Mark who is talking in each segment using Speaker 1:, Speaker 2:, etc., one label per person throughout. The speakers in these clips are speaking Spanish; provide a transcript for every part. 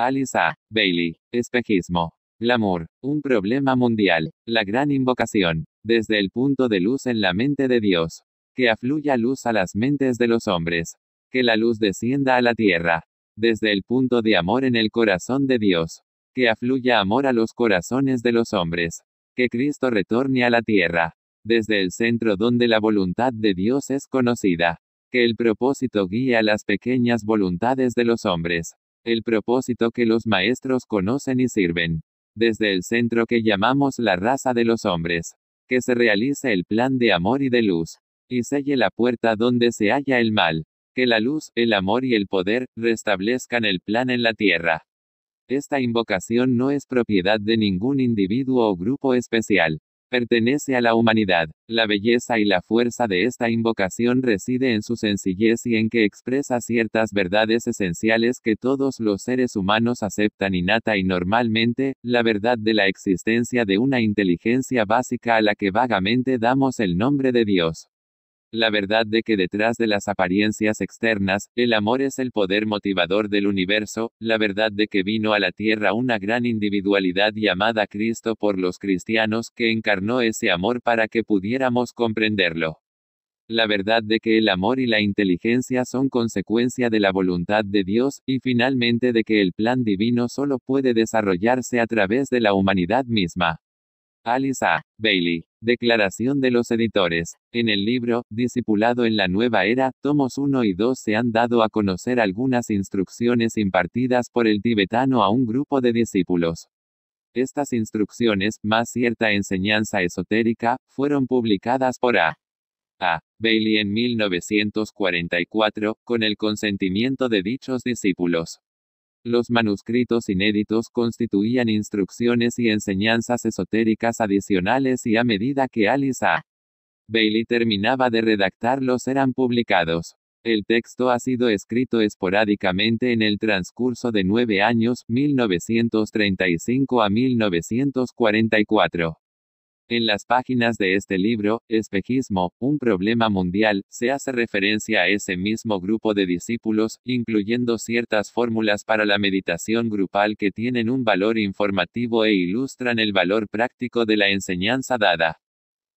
Speaker 1: Alice A. Bailey. Espejismo. Glamour. Un problema mundial. La gran invocación. Desde el punto de luz en la mente de Dios. Que afluya luz a las mentes de los hombres. Que la luz descienda a la tierra. Desde el punto de amor en el corazón de Dios. Que afluya amor a los corazones de los hombres. Que Cristo retorne a la tierra. Desde el centro donde la voluntad de Dios es conocida. Que el propósito guíe las pequeñas voluntades de los hombres. El propósito que los maestros conocen y sirven. Desde el centro que llamamos la raza de los hombres. Que se realice el plan de amor y de luz. Y selle la puerta donde se halla el mal. Que la luz, el amor y el poder, restablezcan el plan en la tierra. Esta invocación no es propiedad de ningún individuo o grupo especial. Pertenece a la humanidad. La belleza y la fuerza de esta invocación reside en su sencillez y en que expresa ciertas verdades esenciales que todos los seres humanos aceptan innata y normalmente, la verdad de la existencia de una inteligencia básica a la que vagamente damos el nombre de Dios la verdad de que detrás de las apariencias externas, el amor es el poder motivador del universo, la verdad de que vino a la tierra una gran individualidad llamada Cristo por los cristianos que encarnó ese amor para que pudiéramos comprenderlo. La verdad de que el amor y la inteligencia son consecuencia de la voluntad de Dios, y finalmente de que el plan divino solo puede desarrollarse a través de la humanidad misma. Alice A. Bailey. Declaración de los editores. En el libro, Discipulado en la Nueva Era, tomos 1 y 2 se han dado a conocer algunas instrucciones impartidas por el tibetano a un grupo de discípulos. Estas instrucciones, más cierta enseñanza esotérica, fueron publicadas por A. A. Bailey en 1944, con el consentimiento de dichos discípulos. Los manuscritos inéditos constituían instrucciones y enseñanzas esotéricas adicionales y a medida que Alice A. Bailey terminaba de redactarlos eran publicados. El texto ha sido escrito esporádicamente en el transcurso de nueve años, 1935 a 1944. En las páginas de este libro, Espejismo, un problema mundial, se hace referencia a ese mismo grupo de discípulos, incluyendo ciertas fórmulas para la meditación grupal que tienen un valor informativo e ilustran el valor práctico de la enseñanza dada.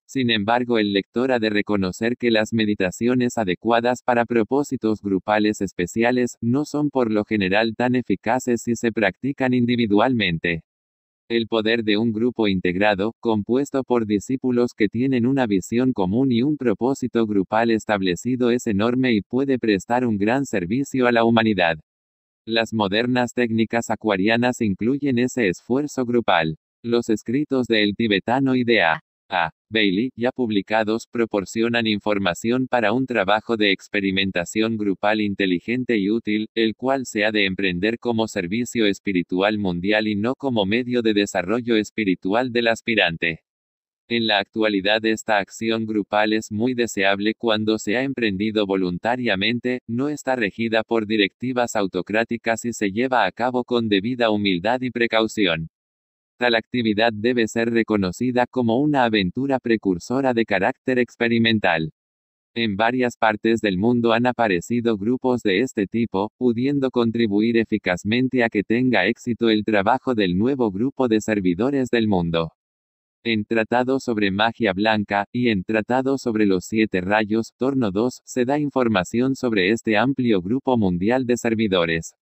Speaker 1: Sin embargo, el lector ha de reconocer que las meditaciones adecuadas para propósitos grupales especiales no son por lo general tan eficaces si se practican individualmente el poder de un grupo integrado, compuesto por discípulos que tienen una visión común y un propósito grupal establecido es enorme y puede prestar un gran servicio a la humanidad. Las modernas técnicas acuarianas incluyen ese esfuerzo grupal. Los escritos del tibetano Idea. A. Bailey, ya publicados, proporcionan información para un trabajo de experimentación grupal inteligente y útil, el cual se ha de emprender como servicio espiritual mundial y no como medio de desarrollo espiritual del aspirante. En la actualidad esta acción grupal es muy deseable cuando se ha emprendido voluntariamente, no está regida por directivas autocráticas y se lleva a cabo con debida humildad y precaución. Tal actividad debe ser reconocida como una aventura precursora de carácter experimental. En varias partes del mundo han aparecido grupos de este tipo, pudiendo contribuir eficazmente a que tenga éxito el trabajo del nuevo grupo de servidores del mundo. En Tratado sobre Magia Blanca, y en Tratado sobre los Siete Rayos, Torno 2, se da información sobre este amplio grupo mundial de servidores.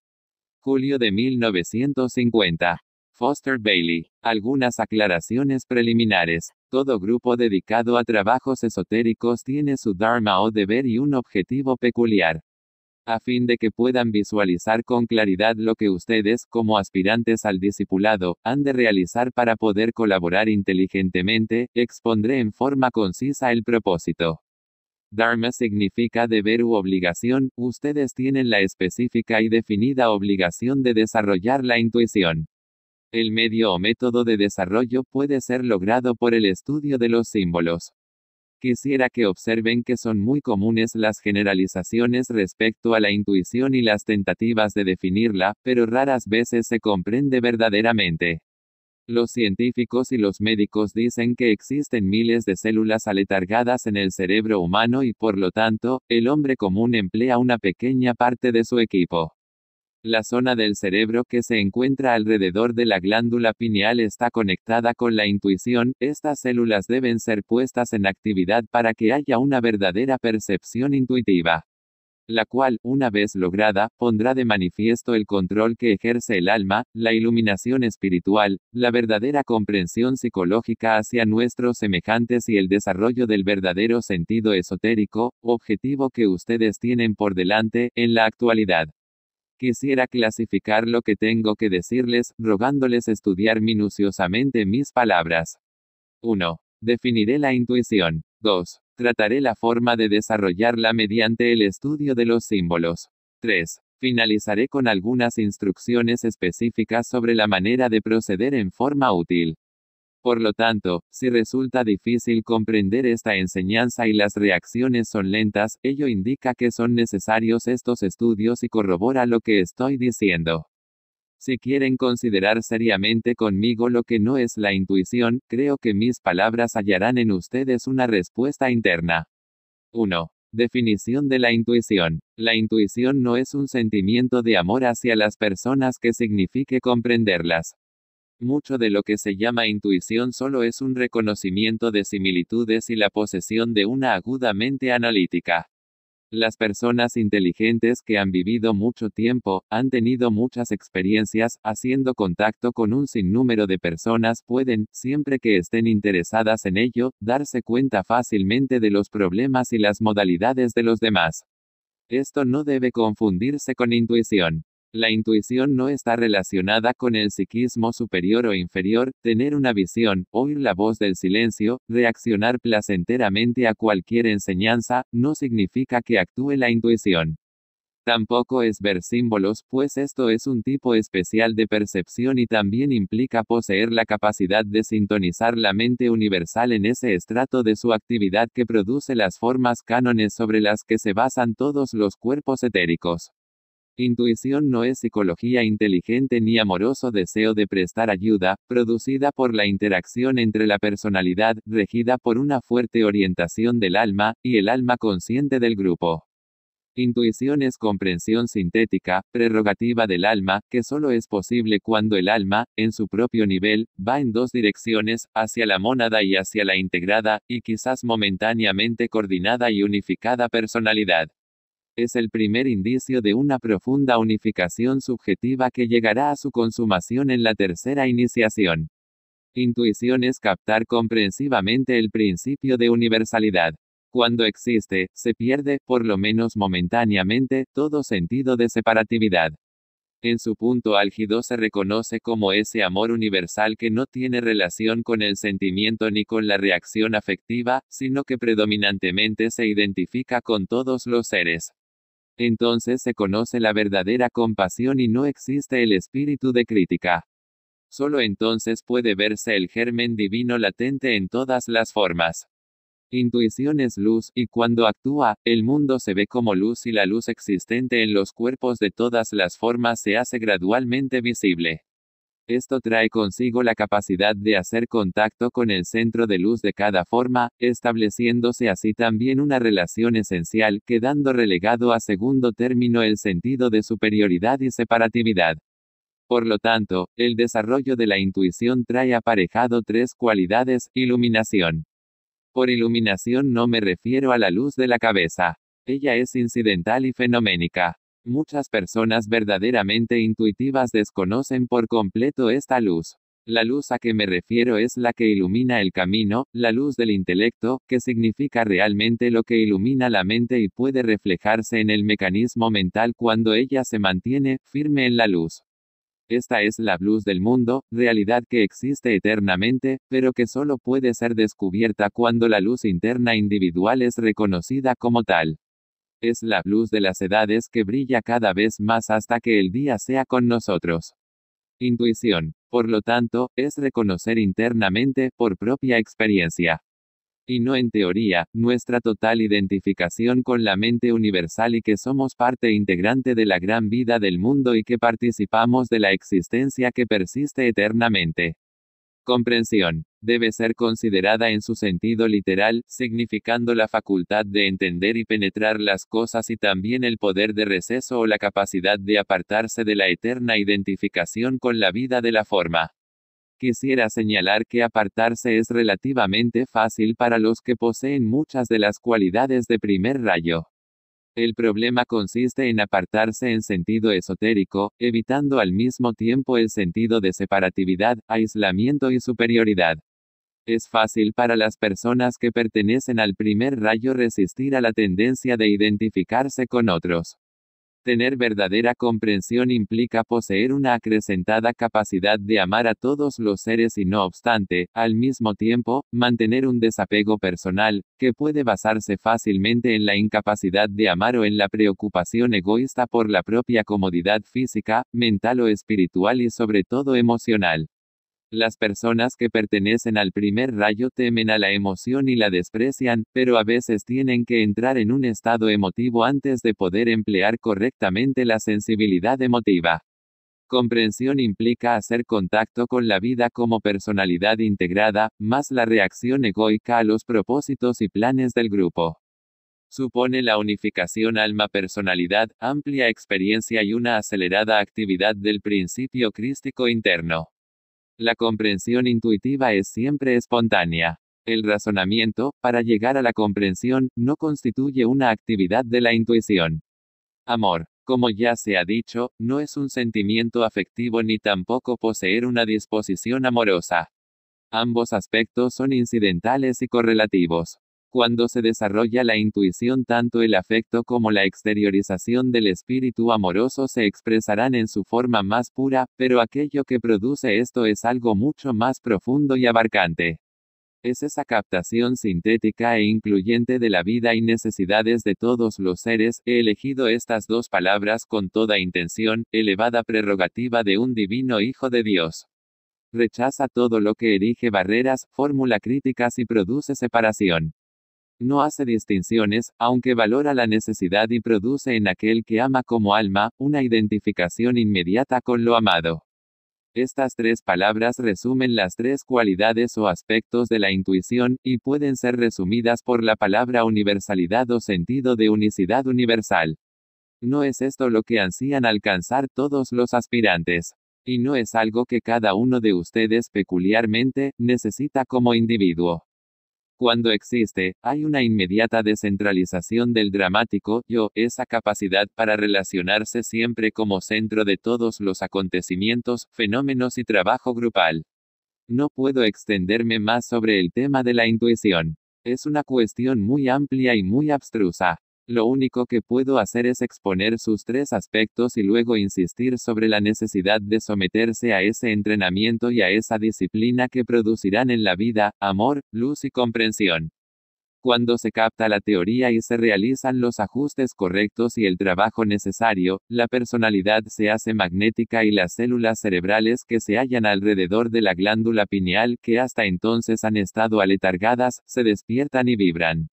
Speaker 1: Julio de 1950. Foster Bailey. Algunas aclaraciones preliminares. Todo grupo dedicado a trabajos esotéricos tiene su dharma o deber y un objetivo peculiar. A fin de que puedan visualizar con claridad lo que ustedes, como aspirantes al discipulado, han de realizar para poder colaborar inteligentemente, expondré en forma concisa el propósito. Dharma significa deber u obligación, ustedes tienen la específica y definida obligación de desarrollar la intuición. El medio o método de desarrollo puede ser logrado por el estudio de los símbolos. Quisiera que observen que son muy comunes las generalizaciones respecto a la intuición y las tentativas de definirla, pero raras veces se comprende verdaderamente. Los científicos y los médicos dicen que existen miles de células aletargadas en el cerebro humano y por lo tanto, el hombre común emplea una pequeña parte de su equipo. La zona del cerebro que se encuentra alrededor de la glándula pineal está conectada con la intuición, estas células deben ser puestas en actividad para que haya una verdadera percepción intuitiva la cual, una vez lograda, pondrá de manifiesto el control que ejerce el alma, la iluminación espiritual, la verdadera comprensión psicológica hacia nuestros semejantes y el desarrollo del verdadero sentido esotérico, objetivo que ustedes tienen por delante, en la actualidad. Quisiera clasificar lo que tengo que decirles, rogándoles estudiar minuciosamente mis palabras. 1. Definiré la intuición. 2. Trataré la forma de desarrollarla mediante el estudio de los símbolos. 3. Finalizaré con algunas instrucciones específicas sobre la manera de proceder en forma útil. Por lo tanto, si resulta difícil comprender esta enseñanza y las reacciones son lentas, ello indica que son necesarios estos estudios y corrobora lo que estoy diciendo. Si quieren considerar seriamente conmigo lo que no es la intuición, creo que mis palabras hallarán en ustedes una respuesta interna. 1. Definición de la intuición. La intuición no es un sentimiento de amor hacia las personas que signifique comprenderlas. Mucho de lo que se llama intuición solo es un reconocimiento de similitudes y la posesión de una aguda mente analítica. Las personas inteligentes que han vivido mucho tiempo, han tenido muchas experiencias, haciendo contacto con un sinnúmero de personas pueden, siempre que estén interesadas en ello, darse cuenta fácilmente de los problemas y las modalidades de los demás. Esto no debe confundirse con intuición. La intuición no está relacionada con el psiquismo superior o inferior, tener una visión, oír la voz del silencio, reaccionar placenteramente a cualquier enseñanza, no significa que actúe la intuición. Tampoco es ver símbolos, pues esto es un tipo especial de percepción y también implica poseer la capacidad de sintonizar la mente universal en ese estrato de su actividad que produce las formas cánones sobre las que se basan todos los cuerpos etéricos. Intuición no es psicología inteligente ni amoroso deseo de prestar ayuda, producida por la interacción entre la personalidad, regida por una fuerte orientación del alma, y el alma consciente del grupo. Intuición es comprensión sintética, prerrogativa del alma, que solo es posible cuando el alma, en su propio nivel, va en dos direcciones, hacia la mónada y hacia la integrada, y quizás momentáneamente coordinada y unificada personalidad es el primer indicio de una profunda unificación subjetiva que llegará a su consumación en la tercera iniciación. Intuición es captar comprensivamente el principio de universalidad. Cuando existe, se pierde, por lo menos momentáneamente, todo sentido de separatividad. En su punto álgido se reconoce como ese amor universal que no tiene relación con el sentimiento ni con la reacción afectiva, sino que predominantemente se identifica con todos los seres. Entonces se conoce la verdadera compasión y no existe el espíritu de crítica. Solo entonces puede verse el germen divino latente en todas las formas. Intuición es luz, y cuando actúa, el mundo se ve como luz y la luz existente en los cuerpos de todas las formas se hace gradualmente visible. Esto trae consigo la capacidad de hacer contacto con el centro de luz de cada forma, estableciéndose así también una relación esencial, quedando relegado a segundo término el sentido de superioridad y separatividad. Por lo tanto, el desarrollo de la intuición trae aparejado tres cualidades, iluminación. Por iluminación no me refiero a la luz de la cabeza. Ella es incidental y fenoménica. Muchas personas verdaderamente intuitivas desconocen por completo esta luz. La luz a que me refiero es la que ilumina el camino, la luz del intelecto, que significa realmente lo que ilumina la mente y puede reflejarse en el mecanismo mental cuando ella se mantiene firme en la luz. Esta es la luz del mundo, realidad que existe eternamente, pero que solo puede ser descubierta cuando la luz interna individual es reconocida como tal. Es la luz de las edades que brilla cada vez más hasta que el día sea con nosotros. Intuición, por lo tanto, es reconocer internamente, por propia experiencia. Y no en teoría, nuestra total identificación con la mente universal y que somos parte integrante de la gran vida del mundo y que participamos de la existencia que persiste eternamente. Comprensión debe ser considerada en su sentido literal, significando la facultad de entender y penetrar las cosas y también el poder de receso o la capacidad de apartarse de la eterna identificación con la vida de la forma. Quisiera señalar que apartarse es relativamente fácil para los que poseen muchas de las cualidades de primer rayo. El problema consiste en apartarse en sentido esotérico, evitando al mismo tiempo el sentido de separatividad, aislamiento y superioridad. Es fácil para las personas que pertenecen al primer rayo resistir a la tendencia de identificarse con otros. Tener verdadera comprensión implica poseer una acrecentada capacidad de amar a todos los seres y no obstante, al mismo tiempo, mantener un desapego personal, que puede basarse fácilmente en la incapacidad de amar o en la preocupación egoísta por la propia comodidad física, mental o espiritual y sobre todo emocional. Las personas que pertenecen al primer rayo temen a la emoción y la desprecian, pero a veces tienen que entrar en un estado emotivo antes de poder emplear correctamente la sensibilidad emotiva. Comprensión implica hacer contacto con la vida como personalidad integrada, más la reacción egoica a los propósitos y planes del grupo supone la unificación alma-personalidad, amplia experiencia y una acelerada actividad del principio crístico interno. La comprensión intuitiva es siempre espontánea. El razonamiento, para llegar a la comprensión, no constituye una actividad de la intuición. Amor, como ya se ha dicho, no es un sentimiento afectivo ni tampoco poseer una disposición amorosa. Ambos aspectos son incidentales y correlativos. Cuando se desarrolla la intuición tanto el afecto como la exteriorización del espíritu amoroso se expresarán en su forma más pura, pero aquello que produce esto es algo mucho más profundo y abarcante. Es esa captación sintética e incluyente de la vida y necesidades de todos los seres, he elegido estas dos palabras con toda intención, elevada prerrogativa de un divino Hijo de Dios. Rechaza todo lo que erige barreras, fórmula críticas y produce separación. No hace distinciones, aunque valora la necesidad y produce en aquel que ama como alma, una identificación inmediata con lo amado. Estas tres palabras resumen las tres cualidades o aspectos de la intuición, y pueden ser resumidas por la palabra universalidad o sentido de unicidad universal. No es esto lo que ansían alcanzar todos los aspirantes. Y no es algo que cada uno de ustedes peculiarmente necesita como individuo. Cuando existe, hay una inmediata descentralización del dramático yo, esa capacidad para relacionarse siempre como centro de todos los acontecimientos, fenómenos y trabajo grupal. No puedo extenderme más sobre el tema de la intuición. Es una cuestión muy amplia y muy abstrusa. Lo único que puedo hacer es exponer sus tres aspectos y luego insistir sobre la necesidad de someterse a ese entrenamiento y a esa disciplina que producirán en la vida, amor, luz y comprensión. Cuando se capta la teoría y se realizan los ajustes correctos y el trabajo necesario, la personalidad se hace magnética y las células cerebrales que se hallan alrededor de la glándula pineal que hasta entonces han estado aletargadas, se despiertan y vibran.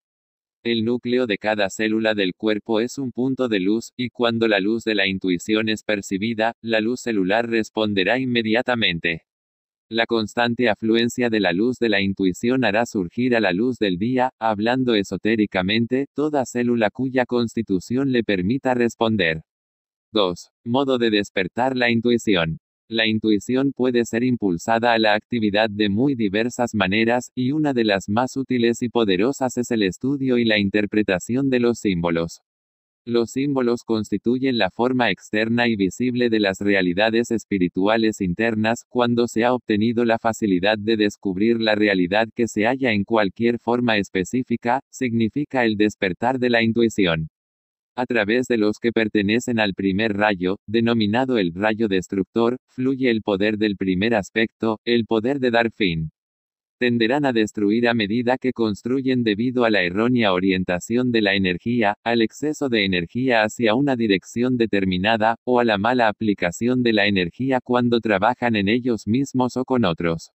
Speaker 1: El núcleo de cada célula del cuerpo es un punto de luz, y cuando la luz de la intuición es percibida, la luz celular responderá inmediatamente. La constante afluencia de la luz de la intuición hará surgir a la luz del día, hablando esotéricamente, toda célula cuya constitución le permita responder. 2. Modo de despertar la intuición. La intuición puede ser impulsada a la actividad de muy diversas maneras, y una de las más útiles y poderosas es el estudio y la interpretación de los símbolos. Los símbolos constituyen la forma externa y visible de las realidades espirituales internas, cuando se ha obtenido la facilidad de descubrir la realidad que se halla en cualquier forma específica, significa el despertar de la intuición a través de los que pertenecen al primer rayo, denominado el rayo destructor, fluye el poder del primer aspecto, el poder de dar fin. Tenderán a destruir a medida que construyen debido a la errónea orientación de la energía, al exceso de energía hacia una dirección determinada, o a la mala aplicación de la energía cuando trabajan en ellos mismos o con otros.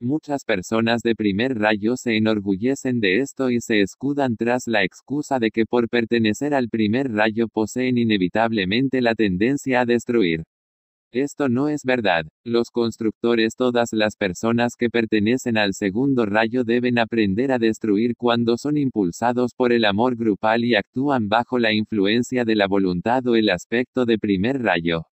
Speaker 1: Muchas personas de primer rayo se enorgullecen de esto y se escudan tras la excusa de que por pertenecer al primer rayo poseen inevitablemente la tendencia a destruir. Esto no es verdad. Los constructores, todas las personas que pertenecen al segundo rayo deben aprender a destruir cuando son impulsados por el amor grupal y actúan bajo la influencia de la voluntad o el aspecto de primer rayo.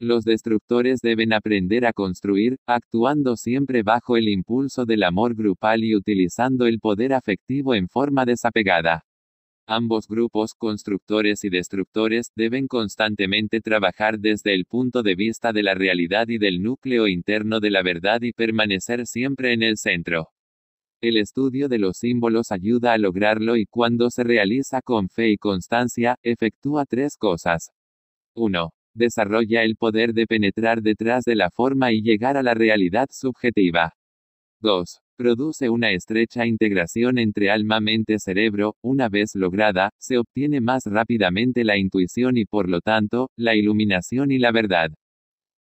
Speaker 1: Los destructores deben aprender a construir, actuando siempre bajo el impulso del amor grupal y utilizando el poder afectivo en forma desapegada. Ambos grupos, constructores y destructores, deben constantemente trabajar desde el punto de vista de la realidad y del núcleo interno de la verdad y permanecer siempre en el centro. El estudio de los símbolos ayuda a lograrlo y cuando se realiza con fe y constancia, efectúa tres cosas. 1 desarrolla el poder de penetrar detrás de la forma y llegar a la realidad subjetiva. 2. Produce una estrecha integración entre alma, mente, cerebro, una vez lograda, se obtiene más rápidamente la intuición y por lo tanto, la iluminación y la verdad.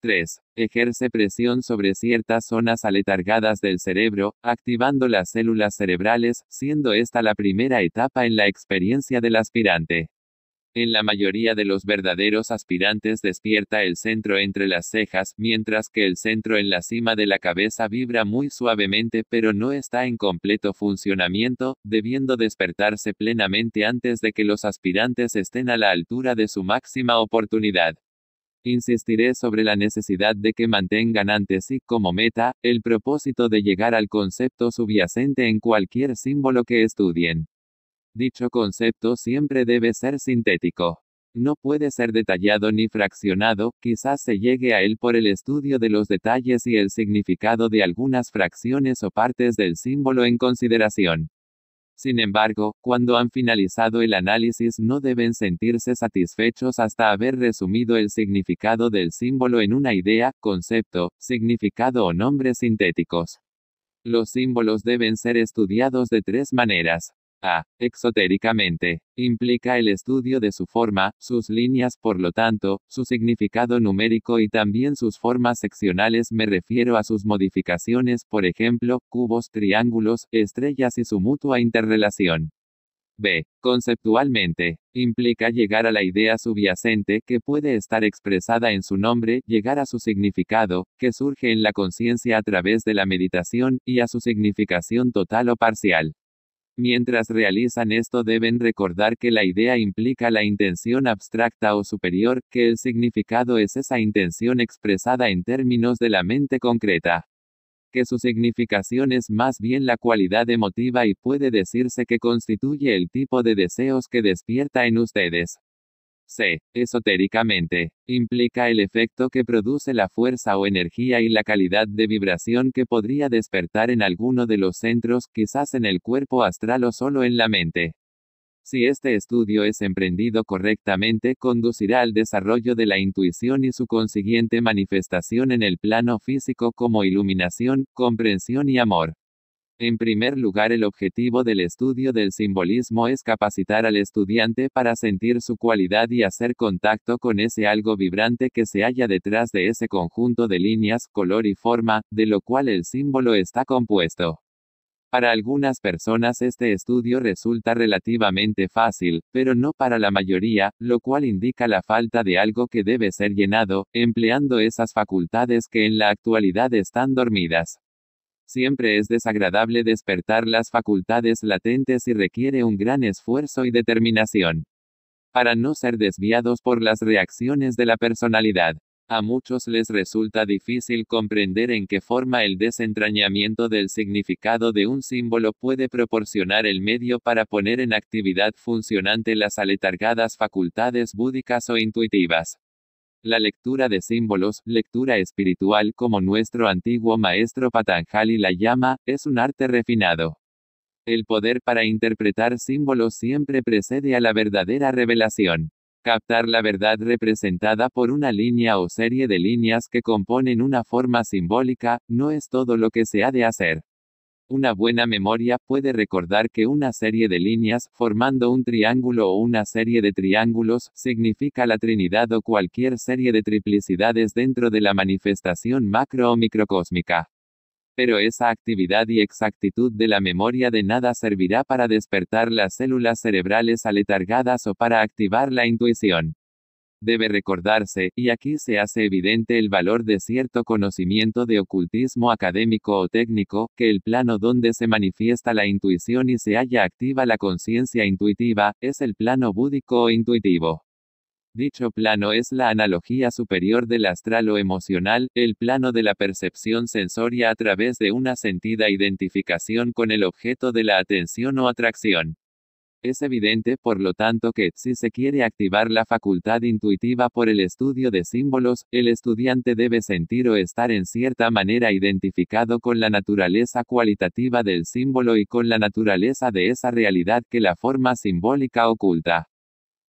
Speaker 1: 3. Ejerce presión sobre ciertas zonas aletargadas del cerebro, activando las células cerebrales, siendo esta la primera etapa en la experiencia del aspirante. En la mayoría de los verdaderos aspirantes despierta el centro entre las cejas, mientras que el centro en la cima de la cabeza vibra muy suavemente pero no está en completo funcionamiento, debiendo despertarse plenamente antes de que los aspirantes estén a la altura de su máxima oportunidad. Insistiré sobre la necesidad de que mantengan ante sí como meta, el propósito de llegar al concepto subyacente en cualquier símbolo que estudien. Dicho concepto siempre debe ser sintético. No puede ser detallado ni fraccionado, quizás se llegue a él por el estudio de los detalles y el significado de algunas fracciones o partes del símbolo en consideración. Sin embargo, cuando han finalizado el análisis no deben sentirse satisfechos hasta haber resumido el significado del símbolo en una idea, concepto, significado o nombres sintéticos. Los símbolos deben ser estudiados de tres maneras. A. Exotéricamente, implica el estudio de su forma, sus líneas por lo tanto, su significado numérico y también sus formas seccionales me refiero a sus modificaciones, por ejemplo, cubos, triángulos, estrellas y su mutua interrelación. B. Conceptualmente, implica llegar a la idea subyacente que puede estar expresada en su nombre, llegar a su significado, que surge en la conciencia a través de la meditación, y a su significación total o parcial. Mientras realizan esto deben recordar que la idea implica la intención abstracta o superior, que el significado es esa intención expresada en términos de la mente concreta. Que su significación es más bien la cualidad emotiva y puede decirse que constituye el tipo de deseos que despierta en ustedes. C. Esotéricamente, implica el efecto que produce la fuerza o energía y la calidad de vibración que podría despertar en alguno de los centros, quizás en el cuerpo astral o solo en la mente. Si este estudio es emprendido correctamente, conducirá al desarrollo de la intuición y su consiguiente manifestación en el plano físico como iluminación, comprensión y amor. En primer lugar, el objetivo del estudio del simbolismo es capacitar al estudiante para sentir su cualidad y hacer contacto con ese algo vibrante que se halla detrás de ese conjunto de líneas, color y forma, de lo cual el símbolo está compuesto. Para algunas personas este estudio resulta relativamente fácil, pero no para la mayoría, lo cual indica la falta de algo que debe ser llenado, empleando esas facultades que en la actualidad están dormidas. Siempre es desagradable despertar las facultades latentes y requiere un gran esfuerzo y determinación. Para no ser desviados por las reacciones de la personalidad. A muchos les resulta difícil comprender en qué forma el desentrañamiento del significado de un símbolo puede proporcionar el medio para poner en actividad funcionante las aletargadas facultades búdicas o intuitivas. La lectura de símbolos, lectura espiritual como nuestro antiguo maestro Patanjali la llama, es un arte refinado. El poder para interpretar símbolos siempre precede a la verdadera revelación. Captar la verdad representada por una línea o serie de líneas que componen una forma simbólica, no es todo lo que se ha de hacer. Una buena memoria puede recordar que una serie de líneas, formando un triángulo o una serie de triángulos, significa la trinidad o cualquier serie de triplicidades dentro de la manifestación macro o microcósmica. Pero esa actividad y exactitud de la memoria de nada servirá para despertar las células cerebrales aletargadas o para activar la intuición. Debe recordarse, y aquí se hace evidente el valor de cierto conocimiento de ocultismo académico o técnico, que el plano donde se manifiesta la intuición y se halla activa la conciencia intuitiva, es el plano búdico o intuitivo. Dicho plano es la analogía superior del astral o emocional, el plano de la percepción sensoria a través de una sentida identificación con el objeto de la atención o atracción. Es evidente, por lo tanto, que, si se quiere activar la facultad intuitiva por el estudio de símbolos, el estudiante debe sentir o estar en cierta manera identificado con la naturaleza cualitativa del símbolo y con la naturaleza de esa realidad que la forma simbólica oculta.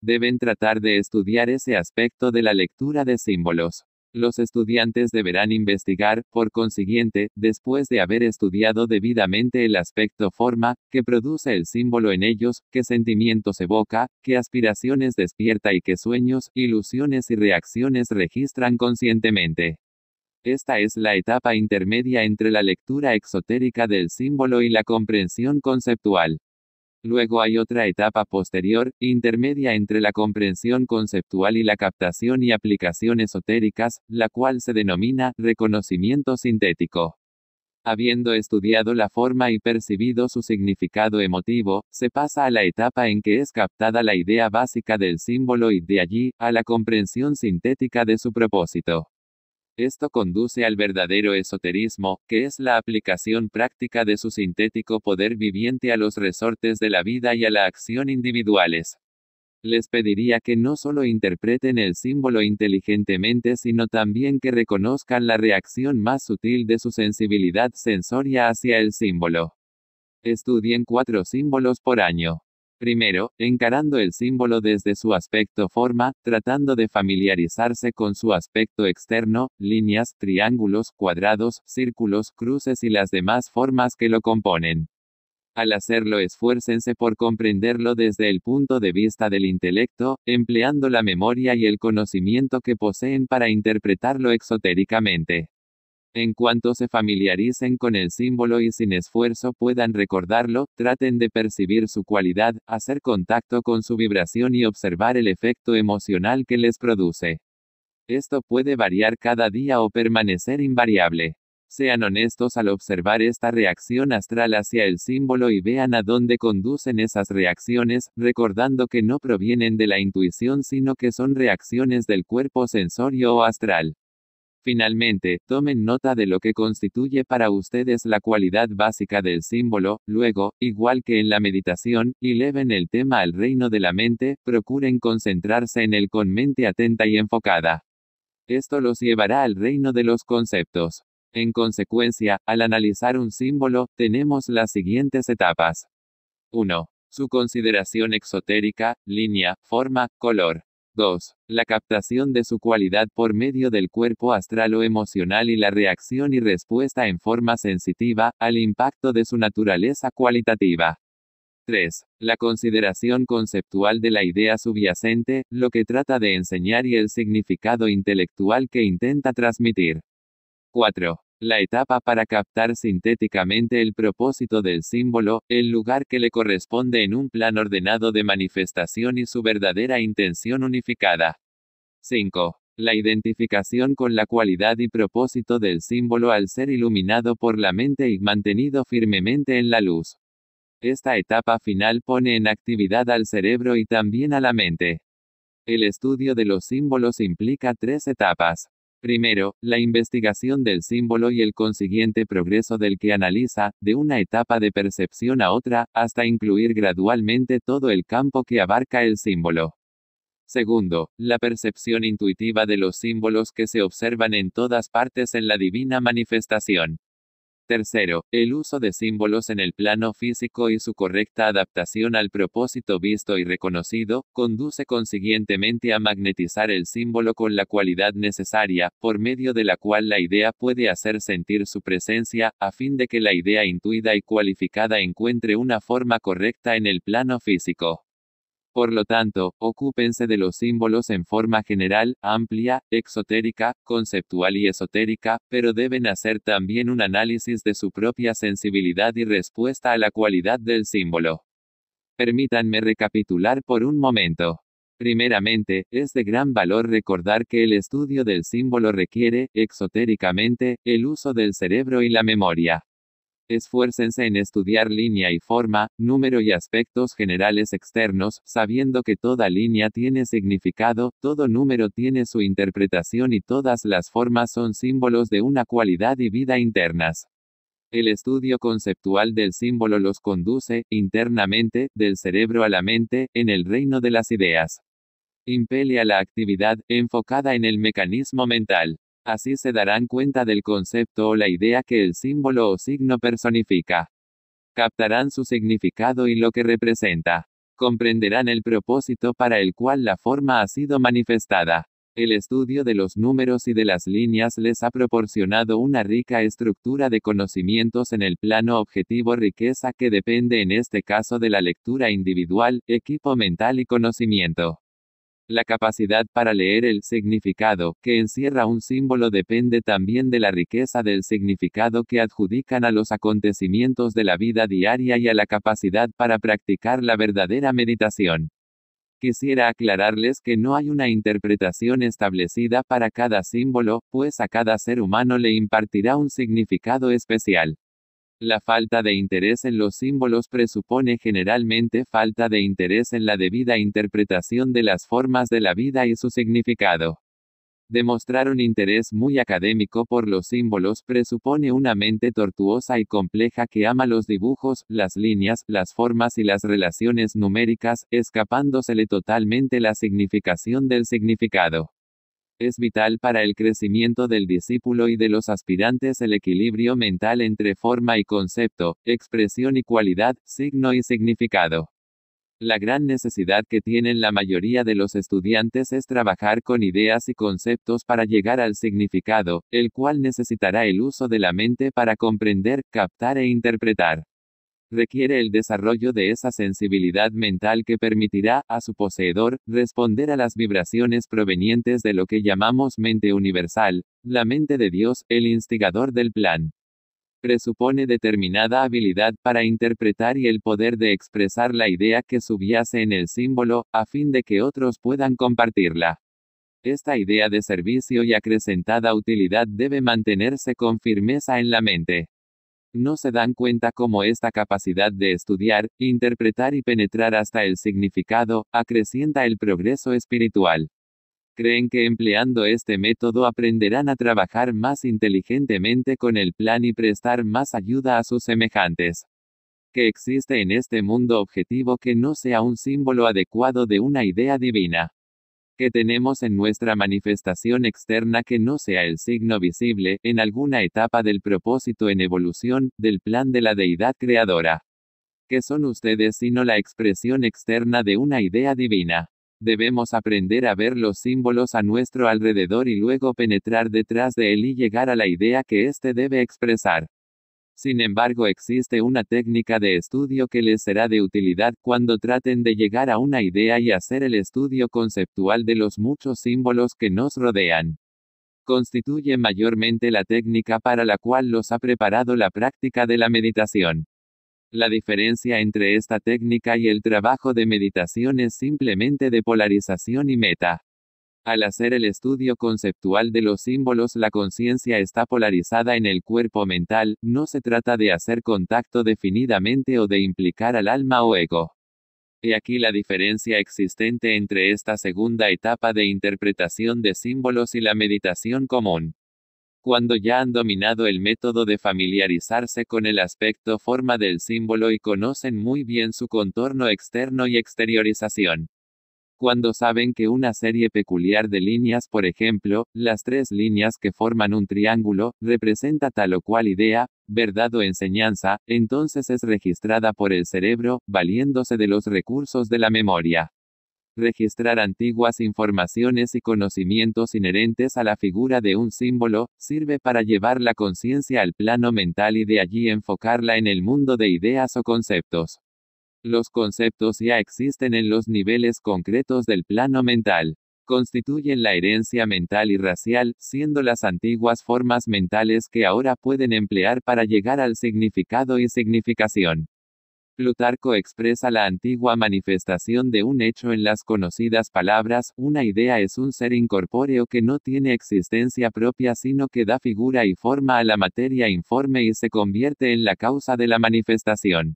Speaker 1: Deben tratar de estudiar ese aspecto de la lectura de símbolos. Los estudiantes deberán investigar, por consiguiente, después de haber estudiado debidamente el aspecto forma, que produce el símbolo en ellos, qué sentimientos evoca, qué aspiraciones despierta y qué sueños, ilusiones y reacciones registran conscientemente. Esta es la etapa intermedia entre la lectura exotérica del símbolo y la comprensión conceptual. Luego hay otra etapa posterior, intermedia entre la comprensión conceptual y la captación y aplicación esotéricas, la cual se denomina reconocimiento sintético. Habiendo estudiado la forma y percibido su significado emotivo, se pasa a la etapa en que es captada la idea básica del símbolo y de allí, a la comprensión sintética de su propósito. Esto conduce al verdadero esoterismo, que es la aplicación práctica de su sintético poder viviente a los resortes de la vida y a la acción individuales. Les pediría que no solo interpreten el símbolo inteligentemente, sino también que reconozcan la reacción más sutil de su sensibilidad sensoria hacia el símbolo. Estudien cuatro símbolos por año. Primero, encarando el símbolo desde su aspecto forma, tratando de familiarizarse con su aspecto externo, líneas, triángulos, cuadrados, círculos, cruces y las demás formas que lo componen. Al hacerlo esfuércense por comprenderlo desde el punto de vista del intelecto, empleando la memoria y el conocimiento que poseen para interpretarlo exotéricamente. En cuanto se familiaricen con el símbolo y sin esfuerzo puedan recordarlo, traten de percibir su cualidad, hacer contacto con su vibración y observar el efecto emocional que les produce. Esto puede variar cada día o permanecer invariable. Sean honestos al observar esta reacción astral hacia el símbolo y vean a dónde conducen esas reacciones, recordando que no provienen de la intuición sino que son reacciones del cuerpo sensorio o astral. Finalmente, tomen nota de lo que constituye para ustedes la cualidad básica del símbolo, luego, igual que en la meditación, y el tema al reino de la mente, procuren concentrarse en él con mente atenta y enfocada. Esto los llevará al reino de los conceptos. En consecuencia, al analizar un símbolo, tenemos las siguientes etapas. 1. Su consideración exotérica, línea, forma, color. 2. La captación de su cualidad por medio del cuerpo astral o emocional y la reacción y respuesta en forma sensitiva, al impacto de su naturaleza cualitativa. 3. La consideración conceptual de la idea subyacente, lo que trata de enseñar y el significado intelectual que intenta transmitir. 4 la etapa para captar sintéticamente el propósito del símbolo, el lugar que le corresponde en un plan ordenado de manifestación y su verdadera intención unificada. 5. La identificación con la cualidad y propósito del símbolo al ser iluminado por la mente y mantenido firmemente en la luz. Esta etapa final pone en actividad al cerebro y también a la mente. El estudio de los símbolos implica tres etapas. Primero, la investigación del símbolo y el consiguiente progreso del que analiza, de una etapa de percepción a otra, hasta incluir gradualmente todo el campo que abarca el símbolo. Segundo, la percepción intuitiva de los símbolos que se observan en todas partes en la divina manifestación. Tercero, el uso de símbolos en el plano físico y su correcta adaptación al propósito visto y reconocido, conduce consiguientemente a magnetizar el símbolo con la cualidad necesaria, por medio de la cual la idea puede hacer sentir su presencia, a fin de que la idea intuida y cualificada encuentre una forma correcta en el plano físico. Por lo tanto, ocúpense de los símbolos en forma general, amplia, exotérica, conceptual y esotérica, pero deben hacer también un análisis de su propia sensibilidad y respuesta a la cualidad del símbolo. Permítanme recapitular por un momento. Primeramente, es de gran valor recordar que el estudio del símbolo requiere, exotéricamente, el uso del cerebro y la memoria. Esfuércense en estudiar línea y forma, número y aspectos generales externos, sabiendo que toda línea tiene significado, todo número tiene su interpretación y todas las formas son símbolos de una cualidad y vida internas. El estudio conceptual del símbolo los conduce, internamente, del cerebro a la mente, en el reino de las ideas. Impele a la actividad, enfocada en el mecanismo mental. Así se darán cuenta del concepto o la idea que el símbolo o signo personifica. Captarán su significado y lo que representa. Comprenderán el propósito para el cual la forma ha sido manifestada. El estudio de los números y de las líneas les ha proporcionado una rica estructura de conocimientos en el plano objetivo riqueza que depende en este caso de la lectura individual, equipo mental y conocimiento. La capacidad para leer el significado que encierra un símbolo depende también de la riqueza del significado que adjudican a los acontecimientos de la vida diaria y a la capacidad para practicar la verdadera meditación. Quisiera aclararles que no hay una interpretación establecida para cada símbolo, pues a cada ser humano le impartirá un significado especial. La falta de interés en los símbolos presupone generalmente falta de interés en la debida interpretación de las formas de la vida y su significado. Demostrar un interés muy académico por los símbolos presupone una mente tortuosa y compleja que ama los dibujos, las líneas, las formas y las relaciones numéricas, escapándosele totalmente la significación del significado. Es vital para el crecimiento del discípulo y de los aspirantes el equilibrio mental entre forma y concepto, expresión y cualidad, signo y significado. La gran necesidad que tienen la mayoría de los estudiantes es trabajar con ideas y conceptos para llegar al significado, el cual necesitará el uso de la mente para comprender, captar e interpretar requiere el desarrollo de esa sensibilidad mental que permitirá, a su poseedor, responder a las vibraciones provenientes de lo que llamamos mente universal, la mente de Dios, el instigador del plan. Presupone determinada habilidad para interpretar y el poder de expresar la idea que subyace en el símbolo, a fin de que otros puedan compartirla. Esta idea de servicio y acrecentada utilidad debe mantenerse con firmeza en la mente no se dan cuenta cómo esta capacidad de estudiar, interpretar y penetrar hasta el significado, acrecienta el progreso espiritual. Creen que empleando este método aprenderán a trabajar más inteligentemente con el plan y prestar más ayuda a sus semejantes. Que existe en este mundo objetivo que no sea un símbolo adecuado de una idea divina que tenemos en nuestra manifestación externa que no sea el signo visible, en alguna etapa del propósito en evolución, del plan de la deidad creadora. ¿Qué son ustedes sino la expresión externa de una idea divina? Debemos aprender a ver los símbolos a nuestro alrededor y luego penetrar detrás de él y llegar a la idea que éste debe expresar. Sin embargo, existe una técnica de estudio que les será de utilidad cuando traten de llegar a una idea y hacer el estudio conceptual de los muchos símbolos que nos rodean. Constituye mayormente la técnica para la cual los ha preparado la práctica de la meditación. La diferencia entre esta técnica y el trabajo de meditación es simplemente de polarización y meta. Al hacer el estudio conceptual de los símbolos la conciencia está polarizada en el cuerpo mental, no se trata de hacer contacto definidamente o de implicar al alma o ego. He aquí la diferencia existente entre esta segunda etapa de interpretación de símbolos y la meditación común. Cuando ya han dominado el método de familiarizarse con el aspecto forma del símbolo y conocen muy bien su contorno externo y exteriorización cuando saben que una serie peculiar de líneas, por ejemplo, las tres líneas que forman un triángulo, representa tal o cual idea, verdad o enseñanza, entonces es registrada por el cerebro, valiéndose de los recursos de la memoria. Registrar antiguas informaciones y conocimientos inherentes a la figura de un símbolo, sirve para llevar la conciencia al plano mental y de allí enfocarla en el mundo de ideas o conceptos. Los conceptos ya existen en los niveles concretos del plano mental. Constituyen la herencia mental y racial, siendo las antiguas formas mentales que ahora pueden emplear para llegar al significado y significación. Plutarco expresa la antigua manifestación de un hecho en las conocidas palabras, una idea es un ser incorpóreo que no tiene existencia propia sino que da figura y forma a la materia informe y se convierte en la causa de la manifestación.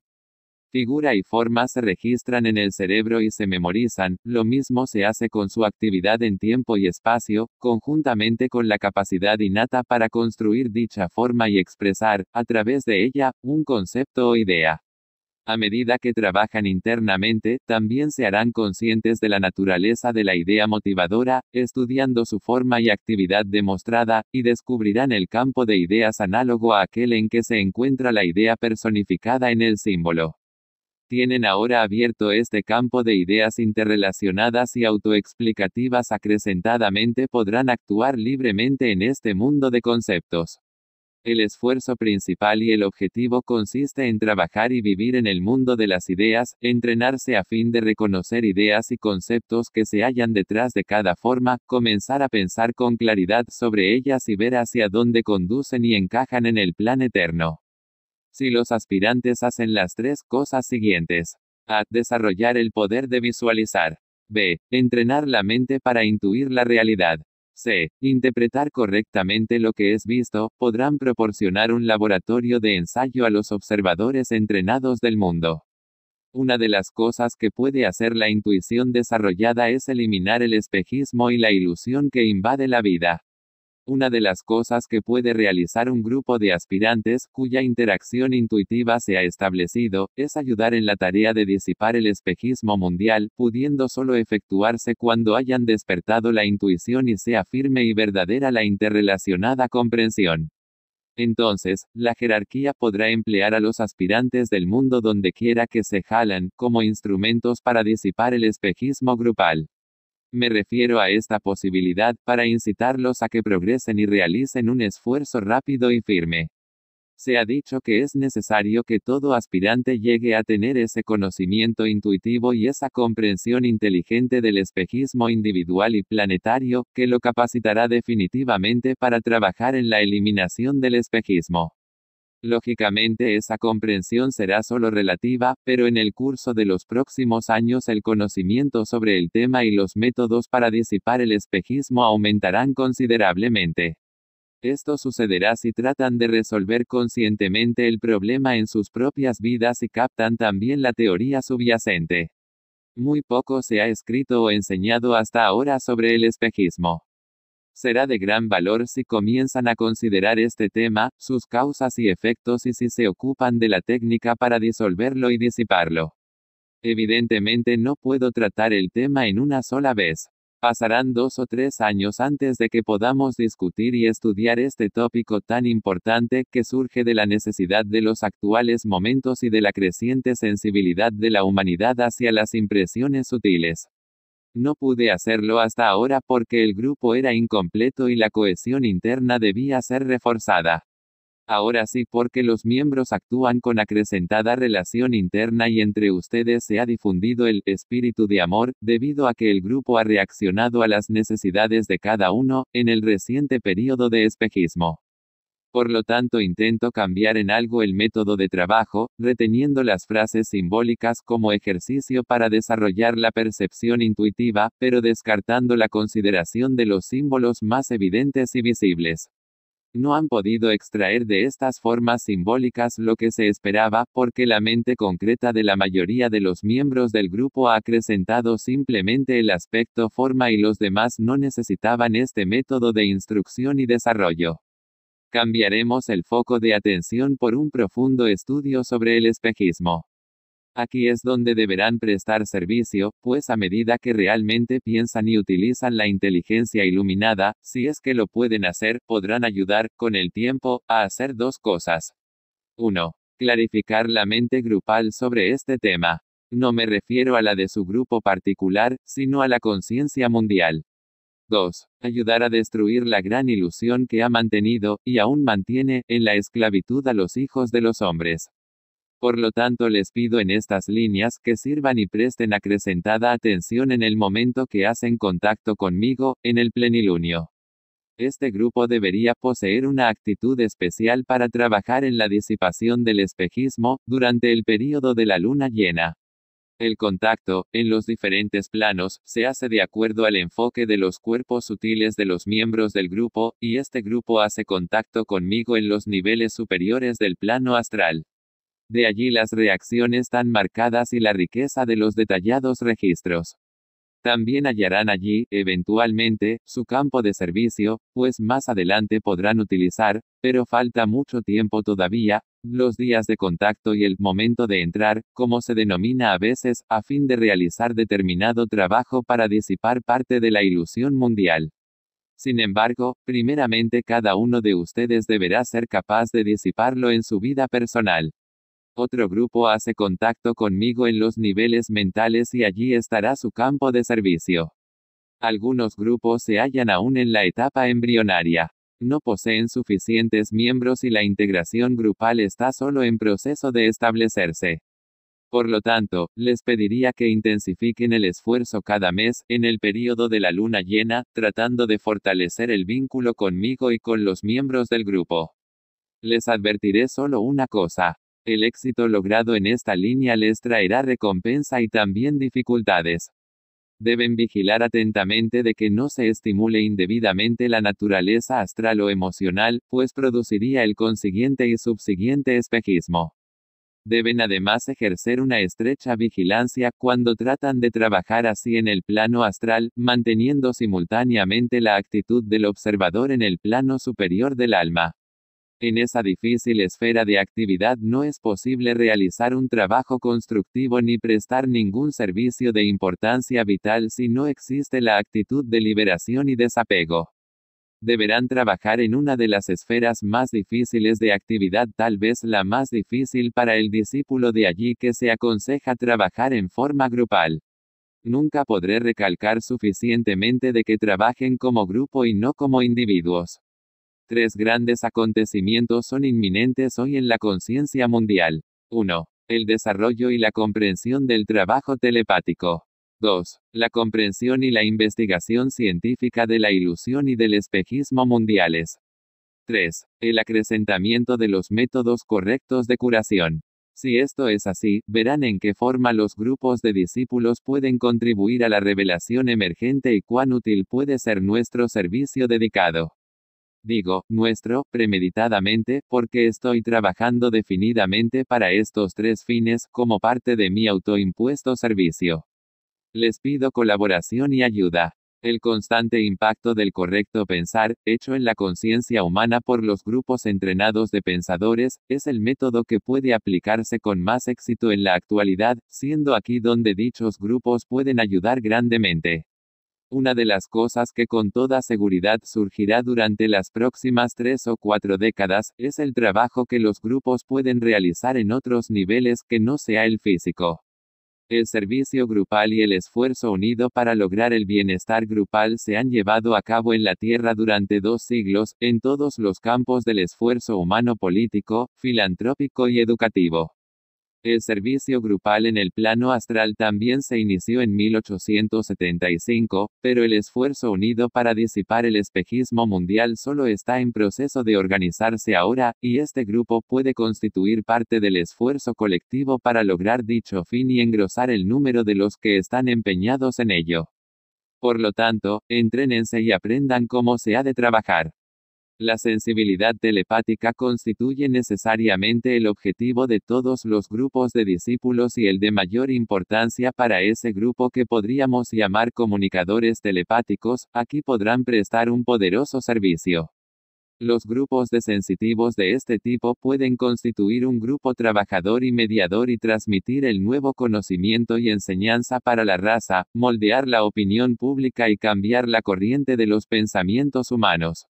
Speaker 1: Figura y forma se registran en el cerebro y se memorizan, lo mismo se hace con su actividad en tiempo y espacio, conjuntamente con la capacidad innata para construir dicha forma y expresar, a través de ella, un concepto o idea. A medida que trabajan internamente, también se harán conscientes de la naturaleza de la idea motivadora, estudiando su forma y actividad demostrada, y descubrirán el campo de ideas análogo a aquel en que se encuentra la idea personificada en el símbolo tienen ahora abierto este campo de ideas interrelacionadas y autoexplicativas acrecentadamente podrán actuar libremente en este mundo de conceptos. El esfuerzo principal y el objetivo consiste en trabajar y vivir en el mundo de las ideas, entrenarse a fin de reconocer ideas y conceptos que se hallan detrás de cada forma, comenzar a pensar con claridad sobre ellas y ver hacia dónde conducen y encajan en el plan eterno si los aspirantes hacen las tres cosas siguientes. A. Desarrollar el poder de visualizar. B. Entrenar la mente para intuir la realidad. C. Interpretar correctamente lo que es visto, podrán proporcionar un laboratorio de ensayo a los observadores entrenados del mundo. Una de las cosas que puede hacer la intuición desarrollada es eliminar el espejismo y la ilusión que invade la vida. Una de las cosas que puede realizar un grupo de aspirantes cuya interacción intuitiva se ha establecido, es ayudar en la tarea de disipar el espejismo mundial, pudiendo solo efectuarse cuando hayan despertado la intuición y sea firme y verdadera la interrelacionada comprensión. Entonces, la jerarquía podrá emplear a los aspirantes del mundo donde quiera que se jalan, como instrumentos para disipar el espejismo grupal. Me refiero a esta posibilidad para incitarlos a que progresen y realicen un esfuerzo rápido y firme. Se ha dicho que es necesario que todo aspirante llegue a tener ese conocimiento intuitivo y esa comprensión inteligente del espejismo individual y planetario, que lo capacitará definitivamente para trabajar en la eliminación del espejismo. Lógicamente esa comprensión será solo relativa, pero en el curso de los próximos años el conocimiento sobre el tema y los métodos para disipar el espejismo aumentarán considerablemente. Esto sucederá si tratan de resolver conscientemente el problema en sus propias vidas y captan también la teoría subyacente. Muy poco se ha escrito o enseñado hasta ahora sobre el espejismo será de gran valor si comienzan a considerar este tema, sus causas y efectos y si se ocupan de la técnica para disolverlo y disiparlo. Evidentemente no puedo tratar el tema en una sola vez. Pasarán dos o tres años antes de que podamos discutir y estudiar este tópico tan importante que surge de la necesidad de los actuales momentos y de la creciente sensibilidad de la humanidad hacia las impresiones sutiles. No pude hacerlo hasta ahora porque el grupo era incompleto y la cohesión interna debía ser reforzada. Ahora sí porque los miembros actúan con acrecentada relación interna y entre ustedes se ha difundido el espíritu de amor, debido a que el grupo ha reaccionado a las necesidades de cada uno, en el reciente periodo de espejismo. Por lo tanto, intento cambiar en algo el método de trabajo, reteniendo las frases simbólicas como ejercicio para desarrollar la percepción intuitiva, pero descartando la consideración de los símbolos más evidentes y visibles. No han podido extraer de estas formas simbólicas lo que se esperaba, porque la mente concreta de la mayoría de los miembros del grupo ha acrecentado simplemente el aspecto forma y los demás no necesitaban este método de instrucción y desarrollo cambiaremos el foco de atención por un profundo estudio sobre el espejismo. Aquí es donde deberán prestar servicio, pues a medida que realmente piensan y utilizan la inteligencia iluminada, si es que lo pueden hacer, podrán ayudar, con el tiempo, a hacer dos cosas. 1. Clarificar la mente grupal sobre este tema. No me refiero a la de su grupo particular, sino a la conciencia mundial. 2. Ayudar a destruir la gran ilusión que ha mantenido, y aún mantiene, en la esclavitud a los hijos de los hombres. Por lo tanto, les pido en estas líneas que sirvan y presten acrecentada atención en el momento que hacen contacto conmigo, en el plenilunio. Este grupo debería poseer una actitud especial para trabajar en la disipación del espejismo, durante el período de la luna llena. El contacto, en los diferentes planos, se hace de acuerdo al enfoque de los cuerpos sutiles de los miembros del grupo, y este grupo hace contacto conmigo en los niveles superiores del plano astral. De allí las reacciones tan marcadas y la riqueza de los detallados registros. También hallarán allí, eventualmente, su campo de servicio, pues más adelante podrán utilizar, pero falta mucho tiempo todavía, los días de contacto y el momento de entrar, como se denomina a veces, a fin de realizar determinado trabajo para disipar parte de la ilusión mundial. Sin embargo, primeramente cada uno de ustedes deberá ser capaz de disiparlo en su vida personal. Otro grupo hace contacto conmigo en los niveles mentales y allí estará su campo de servicio. Algunos grupos se hallan aún en la etapa embrionaria. No poseen suficientes miembros y la integración grupal está solo en proceso de establecerse. Por lo tanto, les pediría que intensifiquen el esfuerzo cada mes, en el período de la luna llena, tratando de fortalecer el vínculo conmigo y con los miembros del grupo. Les advertiré solo una cosa. El éxito logrado en esta línea les traerá recompensa y también dificultades. Deben vigilar atentamente de que no se estimule indebidamente la naturaleza astral o emocional, pues produciría el consiguiente y subsiguiente espejismo. Deben además ejercer una estrecha vigilancia cuando tratan de trabajar así en el plano astral, manteniendo simultáneamente la actitud del observador en el plano superior del alma. En esa difícil esfera de actividad no es posible realizar un trabajo constructivo ni prestar ningún servicio de importancia vital si no existe la actitud de liberación y desapego. Deberán trabajar en una de las esferas más difíciles de actividad, tal vez la más difícil para el discípulo de allí que se aconseja trabajar en forma grupal. Nunca podré recalcar suficientemente de que trabajen como grupo y no como individuos tres grandes acontecimientos son inminentes hoy en la conciencia mundial. 1. El desarrollo y la comprensión del trabajo telepático. 2. La comprensión y la investigación científica de la ilusión y del espejismo mundiales. 3. El acrecentamiento de los métodos correctos de curación. Si esto es así, verán en qué forma los grupos de discípulos pueden contribuir a la revelación emergente y cuán útil puede ser nuestro servicio dedicado digo, nuestro, premeditadamente, porque estoy trabajando definidamente para estos tres fines como parte de mi autoimpuesto servicio. Les pido colaboración y ayuda. El constante impacto del correcto pensar, hecho en la conciencia humana por los grupos entrenados de pensadores, es el método que puede aplicarse con más éxito en la actualidad, siendo aquí donde dichos grupos pueden ayudar grandemente. Una de las cosas que con toda seguridad surgirá durante las próximas tres o cuatro décadas, es el trabajo que los grupos pueden realizar en otros niveles que no sea el físico. El servicio grupal y el esfuerzo unido para lograr el bienestar grupal se han llevado a cabo en la Tierra durante dos siglos, en todos los campos del esfuerzo humano político, filantrópico y educativo. El servicio grupal en el plano astral también se inició en 1875, pero el esfuerzo unido para disipar el espejismo mundial solo está en proceso de organizarse ahora, y este grupo puede constituir parte del esfuerzo colectivo para lograr dicho fin y engrosar el número de los que están empeñados en ello. Por lo tanto, entrénense y aprendan cómo se ha de trabajar. La sensibilidad telepática constituye necesariamente el objetivo de todos los grupos de discípulos y el de mayor importancia para ese grupo que podríamos llamar comunicadores telepáticos, aquí podrán prestar un poderoso servicio. Los grupos de sensitivos de este tipo pueden constituir un grupo trabajador y mediador y transmitir el nuevo conocimiento y enseñanza para la raza, moldear la opinión pública y cambiar la corriente de los pensamientos humanos.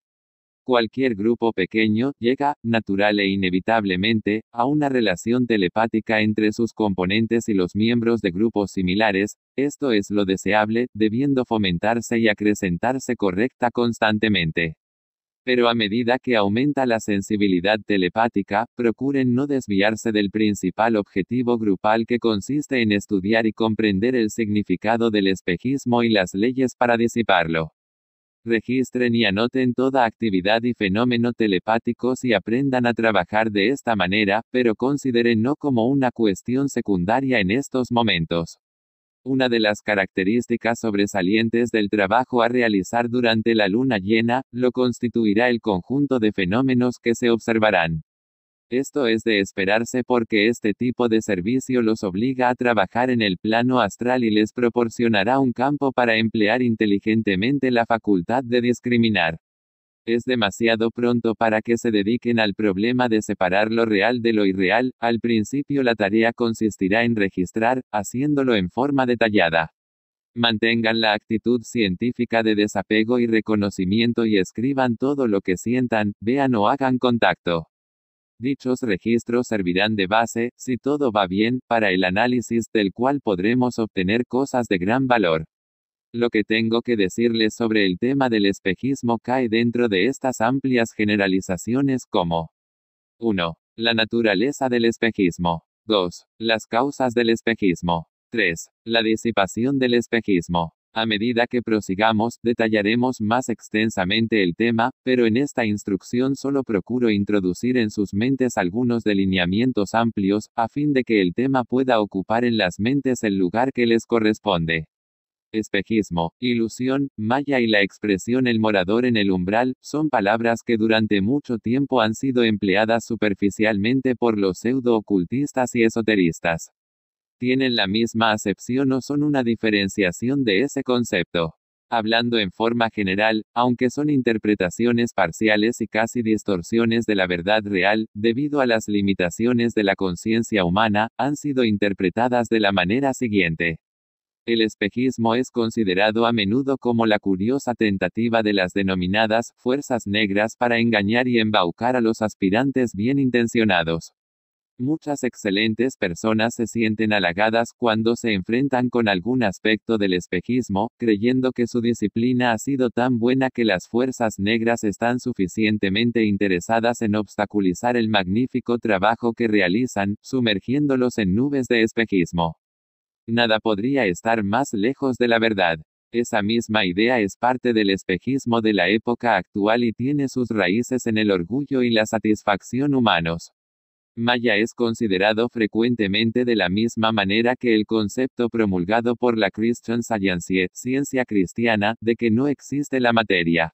Speaker 1: Cualquier grupo pequeño llega, natural e inevitablemente, a una relación telepática entre sus componentes y los miembros de grupos similares, esto es lo deseable, debiendo fomentarse y acrecentarse correcta constantemente. Pero a medida que aumenta la sensibilidad telepática, procuren no desviarse del principal objetivo grupal que consiste en estudiar y comprender el significado del espejismo y las leyes para disiparlo. Registren y anoten toda actividad y fenómeno telepáticos y aprendan a trabajar de esta manera, pero consideren no como una cuestión secundaria en estos momentos. Una de las características sobresalientes del trabajo a realizar durante la luna llena, lo constituirá el conjunto de fenómenos que se observarán. Esto es de esperarse porque este tipo de servicio los obliga a trabajar en el plano astral y les proporcionará un campo para emplear inteligentemente la facultad de discriminar. Es demasiado pronto para que se dediquen al problema de separar lo real de lo irreal, al principio la tarea consistirá en registrar, haciéndolo en forma detallada. Mantengan la actitud científica de desapego y reconocimiento y escriban todo lo que sientan, vean o hagan contacto. Dichos registros servirán de base, si todo va bien, para el análisis del cual podremos obtener cosas de gran valor. Lo que tengo que decirles sobre el tema del espejismo cae dentro de estas amplias generalizaciones como 1. La naturaleza del espejismo. 2. Las causas del espejismo. 3. La disipación del espejismo. A medida que prosigamos, detallaremos más extensamente el tema, pero en esta instrucción solo procuro introducir en sus mentes algunos delineamientos amplios, a fin de que el tema pueda ocupar en las mentes el lugar que les corresponde. Espejismo, ilusión, maya y la expresión el morador en el umbral, son palabras que durante mucho tiempo han sido empleadas superficialmente por los pseudo-ocultistas y esoteristas tienen la misma acepción o son una diferenciación de ese concepto. Hablando en forma general, aunque son interpretaciones parciales y casi distorsiones de la verdad real, debido a las limitaciones de la conciencia humana, han sido interpretadas de la manera siguiente. El espejismo es considerado a menudo como la curiosa tentativa de las denominadas fuerzas negras para engañar y embaucar a los aspirantes bien intencionados. Muchas excelentes personas se sienten halagadas cuando se enfrentan con algún aspecto del espejismo, creyendo que su disciplina ha sido tan buena que las fuerzas negras están suficientemente interesadas en obstaculizar el magnífico trabajo que realizan, sumergiéndolos en nubes de espejismo. Nada podría estar más lejos de la verdad. Esa misma idea es parte del espejismo de la época actual y tiene sus raíces en el orgullo y la satisfacción humanos maya es considerado frecuentemente de la misma manera que el concepto promulgado por la Christian Science, ciencia cristiana, de que no existe la materia.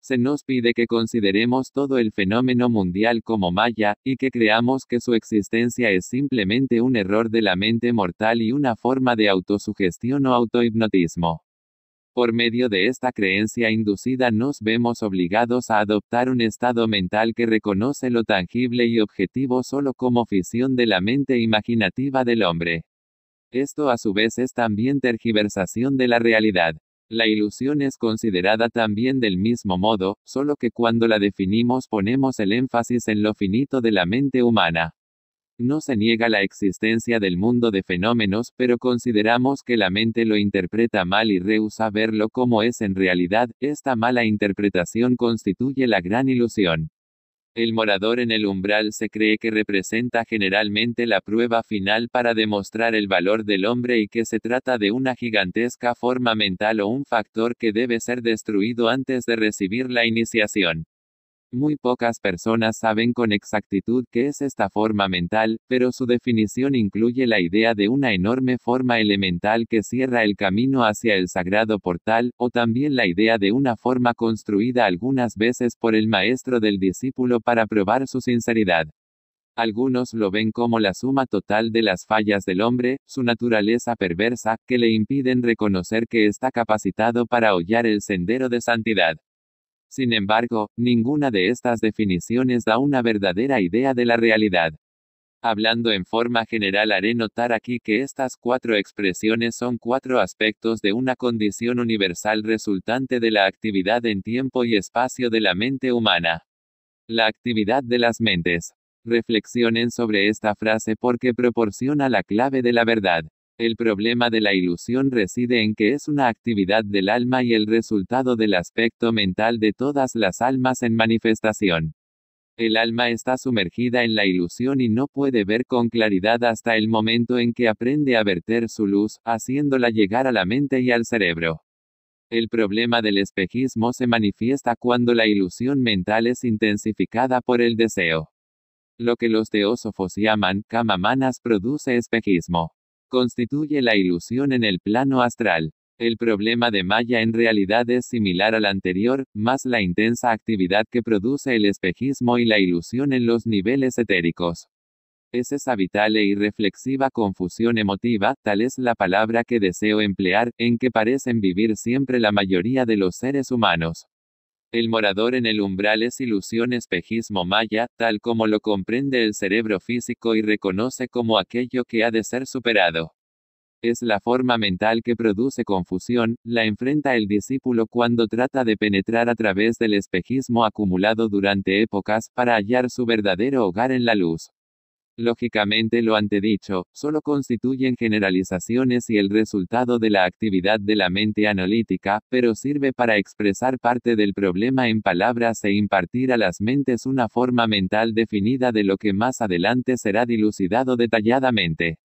Speaker 1: Se nos pide que consideremos todo el fenómeno mundial como maya, y que creamos que su existencia es simplemente un error de la mente mortal y una forma de autosugestión o autohipnotismo. Por medio de esta creencia inducida nos vemos obligados a adoptar un estado mental que reconoce lo tangible y objetivo solo como fisión de la mente imaginativa del hombre. Esto a su vez es también tergiversación de la realidad. La ilusión es considerada también del mismo modo, solo que cuando la definimos ponemos el énfasis en lo finito de la mente humana. No se niega la existencia del mundo de fenómenos, pero consideramos que la mente lo interpreta mal y rehúsa verlo como es en realidad, esta mala interpretación constituye la gran ilusión. El morador en el umbral se cree que representa generalmente la prueba final para demostrar el valor del hombre y que se trata de una gigantesca forma mental o un factor que debe ser destruido antes de recibir la iniciación. Muy pocas personas saben con exactitud qué es esta forma mental, pero su definición incluye la idea de una enorme forma elemental que cierra el camino hacia el sagrado portal, o también la idea de una forma construida algunas veces por el maestro del discípulo para probar su sinceridad. Algunos lo ven como la suma total de las fallas del hombre, su naturaleza perversa, que le impiden reconocer que está capacitado para hollar el sendero de santidad. Sin embargo, ninguna de estas definiciones da una verdadera idea de la realidad. Hablando en forma general haré notar aquí que estas cuatro expresiones son cuatro aspectos de una condición universal resultante de la actividad en tiempo y espacio de la mente humana. La actividad de las mentes. Reflexionen sobre esta frase porque proporciona la clave de la verdad. El problema de la ilusión reside en que es una actividad del alma y el resultado del aspecto mental de todas las almas en manifestación. El alma está sumergida en la ilusión y no puede ver con claridad hasta el momento en que aprende a verter su luz, haciéndola llegar a la mente y al cerebro. El problema del espejismo se manifiesta cuando la ilusión mental es intensificada por el deseo. Lo que los teósofos llaman camamanas produce espejismo constituye la ilusión en el plano astral. El problema de Maya en realidad es similar al anterior, más la intensa actividad que produce el espejismo y la ilusión en los niveles etéricos. Es esa vital e irreflexiva confusión emotiva, tal es la palabra que deseo emplear, en que parecen vivir siempre la mayoría de los seres humanos. El morador en el umbral es ilusión espejismo maya, tal como lo comprende el cerebro físico y reconoce como aquello que ha de ser superado. Es la forma mental que produce confusión, la enfrenta el discípulo cuando trata de penetrar a través del espejismo acumulado durante épocas para hallar su verdadero hogar en la luz. Lógicamente lo antedicho, solo constituyen generalizaciones y el resultado de la actividad de la mente analítica, pero sirve para expresar parte del problema en palabras e impartir a las mentes una forma mental definida de lo que más adelante será dilucidado detalladamente.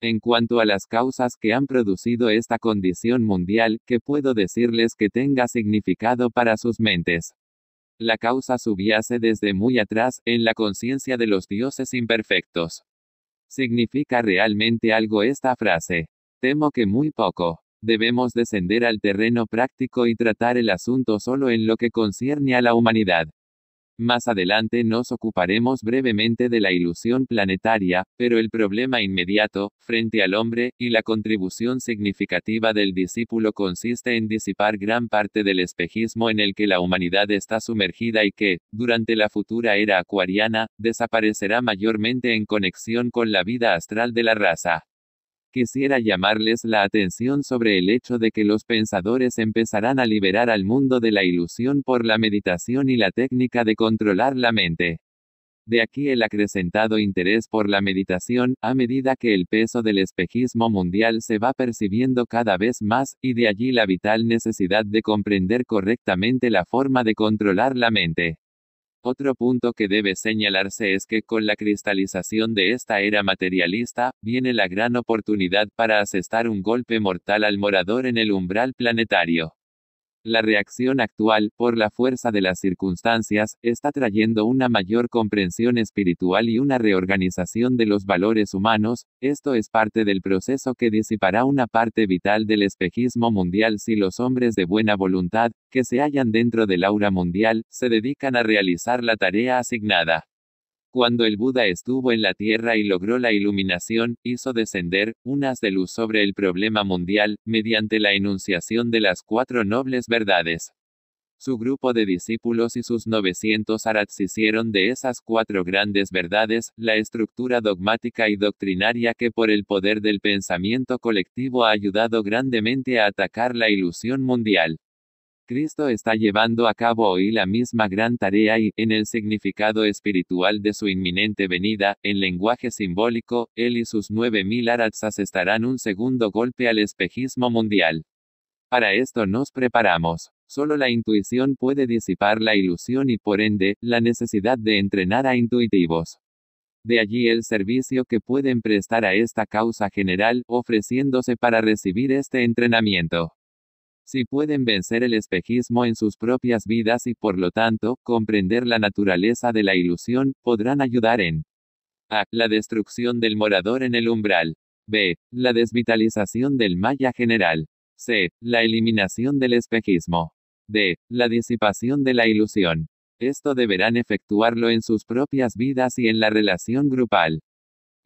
Speaker 1: En cuanto a las causas que han producido esta condición mundial, que puedo decirles que tenga significado para sus mentes. La causa subyace desde muy atrás, en la conciencia de los dioses imperfectos. ¿Significa realmente algo esta frase? Temo que muy poco. Debemos descender al terreno práctico y tratar el asunto solo en lo que concierne a la humanidad. Más adelante nos ocuparemos brevemente de la ilusión planetaria, pero el problema inmediato, frente al hombre, y la contribución significativa del discípulo consiste en disipar gran parte del espejismo en el que la humanidad está sumergida y que, durante la futura era acuariana, desaparecerá mayormente en conexión con la vida astral de la raza quisiera llamarles la atención sobre el hecho de que los pensadores empezarán a liberar al mundo de la ilusión por la meditación y la técnica de controlar la mente. De aquí el acrecentado interés por la meditación, a medida que el peso del espejismo mundial se va percibiendo cada vez más, y de allí la vital necesidad de comprender correctamente la forma de controlar la mente. Otro punto que debe señalarse es que con la cristalización de esta era materialista, viene la gran oportunidad para asestar un golpe mortal al morador en el umbral planetario. La reacción actual, por la fuerza de las circunstancias, está trayendo una mayor comprensión espiritual y una reorganización de los valores humanos, esto es parte del proceso que disipará una parte vital del espejismo mundial si los hombres de buena voluntad, que se hallan dentro del aura mundial, se dedican a realizar la tarea asignada. Cuando el Buda estuvo en la Tierra y logró la iluminación, hizo descender unas de luz sobre el problema mundial, mediante la enunciación de las cuatro nobles verdades. Su grupo de discípulos y sus 900 arats hicieron de esas cuatro grandes verdades la estructura dogmática y doctrinaria que por el poder del pensamiento colectivo ha ayudado grandemente a atacar la ilusión mundial. Cristo está llevando a cabo hoy la misma gran tarea y, en el significado espiritual de su inminente venida, en lenguaje simbólico, él y sus nueve mil aratsas estarán un segundo golpe al espejismo mundial. Para esto nos preparamos. Solo la intuición puede disipar la ilusión y por ende, la necesidad de entrenar a intuitivos. De allí el servicio que pueden prestar a esta causa general, ofreciéndose para recibir este entrenamiento si pueden vencer el espejismo en sus propias vidas y por lo tanto, comprender la naturaleza de la ilusión, podrán ayudar en a. La destrucción del morador en el umbral. B. La desvitalización del maya general. C. La eliminación del espejismo. D. La disipación de la ilusión. Esto deberán efectuarlo en sus propias vidas y en la relación grupal.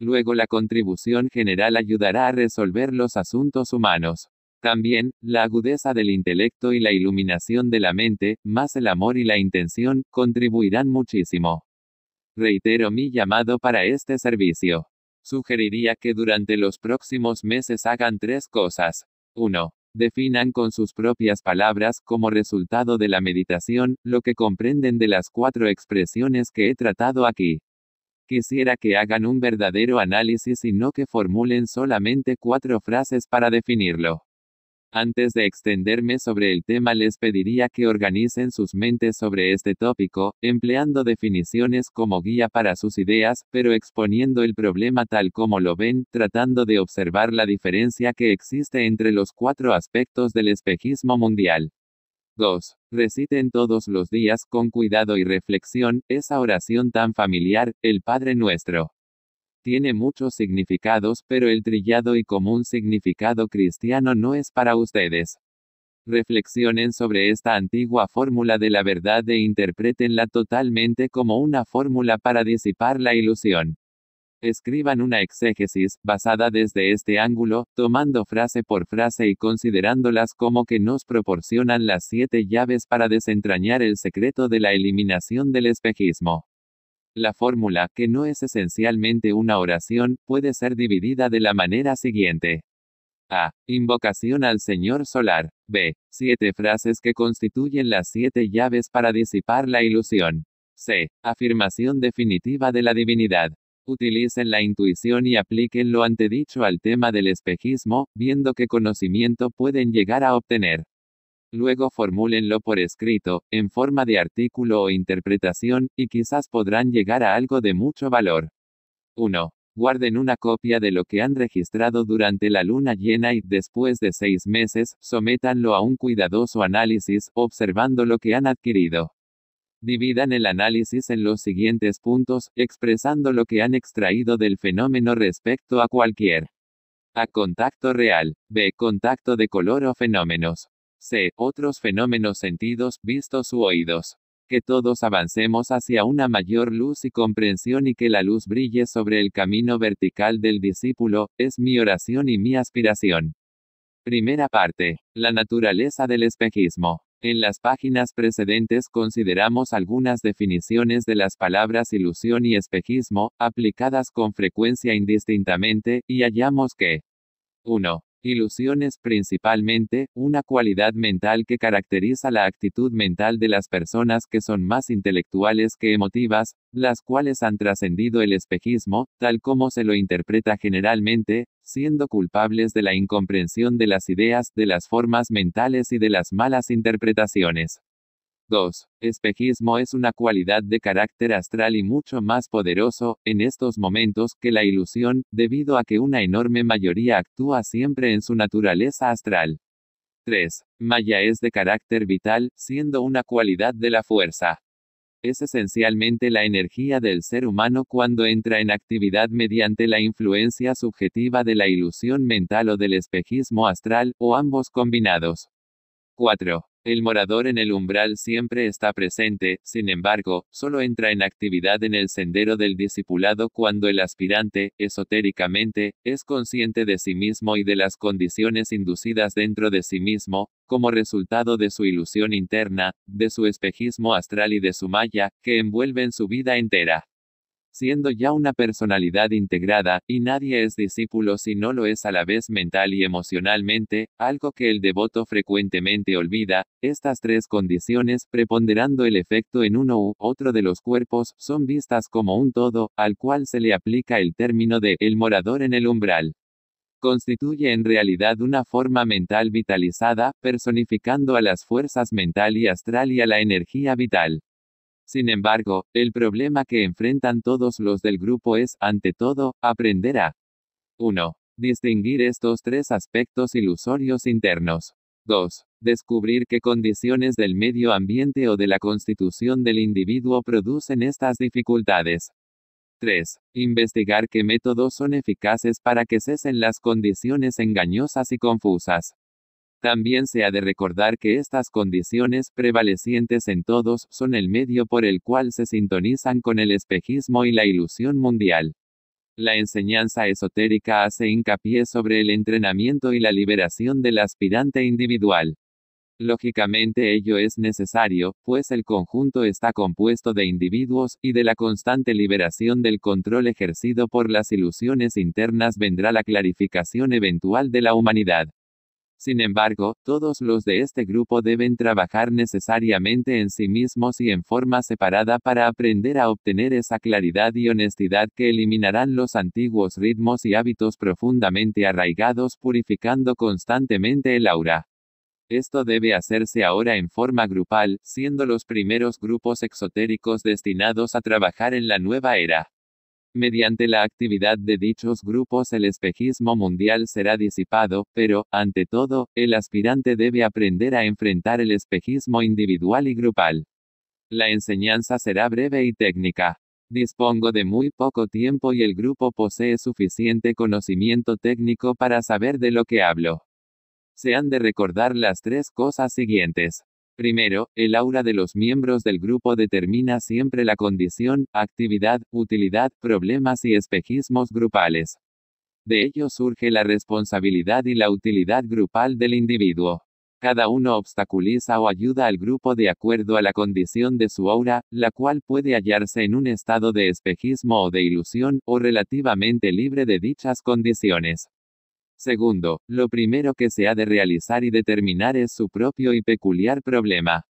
Speaker 1: Luego la contribución general ayudará a resolver los asuntos humanos. También, la agudeza del intelecto y la iluminación de la mente, más el amor y la intención, contribuirán muchísimo. Reitero mi llamado para este servicio. Sugeriría que durante los próximos meses hagan tres cosas. 1. Definan con sus propias palabras, como resultado de la meditación, lo que comprenden de las cuatro expresiones que he tratado aquí. Quisiera que hagan un verdadero análisis y no que formulen solamente cuatro frases para definirlo. Antes de extenderme sobre el tema les pediría que organicen sus mentes sobre este tópico, empleando definiciones como guía para sus ideas, pero exponiendo el problema tal como lo ven, tratando de observar la diferencia que existe entre los cuatro aspectos del espejismo mundial. 2. Reciten todos los días con cuidado y reflexión, esa oración tan familiar, el Padre Nuestro tiene muchos significados, pero el trillado y común significado cristiano no es para ustedes. Reflexionen sobre esta antigua fórmula de la verdad e interpretenla totalmente como una fórmula para disipar la ilusión. Escriban una exégesis, basada desde este ángulo, tomando frase por frase y considerándolas como que nos proporcionan las siete llaves para desentrañar el secreto de la eliminación del espejismo. La fórmula, que no es esencialmente una oración, puede ser dividida de la manera siguiente. A. Invocación al Señor Solar. B. Siete frases que constituyen las siete llaves para disipar la ilusión. C. Afirmación definitiva de la divinidad. Utilicen la intuición y apliquen lo antedicho al tema del espejismo, viendo qué conocimiento pueden llegar a obtener. Luego formúlenlo por escrito, en forma de artículo o interpretación, y quizás podrán llegar a algo de mucho valor. 1. Guarden una copia de lo que han registrado durante la luna llena y, después de seis meses, sométanlo a un cuidadoso análisis, observando lo que han adquirido. Dividan el análisis en los siguientes puntos, expresando lo que han extraído del fenómeno respecto a cualquier. A contacto real. B. Contacto de color o fenómenos c. otros fenómenos sentidos, vistos u oídos. Que todos avancemos hacia una mayor luz y comprensión y que la luz brille sobre el camino vertical del discípulo, es mi oración y mi aspiración. Primera parte. La naturaleza del espejismo. En las páginas precedentes consideramos algunas definiciones de las palabras ilusión y espejismo, aplicadas con frecuencia indistintamente, y hallamos que 1. Ilusión es principalmente una cualidad mental que caracteriza la actitud mental de las personas que son más intelectuales que emotivas, las cuales han trascendido el espejismo, tal como se lo interpreta generalmente, siendo culpables de la incomprensión de las ideas, de las formas mentales y de las malas interpretaciones. 2. Espejismo es una cualidad de carácter astral y mucho más poderoso, en estos momentos, que la ilusión, debido a que una enorme mayoría actúa siempre en su naturaleza astral. 3. Maya es de carácter vital, siendo una cualidad de la fuerza. Es esencialmente la energía del ser humano cuando entra en actividad mediante la influencia subjetiva de la ilusión mental o del espejismo astral, o ambos combinados. 4. El morador en el umbral siempre está presente, sin embargo, solo entra en actividad en el sendero del discipulado cuando el aspirante, esotéricamente, es consciente de sí mismo y de las condiciones inducidas dentro de sí mismo, como resultado de su ilusión interna, de su espejismo astral y de su malla, que envuelven su vida entera siendo ya una personalidad integrada, y nadie es discípulo si no lo es a la vez mental y emocionalmente, algo que el devoto frecuentemente olvida, estas tres condiciones, preponderando el efecto en uno u otro de los cuerpos, son vistas como un todo, al cual se le aplica el término de el morador en el umbral constituye en realidad una forma mental vitalizada, personificando a las fuerzas mental y astral y a la energía vital. Sin embargo, el problema que enfrentan todos los del grupo es, ante todo, aprender a 1. Distinguir estos tres aspectos ilusorios internos. 2. Descubrir qué condiciones del medio ambiente o de la constitución del individuo producen estas dificultades. 3. Investigar qué métodos son eficaces para que cesen las condiciones engañosas y confusas. También se ha de recordar que estas condiciones prevalecientes en todos son el medio por el cual se sintonizan con el espejismo y la ilusión mundial. La enseñanza esotérica hace hincapié sobre el entrenamiento y la liberación del aspirante individual. Lógicamente ello es necesario, pues el conjunto está compuesto de individuos, y de la constante liberación del control ejercido por las ilusiones internas vendrá la clarificación eventual de la humanidad. Sin embargo, todos los de este grupo deben trabajar necesariamente en sí mismos y en forma separada para aprender a obtener esa claridad y honestidad que eliminarán los antiguos ritmos y hábitos profundamente arraigados purificando constantemente el aura. Esto debe hacerse ahora en forma grupal, siendo los primeros grupos exotéricos destinados a trabajar en la nueva era. Mediante la actividad de dichos grupos el espejismo mundial será disipado, pero, ante todo, el aspirante debe aprender a enfrentar el espejismo individual y grupal. La enseñanza será breve y técnica. Dispongo de muy poco tiempo y el grupo posee suficiente conocimiento técnico para saber de lo que hablo. Se han de recordar las tres cosas siguientes. Primero, el aura de los miembros del grupo determina siempre la condición, actividad, utilidad, problemas y espejismos grupales. De ello surge la responsabilidad y la utilidad grupal del individuo. Cada uno obstaculiza o ayuda al grupo de acuerdo a la condición de su aura, la cual puede hallarse en un estado de espejismo o de ilusión, o relativamente libre de dichas condiciones. Segundo, lo primero que se ha de realizar y determinar es su propio y peculiar problema.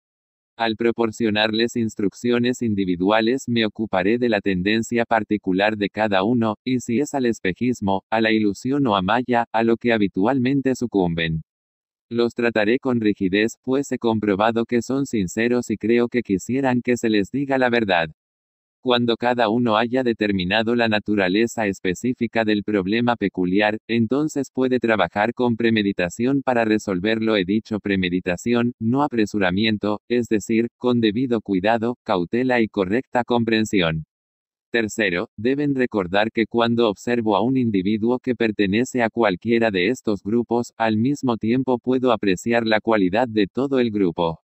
Speaker 1: Al proporcionarles instrucciones individuales me ocuparé de la tendencia particular de cada uno, y si es al espejismo, a la ilusión o a maya, a lo que habitualmente sucumben. Los trataré con rigidez, pues he comprobado que son sinceros y creo que quisieran que se les diga la verdad. Cuando cada uno haya determinado la naturaleza específica del problema peculiar, entonces puede trabajar con premeditación para resolverlo. He dicho premeditación, no apresuramiento, es decir, con debido cuidado, cautela y correcta comprensión. Tercero, deben recordar que cuando observo a un individuo que pertenece a cualquiera de estos grupos, al mismo tiempo puedo apreciar la cualidad de todo el grupo.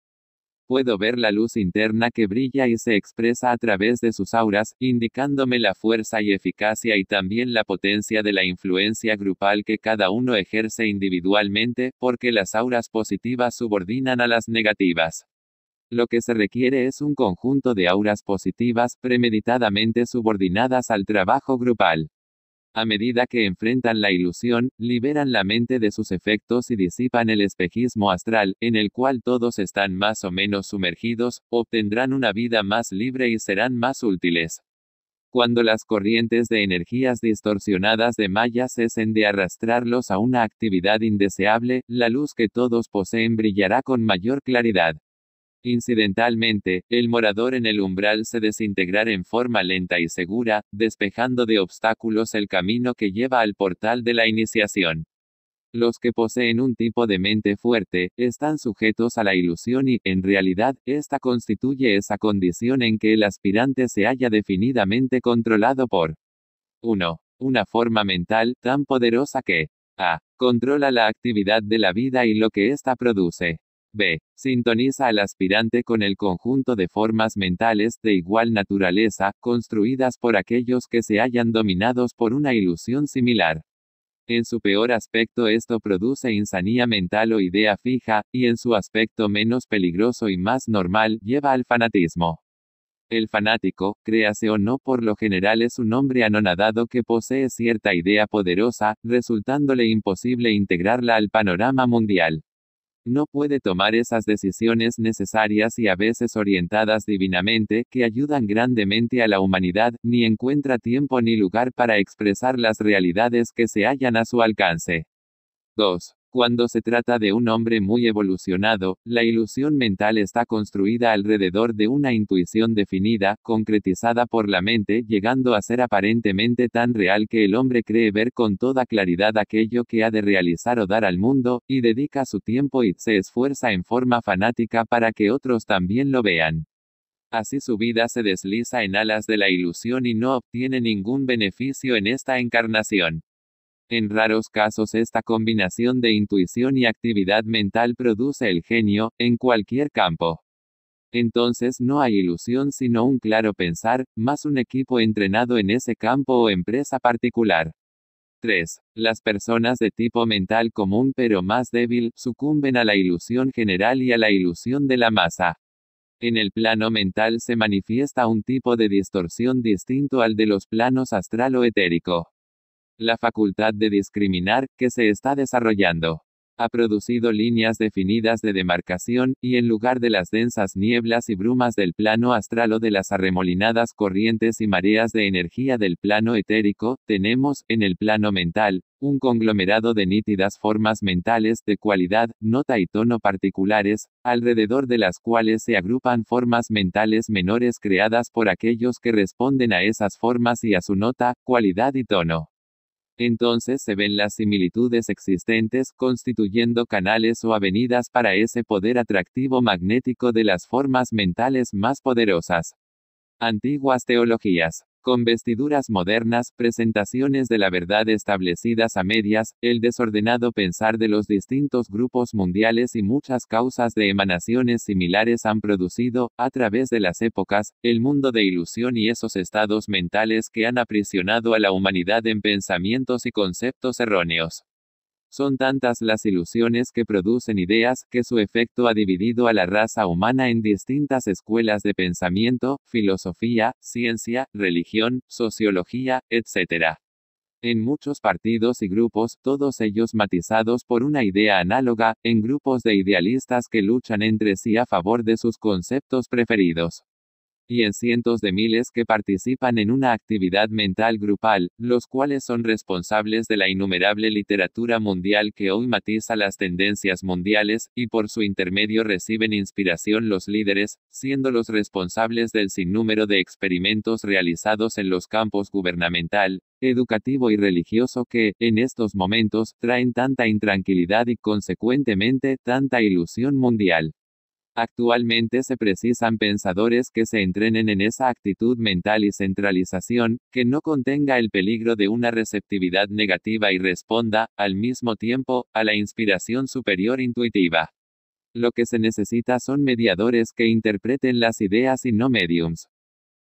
Speaker 1: Puedo ver la luz interna que brilla y se expresa a través de sus auras, indicándome la fuerza y eficacia y también la potencia de la influencia grupal que cada uno ejerce individualmente, porque las auras positivas subordinan a las negativas. Lo que se requiere es un conjunto de auras positivas premeditadamente subordinadas al trabajo grupal. A medida que enfrentan la ilusión, liberan la mente de sus efectos y disipan el espejismo astral, en el cual todos están más o menos sumergidos, obtendrán una vida más libre y serán más útiles cuando las corrientes de energías distorsionadas de Maya cesen de arrastrarlos a una actividad indeseable, la luz que todos poseen brillará con mayor claridad. Incidentalmente, el morador en el umbral se desintegrar en forma lenta y segura, despejando de obstáculos el camino que lleva al portal de la iniciación. Los que poseen un tipo de mente fuerte, están sujetos a la ilusión y, en realidad, esta constituye esa condición en que el aspirante se haya definidamente controlado por 1. Una forma mental, tan poderosa que a. controla la actividad de la vida y lo que ésta produce. B. Sintoniza al aspirante con el conjunto de formas mentales de igual naturaleza, construidas por aquellos que se hayan dominados por una ilusión similar. En su peor aspecto esto produce insanía mental o idea fija, y en su aspecto menos peligroso y más normal, lleva al fanatismo. El fanático, créase o no por lo general es un hombre anonadado que posee cierta idea poderosa, resultándole imposible integrarla al panorama mundial. No puede tomar esas decisiones necesarias y a veces orientadas divinamente, que ayudan grandemente a la humanidad, ni encuentra tiempo ni lugar para expresar las realidades que se hallan a su alcance. 2. Cuando se trata de un hombre muy evolucionado, la ilusión mental está construida alrededor de una intuición definida, concretizada por la mente, llegando a ser aparentemente tan real que el hombre cree ver con toda claridad aquello que ha de realizar o dar al mundo, y dedica su tiempo y se esfuerza en forma fanática para que otros también lo vean. Así su vida se desliza en alas de la ilusión y no obtiene ningún beneficio en esta encarnación. En raros casos esta combinación de intuición y actividad mental produce el genio, en cualquier campo. Entonces no hay ilusión sino un claro pensar, más un equipo entrenado en ese campo o empresa particular. 3. Las personas de tipo mental común pero más débil sucumben a la ilusión general y a la ilusión de la masa. En el plano mental se manifiesta un tipo de distorsión distinto al de los planos astral o etérico. La facultad de discriminar, que se está desarrollando, ha producido líneas definidas de demarcación, y en lugar de las densas nieblas y brumas del plano astral o de las arremolinadas corrientes y mareas de energía del plano etérico, tenemos, en el plano mental, un conglomerado de nítidas formas mentales, de cualidad, nota y tono particulares, alrededor de las cuales se agrupan formas mentales menores creadas por aquellos que responden a esas formas y a su nota, cualidad y tono entonces se ven las similitudes existentes, constituyendo canales o avenidas para ese poder atractivo magnético de las formas mentales más poderosas. Antiguas teologías con vestiduras modernas, presentaciones de la verdad establecidas a medias, el desordenado pensar de los distintos grupos mundiales y muchas causas de emanaciones similares han producido, a través de las épocas, el mundo de ilusión y esos estados mentales que han aprisionado a la humanidad en pensamientos y conceptos erróneos. Son tantas las ilusiones que producen ideas que su efecto ha dividido a la raza humana en distintas escuelas de pensamiento, filosofía, ciencia, religión, sociología, etc. En muchos partidos y grupos, todos ellos matizados por una idea análoga, en grupos de idealistas que luchan entre sí a favor de sus conceptos preferidos y en cientos de miles que participan en una actividad mental grupal, los cuales son responsables de la innumerable literatura mundial que hoy matiza las tendencias mundiales, y por su intermedio reciben inspiración los líderes, siendo los responsables del sinnúmero de experimentos realizados en los campos gubernamental, educativo y religioso que, en estos momentos, traen tanta intranquilidad y consecuentemente tanta ilusión mundial. Actualmente se precisan pensadores que se entrenen en esa actitud mental y centralización, que no contenga el peligro de una receptividad negativa y responda, al mismo tiempo, a la inspiración superior intuitiva. Lo que se necesita son mediadores que interpreten las ideas y no mediums.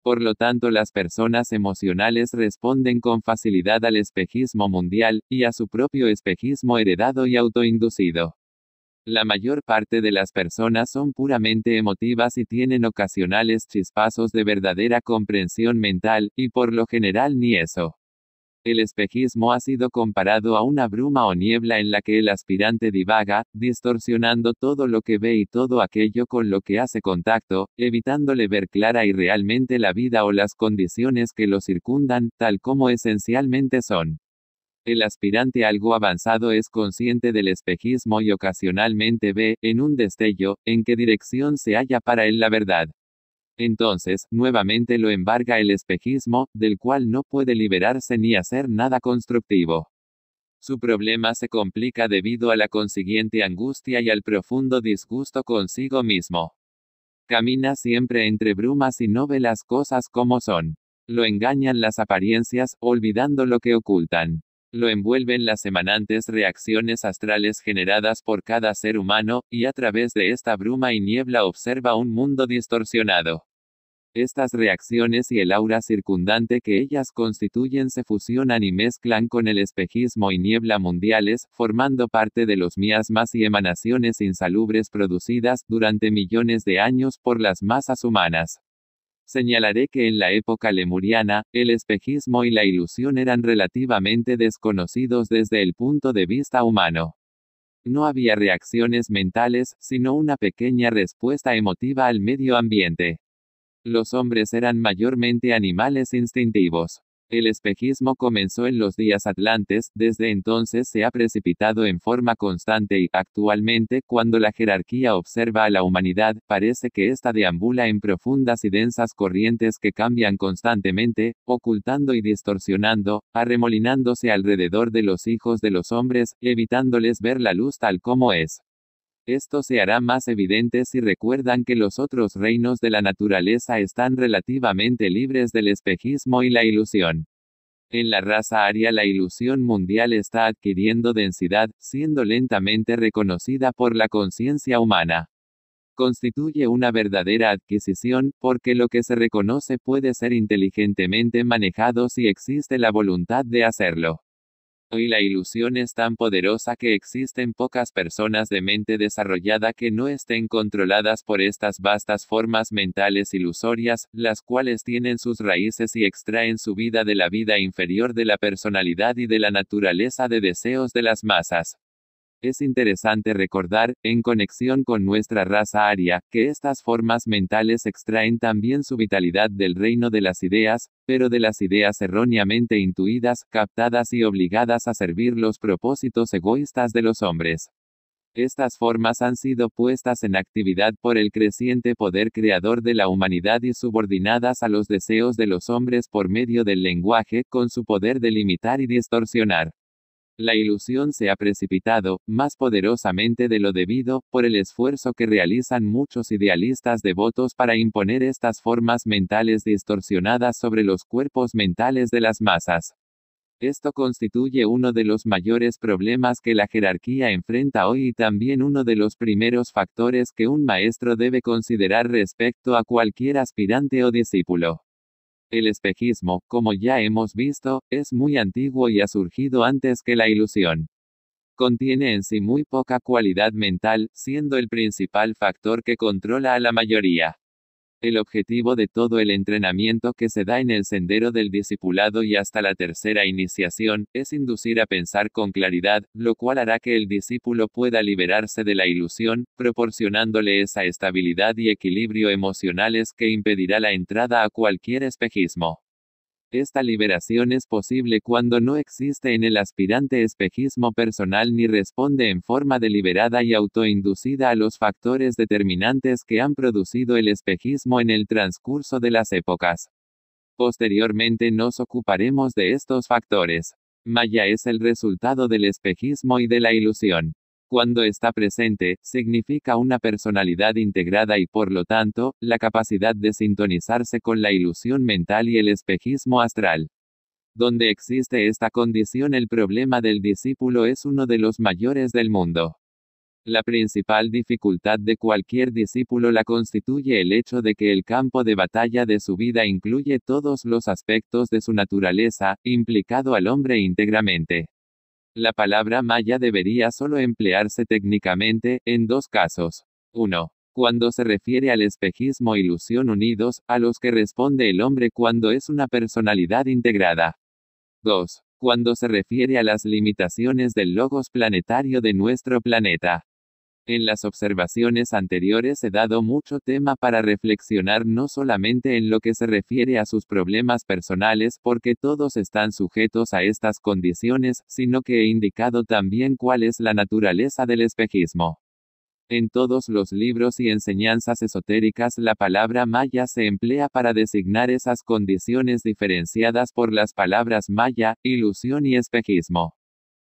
Speaker 1: Por lo tanto, las personas emocionales responden con facilidad al espejismo mundial, y a su propio espejismo heredado y autoinducido. La mayor parte de las personas son puramente emotivas y tienen ocasionales chispazos de verdadera comprensión mental, y por lo general ni eso. El espejismo ha sido comparado a una bruma o niebla en la que el aspirante divaga, distorsionando todo lo que ve y todo aquello con lo que hace contacto, evitándole ver clara y realmente la vida o las condiciones que lo circundan, tal como esencialmente son. El aspirante algo avanzado es consciente del espejismo y ocasionalmente ve, en un destello, en qué dirección se halla para él la verdad. Entonces, nuevamente lo embarga el espejismo, del cual no puede liberarse ni hacer nada constructivo. Su problema se complica debido a la consiguiente angustia y al profundo disgusto consigo mismo. Camina siempre entre brumas y no ve las cosas como son. Lo engañan las apariencias, olvidando lo que ocultan. Lo envuelven las emanantes reacciones astrales generadas por cada ser humano, y a través de esta bruma y niebla observa un mundo distorsionado. Estas reacciones y el aura circundante que ellas constituyen se fusionan y mezclan con el espejismo y niebla mundiales, formando parte de los miasmas y emanaciones insalubres producidas durante millones de años por las masas humanas. Señalaré que en la época lemuriana, el espejismo y la ilusión eran relativamente desconocidos desde el punto de vista humano. No había reacciones mentales, sino una pequeña respuesta emotiva al medio ambiente. Los hombres eran mayormente animales instintivos. El espejismo comenzó en los días atlantes, desde entonces se ha precipitado en forma constante y, actualmente, cuando la jerarquía observa a la humanidad, parece que esta deambula en profundas y densas corrientes que cambian constantemente, ocultando y distorsionando, arremolinándose alrededor de los hijos de los hombres, evitándoles ver la luz tal como es. Esto se hará más evidente si recuerdan que los otros reinos de la naturaleza están relativamente libres del espejismo y la ilusión. En la raza aria la ilusión mundial está adquiriendo densidad, siendo lentamente reconocida por la conciencia humana. Constituye una verdadera adquisición, porque lo que se reconoce puede ser inteligentemente manejado si existe la voluntad de hacerlo. Hoy la ilusión es tan poderosa que existen pocas personas de mente desarrollada que no estén controladas por estas vastas formas mentales ilusorias, las cuales tienen sus raíces y extraen su vida de la vida inferior de la personalidad y de la naturaleza de deseos de las masas. Es interesante recordar, en conexión con nuestra raza aria, que estas formas mentales extraen también su vitalidad del reino de las ideas, pero de las ideas erróneamente intuidas, captadas y obligadas a servir los propósitos egoístas de los hombres. Estas formas han sido puestas en actividad por el creciente poder creador de la humanidad y subordinadas a los deseos de los hombres por medio del lenguaje, con su poder de limitar y distorsionar. La ilusión se ha precipitado, más poderosamente de lo debido, por el esfuerzo que realizan muchos idealistas devotos para imponer estas formas mentales distorsionadas sobre los cuerpos mentales de las masas. Esto constituye uno de los mayores problemas que la jerarquía enfrenta hoy y también uno de los primeros factores que un maestro debe considerar respecto a cualquier aspirante o discípulo. El espejismo, como ya hemos visto, es muy antiguo y ha surgido antes que la ilusión. Contiene en sí muy poca cualidad mental, siendo el principal factor que controla a la mayoría. El objetivo de todo el entrenamiento que se da en el sendero del discipulado y hasta la tercera iniciación, es inducir a pensar con claridad, lo cual hará que el discípulo pueda liberarse de la ilusión, proporcionándole esa estabilidad y equilibrio emocionales que impedirá la entrada a cualquier espejismo. Esta liberación es posible cuando no existe en el aspirante espejismo personal ni responde en forma deliberada y autoinducida a los factores determinantes que han producido el espejismo en el transcurso de las épocas. Posteriormente nos ocuparemos de estos factores. Maya es el resultado del espejismo y de la ilusión. Cuando está presente, significa una personalidad integrada y por lo tanto, la capacidad de sintonizarse con la ilusión mental y el espejismo astral. Donde existe esta condición el problema del discípulo es uno de los mayores del mundo. La principal dificultad de cualquier discípulo la constituye el hecho de que el campo de batalla de su vida incluye todos los aspectos de su naturaleza, implicado al hombre íntegramente. La palabra maya debería solo emplearse técnicamente, en dos casos. 1. Cuando se refiere al espejismo ilusión unidos, a los que responde el hombre cuando es una personalidad integrada. 2. Cuando se refiere a las limitaciones del logos planetario de nuestro planeta. En las observaciones anteriores he dado mucho tema para reflexionar no solamente en lo que se refiere a sus problemas personales porque todos están sujetos a estas condiciones, sino que he indicado también cuál es la naturaleza del espejismo. En todos los libros y enseñanzas esotéricas la palabra maya se emplea para designar esas condiciones diferenciadas por las palabras maya, ilusión y espejismo.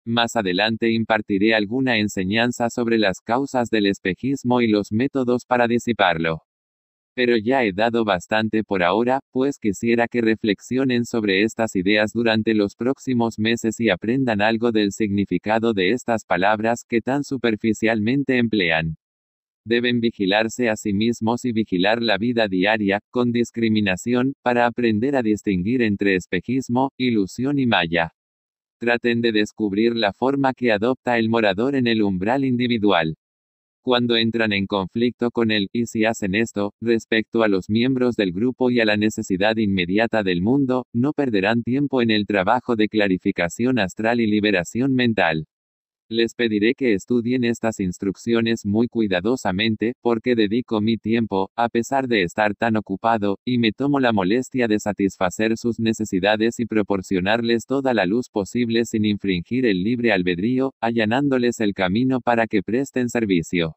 Speaker 1: Más adelante impartiré alguna enseñanza sobre las causas del espejismo y los métodos para disiparlo. Pero ya he dado bastante por ahora, pues quisiera que reflexionen sobre estas ideas durante los próximos meses y aprendan algo del significado de estas palabras que tan superficialmente emplean. Deben vigilarse a sí mismos y vigilar la vida diaria, con discriminación, para aprender a distinguir entre espejismo, ilusión y maya traten de descubrir la forma que adopta el morador en el umbral individual. Cuando entran en conflicto con él, y si hacen esto, respecto a los miembros del grupo y a la necesidad inmediata del mundo, no perderán tiempo en el trabajo de clarificación astral y liberación mental. Les pediré que estudien estas instrucciones muy cuidadosamente, porque dedico mi tiempo, a pesar de estar tan ocupado, y me tomo la molestia de satisfacer sus necesidades y proporcionarles toda la luz posible sin infringir el libre albedrío, allanándoles el camino para que presten servicio.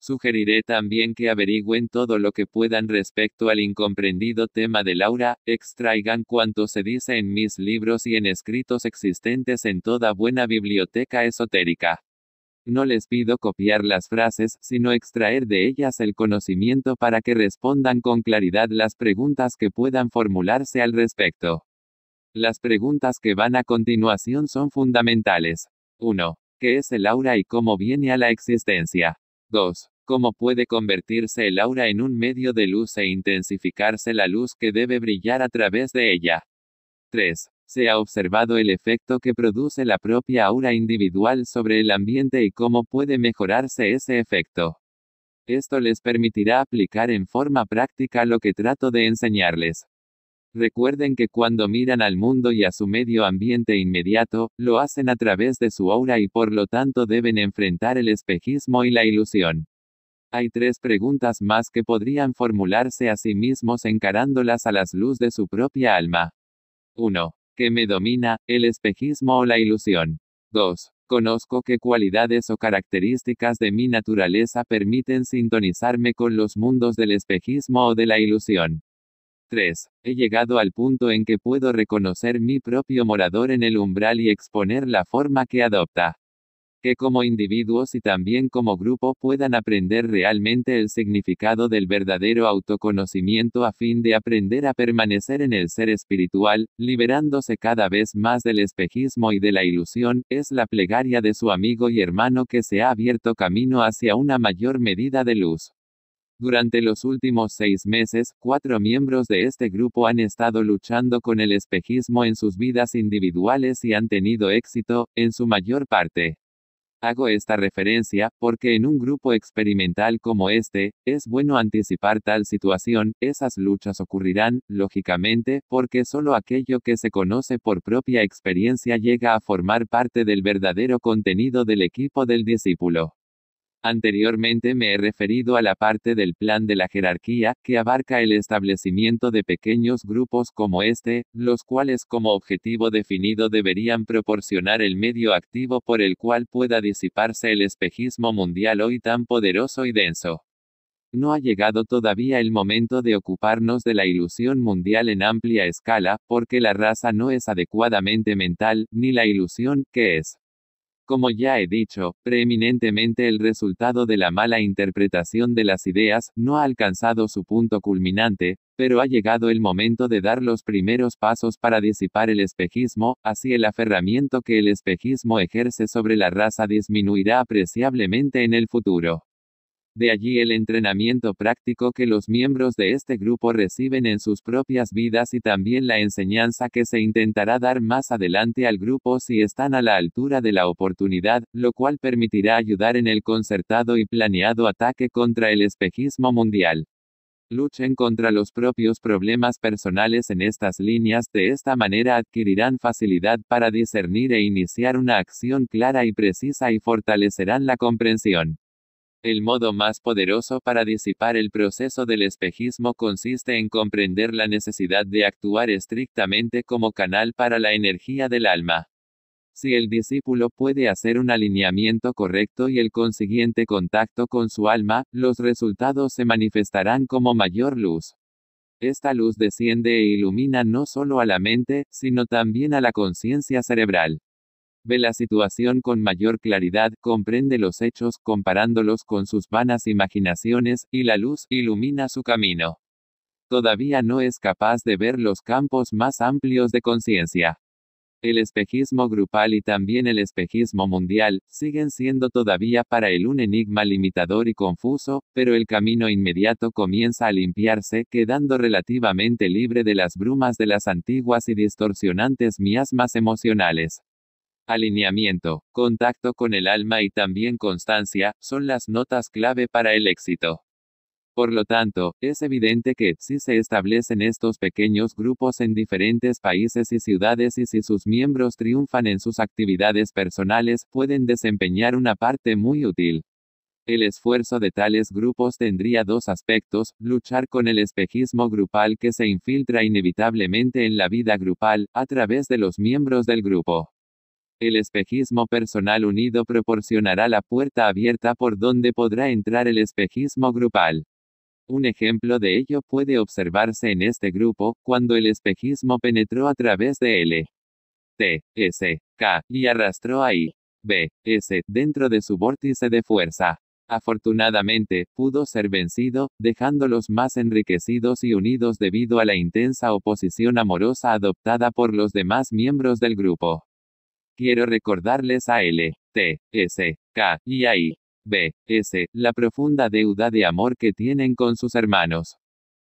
Speaker 1: Sugeriré también que averigüen todo lo que puedan respecto al incomprendido tema de Laura, extraigan cuanto se dice en mis libros y en escritos existentes en toda buena biblioteca esotérica. No les pido copiar las frases, sino extraer de ellas el conocimiento para que respondan con claridad las preguntas que puedan formularse al respecto. Las preguntas que van a continuación son fundamentales. 1. ¿Qué es el aura y cómo viene a la existencia? 2 cómo puede convertirse el aura en un medio de luz e intensificarse la luz que debe brillar a través de ella. 3. Se ha observado el efecto que produce la propia aura individual sobre el ambiente y cómo puede mejorarse ese efecto. Esto les permitirá aplicar en forma práctica lo que trato de enseñarles. Recuerden que cuando miran al mundo y a su medio ambiente inmediato, lo hacen a través de su aura y por lo tanto deben enfrentar el espejismo y la ilusión. Hay tres preguntas más que podrían formularse a sí mismos encarándolas a las luz de su propia alma. 1. ¿Qué me domina, el espejismo o la ilusión? 2. Conozco qué cualidades o características de mi naturaleza permiten sintonizarme con los mundos del espejismo o de la ilusión. 3. He llegado al punto en que puedo reconocer mi propio morador en el umbral y exponer la forma que adopta que como individuos y también como grupo puedan aprender realmente el significado del verdadero autoconocimiento a fin de aprender a permanecer en el ser espiritual, liberándose cada vez más del espejismo y de la ilusión, es la plegaria de su amigo y hermano que se ha abierto camino hacia una mayor medida de luz. Durante los últimos seis meses, cuatro miembros de este grupo han estado luchando con el espejismo en sus vidas individuales y han tenido éxito, en su mayor parte. Hago esta referencia, porque en un grupo experimental como este, es bueno anticipar tal situación, esas luchas ocurrirán, lógicamente, porque solo aquello que se conoce por propia experiencia llega a formar parte del verdadero contenido del equipo del discípulo. Anteriormente me he referido a la parte del plan de la jerarquía, que abarca el establecimiento de pequeños grupos como este, los cuales como objetivo definido deberían proporcionar el medio activo por el cual pueda disiparse el espejismo mundial hoy tan poderoso y denso. No ha llegado todavía el momento de ocuparnos de la ilusión mundial en amplia escala, porque la raza no es adecuadamente mental, ni la ilusión, que es como ya he dicho, preeminentemente el resultado de la mala interpretación de las ideas, no ha alcanzado su punto culminante, pero ha llegado el momento de dar los primeros pasos para disipar el espejismo, así el aferramiento que el espejismo ejerce sobre la raza disminuirá apreciablemente en el futuro. De allí el entrenamiento práctico que los miembros de este grupo reciben en sus propias vidas y también la enseñanza que se intentará dar más adelante al grupo si están a la altura de la oportunidad, lo cual permitirá ayudar en el concertado y planeado ataque contra el espejismo mundial. Luchen contra los propios problemas personales en estas líneas, de esta manera adquirirán facilidad para discernir e iniciar una acción clara y precisa y fortalecerán la comprensión. El modo más poderoso para disipar el proceso del espejismo consiste en comprender la necesidad de actuar estrictamente como canal para la energía del alma. Si el discípulo puede hacer un alineamiento correcto y el consiguiente contacto con su alma, los resultados se manifestarán como mayor luz. Esta luz desciende e ilumina no solo a la mente, sino también a la conciencia cerebral. Ve la situación con mayor claridad, comprende los hechos, comparándolos con sus vanas imaginaciones, y la luz ilumina su camino. Todavía no es capaz de ver los campos más amplios de conciencia. El espejismo grupal y también el espejismo mundial, siguen siendo todavía para él un enigma limitador y confuso, pero el camino inmediato comienza a limpiarse, quedando relativamente libre de las brumas de las antiguas y distorsionantes miasmas emocionales. Alineamiento, contacto con el alma y también constancia, son las notas clave para el éxito. Por lo tanto, es evidente que, si se establecen estos pequeños grupos en diferentes países y ciudades y si sus miembros triunfan en sus actividades personales, pueden desempeñar una parte muy útil. El esfuerzo de tales grupos tendría dos aspectos, luchar con el espejismo grupal que se infiltra inevitablemente en la vida grupal, a través de los miembros del grupo. El espejismo personal unido proporcionará la puerta abierta por donde podrá entrar el espejismo grupal. Un ejemplo de ello puede observarse en este grupo, cuando el espejismo penetró a través de L. T, S, K, y arrastró a I, B, S, dentro de su vórtice de fuerza. Afortunadamente, pudo ser vencido, dejándolos más enriquecidos y unidos debido a la intensa oposición amorosa adoptada por los demás miembros del grupo. Quiero recordarles a L, T, S, K y A I, B, S, la profunda deuda de amor que tienen con sus hermanos.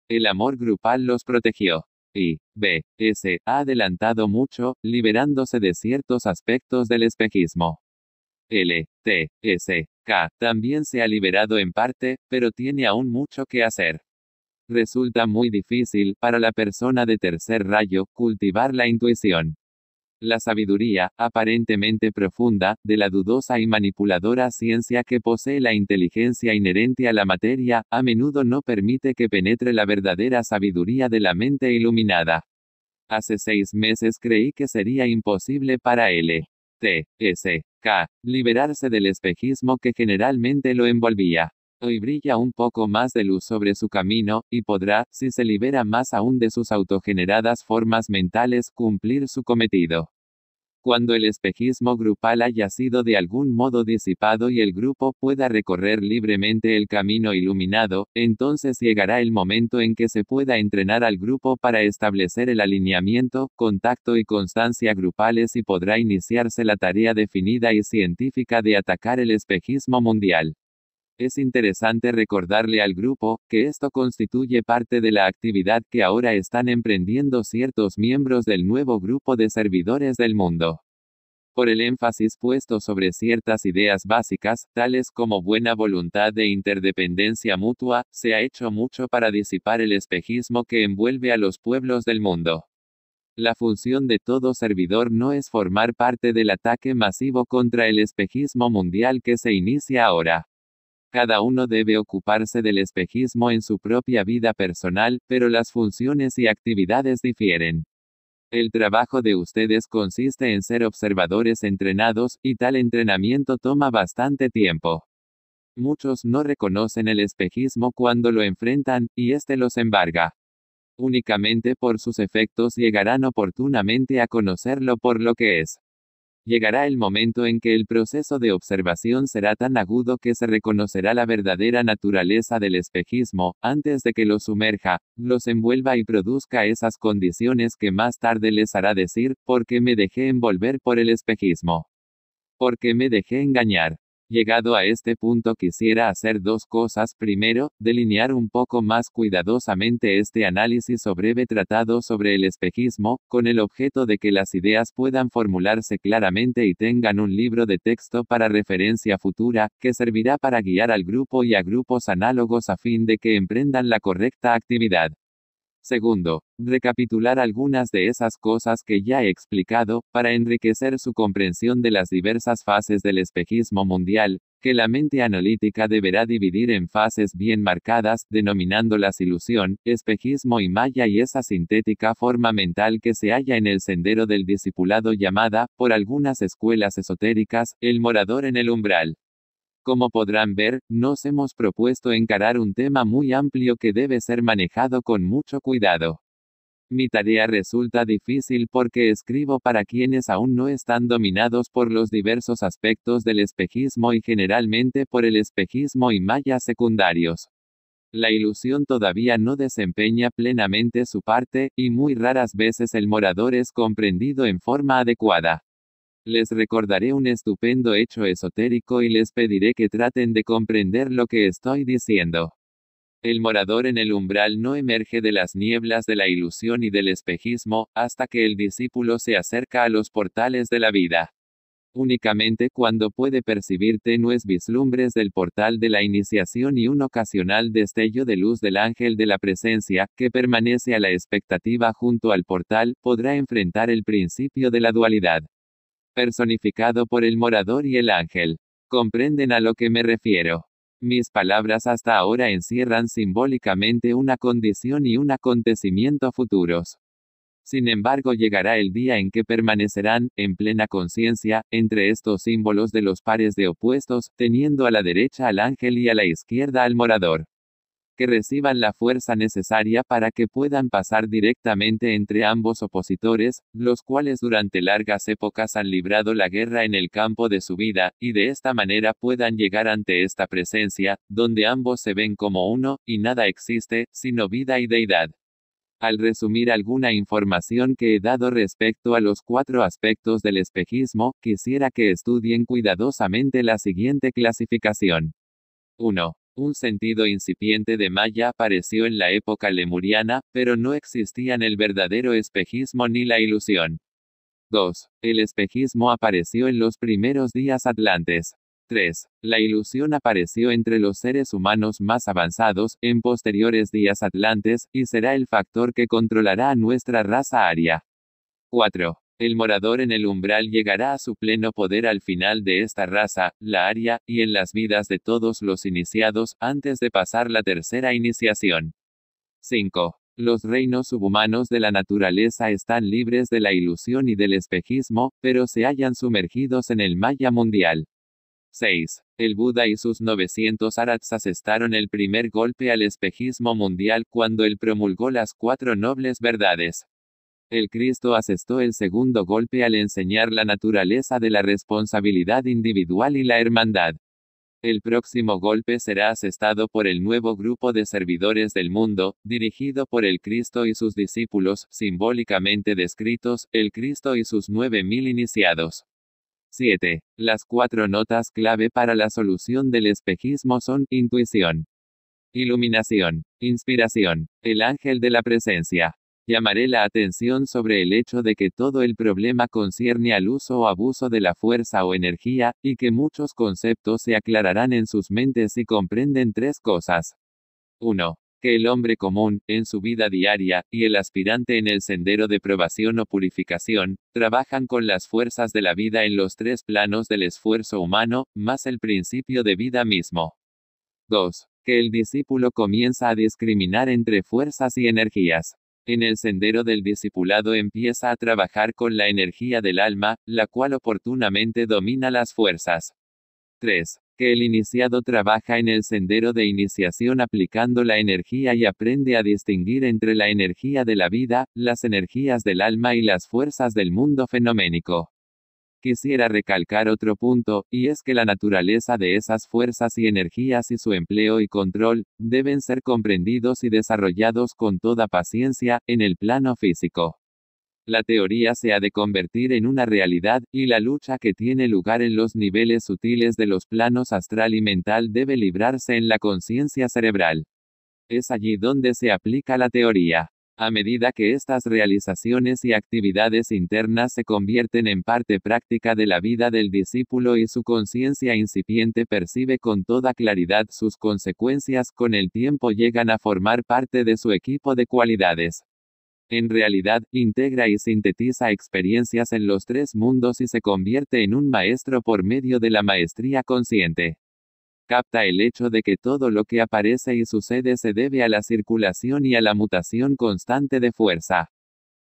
Speaker 1: El amor grupal los protegió. Y, B, S, ha adelantado mucho, liberándose de ciertos aspectos del espejismo. L, T, S, K, también se ha liberado en parte, pero tiene aún mucho que hacer. Resulta muy difícil, para la persona de tercer rayo, cultivar la intuición. La sabiduría, aparentemente profunda, de la dudosa y manipuladora ciencia que posee la inteligencia inherente a la materia, a menudo no permite que penetre la verdadera sabiduría de la mente iluminada. Hace seis meses creí que sería imposible para L. T. S. K. liberarse del espejismo que generalmente lo envolvía y brilla un poco más de luz sobre su camino, y podrá, si se libera más aún de sus autogeneradas formas mentales, cumplir su cometido. Cuando el espejismo grupal haya sido de algún modo disipado y el grupo pueda recorrer libremente el camino iluminado, entonces llegará el momento en que se pueda entrenar al grupo para establecer el alineamiento, contacto y constancia grupales y podrá iniciarse la tarea definida y científica de atacar el espejismo mundial. Es interesante recordarle al grupo, que esto constituye parte de la actividad que ahora están emprendiendo ciertos miembros del nuevo grupo de servidores del mundo. Por el énfasis puesto sobre ciertas ideas básicas, tales como buena voluntad e interdependencia mutua, se ha hecho mucho para disipar el espejismo que envuelve a los pueblos del mundo. La función de todo servidor no es formar parte del ataque masivo contra el espejismo mundial que se inicia ahora. Cada uno debe ocuparse del espejismo en su propia vida personal, pero las funciones y actividades difieren. El trabajo de ustedes consiste en ser observadores entrenados, y tal entrenamiento toma bastante tiempo. Muchos no reconocen el espejismo cuando lo enfrentan, y éste los embarga. Únicamente por sus efectos llegarán oportunamente a conocerlo por lo que es. Llegará el momento en que el proceso de observación será tan agudo que se reconocerá la verdadera naturaleza del espejismo, antes de que los sumerja, los envuelva y produzca esas condiciones que más tarde les hará decir, porque me dejé envolver por el espejismo. Porque me dejé engañar. Llegado a este punto quisiera hacer dos cosas. Primero, delinear un poco más cuidadosamente este análisis o breve tratado sobre el espejismo, con el objeto de que las ideas puedan formularse claramente y tengan un libro de texto para referencia futura, que servirá para guiar al grupo y a grupos análogos a fin de que emprendan la correcta actividad. Segundo, recapitular algunas de esas cosas que ya he explicado, para enriquecer su comprensión de las diversas fases del espejismo mundial, que la mente analítica deberá dividir en fases bien marcadas, denominándolas ilusión, espejismo y maya y esa sintética forma mental que se halla en el sendero del discipulado llamada, por algunas escuelas esotéricas, el morador en el umbral. Como podrán ver, nos hemos propuesto encarar un tema muy amplio que debe ser manejado con mucho cuidado. Mi tarea resulta difícil porque escribo para quienes aún no están dominados por los diversos aspectos del espejismo y generalmente por el espejismo y mallas secundarios. La ilusión todavía no desempeña plenamente su parte, y muy raras veces el morador es comprendido en forma adecuada. Les recordaré un estupendo hecho esotérico y les pediré que traten de comprender lo que estoy diciendo. El morador en el umbral no emerge de las nieblas de la ilusión y del espejismo, hasta que el discípulo se acerca a los portales de la vida. Únicamente cuando puede percibir tenues vislumbres del portal de la iniciación y un ocasional destello de luz del ángel de la presencia, que permanece a la expectativa junto al portal, podrá enfrentar el principio de la dualidad personificado por el morador y el ángel. Comprenden a lo que me refiero. Mis palabras hasta ahora encierran simbólicamente una condición y un acontecimiento futuros. Sin embargo, llegará el día en que permanecerán, en plena conciencia, entre estos símbolos de los pares de opuestos, teniendo a la derecha al ángel y a la izquierda al morador que reciban la fuerza necesaria para que puedan pasar directamente entre ambos opositores, los cuales durante largas épocas han librado la guerra en el campo de su vida, y de esta manera puedan llegar ante esta presencia, donde ambos se ven como uno, y nada existe, sino vida y deidad. Al resumir alguna información que he dado respecto a los cuatro aspectos del espejismo, quisiera que estudien cuidadosamente la siguiente clasificación. 1. Un sentido incipiente de Maya apareció en la época lemuriana, pero no existían el verdadero espejismo ni la ilusión. 2. El espejismo apareció en los primeros días atlantes. 3. La ilusión apareció entre los seres humanos más avanzados, en posteriores días atlantes, y será el factor que controlará a nuestra raza aria. 4 el morador en el umbral llegará a su pleno poder al final de esta raza, la aria, y en las vidas de todos los iniciados antes de pasar la tercera iniciación. 5. Los reinos subhumanos de la naturaleza están libres de la ilusión y del espejismo, pero se hallan sumergidos en el maya mundial. 6. El Buda y sus 900 arats asestaron el primer golpe al espejismo mundial cuando él promulgó las cuatro nobles verdades. El Cristo asestó el segundo golpe al enseñar la naturaleza de la responsabilidad individual y la hermandad. El próximo golpe será asestado por el nuevo grupo de servidores del mundo, dirigido por el Cristo y sus discípulos, simbólicamente descritos, el Cristo y sus nueve mil iniciados. 7. Las cuatro notas clave para la solución del espejismo son intuición, iluminación, inspiración, el ángel de la presencia, Llamaré la atención sobre el hecho de que todo el problema concierne al uso o abuso de la fuerza o energía, y que muchos conceptos se aclararán en sus mentes si comprenden tres cosas. 1 que el hombre común, en su vida diaria, y el aspirante en el sendero de probación o purificación, trabajan con las fuerzas de la vida en los tres planos del esfuerzo humano, más el principio de vida mismo. 2. Que el discípulo comienza a discriminar entre fuerzas y energías. En el sendero del discipulado empieza a trabajar con la energía del alma, la cual oportunamente domina las fuerzas. 3. Que el iniciado trabaja en el sendero de iniciación aplicando la energía y aprende a distinguir entre la energía de la vida, las energías del alma y las fuerzas del mundo fenoménico. Quisiera recalcar otro punto, y es que la naturaleza de esas fuerzas y energías y su empleo y control, deben ser comprendidos y desarrollados con toda paciencia, en el plano físico. La teoría se ha de convertir en una realidad, y la lucha que tiene lugar en los niveles sutiles de los planos astral y mental debe librarse en la conciencia cerebral. Es allí donde se aplica la teoría. A medida que estas realizaciones y actividades internas se convierten en parte práctica de la vida del discípulo y su conciencia incipiente percibe con toda claridad sus consecuencias, con el tiempo llegan a formar parte de su equipo de cualidades. En realidad, integra y sintetiza experiencias en los tres mundos y se convierte en un maestro por medio de la maestría consciente capta el hecho de que todo lo que aparece y sucede se debe a la circulación y a la mutación constante de fuerza.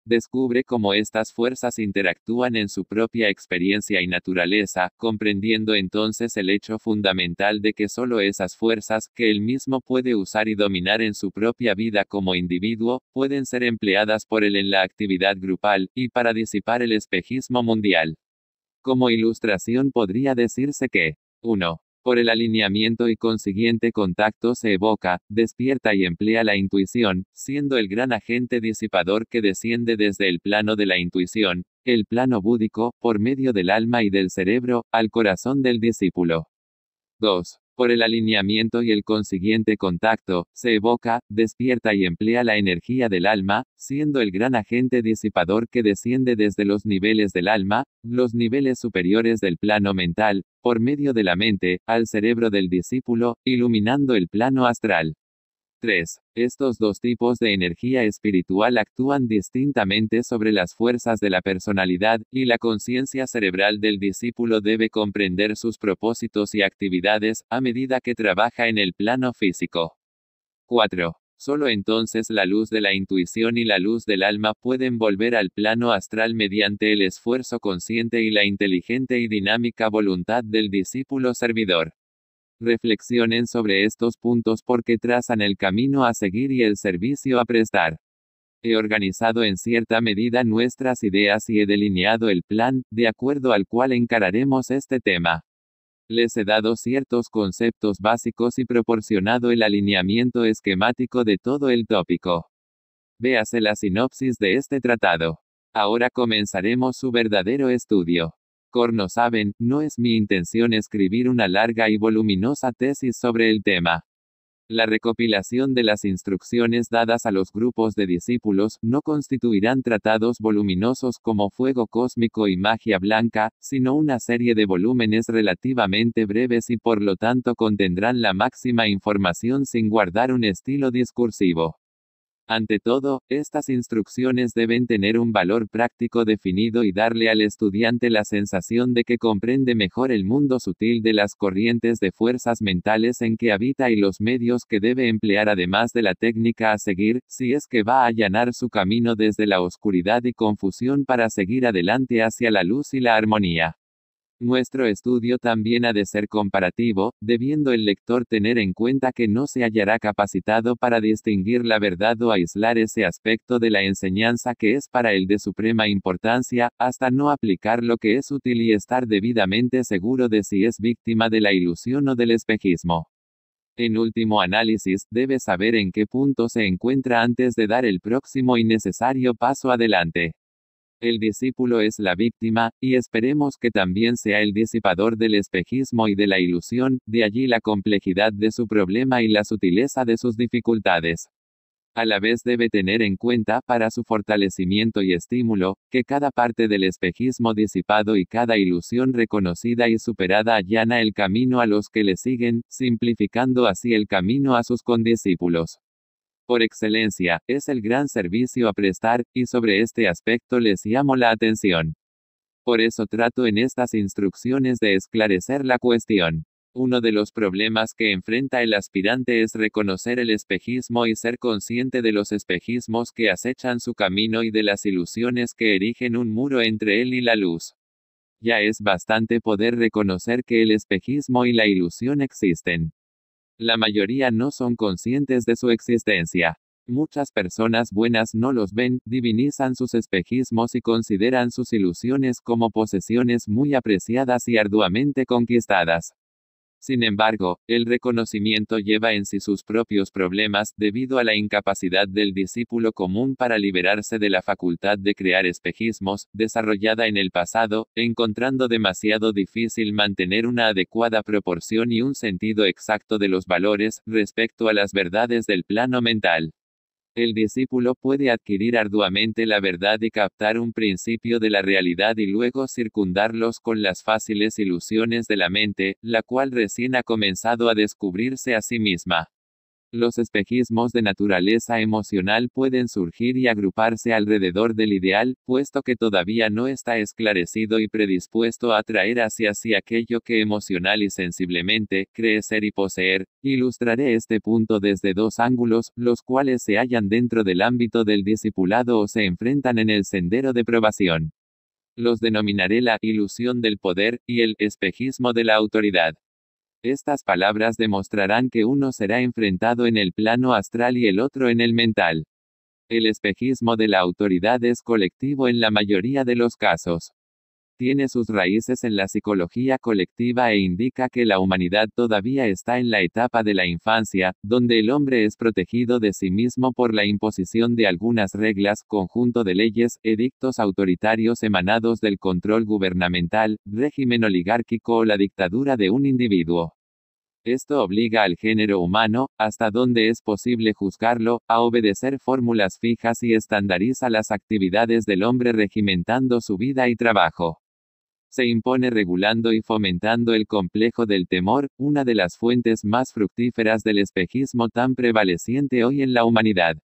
Speaker 1: Descubre cómo estas fuerzas interactúan en su propia experiencia y naturaleza, comprendiendo entonces el hecho fundamental de que solo esas fuerzas, que él mismo puede usar y dominar en su propia vida como individuo, pueden ser empleadas por él en la actividad grupal, y para disipar el espejismo mundial. Como ilustración podría decirse que 1. Por el alineamiento y consiguiente contacto se evoca, despierta y emplea la intuición, siendo el gran agente disipador que desciende desde el plano de la intuición, el plano búdico, por medio del alma y del cerebro, al corazón del discípulo. 2. Por el alineamiento y el consiguiente contacto, se evoca, despierta y emplea la energía del alma, siendo el gran agente disipador que desciende desde los niveles del alma, los niveles superiores del plano mental, por medio de la mente, al cerebro del discípulo, iluminando el plano astral. 3. Estos dos tipos de energía espiritual actúan distintamente sobre las fuerzas de la personalidad, y la conciencia cerebral del discípulo debe comprender sus propósitos y actividades, a medida que trabaja en el plano físico. 4. Solo entonces la luz de la intuición y la luz del alma pueden volver al plano astral mediante el esfuerzo consciente y la inteligente y dinámica voluntad del discípulo servidor. Reflexionen sobre estos puntos porque trazan el camino a seguir y el servicio a prestar. He organizado en cierta medida nuestras ideas y he delineado el plan, de acuerdo al cual encararemos este tema. Les he dado ciertos conceptos básicos y proporcionado el alineamiento esquemático de todo el tópico. Véase la sinopsis de este tratado. Ahora comenzaremos su verdadero estudio corno saben, no es mi intención escribir una larga y voluminosa tesis sobre el tema. La recopilación de las instrucciones dadas a los grupos de discípulos no constituirán tratados voluminosos como Fuego Cósmico y Magia Blanca, sino una serie de volúmenes relativamente breves y por lo tanto contendrán la máxima información sin guardar un estilo discursivo. Ante todo, estas instrucciones deben tener un valor práctico definido y darle al estudiante la sensación de que comprende mejor el mundo sutil de las corrientes de fuerzas mentales en que habita y los medios que debe emplear además de la técnica a seguir, si es que va a allanar su camino desde la oscuridad y confusión para seguir adelante hacia la luz y la armonía. Nuestro estudio también ha de ser comparativo, debiendo el lector tener en cuenta que no se hallará capacitado para distinguir la verdad o aislar ese aspecto de la enseñanza que es para él de suprema importancia, hasta no aplicar lo que es útil y estar debidamente seguro de si es víctima de la ilusión o del espejismo. En último análisis, debe saber en qué punto se encuentra antes de dar el próximo y necesario paso adelante. El discípulo es la víctima, y esperemos que también sea el disipador del espejismo y de la ilusión, de allí la complejidad de su problema y la sutileza de sus dificultades. A la vez debe tener en cuenta, para su fortalecimiento y estímulo, que cada parte del espejismo disipado y cada ilusión reconocida y superada allana el camino a los que le siguen, simplificando así el camino a sus condiscípulos por excelencia, es el gran servicio a prestar, y sobre este aspecto les llamo la atención. Por eso trato en estas instrucciones de esclarecer la cuestión. Uno de los problemas que enfrenta el aspirante es reconocer el espejismo y ser consciente de los espejismos que acechan su camino y de las ilusiones que erigen un muro entre él y la luz. Ya es bastante poder reconocer que el espejismo y la ilusión existen. La mayoría no son conscientes de su existencia. Muchas personas buenas no los ven, divinizan sus espejismos y consideran sus ilusiones como posesiones muy apreciadas y arduamente conquistadas. Sin embargo, el reconocimiento lleva en sí sus propios problemas debido a la incapacidad del discípulo común para liberarse de la facultad de crear espejismos, desarrollada en el pasado, encontrando demasiado difícil mantener una adecuada proporción y un sentido exacto de los valores respecto a las verdades del plano mental. El discípulo puede adquirir arduamente la verdad y captar un principio de la realidad y luego circundarlos con las fáciles ilusiones de la mente, la cual recién ha comenzado a descubrirse a sí misma. Los espejismos de naturaleza emocional pueden surgir y agruparse alrededor del ideal, puesto que todavía no está esclarecido y predispuesto a atraer hacia sí aquello que emocional y sensiblemente cree ser y poseer. Ilustraré este punto desde dos ángulos, los cuales se hallan dentro del ámbito del discipulado o se enfrentan en el sendero de probación. Los denominaré la ilusión del poder y el espejismo de la autoridad. Estas palabras demostrarán que uno será enfrentado en el plano astral y el otro en el mental. El espejismo de la autoridad es colectivo en la mayoría de los casos tiene sus raíces en la psicología colectiva e indica que la humanidad todavía está en la etapa de la infancia, donde el hombre es protegido de sí mismo por la imposición de algunas reglas, conjunto de leyes, edictos autoritarios emanados del control gubernamental, régimen oligárquico o la dictadura de un individuo. Esto obliga al género humano, hasta donde es posible juzgarlo, a obedecer fórmulas fijas y estandariza las actividades del hombre regimentando su vida y trabajo se impone regulando y fomentando el complejo del temor, una de las fuentes más fructíferas del espejismo tan prevaleciente hoy en la humanidad.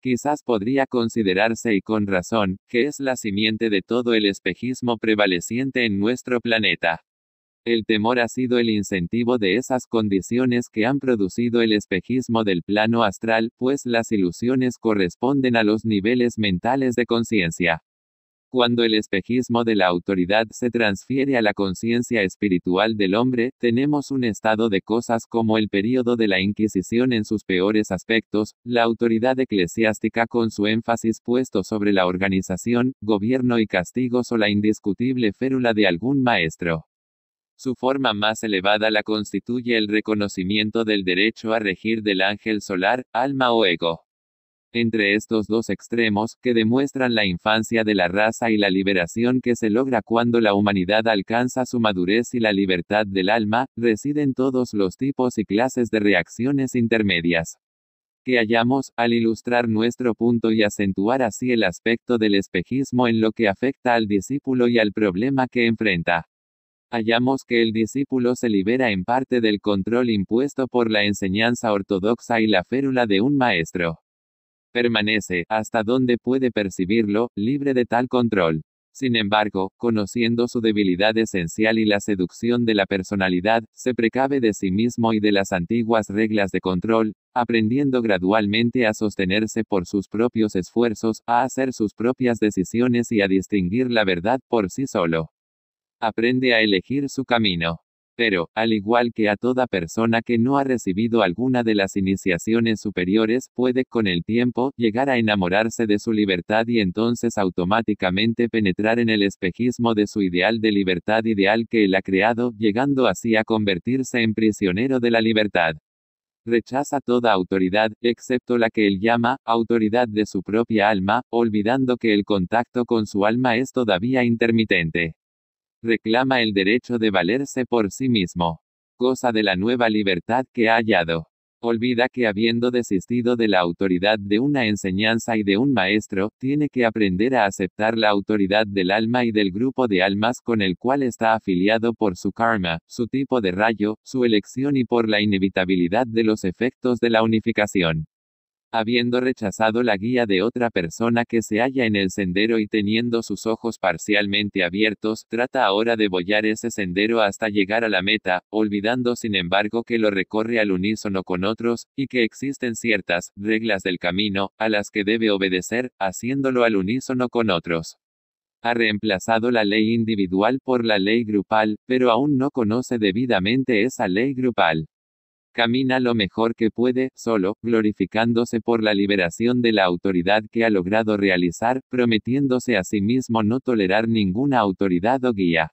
Speaker 1: Quizás podría considerarse y con razón, que es la simiente de todo el espejismo prevaleciente en nuestro planeta. El temor ha sido el incentivo de esas condiciones que han producido el espejismo del plano astral, pues las ilusiones corresponden a los niveles mentales de conciencia. Cuando el espejismo de la autoridad se transfiere a la conciencia espiritual del hombre, tenemos un estado de cosas como el período de la Inquisición en sus peores aspectos, la autoridad eclesiástica con su énfasis puesto sobre la organización, gobierno y castigos o la indiscutible férula de algún maestro. Su forma más elevada la constituye el reconocimiento del derecho a regir del ángel solar, alma o ego entre estos dos extremos, que demuestran la infancia de la raza y la liberación que se logra cuando la humanidad alcanza su madurez y la libertad del alma, residen todos los tipos y clases de reacciones intermedias que hallamos, al ilustrar nuestro punto y acentuar así el aspecto del espejismo en lo que afecta al discípulo y al problema que enfrenta hallamos que el discípulo se libera en parte del control impuesto por la enseñanza ortodoxa y la férula de un maestro permanece, hasta donde puede percibirlo, libre de tal control. Sin embargo, conociendo su debilidad esencial y la seducción de la personalidad, se precave de sí mismo y de las antiguas reglas de control, aprendiendo gradualmente a sostenerse por sus propios esfuerzos, a hacer sus propias decisiones y a distinguir la verdad por sí solo. Aprende a elegir su camino. Pero, al igual que a toda persona que no ha recibido alguna de las iniciaciones superiores, puede, con el tiempo, llegar a enamorarse de su libertad y entonces automáticamente penetrar en el espejismo de su ideal de libertad ideal que él ha creado, llegando así a convertirse en prisionero de la libertad rechaza toda autoridad, excepto la que él llama, autoridad de su propia alma, olvidando que el contacto con su alma es todavía intermitente reclama el derecho de valerse por sí mismo. cosa de la nueva libertad que ha hallado. Olvida que habiendo desistido de la autoridad de una enseñanza y de un maestro, tiene que aprender a aceptar la autoridad del alma y del grupo de almas con el cual está afiliado por su karma, su tipo de rayo, su elección y por la inevitabilidad de los efectos de la unificación habiendo rechazado la guía de otra persona que se halla en el sendero y teniendo sus ojos parcialmente abiertos, trata ahora de bollar ese sendero hasta llegar a la meta, olvidando sin embargo que lo recorre al unísono con otros, y que existen ciertas reglas del camino, a las que debe obedecer, haciéndolo al unísono con otros ha reemplazado la ley individual por la ley grupal, pero aún no conoce debidamente esa ley grupal. Camina lo mejor que puede, solo, glorificándose por la liberación de la autoridad que ha logrado realizar, prometiéndose a sí mismo no tolerar ninguna autoridad o guía.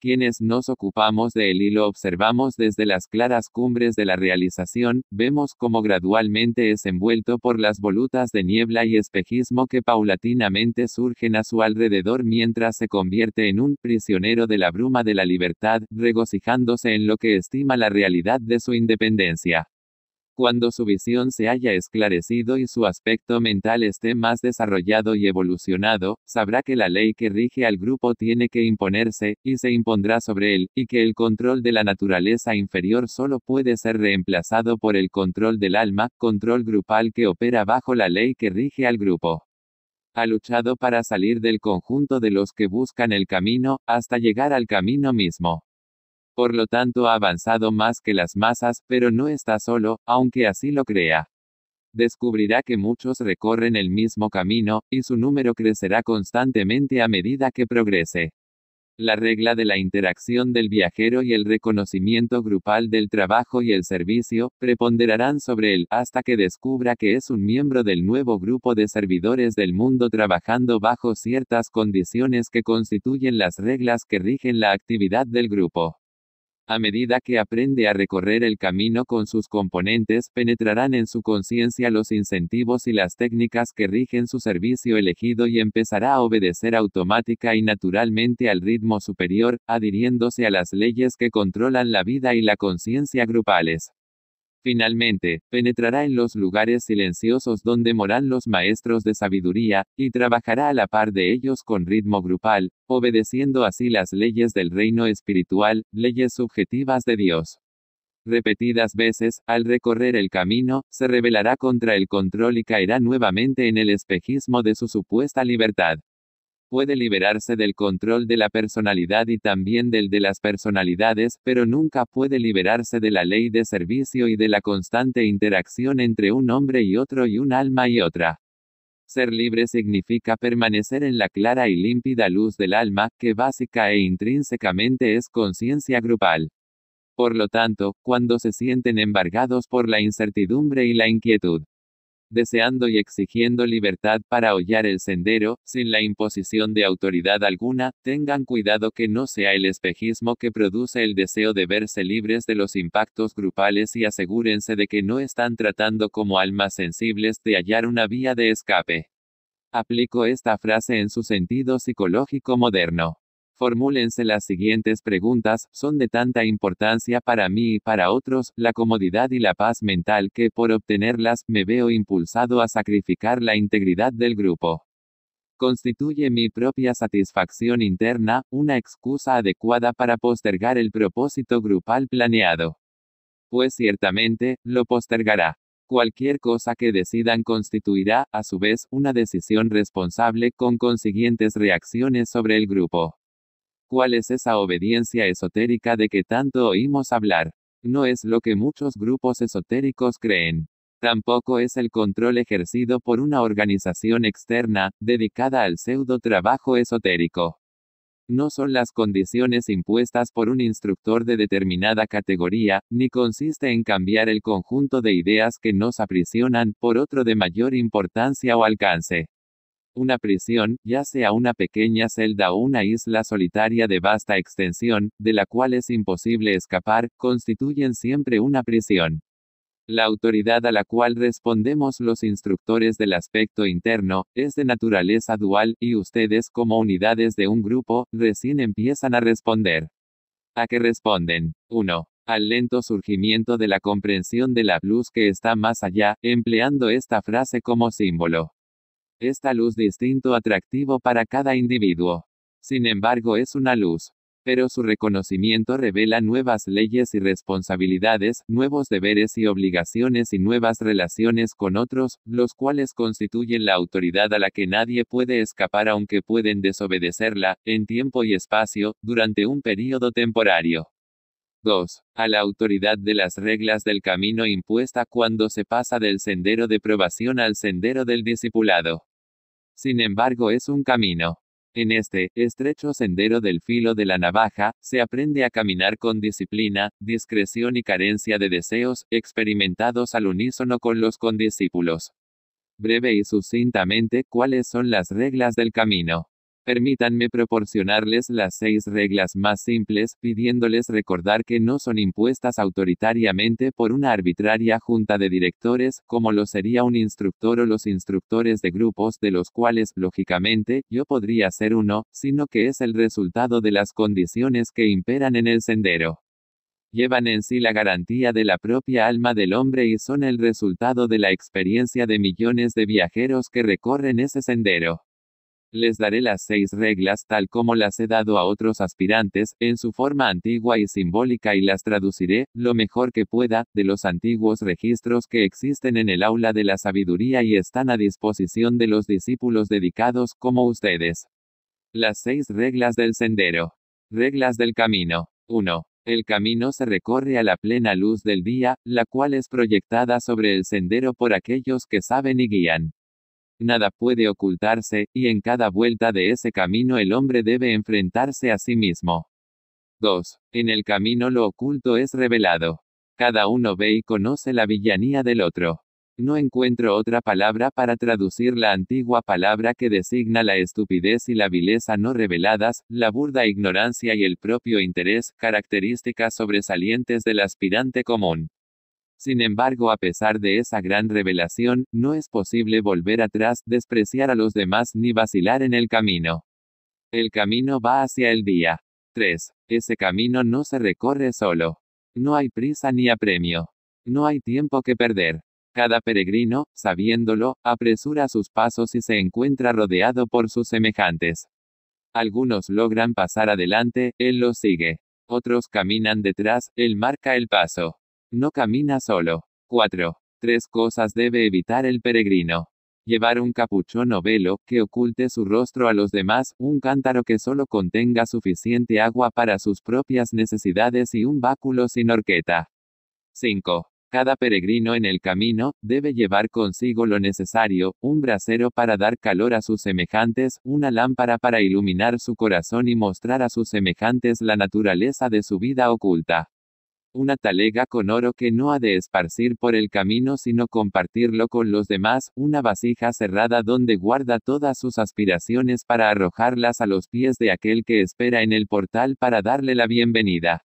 Speaker 1: Quienes nos ocupamos de él y lo observamos desde las claras cumbres de la realización, vemos cómo gradualmente es envuelto por las volutas de niebla y espejismo que paulatinamente surgen a su alrededor mientras se convierte en un prisionero de la bruma de la libertad, regocijándose en lo que estima la realidad de su independencia. Cuando su visión se haya esclarecido y su aspecto mental esté más desarrollado y evolucionado, sabrá que la ley que rige al grupo tiene que imponerse, y se impondrá sobre él, y que el control de la naturaleza inferior solo puede ser reemplazado por el control del alma, control grupal que opera bajo la ley que rige al grupo ha luchado para salir del conjunto de los que buscan el camino, hasta llegar al camino mismo. Por lo tanto ha avanzado más que las masas, pero no está solo, aunque así lo crea. Descubrirá que muchos recorren el mismo camino, y su número crecerá constantemente a medida que progrese. La regla de la interacción del viajero y el reconocimiento grupal del trabajo y el servicio preponderarán sobre él hasta que descubra que es un miembro del nuevo grupo de servidores del mundo trabajando bajo ciertas condiciones que constituyen las reglas que rigen la actividad del grupo. A medida que aprende a recorrer el camino con sus componentes, penetrarán en su conciencia los incentivos y las técnicas que rigen su servicio elegido y empezará a obedecer automática y naturalmente al ritmo superior, adhiriéndose a las leyes que controlan la vida y la conciencia grupales. Finalmente, penetrará en los lugares silenciosos donde moran los maestros de sabiduría, y trabajará a la par de ellos con ritmo grupal, obedeciendo así las leyes del reino espiritual, leyes subjetivas de Dios. Repetidas veces, al recorrer el camino, se rebelará contra el control y caerá nuevamente en el espejismo de su supuesta libertad puede liberarse del control de la personalidad y también del de las personalidades, pero nunca puede liberarse de la ley de servicio y de la constante interacción entre un hombre y otro y un alma y otra. Ser libre significa permanecer en la clara y límpida luz del alma, que básica e intrínsecamente es conciencia grupal. Por lo tanto, cuando se sienten embargados por la incertidumbre y la inquietud, deseando y exigiendo libertad para hollar el sendero, sin la imposición de autoridad alguna, tengan cuidado que no sea el espejismo que produce el deseo de verse libres de los impactos grupales y asegúrense de que no están tratando como almas sensibles de hallar una vía de escape. Aplico esta frase en su sentido psicológico moderno. Formúlense las siguientes preguntas, son de tanta importancia para mí y para otros, la comodidad y la paz mental que por obtenerlas, me veo impulsado a sacrificar la integridad del grupo. ¿Constituye mi propia satisfacción interna una excusa adecuada para postergar el propósito grupal planeado? Pues ciertamente, lo postergará. Cualquier cosa que decidan constituirá, a su vez, una decisión responsable con consiguientes reacciones sobre el grupo. ¿Cuál es esa obediencia esotérica de que tanto oímos hablar? No es lo que muchos grupos esotéricos creen. Tampoco es el control ejercido por una organización externa, dedicada al pseudo trabajo esotérico. No son las condiciones impuestas por un instructor de determinada categoría, ni consiste en cambiar el conjunto de ideas que nos aprisionan por otro de mayor importancia o alcance una prisión, ya sea una pequeña celda o una isla solitaria de vasta extensión, de la cual es imposible escapar, constituyen siempre una prisión. La autoridad a la cual respondemos los instructores del aspecto interno, es de naturaleza dual, y ustedes como unidades de un grupo, recién empiezan a responder. ¿A qué responden? 1 al lento surgimiento de la comprensión de la luz que está más allá, empleando esta frase como símbolo. Esta luz distinto atractivo para cada individuo. Sin embargo, es una luz. Pero su reconocimiento revela nuevas leyes y responsabilidades, nuevos deberes y obligaciones y nuevas relaciones con otros, los cuales constituyen la autoridad a la que nadie puede escapar aunque pueden desobedecerla, en tiempo y espacio, durante un período temporario. 2. A la autoridad de las reglas del camino impuesta cuando se pasa del sendero de probación al sendero del discipulado. Sin embargo, es un camino. En este estrecho sendero del filo de la navaja, se aprende a caminar con disciplina, discreción y carencia de deseos, experimentados al unísono con los condiscípulos. Breve y sucintamente, ¿cuáles son las reglas del camino? Permítanme proporcionarles las seis reglas más simples, pidiéndoles recordar que no son impuestas autoritariamente por una arbitraria junta de directores, como lo sería un instructor o los instructores de grupos de los cuales, lógicamente, yo podría ser uno, sino que es el resultado de las condiciones que imperan en el sendero llevan en sí la garantía de la propia alma del hombre y son el resultado de la experiencia de millones de viajeros que recorren ese sendero. Les daré las seis reglas tal como las he dado a otros aspirantes, en su forma antigua y simbólica y las traduciré, lo mejor que pueda, de los antiguos registros que existen en el aula de la sabiduría y están a disposición de los discípulos dedicados como ustedes. Las seis reglas del sendero. Reglas del camino. 1. El camino se recorre a la plena luz del día, la cual es proyectada sobre el sendero por aquellos que saben y guían nada puede ocultarse, y en cada vuelta de ese camino el hombre debe enfrentarse a sí mismo. 2. En el camino lo oculto es revelado. Cada uno ve y conoce la villanía del otro. No encuentro otra palabra para traducir la antigua palabra que designa la estupidez y la vileza no reveladas, la burda ignorancia y el propio interés, características sobresalientes del aspirante común. Sin embargo, a pesar de esa gran revelación, no es posible volver atrás, despreciar a los demás ni vacilar en el camino. El camino va hacia el día. 3. Ese camino no se recorre solo. No hay prisa ni apremio. No hay tiempo que perder. Cada peregrino, sabiéndolo, apresura sus pasos y se encuentra rodeado por sus semejantes. Algunos logran pasar adelante, él los sigue. Otros caminan detrás, él marca el paso. No camina solo. 4. Tres cosas debe evitar el peregrino. Llevar un capuchón o velo, que oculte su rostro a los demás, un cántaro que solo contenga suficiente agua para sus propias necesidades y un báculo sin horqueta. 5. Cada peregrino en el camino debe llevar consigo lo necesario, un brasero para dar calor a sus semejantes, una lámpara para iluminar su corazón y mostrar a sus semejantes la naturaleza de su vida oculta una talega con oro que no ha de esparcir por el camino sino compartirlo con los demás, una vasija cerrada donde guarda todas sus aspiraciones para arrojarlas a los pies de aquel que espera en el portal para darle la bienvenida.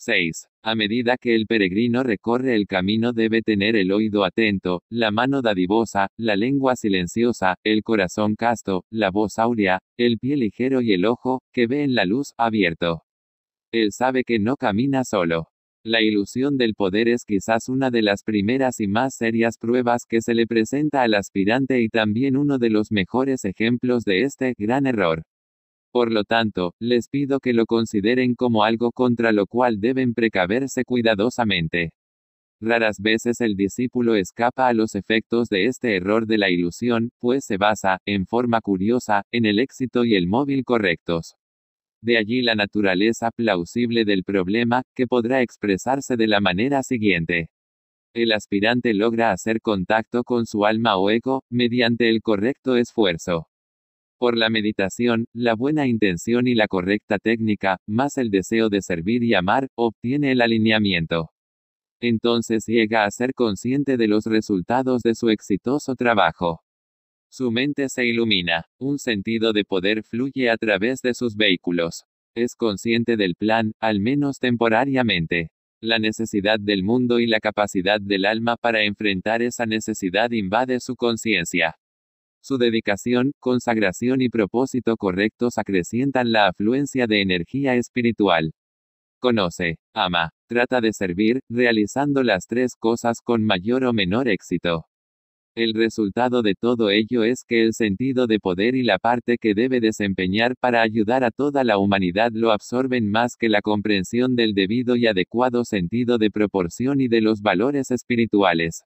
Speaker 1: 6. A medida que el peregrino recorre el camino debe tener el oído atento, la mano dadivosa, la lengua silenciosa, el corazón casto, la voz áurea, el pie ligero y el ojo, que ve en la luz, abierto. Él sabe que no camina solo. La ilusión del poder es quizás una de las primeras y más serias pruebas que se le presenta al aspirante y también uno de los mejores ejemplos de este gran error. Por lo tanto, les pido que lo consideren como algo contra lo cual deben precaverse cuidadosamente. Raras veces el discípulo escapa a los efectos de este error de la ilusión, pues se basa, en forma curiosa, en el éxito y el móvil correctos. De allí la naturaleza plausible del problema, que podrá expresarse de la manera siguiente. El aspirante logra hacer contacto con su alma o ego, mediante el correcto esfuerzo. Por la meditación, la buena intención y la correcta técnica, más el deseo de servir y amar, obtiene el alineamiento. Entonces llega a ser consciente de los resultados de su exitoso trabajo. Su mente se ilumina, un sentido de poder fluye a través de sus vehículos. Es consciente del plan, al menos temporariamente. La necesidad del mundo y la capacidad del alma para enfrentar esa necesidad invade su conciencia. Su dedicación, consagración y propósito correctos acrecientan la afluencia de energía espiritual. Conoce, ama, trata de servir, realizando las tres cosas con mayor o menor éxito. El resultado de todo ello es que el sentido de poder y la parte que debe desempeñar para ayudar a toda la humanidad lo absorben más que la comprensión del debido y adecuado sentido de proporción y de los valores espirituales.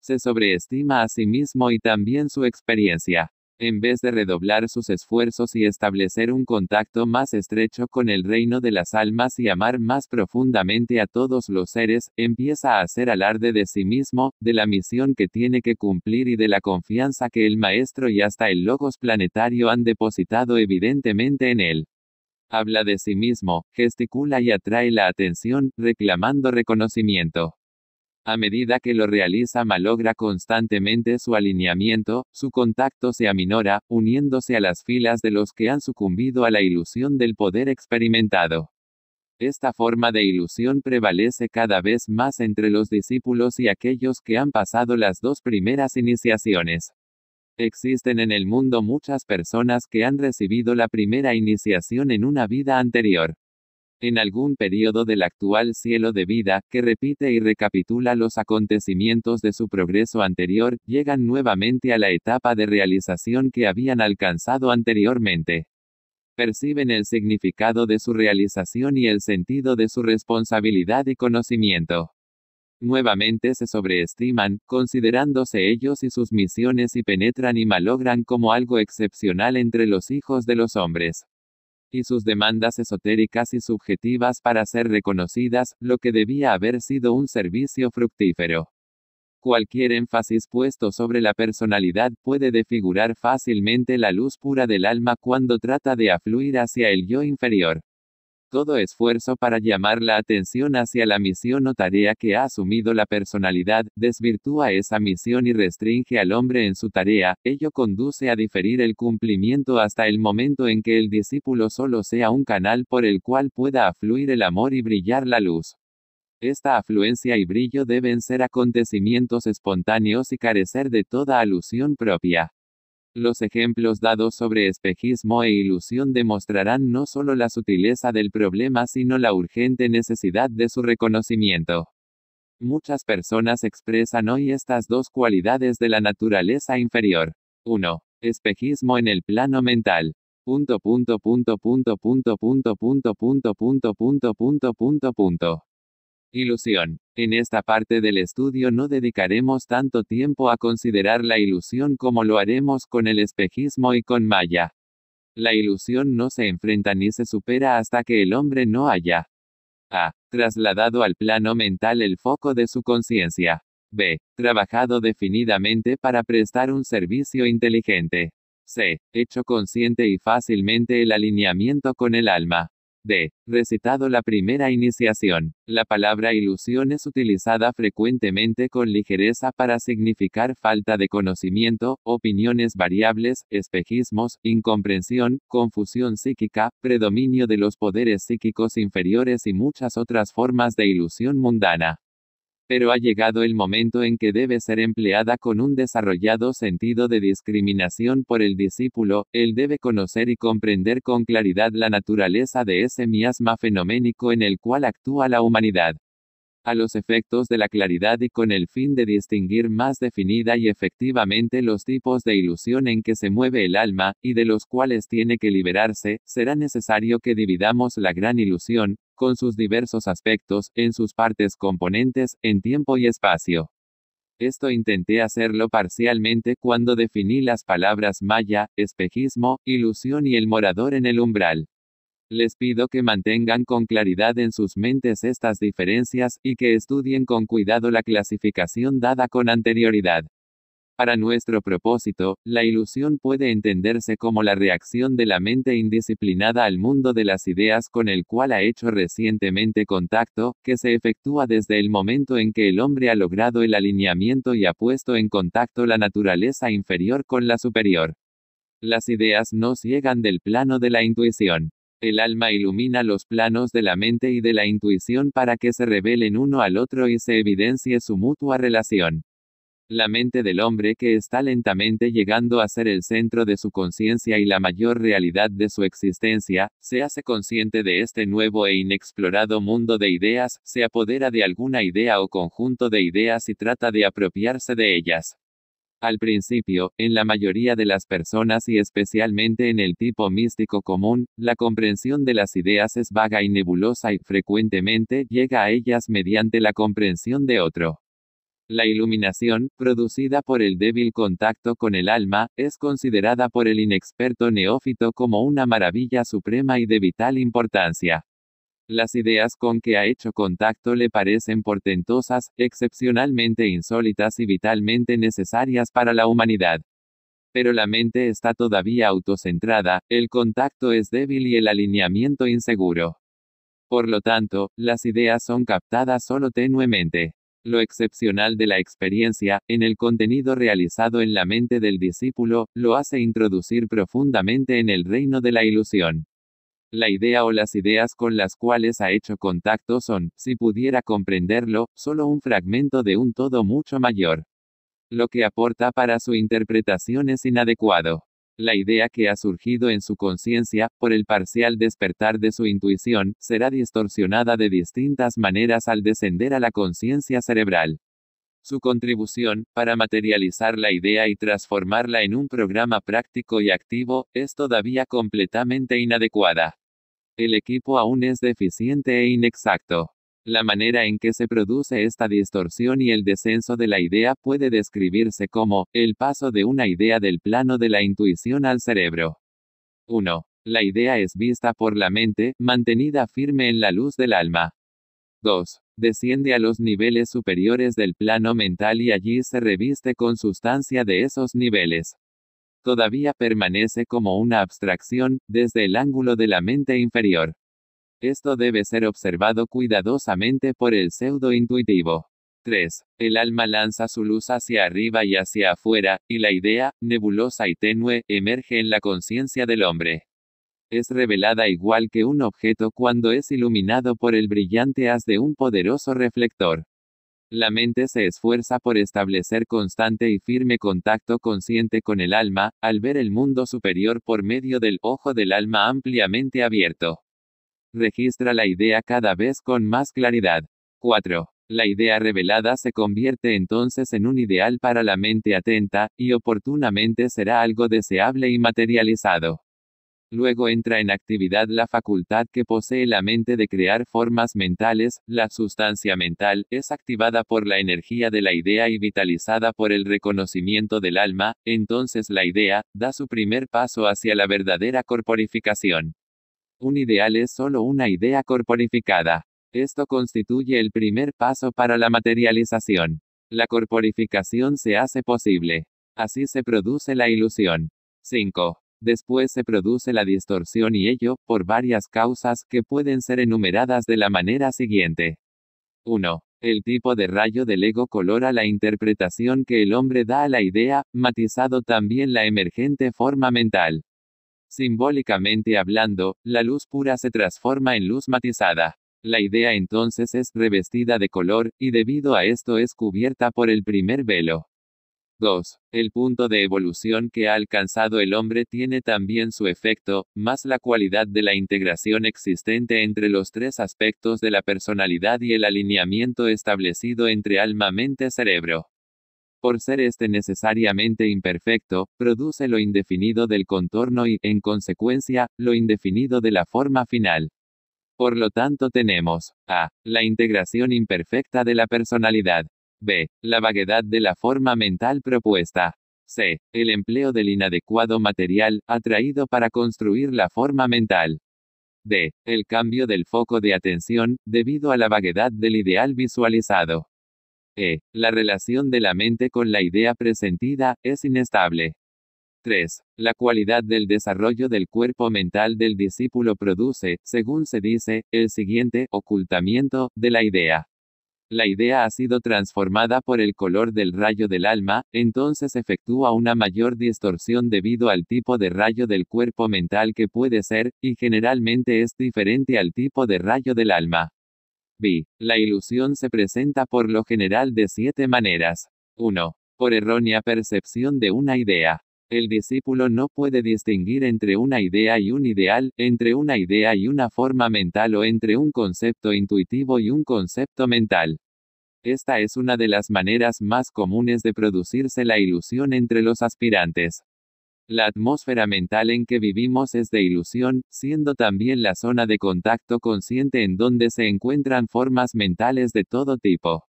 Speaker 1: Se sobreestima a sí mismo y también su experiencia en vez de redoblar sus esfuerzos y establecer un contacto más estrecho con el reino de las almas y amar más profundamente a todos los seres, empieza a hacer alarde de sí mismo, de la misión que tiene que cumplir y de la confianza que el Maestro y hasta el Logos planetario han depositado evidentemente en él. Habla de sí mismo, gesticula y atrae la atención, reclamando reconocimiento. A medida que lo realiza malogra constantemente su alineamiento, su contacto se aminora, uniéndose a las filas de los que han sucumbido a la ilusión del poder experimentado. Esta forma de ilusión prevalece cada vez más entre los discípulos y aquellos que han pasado las dos primeras iniciaciones. Existen en el mundo muchas personas que han recibido la primera iniciación en una vida anterior en algún periodo del actual cielo de vida, que repite y recapitula los acontecimientos de su progreso anterior, llegan nuevamente a la etapa de realización que habían alcanzado anteriormente. Perciben el significado de su realización y el sentido de su responsabilidad y conocimiento. Nuevamente se sobreestiman, considerándose ellos y sus misiones y penetran y malogran como algo excepcional entre los hijos de los hombres y sus demandas esotéricas y subjetivas para ser reconocidas, lo que debía haber sido un servicio fructífero. Cualquier énfasis puesto sobre la personalidad puede defigurar fácilmente la luz pura del alma cuando trata de afluir hacia el yo inferior. Todo esfuerzo para llamar la atención hacia la misión o tarea que ha asumido la personalidad, desvirtúa esa misión y restringe al hombre en su tarea, ello conduce a diferir el cumplimiento hasta el momento en que el discípulo solo sea un canal por el cual pueda afluir el amor y brillar la luz. Esta afluencia y brillo deben ser acontecimientos espontáneos y carecer de toda alusión propia. Los ejemplos dados sobre espejismo e ilusión demostrarán no solo la sutileza del problema, sino la urgente necesidad de su reconocimiento. Muchas personas expresan hoy estas dos cualidades de la naturaleza inferior. 1. Espejismo en el plano mental. Ilusión. En esta parte del estudio no dedicaremos tanto tiempo a considerar la ilusión como lo haremos con el espejismo y con Maya. La ilusión no se enfrenta ni se supera hasta que el hombre no haya a. trasladado al plano mental el foco de su conciencia. b. trabajado definidamente para prestar un servicio inteligente. c. hecho consciente y fácilmente el alineamiento con el alma. D. Recitado la primera iniciación. La palabra ilusión es utilizada frecuentemente con ligereza para significar falta de conocimiento, opiniones variables, espejismos, incomprensión, confusión psíquica, predominio de los poderes psíquicos inferiores y muchas otras formas de ilusión mundana pero ha llegado el momento en que debe ser empleada con un desarrollado sentido de discriminación por el discípulo, él debe conocer y comprender con claridad la naturaleza de ese miasma fenoménico en el cual actúa la humanidad. A los efectos de la claridad y con el fin de distinguir más definida y efectivamente los tipos de ilusión en que se mueve el alma, y de los cuales tiene que liberarse, será necesario que dividamos la gran ilusión, con sus diversos aspectos, en sus partes componentes, en tiempo y espacio. Esto intenté hacerlo parcialmente cuando definí las palabras maya, espejismo, ilusión y el morador en el umbral. Les pido que mantengan con claridad en sus mentes estas diferencias y que estudien con cuidado la clasificación dada con anterioridad. Para nuestro propósito, la ilusión puede entenderse como la reacción de la mente indisciplinada al mundo de las ideas con el cual ha hecho recientemente contacto, que se efectúa desde el momento en que el hombre ha logrado el alineamiento y ha puesto en contacto la naturaleza inferior con la superior. Las ideas no llegan del plano de la intuición. El alma ilumina los planos de la mente y de la intuición para que se revelen uno al otro y se evidencie su mutua relación. La mente del hombre que está lentamente llegando a ser el centro de su conciencia y la mayor realidad de su existencia, se hace consciente de este nuevo e inexplorado mundo de ideas, se apodera de alguna idea o conjunto de ideas y trata de apropiarse de ellas. Al principio, en la mayoría de las personas y especialmente en el tipo místico común, la comprensión de las ideas es vaga y nebulosa y frecuentemente llega a ellas mediante la comprensión de otro. La iluminación, producida por el débil contacto con el alma, es considerada por el inexperto neófito como una maravilla suprema y de vital importancia. Las ideas con que ha hecho contacto le parecen portentosas, excepcionalmente insólitas y vitalmente necesarias para la humanidad. Pero la mente está todavía autocentrada, el contacto es débil y el alineamiento inseguro. Por lo tanto, las ideas son captadas solo tenuemente. Lo excepcional de la experiencia, en el contenido realizado en la mente del discípulo, lo hace introducir profundamente en el reino de la ilusión. La idea o las ideas con las cuales ha hecho contacto son, si pudiera comprenderlo, solo un fragmento de un todo mucho mayor. Lo que aporta para su interpretación es inadecuado. La idea que ha surgido en su conciencia, por el parcial despertar de su intuición, será distorsionada de distintas maneras al descender a la conciencia cerebral. Su contribución, para materializar la idea y transformarla en un programa práctico y activo, es todavía completamente inadecuada. El equipo aún es deficiente e inexacto. La manera en que se produce esta distorsión y el descenso de la idea puede describirse como el paso de una idea del plano de la intuición al cerebro. 1. La idea es vista por la mente, mantenida firme en la luz del alma. 2. Desciende a los niveles superiores del plano mental y allí se reviste con sustancia de esos niveles. Todavía permanece como una abstracción, desde el ángulo de la mente inferior. Esto debe ser observado cuidadosamente por el pseudo intuitivo. 3. El alma lanza su luz hacia arriba y hacia afuera, y la idea, nebulosa y tenue, emerge en la conciencia del hombre. Es revelada igual que un objeto cuando es iluminado por el brillante haz de un poderoso reflector. La mente se esfuerza por establecer constante y firme contacto consciente con el alma, al ver el mundo superior por medio del ojo del alma ampliamente abierto. Registra la idea cada vez con más claridad. 4. La idea revelada se convierte entonces en un ideal para la mente atenta, y oportunamente será algo deseable y materializado. Luego entra en actividad la facultad que posee la mente de crear formas mentales, la sustancia mental, es activada por la energía de la idea y vitalizada por el reconocimiento del alma, entonces la idea, da su primer paso hacia la verdadera corporificación. Un ideal es solo una idea corporificada. Esto constituye el primer paso para la materialización. La corporificación se hace posible. Así se produce la ilusión. 5. Después se produce la distorsión y ello, por varias causas que pueden ser enumeradas de la manera siguiente. 1. El tipo de rayo del ego colora la interpretación que el hombre da a la idea, matizado también la emergente forma mental. Simbólicamente hablando, la luz pura se transforma en luz matizada. La idea entonces es revestida de color, y debido a esto es cubierta por el primer velo. 2. El punto de evolución que ha alcanzado el hombre tiene también su efecto, más la cualidad de la integración existente entre los tres aspectos de la personalidad y el alineamiento establecido entre alma, mente, cerebro. Por ser este necesariamente imperfecto, produce lo indefinido del contorno y, en consecuencia, lo indefinido de la forma final. Por lo tanto tenemos a. La integración imperfecta de la personalidad. b. La vaguedad de la forma mental propuesta. c. El empleo del inadecuado material, atraído para construir la forma mental. d. El cambio del foco de atención, debido a la vaguedad del ideal visualizado. E. La relación de la mente con la idea presentida es inestable. 3. La cualidad del desarrollo del cuerpo mental del discípulo produce, según se dice, el siguiente ocultamiento de la idea. La idea ha sido transformada por el color del rayo del alma, entonces efectúa una mayor distorsión debido al tipo de rayo del cuerpo mental que puede ser, y generalmente es diferente al tipo de rayo del alma. B. La ilusión se presenta por lo general de siete maneras. 1. Por errónea percepción de una idea. El discípulo no puede distinguir entre una idea y un ideal, entre una idea y una forma mental o entre un concepto intuitivo y un concepto mental. Esta es una de las maneras más comunes de producirse la ilusión entre los aspirantes. La atmósfera mental en que vivimos es de ilusión, siendo también la zona de contacto consciente en donde se encuentran formas mentales de todo tipo.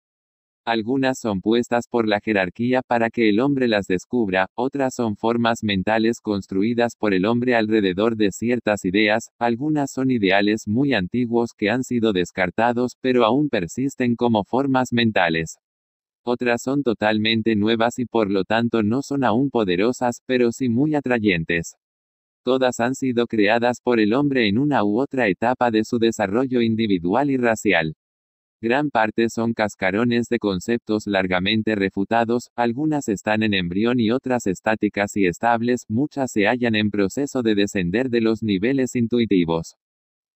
Speaker 1: Algunas son puestas por la jerarquía para que el hombre las descubra, otras son formas mentales construidas por el hombre alrededor de ciertas ideas, algunas son ideales muy antiguos que han sido descartados pero aún persisten como formas mentales. Otras son totalmente nuevas y por lo tanto no son aún poderosas, pero sí muy atrayentes. Todas han sido creadas por el hombre en una u otra etapa de su desarrollo individual y racial. Gran parte son cascarones de conceptos largamente refutados, algunas están en embrión y otras estáticas y estables, muchas se hallan en proceso de descender de los niveles intuitivos.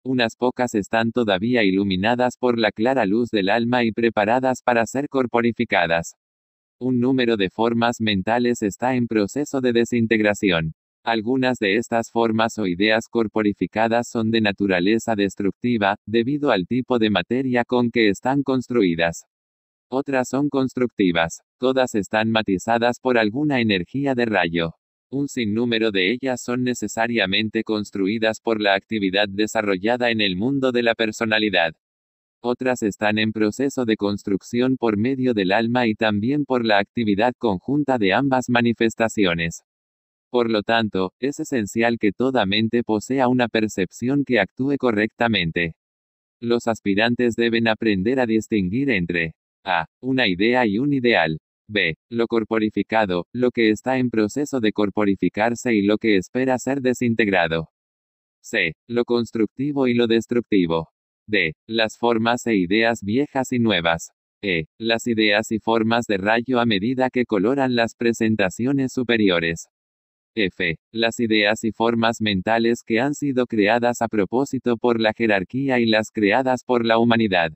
Speaker 1: Unas pocas están todavía iluminadas por la clara luz del alma y preparadas para ser corporificadas. Un número de formas mentales está en proceso de desintegración. Algunas de estas formas o ideas corporificadas son de naturaleza destructiva, debido al tipo de materia con que están construidas. Otras son constructivas. Todas están matizadas por alguna energía de rayo. Un sinnúmero de ellas son necesariamente construidas por la actividad desarrollada en el mundo de la personalidad. Otras están en proceso de construcción por medio del alma y también por la actividad conjunta de ambas manifestaciones. Por lo tanto, es esencial que toda mente posea una percepción que actúe correctamente. Los aspirantes deben aprender a distinguir entre a. una idea y un ideal, B. Lo corporificado, lo que está en proceso de corporificarse y lo que espera ser desintegrado. C. Lo constructivo y lo destructivo. D. Las formas e ideas viejas y nuevas. E. Las ideas y formas de rayo a medida que coloran las presentaciones superiores. F. Las ideas y formas mentales que han sido creadas a propósito por la jerarquía y las creadas por la humanidad.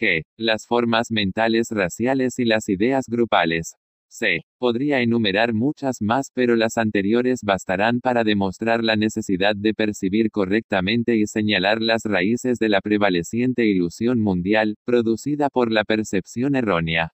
Speaker 1: G. Las formas mentales raciales y las ideas grupales. C. Podría enumerar muchas más, pero las anteriores bastarán para demostrar la necesidad de percibir correctamente y señalar las raíces de la prevaleciente ilusión mundial, producida por la percepción errónea.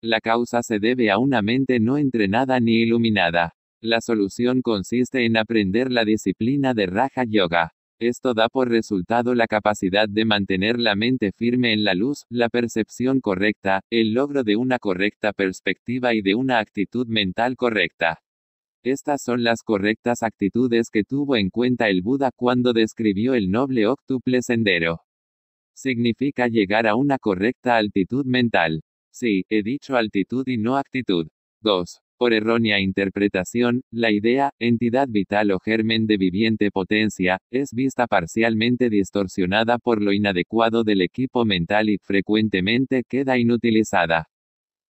Speaker 1: La causa se debe a una mente no entrenada ni iluminada. La solución consiste en aprender la disciplina de Raja Yoga. Esto da por resultado la capacidad de mantener la mente firme en la luz, la percepción correcta, el logro de una correcta perspectiva y de una actitud mental correcta. Estas son las correctas actitudes que tuvo en cuenta el Buda cuando describió el noble octuple sendero. Significa llegar a una correcta altitud mental. Sí, he dicho altitud y no actitud. 2. Por errónea interpretación, la idea, entidad vital o germen de viviente potencia, es vista parcialmente distorsionada por lo inadecuado del equipo mental y frecuentemente queda inutilizada.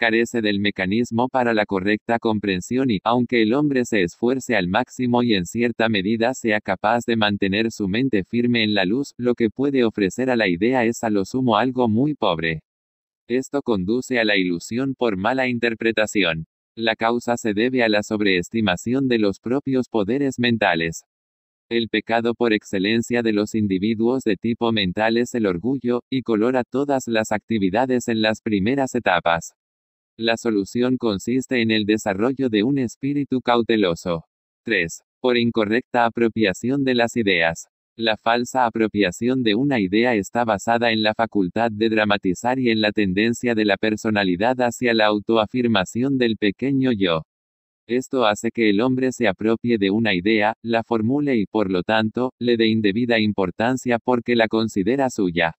Speaker 1: Carece del mecanismo para la correcta comprensión y, aunque el hombre se esfuerce al máximo y en cierta medida sea capaz de mantener su mente firme en la luz, lo que puede ofrecer a la idea es a lo sumo algo muy pobre. Esto conduce a la ilusión por mala interpretación. La causa se debe a la sobreestimación de los propios poderes mentales. El pecado por excelencia de los individuos de tipo mental es el orgullo, y colora todas las actividades en las primeras etapas. La solución consiste en el desarrollo de un espíritu cauteloso. 3. Por incorrecta apropiación de las ideas. La falsa apropiación de una idea está basada en la facultad de dramatizar y en la tendencia de la personalidad hacia la autoafirmación del pequeño yo. Esto hace que el hombre se apropie de una idea, la formule y por lo tanto, le dé indebida importancia porque la considera suya.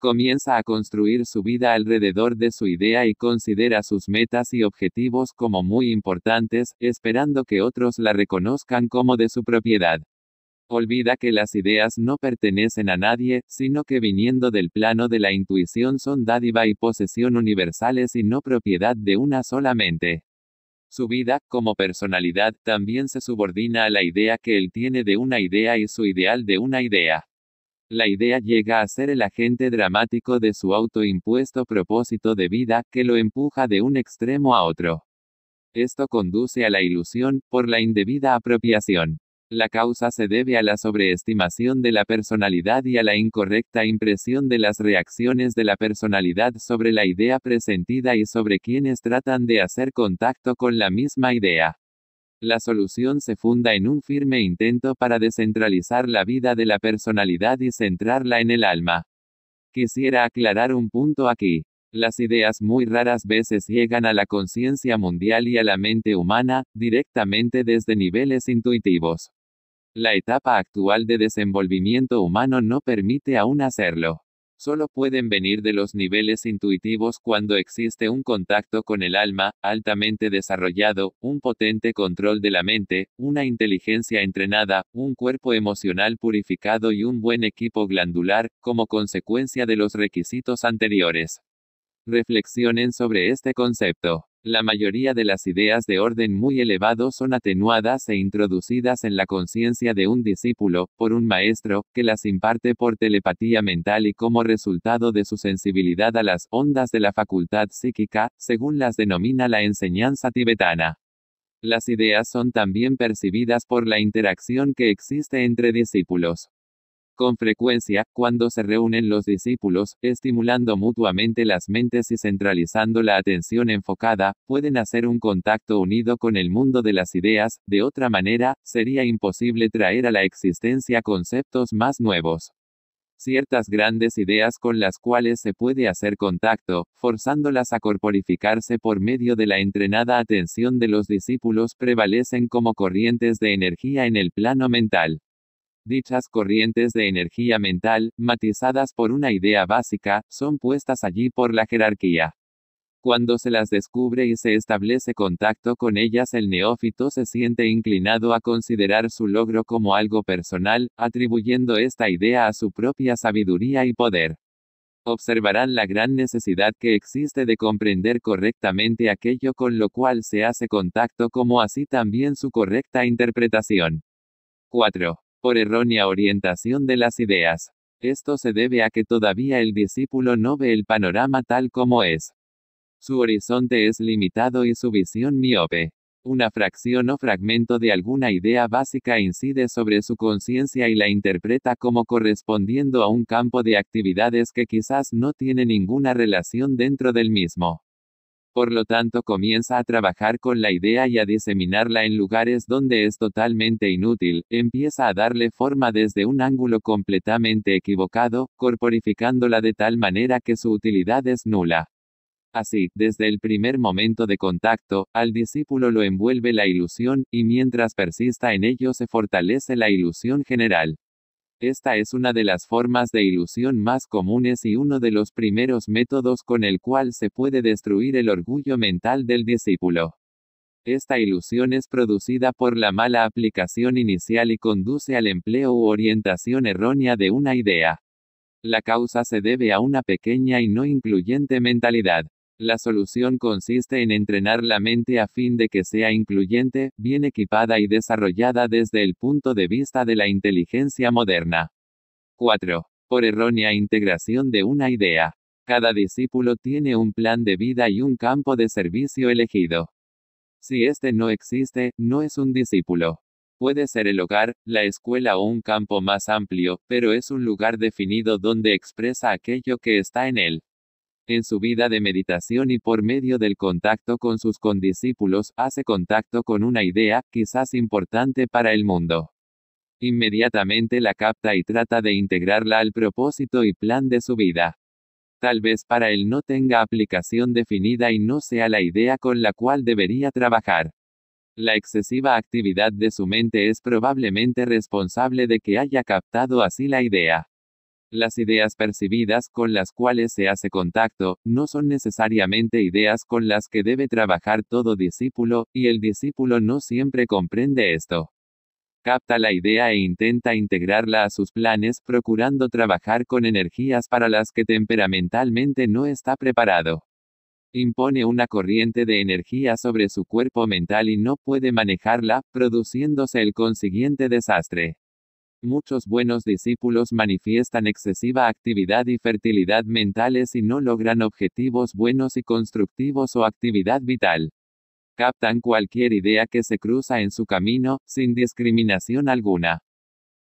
Speaker 1: Comienza a construir su vida alrededor de su idea y considera sus metas y objetivos como muy importantes, esperando que otros la reconozcan como de su propiedad. Olvida que las ideas no pertenecen a nadie, sino que viniendo del plano de la intuición son dádiva y posesión universales y no propiedad de una sola mente. Su vida, como personalidad, también se subordina a la idea que él tiene de una idea y su ideal de una idea. La idea llega a ser el agente dramático de su autoimpuesto propósito de vida, que lo empuja de un extremo a otro. Esto conduce a la ilusión, por la indebida apropiación. La causa se debe a la sobreestimación de la personalidad y a la incorrecta impresión de las reacciones de la personalidad sobre la idea presentida y sobre quienes tratan de hacer contacto con la misma idea. La solución se funda en un firme intento para descentralizar la vida de la personalidad y centrarla en el alma. Quisiera aclarar un punto aquí. Las ideas muy raras veces llegan a la conciencia mundial y a la mente humana, directamente desde niveles intuitivos. La etapa actual de desenvolvimiento humano no permite aún hacerlo. Solo pueden venir de los niveles intuitivos cuando existe un contacto con el alma, altamente desarrollado, un potente control de la mente, una inteligencia entrenada, un cuerpo emocional purificado y un buen equipo glandular, como consecuencia de los requisitos anteriores. Reflexionen sobre este concepto. La mayoría de las ideas de orden muy elevado son atenuadas e introducidas en la conciencia de un discípulo, por un maestro, que las imparte por telepatía mental y como resultado de su sensibilidad a las ondas de la facultad psíquica, según las denomina la enseñanza tibetana. Las ideas son también percibidas por la interacción que existe entre discípulos con frecuencia, cuando se reúnen los discípulos, estimulando mutuamente las mentes y centralizando la atención enfocada, pueden hacer un contacto unido con el mundo de las ideas, de otra manera, sería imposible traer a la existencia conceptos más nuevos ciertas grandes ideas con las cuales se puede hacer contacto, forzándolas a corporificarse por medio de la entrenada atención de los discípulos prevalecen como corrientes de energía en el plano mental. Dichas corrientes de energía mental, matizadas por una idea básica, son puestas allí por la jerarquía. Cuando se las descubre y se establece contacto con ellas, el neófito se siente inclinado a considerar su logro como algo personal, atribuyendo esta idea a su propia sabiduría y poder. Observarán la gran necesidad que existe de comprender correctamente aquello con lo cual se hace contacto como así también su correcta interpretación. 4 por errónea orientación de las ideas. Esto se debe a que todavía el discípulo no ve el panorama tal como es. Su horizonte es limitado y su visión miope. Una fracción o fragmento de alguna idea básica incide sobre su conciencia y la interpreta como correspondiendo a un campo de actividades que quizás no tiene ninguna relación dentro del mismo. Por lo tanto comienza a trabajar con la idea y a diseminarla en lugares donde es totalmente inútil, empieza a darle forma desde un ángulo completamente equivocado, corporificándola de tal manera que su utilidad es nula. Así, desde el primer momento de contacto, al discípulo lo envuelve la ilusión, y mientras persista en ello se fortalece la ilusión general. Esta es una de las formas de ilusión más comunes y uno de los primeros métodos con el cual se puede destruir el orgullo mental del discípulo. Esta ilusión es producida por la mala aplicación inicial y conduce al empleo u orientación errónea de una idea. La causa se debe a una pequeña y no incluyente mentalidad. La solución consiste en entrenar la mente a fin de que sea incluyente, bien equipada y desarrollada desde el punto de vista de la inteligencia moderna. 4. Por errónea integración de una idea. Cada discípulo tiene un plan de vida y un campo de servicio elegido. Si este no existe, no es un discípulo. Puede ser el hogar, la escuela o un campo más amplio, pero es un lugar definido donde expresa aquello que está en él. En su vida de meditación y por medio del contacto con sus condiscípulos, hace contacto con una idea, quizás importante para el mundo. Inmediatamente la capta y trata de integrarla al propósito y plan de su vida. Tal vez para él no tenga aplicación definida y no sea la idea con la cual debería trabajar. La excesiva actividad de su mente es probablemente responsable de que haya captado así la idea. Las ideas percibidas con las cuales se hace contacto, no son necesariamente ideas con las que debe trabajar todo discípulo, y el discípulo no siempre comprende esto. Capta la idea e intenta integrarla a sus planes procurando trabajar con energías para las que temperamentalmente no está preparado. Impone una corriente de energía sobre su cuerpo mental y no puede manejarla, produciéndose el consiguiente desastre. Muchos buenos discípulos manifiestan excesiva actividad y fertilidad mentales y no logran objetivos buenos y constructivos o actividad vital. Captan cualquier idea que se cruza en su camino, sin discriminación alguna.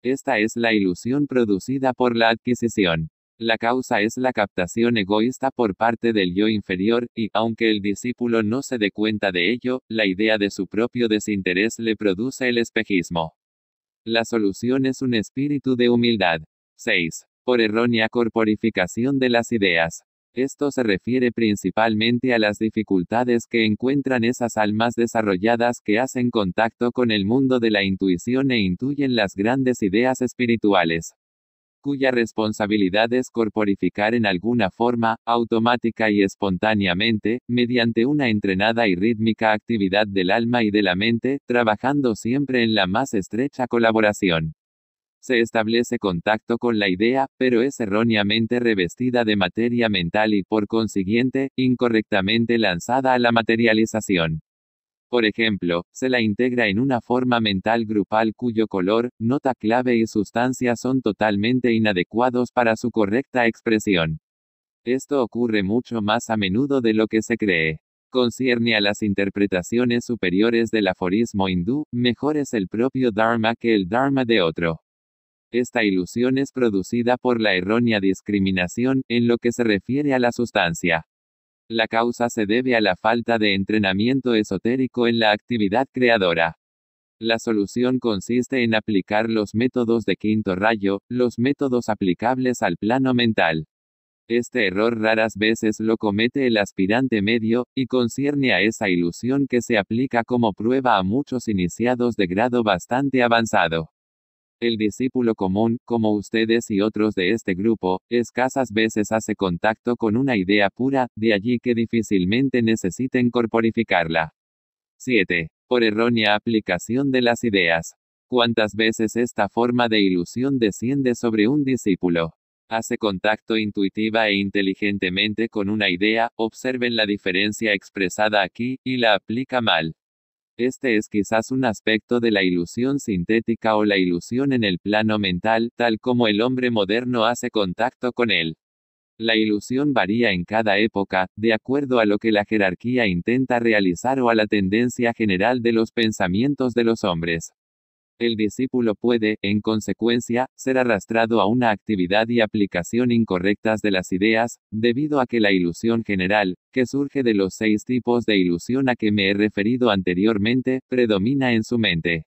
Speaker 1: Esta es la ilusión producida por la adquisición. La causa es la captación egoísta por parte del yo inferior, y, aunque el discípulo no se dé cuenta de ello, la idea de su propio desinterés le produce el espejismo. La solución es un espíritu de humildad. 6. Por errónea corporificación de las ideas. Esto se refiere principalmente a las dificultades que encuentran esas almas desarrolladas que hacen contacto con el mundo de la intuición e intuyen las grandes ideas espirituales cuya responsabilidad es corporificar en alguna forma, automática y espontáneamente, mediante una entrenada y rítmica actividad del alma y de la mente, trabajando siempre en la más estrecha colaboración. Se establece contacto con la idea, pero es erróneamente revestida de materia mental y por consiguiente, incorrectamente lanzada a la materialización. Por ejemplo, se la integra en una forma mental grupal cuyo color, nota clave y sustancia son totalmente inadecuados para su correcta expresión. Esto ocurre mucho más a menudo de lo que se cree. Concierne a las interpretaciones superiores del aforismo hindú, mejor es el propio Dharma que el Dharma de otro. Esta ilusión es producida por la errónea discriminación en lo que se refiere a la sustancia. La causa se debe a la falta de entrenamiento esotérico en la actividad creadora. La solución consiste en aplicar los métodos de quinto rayo, los métodos aplicables al plano mental. Este error raras veces lo comete el aspirante medio, y concierne a esa ilusión que se aplica como prueba a muchos iniciados de grado bastante avanzado. El discípulo común, como ustedes y otros de este grupo, escasas veces hace contacto con una idea pura, de allí que difícilmente necesiten corporificarla. 7. Por errónea aplicación de las ideas. ¿Cuántas veces esta forma de ilusión desciende sobre un discípulo? Hace contacto intuitiva e inteligentemente con una idea, observen la diferencia expresada aquí, y la aplica mal. Este es quizás un aspecto de la ilusión sintética o la ilusión en el plano mental, tal como el hombre moderno hace contacto con él. La ilusión varía en cada época, de acuerdo a lo que la jerarquía intenta realizar o a la tendencia general de los pensamientos de los hombres. El discípulo puede, en consecuencia, ser arrastrado a una actividad y aplicación incorrectas de las ideas, debido a que la ilusión general, que surge de los seis tipos de ilusión a que me he referido anteriormente, predomina en su mente.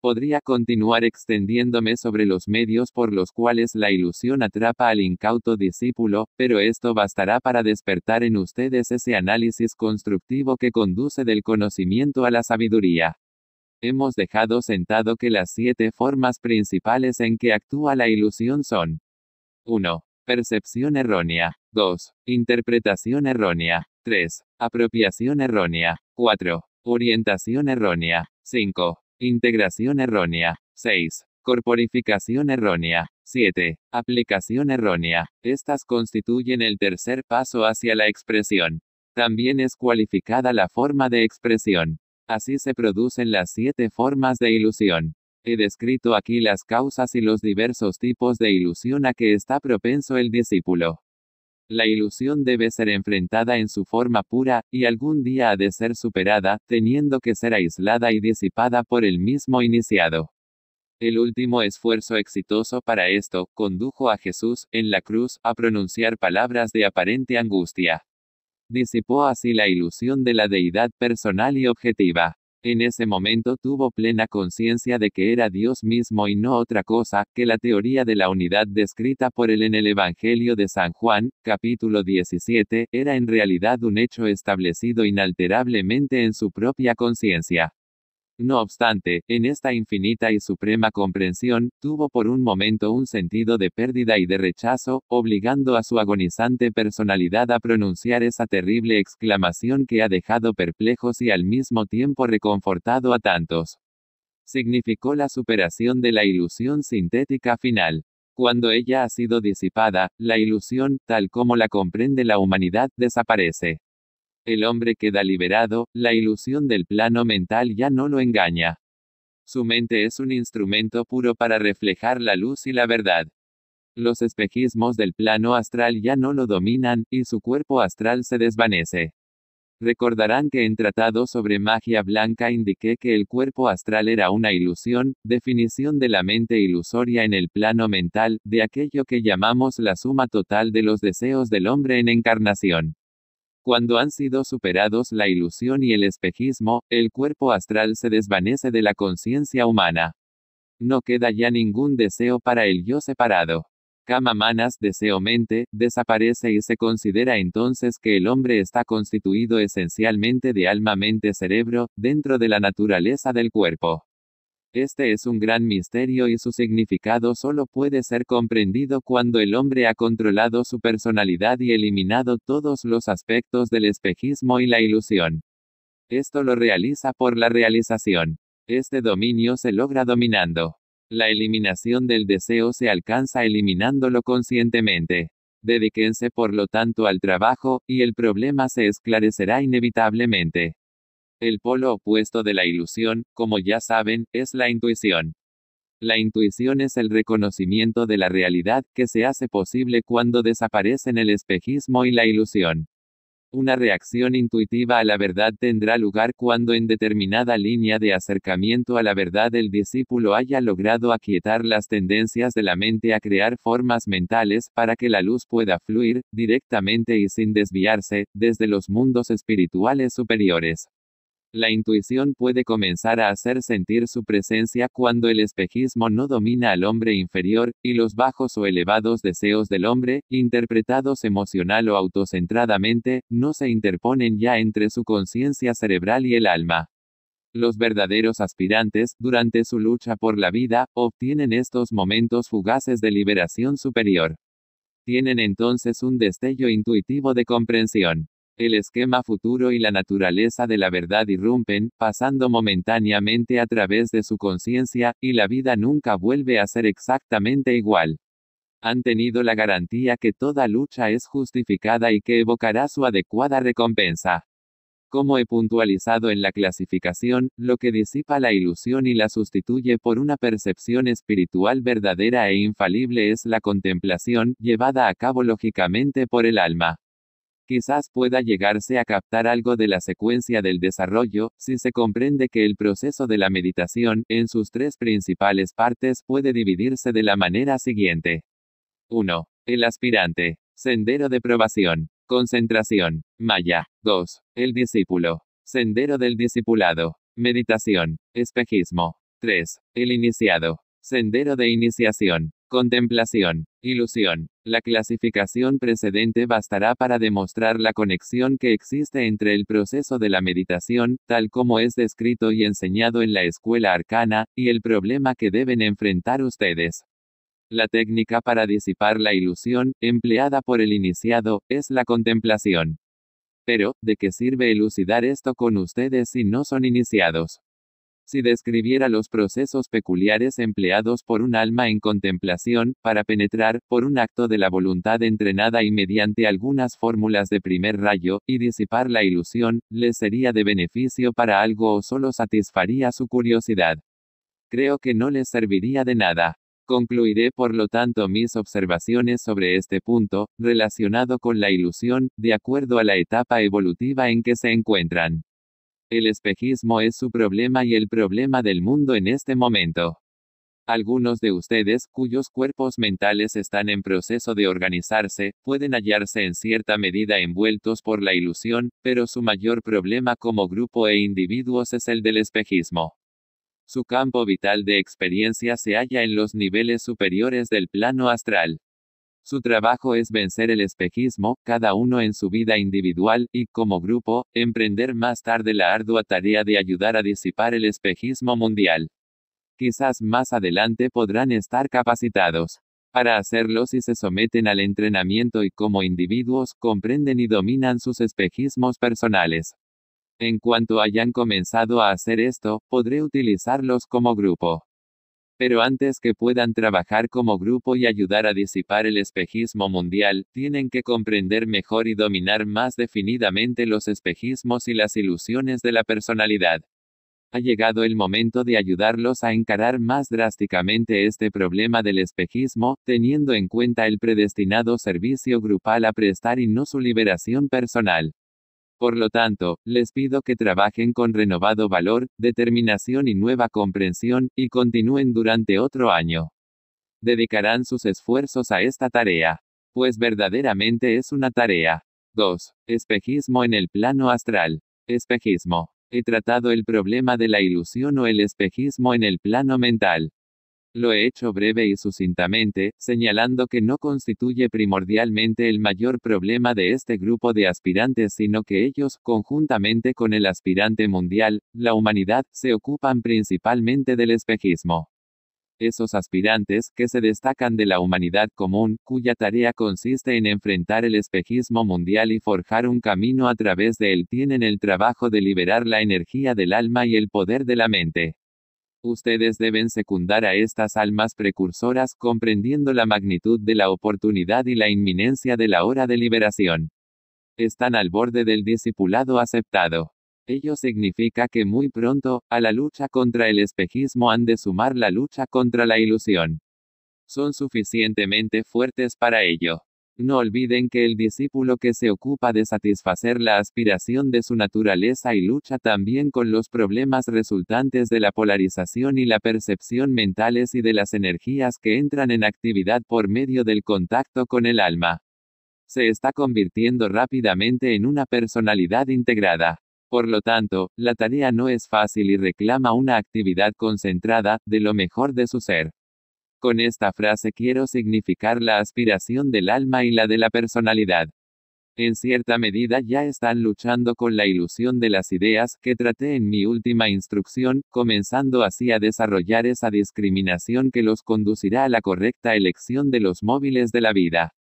Speaker 1: Podría continuar extendiéndome sobre los medios por los cuales la ilusión atrapa al incauto discípulo, pero esto bastará para despertar en ustedes ese análisis constructivo que conduce del conocimiento a la sabiduría. Hemos dejado sentado que las siete formas principales en que actúa la ilusión son 1. Percepción errónea. 2. Interpretación errónea. 3. Apropiación errónea. 4. Orientación errónea. 5. Integración errónea. 6. Corporificación errónea. 7. Aplicación errónea. Estas constituyen el tercer paso hacia la expresión. También es cualificada la forma de expresión. Así se producen las siete formas de ilusión. He descrito aquí las causas y los diversos tipos de ilusión a que está propenso el discípulo. La ilusión debe ser enfrentada en su forma pura, y algún día ha de ser superada, teniendo que ser aislada y disipada por el mismo iniciado. El último esfuerzo exitoso para esto, condujo a Jesús, en la cruz, a pronunciar palabras de aparente angustia disipó así la ilusión de la deidad personal y objetiva. En ese momento tuvo plena conciencia de que era Dios mismo y no otra cosa que la teoría de la unidad descrita por él en el Evangelio de San Juan, capítulo 17, era en realidad un hecho establecido inalterablemente en su propia conciencia. No obstante, en esta infinita y suprema comprensión, tuvo por un momento un sentido de pérdida y de rechazo, obligando a su agonizante personalidad a pronunciar esa terrible exclamación que ha dejado perplejos y al mismo tiempo reconfortado a tantos. Significó la superación de la ilusión sintética final. Cuando ella ha sido disipada, la ilusión, tal como la comprende la humanidad, desaparece. El hombre queda liberado, la ilusión del plano mental ya no lo engaña. Su mente es un instrumento puro para reflejar la luz y la verdad. Los espejismos del plano astral ya no lo dominan, y su cuerpo astral se desvanece. Recordarán que en Tratado sobre Magia Blanca indiqué que el cuerpo astral era una ilusión, definición de la mente ilusoria en el plano mental, de aquello que llamamos la suma total de los deseos del hombre en encarnación. Cuando han sido superados la ilusión y el espejismo, el cuerpo astral se desvanece de la conciencia humana. No queda ya ningún deseo para el yo separado. Kama manas deseo mente, desaparece y se considera entonces que el hombre está constituido esencialmente de alma mente cerebro, dentro de la naturaleza del cuerpo. Este es un gran misterio y su significado solo puede ser comprendido cuando el hombre ha controlado su personalidad y eliminado todos los aspectos del espejismo y la ilusión. Esto lo realiza por la realización. Este dominio se logra dominando. La eliminación del deseo se alcanza eliminándolo conscientemente. Dedíquense por lo tanto al trabajo, y el problema se esclarecerá inevitablemente. El polo opuesto de la ilusión, como ya saben, es la intuición. La intuición es el reconocimiento de la realidad que se hace posible cuando desaparecen el espejismo y la ilusión. Una reacción intuitiva a la verdad tendrá lugar cuando en determinada línea de acercamiento a la verdad el discípulo haya logrado aquietar las tendencias de la mente a crear formas mentales para que la luz pueda fluir, directamente y sin desviarse, desde los mundos espirituales superiores. La intuición puede comenzar a hacer sentir su presencia cuando el espejismo no domina al hombre inferior, y los bajos o elevados deseos del hombre, interpretados emocional o autocentradamente, no se interponen ya entre su conciencia cerebral y el alma. Los verdaderos aspirantes, durante su lucha por la vida, obtienen estos momentos fugaces de liberación superior. Tienen entonces un destello intuitivo de comprensión. El esquema futuro y la naturaleza de la verdad irrumpen, pasando momentáneamente a través de su conciencia, y la vida nunca vuelve a ser exactamente igual. Han tenido la garantía que toda lucha es justificada y que evocará su adecuada recompensa. Como he puntualizado en la clasificación, lo que disipa la ilusión y la sustituye por una percepción espiritual verdadera e infalible es la contemplación, llevada a cabo lógicamente por el alma. Quizás pueda llegarse a captar algo de la secuencia del desarrollo, si se comprende que el proceso de la meditación, en sus tres principales partes, puede dividirse de la manera siguiente. 1. El aspirante. Sendero de probación. Concentración. Maya. 2. El discípulo. Sendero del discipulado. Meditación. Espejismo. 3. El iniciado. Sendero de iniciación. Contemplación. Ilusión. La clasificación precedente bastará para demostrar la conexión que existe entre el proceso de la meditación, tal como es descrito y enseñado en la escuela arcana, y el problema que deben enfrentar ustedes. La técnica para disipar la ilusión, empleada por el iniciado, es la contemplación. Pero, ¿de qué sirve elucidar esto con ustedes si no son iniciados? si describiera los procesos peculiares empleados por un alma en contemplación, para penetrar, por un acto de la voluntad entrenada y mediante algunas fórmulas de primer rayo, y disipar la ilusión, le sería de beneficio para algo o solo satisfaría su curiosidad. Creo que no les serviría de nada. Concluiré por lo tanto mis observaciones sobre este punto, relacionado con la ilusión, de acuerdo a la etapa evolutiva en que se encuentran. El espejismo es su problema y el problema del mundo en este momento. Algunos de ustedes, cuyos cuerpos mentales están en proceso de organizarse, pueden hallarse en cierta medida envueltos por la ilusión, pero su mayor problema como grupo e individuos es el del espejismo. Su campo vital de experiencia se halla en los niveles superiores del plano astral. Su trabajo es vencer el espejismo, cada uno en su vida individual, y, como grupo, emprender más tarde la ardua tarea de ayudar a disipar el espejismo mundial. Quizás más adelante podrán estar capacitados. Para hacerlo si se someten al entrenamiento y como individuos comprenden y dominan sus espejismos personales. En cuanto hayan comenzado a hacer esto, podré utilizarlos como grupo. Pero antes que puedan trabajar como grupo y ayudar a disipar el espejismo mundial, tienen que comprender mejor y dominar más definidamente los espejismos y las ilusiones de la personalidad. Ha llegado el momento de ayudarlos a encarar más drásticamente este problema del espejismo, teniendo en cuenta el predestinado servicio grupal a prestar y no su liberación personal. Por lo tanto, les pido que trabajen con renovado valor, determinación y nueva comprensión, y continúen durante otro año. Dedicarán sus esfuerzos a esta tarea. Pues verdaderamente es una tarea. 2. Espejismo en el plano astral. Espejismo. He tratado el problema de la ilusión o el espejismo en el plano mental. Lo he hecho breve y sucintamente, señalando que no constituye primordialmente el mayor problema de este grupo de aspirantes, sino que ellos, conjuntamente con el aspirante mundial, la humanidad, se ocupan principalmente del espejismo. Esos aspirantes, que se destacan de la humanidad común, cuya tarea consiste en enfrentar el espejismo mundial y forjar un camino a través de él, tienen el trabajo de liberar la energía del alma y el poder de la mente. Ustedes deben secundar a estas almas precursoras comprendiendo la magnitud de la oportunidad y la inminencia de la hora de liberación. Están al borde del discipulado aceptado. Ello significa que muy pronto, a la lucha contra el espejismo han de sumar la lucha contra la ilusión. Son suficientemente fuertes para ello. No olviden que el discípulo que se ocupa de satisfacer la aspiración de su naturaleza y lucha también con los problemas resultantes de la polarización y la percepción mentales y de las energías que entran en actividad por medio del contacto con el alma. Se está convirtiendo rápidamente en una personalidad integrada. Por lo tanto, la tarea no es fácil y reclama una actividad concentrada, de lo mejor de su ser. Con esta frase quiero significar la aspiración del alma y la de la personalidad. En cierta medida ya están luchando con la ilusión de las ideas que traté en mi última instrucción, comenzando así a desarrollar esa discriminación que los conducirá a la correcta elección de los móviles de la vida.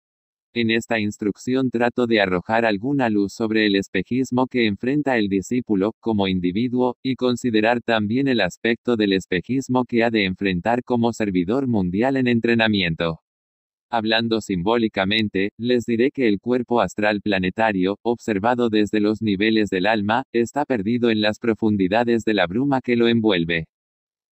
Speaker 1: En esta instrucción trato de arrojar alguna luz sobre el espejismo que enfrenta el discípulo, como individuo, y considerar también el aspecto del espejismo que ha de enfrentar como servidor mundial en entrenamiento. Hablando simbólicamente, les diré que el cuerpo astral planetario, observado desde los niveles del alma, está perdido en las profundidades de la bruma que lo envuelve.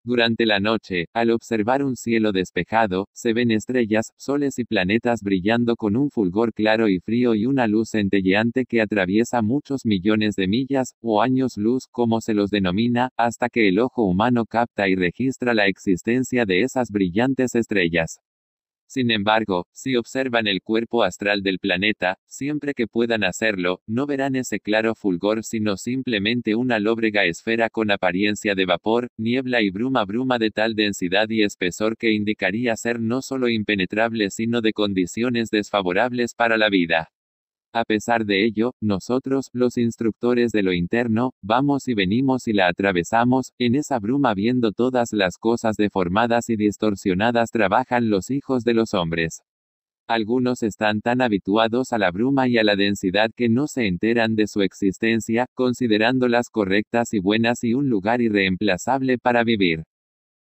Speaker 1: Durante la noche, al observar un cielo despejado, se ven estrellas, soles y planetas brillando con un fulgor claro y frío y una luz centelleante que atraviesa muchos millones de millas, o años luz como se los denomina, hasta que el ojo humano capta y registra la existencia de esas brillantes estrellas. Sin embargo, si observan el cuerpo astral del planeta, siempre que puedan hacerlo, no verán ese claro fulgor sino simplemente una lóbrega esfera con apariencia de vapor, niebla y bruma bruma de tal densidad y espesor que indicaría ser no solo impenetrable sino de condiciones desfavorables para la vida. A pesar de ello, nosotros, los instructores de lo interno, vamos y venimos y la atravesamos, en esa bruma viendo todas las cosas deformadas y distorsionadas trabajan los hijos de los hombres. Algunos están tan habituados a la bruma y a la densidad que no se enteran de su existencia, considerándolas correctas y buenas y un lugar irreemplazable para vivir.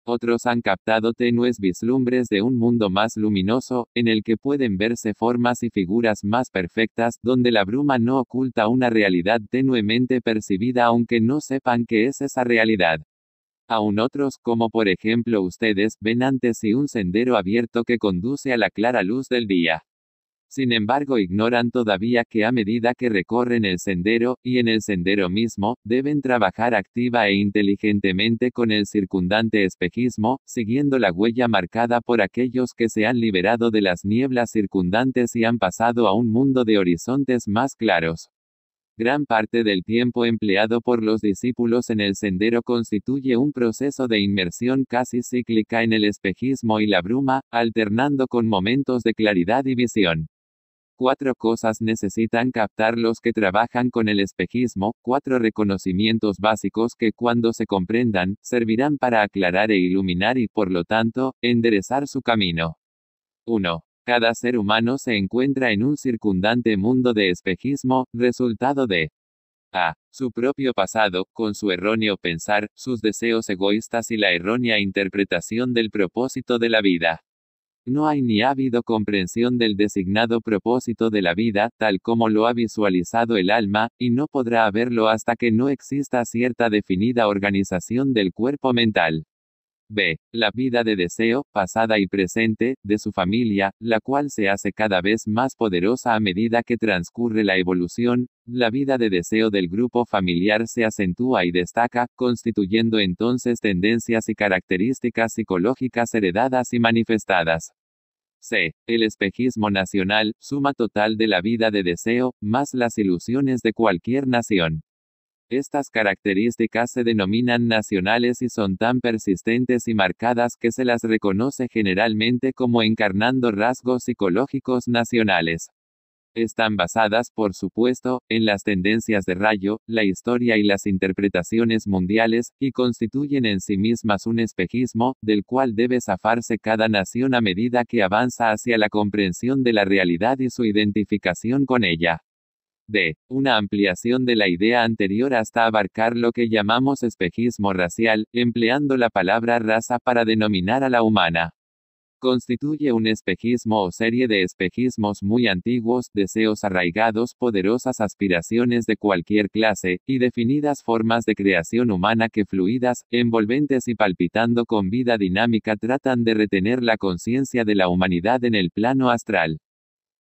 Speaker 1: Otros han captado tenues vislumbres de un mundo más luminoso, en el que pueden verse formas y figuras más perfectas, donde la bruma no oculta una realidad tenuemente percibida aunque no sepan qué es esa realidad. Aún otros, como por ejemplo ustedes, ven antes y un sendero abierto que conduce a la clara luz del día. Sin embargo, ignoran todavía que a medida que recorren el sendero, y en el sendero mismo, deben trabajar activa e inteligentemente con el circundante espejismo, siguiendo la huella marcada por aquellos que se han liberado de las nieblas circundantes y han pasado a un mundo de horizontes más claros. Gran parte del tiempo empleado por los discípulos en el sendero constituye un proceso de inmersión casi cíclica en el espejismo y la bruma, alternando con momentos de claridad y visión. Cuatro cosas necesitan captar los que trabajan con el espejismo, cuatro reconocimientos básicos que cuando se comprendan, servirán para aclarar e iluminar y por lo tanto, enderezar su camino. 1. Cada ser humano se encuentra en un circundante mundo de espejismo, resultado de a. Su propio pasado, con su erróneo pensar, sus deseos egoístas y la errónea interpretación del propósito de la vida. No hay ni ha habido comprensión del designado propósito de la vida, tal como lo ha visualizado el alma, y no podrá haberlo hasta que no exista cierta definida organización del cuerpo mental. B. La vida de deseo, pasada y presente, de su familia, la cual se hace cada vez más poderosa a medida que transcurre la evolución, la vida de deseo del grupo familiar se acentúa y destaca, constituyendo entonces tendencias y características psicológicas heredadas y manifestadas. C. El espejismo nacional, suma total de la vida de deseo, más las ilusiones de cualquier nación. Estas características se denominan nacionales y son tan persistentes y marcadas que se las reconoce generalmente como encarnando rasgos psicológicos nacionales. Están basadas, por supuesto, en las tendencias de Rayo, la historia y las interpretaciones mundiales, y constituyen en sí mismas un espejismo, del cual debe zafarse cada nación a medida que avanza hacia la comprensión de la realidad y su identificación con ella. D. Una ampliación de la idea anterior hasta abarcar lo que llamamos espejismo racial, empleando la palabra raza para denominar a la humana. Constituye un espejismo o serie de espejismos muy antiguos, deseos arraigados, poderosas aspiraciones de cualquier clase, y definidas formas de creación humana que fluidas, envolventes y palpitando con vida dinámica tratan de retener la conciencia de la humanidad en el plano astral.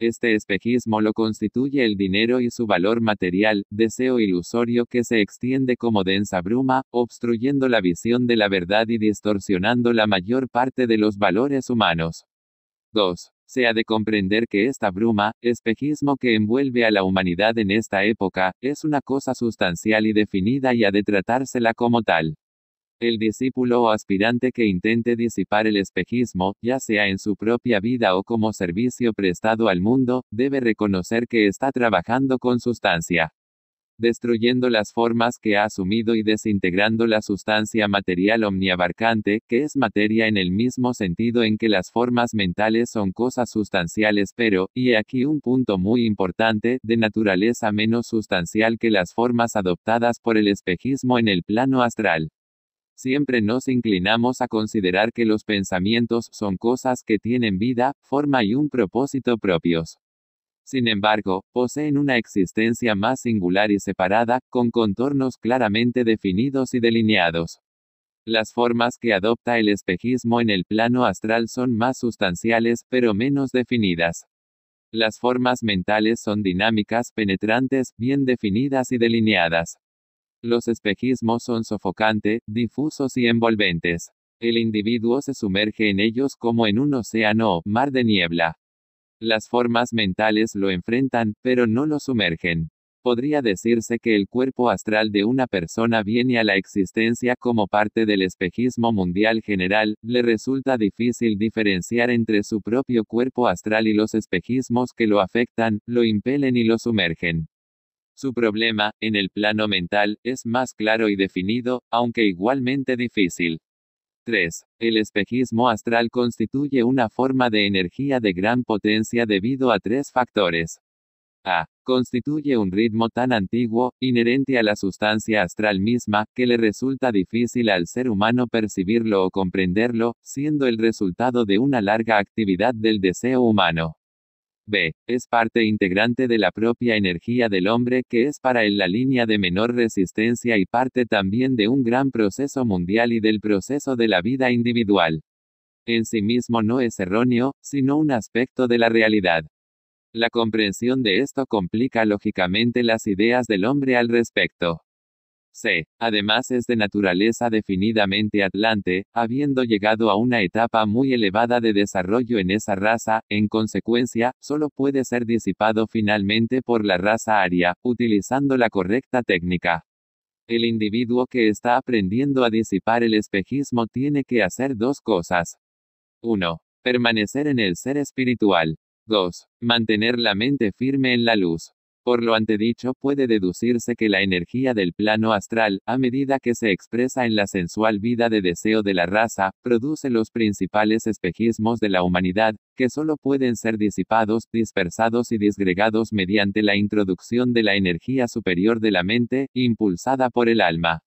Speaker 1: Este espejismo lo constituye el dinero y su valor material, deseo ilusorio que se extiende como densa bruma, obstruyendo la visión de la verdad y distorsionando la mayor parte de los valores humanos. 2. Se ha de comprender que esta bruma, espejismo que envuelve a la humanidad en esta época, es una cosa sustancial y definida y ha de tratársela como tal. El discípulo o aspirante que intente disipar el espejismo, ya sea en su propia vida o como servicio prestado al mundo, debe reconocer que está trabajando con sustancia destruyendo las formas que ha asumido y desintegrando la sustancia material omniabarcante, que es materia en el mismo sentido en que las formas mentales son cosas sustanciales, pero, y aquí un punto muy importante, de naturaleza menos sustancial que las formas adoptadas por el espejismo en el plano astral siempre nos inclinamos a considerar que los pensamientos son cosas que tienen vida, forma y un propósito propios. Sin embargo, poseen una existencia más singular y separada, con contornos claramente definidos y delineados. Las formas que adopta el espejismo en el plano astral son más sustanciales, pero menos definidas. Las formas mentales son dinámicas, penetrantes, bien definidas y delineadas. Los espejismos son sofocante, difusos y envolventes. El individuo se sumerge en ellos como en un océano o mar de niebla. Las formas mentales lo enfrentan, pero no lo sumergen. Podría decirse que el cuerpo astral de una persona viene a la existencia como parte del espejismo mundial general, le resulta difícil diferenciar entre su propio cuerpo astral y los espejismos que lo afectan, lo impelen y lo sumergen. Su problema, en el plano mental, es más claro y definido, aunque igualmente difícil. 3. El espejismo astral constituye una forma de energía de gran potencia debido a tres factores. A. Constituye un ritmo tan antiguo, inherente a la sustancia astral misma, que le resulta difícil al ser humano percibirlo o comprenderlo, siendo el resultado de una larga actividad del deseo humano. B. Es parte integrante de la propia energía del hombre que es para él la línea de menor resistencia y parte también de un gran proceso mundial y del proceso de la vida individual. En sí mismo no es erróneo, sino un aspecto de la realidad. La comprensión de esto complica lógicamente las ideas del hombre al respecto. C. Además es de naturaleza definidamente atlante, habiendo llegado a una etapa muy elevada de desarrollo en esa raza, en consecuencia, solo puede ser disipado finalmente por la raza aria, utilizando la correcta técnica. El individuo que está aprendiendo a disipar el espejismo tiene que hacer dos cosas. 1. Permanecer en el ser espiritual. 2. Mantener la mente firme en la luz. Por lo antedicho, puede deducirse que la energía del plano astral, a medida que se expresa en la sensual vida de deseo de la raza, produce los principales espejismos de la humanidad, que solo pueden ser disipados, dispersados y disgregados mediante la introducción de la energía superior de la mente, impulsada por el alma.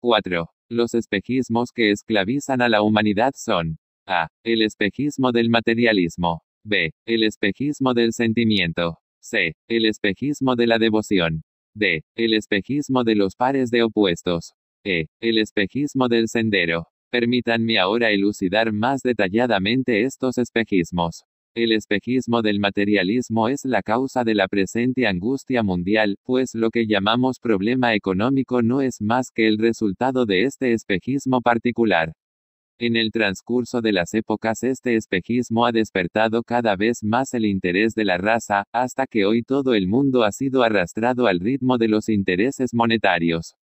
Speaker 1: 4. Los espejismos que esclavizan a la humanidad son A. El espejismo del materialismo. B. El espejismo del sentimiento. C. El espejismo de la devoción. D. El espejismo de los pares de opuestos. E. El espejismo del sendero. Permítanme ahora elucidar más detalladamente estos espejismos. El espejismo del materialismo es la causa de la presente angustia mundial, pues lo que llamamos problema económico no es más que el resultado de este espejismo particular. En el transcurso de las épocas este espejismo ha despertado cada vez más el interés de la raza, hasta que hoy todo el mundo ha sido arrastrado al ritmo de los intereses monetarios.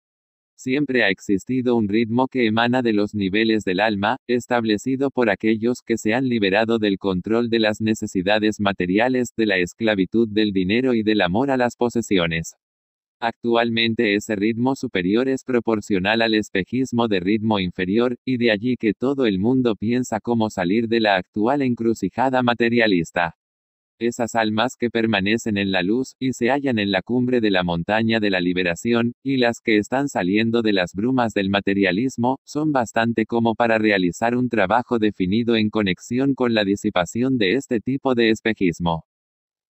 Speaker 1: Siempre ha existido un ritmo que emana de los niveles del alma, establecido por aquellos que se han liberado del control de las necesidades materiales, de la esclavitud del dinero y del amor a las posesiones. Actualmente ese ritmo superior es proporcional al espejismo de ritmo inferior, y de allí que todo el mundo piensa cómo salir de la actual encrucijada materialista. Esas almas que permanecen en la luz, y se hallan en la cumbre de la montaña de la liberación, y las que están saliendo de las brumas del materialismo, son bastante como para realizar un trabajo definido en conexión con la disipación de este tipo de espejismo.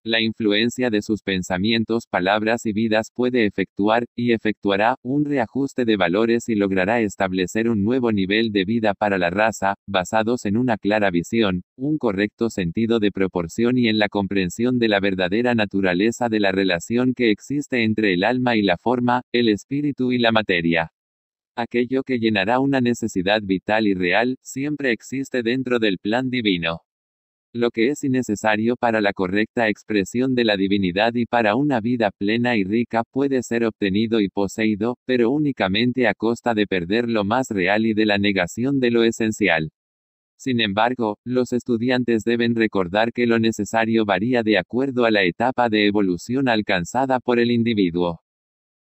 Speaker 1: La influencia de sus pensamientos, palabras y vidas puede efectuar, y efectuará, un reajuste de valores y logrará establecer un nuevo nivel de vida para la raza, basados en una clara visión, un correcto sentido de proporción y en la comprensión de la verdadera naturaleza de la relación que existe entre el alma y la forma, el espíritu y la materia aquello que llenará una necesidad vital y real, siempre existe dentro del plan divino lo que es innecesario para la correcta expresión de la divinidad y para una vida plena y rica puede ser obtenido y poseído, pero únicamente a costa de perder lo más real y de la negación de lo esencial. Sin embargo, los estudiantes deben recordar que lo necesario varía de acuerdo a la etapa de evolución alcanzada por el individuo.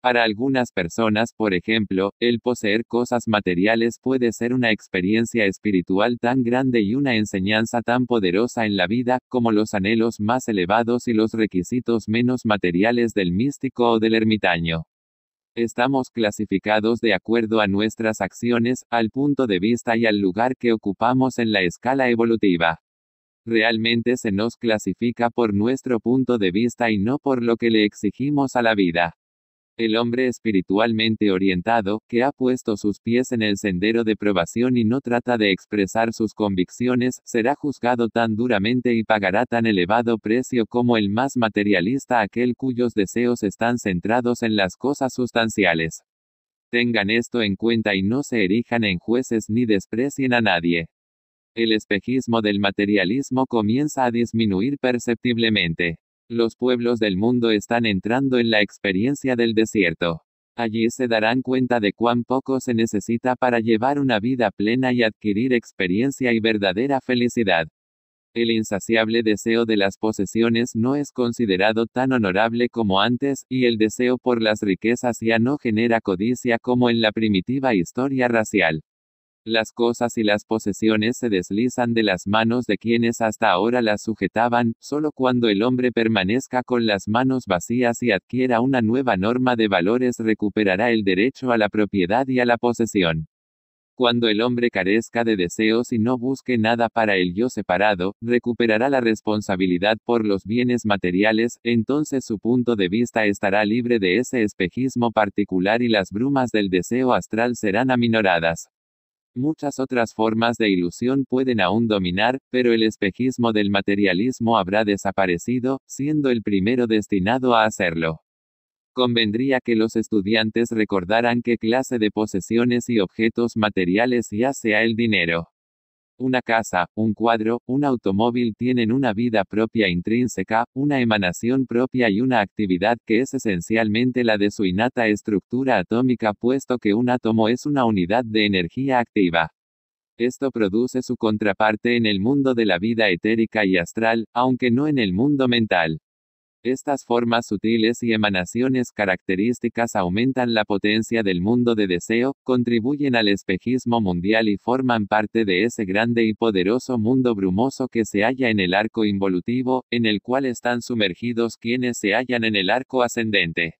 Speaker 1: Para algunas personas, por ejemplo, el poseer cosas materiales puede ser una experiencia espiritual tan grande y una enseñanza tan poderosa en la vida, como los anhelos más elevados y los requisitos menos materiales del místico o del ermitaño. Estamos clasificados de acuerdo a nuestras acciones, al punto de vista y al lugar que ocupamos en la escala evolutiva. Realmente se nos clasifica por nuestro punto de vista y no por lo que le exigimos a la vida el hombre espiritualmente orientado, que ha puesto sus pies en el sendero de probación y no trata de expresar sus convicciones, será juzgado tan duramente y pagará tan elevado precio como el más materialista aquel cuyos deseos están centrados en las cosas sustanciales. Tengan esto en cuenta y no se erijan en jueces ni desprecien a nadie. El espejismo del materialismo comienza a disminuir perceptiblemente. Los pueblos del mundo están entrando en la experiencia del desierto. Allí se darán cuenta de cuán poco se necesita para llevar una vida plena y adquirir experiencia y verdadera felicidad. El insaciable deseo de las posesiones no es considerado tan honorable como antes, y el deseo por las riquezas ya no genera codicia como en la primitiva historia racial. Las cosas y las posesiones se deslizan de las manos de quienes hasta ahora las sujetaban, solo cuando el hombre permanezca con las manos vacías y adquiera una nueva norma de valores recuperará el derecho a la propiedad y a la posesión. Cuando el hombre carezca de deseos y no busque nada para el yo separado, recuperará la responsabilidad por los bienes materiales, entonces su punto de vista estará libre de ese espejismo particular y las brumas del deseo astral serán aminoradas. Muchas otras formas de ilusión pueden aún dominar, pero el espejismo del materialismo habrá desaparecido, siendo el primero destinado a hacerlo. Convendría que los estudiantes recordaran qué clase de posesiones y objetos materiales ya sea el dinero. Una casa, un cuadro, un automóvil tienen una vida propia intrínseca, una emanación propia y una actividad que es esencialmente la de su innata estructura atómica puesto que un átomo es una unidad de energía activa. Esto produce su contraparte en el mundo de la vida etérica y astral, aunque no en el mundo mental. Estas formas sutiles y emanaciones características aumentan la potencia del mundo de deseo, contribuyen al espejismo mundial y forman parte de ese grande y poderoso mundo brumoso que se halla en el arco involutivo, en el cual están sumergidos quienes se hallan en el arco ascendente.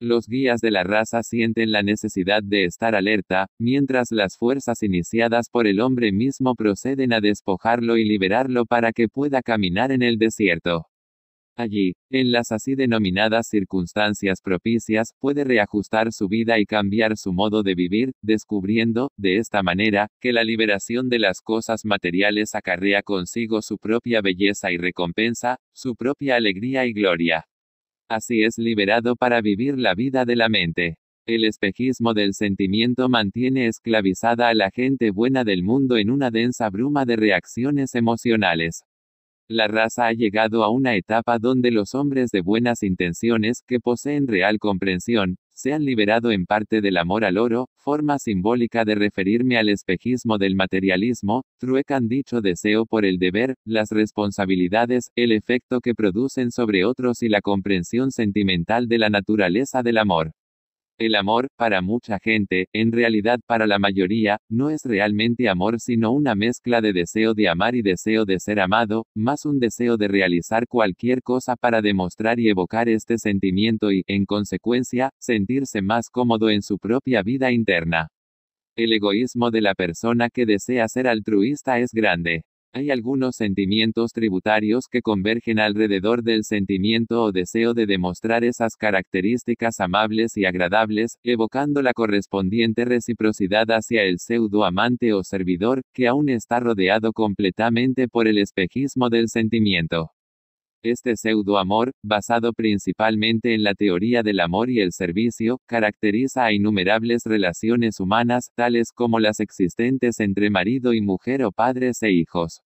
Speaker 1: Los guías de la raza sienten la necesidad de estar alerta, mientras las fuerzas iniciadas por el hombre mismo proceden a despojarlo y liberarlo para que pueda caminar en el desierto. Allí, en las así denominadas circunstancias propicias, puede reajustar su vida y cambiar su modo de vivir, descubriendo, de esta manera, que la liberación de las cosas materiales acarrea consigo su propia belleza y recompensa, su propia alegría y gloria. Así es liberado para vivir la vida de la mente. El espejismo del sentimiento mantiene esclavizada a la gente buena del mundo en una densa bruma de reacciones emocionales. La raza ha llegado a una etapa donde los hombres de buenas intenciones, que poseen real comprensión, se han liberado en parte del amor al oro, forma simbólica de referirme al espejismo del materialismo, truecan dicho deseo por el deber, las responsabilidades, el efecto que producen sobre otros y la comprensión sentimental de la naturaleza del amor. El amor, para mucha gente, en realidad para la mayoría, no es realmente amor sino una mezcla de deseo de amar y deseo de ser amado, más un deseo de realizar cualquier cosa para demostrar y evocar este sentimiento y, en consecuencia, sentirse más cómodo en su propia vida interna. El egoísmo de la persona que desea ser altruista es grande. Hay algunos sentimientos tributarios que convergen alrededor del sentimiento o deseo de demostrar esas características amables y agradables, evocando la correspondiente reciprocidad hacia el pseudo amante o servidor, que aún está rodeado completamente por el espejismo del sentimiento. Este pseudo-amor, basado principalmente en la teoría del amor y el servicio, caracteriza a innumerables relaciones humanas, tales como las existentes entre marido y mujer o padres e hijos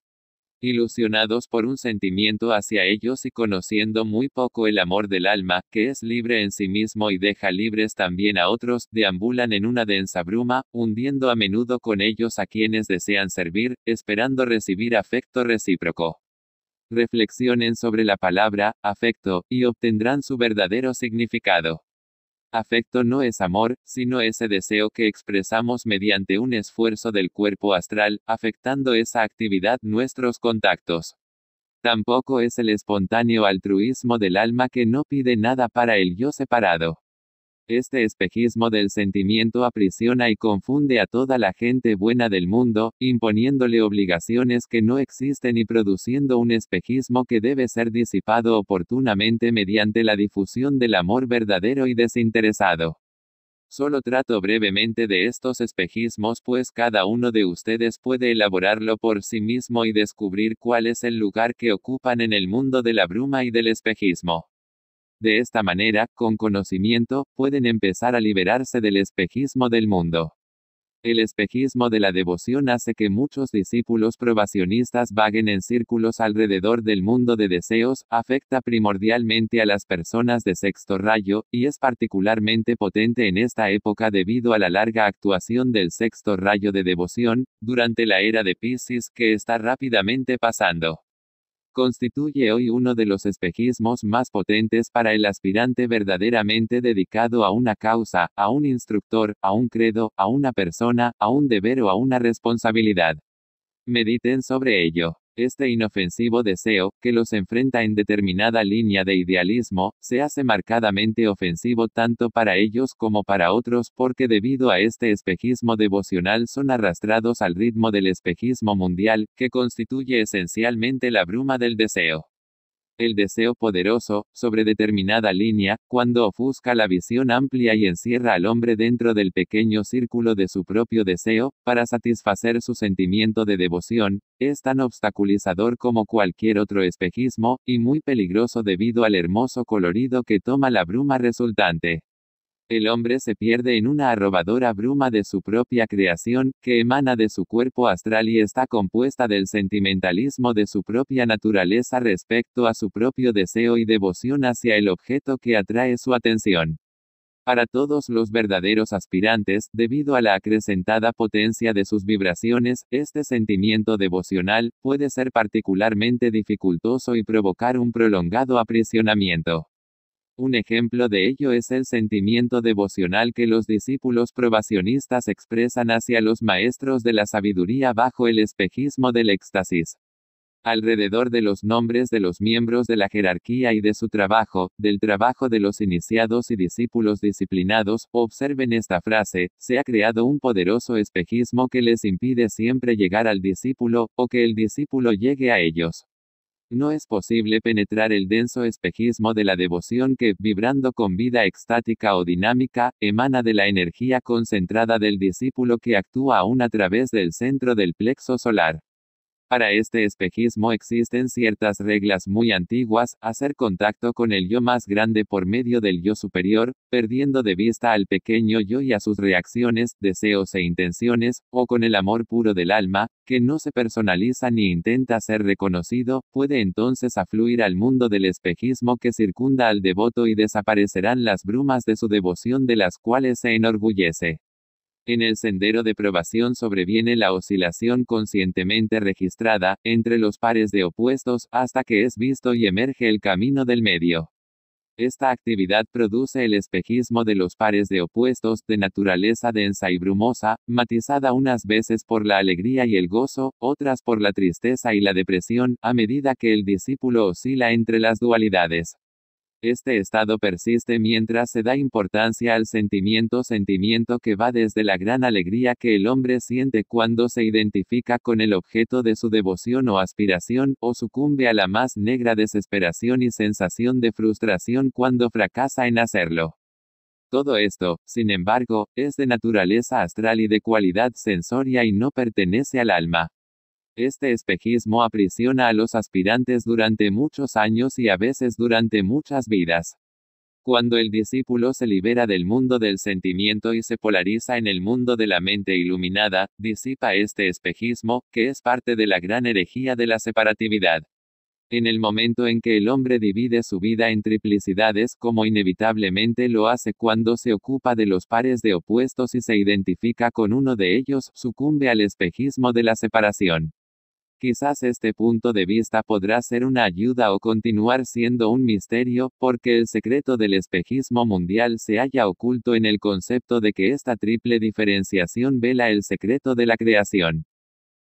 Speaker 1: ilusionados por un sentimiento hacia ellos y conociendo muy poco el amor del alma, que es libre en sí mismo y deja libres también a otros, deambulan en una densa bruma, hundiendo a menudo con ellos a quienes desean servir, esperando recibir afecto recíproco. Reflexionen sobre la palabra, afecto, y obtendrán su verdadero significado. Afecto no es amor, sino ese deseo que expresamos mediante un esfuerzo del cuerpo astral, afectando esa actividad nuestros contactos. Tampoco es el espontáneo altruismo del alma que no pide nada para el yo separado. Este espejismo del sentimiento aprisiona y confunde a toda la gente buena del mundo, imponiéndole obligaciones que no existen y produciendo un espejismo que debe ser disipado oportunamente mediante la difusión del amor verdadero y desinteresado. Solo trato brevemente de estos espejismos pues cada uno de ustedes puede elaborarlo por sí mismo y descubrir cuál es el lugar que ocupan en el mundo de la bruma y del espejismo. De esta manera, con conocimiento, pueden empezar a liberarse del espejismo del mundo. El espejismo de la devoción hace que muchos discípulos probacionistas vaguen en círculos alrededor del mundo de deseos, afecta primordialmente a las personas de sexto rayo, y es particularmente potente en esta época debido a la larga actuación del sexto rayo de devoción, durante la era de Pisces que está rápidamente pasando constituye hoy uno de los espejismos más potentes para el aspirante verdaderamente dedicado a una causa, a un instructor, a un credo, a una persona, a un deber o a una responsabilidad. Mediten sobre ello. Este inofensivo deseo, que los enfrenta en determinada línea de idealismo, se hace marcadamente ofensivo tanto para ellos como para otros porque debido a este espejismo devocional son arrastrados al ritmo del espejismo mundial, que constituye esencialmente la bruma del deseo el deseo poderoso, sobre determinada línea, cuando ofusca la visión amplia y encierra al hombre dentro del pequeño círculo de su propio deseo, para satisfacer su sentimiento de devoción, es tan obstaculizador como cualquier otro espejismo, y muy peligroso debido al hermoso colorido que toma la bruma resultante el hombre se pierde en una arrobadora bruma de su propia creación, que emana de su cuerpo astral y está compuesta del sentimentalismo de su propia naturaleza respecto a su propio deseo y devoción hacia el objeto que atrae su atención. Para todos los verdaderos aspirantes, debido a la acrecentada potencia de sus vibraciones, este sentimiento devocional puede ser particularmente dificultoso y provocar un prolongado aprisionamiento. Un ejemplo de ello es el sentimiento devocional que los discípulos probacionistas expresan hacia los maestros de la sabiduría bajo el espejismo del éxtasis. Alrededor de los nombres de los miembros de la jerarquía y de su trabajo, del trabajo de los iniciados y discípulos disciplinados, observen esta frase, se ha creado un poderoso espejismo que les impide siempre llegar al discípulo, o que el discípulo llegue a ellos. No es posible penetrar el denso espejismo de la devoción que, vibrando con vida estática o dinámica, emana de la energía concentrada del discípulo que actúa aún a través del centro del plexo solar. Para este espejismo existen ciertas reglas muy antiguas, hacer contacto con el yo más grande por medio del yo superior, perdiendo de vista al pequeño yo y a sus reacciones, deseos e intenciones, o con el amor puro del alma, que no se personaliza ni intenta ser reconocido, puede entonces afluir al mundo del espejismo que circunda al devoto y desaparecerán las brumas de su devoción de las cuales se enorgullece. En el sendero de probación sobreviene la oscilación conscientemente registrada, entre los pares de opuestos, hasta que es visto y emerge el camino del medio. Esta actividad produce el espejismo de los pares de opuestos, de naturaleza densa y brumosa, matizada unas veces por la alegría y el gozo, otras por la tristeza y la depresión, a medida que el discípulo oscila entre las dualidades. Este estado persiste mientras se da importancia al sentimiento, sentimiento que va desde la gran alegría que el hombre siente cuando se identifica con el objeto de su devoción o aspiración, o sucumbe a la más negra desesperación y sensación de frustración cuando fracasa en hacerlo. Todo esto, sin embargo, es de naturaleza astral y de cualidad sensoria y no pertenece al alma. Este espejismo aprisiona a los aspirantes durante muchos años y a veces durante muchas vidas. Cuando el discípulo se libera del mundo del sentimiento y se polariza en el mundo de la mente iluminada, disipa este espejismo, que es parte de la gran herejía de la separatividad. En el momento en que el hombre divide su vida en triplicidades, como inevitablemente lo hace cuando se ocupa de los pares de opuestos y se identifica con uno de ellos, sucumbe al espejismo de la separación. Quizás este punto de vista podrá ser una ayuda o continuar siendo un misterio, porque el secreto del espejismo mundial se halla oculto en el concepto de que esta triple diferenciación vela el secreto de la creación.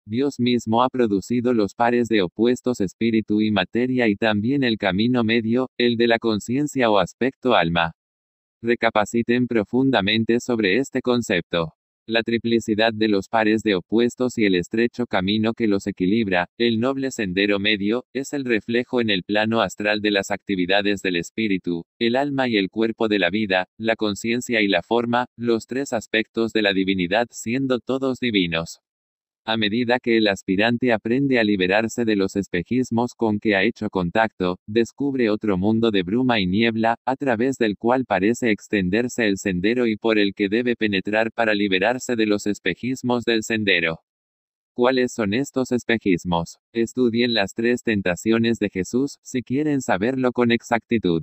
Speaker 1: Dios mismo ha producido los pares de opuestos espíritu y materia y también el camino medio, el de la conciencia o aspecto alma. Recapaciten profundamente sobre este concepto la triplicidad de los pares de opuestos y el estrecho camino que los equilibra, el noble sendero medio, es el reflejo en el plano astral de las actividades del espíritu, el alma y el cuerpo de la vida, la conciencia y la forma, los tres aspectos de la divinidad siendo todos divinos. A medida que el aspirante aprende a liberarse de los espejismos con que ha hecho contacto, descubre otro mundo de bruma y niebla, a través del cual parece extenderse el sendero y por el que debe penetrar para liberarse de los espejismos del sendero. ¿Cuáles son estos espejismos? Estudien las tres tentaciones de Jesús, si quieren saberlo con exactitud.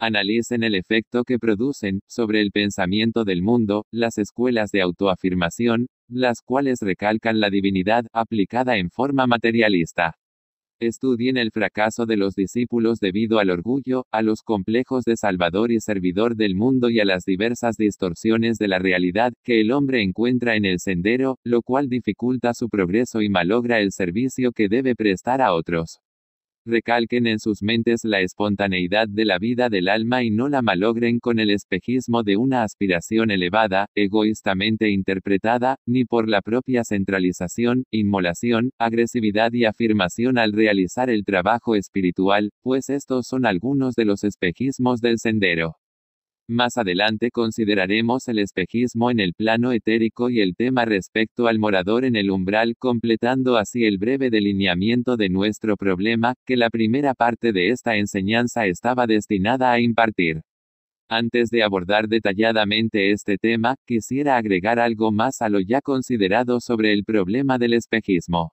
Speaker 1: Analicen el efecto que producen, sobre el pensamiento del mundo, las escuelas de autoafirmación, las cuales recalcan la divinidad aplicada en forma materialista. Estudien el fracaso de los discípulos debido al orgullo, a los complejos de Salvador y Servidor del mundo y a las diversas distorsiones de la realidad que el hombre encuentra en el sendero, lo cual dificulta su progreso y malogra el servicio que debe prestar a otros. Recalquen en sus mentes la espontaneidad de la vida del alma y no la malogren con el espejismo de una aspiración elevada, egoístamente interpretada, ni por la propia centralización, inmolación, agresividad y afirmación al realizar el trabajo espiritual, pues estos son algunos de los espejismos del sendero. Más adelante consideraremos el espejismo en el plano etérico y el tema respecto al morador en el umbral, completando así el breve delineamiento de nuestro problema, que la primera parte de esta enseñanza estaba destinada a impartir. Antes de abordar detalladamente este tema, quisiera agregar algo más a lo ya considerado sobre el problema del espejismo.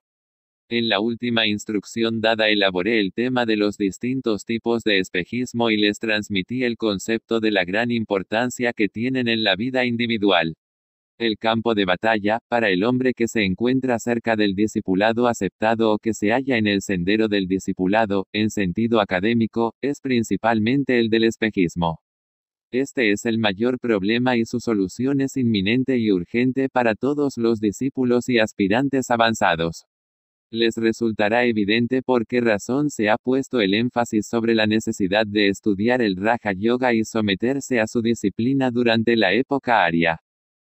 Speaker 1: En la última instrucción dada elaboré el tema de los distintos tipos de espejismo y les transmití el concepto de la gran importancia que tienen en la vida individual. El campo de batalla, para el hombre que se encuentra cerca del discipulado aceptado o que se halla en el sendero del discipulado, en sentido académico, es principalmente el del espejismo. Este es el mayor problema y su solución es inminente y urgente para todos los discípulos y aspirantes avanzados. Les resultará evidente por qué razón se ha puesto el énfasis sobre la necesidad de estudiar el Raja Yoga y someterse a su disciplina durante la época aria.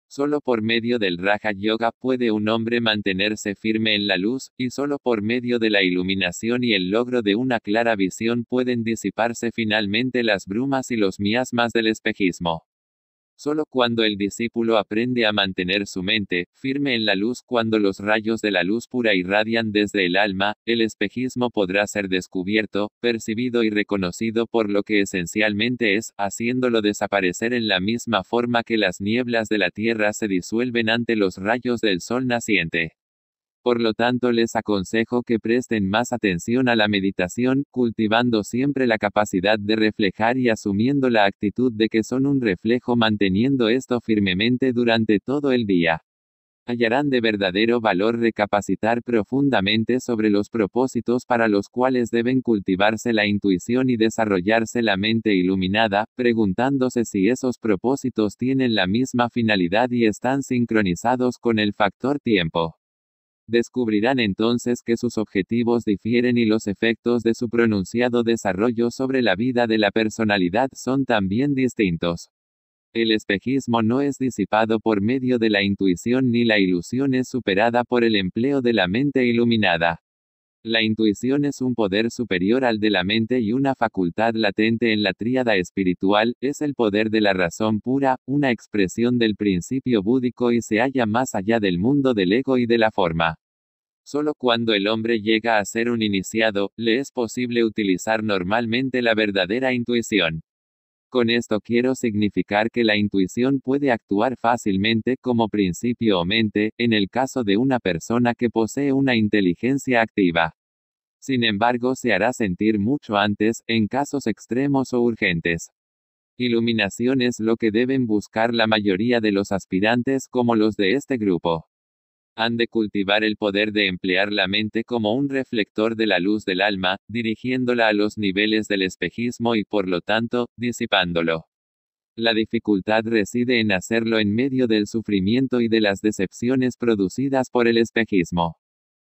Speaker 1: Solo por medio del Raja Yoga puede un hombre mantenerse firme en la luz, y solo por medio de la iluminación y el logro de una clara visión pueden disiparse finalmente las brumas y los miasmas del espejismo. Solo cuando el discípulo aprende a mantener su mente firme en la luz cuando los rayos de la luz pura irradian desde el alma, el espejismo podrá ser descubierto, percibido y reconocido por lo que esencialmente es, haciéndolo desaparecer en la misma forma que las nieblas de la tierra se disuelven ante los rayos del sol naciente. Por lo tanto, les aconsejo que presten más atención a la meditación, cultivando siempre la capacidad de reflejar y asumiendo la actitud de que son un reflejo manteniendo esto firmemente durante todo el día. Hallarán de verdadero valor recapacitar profundamente sobre los propósitos para los cuales deben cultivarse la intuición y desarrollarse la mente iluminada, preguntándose si esos propósitos tienen la misma finalidad y están sincronizados con el factor tiempo. Descubrirán entonces que sus objetivos difieren y los efectos de su pronunciado desarrollo sobre la vida de la personalidad son también distintos. El espejismo no es disipado por medio de la intuición ni la ilusión es superada por el empleo de la mente iluminada. La intuición es un poder superior al de la mente y una facultad latente en la tríada espiritual, es el poder de la razón pura, una expresión del principio búdico y se halla más allá del mundo del ego y de la forma. Solo cuando el hombre llega a ser un iniciado, le es posible utilizar normalmente la verdadera intuición. Con esto quiero significar que la intuición puede actuar fácilmente como principio o mente, en el caso de una persona que posee una inteligencia activa. Sin embargo, se hará sentir mucho antes, en casos extremos o urgentes. Iluminación es lo que deben buscar la mayoría de los aspirantes como los de este grupo han de cultivar el poder de emplear la mente como un reflector de la luz del alma, dirigiéndola a los niveles del espejismo y por lo tanto, disipándolo. La dificultad reside en hacerlo en medio del sufrimiento y de las decepciones producidas por el espejismo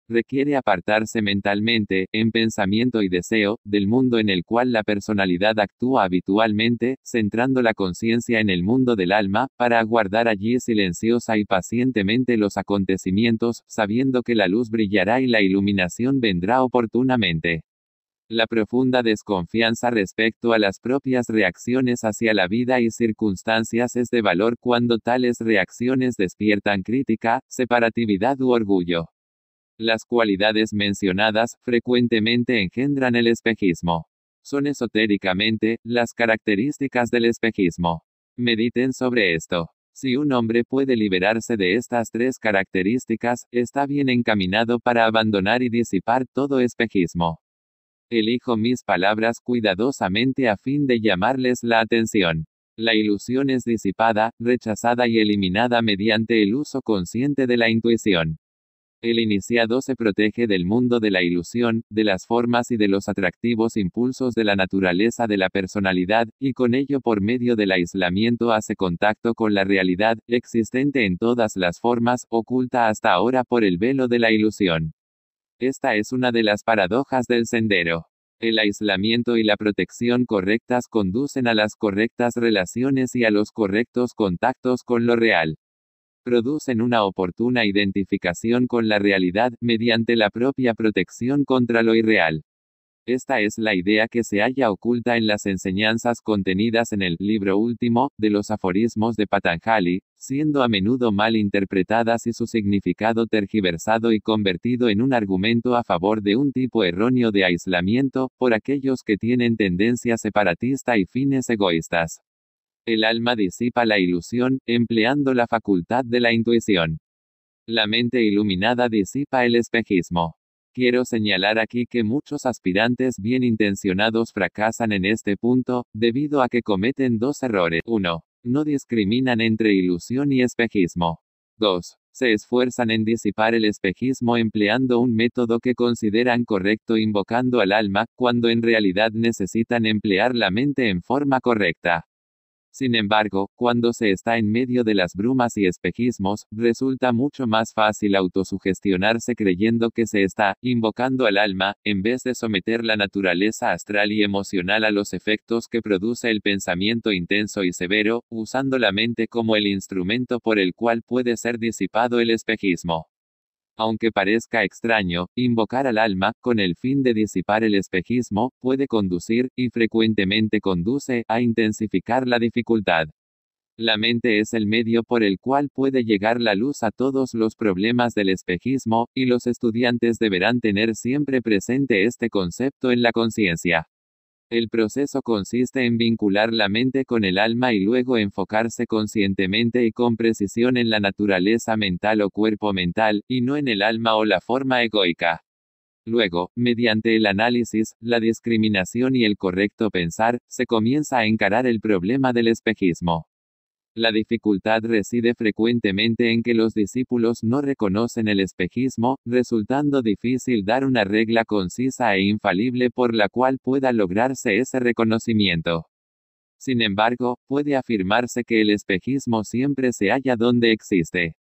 Speaker 1: requiere apartarse mentalmente, en pensamiento y deseo, del mundo en el cual la personalidad actúa habitualmente, centrando la conciencia en el mundo del alma, para aguardar allí silenciosa y pacientemente los acontecimientos, sabiendo que la luz brillará y la iluminación vendrá oportunamente. La profunda desconfianza respecto a las propias reacciones hacia la vida y circunstancias es de valor cuando tales reacciones despiertan crítica, separatividad u orgullo. Las cualidades mencionadas frecuentemente engendran el espejismo. Son esotéricamente las características del espejismo. Mediten sobre esto. Si un hombre puede liberarse de estas tres características, está bien encaminado para abandonar y disipar todo espejismo. Elijo mis palabras cuidadosamente a fin de llamarles la atención. La ilusión es disipada, rechazada y eliminada mediante el uso consciente de la intuición. El iniciado se protege del mundo de la ilusión, de las formas y de los atractivos impulsos de la naturaleza de la personalidad, y con ello por medio del aislamiento hace contacto con la realidad, existente en todas las formas, oculta hasta ahora por el velo de la ilusión. Esta es una de las paradojas del sendero. El aislamiento y la protección correctas conducen a las correctas relaciones y a los correctos contactos con lo real producen una oportuna identificación con la realidad, mediante la propia protección contra lo irreal. Esta es la idea que se halla oculta en las enseñanzas contenidas en el libro último, de los aforismos de Patanjali, siendo a menudo mal interpretadas y su significado tergiversado y convertido en un argumento a favor de un tipo erróneo de aislamiento, por aquellos que tienen tendencia separatista y fines egoístas. El alma disipa la ilusión, empleando la facultad de la intuición. La mente iluminada disipa el espejismo. Quiero señalar aquí que muchos aspirantes bien intencionados fracasan en este punto, debido a que cometen dos errores. 1. No discriminan entre ilusión y espejismo. 2. Se esfuerzan en disipar el espejismo empleando un método que consideran correcto invocando al alma, cuando en realidad necesitan emplear la mente en forma correcta. Sin embargo, cuando se está en medio de las brumas y espejismos, resulta mucho más fácil autosugestionarse creyendo que se está invocando al alma, en vez de someter la naturaleza astral y emocional a los efectos que produce el pensamiento intenso y severo, usando la mente como el instrumento por el cual puede ser disipado el espejismo. Aunque parezca extraño, invocar al alma, con el fin de disipar el espejismo, puede conducir, y frecuentemente conduce, a intensificar la dificultad. La mente es el medio por el cual puede llegar la luz a todos los problemas del espejismo, y los estudiantes deberán tener siempre presente este concepto en la conciencia. El proceso consiste en vincular la mente con el alma y luego enfocarse conscientemente y con precisión en la naturaleza mental o cuerpo mental, y no en el alma o la forma egoica. Luego, mediante el análisis, la discriminación y el correcto pensar, se comienza a encarar el problema del espejismo. La dificultad reside frecuentemente en que los discípulos no reconocen el espejismo, resultando difícil dar una regla concisa e infalible por la cual pueda lograrse ese reconocimiento. Sin embargo, puede afirmarse que el espejismo siempre se halla donde existe.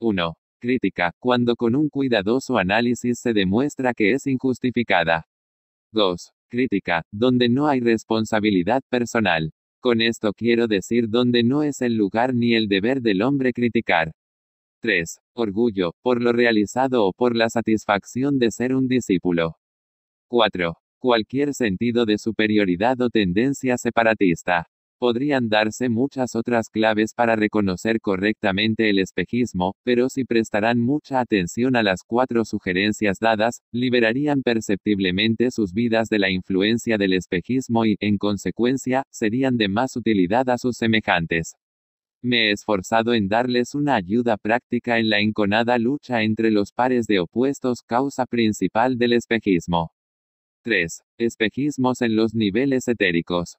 Speaker 1: 1. Crítica, cuando con un cuidadoso análisis se demuestra que es injustificada. 2. Crítica, donde no hay responsabilidad personal. Con esto quiero decir donde no es el lugar ni el deber del hombre criticar. 3. Orgullo, por lo realizado o por la satisfacción de ser un discípulo. 4. Cualquier sentido de superioridad o tendencia separatista. Podrían darse muchas otras claves para reconocer correctamente el espejismo, pero si prestarán mucha atención a las cuatro sugerencias dadas, liberarían perceptiblemente sus vidas de la influencia del espejismo y, en consecuencia, serían de más utilidad a sus semejantes. Me he esforzado en darles una ayuda práctica en la enconada lucha entre los pares de opuestos causa principal del espejismo. 3. Espejismos en los niveles etéricos.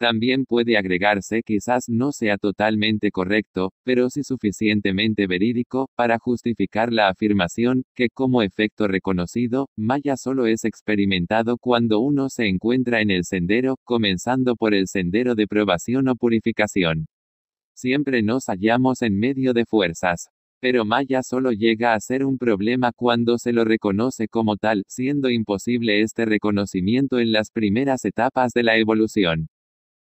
Speaker 1: También puede agregarse quizás no sea totalmente correcto, pero sí suficientemente verídico, para justificar la afirmación, que como efecto reconocido, Maya solo es experimentado cuando uno se encuentra en el sendero, comenzando por el sendero de probación o purificación. Siempre nos hallamos en medio de fuerzas. Pero Maya solo llega a ser un problema cuando se lo reconoce como tal, siendo imposible este reconocimiento en las primeras etapas de la evolución.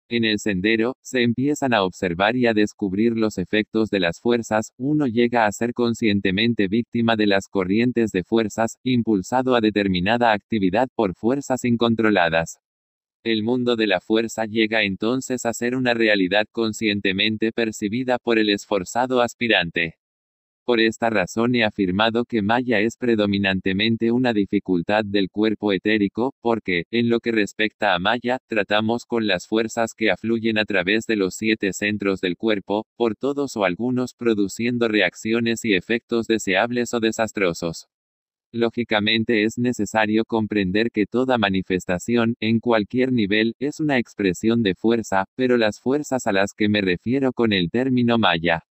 Speaker 1: En el sendero, se empiezan a observar y a descubrir los efectos de las fuerzas, uno llega a ser conscientemente víctima de las corrientes de fuerzas, impulsado a determinada actividad por fuerzas incontroladas. El mundo de la fuerza llega entonces a ser una realidad conscientemente percibida por el esforzado aspirante. Por esta razón he afirmado que Maya es predominantemente una dificultad del cuerpo etérico, porque, en lo que respecta a Maya, tratamos con las fuerzas que afluyen a través de los siete centros del cuerpo, por todos o algunos produciendo reacciones y efectos deseables o desastrosos. Lógicamente es necesario comprender que toda manifestación, en cualquier nivel, es una expresión de fuerza, pero las fuerzas a las que me refiero con el término Maya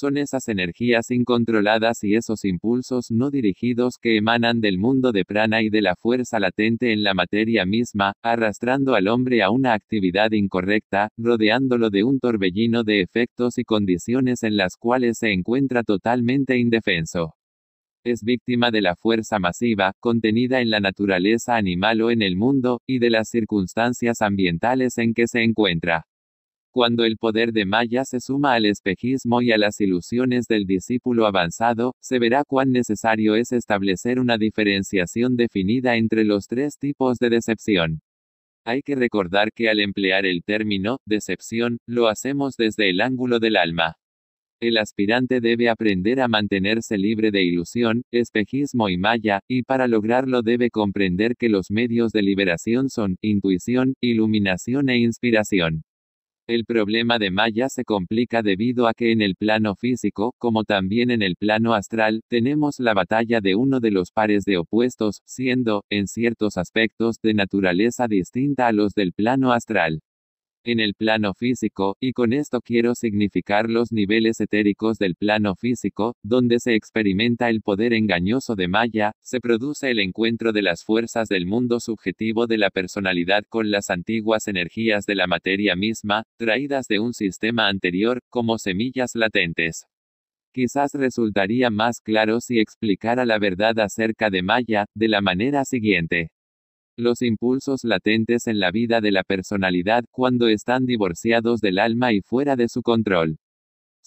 Speaker 1: son esas energías incontroladas y esos impulsos no dirigidos que emanan del mundo de prana y de la fuerza latente en la materia misma, arrastrando al hombre a una actividad incorrecta, rodeándolo de un torbellino de efectos y condiciones en las cuales se encuentra totalmente indefenso es víctima de la fuerza masiva, contenida en la naturaleza animal o en el mundo, y de las circunstancias ambientales en que se encuentra. Cuando el poder de Maya se suma al espejismo y a las ilusiones del discípulo avanzado, se verá cuán necesario es establecer una diferenciación definida entre los tres tipos de decepción. Hay que recordar que al emplear el término, decepción, lo hacemos desde el ángulo del alma. El aspirante debe aprender a mantenerse libre de ilusión, espejismo y Maya, y para lograrlo debe comprender que los medios de liberación son intuición, iluminación e inspiración. El problema de Maya se complica debido a que en el plano físico, como también en el plano astral, tenemos la batalla de uno de los pares de opuestos, siendo, en ciertos aspectos, de naturaleza distinta a los del plano astral en el plano físico, y con esto quiero significar los niveles etéricos del plano físico, donde se experimenta el poder engañoso de Maya, se produce el encuentro de las fuerzas del mundo subjetivo de la personalidad con las antiguas energías de la materia misma, traídas de un sistema anterior, como semillas latentes. Quizás resultaría más claro si explicara la verdad acerca de Maya, de la manera siguiente. Los impulsos latentes en la vida de la personalidad cuando están divorciados del alma y fuera de su control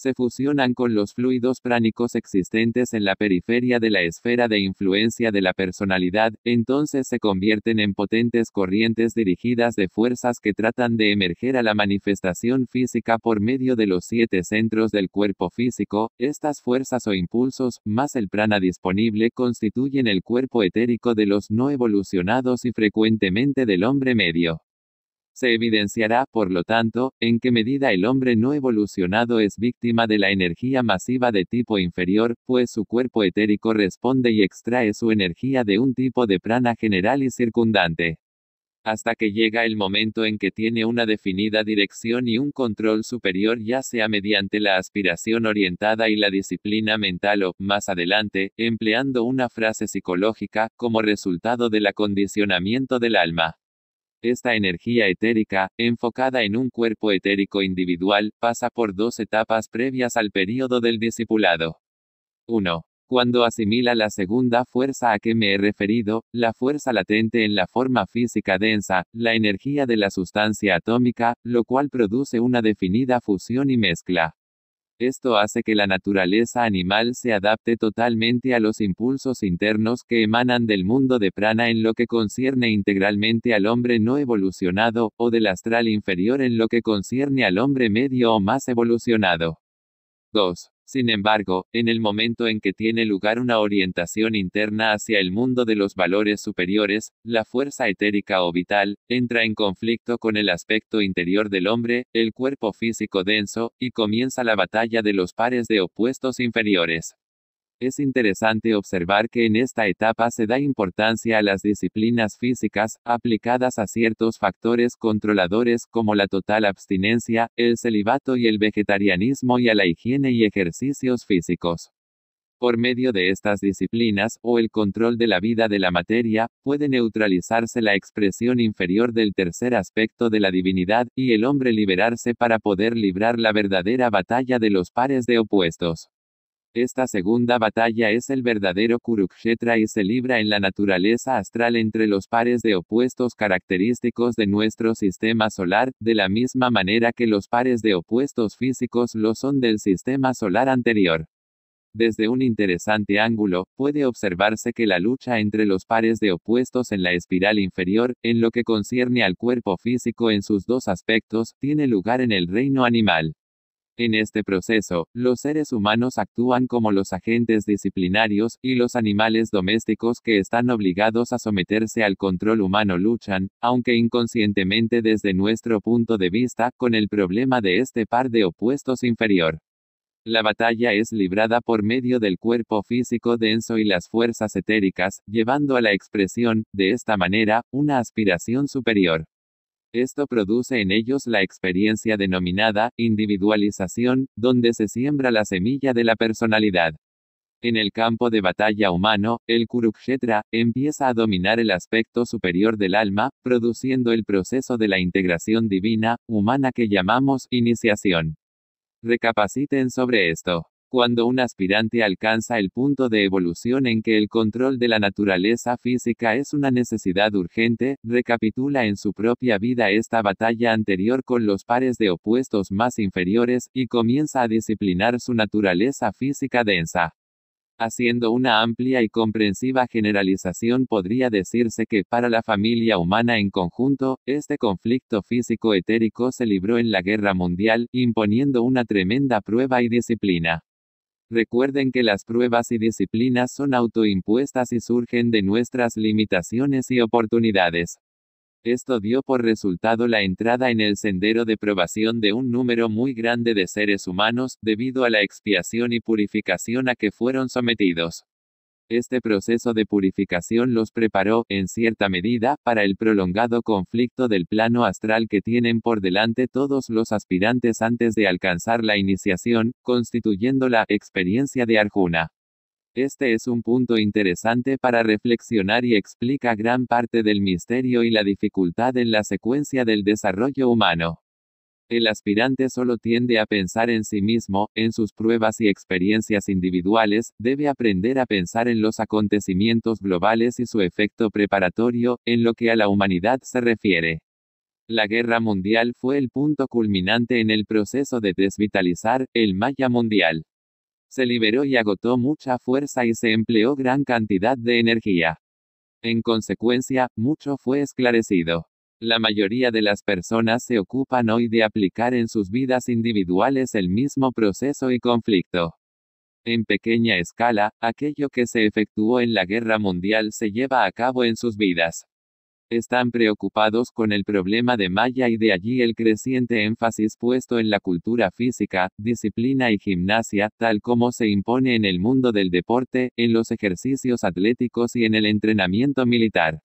Speaker 1: se fusionan con los fluidos pránicos existentes en la periferia de la esfera de influencia de la personalidad, entonces se convierten en potentes corrientes dirigidas de fuerzas que tratan de emerger a la manifestación física por medio de los siete centros del cuerpo físico, estas fuerzas o impulsos, más el prana disponible, constituyen el cuerpo etérico de los no evolucionados y frecuentemente del hombre medio. Se evidenciará, por lo tanto, en qué medida el hombre no evolucionado es víctima de la energía masiva de tipo inferior, pues su cuerpo etérico responde y extrae su energía de un tipo de prana general y circundante. Hasta que llega el momento en que tiene una definida dirección y un control superior ya sea mediante la aspiración orientada y la disciplina mental o, más adelante, empleando una frase psicológica, como resultado del acondicionamiento del alma. Esta energía etérica, enfocada en un cuerpo etérico individual, pasa por dos etapas previas al período del discipulado. 1. Cuando asimila la segunda fuerza a que me he referido, la fuerza latente en la forma física densa, la energía de la sustancia atómica, lo cual produce una definida fusión y mezcla. Esto hace que la naturaleza animal se adapte totalmente a los impulsos internos que emanan del mundo de prana en lo que concierne integralmente al hombre no evolucionado, o del astral inferior en lo que concierne al hombre medio o más evolucionado. 2. Sin embargo, en el momento en que tiene lugar una orientación interna hacia el mundo de los valores superiores, la fuerza etérica o vital, entra en conflicto con el aspecto interior del hombre, el cuerpo físico denso, y comienza la batalla de los pares de opuestos inferiores. Es interesante observar que en esta etapa se da importancia a las disciplinas físicas, aplicadas a ciertos factores controladores como la total abstinencia, el celibato y el vegetarianismo y a la higiene y ejercicios físicos. Por medio de estas disciplinas, o el control de la vida de la materia, puede neutralizarse la expresión inferior del tercer aspecto de la divinidad, y el hombre liberarse para poder librar la verdadera batalla de los pares de opuestos. Esta segunda batalla es el verdadero Kurukshetra y se libra en la naturaleza astral entre los pares de opuestos característicos de nuestro sistema solar, de la misma manera que los pares de opuestos físicos lo son del sistema solar anterior. Desde un interesante ángulo, puede observarse que la lucha entre los pares de opuestos en la espiral inferior, en lo que concierne al cuerpo físico en sus dos aspectos, tiene lugar en el reino animal. En este proceso, los seres humanos actúan como los agentes disciplinarios, y los animales domésticos que están obligados a someterse al control humano luchan, aunque inconscientemente desde nuestro punto de vista, con el problema de este par de opuestos inferior. La batalla es librada por medio del cuerpo físico denso y las fuerzas etéricas, llevando a la expresión, de esta manera, una aspiración superior. Esto produce en ellos la experiencia denominada individualización, donde se siembra la semilla de la personalidad. En el campo de batalla humano, el Kurukshetra empieza a dominar el aspecto superior del alma, produciendo el proceso de la integración divina, humana que llamamos iniciación. Recapaciten sobre esto cuando un aspirante alcanza el punto de evolución en que el control de la naturaleza física es una necesidad urgente, recapitula en su propia vida esta batalla anterior con los pares de opuestos más inferiores, y comienza a disciplinar su naturaleza física densa. Haciendo una amplia y comprensiva generalización podría decirse que para la familia humana en conjunto, este conflicto físico etérico se libró en la guerra mundial, imponiendo una tremenda prueba y disciplina. Recuerden que las pruebas y disciplinas son autoimpuestas y surgen de nuestras limitaciones y oportunidades. Esto dio por resultado la entrada en el sendero de probación de un número muy grande de seres humanos, debido a la expiación y purificación a que fueron sometidos. Este proceso de purificación los preparó, en cierta medida, para el prolongado conflicto del plano astral que tienen por delante todos los aspirantes antes de alcanzar la iniciación, constituyendo la experiencia de Arjuna. Este es un punto interesante para reflexionar y explica gran parte del misterio y la dificultad en la secuencia del desarrollo humano el aspirante solo tiende a pensar en sí mismo, en sus pruebas y experiencias individuales, debe aprender a pensar en los acontecimientos globales y su efecto preparatorio, en lo que a la humanidad se refiere. La guerra mundial fue el punto culminante en el proceso de desvitalizar el maya mundial. Se liberó y agotó mucha fuerza y se empleó gran cantidad de energía. En consecuencia, mucho fue esclarecido. La mayoría de las personas se ocupan hoy de aplicar en sus vidas individuales el mismo proceso y conflicto. En pequeña escala, aquello que se efectuó en la guerra mundial se lleva a cabo en sus vidas. Están preocupados con el problema de Maya y de allí el creciente énfasis puesto en la cultura física, disciplina y gimnasia, tal como se impone en el mundo del deporte, en los ejercicios atléticos y en el entrenamiento militar.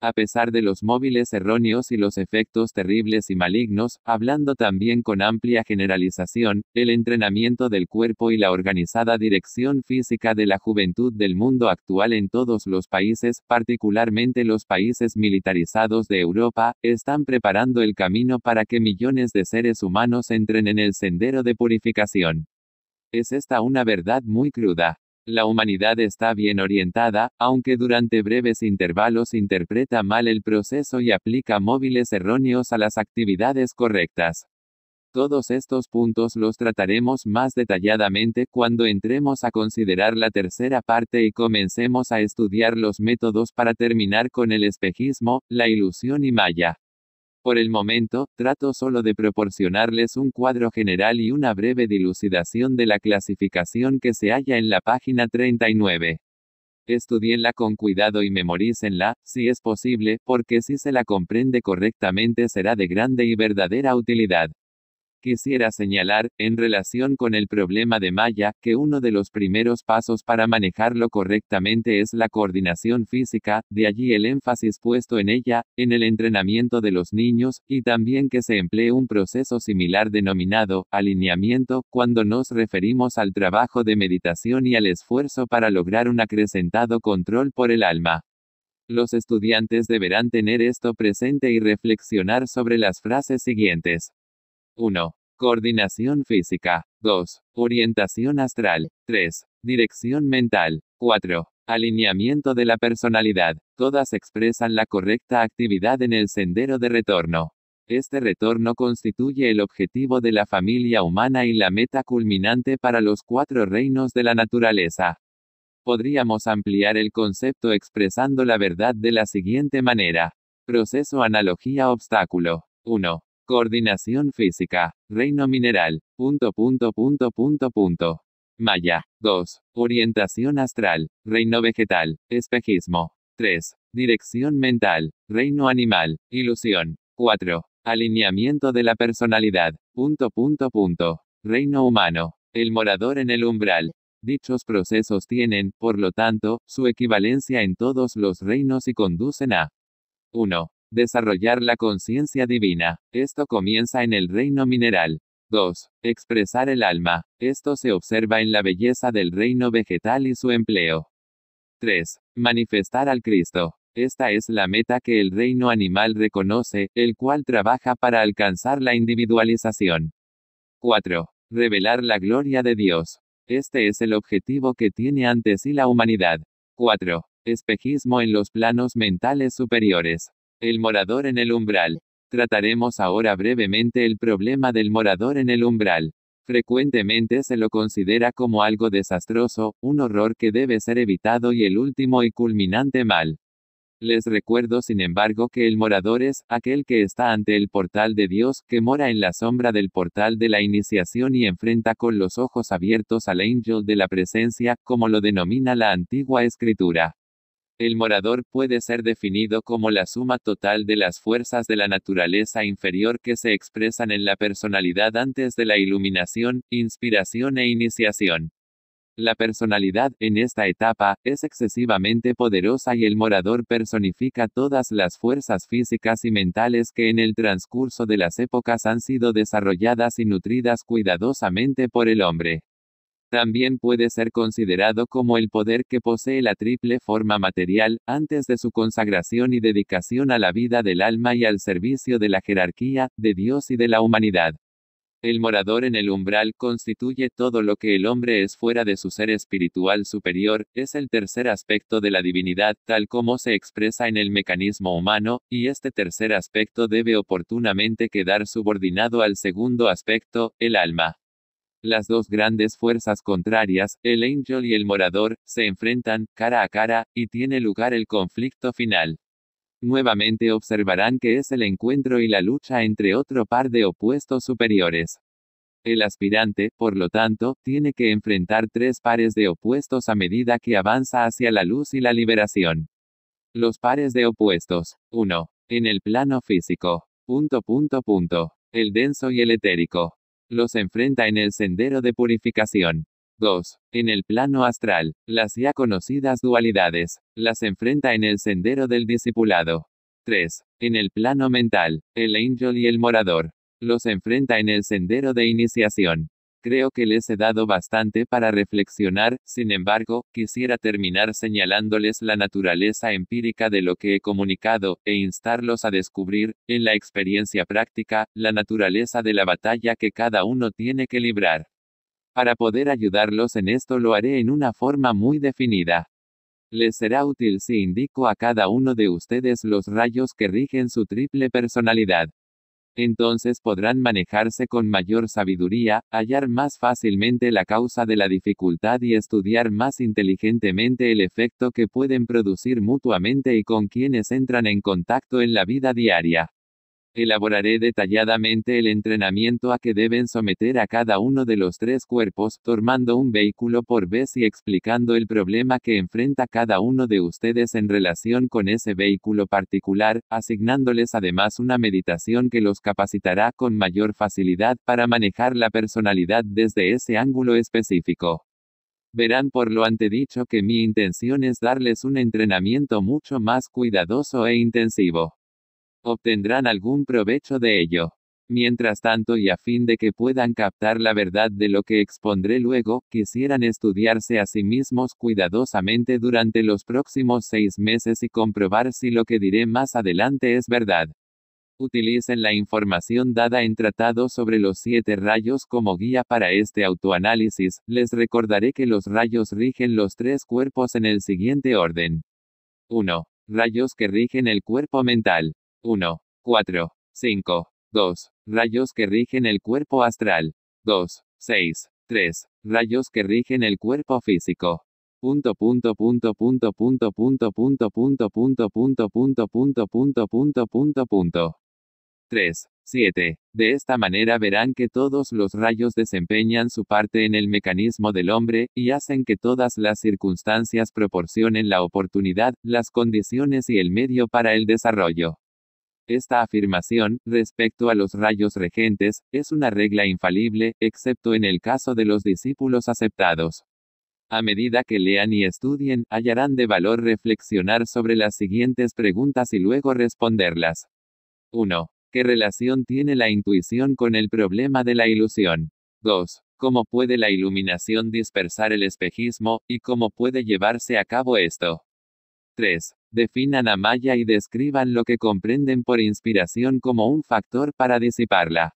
Speaker 1: A pesar de los móviles erróneos y los efectos terribles y malignos, hablando también con amplia generalización, el entrenamiento del cuerpo y la organizada dirección física de la juventud del mundo actual en todos los países, particularmente los países militarizados de Europa, están preparando el camino para que millones de seres humanos entren en el sendero de purificación. Es esta una verdad muy cruda. La humanidad está bien orientada, aunque durante breves intervalos interpreta mal el proceso y aplica móviles erróneos a las actividades correctas. Todos estos puntos los trataremos más detalladamente cuando entremos a considerar la tercera parte y comencemos a estudiar los métodos para terminar con el espejismo, la ilusión y Maya. Por el momento, trato solo de proporcionarles un cuadro general y una breve dilucidación de la clasificación que se halla en la página 39. Estudienla con cuidado y memorícenla, si es posible, porque si se la comprende correctamente será de grande y verdadera utilidad. Quisiera señalar, en relación con el problema de Maya, que uno de los primeros pasos para manejarlo correctamente es la coordinación física, de allí el énfasis puesto en ella, en el entrenamiento de los niños, y también que se emplee un proceso similar denominado alineamiento, cuando nos referimos al trabajo de meditación y al esfuerzo para lograr un acrecentado control por el alma. Los estudiantes deberán tener esto presente y reflexionar sobre las frases siguientes. 1. Coordinación física. 2. Orientación astral. 3. Dirección mental. 4. Alineamiento de la personalidad. Todas expresan la correcta actividad en el sendero de retorno. Este retorno constituye el objetivo de la familia humana y la meta culminante para los cuatro reinos de la naturaleza. Podríamos ampliar el concepto expresando la verdad de la siguiente manera. Proceso analogía obstáculo. 1. Coordinación física. Reino mineral. Punto, punto, punto, punto, punto. Maya. 2. Orientación astral. Reino vegetal. Espejismo. 3. Dirección mental. Reino animal. Ilusión. 4. Alineamiento de la personalidad. Punto, punto, punto. Reino humano. El morador en el umbral. Dichos procesos tienen, por lo tanto, su equivalencia en todos los reinos y conducen a 1. Desarrollar la conciencia divina. Esto comienza en el reino mineral. 2. Expresar el alma. Esto se observa en la belleza del reino vegetal y su empleo. 3. Manifestar al Cristo. Esta es la meta que el reino animal reconoce, el cual trabaja para alcanzar la individualización. 4. Revelar la gloria de Dios. Este es el objetivo que tiene ante sí la humanidad. 4. Espejismo en los planos mentales superiores. El morador en el umbral. Trataremos ahora brevemente el problema del morador en el umbral. Frecuentemente se lo considera como algo desastroso, un horror que debe ser evitado y el último y culminante mal. Les recuerdo sin embargo que el morador es aquel que está ante el portal de Dios, que mora en la sombra del portal de la iniciación y enfrenta con los ojos abiertos al ángel de la presencia, como lo denomina la antigua escritura. El morador puede ser definido como la suma total de las fuerzas de la naturaleza inferior que se expresan en la personalidad antes de la iluminación, inspiración e iniciación. La personalidad, en esta etapa, es excesivamente poderosa y el morador personifica todas las fuerzas físicas y mentales que en el transcurso de las épocas han sido desarrolladas y nutridas cuidadosamente por el hombre. También puede ser considerado como el poder que posee la triple forma material, antes de su consagración y dedicación a la vida del alma y al servicio de la jerarquía, de Dios y de la humanidad. El morador en el umbral constituye todo lo que el hombre es fuera de su ser espiritual superior, es el tercer aspecto de la divinidad tal como se expresa en el mecanismo humano, y este tercer aspecto debe oportunamente quedar subordinado al segundo aspecto, el alma. Las dos grandes fuerzas contrarias, el Angel y el Morador, se enfrentan, cara a cara, y tiene lugar el conflicto final. Nuevamente observarán que es el encuentro y la lucha entre otro par de opuestos superiores. El aspirante, por lo tanto, tiene que enfrentar tres pares de opuestos a medida que avanza hacia la luz y la liberación. Los pares de opuestos. 1. En el plano físico. Punto punto punto. El denso y el etérico los enfrenta en el sendero de purificación. 2. En el plano astral, las ya conocidas dualidades, las enfrenta en el sendero del discipulado. 3. En el plano mental, el ángel y el morador, los enfrenta en el sendero de iniciación. Creo que les he dado bastante para reflexionar, sin embargo, quisiera terminar señalándoles la naturaleza empírica de lo que he comunicado, e instarlos a descubrir, en la experiencia práctica, la naturaleza de la batalla que cada uno tiene que librar. Para poder ayudarlos en esto lo haré en una forma muy definida. Les será útil si indico a cada uno de ustedes los rayos que rigen su triple personalidad entonces podrán manejarse con mayor sabiduría, hallar más fácilmente la causa de la dificultad y estudiar más inteligentemente el efecto que pueden producir mutuamente y con quienes entran en contacto en la vida diaria. Elaboraré detalladamente el entrenamiento a que deben someter a cada uno de los tres cuerpos, tomando un vehículo por vez y explicando el problema que enfrenta cada uno de ustedes en relación con ese vehículo particular, asignándoles además una meditación que los capacitará con mayor facilidad para manejar la personalidad desde ese ángulo específico. Verán por lo antedicho que mi intención es darles un entrenamiento mucho más cuidadoso e intensivo obtendrán algún provecho de ello. Mientras tanto y a fin de que puedan captar la verdad de lo que expondré luego, quisieran estudiarse a sí mismos cuidadosamente durante los próximos seis meses y comprobar si lo que diré más adelante es verdad. Utilicen la información dada en Tratado sobre los siete rayos como guía para este autoanálisis, les recordaré que los rayos rigen los tres cuerpos en el siguiente orden. 1. Rayos que rigen el cuerpo mental. 1, 4, 5, 2, rayos que rigen el cuerpo astral. 2, 6, 3, rayos que rigen el cuerpo físico.
Speaker 2: Punto punto punto punto punto punto punto punto punto punto punto
Speaker 1: punto punto punto 3, 7. De esta manera verán que todos los rayos desempeñan su parte en el mecanismo del hombre, y hacen que todas las circunstancias proporcionen la oportunidad, las condiciones y el medio para el desarrollo. Esta afirmación, respecto a los rayos regentes, es una regla infalible, excepto en el caso de los discípulos aceptados. A medida que lean y estudien, hallarán de valor reflexionar sobre las siguientes preguntas y luego responderlas. 1. ¿Qué relación tiene la intuición con el problema de la ilusión? 2. ¿Cómo puede la iluminación dispersar el espejismo, y cómo puede llevarse a cabo esto? 3. Definan a Maya y describan lo que comprenden por inspiración como un factor para disiparla.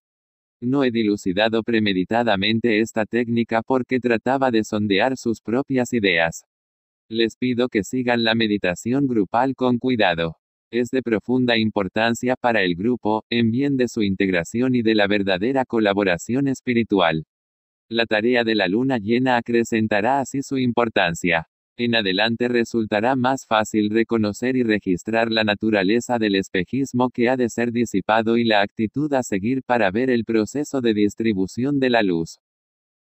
Speaker 1: No he dilucidado premeditadamente esta técnica porque trataba de sondear sus propias ideas. Les pido que sigan la meditación grupal con cuidado. Es de profunda importancia para el grupo, en bien de su integración y de la verdadera colaboración espiritual. La tarea de la luna llena acrecentará así su importancia. En adelante resultará más fácil reconocer y registrar la naturaleza del espejismo que ha de ser disipado y la actitud a seguir para ver el proceso de distribución de la luz.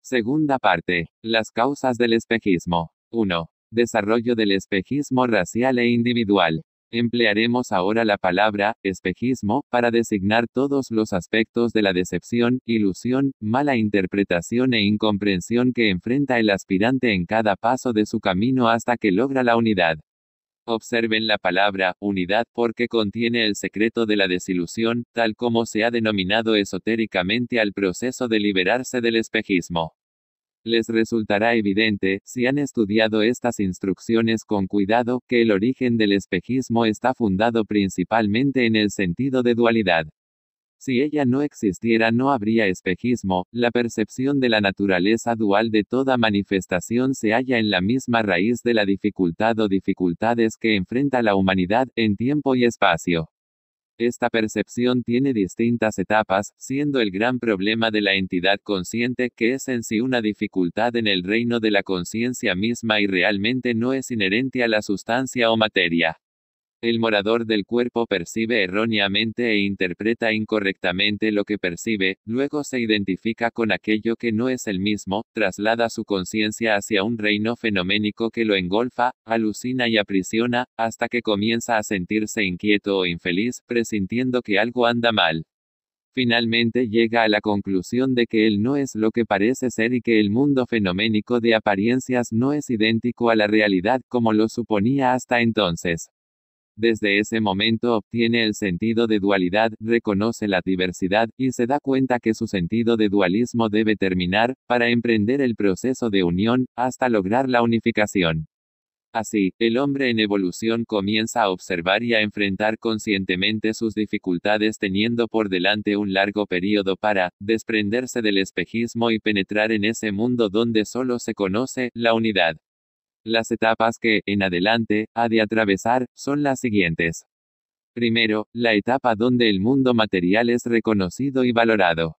Speaker 1: Segunda parte. Las causas del espejismo. 1. Desarrollo del espejismo racial e individual. Emplearemos ahora la palabra espejismo para designar todos los aspectos de la decepción, ilusión, mala interpretación e incomprensión que enfrenta el aspirante en cada paso de su camino hasta que logra la unidad. Observen la palabra unidad porque contiene el secreto de la desilusión, tal como se ha denominado esotéricamente al proceso de liberarse del espejismo. Les resultará evidente, si han estudiado estas instrucciones con cuidado, que el origen del espejismo está fundado principalmente en el sentido de dualidad. Si ella no existiera no habría espejismo, la percepción de la naturaleza dual de toda manifestación se halla en la misma raíz de la dificultad o dificultades que enfrenta la humanidad, en tiempo y espacio. Esta percepción tiene distintas etapas, siendo el gran problema de la entidad consciente que es en sí una dificultad en el reino de la conciencia misma y realmente no es inherente a la sustancia o materia. El morador del cuerpo percibe erróneamente e interpreta incorrectamente lo que percibe, luego se identifica con aquello que no es el mismo, traslada su conciencia hacia un reino fenoménico que lo engolfa, alucina y aprisiona, hasta que comienza a sentirse inquieto o infeliz, presintiendo que algo anda mal. Finalmente llega a la conclusión de que él no es lo que parece ser y que el mundo fenoménico de apariencias no es idéntico a la realidad como lo suponía hasta entonces. Desde ese momento obtiene el sentido de dualidad, reconoce la diversidad, y se da cuenta que su sentido de dualismo debe terminar, para emprender el proceso de unión, hasta lograr la unificación. Así, el hombre en evolución comienza a observar y a enfrentar conscientemente sus dificultades teniendo por delante un largo período para desprenderse del espejismo y penetrar en ese mundo donde solo se conoce la unidad. Las etapas que, en adelante, ha de atravesar, son las siguientes. Primero, la etapa donde el mundo material es reconocido y valorado.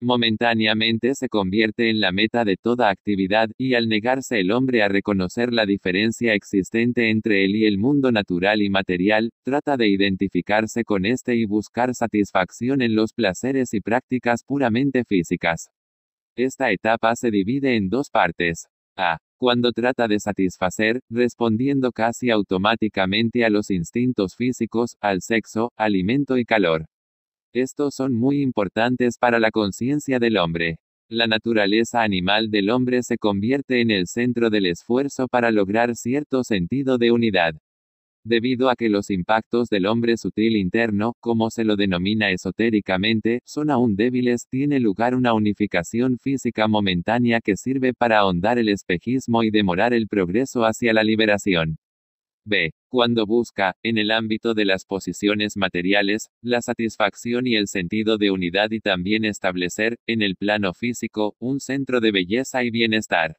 Speaker 1: Momentáneamente se convierte en la meta de toda actividad, y al negarse el hombre a reconocer la diferencia existente entre él y el mundo natural y material, trata de identificarse con este y buscar satisfacción en los placeres y prácticas puramente físicas. Esta etapa se divide en dos partes. A cuando trata de satisfacer, respondiendo casi automáticamente a los instintos físicos, al sexo, alimento y calor. Estos son muy importantes para la conciencia del hombre. La naturaleza animal del hombre se convierte en el centro del esfuerzo para lograr cierto sentido de unidad. Debido a que los impactos del hombre sutil interno, como se lo denomina esotéricamente, son aún débiles, tiene lugar una unificación física momentánea que sirve para ahondar el espejismo y demorar el progreso hacia la liberación. B. Cuando busca, en el ámbito de las posiciones materiales, la satisfacción y el sentido de unidad y también establecer, en el plano físico, un centro de belleza y bienestar.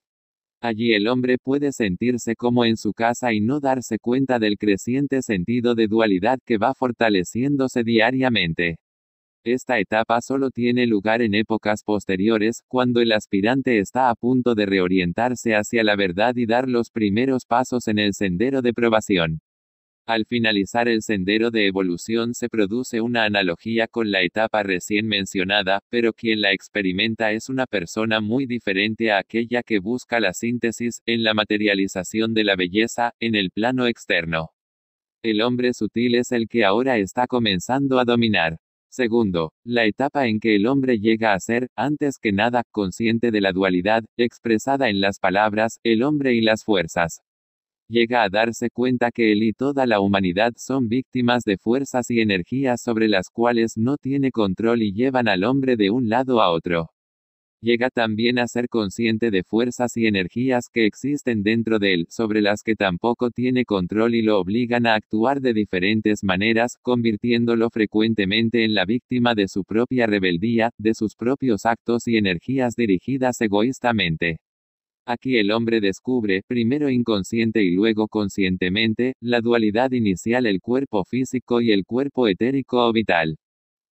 Speaker 1: Allí el hombre puede sentirse como en su casa y no darse cuenta del creciente sentido de dualidad que va fortaleciéndose diariamente. Esta etapa solo tiene lugar en épocas posteriores, cuando el aspirante está a punto de reorientarse hacia la verdad y dar los primeros pasos en el sendero de probación. Al finalizar el sendero de evolución se produce una analogía con la etapa recién mencionada, pero quien la experimenta es una persona muy diferente a aquella que busca la síntesis, en la materialización de la belleza, en el plano externo. El hombre sutil es el que ahora está comenzando a dominar. Segundo, la etapa en que el hombre llega a ser, antes que nada, consciente de la dualidad, expresada en las palabras, el hombre y las fuerzas llega a darse cuenta que él y toda la humanidad son víctimas de fuerzas y energías sobre las cuales no tiene control y llevan al hombre de un lado a otro. Llega también a ser consciente de fuerzas y energías que existen dentro de él, sobre las que tampoco tiene control y lo obligan a actuar de diferentes maneras, convirtiéndolo frecuentemente en la víctima de su propia rebeldía, de sus propios actos y energías dirigidas egoístamente. Aquí el hombre descubre, primero inconsciente y luego conscientemente, la dualidad inicial el cuerpo físico y el cuerpo etérico o vital.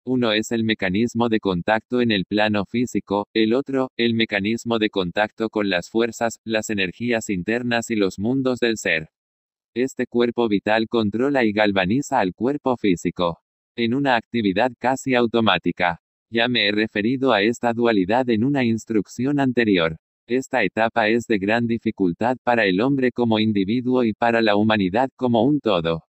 Speaker 1: Uno es el mecanismo de contacto en el plano físico, el otro, el mecanismo de contacto con las fuerzas, las energías internas y los mundos del ser. Este cuerpo vital controla y galvaniza al cuerpo físico. En una actividad casi automática. Ya me he referido a esta dualidad en una instrucción anterior. Esta etapa es de gran dificultad para el hombre como individuo y para la humanidad como un todo.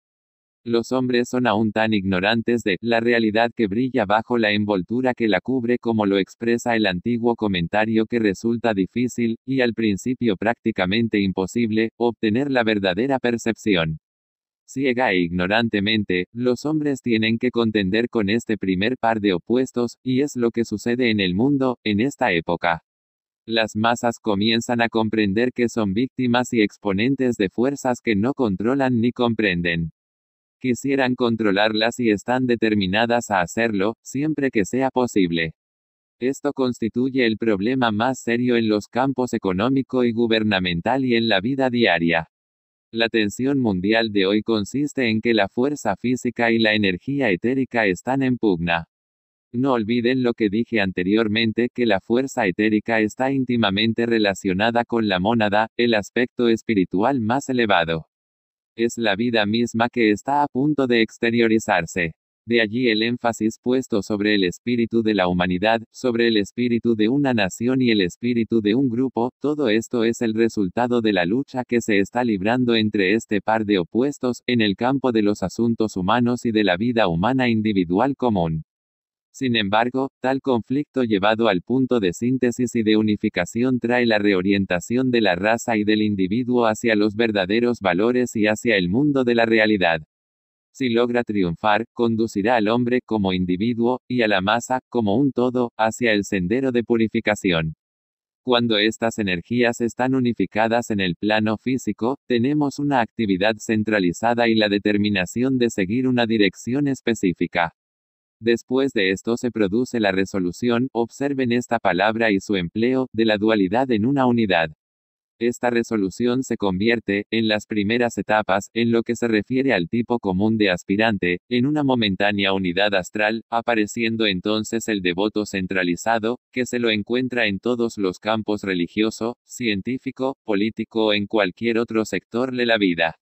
Speaker 1: Los hombres son aún tan ignorantes de la realidad que brilla bajo la envoltura que la cubre como lo expresa el antiguo comentario que resulta difícil, y al principio prácticamente imposible, obtener la verdadera percepción. Ciega e ignorantemente, los hombres tienen que contender con este primer par de opuestos, y es lo que sucede en el mundo, en esta época. Las masas comienzan a comprender que son víctimas y exponentes de fuerzas que no controlan ni comprenden. Quisieran controlarlas y están determinadas a hacerlo, siempre que sea posible. Esto constituye el problema más serio en los campos económico y gubernamental y en la vida diaria. La tensión mundial de hoy consiste en que la fuerza física y la energía etérica están en pugna. No olviden lo que dije anteriormente, que la fuerza etérica está íntimamente relacionada con la mónada, el aspecto espiritual más elevado. Es la vida misma que está a punto de exteriorizarse. De allí el énfasis puesto sobre el espíritu de la humanidad, sobre el espíritu de una nación y el espíritu de un grupo, todo esto es el resultado de la lucha que se está librando entre este par de opuestos, en el campo de los asuntos humanos y de la vida humana individual común. Sin embargo, tal conflicto llevado al punto de síntesis y de unificación trae la reorientación de la raza y del individuo hacia los verdaderos valores y hacia el mundo de la realidad. Si logra triunfar, conducirá al hombre como individuo, y a la masa, como un todo, hacia el sendero de purificación. Cuando estas energías están unificadas en el plano físico, tenemos una actividad centralizada y la determinación de seguir una dirección específica. Después de esto se produce la resolución, observen esta palabra y su empleo, de la dualidad en una unidad. Esta resolución se convierte, en las primeras etapas, en lo que se refiere al tipo común de aspirante, en una momentánea unidad astral, apareciendo entonces el devoto centralizado, que se lo encuentra en todos los campos religioso, científico, político o en cualquier otro sector de la vida.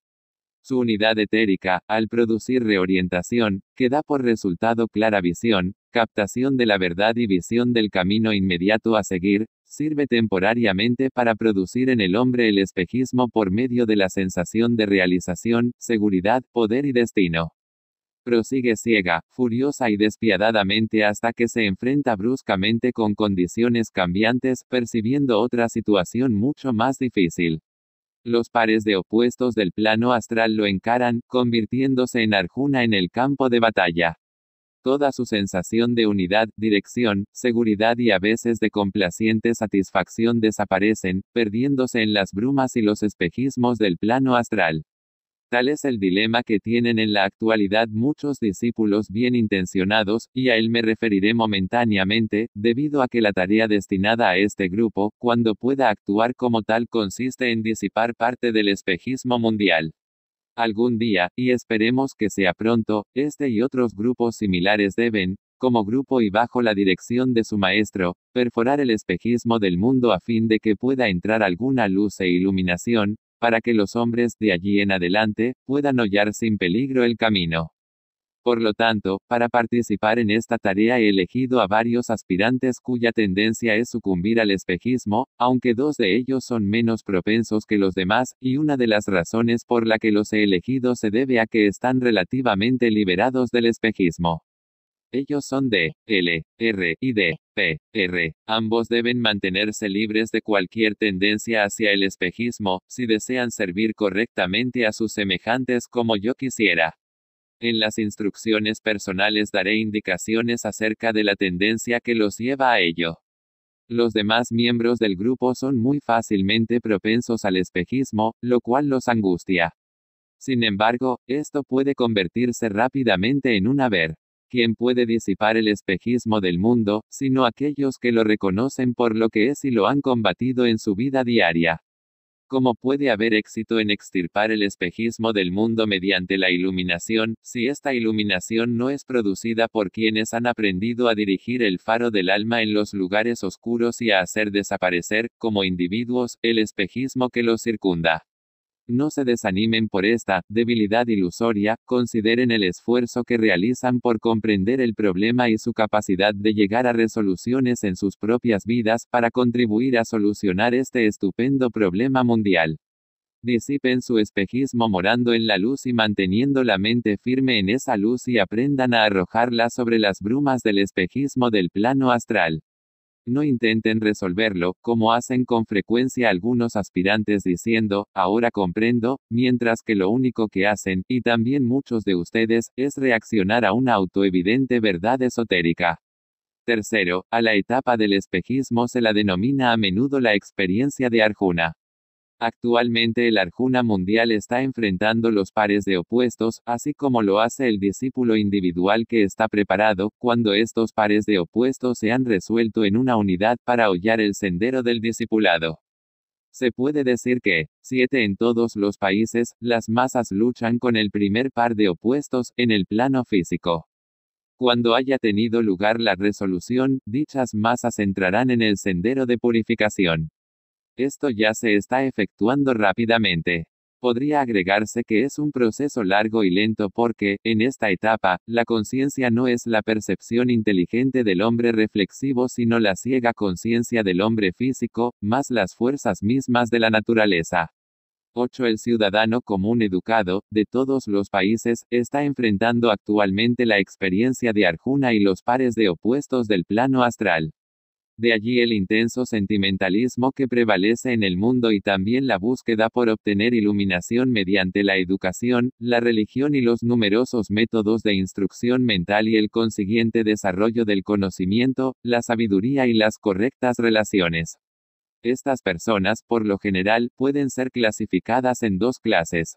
Speaker 1: Su unidad etérica, al producir reorientación, que da por resultado clara visión, captación de la verdad y visión del camino inmediato a seguir, sirve temporariamente para producir en el hombre el espejismo por medio de la sensación de realización, seguridad, poder y destino. Prosigue ciega, furiosa y despiadadamente hasta que se enfrenta bruscamente con condiciones cambiantes, percibiendo otra situación mucho más difícil. Los pares de opuestos del plano astral lo encaran, convirtiéndose en Arjuna en el campo de batalla. Toda su sensación de unidad, dirección, seguridad y a veces de complaciente satisfacción desaparecen, perdiéndose en las brumas y los espejismos del plano astral. Tal es el dilema que tienen en la actualidad muchos discípulos bien intencionados, y a él me referiré momentáneamente, debido a que la tarea destinada a este grupo, cuando pueda actuar como tal, consiste en disipar parte del espejismo mundial. Algún día, y esperemos que sea pronto, este y otros grupos similares deben, como grupo y bajo la dirección de su maestro, perforar el espejismo del mundo a fin de que pueda entrar alguna luz e iluminación, para que los hombres, de allí en adelante, puedan hollar sin peligro el camino. Por lo tanto, para participar en esta tarea he elegido a varios aspirantes cuya tendencia es sucumbir al espejismo, aunque dos de ellos son menos propensos que los demás, y una de las razones por la que los he elegido se debe a que están relativamente liberados del espejismo. Ellos son D, L, R y D. R. ambos deben mantenerse libres de cualquier tendencia hacia el espejismo, si desean servir correctamente a sus semejantes como yo quisiera. En las instrucciones personales daré indicaciones acerca de la tendencia que los lleva a ello. Los demás miembros del grupo son muy fácilmente propensos al espejismo, lo cual los angustia. Sin embargo, esto puede convertirse rápidamente en un haber. Quién puede disipar el espejismo del mundo, sino aquellos que lo reconocen por lo que es y lo han combatido en su vida diaria. ¿Cómo puede haber éxito en extirpar el espejismo del mundo mediante la iluminación, si esta iluminación no es producida por quienes han aprendido a dirigir el faro del alma en los lugares oscuros y a hacer desaparecer, como individuos, el espejismo que los circunda? No se desanimen por esta debilidad ilusoria, consideren el esfuerzo que realizan por comprender el problema y su capacidad de llegar a resoluciones en sus propias vidas para contribuir a solucionar este estupendo problema mundial. Disipen su espejismo morando en la luz y manteniendo la mente firme en esa luz y aprendan a arrojarla sobre las brumas del espejismo del plano astral. No intenten resolverlo, como hacen con frecuencia algunos aspirantes diciendo, ahora comprendo, mientras que lo único que hacen, y también muchos de ustedes, es reaccionar a una autoevidente verdad esotérica. Tercero, a la etapa del espejismo se la denomina a menudo la experiencia de Arjuna. Actualmente el Arjuna mundial está enfrentando los pares de opuestos, así como lo hace el discípulo individual que está preparado, cuando estos pares de opuestos se han resuelto en una unidad para hollar el sendero del discipulado. Se puede decir que, siete en todos los países, las masas luchan con el primer par de opuestos, en el plano físico. Cuando haya tenido lugar la resolución, dichas masas entrarán en el sendero de purificación. Esto ya se está efectuando rápidamente. Podría agregarse que es un proceso largo y lento porque, en esta etapa, la conciencia no es la percepción inteligente del hombre reflexivo sino la ciega conciencia del hombre físico, más las fuerzas mismas de la naturaleza. 8. El ciudadano común educado, de todos los países, está enfrentando actualmente la experiencia de Arjuna y los pares de opuestos del plano astral. De allí el intenso sentimentalismo que prevalece en el mundo y también la búsqueda por obtener iluminación mediante la educación, la religión y los numerosos métodos de instrucción mental y el consiguiente desarrollo del conocimiento, la sabiduría y las correctas relaciones. Estas personas, por lo general, pueden ser clasificadas en dos clases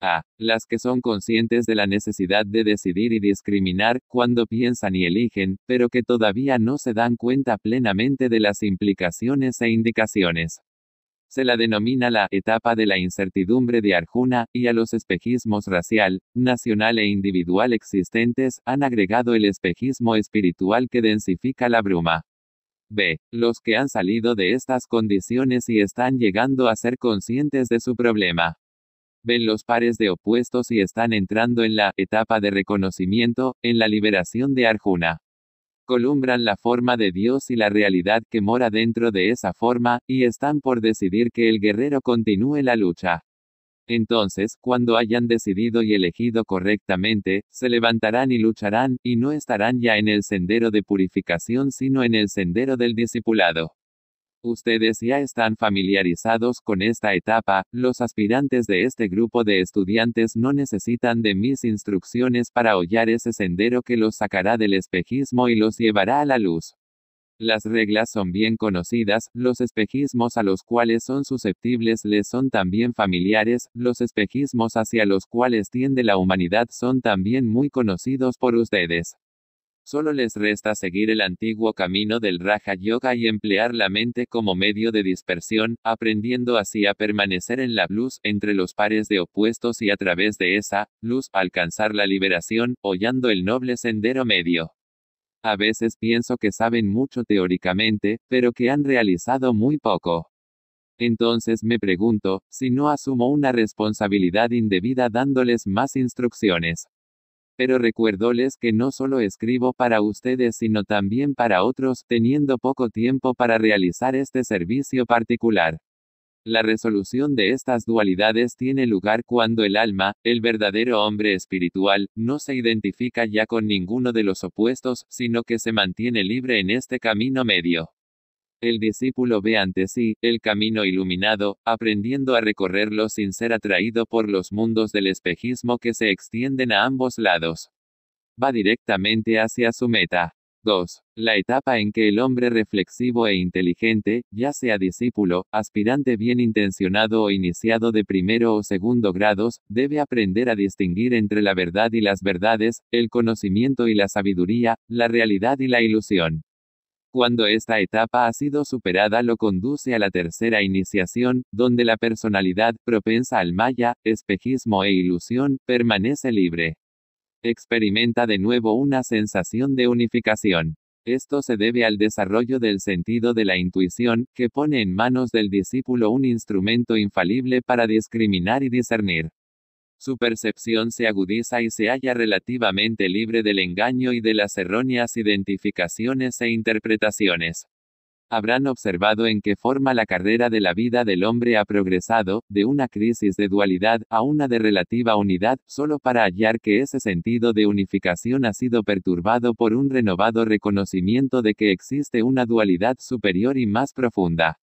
Speaker 1: a las que son conscientes de la necesidad de decidir y discriminar cuando piensan y eligen, pero que todavía no se dan cuenta plenamente de las implicaciones e indicaciones. Se la denomina la etapa de la incertidumbre de Arjuna, y a los espejismos racial, nacional e individual existentes han agregado el espejismo espiritual que densifica la bruma. B. Los que han salido de estas condiciones y están llegando a ser conscientes de su problema ven los pares de opuestos y están entrando en la etapa de reconocimiento, en la liberación de Arjuna. Columbran la forma de Dios y la realidad que mora dentro de esa forma, y están por decidir que el guerrero continúe la lucha. Entonces, cuando hayan decidido y elegido correctamente, se levantarán y lucharán, y no estarán ya en el sendero de purificación sino en el sendero del discipulado. Ustedes ya están familiarizados con esta etapa, los aspirantes de este grupo de estudiantes no necesitan de mis instrucciones para hollar ese sendero que los sacará del espejismo y los llevará a la luz. Las reglas son bien conocidas, los espejismos a los cuales son susceptibles les son también familiares, los espejismos hacia los cuales tiende la humanidad son también muy conocidos por ustedes. Solo les resta seguir el antiguo camino del Raja Yoga y emplear la mente como medio de dispersión, aprendiendo así a permanecer en la luz entre los pares de opuestos y a través de esa luz alcanzar la liberación, hollando el noble sendero medio. A veces pienso que saben mucho teóricamente, pero que han realizado muy poco. Entonces me pregunto, si no asumo una responsabilidad indebida dándoles más instrucciones pero recuerdoles que no solo escribo para ustedes sino también para otros, teniendo poco tiempo para realizar este servicio particular. La resolución de estas dualidades tiene lugar cuando el alma, el verdadero hombre espiritual, no se identifica ya con ninguno de los opuestos, sino que se mantiene libre en este camino medio. El discípulo ve ante sí, el camino iluminado, aprendiendo a recorrerlo sin ser atraído por los mundos del espejismo que se extienden a ambos lados. Va directamente hacia su meta. 2. La etapa en que el hombre reflexivo e inteligente, ya sea discípulo, aspirante bien intencionado o iniciado de primero o segundo grados, debe aprender a distinguir entre la verdad y las verdades, el conocimiento y la sabiduría, la realidad y la ilusión. Cuando esta etapa ha sido superada lo conduce a la tercera iniciación, donde la personalidad propensa al maya, espejismo e ilusión, permanece libre. Experimenta de nuevo una sensación de unificación. Esto se debe al desarrollo del sentido de la intuición, que pone en manos del discípulo un instrumento infalible para discriminar y discernir su percepción se agudiza y se halla relativamente libre del engaño y de las erróneas identificaciones e interpretaciones. Habrán observado en qué forma la carrera de la vida del hombre ha progresado, de una crisis de dualidad a una de relativa unidad, solo para hallar que ese sentido de unificación ha sido perturbado por un renovado reconocimiento de que existe una dualidad superior y más profunda.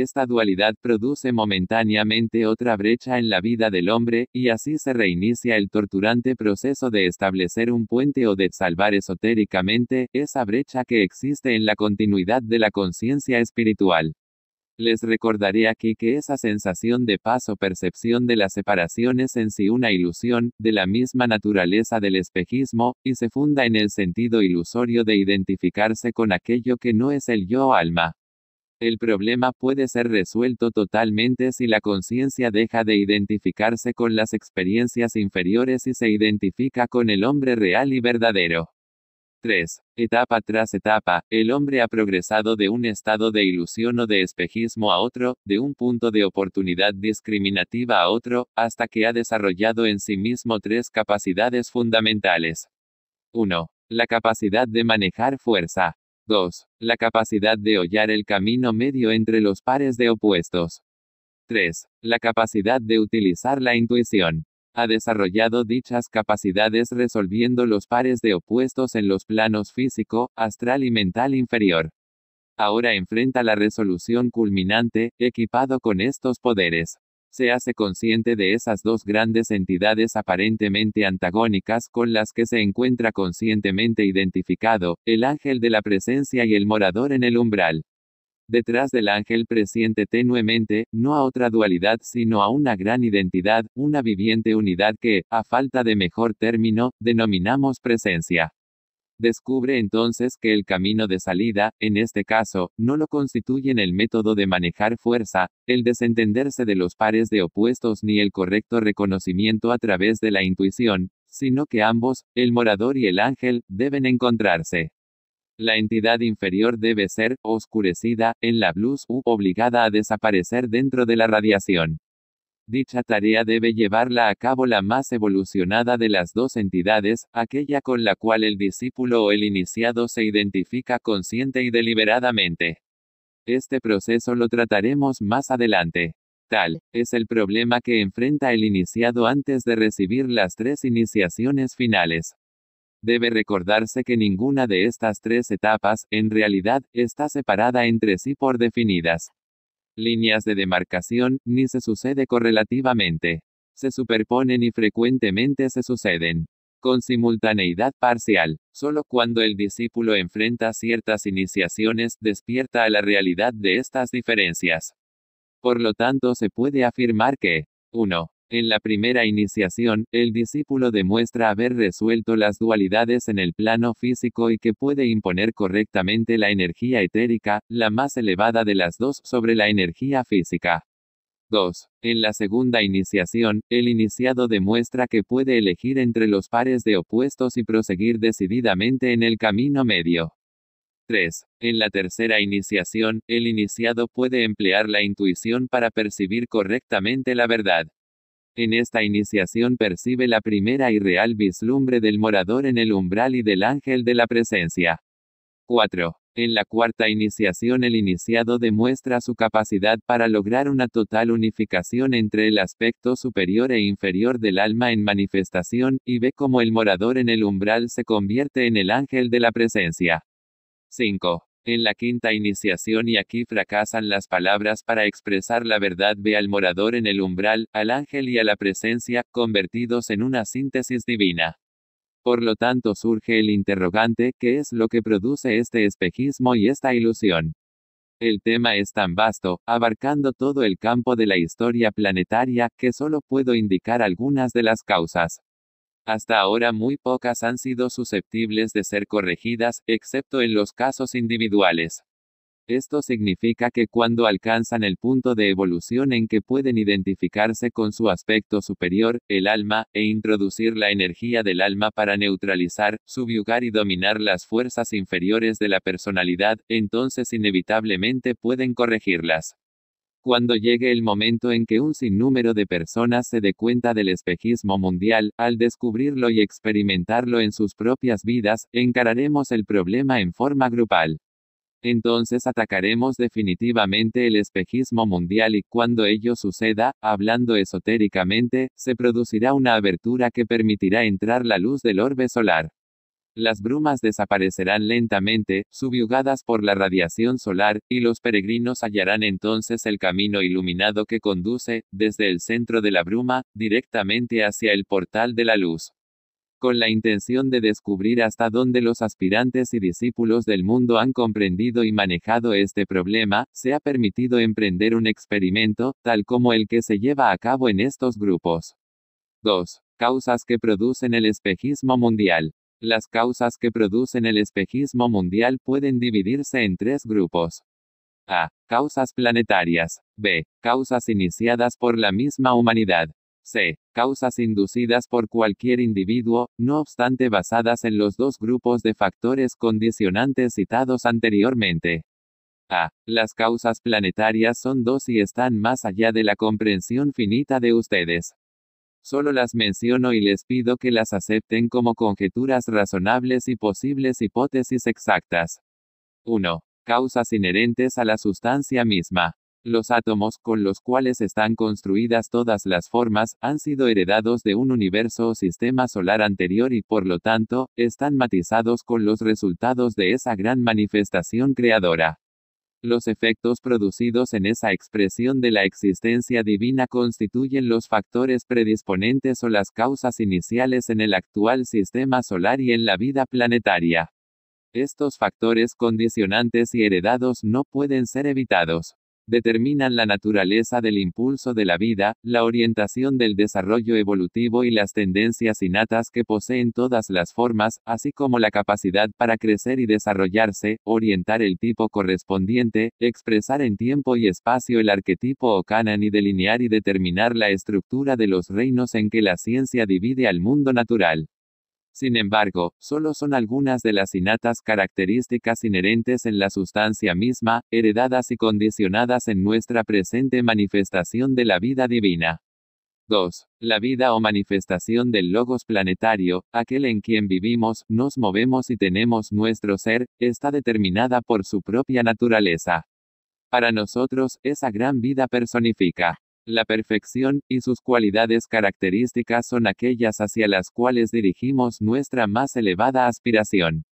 Speaker 1: Esta dualidad produce momentáneamente otra brecha en la vida del hombre, y así se reinicia el torturante proceso de establecer un puente o de salvar esotéricamente esa brecha que existe en la continuidad de la conciencia espiritual. Les recordaré aquí que esa sensación de paz o percepción de la separación es en sí una ilusión, de la misma naturaleza del espejismo, y se funda en el sentido ilusorio de identificarse con aquello que no es el yo alma. El problema puede ser resuelto totalmente si la conciencia deja de identificarse con las experiencias inferiores y se identifica con el hombre real y verdadero. 3. Etapa tras etapa, el hombre ha progresado de un estado de ilusión o de espejismo a otro, de un punto de oportunidad discriminativa a otro, hasta que ha desarrollado en sí mismo tres capacidades fundamentales. 1. La capacidad de manejar fuerza. 2. La capacidad de hollar el camino medio entre los pares de opuestos. 3. La capacidad de utilizar la intuición. Ha desarrollado dichas capacidades resolviendo los pares de opuestos en los planos físico, astral y mental inferior. Ahora enfrenta la resolución culminante, equipado con estos poderes se hace consciente de esas dos grandes entidades aparentemente antagónicas con las que se encuentra conscientemente identificado, el ángel de la presencia y el morador en el umbral. Detrás del ángel presiente tenuemente, no a otra dualidad sino a una gran identidad, una viviente unidad que, a falta de mejor término, denominamos presencia. Descubre entonces que el camino de salida, en este caso, no lo constituyen el método de manejar fuerza, el desentenderse de los pares de opuestos ni el correcto reconocimiento a través de la intuición, sino que ambos, el morador y el ángel, deben encontrarse. La entidad inferior debe ser, oscurecida, en la luz u obligada a desaparecer dentro de la radiación. Dicha tarea debe llevarla a cabo la más evolucionada de las dos entidades, aquella con la cual el discípulo o el iniciado se identifica consciente y deliberadamente. Este proceso lo trataremos más adelante. Tal es el problema que enfrenta el iniciado antes de recibir las tres iniciaciones finales. Debe recordarse que ninguna de estas tres etapas, en realidad, está separada entre sí por definidas líneas de demarcación, ni se sucede correlativamente. Se superponen y frecuentemente se suceden. Con simultaneidad parcial, solo cuando el discípulo enfrenta ciertas iniciaciones, despierta a la realidad de estas diferencias. Por lo tanto, se puede afirmar que 1. En la primera iniciación, el discípulo demuestra haber resuelto las dualidades en el plano físico y que puede imponer correctamente la energía etérica, la más elevada de las dos, sobre la energía física. 2. En la segunda iniciación, el iniciado demuestra que puede elegir entre los pares de opuestos y proseguir decididamente en el camino medio. 3. En la tercera iniciación, el iniciado puede emplear la intuición para percibir correctamente la verdad. En esta iniciación percibe la primera y real vislumbre del morador en el umbral y del ángel de la presencia. 4. En la cuarta iniciación el iniciado demuestra su capacidad para lograr una total unificación entre el aspecto superior e inferior del alma en manifestación, y ve cómo el morador en el umbral se convierte en el ángel de la presencia. 5. En la quinta iniciación y aquí fracasan las palabras para expresar la verdad ve al morador en el umbral, al ángel y a la presencia, convertidos en una síntesis divina. Por lo tanto surge el interrogante, ¿qué es lo que produce este espejismo y esta ilusión? El tema es tan vasto, abarcando todo el campo de la historia planetaria, que solo puedo indicar algunas de las causas. Hasta ahora muy pocas han sido susceptibles de ser corregidas, excepto en los casos individuales. Esto significa que cuando alcanzan el punto de evolución en que pueden identificarse con su aspecto superior, el alma, e introducir la energía del alma para neutralizar, subyugar y dominar las fuerzas inferiores de la personalidad, entonces inevitablemente pueden corregirlas. Cuando llegue el momento en que un sinnúmero de personas se dé cuenta del espejismo mundial, al descubrirlo y experimentarlo en sus propias vidas, encararemos el problema en forma grupal. Entonces atacaremos definitivamente el espejismo mundial y cuando ello suceda, hablando esotéricamente, se producirá una abertura que permitirá entrar la luz del orbe solar. Las brumas desaparecerán lentamente, subyugadas por la radiación solar, y los peregrinos hallarán entonces el camino iluminado que conduce, desde el centro de la bruma, directamente hacia el portal de la luz. Con la intención de descubrir hasta dónde los aspirantes y discípulos del mundo han comprendido y manejado este problema, se ha permitido emprender un experimento, tal como el que se lleva a cabo en estos grupos. 2. Causas que producen el espejismo mundial. Las causas que producen el espejismo mundial pueden dividirse en tres grupos. A. Causas planetarias. B. Causas iniciadas por la misma humanidad. C. Causas inducidas por cualquier individuo, no obstante basadas en los dos grupos de factores condicionantes citados anteriormente. A. Las causas planetarias son dos y están más allá de la comprensión finita de ustedes. Solo las menciono y les pido que las acepten como conjeturas razonables y posibles hipótesis exactas. 1. Causas inherentes a la sustancia misma. Los átomos con los cuales están construidas todas las formas han sido heredados de un universo o sistema solar anterior y por lo tanto, están matizados con los resultados de esa gran manifestación creadora. Los efectos producidos en esa expresión de la existencia divina constituyen los factores predisponentes o las causas iniciales en el actual sistema solar y en la vida planetaria. Estos factores condicionantes y heredados no pueden ser evitados determinan la naturaleza del impulso de la vida, la orientación del desarrollo evolutivo y las tendencias innatas que poseen todas las formas, así como la capacidad para crecer y desarrollarse, orientar el tipo correspondiente, expresar en tiempo y espacio el arquetipo o canon y delinear y determinar la estructura de los reinos en que la ciencia divide al mundo natural. Sin embargo, solo son algunas de las innatas características inherentes en la sustancia misma, heredadas y condicionadas en nuestra presente manifestación de la vida divina. 2. La vida o manifestación del logos planetario, aquel en quien vivimos, nos movemos y tenemos nuestro ser, está determinada por su propia naturaleza. Para nosotros, esa gran vida personifica la perfección y sus cualidades características son aquellas hacia las cuales dirigimos nuestra más elevada aspiración.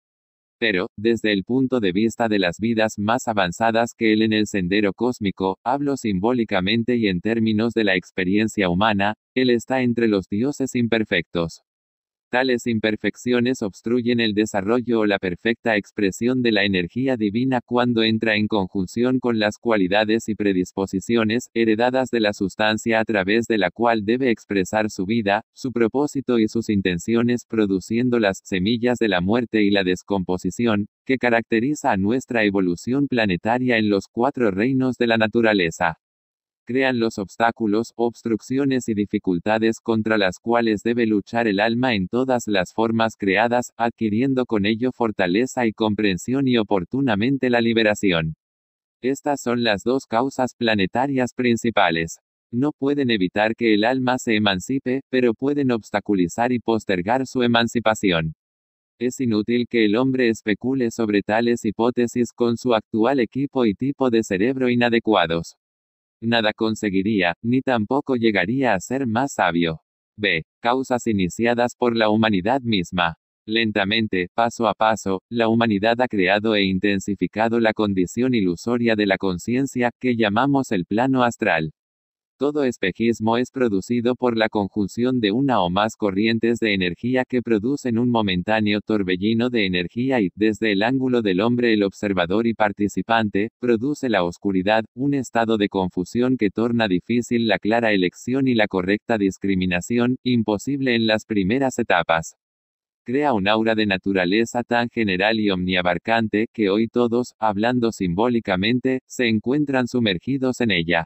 Speaker 1: Pero, desde el punto de vista de las vidas más avanzadas que él en el sendero cósmico, hablo simbólicamente y en términos de la experiencia humana, él está entre los dioses imperfectos. Tales imperfecciones obstruyen el desarrollo o la perfecta expresión de la energía divina cuando entra en conjunción con las cualidades y predisposiciones heredadas de la sustancia a través de la cual debe expresar su vida, su propósito y sus intenciones produciendo las semillas de la muerte y la descomposición, que caracteriza a nuestra evolución planetaria en los cuatro reinos de la naturaleza crean los obstáculos, obstrucciones y dificultades contra las cuales debe luchar el alma en todas las formas creadas, adquiriendo con ello fortaleza y comprensión y oportunamente la liberación. Estas son las dos causas planetarias principales. No pueden evitar que el alma se emancipe, pero pueden obstaculizar y postergar su emancipación. Es inútil que el hombre especule sobre tales hipótesis con su actual equipo y tipo de cerebro inadecuados nada conseguiría, ni tampoco llegaría a ser más sabio. B. Causas iniciadas por la humanidad misma. Lentamente, paso a paso, la humanidad ha creado e intensificado la condición ilusoria de la conciencia, que llamamos el plano astral. Todo espejismo es producido por la conjunción de una o más corrientes de energía que producen un momentáneo torbellino de energía y, desde el ángulo del hombre el observador y participante, produce la oscuridad, un estado de confusión que torna difícil la clara elección y la correcta discriminación, imposible en las primeras etapas crea un aura de naturaleza tan general y omniabarcante, que hoy todos, hablando simbólicamente, se encuentran sumergidos en ella.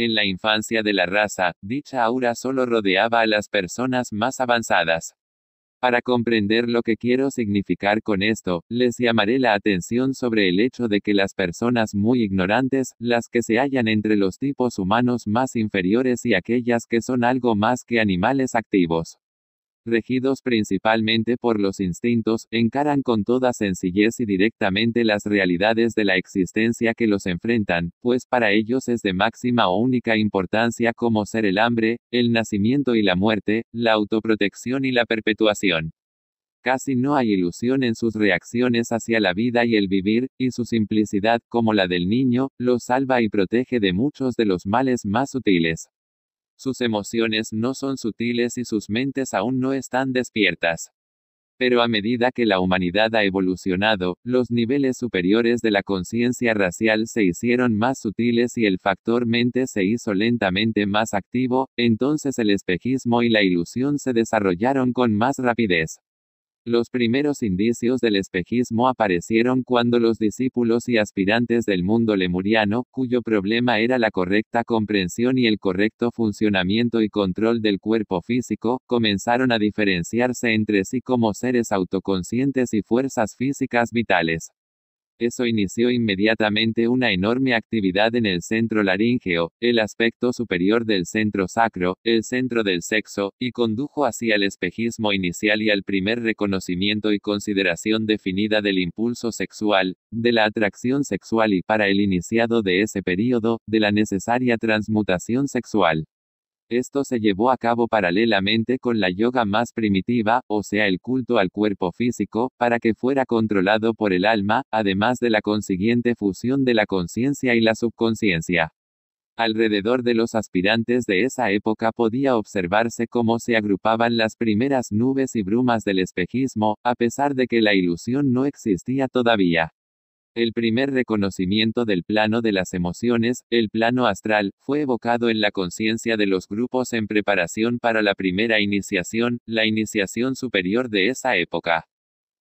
Speaker 1: En la infancia de la raza, dicha aura solo rodeaba a las personas más avanzadas. Para comprender lo que quiero significar con esto, les llamaré la atención sobre el hecho de que las personas muy ignorantes, las que se hallan entre los tipos humanos más inferiores y aquellas que son algo más que animales activos regidos principalmente por los instintos, encaran con toda sencillez y directamente las realidades de la existencia que los enfrentan, pues para ellos es de máxima o única importancia como ser el hambre, el nacimiento y la muerte, la autoprotección y la perpetuación. Casi no hay ilusión en sus reacciones hacia la vida y el vivir, y su simplicidad, como la del niño, los salva y protege de muchos de los males más sutiles. Sus emociones no son sutiles y sus mentes aún no están despiertas. Pero a medida que la humanidad ha evolucionado, los niveles superiores de la conciencia racial se hicieron más sutiles y el factor mente se hizo lentamente más activo, entonces el espejismo y la ilusión se desarrollaron con más rapidez. Los primeros indicios del espejismo aparecieron cuando los discípulos y aspirantes del mundo lemuriano, cuyo problema era la correcta comprensión y el correcto funcionamiento y control del cuerpo físico, comenzaron a diferenciarse entre sí como seres autoconscientes y fuerzas físicas vitales. Eso inició inmediatamente una enorme actividad en el centro laríngeo, el aspecto superior del centro sacro, el centro del sexo, y condujo hacia el espejismo inicial y al primer reconocimiento y consideración definida del impulso sexual, de la atracción sexual y para el iniciado de ese período, de la necesaria transmutación sexual. Esto se llevó a cabo paralelamente con la yoga más primitiva, o sea el culto al cuerpo físico, para que fuera controlado por el alma, además de la consiguiente fusión de la conciencia y la subconsciencia. Alrededor de los aspirantes de esa época podía observarse cómo se agrupaban las primeras nubes y brumas del espejismo, a pesar de que la ilusión no existía todavía. El primer reconocimiento del plano de las emociones, el plano astral, fue evocado en la conciencia de los grupos en preparación para la primera iniciación, la iniciación superior de esa época.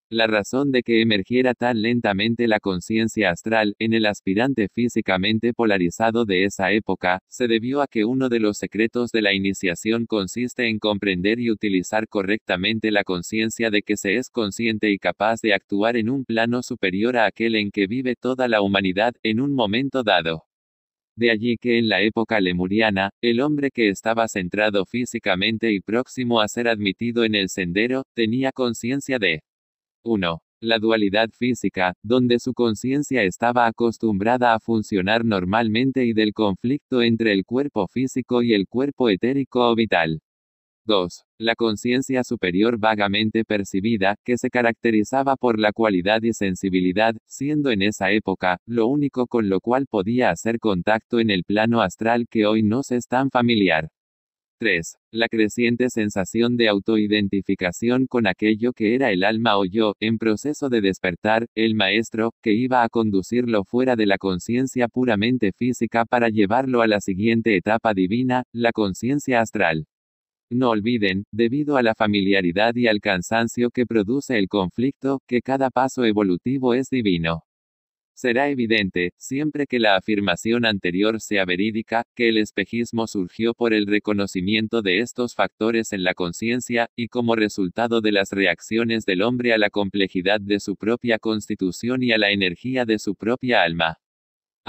Speaker 1: La razón de que emergiera tan lentamente la conciencia astral en el aspirante físicamente polarizado de esa época, se debió a que uno de los secretos de la iniciación consiste en comprender y utilizar correctamente la conciencia de que se es consciente y capaz de actuar en un plano superior a aquel en que vive toda la humanidad en un momento dado. De allí que en la época lemuriana, el hombre que estaba centrado físicamente y próximo a ser admitido en el sendero, tenía conciencia de 1. La dualidad física, donde su conciencia estaba acostumbrada a funcionar normalmente y del conflicto entre el cuerpo físico y el cuerpo etérico o vital. 2. La conciencia superior vagamente percibida, que se caracterizaba por la cualidad y sensibilidad, siendo en esa época, lo único con lo cual podía hacer contacto en el plano astral que hoy nos es tan familiar. 3. La creciente sensación de autoidentificación con aquello que era el alma o yo, en proceso de despertar, el maestro, que iba a conducirlo fuera de la conciencia puramente física para llevarlo a la siguiente etapa divina, la conciencia astral. No olviden, debido a la familiaridad y al cansancio que produce el conflicto, que cada paso evolutivo es divino. Será evidente, siempre que la afirmación anterior sea verídica, que el espejismo surgió por el reconocimiento de estos factores en la conciencia, y como resultado de las reacciones del hombre a la complejidad de su propia constitución y a la energía de su propia alma.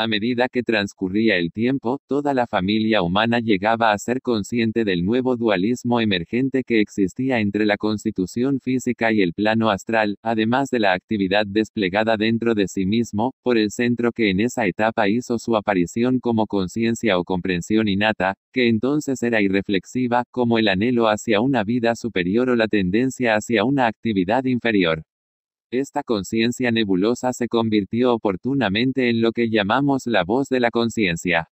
Speaker 1: A medida que transcurría el tiempo, toda la familia humana llegaba a ser consciente del nuevo dualismo emergente que existía entre la constitución física y el plano astral, además de la actividad desplegada dentro de sí mismo, por el centro que en esa etapa hizo su aparición como conciencia o comprensión innata, que entonces era irreflexiva, como el anhelo hacia una vida superior o la tendencia hacia una actividad inferior. Esta conciencia nebulosa se convirtió oportunamente en lo que llamamos la voz de la conciencia.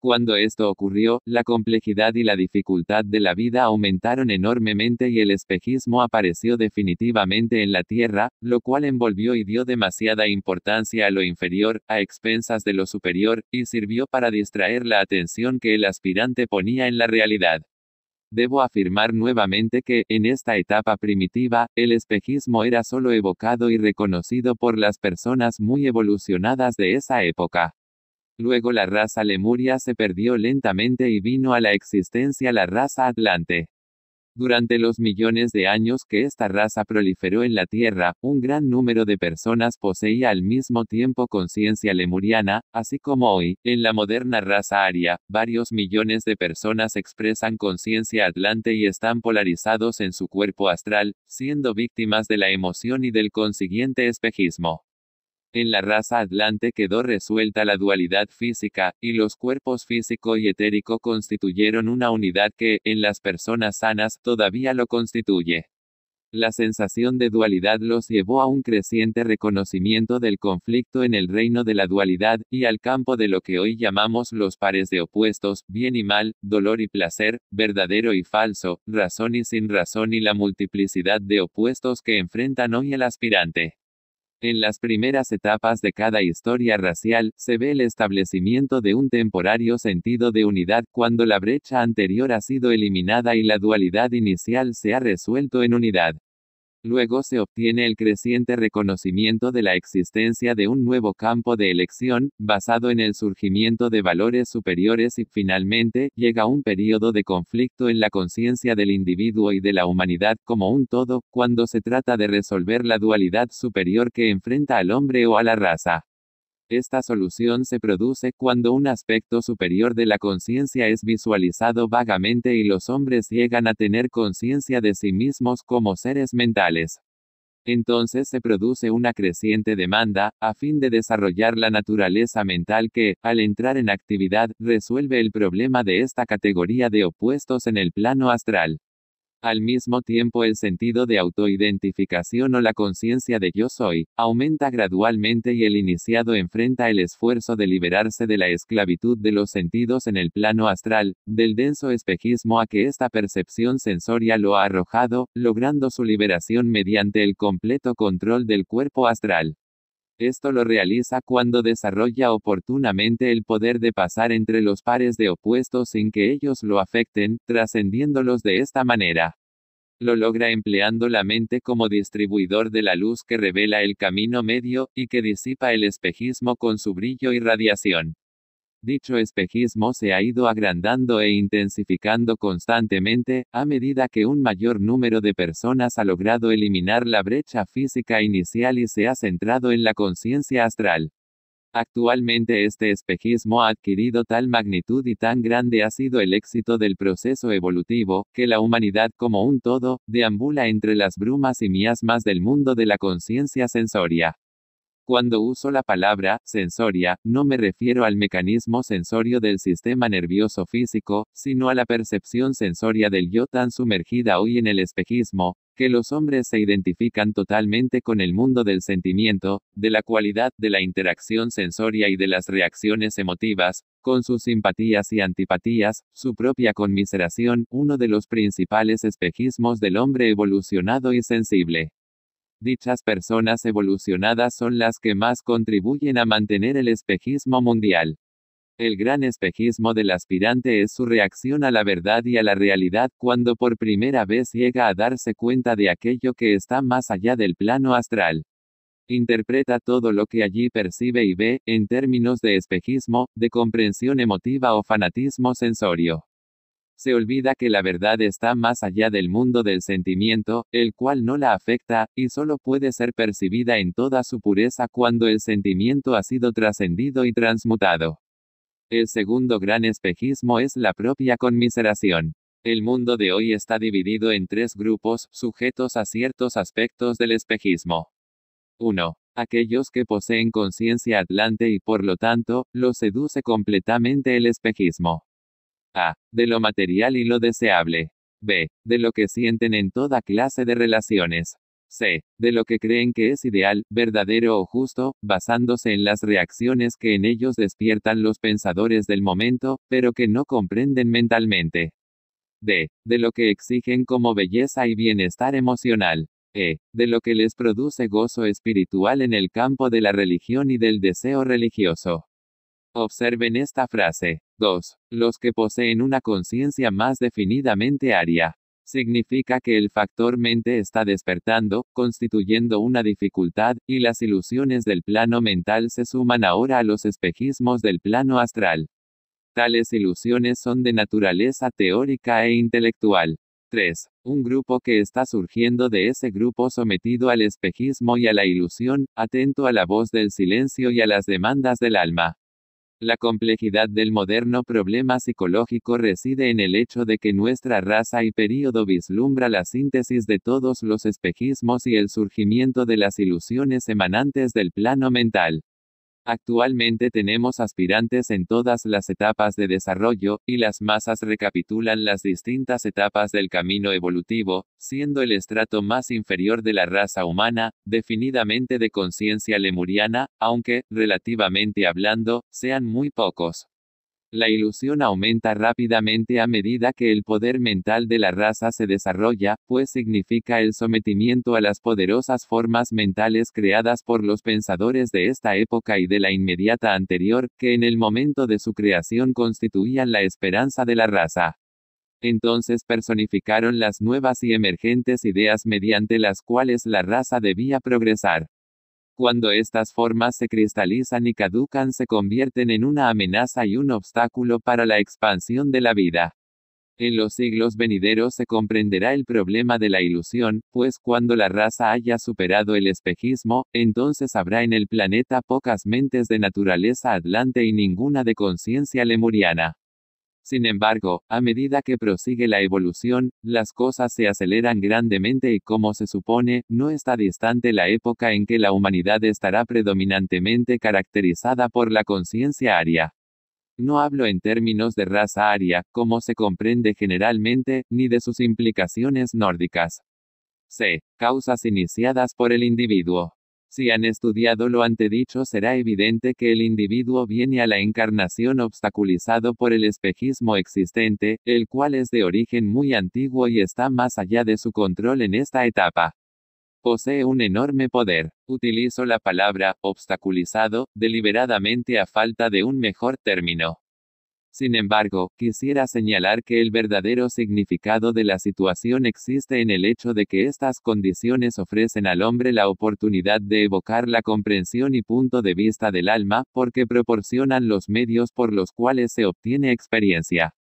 Speaker 1: Cuando esto ocurrió, la complejidad y la dificultad de la vida aumentaron enormemente y el espejismo apareció definitivamente en la Tierra, lo cual envolvió y dio demasiada importancia a lo inferior, a expensas de lo superior, y sirvió para distraer la atención que el aspirante ponía en la realidad. Debo afirmar nuevamente que, en esta etapa primitiva, el espejismo era solo evocado y reconocido por las personas muy evolucionadas de esa época. Luego la raza lemuria se perdió lentamente y vino a la existencia la raza atlante. Durante los millones de años que esta raza proliferó en la Tierra, un gran número de personas poseía al mismo tiempo conciencia lemuriana, así como hoy, en la moderna raza aria, varios millones de personas expresan conciencia atlante y están polarizados en su cuerpo astral, siendo víctimas de la emoción y del consiguiente espejismo. En la raza atlante quedó resuelta la dualidad física, y los cuerpos físico y etérico constituyeron una unidad que, en las personas sanas, todavía lo constituye. La sensación de dualidad los llevó a un creciente reconocimiento del conflicto en el reino de la dualidad, y al campo de lo que hoy llamamos los pares de opuestos, bien y mal, dolor y placer, verdadero y falso, razón y sin razón y la multiplicidad de opuestos que enfrentan hoy el aspirante. En las primeras etapas de cada historia racial, se ve el establecimiento de un temporario sentido de unidad cuando la brecha anterior ha sido eliminada y la dualidad inicial se ha resuelto en unidad. Luego se obtiene el creciente reconocimiento de la existencia de un nuevo campo de elección, basado en el surgimiento de valores superiores y finalmente, llega un periodo de conflicto en la conciencia del individuo y de la humanidad como un todo, cuando se trata de resolver la dualidad superior que enfrenta al hombre o a la raza. Esta solución se produce cuando un aspecto superior de la conciencia es visualizado vagamente y los hombres llegan a tener conciencia de sí mismos como seres mentales. Entonces se produce una creciente demanda, a fin de desarrollar la naturaleza mental que, al entrar en actividad, resuelve el problema de esta categoría de opuestos en el plano astral. Al mismo tiempo el sentido de autoidentificación o la conciencia de yo soy, aumenta gradualmente y el iniciado enfrenta el esfuerzo de liberarse de la esclavitud de los sentidos en el plano astral, del denso espejismo a que esta percepción sensoria lo ha arrojado, logrando su liberación mediante el completo control del cuerpo astral. Esto lo realiza cuando desarrolla oportunamente el poder de pasar entre los pares de opuestos sin que ellos lo afecten, trascendiéndolos de esta manera. Lo logra empleando la mente como distribuidor de la luz que revela el camino medio, y que disipa el espejismo con su brillo y radiación. Dicho espejismo se ha ido agrandando e intensificando constantemente, a medida que un mayor número de personas ha logrado eliminar la brecha física inicial y se ha centrado en la conciencia astral. Actualmente este espejismo ha adquirido tal magnitud y tan grande ha sido el éxito del proceso evolutivo, que la humanidad como un todo, deambula entre las brumas y miasmas del mundo de la conciencia sensoria. Cuando uso la palabra sensoria, no me refiero al mecanismo sensorio del sistema nervioso físico, sino a la percepción sensoria del yo tan sumergida hoy en el espejismo, que los hombres se identifican totalmente con el mundo del sentimiento, de la cualidad de la interacción sensoria y de las reacciones emotivas, con sus simpatías y antipatías, su propia conmiseración, uno de los principales espejismos del hombre evolucionado y sensible. Dichas personas evolucionadas son las que más contribuyen a mantener el espejismo mundial. El gran espejismo del aspirante es su reacción a la verdad y a la realidad cuando por primera vez llega a darse cuenta de aquello que está más allá del plano astral. Interpreta todo lo que allí percibe y ve, en términos de espejismo, de comprensión emotiva o fanatismo sensorio se olvida que la verdad está más allá del mundo del sentimiento, el cual no la afecta, y solo puede ser percibida en toda su pureza cuando el sentimiento ha sido trascendido y transmutado. El segundo gran espejismo es la propia conmiseración. El mundo de hoy está dividido en tres grupos, sujetos a ciertos aspectos del espejismo. 1 aquellos que poseen conciencia atlante y por lo tanto, lo seduce completamente el espejismo. A. De lo material y lo deseable. B. De lo que sienten en toda clase de relaciones. C. De lo que creen que es ideal, verdadero o justo, basándose en las reacciones que en ellos despiertan los pensadores del momento, pero que no comprenden mentalmente. D. De lo que exigen como belleza y bienestar emocional. E. De lo que les produce gozo espiritual en el campo de la religión y del deseo religioso. Observen esta frase. 2. Los que poseen una conciencia más definidamente aria. Significa que el factor mente está despertando, constituyendo una dificultad, y las ilusiones del plano mental se suman ahora a los espejismos del plano astral. Tales ilusiones son de naturaleza teórica e intelectual. 3. Un grupo que está surgiendo de ese grupo sometido al espejismo y a la ilusión, atento a la voz del silencio y a las demandas del alma. La complejidad del moderno problema psicológico reside en el hecho de que nuestra raza y período vislumbra la síntesis de todos los espejismos y el surgimiento de las ilusiones emanantes del plano mental. Actualmente tenemos aspirantes en todas las etapas de desarrollo, y las masas recapitulan las distintas etapas del camino evolutivo, siendo el estrato más inferior de la raza humana, definidamente de conciencia lemuriana, aunque, relativamente hablando, sean muy pocos. La ilusión aumenta rápidamente a medida que el poder mental de la raza se desarrolla, pues significa el sometimiento a las poderosas formas mentales creadas por los pensadores de esta época y de la inmediata anterior, que en el momento de su creación constituían la esperanza de la raza. Entonces personificaron las nuevas y emergentes ideas mediante las cuales la raza debía progresar. Cuando estas formas se cristalizan y caducan se convierten en una amenaza y un obstáculo para la expansión de la vida. En los siglos venideros se comprenderá el problema de la ilusión, pues cuando la raza haya superado el espejismo, entonces habrá en el planeta pocas mentes de naturaleza atlante y ninguna de conciencia lemuriana. Sin embargo, a medida que prosigue la evolución, las cosas se aceleran grandemente y como se supone, no está distante la época en que la humanidad estará predominantemente caracterizada por la conciencia aria. No hablo en términos de raza aria, como se comprende generalmente, ni de sus implicaciones nórdicas. C. Causas iniciadas por el individuo. Si han estudiado lo antedicho será evidente que el individuo viene a la encarnación obstaculizado por el espejismo existente, el cual es de origen muy antiguo y está más allá de su control en esta etapa. Posee un enorme poder. Utilizo la palabra obstaculizado deliberadamente a falta de un mejor término. Sin embargo, quisiera señalar que el verdadero significado de la situación existe en el hecho de que estas condiciones ofrecen al hombre la oportunidad de evocar la comprensión y punto de vista del alma, porque proporcionan los medios por los cuales se obtiene experiencia.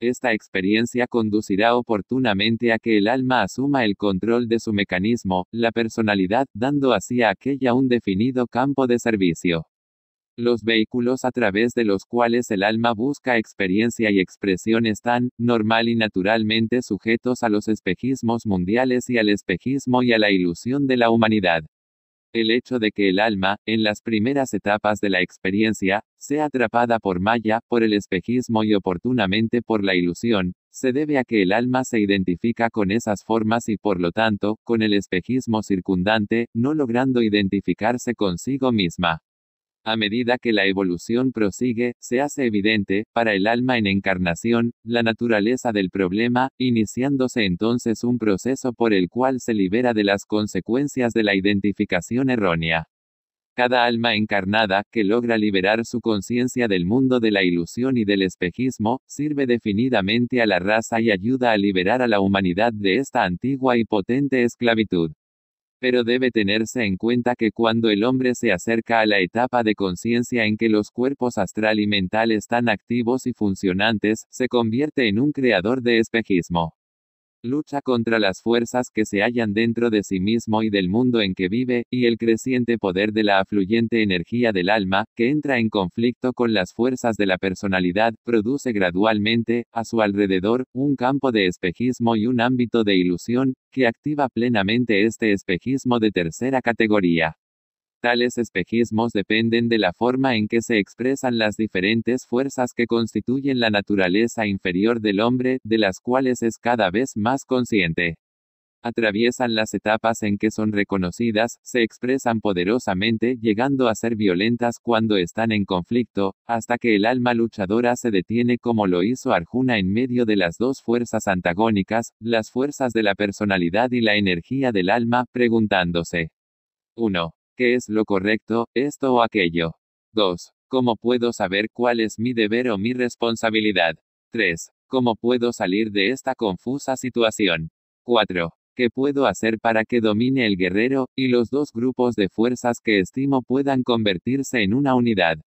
Speaker 1: Esta experiencia conducirá oportunamente a que el alma asuma el control de su mecanismo, la personalidad, dando así a aquella un definido campo de servicio. Los vehículos a través de los cuales el alma busca experiencia y expresión están, normal y naturalmente, sujetos a los espejismos mundiales y al espejismo y a la ilusión de la humanidad. El hecho de que el alma, en las primeras etapas de la experiencia, sea atrapada por Maya, por el espejismo y oportunamente por la ilusión, se debe a que el alma se identifica con esas formas y por lo tanto, con el espejismo circundante, no logrando identificarse consigo misma. A medida que la evolución prosigue, se hace evidente, para el alma en encarnación, la naturaleza del problema, iniciándose entonces un proceso por el cual se libera de las consecuencias de la identificación errónea. Cada alma encarnada, que logra liberar su conciencia del mundo de la ilusión y del espejismo, sirve definidamente a la raza y ayuda a liberar a la humanidad de esta antigua y potente esclavitud pero debe tenerse en cuenta que cuando el hombre se acerca a la etapa de conciencia en que los cuerpos astral y mental están activos y funcionantes, se convierte en un creador de espejismo lucha contra las fuerzas que se hallan dentro de sí mismo y del mundo en que vive, y el creciente poder de la afluyente energía del alma, que entra en conflicto con las fuerzas de la personalidad, produce gradualmente, a su alrededor, un campo de espejismo y un ámbito de ilusión, que activa plenamente este espejismo de tercera categoría. Tales espejismos dependen de la forma en que se expresan las diferentes fuerzas que constituyen la naturaleza inferior del hombre, de las cuales es cada vez más consciente. Atraviesan las etapas en que son reconocidas, se expresan poderosamente, llegando a ser violentas cuando están en conflicto, hasta que el alma luchadora se detiene como lo hizo Arjuna en medio de las dos fuerzas antagónicas, las fuerzas de la personalidad y la energía del alma, preguntándose. 1 qué es lo correcto, esto o aquello. 2. ¿Cómo puedo saber cuál es mi deber o mi responsabilidad? 3. ¿Cómo puedo salir de esta confusa situación? 4. ¿Qué puedo hacer para que domine el guerrero, y los dos grupos de fuerzas que estimo puedan convertirse en una unidad?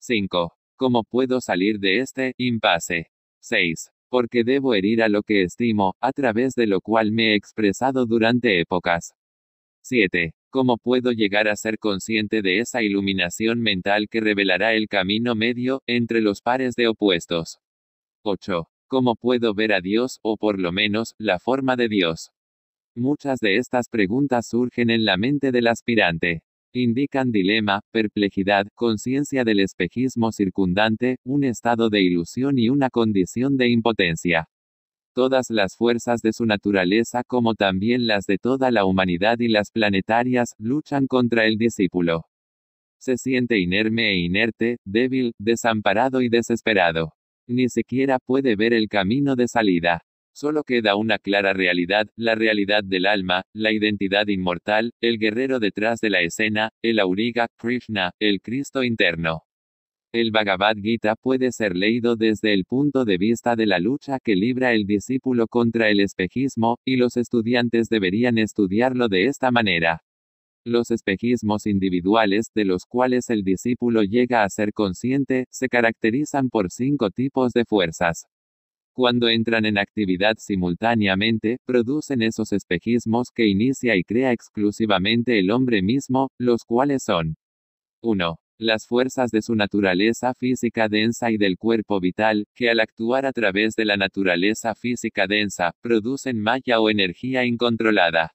Speaker 1: 5. ¿Cómo puedo salir de este impasse? 6. qué debo herir a lo que estimo, a través de lo cual me he expresado durante épocas. 7. ¿Cómo puedo llegar a ser consciente de esa iluminación mental que revelará el camino medio entre los pares de opuestos? 8. ¿Cómo puedo ver a Dios, o por lo menos, la forma de Dios? Muchas de estas preguntas surgen en la mente del aspirante. Indican dilema, perplejidad, conciencia del espejismo circundante, un estado de ilusión y una condición de impotencia todas las fuerzas de su naturaleza como también las de toda la humanidad y las planetarias, luchan contra el discípulo. Se siente inerme e inerte, débil, desamparado y desesperado. Ni siquiera puede ver el camino de salida. Solo queda una clara realidad, la realidad del alma, la identidad inmortal, el guerrero detrás de la escena, el auriga, Krishna, el Cristo interno. El Bhagavad Gita puede ser leído desde el punto de vista de la lucha que libra el discípulo contra el espejismo, y los estudiantes deberían estudiarlo de esta manera. Los espejismos individuales, de los cuales el discípulo llega a ser consciente, se caracterizan por cinco tipos de fuerzas. Cuando entran en actividad simultáneamente, producen esos espejismos que inicia y crea exclusivamente el hombre mismo, los cuales son 1. Las fuerzas de su naturaleza física densa y del cuerpo vital, que al actuar a través de la naturaleza física densa, producen malla o energía incontrolada.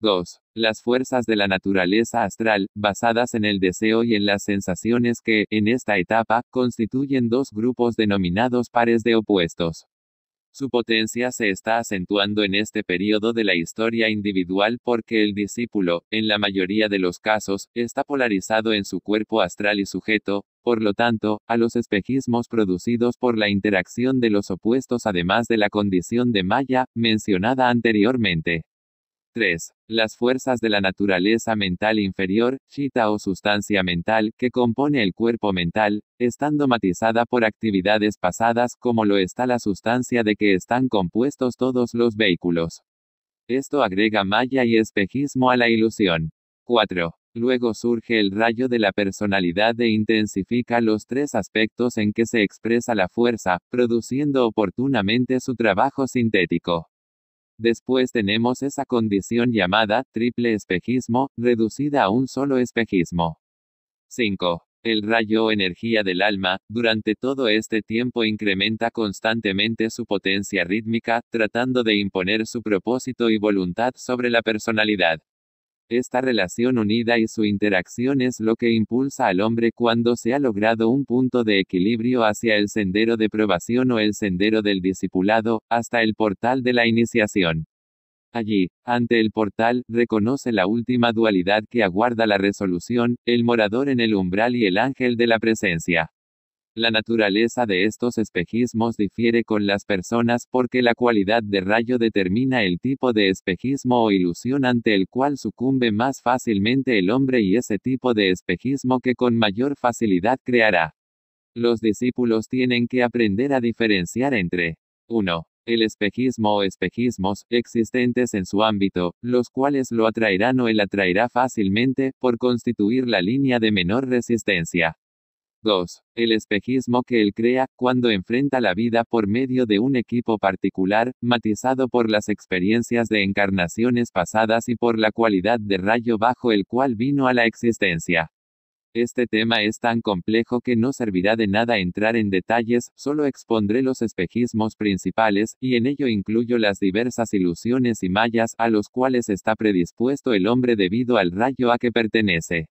Speaker 1: 2. Las fuerzas de la naturaleza astral, basadas en el deseo y en las sensaciones que, en esta etapa, constituyen dos grupos denominados pares de opuestos. Su potencia se está acentuando en este periodo de la historia individual porque el discípulo, en la mayoría de los casos, está polarizado en su cuerpo astral y sujeto, por lo tanto, a los espejismos producidos por la interacción de los opuestos además de la condición de Maya, mencionada anteriormente. 3. Las fuerzas de la naturaleza mental inferior, chita o sustancia mental, que compone el cuerpo mental, estando matizada por actividades pasadas como lo está la sustancia de que están compuestos todos los vehículos. Esto agrega malla y espejismo a la ilusión. 4. Luego surge el rayo de la personalidad e intensifica los tres aspectos en que se expresa la fuerza, produciendo oportunamente su trabajo sintético. Después tenemos esa condición llamada triple espejismo, reducida a un solo espejismo. 5. El rayo o energía del alma, durante todo este tiempo incrementa constantemente su potencia rítmica, tratando de imponer su propósito y voluntad sobre la personalidad. Esta relación unida y su interacción es lo que impulsa al hombre cuando se ha logrado un punto de equilibrio hacia el sendero de probación o el sendero del discipulado, hasta el portal de la iniciación. Allí, ante el portal, reconoce la última dualidad que aguarda la resolución, el morador en el umbral y el ángel de la presencia. La naturaleza de estos espejismos difiere con las personas porque la cualidad de rayo determina el tipo de espejismo o ilusión ante el cual sucumbe más fácilmente el hombre y ese tipo de espejismo que con mayor facilidad creará. Los discípulos tienen que aprender a diferenciar entre 1. El espejismo o espejismos existentes en su ámbito, los cuales lo atraerán o él atraerá fácilmente, por constituir la línea de menor resistencia. 2. El espejismo que él crea, cuando enfrenta la vida por medio de un equipo particular, matizado por las experiencias de encarnaciones pasadas y por la cualidad de rayo bajo el cual vino a la existencia. Este tema es tan complejo que no servirá de nada entrar en detalles, solo expondré los espejismos principales, y en ello incluyo las diversas ilusiones y mallas a los cuales está predispuesto el hombre debido al rayo a que pertenece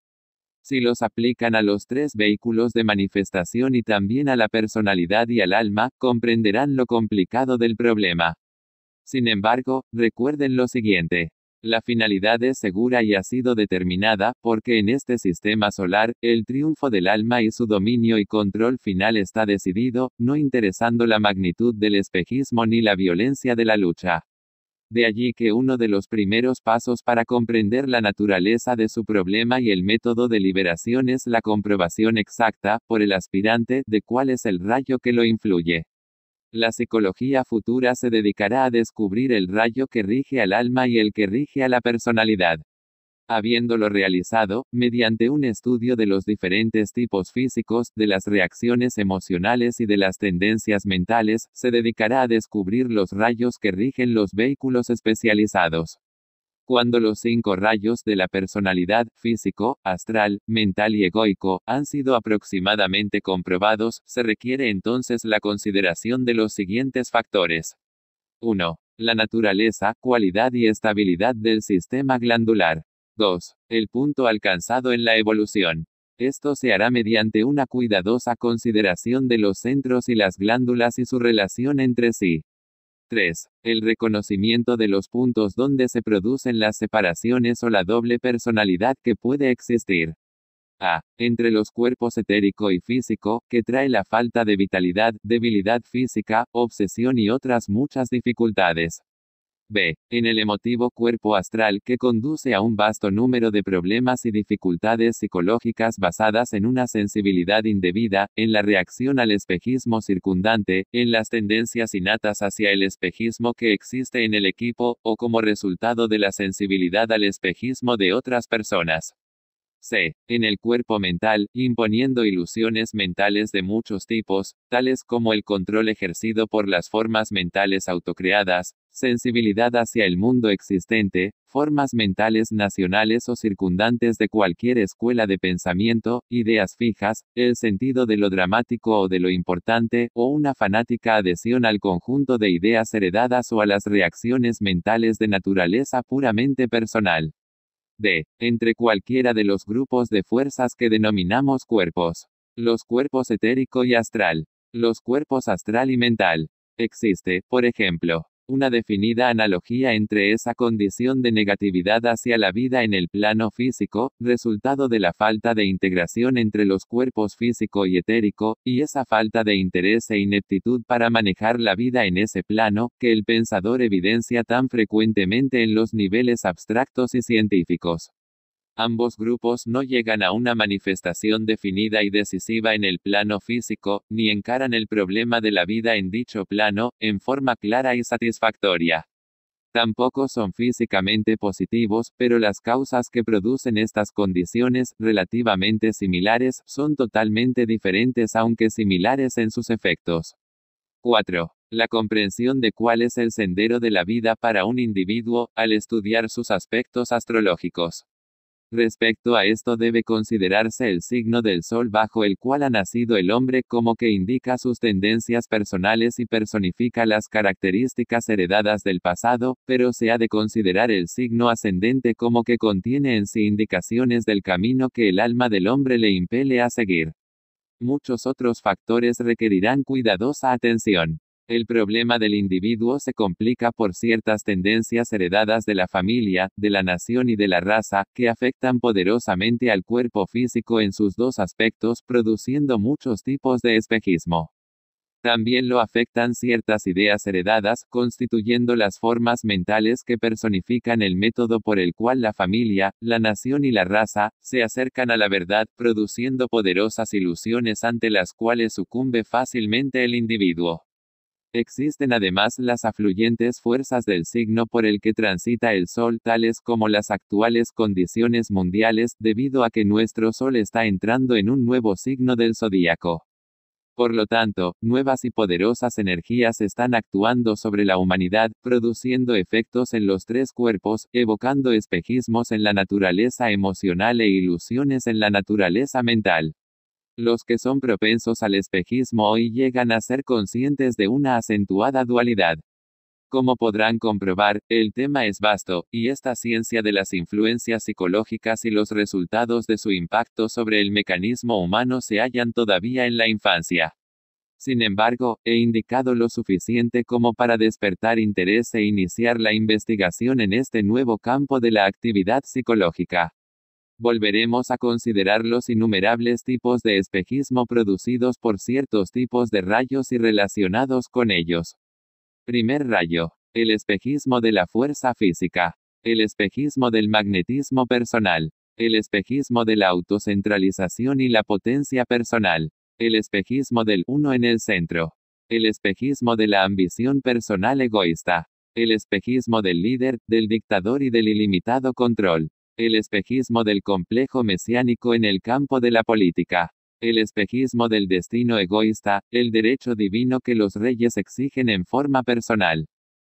Speaker 1: si los aplican a los tres vehículos de manifestación y también a la personalidad y al alma, comprenderán lo complicado del problema. Sin embargo, recuerden lo siguiente. La finalidad es segura y ha sido determinada, porque en este sistema solar, el triunfo del alma y su dominio y control final está decidido, no interesando la magnitud del espejismo ni la violencia de la lucha. De allí que uno de los primeros pasos para comprender la naturaleza de su problema y el método de liberación es la comprobación exacta, por el aspirante, de cuál es el rayo que lo influye. La psicología futura se dedicará a descubrir el rayo que rige al alma y el que rige a la personalidad habiéndolo realizado, mediante un estudio de los diferentes tipos físicos, de las reacciones emocionales y de las tendencias mentales, se dedicará a descubrir los rayos que rigen los vehículos especializados. Cuando los cinco rayos de la personalidad, físico, astral, mental y egoico, han sido aproximadamente comprobados, se requiere entonces la consideración de los siguientes factores. 1. La naturaleza, cualidad y estabilidad del sistema glandular. 2. El punto alcanzado en la evolución. Esto se hará mediante una cuidadosa consideración de los centros y las glándulas y su relación entre sí. 3. El reconocimiento de los puntos donde se producen las separaciones o la doble personalidad que puede existir. A. Entre los cuerpos etérico y físico, que trae la falta de vitalidad, debilidad física, obsesión y otras muchas dificultades. B. En el emotivo cuerpo astral que conduce a un vasto número de problemas y dificultades psicológicas basadas en una sensibilidad indebida, en la reacción al espejismo circundante, en las tendencias innatas hacia el espejismo que existe en el equipo, o como resultado de la sensibilidad al espejismo de otras personas. C. En el cuerpo mental, imponiendo ilusiones mentales de muchos tipos, tales como el control ejercido por las formas mentales autocreadas, sensibilidad hacia el mundo existente, formas mentales nacionales o circundantes de cualquier escuela de pensamiento, ideas fijas, el sentido de lo dramático o de lo importante, o una fanática adhesión al conjunto de ideas heredadas o a las reacciones mentales de naturaleza puramente personal. D. Entre cualquiera de los grupos de fuerzas que denominamos cuerpos. Los cuerpos etérico y astral. Los cuerpos astral y mental. Existe, por ejemplo, una definida analogía entre esa condición de negatividad hacia la vida en el plano físico, resultado de la falta de integración entre los cuerpos físico y etérico, y esa falta de interés e ineptitud para manejar la vida en ese plano, que el pensador evidencia tan frecuentemente en los niveles abstractos y científicos. Ambos grupos no llegan a una manifestación definida y decisiva en el plano físico, ni encaran el problema de la vida en dicho plano, en forma clara y satisfactoria. Tampoco son físicamente positivos, pero las causas que producen estas condiciones, relativamente similares, son totalmente diferentes aunque similares en sus efectos. 4. La comprensión de cuál es el sendero de la vida para un individuo, al estudiar sus aspectos astrológicos. Respecto a esto debe considerarse el signo del sol bajo el cual ha nacido el hombre como que indica sus tendencias personales y personifica las características heredadas del pasado, pero se ha de considerar el signo ascendente como que contiene en sí indicaciones del camino que el alma del hombre le impele a seguir. Muchos otros factores requerirán cuidadosa atención. El problema del individuo se complica por ciertas tendencias heredadas de la familia, de la nación y de la raza, que afectan poderosamente al cuerpo físico en sus dos aspectos, produciendo muchos tipos de espejismo. También lo afectan ciertas ideas heredadas, constituyendo las formas mentales que personifican el método por el cual la familia, la nación y la raza, se acercan a la verdad, produciendo poderosas ilusiones ante las cuales sucumbe fácilmente el individuo. Existen además las afluyentes fuerzas del signo por el que transita el Sol, tales como las actuales condiciones mundiales, debido a que nuestro Sol está entrando en un nuevo signo del zodíaco. Por lo tanto, nuevas y poderosas energías están actuando sobre la humanidad, produciendo efectos en los tres cuerpos, evocando espejismos en la naturaleza emocional e ilusiones en la naturaleza mental. Los que son propensos al espejismo hoy llegan a ser conscientes de una acentuada dualidad. Como podrán comprobar, el tema es vasto, y esta ciencia de las influencias psicológicas y los resultados de su impacto sobre el mecanismo humano se hallan todavía en la infancia. Sin embargo, he indicado lo suficiente como para despertar interés e iniciar la investigación en este nuevo campo de la actividad psicológica. Volveremos a considerar los innumerables tipos de espejismo producidos por ciertos tipos de rayos y relacionados con ellos. Primer rayo. El espejismo de la fuerza física. El espejismo del magnetismo personal. El espejismo de la autocentralización y la potencia personal. El espejismo del uno en el centro. El espejismo de la ambición personal egoísta. El espejismo del líder, del dictador y del ilimitado control el espejismo del complejo mesiánico en el campo de la política. El espejismo del destino egoísta, el derecho divino que los reyes exigen en forma personal.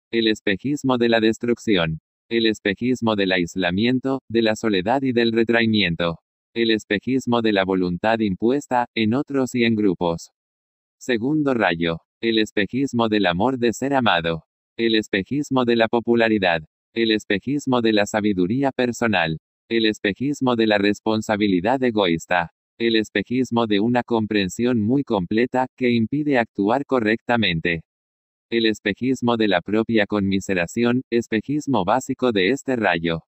Speaker 1: El espejismo de la destrucción. El espejismo del aislamiento, de la soledad y del retraimiento. El espejismo de la voluntad impuesta, en otros y en grupos. Segundo rayo. El espejismo del amor de ser amado. El espejismo de la popularidad. El espejismo de la sabiduría personal. El espejismo de la responsabilidad egoísta. El espejismo de una comprensión muy completa que impide actuar correctamente. El espejismo de la propia conmiseración, espejismo básico de este rayo.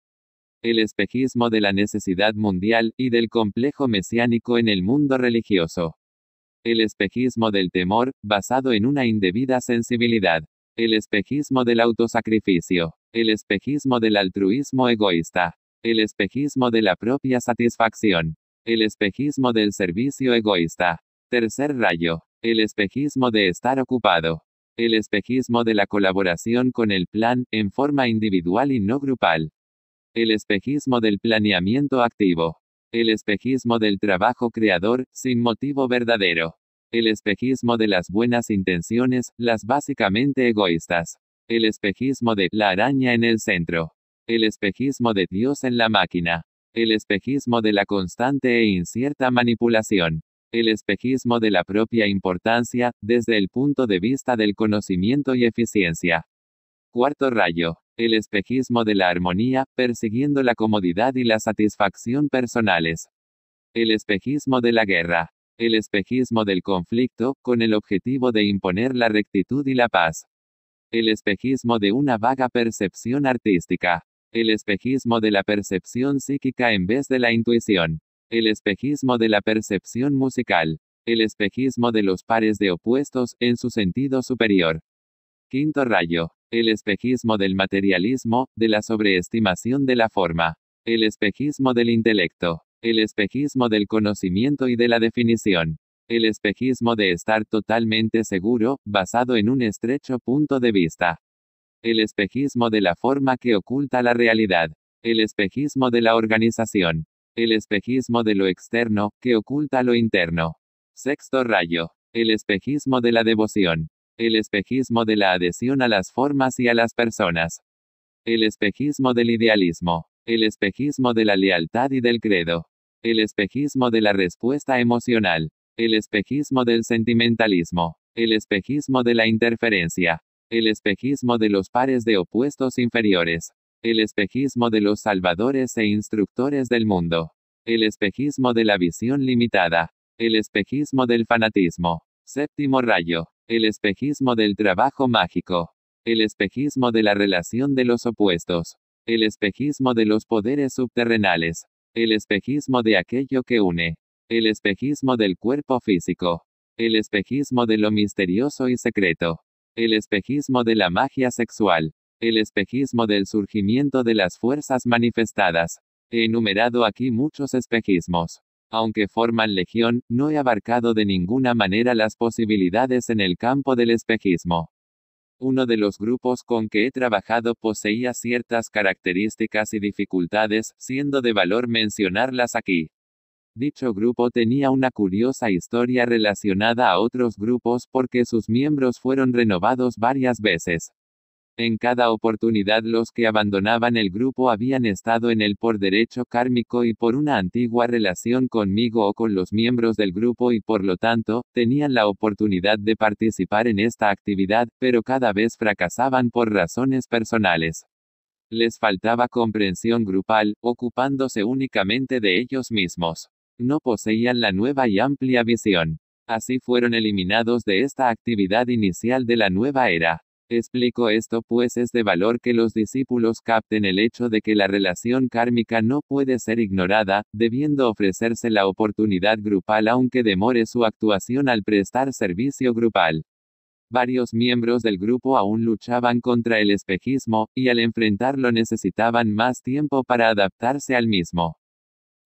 Speaker 1: El espejismo de la necesidad mundial y del complejo mesiánico en el mundo religioso. El espejismo del temor, basado en una indebida sensibilidad. El espejismo del autosacrificio. El espejismo del altruismo egoísta. El espejismo de la propia satisfacción. El espejismo del servicio egoísta. Tercer rayo. El espejismo de estar ocupado. El espejismo de la colaboración con el plan, en forma individual y no grupal. El espejismo del planeamiento activo. El espejismo del trabajo creador, sin motivo verdadero. El espejismo de las buenas intenciones, las básicamente egoístas. El espejismo de la araña en el centro. El espejismo de Dios en la máquina. El espejismo de la constante e incierta manipulación. El espejismo de la propia importancia, desde el punto de vista del conocimiento y eficiencia. Cuarto rayo. El espejismo de la armonía, persiguiendo la comodidad y la satisfacción personales. El espejismo de la guerra el espejismo del conflicto, con el objetivo de imponer la rectitud y la paz. El espejismo de una vaga percepción artística. El espejismo de la percepción psíquica en vez de la intuición. El espejismo de la percepción musical. El espejismo de los pares de opuestos, en su sentido superior. Quinto rayo. El espejismo del materialismo, de la sobreestimación de la forma. El espejismo del intelecto. El espejismo del conocimiento y de la definición. El espejismo de estar totalmente seguro, basado en un estrecho punto de vista. El espejismo de la forma que oculta la realidad. El espejismo de la organización. El espejismo de lo externo, que oculta lo interno. Sexto rayo. El espejismo de la devoción. El espejismo de la adhesión a las formas y a las personas. El espejismo del idealismo. El espejismo de la lealtad y del credo. El espejismo de la respuesta emocional. El espejismo del sentimentalismo. El espejismo de la interferencia. El espejismo de los pares de opuestos inferiores. El espejismo de los salvadores e instructores del mundo. El espejismo de la visión limitada. El espejismo del fanatismo. Séptimo rayo. El espejismo del trabajo mágico. El espejismo de la relación de los opuestos. El espejismo de los poderes subterrenales. El espejismo de aquello que une. El espejismo del cuerpo físico. El espejismo de lo misterioso y secreto. El espejismo de la magia sexual. El espejismo del surgimiento de las fuerzas manifestadas. He enumerado aquí muchos espejismos. Aunque forman legión, no he abarcado de ninguna manera las posibilidades en el campo del espejismo uno de los grupos con que he trabajado poseía ciertas características y dificultades, siendo de valor mencionarlas aquí. Dicho grupo tenía una curiosa historia relacionada a otros grupos porque sus miembros fueron renovados varias veces. En cada oportunidad los que abandonaban el grupo habían estado en él por derecho kármico y por una antigua relación conmigo o con los miembros del grupo y por lo tanto, tenían la oportunidad de participar en esta actividad, pero cada vez fracasaban por razones personales. Les faltaba comprensión grupal, ocupándose únicamente de ellos mismos. No poseían la nueva y amplia visión. Así fueron eliminados de esta actividad inicial de la nueva era. Explico esto pues es de valor que los discípulos capten el hecho de que la relación kármica no puede ser ignorada, debiendo ofrecerse la oportunidad grupal aunque demore su actuación al prestar servicio grupal. Varios miembros del grupo aún luchaban contra el espejismo, y al enfrentarlo necesitaban más tiempo para adaptarse al mismo.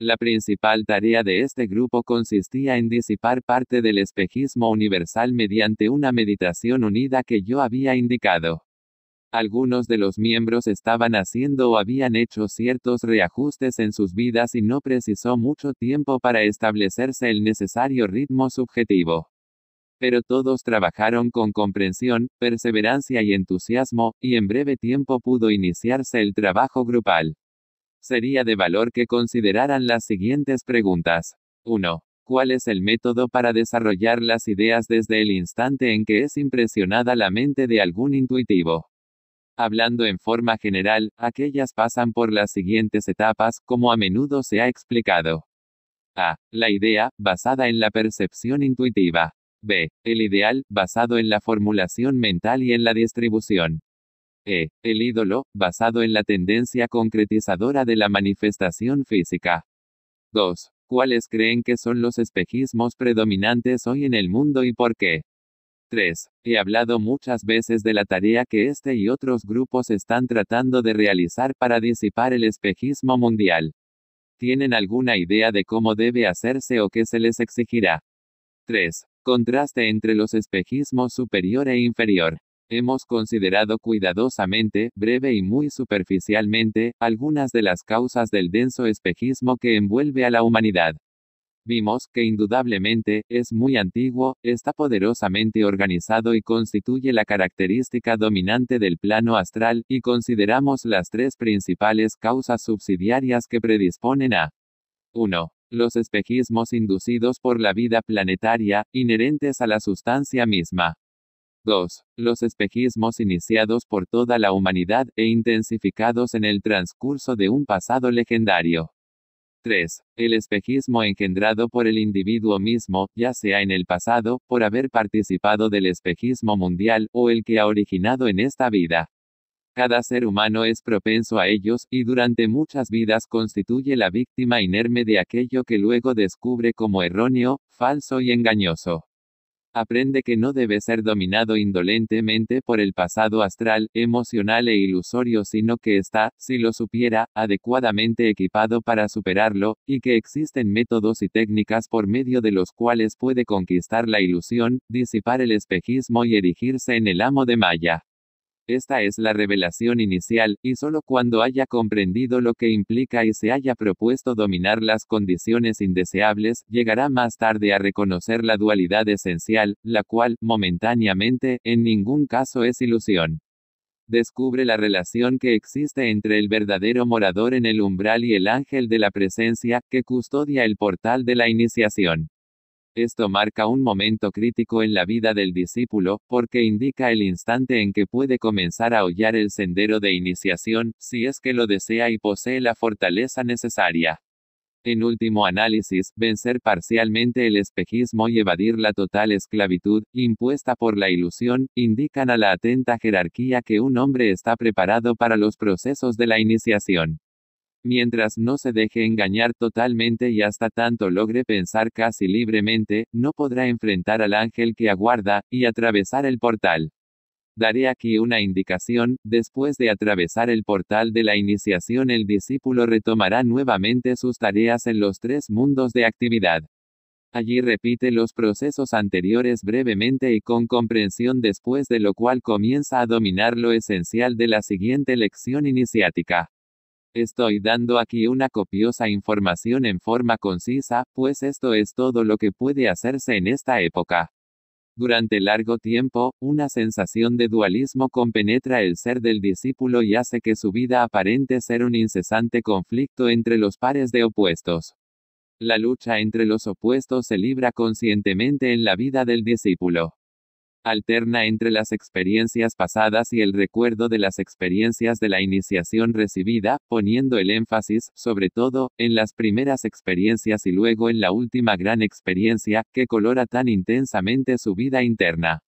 Speaker 1: La principal tarea de este grupo consistía en disipar parte del espejismo universal mediante una meditación unida que yo había indicado. Algunos de los miembros estaban haciendo o habían hecho ciertos reajustes en sus vidas y no precisó mucho tiempo para establecerse el necesario ritmo subjetivo. Pero todos trabajaron con comprensión, perseverancia y entusiasmo, y en breve tiempo pudo iniciarse el trabajo grupal. Sería de valor que consideraran las siguientes preguntas. 1. ¿Cuál es el método para desarrollar las ideas desde el instante en que es impresionada la mente de algún intuitivo? Hablando en forma general, aquellas pasan por las siguientes etapas, como a menudo se ha explicado. A. La idea, basada en la percepción intuitiva. B. El ideal, basado en la formulación mental y en la distribución. E. El ídolo, basado en la tendencia concretizadora de la manifestación física. 2. ¿Cuáles creen que son los espejismos predominantes hoy en el mundo y por qué? 3. He hablado muchas veces de la tarea que este y otros grupos están tratando de realizar para disipar el espejismo mundial. ¿Tienen alguna idea de cómo debe hacerse o qué se les exigirá? 3. Contraste entre los espejismos superior e inferior. Hemos considerado cuidadosamente, breve y muy superficialmente, algunas de las causas del denso espejismo que envuelve a la humanidad. Vimos que indudablemente, es muy antiguo, está poderosamente organizado y constituye la característica dominante del plano astral, y consideramos las tres principales causas subsidiarias que predisponen a 1 los espejismos inducidos por la vida planetaria, inherentes a la sustancia misma. 2. Los espejismos iniciados por toda la humanidad e intensificados en el transcurso de un pasado legendario. 3. El espejismo engendrado por el individuo mismo, ya sea en el pasado, por haber participado del espejismo mundial, o el que ha originado en esta vida. Cada ser humano es propenso a ellos, y durante muchas vidas constituye la víctima inerme de aquello que luego descubre como erróneo, falso y engañoso aprende que no debe ser dominado indolentemente por el pasado astral, emocional e ilusorio, sino que está, si lo supiera, adecuadamente equipado para superarlo, y que existen métodos y técnicas por medio de los cuales puede conquistar la ilusión, disipar el espejismo y erigirse en el amo de Maya. Esta es la revelación inicial, y solo cuando haya comprendido lo que implica y se haya propuesto dominar las condiciones indeseables, llegará más tarde a reconocer la dualidad esencial, la cual, momentáneamente, en ningún caso es ilusión. Descubre la relación que existe entre el verdadero morador en el umbral y el ángel de la presencia, que custodia el portal de la iniciación. Esto marca un momento crítico en la vida del discípulo, porque indica el instante en que puede comenzar a hollar el sendero de iniciación, si es que lo desea y posee la fortaleza necesaria. En último análisis, vencer parcialmente el espejismo y evadir la total esclavitud, impuesta por la ilusión, indican a la atenta jerarquía que un hombre está preparado para los procesos de la iniciación. Mientras no se deje engañar totalmente y hasta tanto logre pensar casi libremente, no podrá enfrentar al ángel que aguarda, y atravesar el portal. Daré aquí una indicación, después de atravesar el portal de la iniciación el discípulo retomará nuevamente sus tareas en los tres mundos de actividad. Allí repite los procesos anteriores brevemente y con comprensión después de lo cual comienza a dominar lo esencial de la siguiente lección iniciática. Estoy dando aquí una copiosa información en forma concisa, pues esto es todo lo que puede hacerse en esta época. Durante largo tiempo, una sensación de dualismo compenetra el ser del discípulo y hace que su vida aparente ser un incesante conflicto entre los pares de opuestos. La lucha entre los opuestos se libra conscientemente en la vida del discípulo. Alterna entre las experiencias pasadas y el recuerdo de las experiencias de la iniciación recibida, poniendo el énfasis, sobre todo, en las primeras experiencias y luego en la última gran experiencia, que colora tan intensamente su vida interna.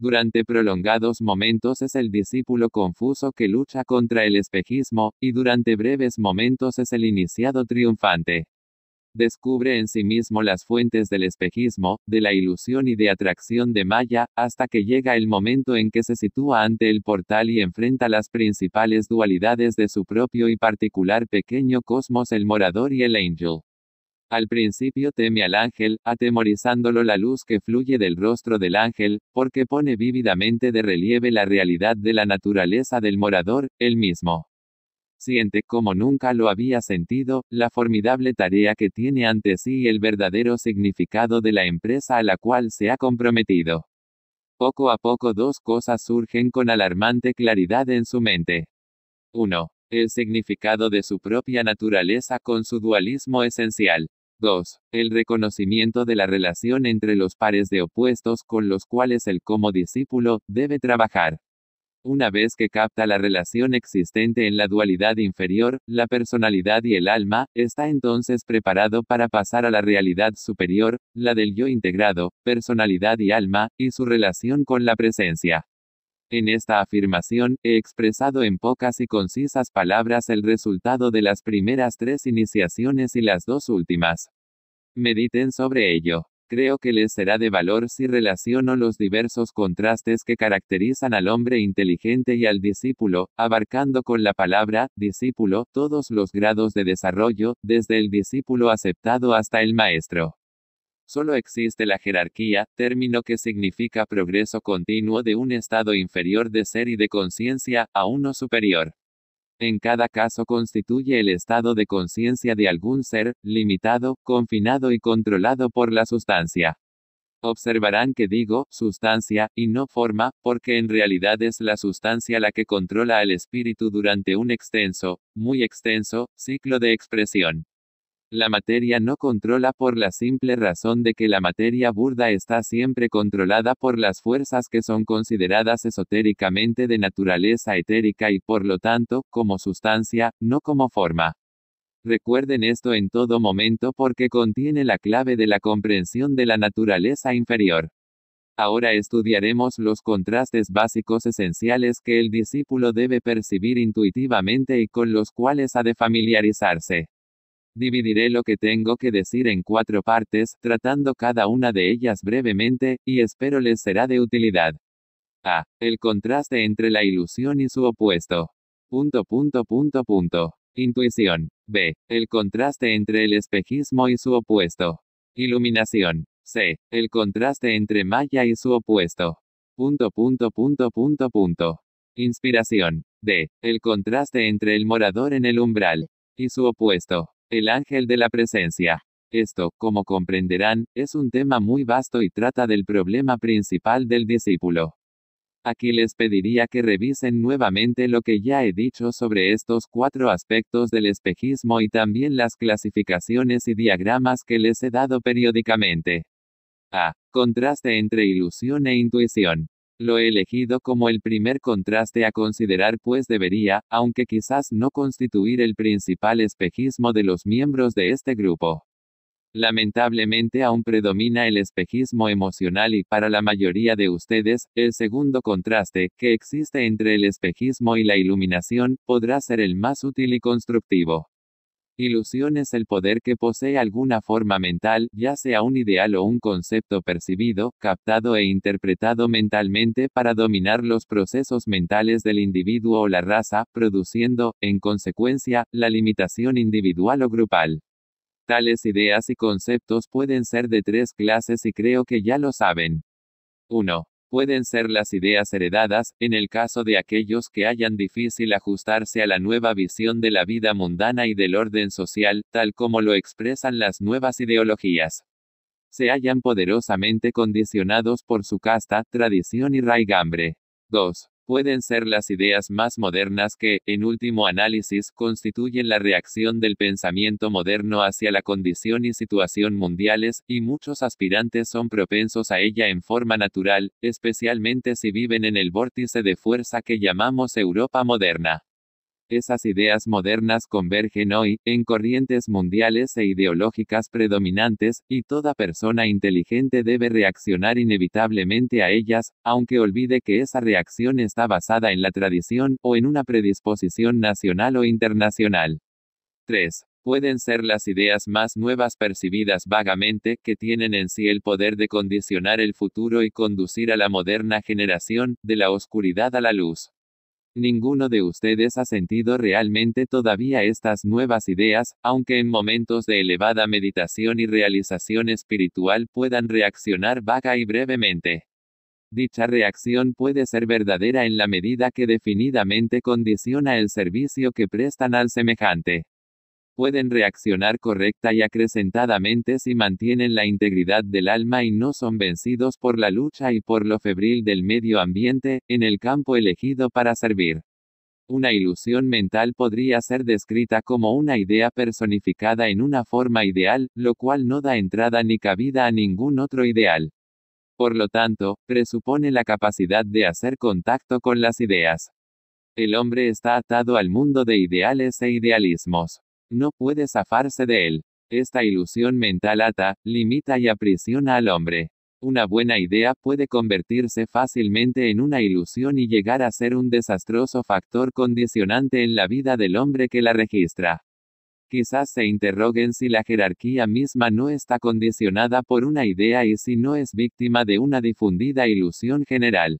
Speaker 1: Durante prolongados momentos es el discípulo confuso que lucha contra el espejismo, y durante breves momentos es el iniciado triunfante descubre en sí mismo las fuentes del espejismo, de la ilusión y de atracción de Maya, hasta que llega el momento en que se sitúa ante el portal y enfrenta las principales dualidades de su propio y particular pequeño cosmos el morador y el ángel. Al principio teme al ángel, atemorizándolo la luz que fluye del rostro del ángel, porque pone vívidamente de relieve la realidad de la naturaleza del morador, él mismo siente como nunca lo había sentido, la formidable tarea que tiene ante sí y el verdadero significado de la empresa a la cual se ha comprometido. Poco a poco dos cosas surgen con alarmante claridad en su mente. 1. El significado de su propia naturaleza con su dualismo esencial. 2. El reconocimiento de la relación entre los pares de opuestos con los cuales el como discípulo debe trabajar. Una vez que capta la relación existente en la dualidad inferior, la personalidad y el alma, está entonces preparado para pasar a la realidad superior, la del yo integrado, personalidad y alma, y su relación con la presencia. En esta afirmación, he expresado en pocas y concisas palabras el resultado de las primeras tres iniciaciones y las dos últimas. Mediten sobre ello. Creo que les será de valor si relaciono los diversos contrastes que caracterizan al hombre inteligente y al discípulo, abarcando con la palabra discípulo todos los grados de desarrollo, desde el discípulo aceptado hasta el maestro. Solo existe la jerarquía, término que significa progreso continuo de un estado inferior de ser y de conciencia a uno superior. En cada caso constituye el estado de conciencia de algún ser, limitado, confinado y controlado por la sustancia. Observarán que digo, sustancia, y no forma, porque en realidad es la sustancia la que controla al espíritu durante un extenso, muy extenso, ciclo de expresión. La materia no controla por la simple razón de que la materia burda está siempre controlada por las fuerzas que son consideradas esotéricamente de naturaleza etérica y por lo tanto, como sustancia, no como forma. Recuerden esto en todo momento porque contiene la clave de la comprensión de la naturaleza inferior. Ahora estudiaremos los contrastes básicos esenciales que el discípulo debe percibir intuitivamente y con los cuales ha de familiarizarse. Dividiré lo que tengo que decir en cuatro partes, tratando cada una de ellas brevemente, y espero les será de utilidad. A. El contraste entre la ilusión y su opuesto. Punto, punto, punto, punto. Intuición. B. El contraste entre el espejismo y su opuesto. Iluminación. C. El contraste entre Maya y su opuesto. Punto, punto, punto, punto, punto. Inspiración. D. El contraste entre el morador en el umbral y su opuesto. El ángel de la presencia. Esto, como comprenderán, es un tema muy vasto y trata del problema principal del discípulo. Aquí les pediría que revisen nuevamente lo que ya he dicho sobre estos cuatro aspectos del espejismo y también las clasificaciones y diagramas que les he dado periódicamente. A. Contraste entre ilusión e intuición. Lo he elegido como el primer contraste a considerar pues debería, aunque quizás no constituir el principal espejismo de los miembros de este grupo. Lamentablemente aún predomina el espejismo emocional y para la mayoría de ustedes, el segundo contraste, que existe entre el espejismo y la iluminación, podrá ser el más útil y constructivo. Ilusión es el poder que posee alguna forma mental, ya sea un ideal o un concepto percibido, captado e interpretado mentalmente para dominar los procesos mentales del individuo o la raza, produciendo, en consecuencia, la limitación individual o grupal. Tales ideas y conceptos pueden ser de tres clases y creo que ya lo saben. 1 pueden ser las ideas heredadas, en el caso de aquellos que hayan difícil ajustarse a la nueva visión de la vida mundana y del orden social, tal como lo expresan las nuevas ideologías. Se hallan poderosamente condicionados por su casta, tradición y raigambre. 2 pueden ser las ideas más modernas que, en último análisis, constituyen la reacción del pensamiento moderno hacia la condición y situación mundiales, y muchos aspirantes son propensos a ella en forma natural, especialmente si viven en el vórtice de fuerza que llamamos Europa moderna. Esas ideas modernas convergen hoy, en corrientes mundiales e ideológicas predominantes, y toda persona inteligente debe reaccionar inevitablemente a ellas, aunque olvide que esa reacción está basada en la tradición, o en una predisposición nacional o internacional. 3 pueden ser las ideas más nuevas percibidas vagamente, que tienen en sí el poder de condicionar el futuro y conducir a la moderna generación, de la oscuridad a la luz. Ninguno de ustedes ha sentido realmente todavía estas nuevas ideas, aunque en momentos de elevada meditación y realización espiritual puedan reaccionar vaga y brevemente. Dicha reacción puede ser verdadera en la medida que definidamente condiciona el servicio que prestan al semejante pueden reaccionar correcta y acrecentadamente si mantienen la integridad del alma y no son vencidos por la lucha y por lo febril del medio ambiente, en el campo elegido para servir. Una ilusión mental podría ser descrita como una idea personificada en una forma ideal, lo cual no da entrada ni cabida a ningún otro ideal. Por lo tanto, presupone la capacidad de hacer contacto con las ideas. El hombre está atado al mundo de ideales e idealismos. No puede zafarse de él. Esta ilusión mental ata, limita y aprisiona al hombre. Una buena idea puede convertirse fácilmente en una ilusión y llegar a ser un desastroso factor condicionante en la vida del hombre que la registra. Quizás se interroguen si la jerarquía misma no está condicionada por una idea y si no es víctima de una difundida ilusión general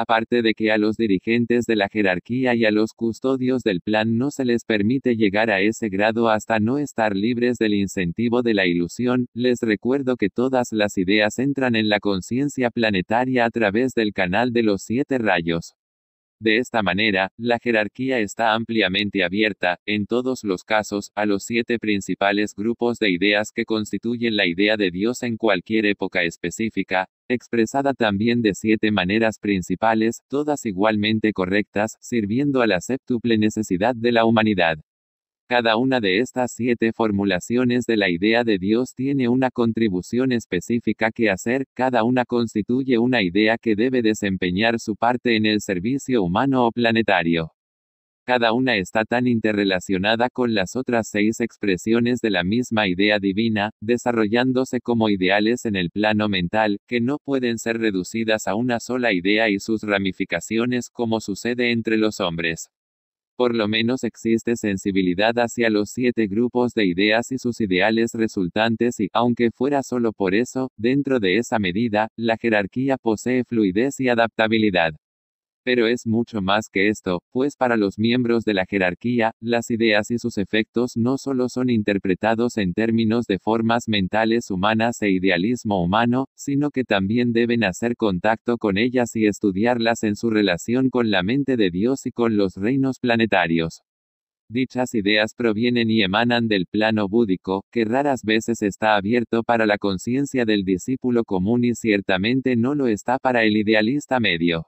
Speaker 1: aparte de que a los dirigentes de la jerarquía y a los custodios del plan no se les permite llegar a ese grado hasta no estar libres del incentivo de la ilusión, les recuerdo que todas las ideas entran en la conciencia planetaria a través del canal de los siete rayos. De esta manera, la jerarquía está ampliamente abierta, en todos los casos, a los siete principales grupos de ideas que constituyen la idea de Dios en cualquier época específica, expresada también de siete maneras principales, todas igualmente correctas, sirviendo a la séptuple necesidad de la humanidad. Cada una de estas siete formulaciones de la idea de Dios tiene una contribución específica que hacer, cada una constituye una idea que debe desempeñar su parte en el servicio humano o planetario. Cada una está tan interrelacionada con las otras seis expresiones de la misma idea divina, desarrollándose como ideales en el plano mental, que no pueden ser reducidas a una sola idea y sus ramificaciones como sucede entre los hombres. Por lo menos existe sensibilidad hacia los siete grupos de ideas y sus ideales resultantes y, aunque fuera solo por eso, dentro de esa medida, la jerarquía posee fluidez y adaptabilidad. Pero es mucho más que esto, pues para los miembros de la jerarquía, las ideas y sus efectos no solo son interpretados en términos de formas mentales humanas e idealismo humano, sino que también deben hacer contacto con ellas y estudiarlas en su relación con la mente de Dios y con los reinos planetarios. Dichas ideas provienen y emanan del plano búdico, que raras veces está abierto para la conciencia del discípulo común y ciertamente no lo está para el idealista medio.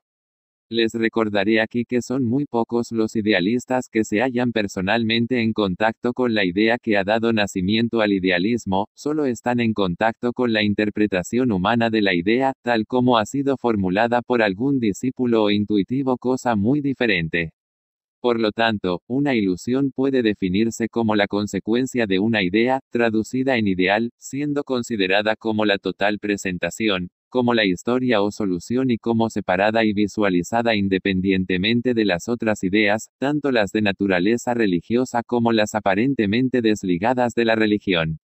Speaker 1: Les recordaré aquí que son muy pocos los idealistas que se hallan personalmente en contacto con la idea que ha dado nacimiento al idealismo, solo están en contacto con la interpretación humana de la idea, tal como ha sido formulada por algún discípulo o intuitivo, cosa muy diferente. Por lo tanto, una ilusión puede definirse como la consecuencia de una idea, traducida en ideal, siendo considerada como la total presentación, como la historia o solución y como separada y visualizada independientemente de las otras ideas, tanto las de naturaleza religiosa como las aparentemente desligadas de la religión.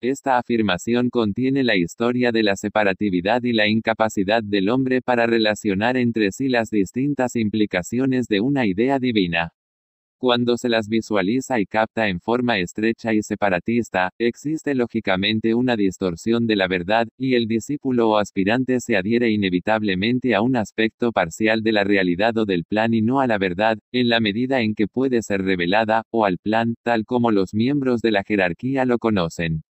Speaker 1: Esta afirmación contiene la historia de la separatividad y la incapacidad del hombre para relacionar entre sí las distintas implicaciones de una idea divina. Cuando se las visualiza y capta en forma estrecha y separatista, existe lógicamente una distorsión de la verdad, y el discípulo o aspirante se adhiere inevitablemente a un aspecto parcial de la realidad o del plan y no a la verdad, en la medida en que puede ser revelada, o al plan, tal como los miembros de la jerarquía lo conocen.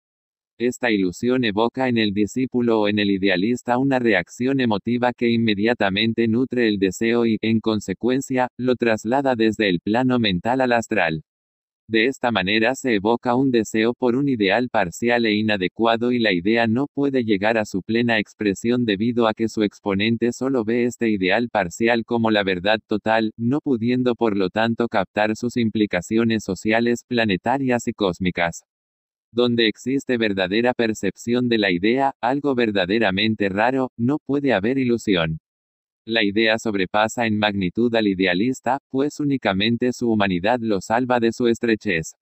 Speaker 1: Esta ilusión evoca en el discípulo o en el idealista una reacción emotiva que inmediatamente nutre el deseo y, en consecuencia, lo traslada desde el plano mental al astral. De esta manera se evoca un deseo por un ideal parcial e inadecuado y la idea no puede llegar a su plena expresión debido a que su exponente solo ve este ideal parcial como la verdad total, no pudiendo por lo tanto captar sus implicaciones sociales, planetarias y cósmicas. Donde existe verdadera percepción de la idea, algo verdaderamente raro, no puede haber ilusión. La idea sobrepasa en magnitud al idealista, pues únicamente su humanidad lo salva de su estrechez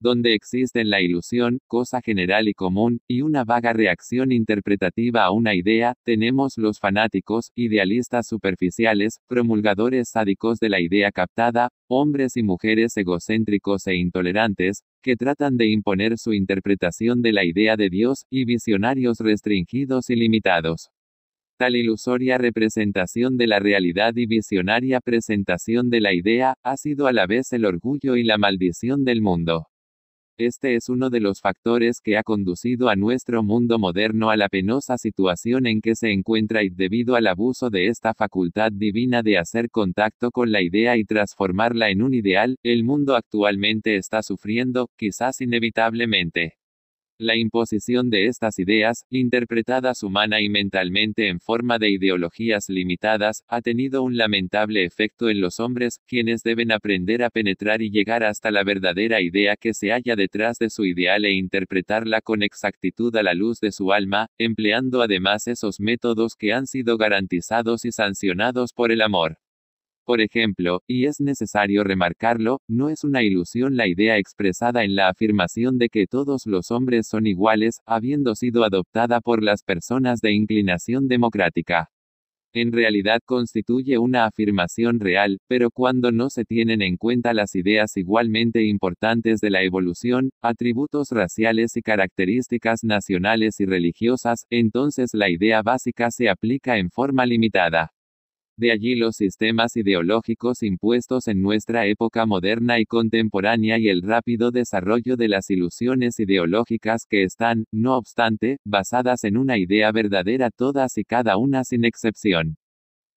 Speaker 1: donde existen la ilusión, cosa general y común, y una vaga reacción interpretativa a una idea, tenemos los fanáticos, idealistas superficiales, promulgadores sádicos de la idea captada, hombres y mujeres egocéntricos e intolerantes, que tratan de imponer su interpretación de la idea de Dios, y visionarios restringidos y limitados. Tal ilusoria representación de la realidad y visionaria presentación de la idea, ha sido a la vez el orgullo y la maldición del mundo. Este es uno de los factores que ha conducido a nuestro mundo moderno a la penosa situación en que se encuentra y debido al abuso de esta facultad divina de hacer contacto con la idea y transformarla en un ideal, el mundo actualmente está sufriendo, quizás inevitablemente. La imposición de estas ideas, interpretadas humana y mentalmente en forma de ideologías limitadas, ha tenido un lamentable efecto en los hombres, quienes deben aprender a penetrar y llegar hasta la verdadera idea que se halla detrás de su ideal e interpretarla con exactitud a la luz de su alma, empleando además esos métodos que han sido garantizados y sancionados por el amor. Por ejemplo, y es necesario remarcarlo, no es una ilusión la idea expresada en la afirmación de que todos los hombres son iguales, habiendo sido adoptada por las personas de inclinación democrática. En realidad constituye una afirmación real, pero cuando no se tienen en cuenta las ideas igualmente importantes de la evolución, atributos raciales y características nacionales y religiosas, entonces la idea básica se aplica en forma limitada. De allí los sistemas ideológicos impuestos en nuestra época moderna y contemporánea y el rápido desarrollo de las ilusiones ideológicas que están, no obstante, basadas en una idea verdadera todas y cada una sin excepción.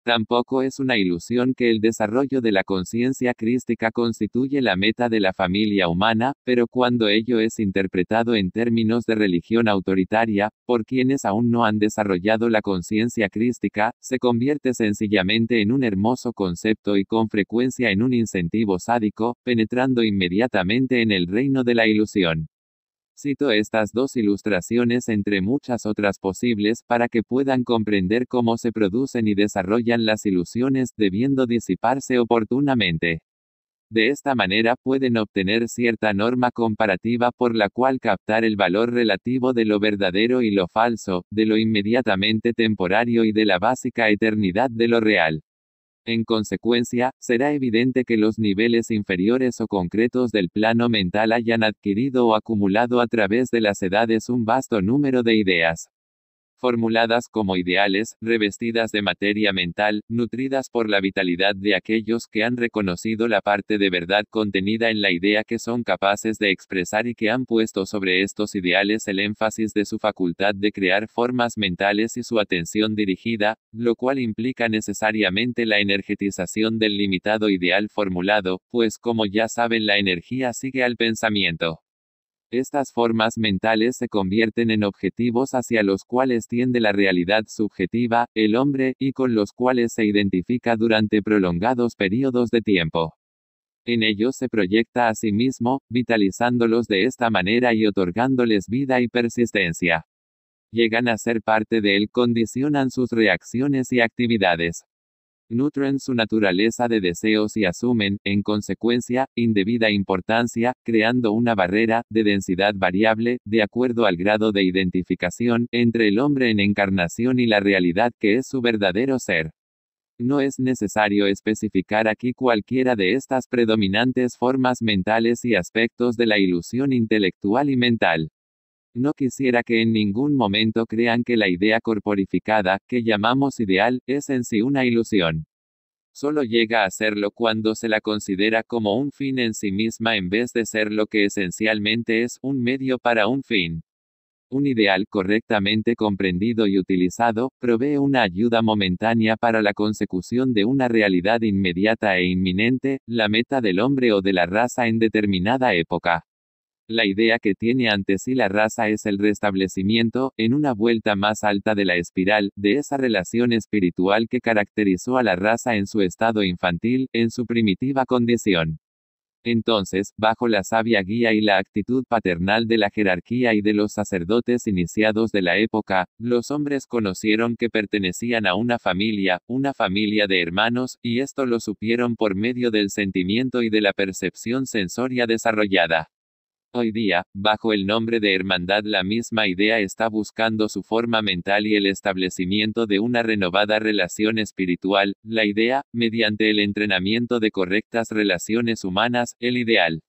Speaker 1: Tampoco es una ilusión que el desarrollo de la conciencia crística constituye la meta de la familia humana, pero cuando ello es interpretado en términos de religión autoritaria, por quienes aún no han desarrollado la conciencia crística, se convierte sencillamente en un hermoso concepto y con frecuencia en un incentivo sádico, penetrando inmediatamente en el reino de la ilusión. Cito estas dos ilustraciones entre muchas otras posibles para que puedan comprender cómo se producen y desarrollan las ilusiones, debiendo disiparse oportunamente. De esta manera pueden obtener cierta norma comparativa por la cual captar el valor relativo de lo verdadero y lo falso, de lo inmediatamente temporario y de la básica eternidad de lo real. En consecuencia, será evidente que los niveles inferiores o concretos del plano mental hayan adquirido o acumulado a través de las edades un vasto número de ideas, formuladas como ideales, revestidas de materia mental, nutridas por la vitalidad de aquellos que han reconocido la parte de verdad contenida en la idea que son capaces de expresar y que han puesto sobre estos ideales el énfasis de su facultad de crear formas mentales y su atención dirigida, lo cual implica necesariamente la energetización del limitado ideal formulado, pues como ya saben la energía sigue al pensamiento. Estas formas mentales se convierten en objetivos hacia los cuales tiende la realidad subjetiva, el hombre, y con los cuales se identifica durante prolongados periodos de tiempo. En ellos se proyecta a sí mismo, vitalizándolos de esta manera y otorgándoles vida y persistencia. Llegan a ser parte de él, condicionan sus reacciones y actividades nutren su naturaleza de deseos y asumen, en consecuencia, indebida importancia, creando una barrera, de densidad variable, de acuerdo al grado de identificación, entre el hombre en encarnación y la realidad que es su verdadero ser. No es necesario especificar aquí cualquiera de estas predominantes formas mentales y aspectos de la ilusión intelectual y mental. No quisiera que en ningún momento crean que la idea corporificada, que llamamos ideal, es en sí una ilusión. Solo llega a serlo cuando se la considera como un fin en sí misma en vez de ser lo que esencialmente es un medio para un fin. Un ideal correctamente comprendido y utilizado, provee una ayuda momentánea para la consecución de una realidad inmediata e inminente, la meta del hombre o de la raza en determinada época. La idea que tiene ante sí la raza es el restablecimiento, en una vuelta más alta de la espiral, de esa relación espiritual que caracterizó a la raza en su estado infantil, en su primitiva condición. Entonces, bajo la sabia guía y la actitud paternal de la jerarquía y de los sacerdotes iniciados de la época, los hombres conocieron que pertenecían a una familia, una familia de hermanos, y esto lo supieron por medio del sentimiento y de la percepción sensoria desarrollada. Hoy día, bajo el nombre de hermandad la misma idea está buscando su forma mental y el establecimiento de una renovada relación espiritual, la idea, mediante el entrenamiento de correctas relaciones humanas, el ideal.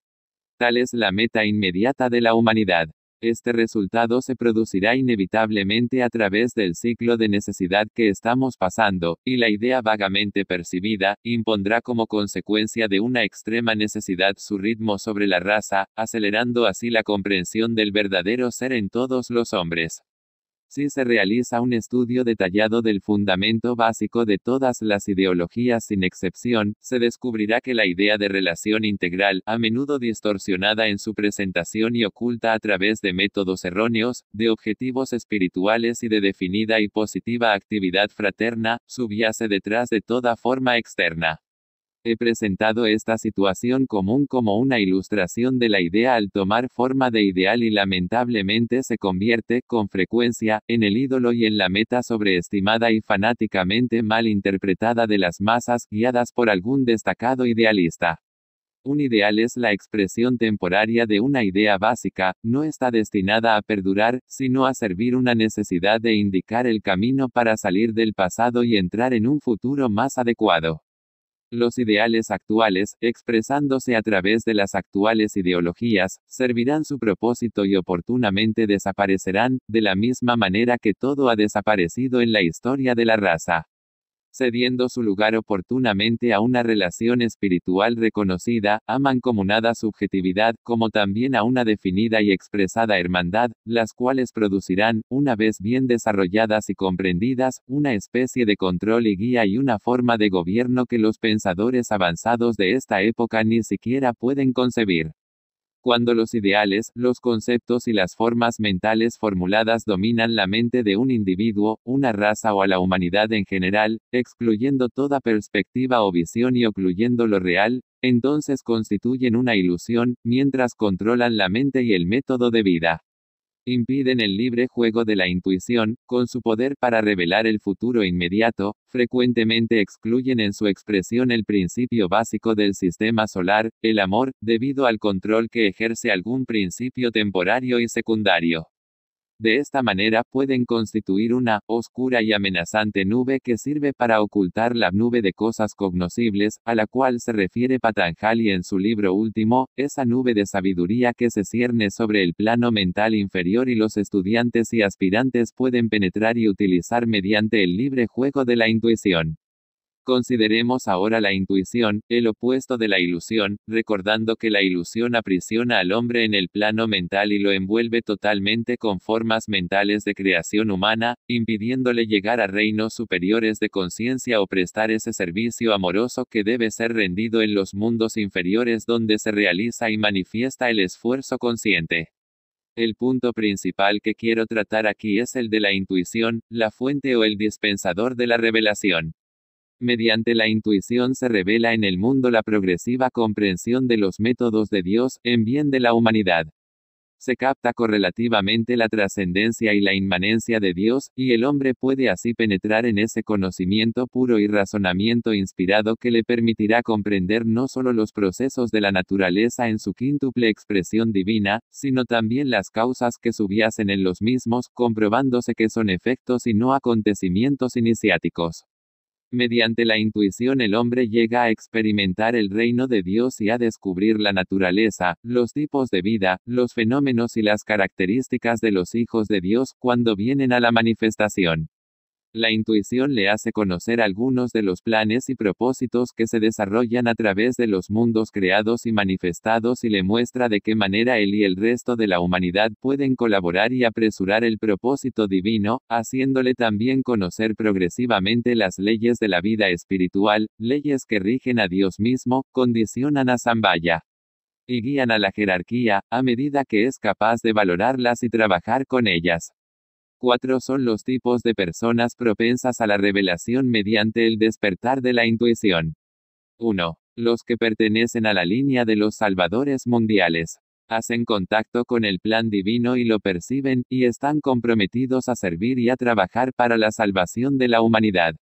Speaker 1: Tal es la meta inmediata de la humanidad. Este resultado se producirá inevitablemente a través del ciclo de necesidad que estamos pasando, y la idea vagamente percibida, impondrá como consecuencia de una extrema necesidad su ritmo sobre la raza, acelerando así la comprensión del verdadero ser en todos los hombres. Si se realiza un estudio detallado del fundamento básico de todas las ideologías sin excepción, se descubrirá que la idea de relación integral, a menudo distorsionada en su presentación y oculta a través de métodos erróneos, de objetivos espirituales y de definida y positiva actividad fraterna, subyace detrás de toda forma externa. He presentado esta situación común como una ilustración de la idea al tomar forma de ideal y lamentablemente se convierte, con frecuencia, en el ídolo y en la meta sobreestimada y fanáticamente mal interpretada de las masas, guiadas por algún destacado idealista. Un ideal es la expresión temporaria de una idea básica, no está destinada a perdurar, sino a servir una necesidad de indicar el camino para salir del pasado y entrar en un futuro más adecuado. Los ideales actuales, expresándose a través de las actuales ideologías, servirán su propósito y oportunamente desaparecerán, de la misma manera que todo ha desaparecido en la historia de la raza cediendo su lugar oportunamente a una relación espiritual reconocida, a mancomunada subjetividad, como también a una definida y expresada hermandad, las cuales producirán, una vez bien desarrolladas y comprendidas, una especie de control y guía y una forma de gobierno que los pensadores avanzados de esta época ni siquiera pueden concebir cuando los ideales, los conceptos y las formas mentales formuladas dominan la mente de un individuo, una raza o a la humanidad en general, excluyendo toda perspectiva o visión y ocluyendo lo real, entonces constituyen una ilusión, mientras controlan la mente y el método de vida impiden el libre juego de la intuición, con su poder para revelar el futuro inmediato, frecuentemente excluyen en su expresión el principio básico del sistema solar, el amor, debido al control que ejerce algún principio temporario y secundario. De esta manera pueden constituir una oscura y amenazante nube que sirve para ocultar la nube de cosas cognoscibles, a la cual se refiere Patanjali en su libro último, esa nube de sabiduría que se cierne sobre el plano mental inferior y los estudiantes y aspirantes pueden penetrar y utilizar mediante el libre juego de la intuición. Consideremos ahora la intuición, el opuesto de la ilusión, recordando que la ilusión aprisiona al hombre en el plano mental y lo envuelve totalmente con formas mentales de creación humana, impidiéndole llegar a reinos superiores de conciencia o prestar ese servicio amoroso que debe ser rendido en los mundos inferiores donde se realiza y manifiesta el esfuerzo consciente. El punto principal que quiero tratar aquí es el de la intuición, la fuente o el dispensador de la revelación. Mediante la intuición se revela en el mundo la progresiva comprensión de los métodos de Dios, en bien de la humanidad. Se capta correlativamente la trascendencia y la inmanencia de Dios, y el hombre puede así penetrar en ese conocimiento puro y razonamiento inspirado que le permitirá comprender no solo los procesos de la naturaleza en su quíntuple expresión divina, sino también las causas que subyacen en los mismos, comprobándose que son efectos y no acontecimientos iniciáticos. Mediante la intuición el hombre llega a experimentar el reino de Dios y a descubrir la naturaleza, los tipos de vida, los fenómenos y las características de los hijos de Dios cuando vienen a la manifestación. La intuición le hace conocer algunos de los planes y propósitos que se desarrollan a través de los mundos creados y manifestados y le muestra de qué manera él y el resto de la humanidad pueden colaborar y apresurar el propósito divino, haciéndole también conocer progresivamente las leyes de la vida espiritual, leyes que rigen a Dios mismo, condicionan a Zambaya y guían a la jerarquía, a medida que es capaz de valorarlas y trabajar con ellas. Cuatro son los tipos de personas propensas a la revelación mediante el despertar de la intuición. 1. Los que pertenecen a la línea de los salvadores mundiales. Hacen contacto con el plan divino y lo perciben, y están comprometidos a servir y a trabajar para la salvación de la humanidad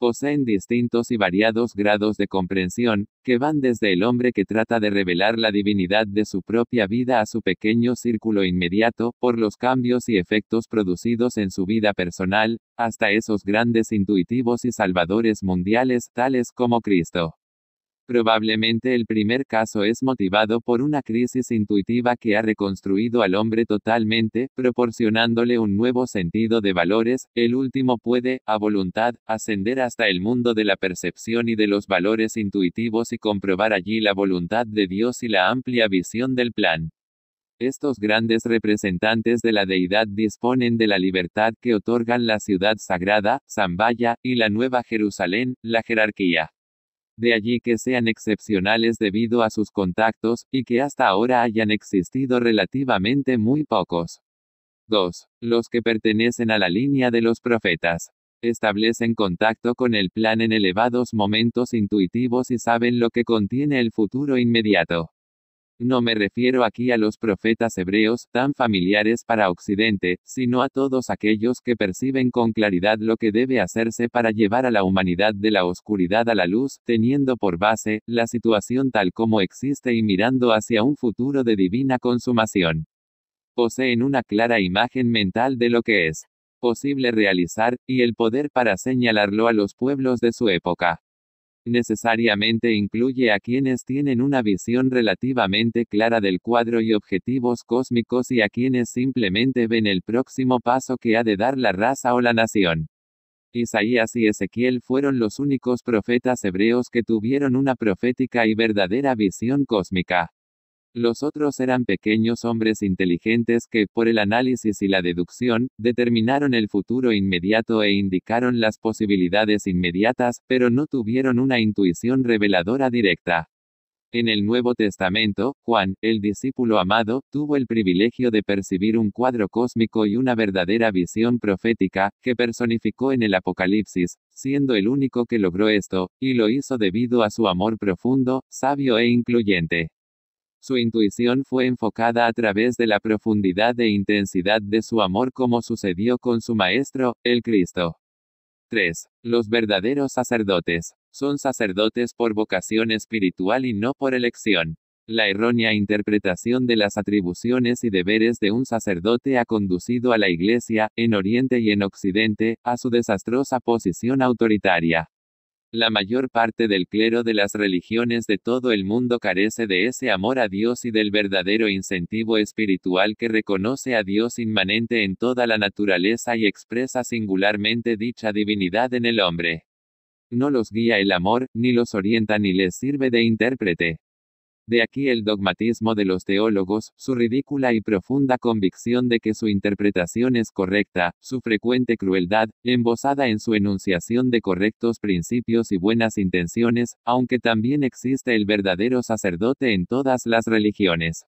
Speaker 1: poseen distintos y variados grados de comprensión, que van desde el hombre que trata de revelar la divinidad de su propia vida a su pequeño círculo inmediato, por los cambios y efectos producidos en su vida personal, hasta esos grandes intuitivos y salvadores mundiales, tales como Cristo. Probablemente el primer caso es motivado por una crisis intuitiva que ha reconstruido al hombre totalmente, proporcionándole un nuevo sentido de valores, el último puede, a voluntad, ascender hasta el mundo de la percepción y de los valores intuitivos y comprobar allí la voluntad de Dios y la amplia visión del plan. Estos grandes representantes de la deidad disponen de la libertad que otorgan la ciudad sagrada, Zambaya, y la Nueva Jerusalén, la jerarquía de allí que sean excepcionales debido a sus contactos, y que hasta ahora hayan existido relativamente muy pocos. 2. Los que pertenecen a la línea de los profetas. Establecen contacto con el plan en elevados momentos intuitivos y saben lo que contiene el futuro inmediato. No me refiero aquí a los profetas hebreos, tan familiares para Occidente, sino a todos aquellos que perciben con claridad lo que debe hacerse para llevar a la humanidad de la oscuridad a la luz, teniendo por base, la situación tal como existe y mirando hacia un futuro de divina consumación. Poseen una clara imagen mental de lo que es posible realizar, y el poder para señalarlo a los pueblos de su época necesariamente incluye a quienes tienen una visión relativamente clara del cuadro y objetivos cósmicos y a quienes simplemente ven el próximo paso que ha de dar la raza o la nación. Isaías y Ezequiel fueron los únicos profetas hebreos que tuvieron una profética y verdadera visión cósmica. Los otros eran pequeños hombres inteligentes que, por el análisis y la deducción, determinaron el futuro inmediato e indicaron las posibilidades inmediatas, pero no tuvieron una intuición reveladora directa. En el Nuevo Testamento, Juan, el discípulo amado, tuvo el privilegio de percibir un cuadro cósmico y una verdadera visión profética, que personificó en el Apocalipsis, siendo el único que logró esto, y lo hizo debido a su amor profundo, sabio e incluyente. Su intuición fue enfocada a través de la profundidad e intensidad de su amor como sucedió con su Maestro, el Cristo. 3. Los verdaderos sacerdotes. Son sacerdotes por vocación espiritual y no por elección. La errónea interpretación de las atribuciones y deberes de un sacerdote ha conducido a la Iglesia, en Oriente y en Occidente, a su desastrosa posición autoritaria. La mayor parte del clero de las religiones de todo el mundo carece de ese amor a Dios y del verdadero incentivo espiritual que reconoce a Dios inmanente en toda la naturaleza y expresa singularmente dicha divinidad en el hombre. No los guía el amor, ni los orienta ni les sirve de intérprete. De aquí el dogmatismo de los teólogos, su ridícula y profunda convicción de que su interpretación es correcta, su frecuente crueldad, embosada en su enunciación de correctos principios y buenas intenciones, aunque también existe el verdadero sacerdote en todas las religiones.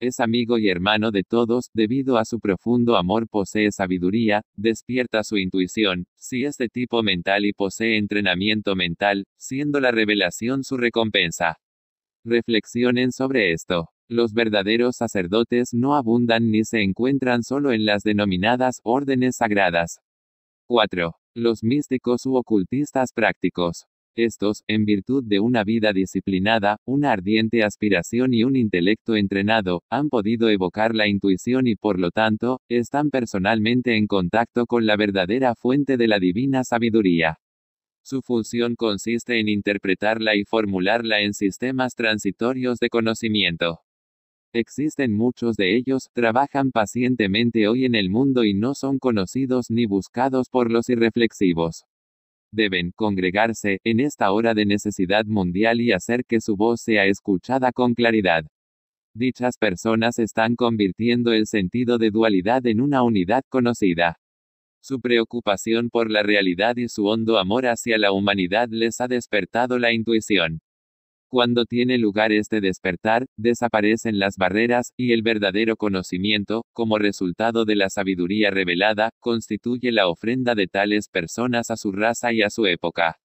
Speaker 1: Es amigo y hermano de todos, debido a su profundo amor posee sabiduría, despierta su intuición, si es de tipo mental y posee entrenamiento mental, siendo la revelación su recompensa. Reflexionen sobre esto. Los verdaderos sacerdotes no abundan ni se encuentran solo en las denominadas órdenes sagradas. 4. Los místicos u ocultistas prácticos. Estos, en virtud de una vida disciplinada, una ardiente aspiración y un intelecto entrenado, han podido evocar la intuición y por lo tanto, están personalmente en contacto con la verdadera fuente de la divina sabiduría. Su función consiste en interpretarla y formularla en sistemas transitorios de conocimiento. Existen muchos de ellos, trabajan pacientemente hoy en el mundo y no son conocidos ni buscados por los irreflexivos. Deben congregarse, en esta hora de necesidad mundial y hacer que su voz sea escuchada con claridad. Dichas personas están convirtiendo el sentido de dualidad en una unidad conocida. Su preocupación por la realidad y su hondo amor hacia la humanidad les ha despertado la intuición. Cuando tiene lugar este despertar, desaparecen las barreras, y el verdadero conocimiento, como resultado de la sabiduría revelada, constituye la ofrenda de tales personas a su raza y a su época.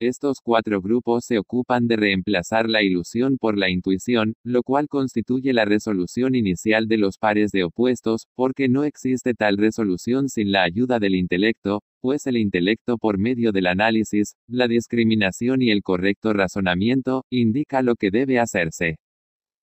Speaker 1: Estos cuatro grupos se ocupan de reemplazar la ilusión por la intuición, lo cual constituye la resolución inicial de los pares de opuestos, porque no existe tal resolución sin la ayuda del intelecto, pues el intelecto por medio del análisis, la discriminación y el correcto razonamiento, indica lo que debe hacerse.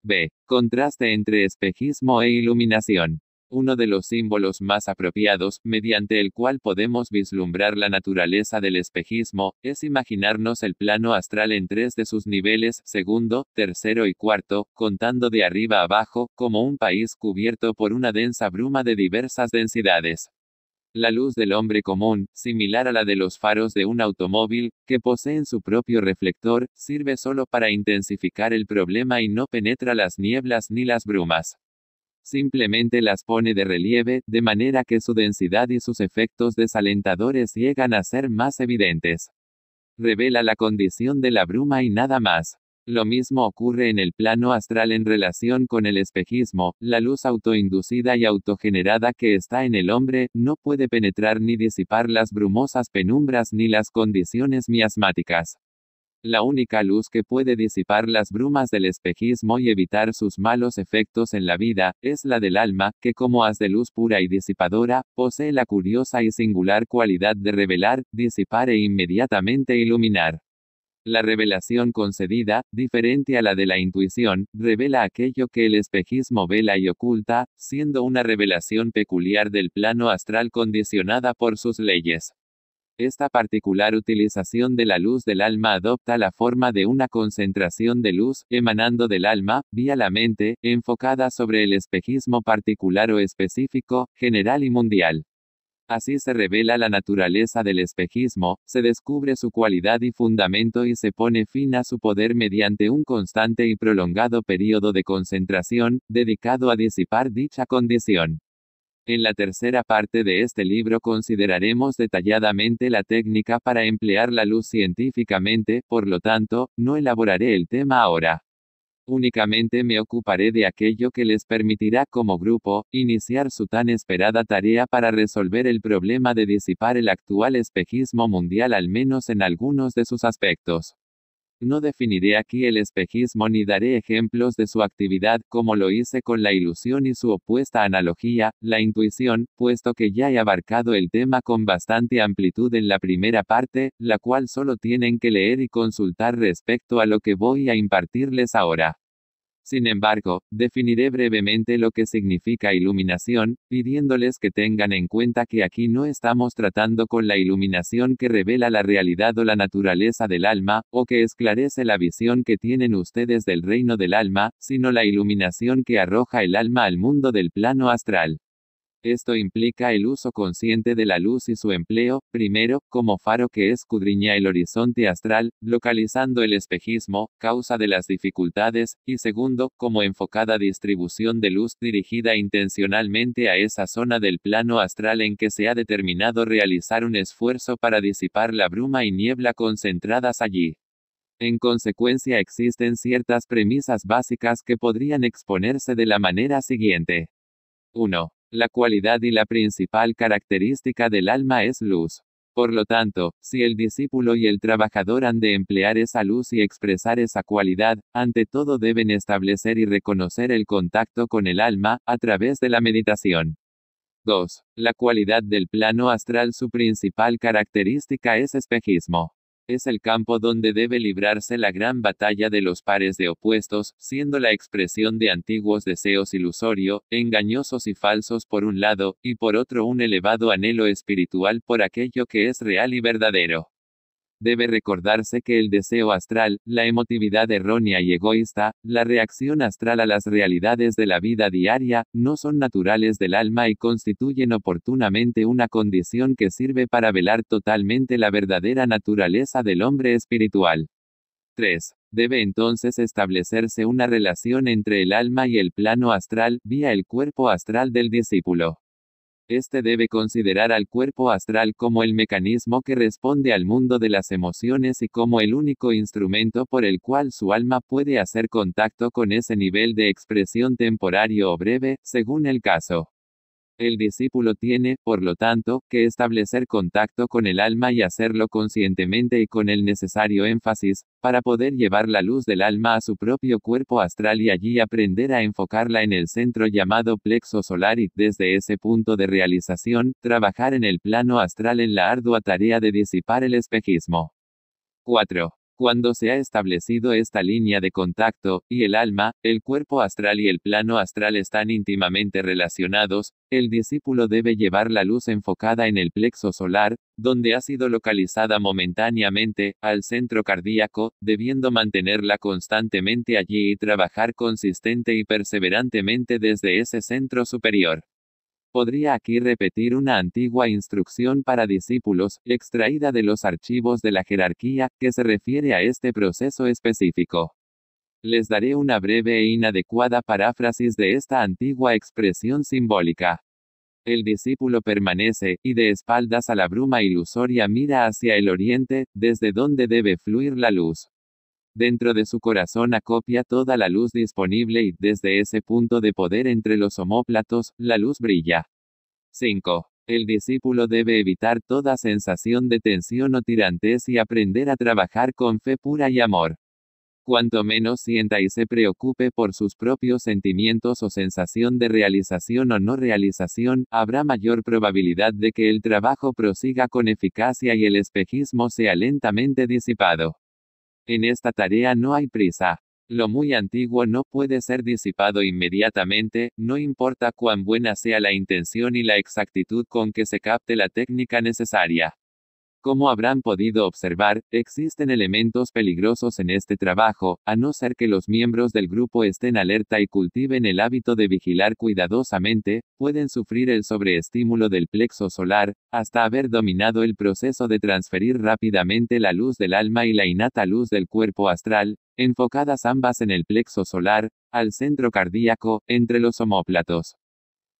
Speaker 1: B. Contraste entre espejismo e iluminación uno de los símbolos más apropiados, mediante el cual podemos vislumbrar la naturaleza del espejismo, es imaginarnos el plano astral en tres de sus niveles, segundo, tercero y cuarto, contando de arriba abajo, como un país cubierto por una densa bruma de diversas densidades. La luz del hombre común, similar a la de los faros de un automóvil, que poseen su propio reflector, sirve solo para intensificar el problema y no penetra las nieblas ni las brumas simplemente las pone de relieve, de manera que su densidad y sus efectos desalentadores llegan a ser más evidentes. Revela la condición de la bruma y nada más. Lo mismo ocurre en el plano astral en relación con el espejismo, la luz autoinducida y autogenerada que está en el hombre, no puede penetrar ni disipar las brumosas penumbras ni las condiciones miasmáticas la única luz que puede disipar las brumas del espejismo y evitar sus malos efectos en la vida, es la del alma, que como haz de luz pura y disipadora, posee la curiosa y singular cualidad de revelar, disipar e inmediatamente iluminar. La revelación concedida, diferente a la de la intuición, revela aquello que el espejismo vela y oculta, siendo una revelación peculiar del plano astral condicionada por sus leyes. Esta particular utilización de la luz del alma adopta la forma de una concentración de luz, emanando del alma, vía la mente, enfocada sobre el espejismo particular o específico, general y mundial. Así se revela la naturaleza del espejismo, se descubre su cualidad y fundamento y se pone fin a su poder mediante un constante y prolongado período de concentración, dedicado a disipar dicha condición. En la tercera parte de este libro consideraremos detalladamente la técnica para emplear la luz científicamente, por lo tanto, no elaboraré el tema ahora. Únicamente me ocuparé de aquello que les permitirá como grupo, iniciar su tan esperada tarea para resolver el problema de disipar el actual espejismo mundial al menos en algunos de sus aspectos. No definiré aquí el espejismo ni daré ejemplos de su actividad como lo hice con la ilusión y su opuesta analogía, la intuición, puesto que ya he abarcado el tema con bastante amplitud en la primera parte, la cual solo tienen que leer y consultar respecto a lo que voy a impartirles ahora. Sin embargo, definiré brevemente lo que significa iluminación, pidiéndoles que tengan en cuenta que aquí no estamos tratando con la iluminación que revela la realidad o la naturaleza del alma, o que esclarece la visión que tienen ustedes del reino del alma, sino la iluminación que arroja el alma al mundo del plano astral. Esto implica el uso consciente de la luz y su empleo, primero, como faro que escudriña el horizonte astral, localizando el espejismo, causa de las dificultades, y segundo, como enfocada distribución de luz dirigida intencionalmente a esa zona del plano astral en que se ha determinado realizar un esfuerzo para disipar la bruma y niebla concentradas allí. En consecuencia existen ciertas premisas básicas que podrían exponerse de la manera siguiente. 1. La cualidad y la principal característica del alma es luz. Por lo tanto, si el discípulo y el trabajador han de emplear esa luz y expresar esa cualidad, ante todo deben establecer y reconocer el contacto con el alma, a través de la meditación. 2. La cualidad del plano astral Su principal característica es espejismo. Es el campo donde debe librarse la gran batalla de los pares de opuestos, siendo la expresión de antiguos deseos ilusorio, engañosos y falsos por un lado, y por otro un elevado anhelo espiritual por aquello que es real y verdadero. Debe recordarse que el deseo astral, la emotividad errónea y egoísta, la reacción astral a las realidades de la vida diaria, no son naturales del alma y constituyen oportunamente una condición que sirve para velar totalmente la verdadera naturaleza del hombre espiritual. 3. Debe entonces establecerse una relación entre el alma y el plano astral, vía el cuerpo astral del discípulo. Este debe considerar al cuerpo astral como el mecanismo que responde al mundo de las emociones y como el único instrumento por el cual su alma puede hacer contacto con ese nivel de expresión temporario o breve, según el caso. El discípulo tiene, por lo tanto, que establecer contacto con el alma y hacerlo conscientemente y con el necesario énfasis, para poder llevar la luz del alma a su propio cuerpo astral y allí aprender a enfocarla en el centro llamado plexo solar y, desde ese punto de realización, trabajar en el plano astral en la ardua tarea de disipar el espejismo. 4. Cuando se ha establecido esta línea de contacto, y el alma, el cuerpo astral y el plano astral están íntimamente relacionados, el discípulo debe llevar la luz enfocada en el plexo solar, donde ha sido localizada momentáneamente, al centro cardíaco, debiendo mantenerla constantemente allí y trabajar consistente y perseverantemente desde ese centro superior. Podría aquí repetir una antigua instrucción para discípulos, extraída de los archivos de la jerarquía, que se refiere a este proceso específico. Les daré una breve e inadecuada paráfrasis de esta antigua expresión simbólica. El discípulo permanece, y de espaldas a la bruma ilusoria mira hacia el oriente, desde donde debe fluir la luz. Dentro de su corazón acopia toda la luz disponible y, desde ese punto de poder entre los homóplatos, la luz brilla. 5. El discípulo debe evitar toda sensación de tensión o tirantes y aprender a trabajar con fe pura y amor. Cuanto menos sienta y se preocupe por sus propios sentimientos o sensación de realización o no realización, habrá mayor probabilidad de que el trabajo prosiga con eficacia y el espejismo sea lentamente disipado. En esta tarea no hay prisa. Lo muy antiguo no puede ser disipado inmediatamente, no importa cuán buena sea la intención y la exactitud con que se capte la técnica necesaria. Como habrán podido observar, existen elementos peligrosos en este trabajo, a no ser que los miembros del grupo estén alerta y cultiven el hábito de vigilar cuidadosamente, pueden sufrir el sobreestímulo del plexo solar, hasta haber dominado el proceso de transferir rápidamente la luz del alma y la innata luz del cuerpo astral, enfocadas ambas en el plexo solar, al centro cardíaco, entre los homóplatos.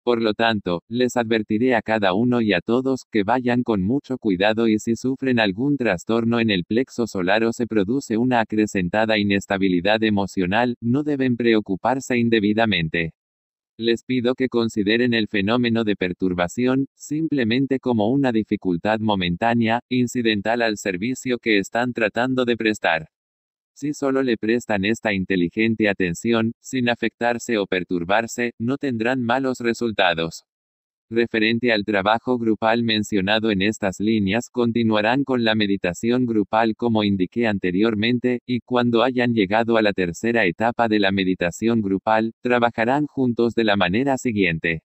Speaker 1: Por lo tanto, les advertiré a cada uno y a todos que vayan con mucho cuidado y si sufren algún trastorno en el plexo solar o se produce una acrecentada inestabilidad emocional, no deben preocuparse indebidamente. Les pido que consideren el fenómeno de perturbación, simplemente como una dificultad momentánea, incidental al servicio que están tratando de prestar. Si solo le prestan esta inteligente atención, sin afectarse o perturbarse, no tendrán malos resultados. Referente al trabajo grupal mencionado en estas líneas, continuarán con la meditación grupal como indiqué anteriormente, y cuando hayan llegado a la tercera etapa de la meditación grupal, trabajarán juntos de la manera siguiente.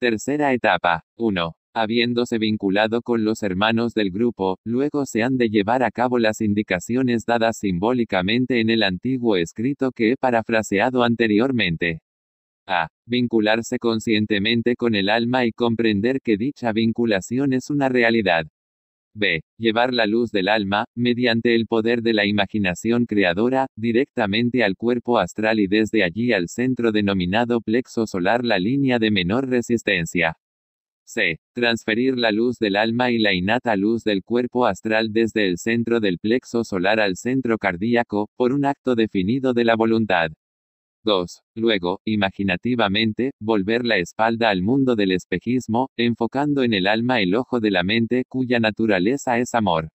Speaker 1: Tercera etapa. 1 habiéndose vinculado con los hermanos del grupo, luego se han de llevar a cabo las indicaciones dadas simbólicamente en el antiguo escrito que he parafraseado anteriormente. A. Vincularse conscientemente con el alma y comprender que dicha vinculación es una realidad. B. Llevar la luz del alma, mediante el poder de la imaginación creadora, directamente al cuerpo astral y desde allí al centro denominado plexo solar la línea de menor resistencia. C. Transferir la luz del alma y la innata luz del cuerpo astral desde el centro del plexo solar al centro cardíaco, por un acto definido de la voluntad. 2. Luego, imaginativamente, volver la espalda al mundo del espejismo, enfocando en el alma el ojo de la mente cuya naturaleza es amor.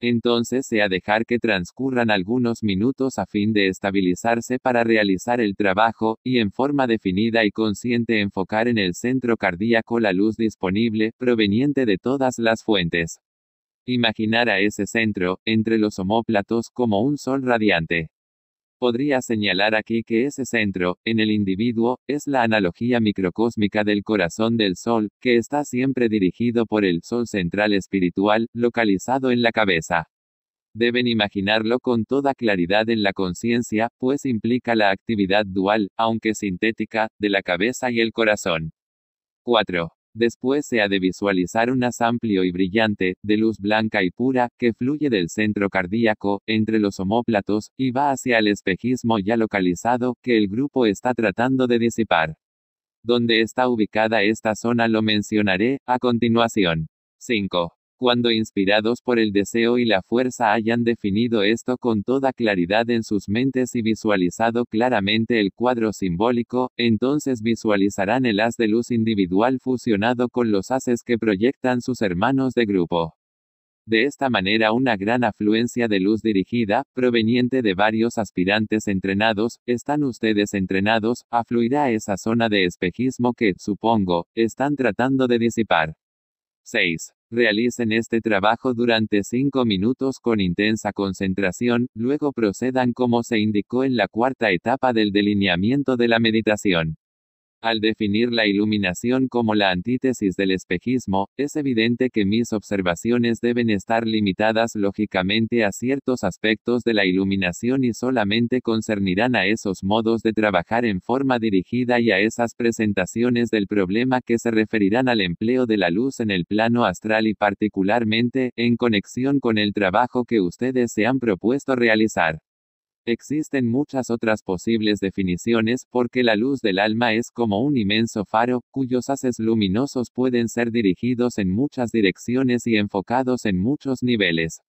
Speaker 1: Entonces sea dejar que transcurran algunos minutos a fin de estabilizarse para realizar el trabajo, y en forma definida y consciente enfocar en el centro cardíaco la luz disponible, proveniente de todas las fuentes. Imaginar a ese centro, entre los homóplatos, como un sol radiante. Podría señalar aquí que ese centro, en el individuo, es la analogía microcósmica del corazón del Sol, que está siempre dirigido por el Sol central espiritual, localizado en la cabeza. Deben imaginarlo con toda claridad en la conciencia, pues implica la actividad dual, aunque sintética, de la cabeza y el corazón. 4. Después se ha de visualizar un haz amplio y brillante, de luz blanca y pura, que fluye del centro cardíaco, entre los homóplatos, y va hacia el espejismo ya localizado, que el grupo está tratando de disipar. Donde está ubicada esta zona lo mencionaré, a continuación. 5 cuando inspirados por el deseo y la fuerza hayan definido esto con toda claridad en sus mentes y visualizado claramente el cuadro simbólico, entonces visualizarán el haz de luz individual fusionado con los haces que proyectan sus hermanos de grupo. De esta manera una gran afluencia de luz dirigida, proveniente de varios aspirantes entrenados, están ustedes entrenados, afluirá a esa zona de espejismo que, supongo, están tratando de disipar. 6. Realicen este trabajo durante cinco minutos con intensa concentración, luego procedan como se indicó en la cuarta etapa del delineamiento de la meditación. Al definir la iluminación como la antítesis del espejismo, es evidente que mis observaciones deben estar limitadas lógicamente a ciertos aspectos de la iluminación y solamente concernirán a esos modos de trabajar en forma dirigida y a esas presentaciones del problema que se referirán al empleo de la luz en el plano astral y particularmente, en conexión con el trabajo que ustedes se han propuesto realizar. Existen muchas otras posibles definiciones porque la luz del alma es como un inmenso faro, cuyos haces luminosos pueden ser dirigidos en muchas direcciones y enfocados en muchos niveles.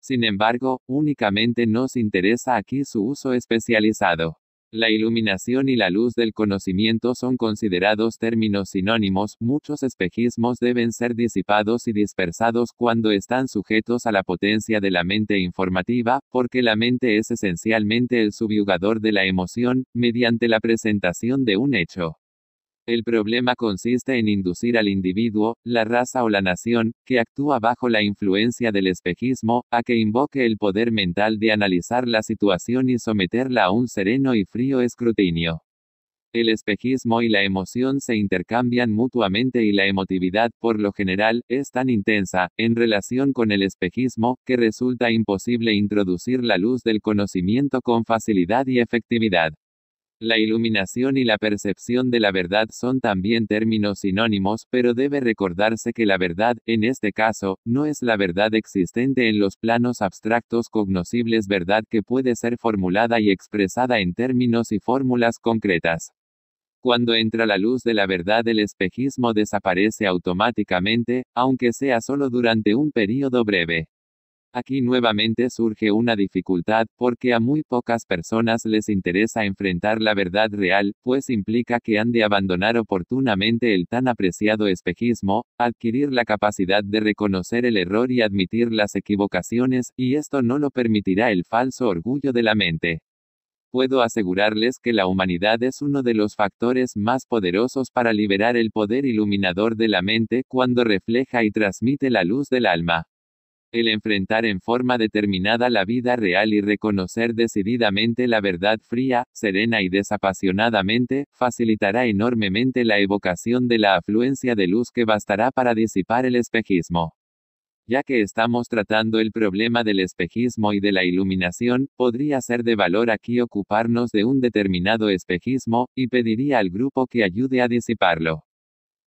Speaker 1: Sin embargo, únicamente nos interesa aquí su uso especializado. La iluminación y la luz del conocimiento son considerados términos sinónimos, muchos espejismos deben ser disipados y dispersados cuando están sujetos a la potencia de la mente informativa, porque la mente es esencialmente el subyugador de la emoción, mediante la presentación de un hecho. El problema consiste en inducir al individuo, la raza o la nación, que actúa bajo la influencia del espejismo, a que invoque el poder mental de analizar la situación y someterla a un sereno y frío escrutinio. El espejismo y la emoción se intercambian mutuamente y la emotividad, por lo general, es tan intensa, en relación con el espejismo, que resulta imposible introducir la luz del conocimiento con facilidad y efectividad. La iluminación y la percepción de la verdad son también términos sinónimos, pero debe recordarse que la verdad, en este caso, no es la verdad existente en los planos abstractos cognoscibles, verdad que puede ser formulada y expresada en términos y fórmulas concretas. Cuando entra la luz de la verdad el espejismo desaparece automáticamente, aunque sea solo durante un período breve. Aquí nuevamente surge una dificultad porque a muy pocas personas les interesa enfrentar la verdad real, pues implica que han de abandonar oportunamente el tan apreciado espejismo, adquirir la capacidad de reconocer el error y admitir las equivocaciones, y esto no lo permitirá el falso orgullo de la mente. Puedo asegurarles que la humanidad es uno de los factores más poderosos para liberar el poder iluminador de la mente cuando refleja y transmite la luz del alma el enfrentar en forma determinada la vida real y reconocer decididamente la verdad fría, serena y desapasionadamente, facilitará enormemente la evocación de la afluencia de luz que bastará para disipar el espejismo. Ya que estamos tratando el problema del espejismo y de la iluminación, podría ser de valor aquí ocuparnos de un determinado espejismo, y pediría al grupo que ayude a disiparlo.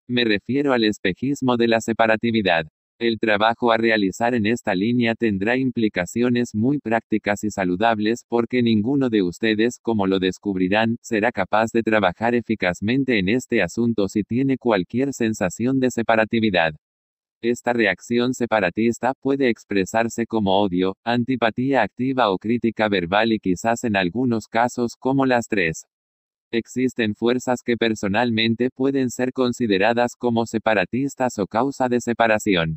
Speaker 1: Me refiero al espejismo de la separatividad. El trabajo a realizar en esta línea tendrá implicaciones muy prácticas y saludables porque ninguno de ustedes, como lo descubrirán, será capaz de trabajar eficazmente en este asunto si tiene cualquier sensación de separatividad. Esta reacción separatista puede expresarse como odio, antipatía activa o crítica verbal y quizás en algunos casos como las tres. Existen fuerzas que personalmente pueden ser consideradas como separatistas o causa de separación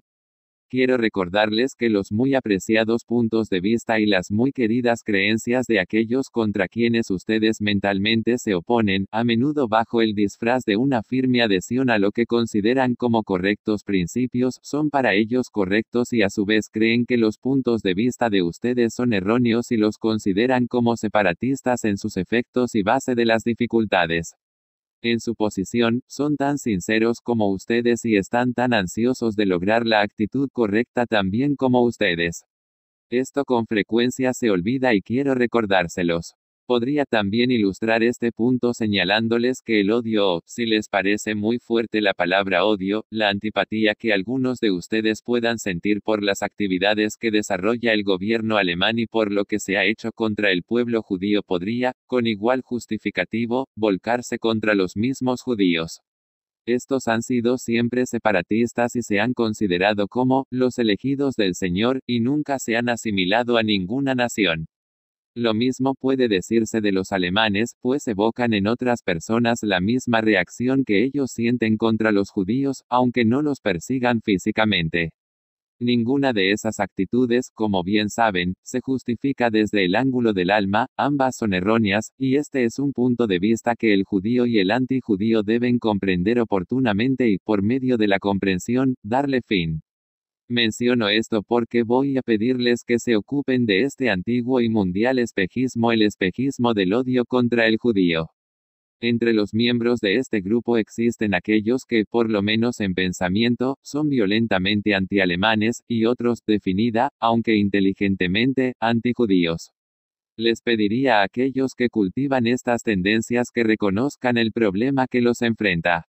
Speaker 1: quiero recordarles que los muy apreciados puntos de vista y las muy queridas creencias de aquellos contra quienes ustedes mentalmente se oponen, a menudo bajo el disfraz de una firme adhesión a lo que consideran como correctos principios, son para ellos correctos y a su vez creen que los puntos de vista de ustedes son erróneos y los consideran como separatistas en sus efectos y base de las dificultades en su posición, son tan sinceros como ustedes y están tan ansiosos de lograr la actitud correcta también como ustedes. Esto con frecuencia se olvida y quiero recordárselos. Podría también ilustrar este punto señalándoles que el odio o, si les parece muy fuerte la palabra odio, la antipatía que algunos de ustedes puedan sentir por las actividades que desarrolla el gobierno alemán y por lo que se ha hecho contra el pueblo judío podría, con igual justificativo, volcarse contra los mismos judíos. Estos han sido siempre separatistas y se han considerado como los elegidos del Señor, y nunca se han asimilado a ninguna nación. Lo mismo puede decirse de los alemanes, pues evocan en otras personas la misma reacción que ellos sienten contra los judíos, aunque no los persigan físicamente. Ninguna de esas actitudes, como bien saben, se justifica desde el ángulo del alma, ambas son erróneas, y este es un punto de vista que el judío y el antijudío deben comprender oportunamente y, por medio de la comprensión, darle fin. Menciono esto porque voy a pedirles que se ocupen de este antiguo y mundial espejismo, el espejismo del odio contra el judío. Entre los miembros de este grupo existen aquellos que, por lo menos en pensamiento, son violentamente antialemanes, y otros, definida, aunque inteligentemente, antijudíos. Les pediría a aquellos que cultivan estas tendencias que reconozcan el problema que los enfrenta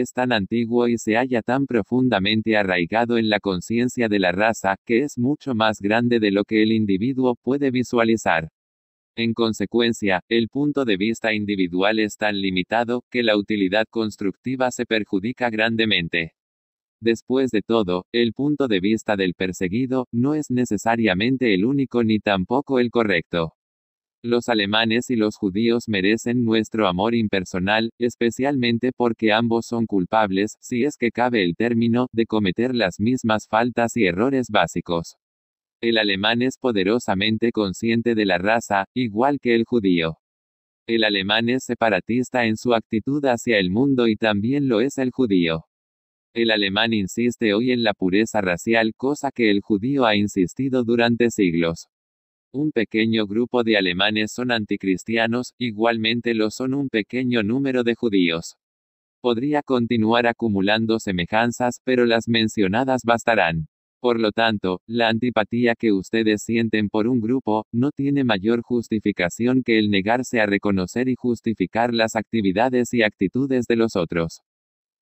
Speaker 1: es tan antiguo y se halla tan profundamente arraigado en la conciencia de la raza, que es mucho más grande de lo que el individuo puede visualizar. En consecuencia, el punto de vista individual es tan limitado, que la utilidad constructiva se perjudica grandemente. Después de todo, el punto de vista del perseguido, no es necesariamente el único ni tampoco el correcto. Los alemanes y los judíos merecen nuestro amor impersonal, especialmente porque ambos son culpables, si es que cabe el término, de cometer las mismas faltas y errores básicos. El alemán es poderosamente consciente de la raza, igual que el judío. El alemán es separatista en su actitud hacia el mundo y también lo es el judío. El alemán insiste hoy en la pureza racial, cosa que el judío ha insistido durante siglos. Un pequeño grupo de alemanes son anticristianos, igualmente lo son un pequeño número de judíos. Podría continuar acumulando semejanzas, pero las mencionadas bastarán. Por lo tanto, la antipatía que ustedes sienten por un grupo, no tiene mayor justificación que el negarse a reconocer y justificar las actividades y actitudes de los otros.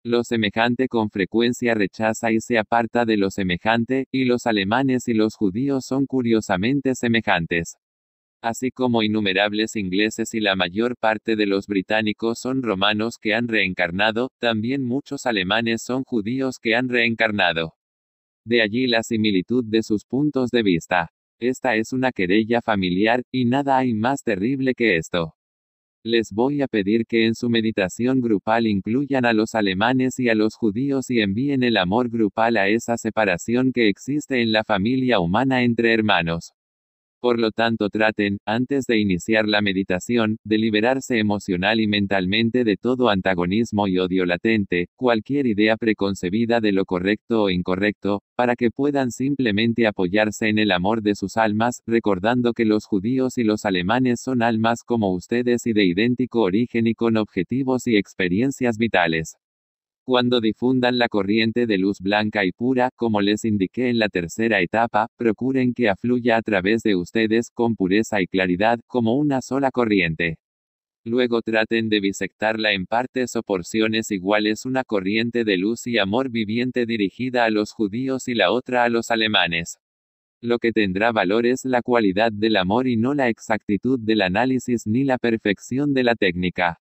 Speaker 1: Lo semejante con frecuencia rechaza y se aparta de lo semejante, y los alemanes y los judíos son curiosamente semejantes. Así como innumerables ingleses y la mayor parte de los británicos son romanos que han reencarnado, también muchos alemanes son judíos que han reencarnado. De allí la similitud de sus puntos de vista. Esta es una querella familiar, y nada hay más terrible que esto. Les voy a pedir que en su meditación grupal incluyan a los alemanes y a los judíos y envíen el amor grupal a esa separación que existe en la familia humana entre hermanos. Por lo tanto, traten, antes de iniciar la meditación, de liberarse emocional y mentalmente de todo antagonismo y odio latente, cualquier idea preconcebida de lo correcto o incorrecto, para que puedan simplemente apoyarse en el amor de sus almas, recordando que los judíos y los alemanes son almas como ustedes y de idéntico origen y con objetivos y experiencias vitales. Cuando difundan la corriente de luz blanca y pura, como les indiqué en la tercera etapa, procuren que afluya a través de ustedes con pureza y claridad, como una sola corriente. Luego traten de bisectarla en partes o porciones iguales una corriente de luz y amor viviente dirigida a los judíos y la otra a los alemanes. Lo que tendrá valor es la cualidad del amor y no la exactitud del análisis ni la perfección de la técnica.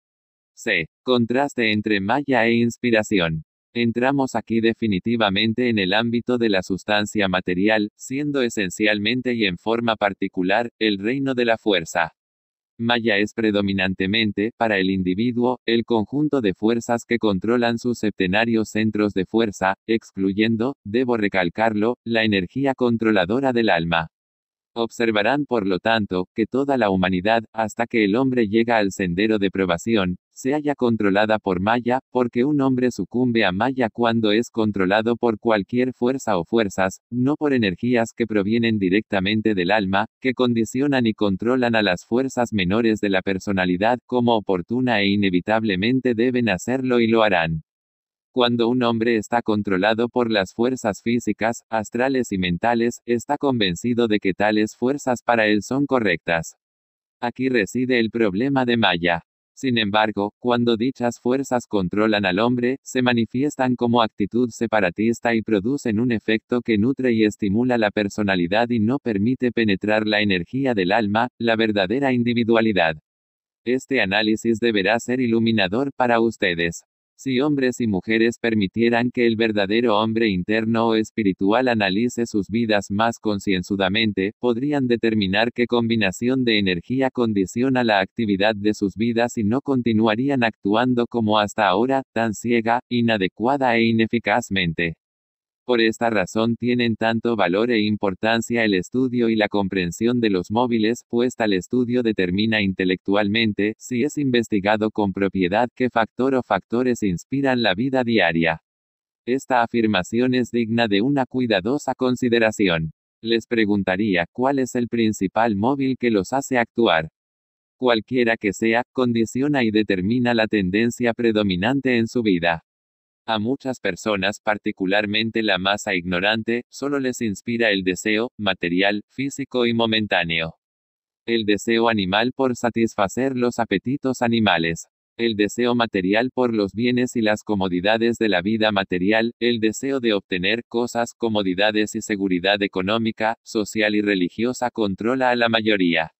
Speaker 1: C. Contraste entre maya e inspiración. Entramos aquí definitivamente en el ámbito de la sustancia material, siendo esencialmente y en forma particular, el reino de la fuerza. Maya es predominantemente, para el individuo, el conjunto de fuerzas que controlan sus septenarios centros de fuerza, excluyendo, debo recalcarlo, la energía controladora del alma. Observarán por lo tanto, que toda la humanidad, hasta que el hombre llega al sendero de probación, se halla controlada por Maya, porque un hombre sucumbe a Maya cuando es controlado por cualquier fuerza o fuerzas, no por energías que provienen directamente del alma, que condicionan y controlan a las fuerzas menores de la personalidad como oportuna e inevitablemente deben hacerlo y lo harán. Cuando un hombre está controlado por las fuerzas físicas, astrales y mentales, está convencido de que tales fuerzas para él son correctas. Aquí reside el problema de Maya. Sin embargo, cuando dichas fuerzas controlan al hombre, se manifiestan como actitud separatista y producen un efecto que nutre y estimula la personalidad y no permite penetrar la energía del alma, la verdadera individualidad. Este análisis deberá ser iluminador para ustedes. Si hombres y mujeres permitieran que el verdadero hombre interno o espiritual analice sus vidas más concienzudamente, podrían determinar qué combinación de energía condiciona la actividad de sus vidas y no continuarían actuando como hasta ahora, tan ciega, inadecuada e ineficazmente. Por esta razón tienen tanto valor e importancia el estudio y la comprensión de los móviles, pues tal estudio determina intelectualmente, si es investigado con propiedad, qué factor o factores inspiran la vida diaria. Esta afirmación es digna de una cuidadosa consideración. Les preguntaría, ¿cuál es el principal móvil que los hace actuar? Cualquiera que sea, condiciona y determina la tendencia predominante en su vida. A muchas personas, particularmente la masa ignorante, solo les inspira el deseo, material, físico y momentáneo. El deseo animal por satisfacer los apetitos animales. El deseo material por los bienes y las comodidades de la vida material, el deseo de obtener cosas, comodidades y seguridad económica, social y religiosa controla a la mayoría.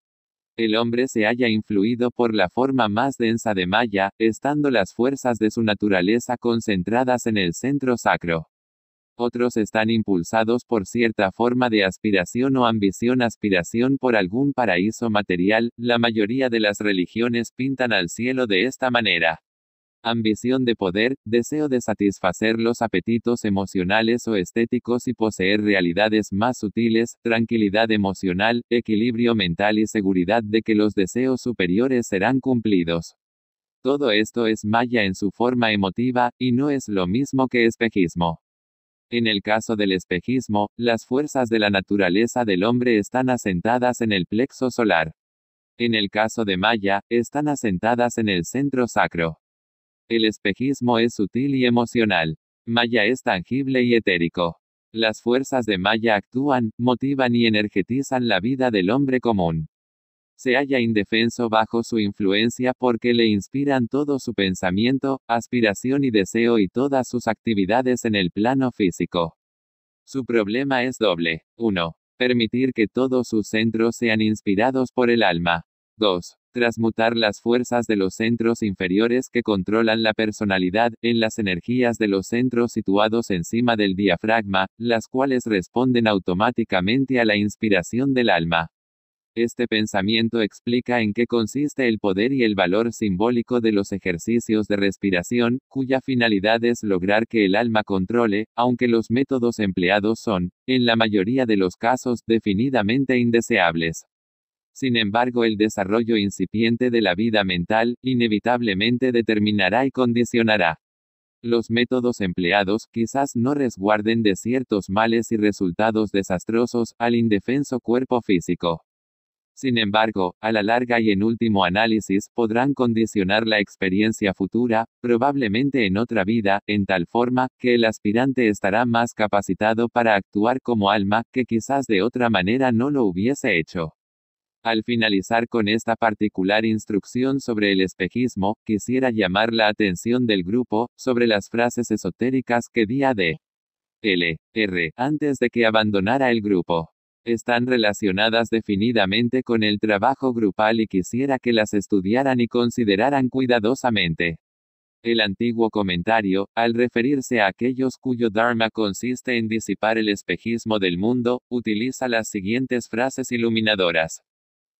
Speaker 1: El hombre se haya influido por la forma más densa de Maya, estando las fuerzas de su naturaleza concentradas en el centro sacro. Otros están impulsados por cierta forma de aspiración o ambición aspiración por algún paraíso material, la mayoría de las religiones pintan al cielo de esta manera ambición de poder, deseo de satisfacer los apetitos emocionales o estéticos y poseer realidades más sutiles, tranquilidad emocional, equilibrio mental y seguridad de que los deseos superiores serán cumplidos. Todo esto es maya en su forma emotiva, y no es lo mismo que espejismo. En el caso del espejismo, las fuerzas de la naturaleza del hombre están asentadas en el plexo solar. En el caso de Maya, están asentadas en el centro sacro. El espejismo es sutil y emocional. Maya es tangible y etérico. Las fuerzas de Maya actúan, motivan y energetizan la vida del hombre común. Se halla indefenso bajo su influencia porque le inspiran todo su pensamiento, aspiración y deseo y todas sus actividades en el plano físico. Su problema es doble. 1. Permitir que todos sus centros sean inspirados por el alma. 2 transmutar las fuerzas de los centros inferiores que controlan la personalidad, en las energías de los centros situados encima del diafragma, las cuales responden automáticamente a la inspiración del alma. Este pensamiento explica en qué consiste el poder y el valor simbólico de los ejercicios de respiración, cuya finalidad es lograr que el alma controle, aunque los métodos empleados son, en la mayoría de los casos, definidamente indeseables. Sin embargo, el desarrollo incipiente de la vida mental, inevitablemente determinará y condicionará. Los métodos empleados quizás no resguarden de ciertos males y resultados desastrosos al indefenso cuerpo físico. Sin embargo, a la larga y en último análisis, podrán condicionar la experiencia futura, probablemente en otra vida, en tal forma, que el aspirante estará más capacitado para actuar como alma, que quizás de otra manera no lo hubiese hecho. Al finalizar con esta particular instrucción sobre el espejismo, quisiera llamar la atención del grupo, sobre las frases esotéricas que día de L. R. antes de que abandonara el grupo. Están relacionadas definidamente con el trabajo grupal y quisiera que las estudiaran y consideraran cuidadosamente. El antiguo comentario, al referirse a aquellos cuyo dharma consiste en disipar el espejismo del mundo, utiliza las siguientes frases iluminadoras.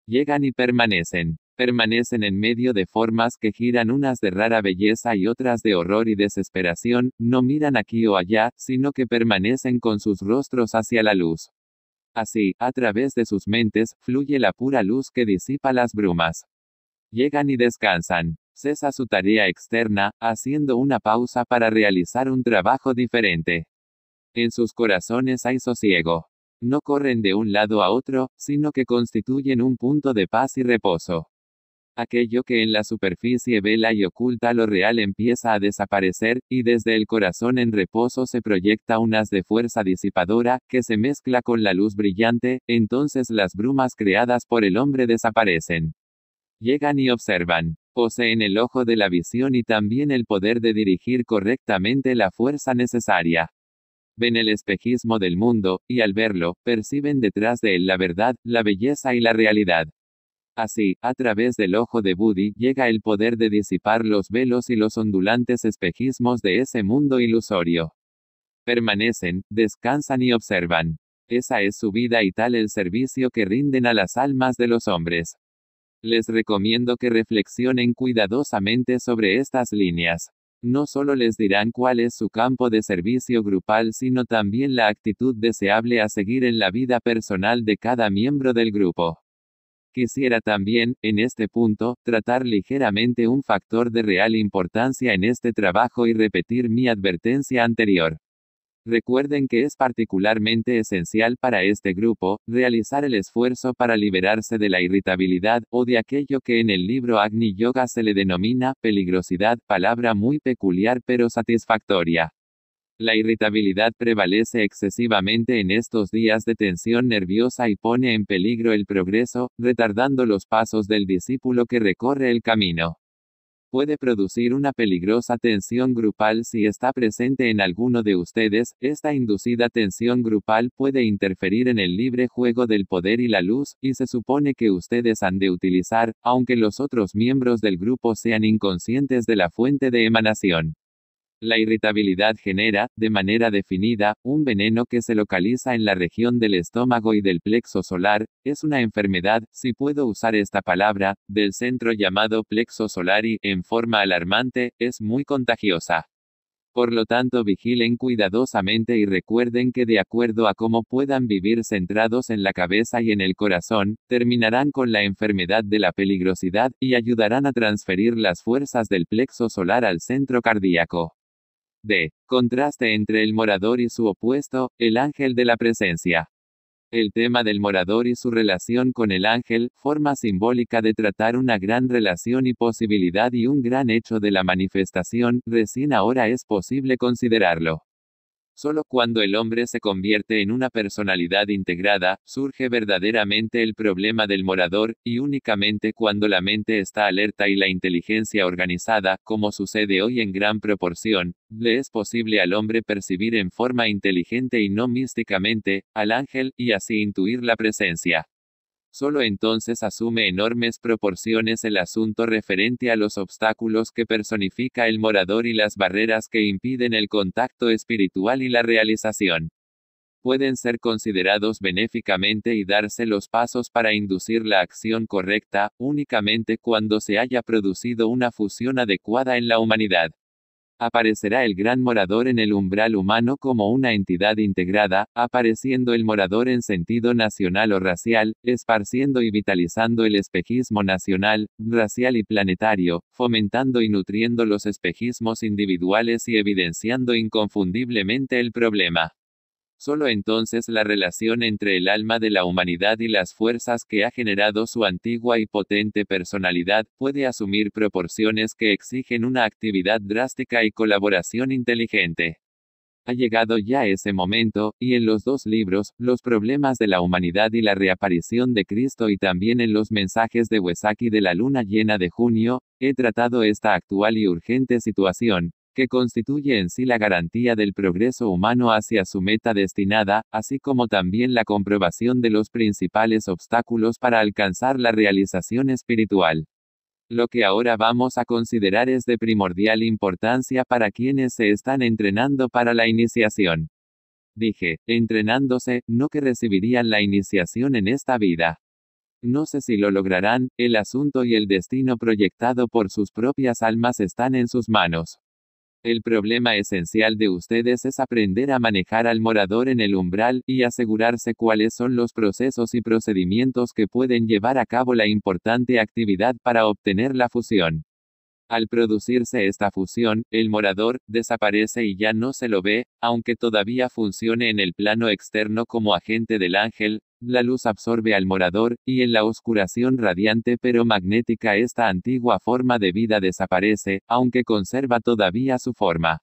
Speaker 1: Llegan y permanecen. Permanecen en medio de formas que giran unas de rara belleza y otras de horror y desesperación, no miran aquí o allá, sino que permanecen con sus rostros hacia la luz. Así, a través de sus mentes, fluye la pura luz que disipa las brumas. Llegan y descansan. Cesa su tarea externa, haciendo una pausa para realizar un trabajo diferente. En sus corazones hay sosiego no corren de un lado a otro, sino que constituyen un punto de paz y reposo. Aquello que en la superficie vela y oculta lo real empieza a desaparecer, y desde el corazón en reposo se proyecta un haz de fuerza disipadora, que se mezcla con la luz brillante, entonces las brumas creadas por el hombre desaparecen. Llegan y observan. Poseen el ojo de la visión y también el poder de dirigir correctamente la fuerza necesaria ven el espejismo del mundo, y al verlo, perciben detrás de él la verdad, la belleza y la realidad. Así, a través del ojo de Buddy llega el poder de disipar los velos y los ondulantes espejismos de ese mundo ilusorio. Permanecen, descansan y observan. Esa es su vida y tal el servicio que rinden a las almas de los hombres. Les recomiendo que reflexionen cuidadosamente sobre estas líneas. No solo les dirán cuál es su campo de servicio grupal, sino también la actitud deseable a seguir en la vida personal de cada miembro del grupo. Quisiera también, en este punto, tratar ligeramente un factor de real importancia en este trabajo y repetir mi advertencia anterior. Recuerden que es particularmente esencial para este grupo, realizar el esfuerzo para liberarse de la irritabilidad o de aquello que en el libro Agni Yoga se le denomina peligrosidad, palabra muy peculiar pero satisfactoria. La irritabilidad prevalece excesivamente en estos días de tensión nerviosa y pone en peligro el progreso, retardando los pasos del discípulo que recorre el camino puede producir una peligrosa tensión grupal si está presente en alguno de ustedes, esta inducida tensión grupal puede interferir en el libre juego del poder y la luz, y se supone que ustedes han de utilizar, aunque los otros miembros del grupo sean inconscientes de la fuente de emanación. La irritabilidad genera, de manera definida, un veneno que se localiza en la región del estómago y del plexo solar, es una enfermedad, si puedo usar esta palabra, del centro llamado plexo solar y, en forma alarmante, es muy contagiosa. Por lo tanto, vigilen cuidadosamente y recuerden que de acuerdo a cómo puedan vivir centrados en la cabeza y en el corazón, terminarán con la enfermedad de la peligrosidad y ayudarán a transferir las fuerzas del plexo solar al centro cardíaco. D. Contraste entre el morador y su opuesto, el ángel de la presencia. El tema del morador y su relación con el ángel, forma simbólica de tratar una gran relación y posibilidad y un gran hecho de la manifestación, recién ahora es posible considerarlo. Solo cuando el hombre se convierte en una personalidad integrada, surge verdaderamente el problema del morador, y únicamente cuando la mente está alerta y la inteligencia organizada, como sucede hoy en gran proporción, le es posible al hombre percibir en forma inteligente y no místicamente, al ángel, y así intuir la presencia. Solo entonces asume enormes proporciones el asunto referente a los obstáculos que personifica el morador y las barreras que impiden el contacto espiritual y la realización pueden ser considerados benéficamente y darse los pasos para inducir la acción correcta, únicamente cuando se haya producido una fusión adecuada en la humanidad aparecerá el gran morador en el umbral humano como una entidad integrada, apareciendo el morador en sentido nacional o racial, esparciendo y vitalizando el espejismo nacional, racial y planetario, fomentando y nutriendo los espejismos individuales y evidenciando inconfundiblemente el problema. Solo entonces la relación entre el alma de la humanidad y las fuerzas que ha generado su antigua y potente personalidad puede asumir proporciones que exigen una actividad drástica y colaboración inteligente. Ha llegado ya ese momento, y en los dos libros, Los problemas de la humanidad y la reaparición de Cristo y también en los mensajes de Wesaki de la luna llena de junio, he tratado esta actual y urgente situación, que constituye en sí la garantía del progreso humano hacia su meta destinada, así como también la comprobación de los principales obstáculos para alcanzar la realización espiritual. Lo que ahora vamos a considerar es de primordial importancia para quienes se están entrenando para la iniciación. Dije, entrenándose, no que recibirían la iniciación en esta vida. No sé si lo lograrán, el asunto y el destino proyectado por sus propias almas están en sus manos. El problema esencial de ustedes es aprender a manejar al morador en el umbral y asegurarse cuáles son los procesos y procedimientos que pueden llevar a cabo la importante actividad para obtener la fusión. Al producirse esta fusión, el morador desaparece y ya no se lo ve, aunque todavía funcione en el plano externo como agente del ángel, la luz absorbe al morador, y en la oscuración radiante pero magnética esta antigua forma de vida desaparece, aunque conserva todavía su forma.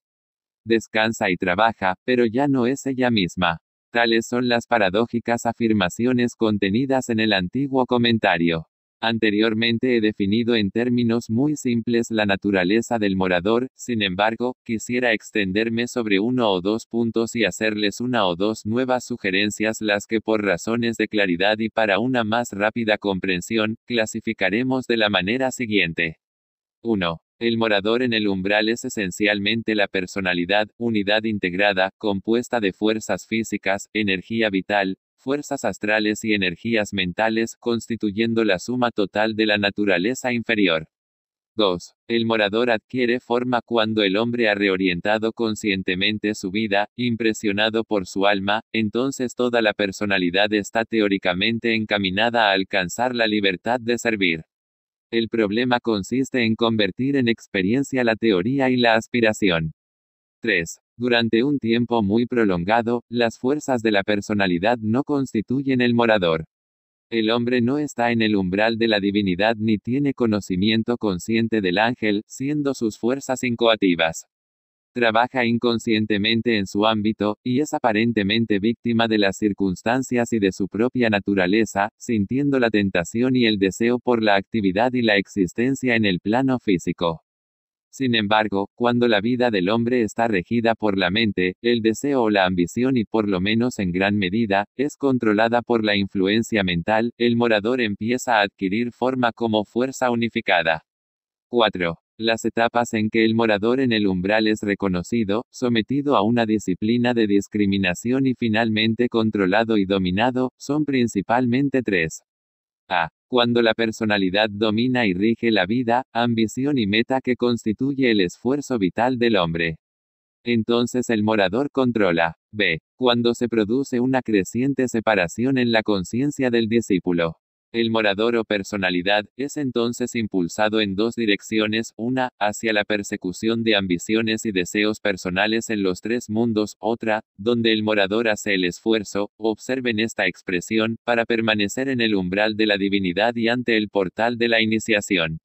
Speaker 1: Descansa y trabaja, pero ya no es ella misma. Tales son las paradójicas afirmaciones contenidas en el antiguo comentario. Anteriormente he definido en términos muy simples la naturaleza del morador, sin embargo, quisiera extenderme sobre uno o dos puntos y hacerles una o dos nuevas sugerencias las que por razones de claridad y para una más rápida comprensión, clasificaremos de la manera siguiente. 1. El morador en el umbral es esencialmente la personalidad, unidad integrada, compuesta de fuerzas físicas, energía vital, fuerzas astrales y energías mentales, constituyendo la suma total de la naturaleza inferior. 2. El morador adquiere forma cuando el hombre ha reorientado conscientemente su vida, impresionado por su alma, entonces toda la personalidad está teóricamente encaminada a alcanzar la libertad de servir. El problema consiste en convertir en experiencia la teoría y la aspiración. 3. Durante un tiempo muy prolongado, las fuerzas de la personalidad no constituyen el morador. El hombre no está en el umbral de la divinidad ni tiene conocimiento consciente del ángel, siendo sus fuerzas incoativas. Trabaja inconscientemente en su ámbito, y es aparentemente víctima de las circunstancias y de su propia naturaleza, sintiendo la tentación y el deseo por la actividad y la existencia en el plano físico. Sin embargo, cuando la vida del hombre está regida por la mente, el deseo o la ambición y por lo menos en gran medida, es controlada por la influencia mental, el morador empieza a adquirir forma como fuerza unificada. 4. Las etapas en que el morador en el umbral es reconocido, sometido a una disciplina de discriminación y finalmente controlado y dominado, son principalmente tres. A. Cuando la personalidad domina y rige la vida, ambición y meta que constituye el esfuerzo vital del hombre. Entonces el morador controla. B. Cuando se produce una creciente separación en la conciencia del discípulo. El morador o personalidad es entonces impulsado en dos direcciones, una, hacia la persecución de ambiciones y deseos personales en los tres mundos, otra, donde el morador hace el esfuerzo, observen esta expresión, para permanecer en el umbral de la divinidad y ante el portal de la iniciación.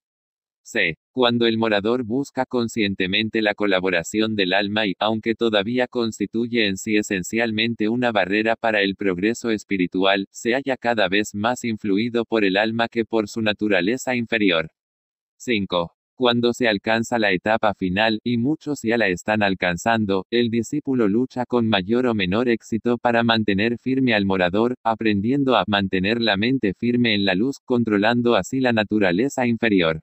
Speaker 1: C. Cuando el morador busca conscientemente la colaboración del alma y, aunque todavía constituye en sí esencialmente una barrera para el progreso espiritual, se halla cada vez más influido por el alma que por su naturaleza inferior. 5. Cuando se alcanza la etapa final, y muchos ya la están alcanzando, el discípulo lucha con mayor o menor éxito para mantener firme al morador, aprendiendo a mantener la mente firme en la luz, controlando así la naturaleza inferior.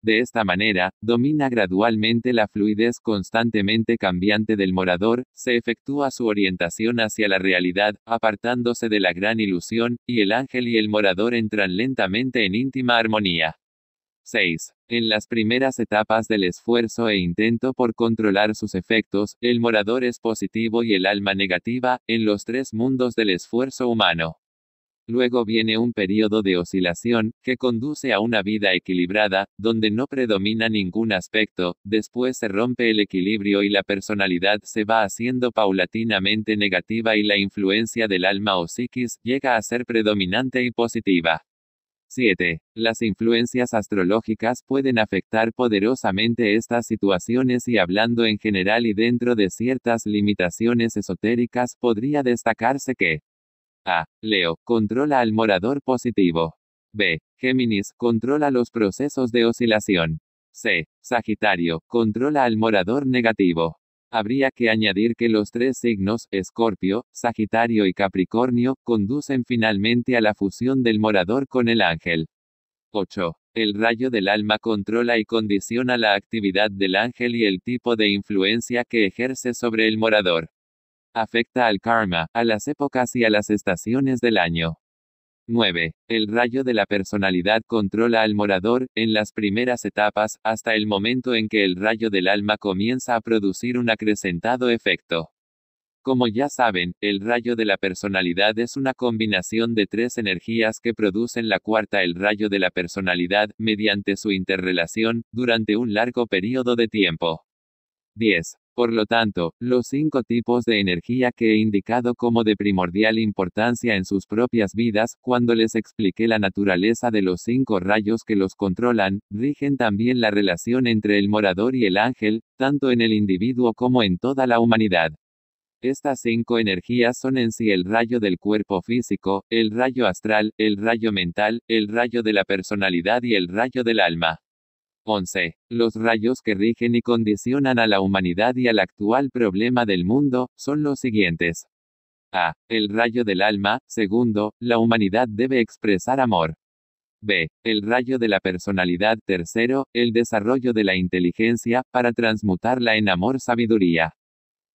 Speaker 1: De esta manera, domina gradualmente la fluidez constantemente cambiante del morador, se efectúa su orientación hacia la realidad, apartándose de la gran ilusión, y el ángel y el morador entran lentamente en íntima armonía. 6. En las primeras etapas del esfuerzo e intento por controlar sus efectos, el morador es positivo y el alma negativa, en los tres mundos del esfuerzo humano. Luego viene un periodo de oscilación, que conduce a una vida equilibrada, donde no predomina ningún aspecto, después se rompe el equilibrio y la personalidad se va haciendo paulatinamente negativa y la influencia del alma o psiquis llega a ser predominante y positiva. 7. Las influencias astrológicas pueden afectar poderosamente estas situaciones y hablando en general y dentro de ciertas limitaciones esotéricas podría destacarse que a. Leo, controla al morador positivo. B. Géminis, controla los procesos de oscilación. C. Sagitario, controla al morador negativo. Habría que añadir que los tres signos, Escorpio, Sagitario y Capricornio, conducen finalmente a la fusión del morador con el ángel. 8. El rayo del alma controla y condiciona la actividad del ángel y el tipo de influencia que ejerce sobre el morador. Afecta al karma, a las épocas y a las estaciones del año. 9. El rayo de la personalidad controla al morador, en las primeras etapas, hasta el momento en que el rayo del alma comienza a producir un acrecentado efecto. Como ya saben, el rayo de la personalidad es una combinación de tres energías que producen la cuarta el rayo de la personalidad, mediante su interrelación, durante un largo periodo de tiempo. 10. Por lo tanto, los cinco tipos de energía que he indicado como de primordial importancia en sus propias vidas, cuando les expliqué la naturaleza de los cinco rayos que los controlan, rigen también la relación entre el morador y el ángel, tanto en el individuo como en toda la humanidad. Estas cinco energías son en sí el rayo del cuerpo físico, el rayo astral, el rayo mental, el rayo de la personalidad y el rayo del alma. 11. Los rayos que rigen y condicionan a la humanidad y al actual problema del mundo, son los siguientes. A. El rayo del alma. Segundo, la humanidad debe expresar amor. B. El rayo de la personalidad. Tercero, el desarrollo de la inteligencia, para transmutarla en amor-sabiduría.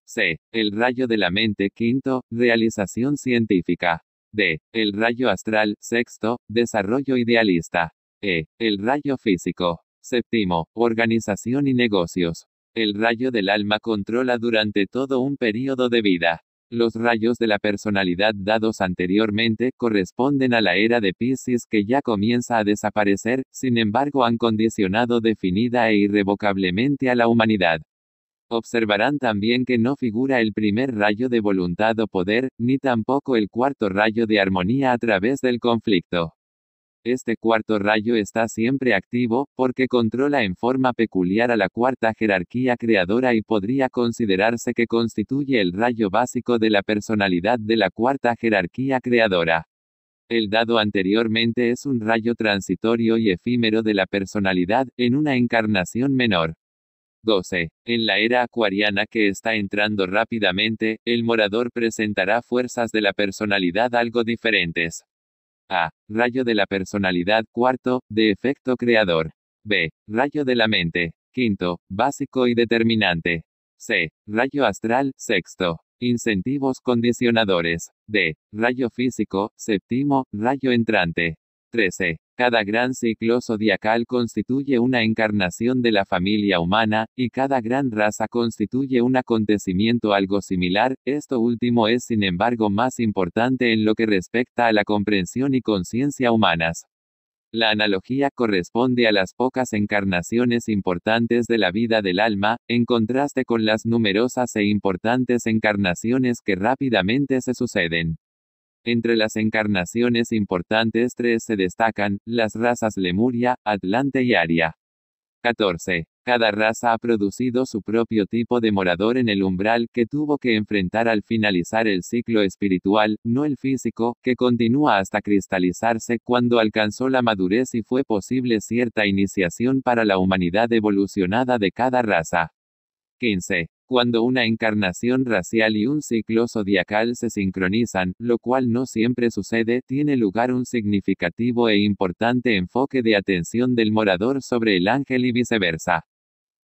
Speaker 1: C. El rayo de la mente. Quinto, realización científica. D. El rayo astral. Sexto, desarrollo idealista. E. El rayo físico. Séptimo, organización y negocios. El rayo del alma controla durante todo un período de vida. Los rayos de la personalidad dados anteriormente corresponden a la era de Pisces que ya comienza a desaparecer, sin embargo han condicionado definida e irrevocablemente a la humanidad. Observarán también que no figura el primer rayo de voluntad o poder, ni tampoco el cuarto rayo de armonía a través del conflicto. Este cuarto rayo está siempre activo, porque controla en forma peculiar a la cuarta jerarquía creadora y podría considerarse que constituye el rayo básico de la personalidad de la cuarta jerarquía creadora. El dado anteriormente es un rayo transitorio y efímero de la personalidad, en una encarnación menor. 12. En la era acuariana que está entrando rápidamente, el morador presentará fuerzas de la personalidad algo diferentes. A. Rayo de la personalidad cuarto, de efecto creador. B. Rayo de la mente. Quinto, básico y determinante. C. Rayo astral, sexto. Incentivos condicionadores. D. Rayo físico, séptimo, rayo entrante. 13. Cada gran ciclo zodiacal constituye una encarnación de la familia humana, y cada gran raza constituye un acontecimiento algo similar, esto último es sin embargo más importante en lo que respecta a la comprensión y conciencia humanas. La analogía corresponde a las pocas encarnaciones importantes de la vida del alma, en contraste con las numerosas e importantes encarnaciones que rápidamente se suceden. Entre las encarnaciones importantes tres se destacan, las razas Lemuria, Atlante y Aria. 14. Cada raza ha producido su propio tipo de morador en el umbral que tuvo que enfrentar al finalizar el ciclo espiritual, no el físico, que continúa hasta cristalizarse cuando alcanzó la madurez y fue posible cierta iniciación para la humanidad evolucionada de cada raza. 15 cuando una encarnación racial y un ciclo zodiacal se sincronizan, lo cual no siempre sucede, tiene lugar un significativo e importante enfoque de atención del morador sobre el ángel y viceversa.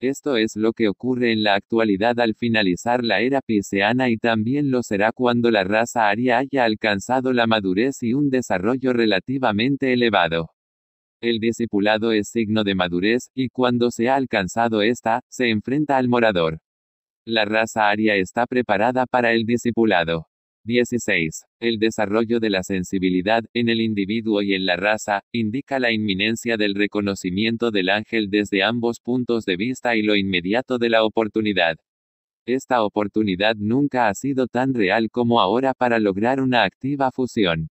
Speaker 1: Esto es lo que ocurre en la actualidad al finalizar la era pisciana y también lo será cuando la raza aria haya alcanzado la madurez y un desarrollo relativamente elevado. El discipulado es signo de madurez, y cuando se ha alcanzado esta, se enfrenta al morador. La raza aria está preparada para el discipulado. 16. El desarrollo de la sensibilidad, en el individuo y en la raza, indica la inminencia del reconocimiento del ángel desde ambos puntos de vista y lo inmediato de la oportunidad. Esta oportunidad nunca ha sido tan real como ahora para lograr una activa fusión.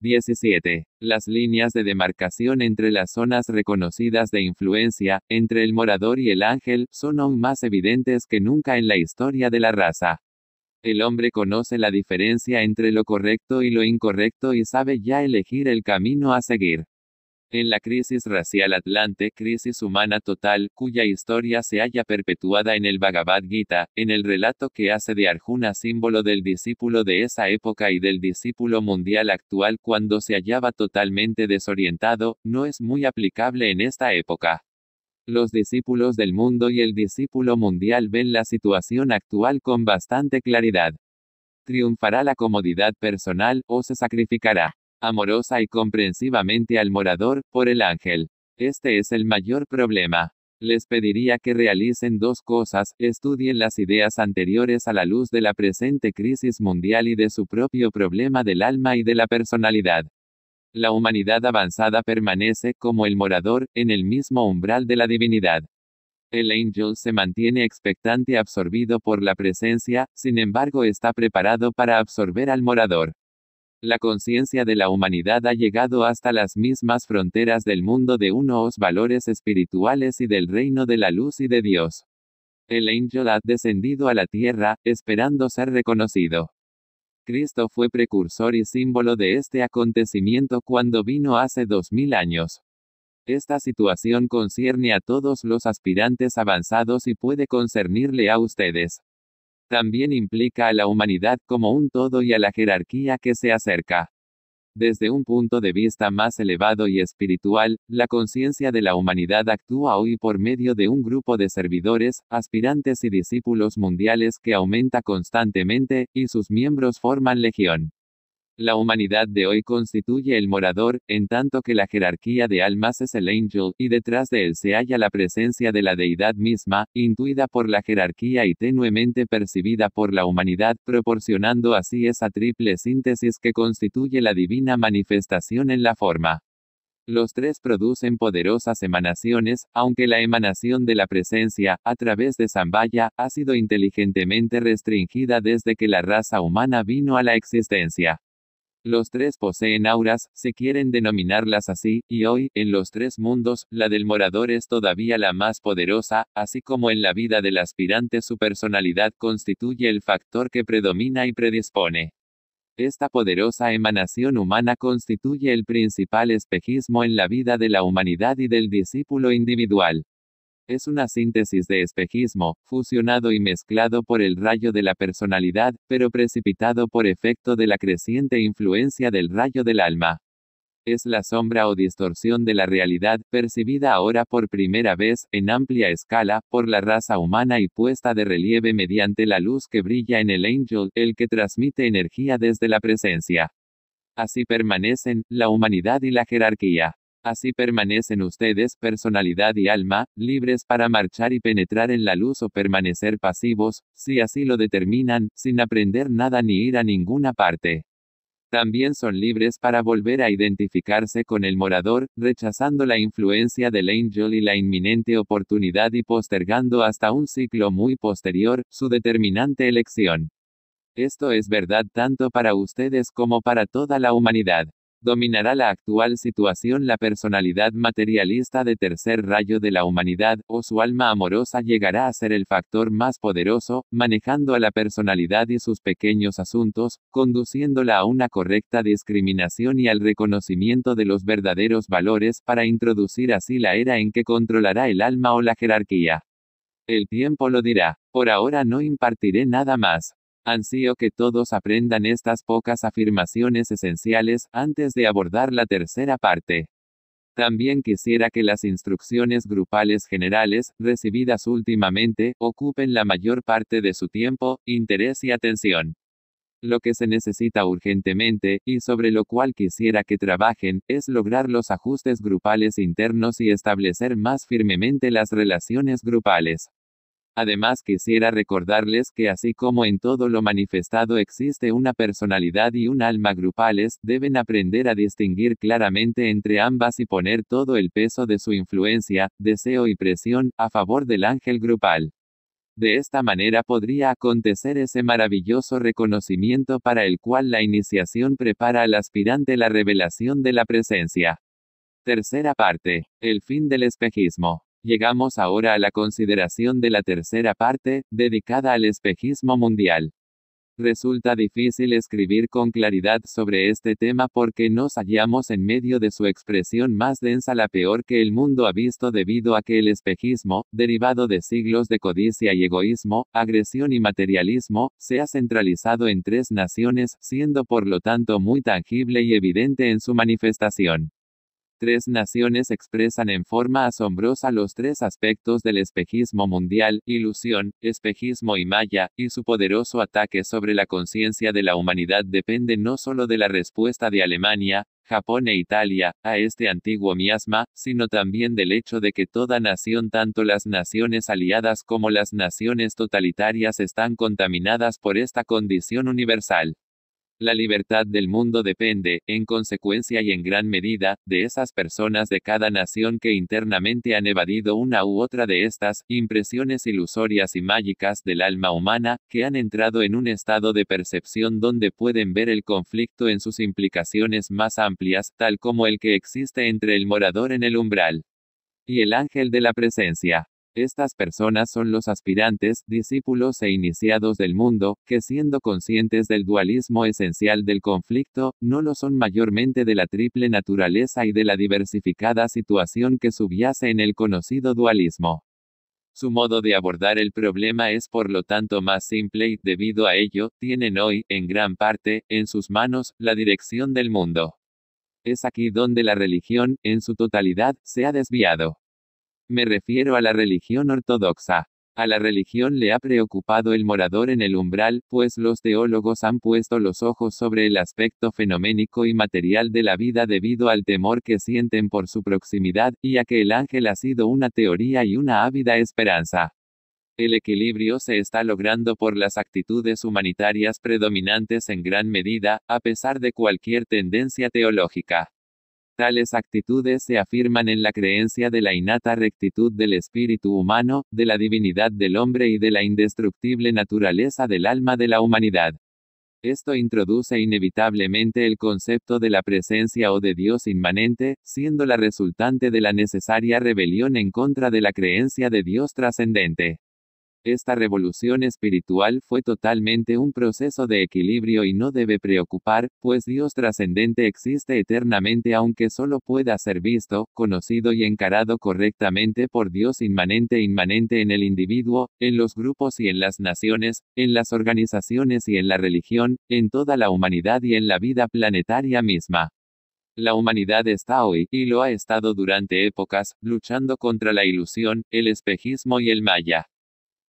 Speaker 1: 17. Las líneas de demarcación entre las zonas reconocidas de influencia, entre el morador y el ángel, son aún más evidentes que nunca en la historia de la raza. El hombre conoce la diferencia entre lo correcto y lo incorrecto y sabe ya elegir el camino a seguir. En la crisis racial atlante, crisis humana total, cuya historia se halla perpetuada en el Bhagavad Gita, en el relato que hace de Arjuna símbolo del discípulo de esa época y del discípulo mundial actual cuando se hallaba totalmente desorientado, no es muy aplicable en esta época. Los discípulos del mundo y el discípulo mundial ven la situación actual con bastante claridad. ¿Triunfará la comodidad personal o se sacrificará? amorosa y comprensivamente al morador, por el ángel. Este es el mayor problema. Les pediría que realicen dos cosas, estudien las ideas anteriores a la luz de la presente crisis mundial y de su propio problema del alma y de la personalidad. La humanidad avanzada permanece, como el morador, en el mismo umbral de la divinidad. El ángel se mantiene expectante absorbido por la presencia, sin embargo está preparado para absorber al morador. La conciencia de la humanidad ha llegado hasta las mismas fronteras del mundo de unos valores espirituales y del reino de la luz y de Dios. El ángel ha descendido a la tierra, esperando ser reconocido. Cristo fue precursor y símbolo de este acontecimiento cuando vino hace dos mil años. Esta situación concierne a todos los aspirantes avanzados y puede concernirle a ustedes. También implica a la humanidad como un todo y a la jerarquía que se acerca. Desde un punto de vista más elevado y espiritual, la conciencia de la humanidad actúa hoy por medio de un grupo de servidores, aspirantes y discípulos mundiales que aumenta constantemente, y sus miembros forman legión. La humanidad de hoy constituye el morador, en tanto que la jerarquía de almas es el angel, y detrás de él se halla la presencia de la deidad misma, intuida por la jerarquía y tenuemente percibida por la humanidad, proporcionando así esa triple síntesis que constituye la divina manifestación en la forma. Los tres producen poderosas emanaciones, aunque la emanación de la presencia, a través de Zambaya, ha sido inteligentemente restringida desde que la raza humana vino a la existencia. Los tres poseen auras, se quieren denominarlas así, y hoy, en los tres mundos, la del morador es todavía la más poderosa, así como en la vida del aspirante su personalidad constituye el factor que predomina y predispone. Esta poderosa emanación humana constituye el principal espejismo en la vida de la humanidad y del discípulo individual es una síntesis de espejismo, fusionado y mezclado por el rayo de la personalidad, pero precipitado por efecto de la creciente influencia del rayo del alma. Es la sombra o distorsión de la realidad, percibida ahora por primera vez, en amplia escala, por la raza humana y puesta de relieve mediante la luz que brilla en el ángel, el que transmite energía desde la presencia. Así permanecen, la humanidad y la jerarquía. Así permanecen ustedes, personalidad y alma, libres para marchar y penetrar en la luz o permanecer pasivos, si así lo determinan, sin aprender nada ni ir a ninguna parte. También son libres para volver a identificarse con el morador, rechazando la influencia del angel y la inminente oportunidad y postergando hasta un ciclo muy posterior, su determinante elección. Esto es verdad tanto para ustedes como para toda la humanidad dominará la actual situación la personalidad materialista de tercer rayo de la humanidad, o su alma amorosa llegará a ser el factor más poderoso, manejando a la personalidad y sus pequeños asuntos, conduciéndola a una correcta discriminación y al reconocimiento de los verdaderos valores para introducir así la era en que controlará el alma o la jerarquía. El tiempo lo dirá. Por ahora no impartiré nada más. Ansío que todos aprendan estas pocas afirmaciones esenciales antes de abordar la tercera parte. También quisiera que las instrucciones grupales generales, recibidas últimamente, ocupen la mayor parte de su tiempo, interés y atención. Lo que se necesita urgentemente, y sobre lo cual quisiera que trabajen, es lograr los ajustes grupales internos y establecer más firmemente las relaciones grupales. Además quisiera recordarles que así como en todo lo manifestado existe una personalidad y un alma grupales, deben aprender a distinguir claramente entre ambas y poner todo el peso de su influencia, deseo y presión, a favor del ángel grupal. De esta manera podría acontecer ese maravilloso reconocimiento para el cual la iniciación prepara al aspirante la revelación de la presencia. Tercera parte. El fin del espejismo. Llegamos ahora a la consideración de la tercera parte, dedicada al espejismo mundial. Resulta difícil escribir con claridad sobre este tema porque nos hallamos en medio de su expresión más densa la peor que el mundo ha visto debido a que el espejismo, derivado de siglos de codicia y egoísmo, agresión y materialismo, se ha centralizado en tres naciones, siendo por lo tanto muy tangible y evidente en su manifestación. Tres naciones expresan en forma asombrosa los tres aspectos del espejismo mundial, ilusión, espejismo y maya, y su poderoso ataque sobre la conciencia de la humanidad depende no solo de la respuesta de Alemania, Japón e Italia, a este antiguo miasma, sino también del hecho de que toda nación, tanto las naciones aliadas como las naciones totalitarias, están contaminadas por esta condición universal. La libertad del mundo depende, en consecuencia y en gran medida, de esas personas de cada nación que internamente han evadido una u otra de estas impresiones ilusorias y mágicas del alma humana, que han entrado en un estado de percepción donde pueden ver el conflicto en sus implicaciones más amplias, tal como el que existe entre el morador en el umbral y el ángel de la presencia. Estas personas son los aspirantes, discípulos e iniciados del mundo, que siendo conscientes del dualismo esencial del conflicto, no lo son mayormente de la triple naturaleza y de la diversificada situación que subyace en el conocido dualismo. Su modo de abordar el problema es por lo tanto más simple y, debido a ello, tienen hoy, en gran parte, en sus manos, la dirección del mundo. Es aquí donde la religión, en su totalidad, se ha desviado. Me refiero a la religión ortodoxa. A la religión le ha preocupado el morador en el umbral, pues los teólogos han puesto los ojos sobre el aspecto fenoménico y material de la vida debido al temor que sienten por su proximidad, y a que el ángel ha sido una teoría y una ávida esperanza. El equilibrio se está logrando por las actitudes humanitarias predominantes en gran medida, a pesar de cualquier tendencia teológica. Tales actitudes se afirman en la creencia de la innata rectitud del espíritu humano, de la divinidad del hombre y de la indestructible naturaleza del alma de la humanidad. Esto introduce inevitablemente el concepto de la presencia o de Dios inmanente, siendo la resultante de la necesaria rebelión en contra de la creencia de Dios trascendente. Esta revolución espiritual fue totalmente un proceso de equilibrio y no debe preocupar, pues Dios trascendente existe eternamente aunque solo pueda ser visto, conocido y encarado correctamente por Dios inmanente inmanente en el individuo, en los grupos y en las naciones, en las organizaciones y en la religión, en toda la humanidad y en la vida planetaria misma. La humanidad está hoy, y lo ha estado durante épocas, luchando contra la ilusión, el espejismo y el maya.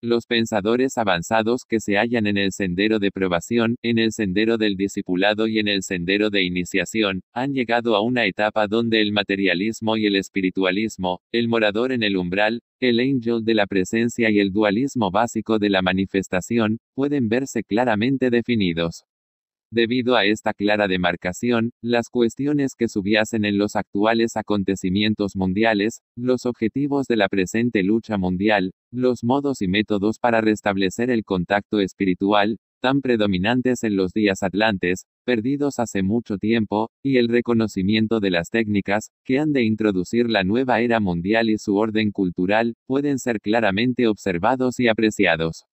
Speaker 1: Los pensadores avanzados que se hallan en el sendero de probación, en el sendero del discipulado y en el sendero de iniciación, han llegado a una etapa donde el materialismo y el espiritualismo, el morador en el umbral, el ángel de la presencia y el dualismo básico de la manifestación, pueden verse claramente definidos. Debido a esta clara demarcación, las cuestiones que subyacen en los actuales acontecimientos mundiales, los objetivos de la presente lucha mundial, los modos y métodos para restablecer el contacto espiritual, tan predominantes en los días atlantes, perdidos hace mucho tiempo, y el reconocimiento de las técnicas, que han de introducir la nueva era mundial y su orden cultural, pueden ser claramente observados y apreciados.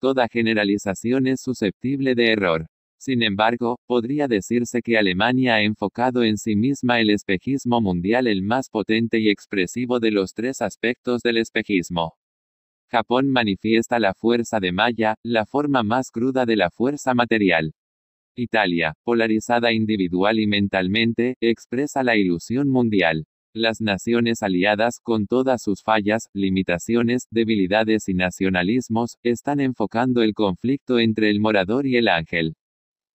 Speaker 1: Toda generalización es susceptible de error. Sin embargo, podría decirse que Alemania ha enfocado en sí misma el espejismo mundial el más potente y expresivo de los tres aspectos del espejismo. Japón manifiesta la fuerza de Maya, la forma más cruda de la fuerza material. Italia, polarizada individual y mentalmente, expresa la ilusión mundial. Las naciones aliadas, con todas sus fallas, limitaciones, debilidades y nacionalismos, están enfocando el conflicto entre el morador y el ángel.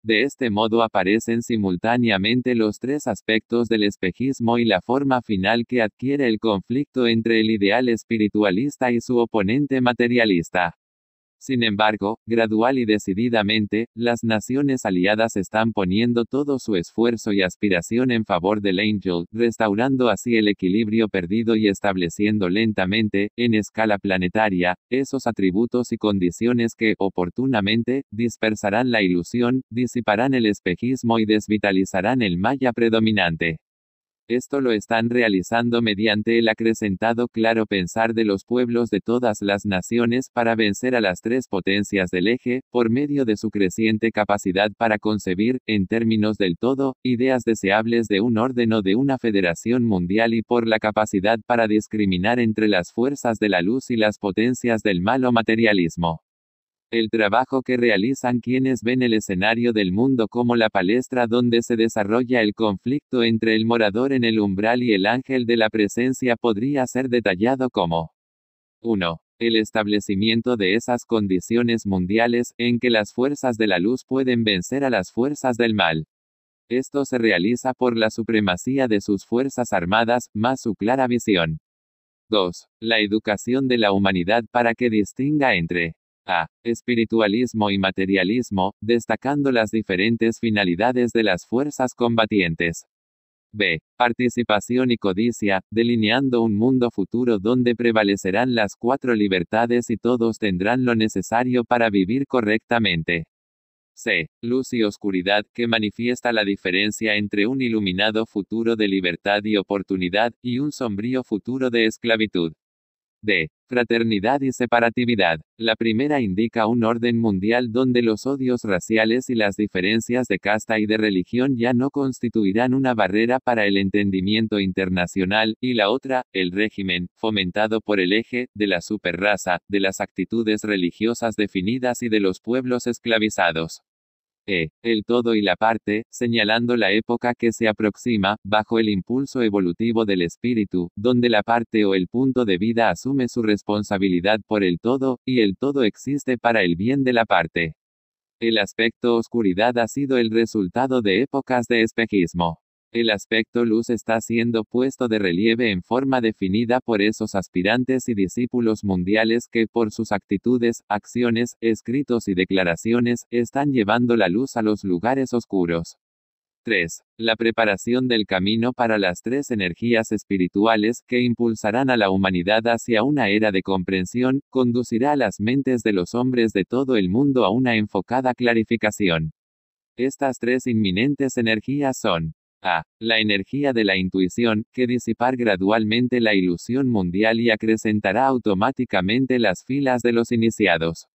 Speaker 1: De este modo aparecen simultáneamente los tres aspectos del espejismo y la forma final que adquiere el conflicto entre el ideal espiritualista y su oponente materialista. Sin embargo, gradual y decididamente, las naciones aliadas están poniendo todo su esfuerzo y aspiración en favor del Angel, restaurando así el equilibrio perdido y estableciendo lentamente, en escala planetaria, esos atributos y condiciones que, oportunamente, dispersarán la ilusión, disiparán el espejismo y desvitalizarán el maya predominante. Esto lo están realizando mediante el acrecentado claro pensar de los pueblos de todas las naciones para vencer a las tres potencias del eje, por medio de su creciente capacidad para concebir, en términos del todo, ideas deseables de un orden o de una federación mundial y por la capacidad para discriminar entre las fuerzas de la luz y las potencias del malo materialismo. El trabajo que realizan quienes ven el escenario del mundo como la palestra donde se desarrolla el conflicto entre el morador en el umbral y el ángel de la presencia podría ser detallado como 1. El establecimiento de esas condiciones mundiales en que las fuerzas de la luz pueden vencer a las fuerzas del mal. Esto se realiza por la supremacía de sus fuerzas armadas, más su clara visión. 2. La educación de la humanidad para que distinga entre a. Espiritualismo y materialismo, destacando las diferentes finalidades de las fuerzas combatientes. B. Participación y codicia, delineando un mundo futuro donde prevalecerán las cuatro libertades y todos tendrán lo necesario para vivir correctamente. C. Luz y oscuridad, que manifiesta la diferencia entre un iluminado futuro de libertad y oportunidad, y un sombrío futuro de esclavitud. D. Fraternidad y separatividad. La primera indica un orden mundial donde los odios raciales y las diferencias de casta y de religión ya no constituirán una barrera para el entendimiento internacional, y la otra, el régimen, fomentado por el eje, de la superraza, de las actitudes religiosas definidas y de los pueblos esclavizados e, el todo y la parte, señalando la época que se aproxima, bajo el impulso evolutivo del espíritu, donde la parte o el punto de vida asume su responsabilidad por el todo, y el todo existe para el bien de la parte. El aspecto oscuridad ha sido el resultado de épocas de espejismo. El aspecto luz está siendo puesto de relieve en forma definida por esos aspirantes y discípulos mundiales que por sus actitudes, acciones, escritos y declaraciones, están llevando la luz a los lugares oscuros. 3. La preparación del camino para las tres energías espirituales que impulsarán a la humanidad hacia una era de comprensión, conducirá a las mentes de los hombres de todo el mundo a una enfocada clarificación. Estas tres inminentes energías son a la energía de la intuición, que disipar gradualmente la ilusión mundial y acrecentará automáticamente las filas de los iniciados.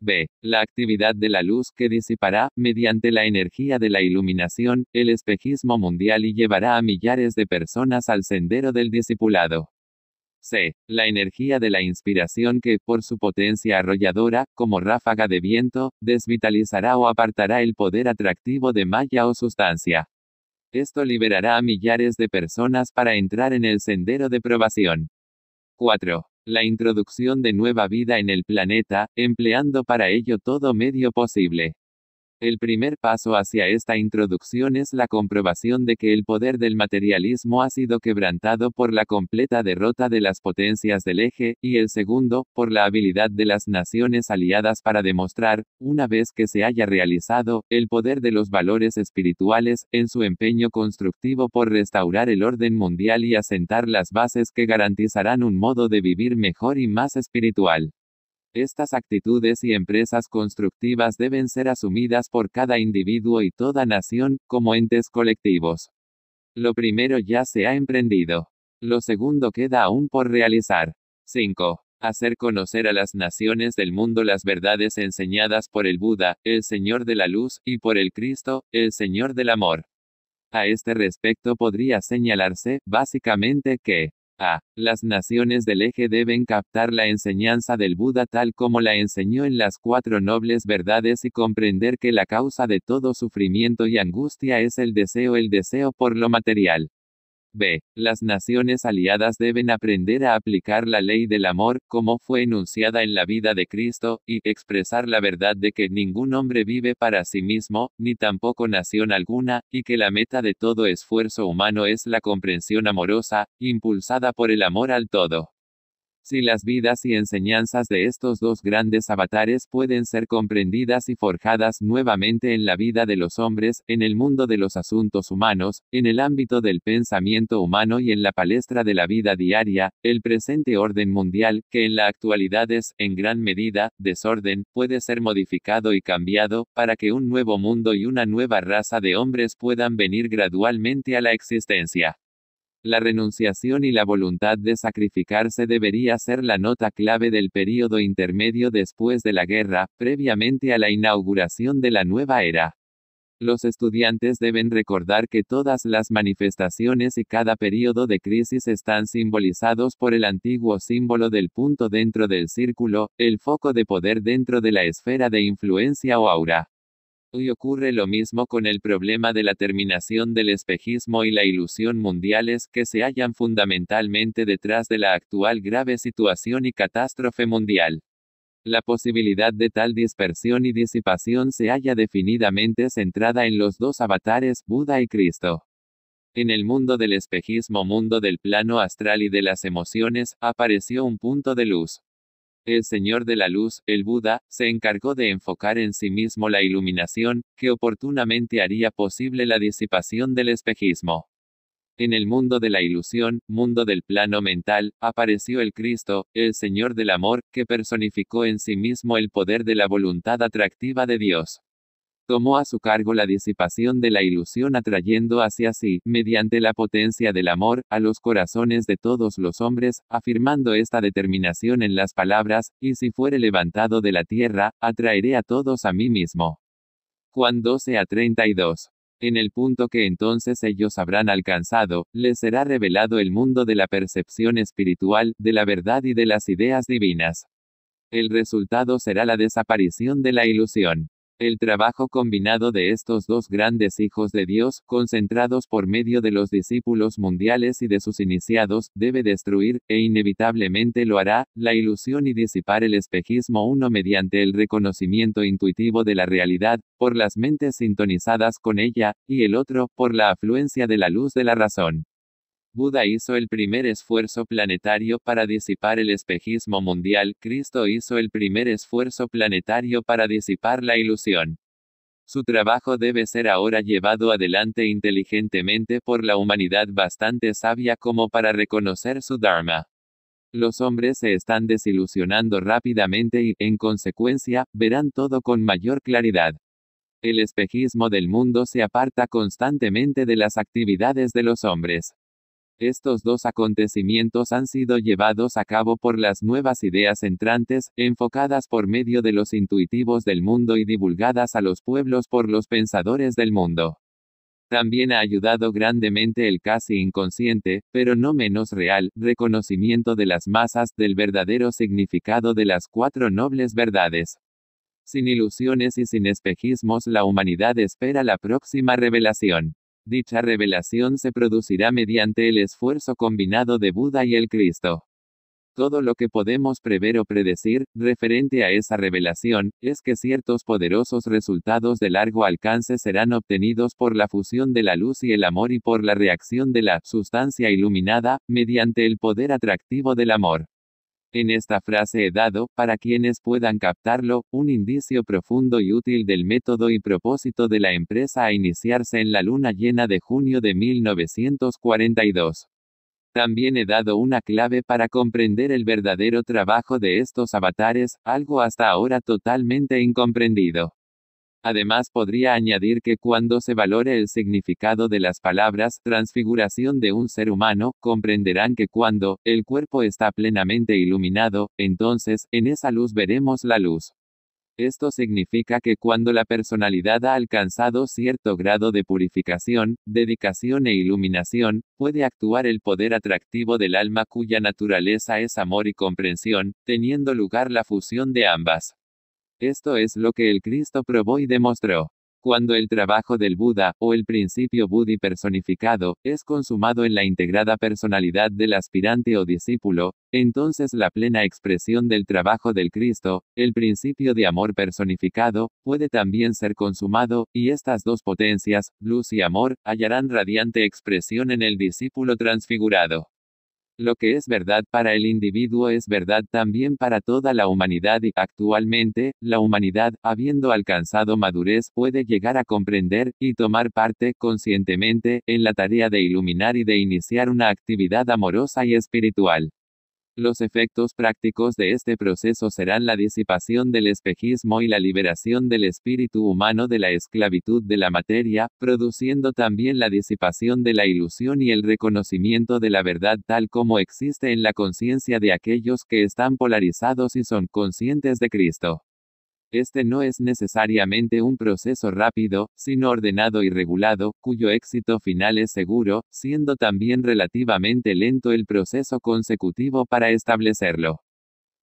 Speaker 1: B. La actividad de la luz que disipará, mediante la energía de la iluminación, el espejismo mundial y llevará a millares de personas al sendero del discipulado. C. La energía de la inspiración que, por su potencia arrolladora, como ráfaga de viento, desvitalizará o apartará el poder atractivo de malla o sustancia. Esto liberará a millares de personas para entrar en el sendero de probación. 4. La introducción de nueva vida en el planeta, empleando para ello todo medio posible. El primer paso hacia esta introducción es la comprobación de que el poder del materialismo ha sido quebrantado por la completa derrota de las potencias del eje, y el segundo, por la habilidad de las naciones aliadas para demostrar, una vez que se haya realizado, el poder de los valores espirituales, en su empeño constructivo por restaurar el orden mundial y asentar las bases que garantizarán un modo de vivir mejor y más espiritual. Estas actitudes y empresas constructivas deben ser asumidas por cada individuo y toda nación, como entes colectivos. Lo primero ya se ha emprendido. Lo segundo queda aún por realizar. 5. Hacer conocer a las naciones del mundo las verdades enseñadas por el Buda, el Señor de la Luz, y por el Cristo, el Señor del Amor. A este respecto podría señalarse, básicamente, que a. Las naciones del eje deben captar la enseñanza del Buda tal como la enseñó en las cuatro nobles verdades y comprender que la causa de todo sufrimiento y angustia es el deseo, el deseo por lo material. B. Las naciones aliadas deben aprender a aplicar la ley del amor, como fue enunciada en la vida de Cristo, y expresar la verdad de que ningún hombre vive para sí mismo, ni tampoco nación alguna, y que la meta de todo esfuerzo humano es la comprensión amorosa, impulsada por el amor al todo. Si las vidas y enseñanzas de estos dos grandes avatares pueden ser comprendidas y forjadas nuevamente en la vida de los hombres, en el mundo de los asuntos humanos, en el ámbito del pensamiento humano y en la palestra de la vida diaria, el presente orden mundial, que en la actualidad es, en gran medida, desorden, puede ser modificado y cambiado, para que un nuevo mundo y una nueva raza de hombres puedan venir gradualmente a la existencia. La renunciación y la voluntad de sacrificarse debería ser la nota clave del período intermedio después de la guerra, previamente a la inauguración de la nueva era. Los estudiantes deben recordar que todas las manifestaciones y cada período de crisis están simbolizados por el antiguo símbolo del punto dentro del círculo, el foco de poder dentro de la esfera de influencia o aura. Hoy ocurre lo mismo con el problema de la terminación del espejismo y la ilusión mundiales que se hallan fundamentalmente detrás de la actual grave situación y catástrofe mundial. La posibilidad de tal dispersión y disipación se halla definidamente centrada en los dos avatares, Buda y Cristo. En el mundo del espejismo, mundo del plano astral y de las emociones, apareció un punto de luz. El Señor de la Luz, el Buda, se encargó de enfocar en sí mismo la iluminación, que oportunamente haría posible la disipación del espejismo. En el mundo de la ilusión, mundo del plano mental, apareció el Cristo, el Señor del Amor, que personificó en sí mismo el poder de la voluntad atractiva de Dios tomó a su cargo la disipación de la ilusión atrayendo hacia sí, mediante la potencia del amor, a los corazones de todos los hombres, afirmando esta determinación en las palabras, y si fuere levantado de la tierra, atraeré a todos a mí mismo. Juan 12 a 32. En el punto que entonces ellos habrán alcanzado, les será revelado el mundo de la percepción espiritual, de la verdad y de las ideas divinas. El resultado será la desaparición de la ilusión. El trabajo combinado de estos dos grandes hijos de Dios, concentrados por medio de los discípulos mundiales y de sus iniciados, debe destruir, e inevitablemente lo hará, la ilusión y disipar el espejismo uno mediante el reconocimiento intuitivo de la realidad, por las mentes sintonizadas con ella, y el otro, por la afluencia de la luz de la razón. Buda hizo el primer esfuerzo planetario para disipar el espejismo mundial, Cristo hizo el primer esfuerzo planetario para disipar la ilusión. Su trabajo debe ser ahora llevado adelante inteligentemente por la humanidad bastante sabia como para reconocer su Dharma. Los hombres se están desilusionando rápidamente y, en consecuencia, verán todo con mayor claridad. El espejismo del mundo se aparta constantemente de las actividades de los hombres. Estos dos acontecimientos han sido llevados a cabo por las nuevas ideas entrantes, enfocadas por medio de los intuitivos del mundo y divulgadas a los pueblos por los pensadores del mundo. También ha ayudado grandemente el casi inconsciente, pero no menos real, reconocimiento de las masas del verdadero significado de las cuatro nobles verdades. Sin ilusiones y sin espejismos la humanidad espera la próxima revelación. Dicha revelación se producirá mediante el esfuerzo combinado de Buda y el Cristo. Todo lo que podemos prever o predecir, referente a esa revelación, es que ciertos poderosos resultados de largo alcance serán obtenidos por la fusión de la luz y el amor y por la reacción de la sustancia iluminada, mediante el poder atractivo del amor. En esta frase he dado, para quienes puedan captarlo, un indicio profundo y útil del método y propósito de la empresa a iniciarse en la luna llena de junio de 1942. También he dado una clave para comprender el verdadero trabajo de estos avatares, algo hasta ahora totalmente incomprendido. Además podría añadir que cuando se valore el significado de las palabras transfiguración de un ser humano, comprenderán que cuando el cuerpo está plenamente iluminado, entonces, en esa luz veremos la luz. Esto significa que cuando la personalidad ha alcanzado cierto grado de purificación, dedicación e iluminación, puede actuar el poder atractivo del alma cuya naturaleza es amor y comprensión, teniendo lugar la fusión de ambas. Esto es lo que el Cristo probó y demostró. Cuando el trabajo del Buda, o el principio budi personificado, es consumado en la integrada personalidad del aspirante o discípulo, entonces la plena expresión del trabajo del Cristo, el principio de amor personificado, puede también ser consumado, y estas dos potencias, luz y amor, hallarán radiante expresión en el discípulo transfigurado. Lo que es verdad para el individuo es verdad también para toda la humanidad y, actualmente, la humanidad, habiendo alcanzado madurez, puede llegar a comprender, y tomar parte, conscientemente, en la tarea de iluminar y de iniciar una actividad amorosa y espiritual. Los efectos prácticos de este proceso serán la disipación del espejismo y la liberación del espíritu humano de la esclavitud de la materia, produciendo también la disipación de la ilusión y el reconocimiento de la verdad tal como existe en la conciencia de aquellos que están polarizados y son conscientes de Cristo. Este no es necesariamente un proceso rápido, sino ordenado y regulado, cuyo éxito final es seguro, siendo también relativamente lento el proceso consecutivo para establecerlo.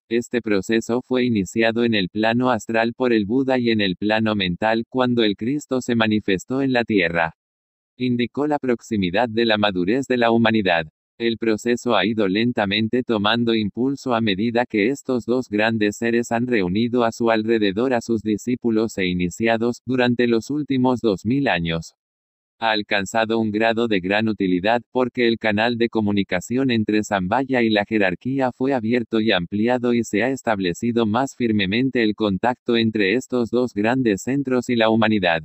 Speaker 1: Este proceso fue iniciado en el plano astral por el Buda y en el plano mental cuando el Cristo se manifestó en la tierra. Indicó la proximidad de la madurez de la humanidad. El proceso ha ido lentamente tomando impulso a medida que estos dos grandes seres han reunido a su alrededor a sus discípulos e iniciados, durante los últimos 2000 años. Ha alcanzado un grado de gran utilidad porque el canal de comunicación entre Zambaya y la jerarquía fue abierto y ampliado y se ha establecido más firmemente el contacto entre estos dos grandes centros y la humanidad.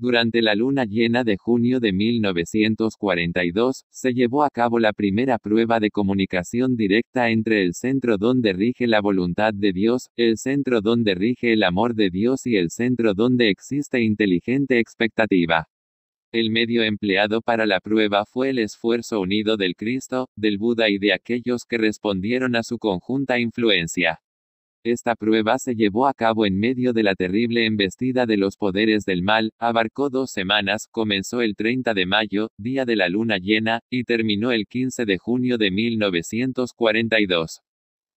Speaker 1: Durante la luna llena de junio de 1942, se llevó a cabo la primera prueba de comunicación directa entre el centro donde rige la voluntad de Dios, el centro donde rige el amor de Dios y el centro donde existe inteligente expectativa. El medio empleado para la prueba fue el esfuerzo unido del Cristo, del Buda y de aquellos que respondieron a su conjunta influencia. Esta prueba se llevó a cabo en medio de la terrible embestida de los poderes del mal, abarcó dos semanas, comenzó el 30 de mayo, día de la luna llena, y terminó el 15 de junio de 1942.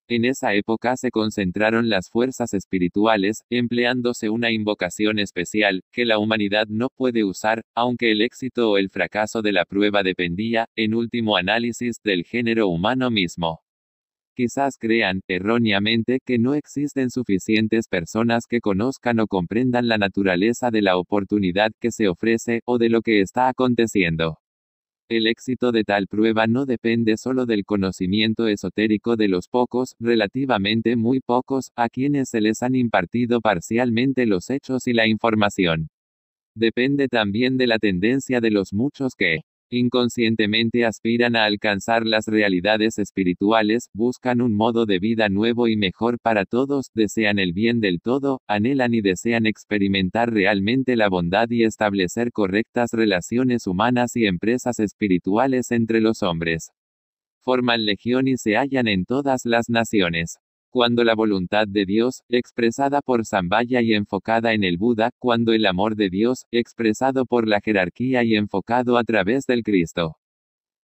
Speaker 1: En esa época se concentraron las fuerzas espirituales, empleándose una invocación especial, que la humanidad no puede usar, aunque el éxito o el fracaso de la prueba dependía, en último análisis, del género humano mismo. Quizás crean, erróneamente, que no existen suficientes personas que conozcan o comprendan la naturaleza de la oportunidad que se ofrece, o de lo que está aconteciendo. El éxito de tal prueba no depende solo del conocimiento esotérico de los pocos, relativamente muy pocos, a quienes se les han impartido parcialmente los hechos y la información. Depende también de la tendencia de los muchos que Inconscientemente aspiran a alcanzar las realidades espirituales, buscan un modo de vida nuevo y mejor para todos, desean el bien del todo, anhelan y desean experimentar realmente la bondad y establecer correctas relaciones humanas y empresas espirituales entre los hombres. Forman legión y se hallan en todas las naciones cuando la voluntad de Dios, expresada por Zambaya y enfocada en el Buda, cuando el amor de Dios, expresado por la jerarquía y enfocado a través del Cristo.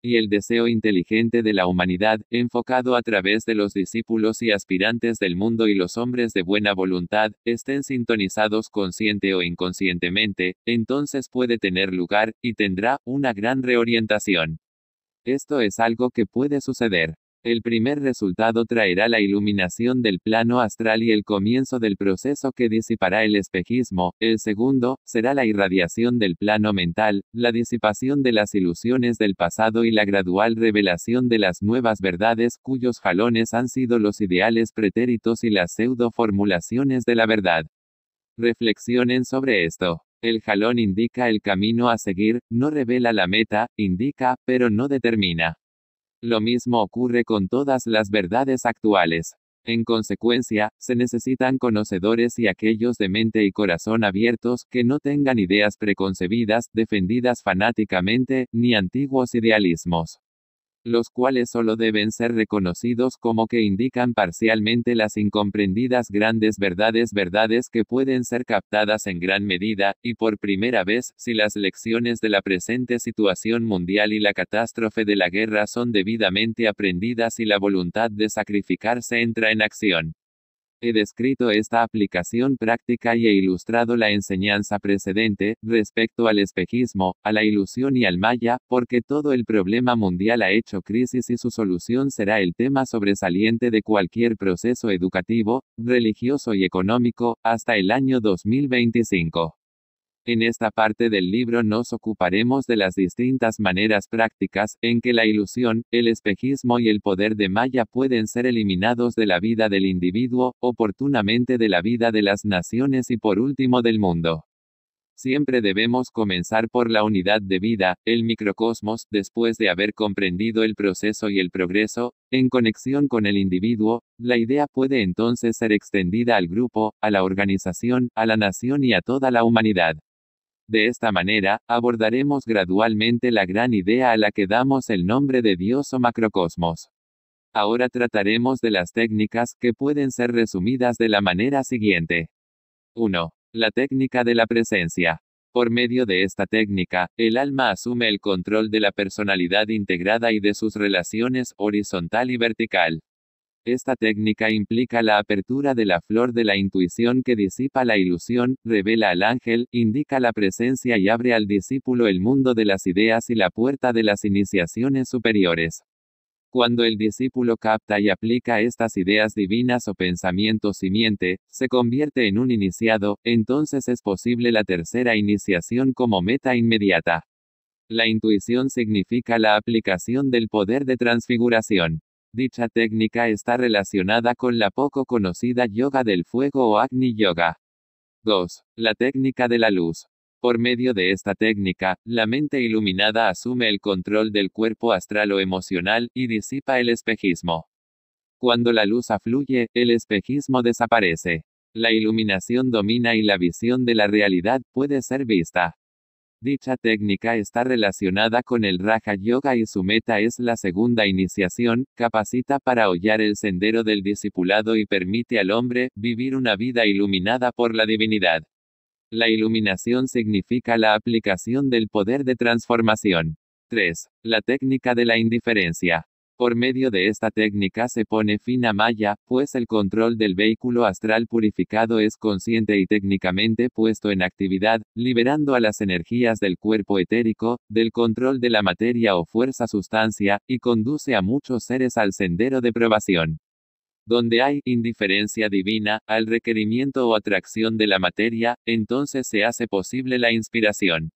Speaker 1: Y el deseo inteligente de la humanidad, enfocado a través de los discípulos y aspirantes del mundo y los hombres de buena voluntad, estén sintonizados consciente o inconscientemente, entonces puede tener lugar, y tendrá, una gran reorientación. Esto es algo que puede suceder. El primer resultado traerá la iluminación del plano astral y el comienzo del proceso que disipará el espejismo, el segundo, será la irradiación del plano mental, la disipación de las ilusiones del pasado y la gradual revelación de las nuevas verdades cuyos jalones han sido los ideales pretéritos y las pseudo-formulaciones de la verdad. Reflexionen sobre esto. El jalón indica el camino a seguir, no revela la meta, indica, pero no determina. Lo mismo ocurre con todas las verdades actuales. En consecuencia, se necesitan conocedores y aquellos de mente y corazón abiertos, que no tengan ideas preconcebidas, defendidas fanáticamente, ni antiguos idealismos los cuales solo deben ser reconocidos como que indican parcialmente las incomprendidas grandes verdades verdades que pueden ser captadas en gran medida, y por primera vez, si las lecciones de la presente situación mundial y la catástrofe de la guerra son debidamente aprendidas y la voluntad de sacrificarse entra en acción. He descrito esta aplicación práctica y he ilustrado la enseñanza precedente, respecto al espejismo, a la ilusión y al maya, porque todo el problema mundial ha hecho crisis y su solución será el tema sobresaliente de cualquier proceso educativo, religioso y económico, hasta el año 2025. En esta parte del libro nos ocuparemos de las distintas maneras prácticas en que la ilusión, el espejismo y el poder de Maya pueden ser eliminados de la vida del individuo, oportunamente de la vida de las naciones y por último del mundo. Siempre debemos comenzar por la unidad de vida, el microcosmos, después de haber comprendido el proceso y el progreso, en conexión con el individuo, la idea puede entonces ser extendida al grupo, a la organización, a la nación y a toda la humanidad. De esta manera, abordaremos gradualmente la gran idea a la que damos el nombre de Dios o macrocosmos. Ahora trataremos de las técnicas que pueden ser resumidas de la manera siguiente. 1. La técnica de la presencia. Por medio de esta técnica, el alma asume el control de la personalidad integrada y de sus relaciones horizontal y vertical. Esta técnica implica la apertura de la flor de la intuición que disipa la ilusión, revela al ángel, indica la presencia y abre al discípulo el mundo de las ideas y la puerta de las iniciaciones superiores. Cuando el discípulo capta y aplica estas ideas divinas o pensamientos simiente, se convierte en un iniciado, entonces es posible la tercera iniciación como meta inmediata. La intuición significa la aplicación del poder de transfiguración. Dicha técnica está relacionada con la poco conocida yoga del fuego o Agni Yoga. 2. La técnica de la luz. Por medio de esta técnica, la mente iluminada asume el control del cuerpo astral o emocional y disipa el espejismo. Cuando la luz afluye, el espejismo desaparece. La iluminación domina y la visión de la realidad puede ser vista. Dicha técnica está relacionada con el Raja Yoga y su meta es la segunda iniciación, capacita para hollar el sendero del discipulado y permite al hombre vivir una vida iluminada por la divinidad. La iluminación significa la aplicación del poder de transformación. 3. La técnica de la indiferencia. Por medio de esta técnica se pone fin a Maya, pues el control del vehículo astral purificado es consciente y técnicamente puesto en actividad, liberando a las energías del cuerpo etérico, del control de la materia o fuerza sustancia, y conduce a muchos seres al sendero de probación donde hay indiferencia divina al requerimiento o atracción de la materia, entonces se hace posible la inspiración.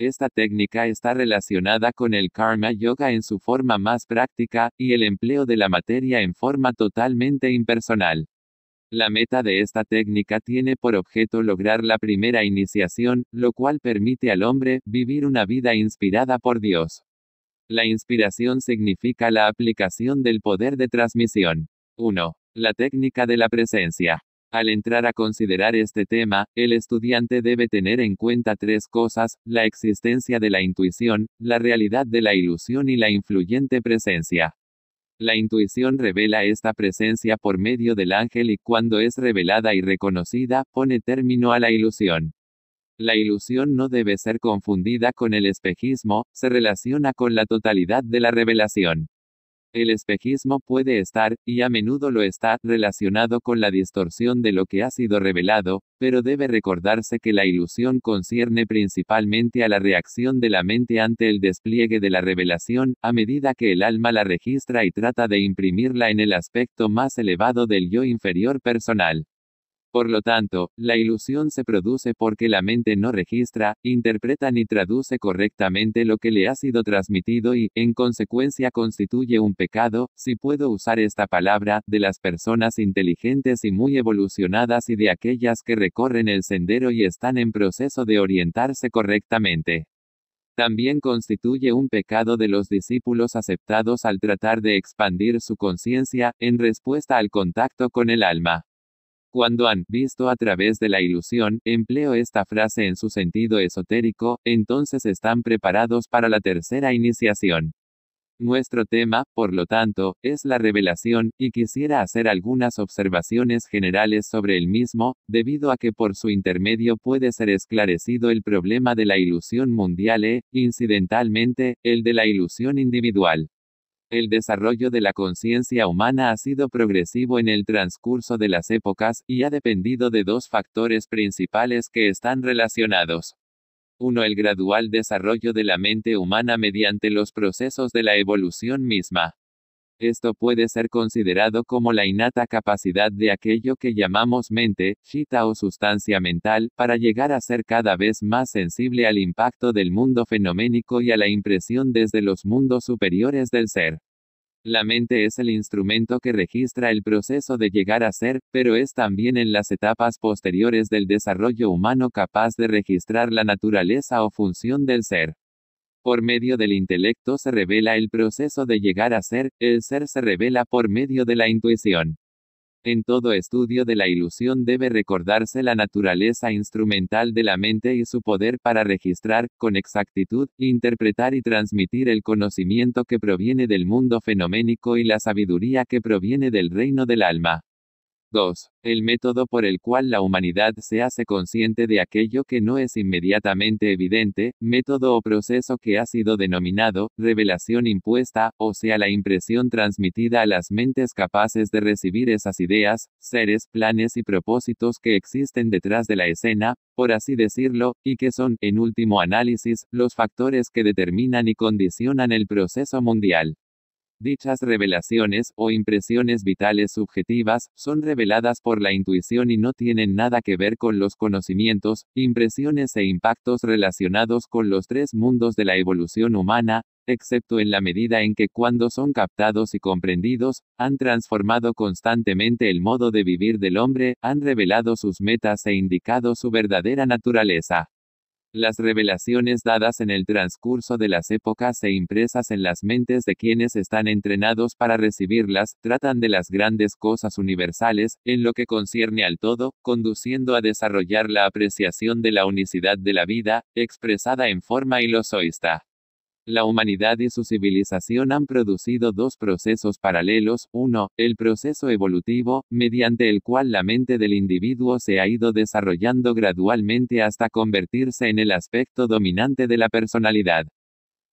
Speaker 1: Esta técnica está relacionada con el karma yoga en su forma más práctica, y el empleo de la materia en forma totalmente impersonal. La meta de esta técnica tiene por objeto lograr la primera iniciación, lo cual permite al hombre vivir una vida inspirada por Dios. La inspiración significa la aplicación del poder de transmisión. 1. La técnica de la presencia. Al entrar a considerar este tema, el estudiante debe tener en cuenta tres cosas, la existencia de la intuición, la realidad de la ilusión y la influyente presencia. La intuición revela esta presencia por medio del ángel y cuando es revelada y reconocida, pone término a la ilusión. La ilusión no debe ser confundida con el espejismo, se relaciona con la totalidad de la revelación. El espejismo puede estar, y a menudo lo está, relacionado con la distorsión de lo que ha sido revelado, pero debe recordarse que la ilusión concierne principalmente a la reacción de la mente ante el despliegue de la revelación, a medida que el alma la registra y trata de imprimirla en el aspecto más elevado del yo inferior personal. Por lo tanto, la ilusión se produce porque la mente no registra, interpreta ni traduce correctamente lo que le ha sido transmitido y, en consecuencia, constituye un pecado, si puedo usar esta palabra, de las personas inteligentes y muy evolucionadas y de aquellas que recorren el sendero y están en proceso de orientarse correctamente también constituye un pecado de los discípulos aceptados al tratar de expandir su conciencia, en respuesta al contacto con el alma. Cuando han visto a través de la ilusión, empleo esta frase en su sentido esotérico, entonces están preparados para la tercera iniciación. Nuestro tema, por lo tanto, es la revelación, y quisiera hacer algunas observaciones generales sobre el mismo, debido a que por su intermedio puede ser esclarecido el problema de la ilusión mundial e, incidentalmente, el de la ilusión individual. El desarrollo de la conciencia humana ha sido progresivo en el transcurso de las épocas, y ha dependido de dos factores principales que están relacionados. Uno, El gradual desarrollo de la mente humana mediante los procesos de la evolución misma. Esto puede ser considerado como la innata capacidad de aquello que llamamos mente, chita o sustancia mental, para llegar a ser cada vez más sensible al impacto del mundo fenoménico y a la impresión desde los mundos superiores del ser. La mente es el instrumento que registra el proceso de llegar a ser, pero es también en las etapas posteriores del desarrollo humano capaz de registrar la naturaleza o función del ser. Por medio del intelecto se revela el proceso de llegar a ser, el ser se revela por medio de la intuición. En todo estudio de la ilusión debe recordarse la naturaleza instrumental de la mente y su poder para registrar, con exactitud, interpretar y transmitir el conocimiento que proviene del mundo fenoménico y la sabiduría que proviene del reino del alma. 2. El método por el cual la humanidad se hace consciente de aquello que no es inmediatamente evidente, método o proceso que ha sido denominado revelación impuesta, o sea, la impresión transmitida a las mentes capaces de recibir esas ideas, seres, planes y propósitos que existen detrás de la escena, por así decirlo, y que son, en último análisis, los factores que determinan y condicionan el proceso mundial. Dichas revelaciones, o impresiones vitales subjetivas, son reveladas por la intuición y no tienen nada que ver con los conocimientos, impresiones e impactos relacionados con los tres mundos de la evolución humana, excepto en la medida en que cuando son captados y comprendidos, han transformado constantemente el modo de vivir del hombre, han revelado sus metas e indicado su verdadera naturaleza. Las revelaciones dadas en el transcurso de las épocas e impresas en las mentes de quienes están entrenados para recibirlas, tratan de las grandes cosas universales, en lo que concierne al todo, conduciendo a desarrollar la apreciación de la unicidad de la vida, expresada en forma ilosoísta. La humanidad y su civilización han producido dos procesos paralelos, uno, el proceso evolutivo, mediante el cual la mente del individuo se ha ido desarrollando gradualmente hasta convertirse en el aspecto dominante de la personalidad.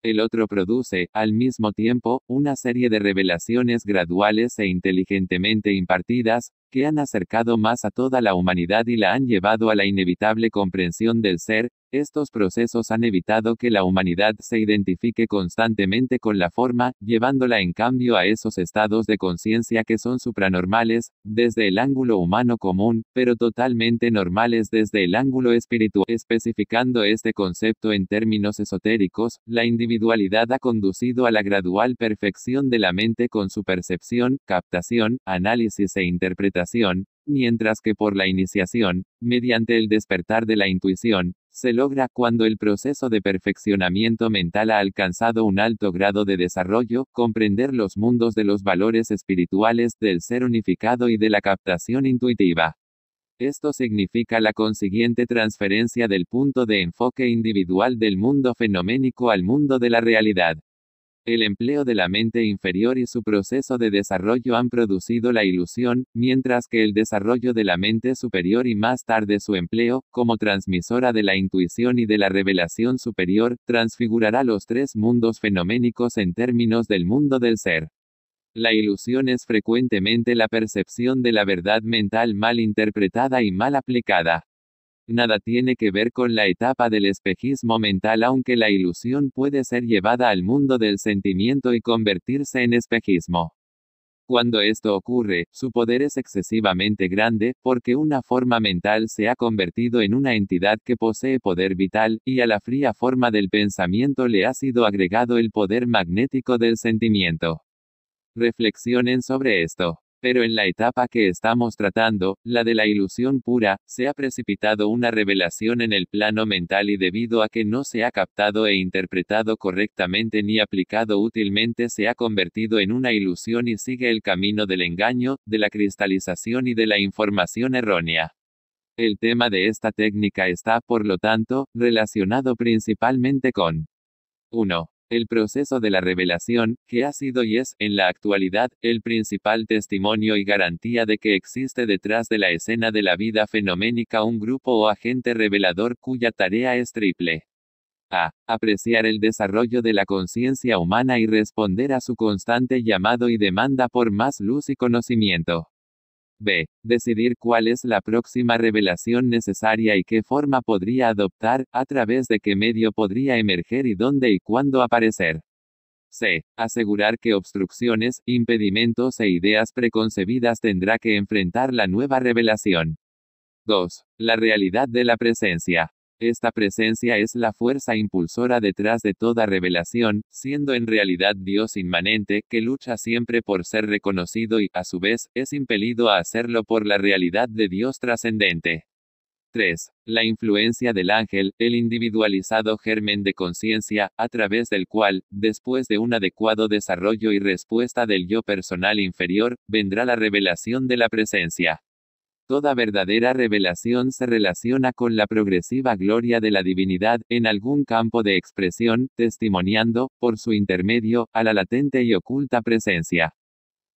Speaker 1: El otro produce, al mismo tiempo, una serie de revelaciones graduales e inteligentemente impartidas, que han acercado más a toda la humanidad y la han llevado a la inevitable comprensión del ser, estos procesos han evitado que la humanidad se identifique constantemente con la forma, llevándola en cambio a esos estados de conciencia que son supranormales, desde el ángulo humano común, pero totalmente normales desde el ángulo espiritual. Especificando este concepto en términos esotéricos, la individualidad ha conducido a la gradual perfección de la mente con su percepción, captación, análisis e interpretación mientras que por la iniciación, mediante el despertar de la intuición, se logra cuando el proceso de perfeccionamiento mental ha alcanzado un alto grado de desarrollo, comprender los mundos de los valores espirituales, del ser unificado y de la captación intuitiva. Esto significa la consiguiente transferencia del punto de enfoque individual del mundo fenoménico al mundo de la realidad. El empleo de la mente inferior y su proceso de desarrollo han producido la ilusión, mientras que el desarrollo de la mente superior y más tarde su empleo, como transmisora de la intuición y de la revelación superior, transfigurará los tres mundos fenoménicos en términos del mundo del ser. La ilusión es frecuentemente la percepción de la verdad mental mal interpretada y mal aplicada. Nada tiene que ver con la etapa del espejismo mental aunque la ilusión puede ser llevada al mundo del sentimiento y convertirse en espejismo. Cuando esto ocurre, su poder es excesivamente grande, porque una forma mental se ha convertido en una entidad que posee poder vital, y a la fría forma del pensamiento le ha sido agregado el poder magnético del sentimiento. Reflexionen sobre esto pero en la etapa que estamos tratando, la de la ilusión pura, se ha precipitado una revelación en el plano mental y debido a que no se ha captado e interpretado correctamente ni aplicado útilmente se ha convertido en una ilusión y sigue el camino del engaño, de la cristalización y de la información errónea. El tema de esta técnica está, por lo tanto, relacionado principalmente con 1. El proceso de la revelación, que ha sido y es, en la actualidad, el principal testimonio y garantía de que existe detrás de la escena de la vida fenoménica un grupo o agente revelador cuya tarea es triple. A. Apreciar el desarrollo de la conciencia humana y responder a su constante llamado y demanda por más luz y conocimiento. B. Decidir cuál es la próxima revelación necesaria y qué forma podría adoptar, a través de qué medio podría emerger y dónde y cuándo aparecer. C. Asegurar que obstrucciones, impedimentos e ideas preconcebidas tendrá que enfrentar la nueva revelación. 2. La realidad de la presencia. Esta presencia es la fuerza impulsora detrás de toda revelación, siendo en realidad Dios inmanente, que lucha siempre por ser reconocido y, a su vez, es impelido a hacerlo por la realidad de Dios trascendente. 3. La influencia del ángel, el individualizado germen de conciencia, a través del cual, después de un adecuado desarrollo y respuesta del yo personal inferior, vendrá la revelación de la presencia. Toda verdadera revelación se relaciona con la progresiva gloria de la divinidad, en algún campo de expresión, testimoniando, por su intermedio, a la latente y oculta presencia.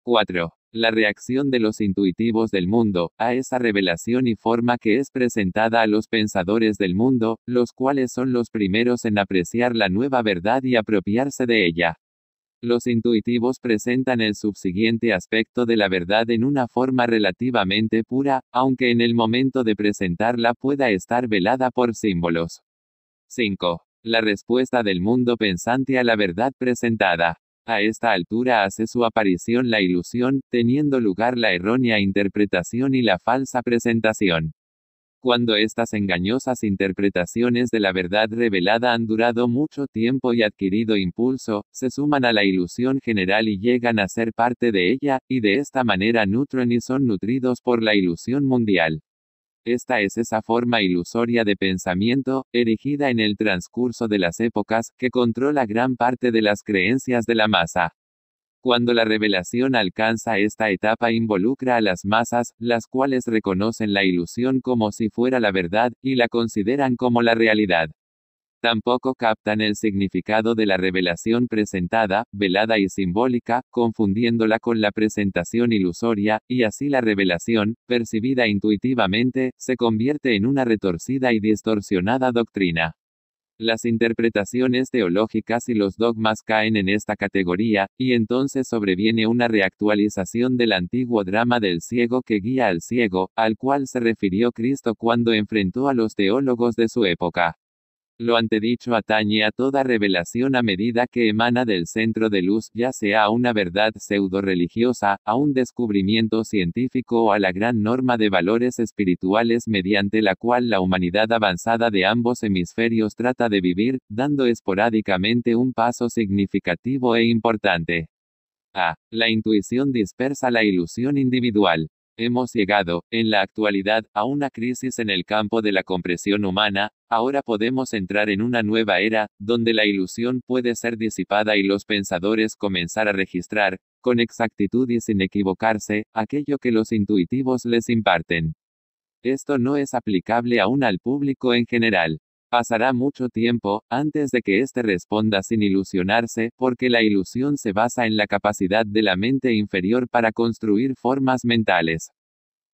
Speaker 1: 4. La reacción de los intuitivos del mundo, a esa revelación y forma que es presentada a los pensadores del mundo, los cuales son los primeros en apreciar la nueva verdad y apropiarse de ella. Los intuitivos presentan el subsiguiente aspecto de la verdad en una forma relativamente pura, aunque en el momento de presentarla pueda estar velada por símbolos. 5. La respuesta del mundo pensante a la verdad presentada. A esta altura hace su aparición la ilusión, teniendo lugar la errónea interpretación y la falsa presentación. Cuando estas engañosas interpretaciones de la verdad revelada han durado mucho tiempo y adquirido impulso, se suman a la ilusión general y llegan a ser parte de ella, y de esta manera nutren y son nutridos por la ilusión mundial. Esta es esa forma ilusoria de pensamiento, erigida en el transcurso de las épocas, que controla gran parte de las creencias de la masa. Cuando la revelación alcanza esta etapa involucra a las masas, las cuales reconocen la ilusión como si fuera la verdad, y la consideran como la realidad. Tampoco captan el significado de la revelación presentada, velada y simbólica, confundiéndola con la presentación ilusoria, y así la revelación, percibida intuitivamente, se convierte en una retorcida y distorsionada doctrina. Las interpretaciones teológicas y los dogmas caen en esta categoría, y entonces sobreviene una reactualización del antiguo drama del ciego que guía al ciego, al cual se refirió Cristo cuando enfrentó a los teólogos de su época. Lo antedicho atañe a toda revelación a medida que emana del centro de luz, ya sea a una verdad pseudo-religiosa, a un descubrimiento científico o a la gran norma de valores espirituales mediante la cual la humanidad avanzada de ambos hemisferios trata de vivir, dando esporádicamente un paso significativo e importante. A. La intuición dispersa la ilusión individual. Hemos llegado, en la actualidad, a una crisis en el campo de la compresión humana, ahora podemos entrar en una nueva era, donde la ilusión puede ser disipada y los pensadores comenzar a registrar, con exactitud y sin equivocarse, aquello que los intuitivos les imparten. Esto no es aplicable aún al público en general. Pasará mucho tiempo, antes de que éste responda sin ilusionarse, porque la ilusión se basa en la capacidad de la mente inferior para construir formas mentales.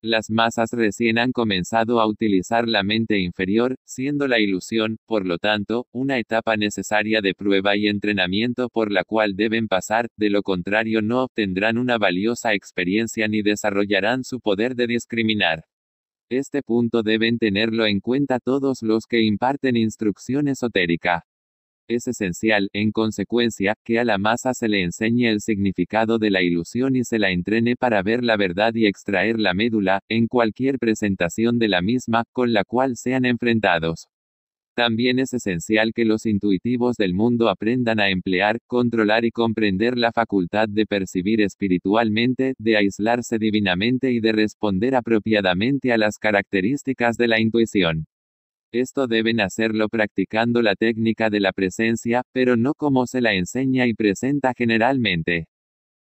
Speaker 1: Las masas recién han comenzado a utilizar la mente inferior, siendo la ilusión, por lo tanto, una etapa necesaria de prueba y entrenamiento por la cual deben pasar, de lo contrario no obtendrán una valiosa experiencia ni desarrollarán su poder de discriminar. Este punto deben tenerlo en cuenta todos los que imparten instrucción esotérica. Es esencial, en consecuencia, que a la masa se le enseñe el significado de la ilusión y se la entrene para ver la verdad y extraer la médula, en cualquier presentación de la misma, con la cual sean enfrentados. También es esencial que los intuitivos del mundo aprendan a emplear, controlar y comprender la facultad de percibir espiritualmente, de aislarse divinamente y de responder apropiadamente a las características de la intuición. Esto deben hacerlo practicando la técnica de la presencia, pero no como se la enseña y presenta generalmente.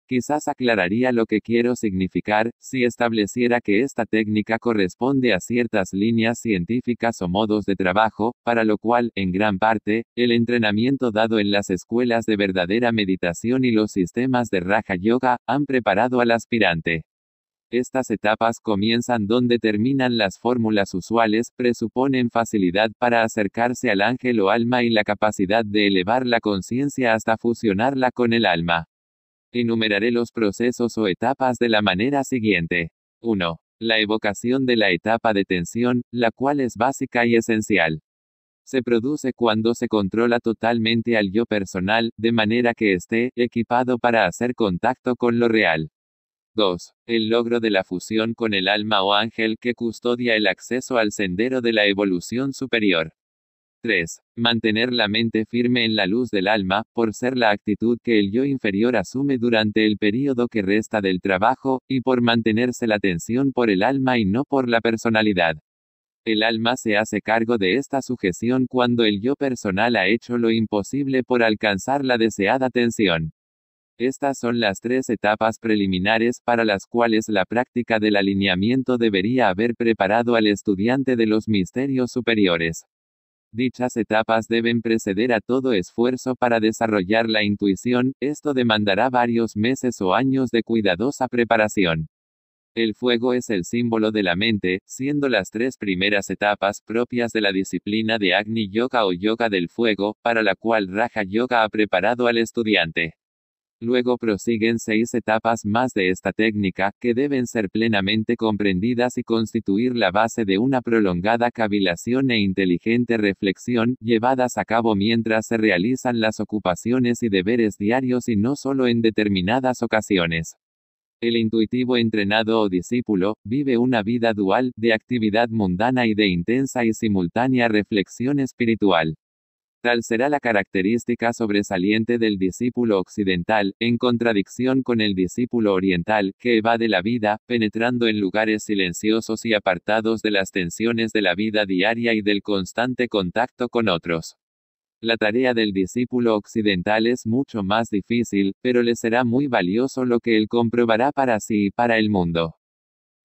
Speaker 1: Quizás aclararía lo que quiero significar, si estableciera que esta técnica corresponde a ciertas líneas científicas o modos de trabajo, para lo cual, en gran parte, el entrenamiento dado en las escuelas de verdadera meditación y los sistemas de Raja Yoga, han preparado al aspirante. Estas etapas comienzan donde terminan las fórmulas usuales, presuponen facilidad para acercarse al ángel o alma y la capacidad de elevar la conciencia hasta fusionarla con el alma. Enumeraré los procesos o etapas de la manera siguiente. 1. La evocación de la etapa de tensión, la cual es básica y esencial. Se produce cuando se controla totalmente al yo personal, de manera que esté equipado para hacer contacto con lo real. 2. El logro de la fusión con el alma o ángel que custodia el acceso al sendero de la evolución superior. 3. Mantener la mente firme en la luz del alma, por ser la actitud que el yo inferior asume durante el período que resta del trabajo, y por mantenerse la tensión por el alma y no por la personalidad. El alma se hace cargo de esta sujeción cuando el yo personal ha hecho lo imposible por alcanzar la deseada tensión. Estas son las tres etapas preliminares para las cuales la práctica del alineamiento debería haber preparado al estudiante de los misterios superiores. Dichas etapas deben preceder a todo esfuerzo para desarrollar la intuición, esto demandará varios meses o años de cuidadosa preparación. El fuego es el símbolo de la mente, siendo las tres primeras etapas propias de la disciplina de Agni Yoga o Yoga del Fuego, para la cual Raja Yoga ha preparado al estudiante. Luego prosiguen seis etapas más de esta técnica, que deben ser plenamente comprendidas y constituir la base de una prolongada cavilación e inteligente reflexión, llevadas a cabo mientras se realizan las ocupaciones y deberes diarios y no solo en determinadas ocasiones. El intuitivo entrenado o discípulo, vive una vida dual, de actividad mundana y de intensa y simultánea reflexión espiritual será la característica sobresaliente del discípulo occidental, en contradicción con el discípulo oriental, que evade la vida, penetrando en lugares silenciosos y apartados de las tensiones de la vida diaria y del constante contacto con otros. La tarea del discípulo occidental es mucho más difícil, pero le será muy valioso lo que él comprobará para sí y para el mundo.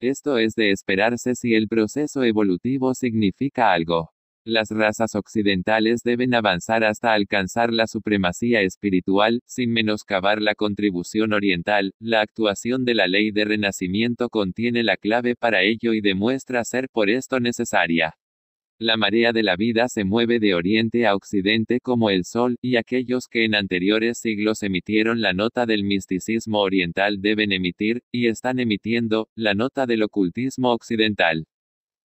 Speaker 1: Esto es de esperarse si el proceso evolutivo significa algo. Las razas occidentales deben avanzar hasta alcanzar la supremacía espiritual, sin menoscabar la contribución oriental, la actuación de la ley de renacimiento contiene la clave para ello y demuestra ser por esto necesaria. La marea de la vida se mueve de oriente a occidente como el sol, y aquellos que en anteriores siglos emitieron la nota del misticismo oriental deben emitir, y están emitiendo, la nota del ocultismo occidental.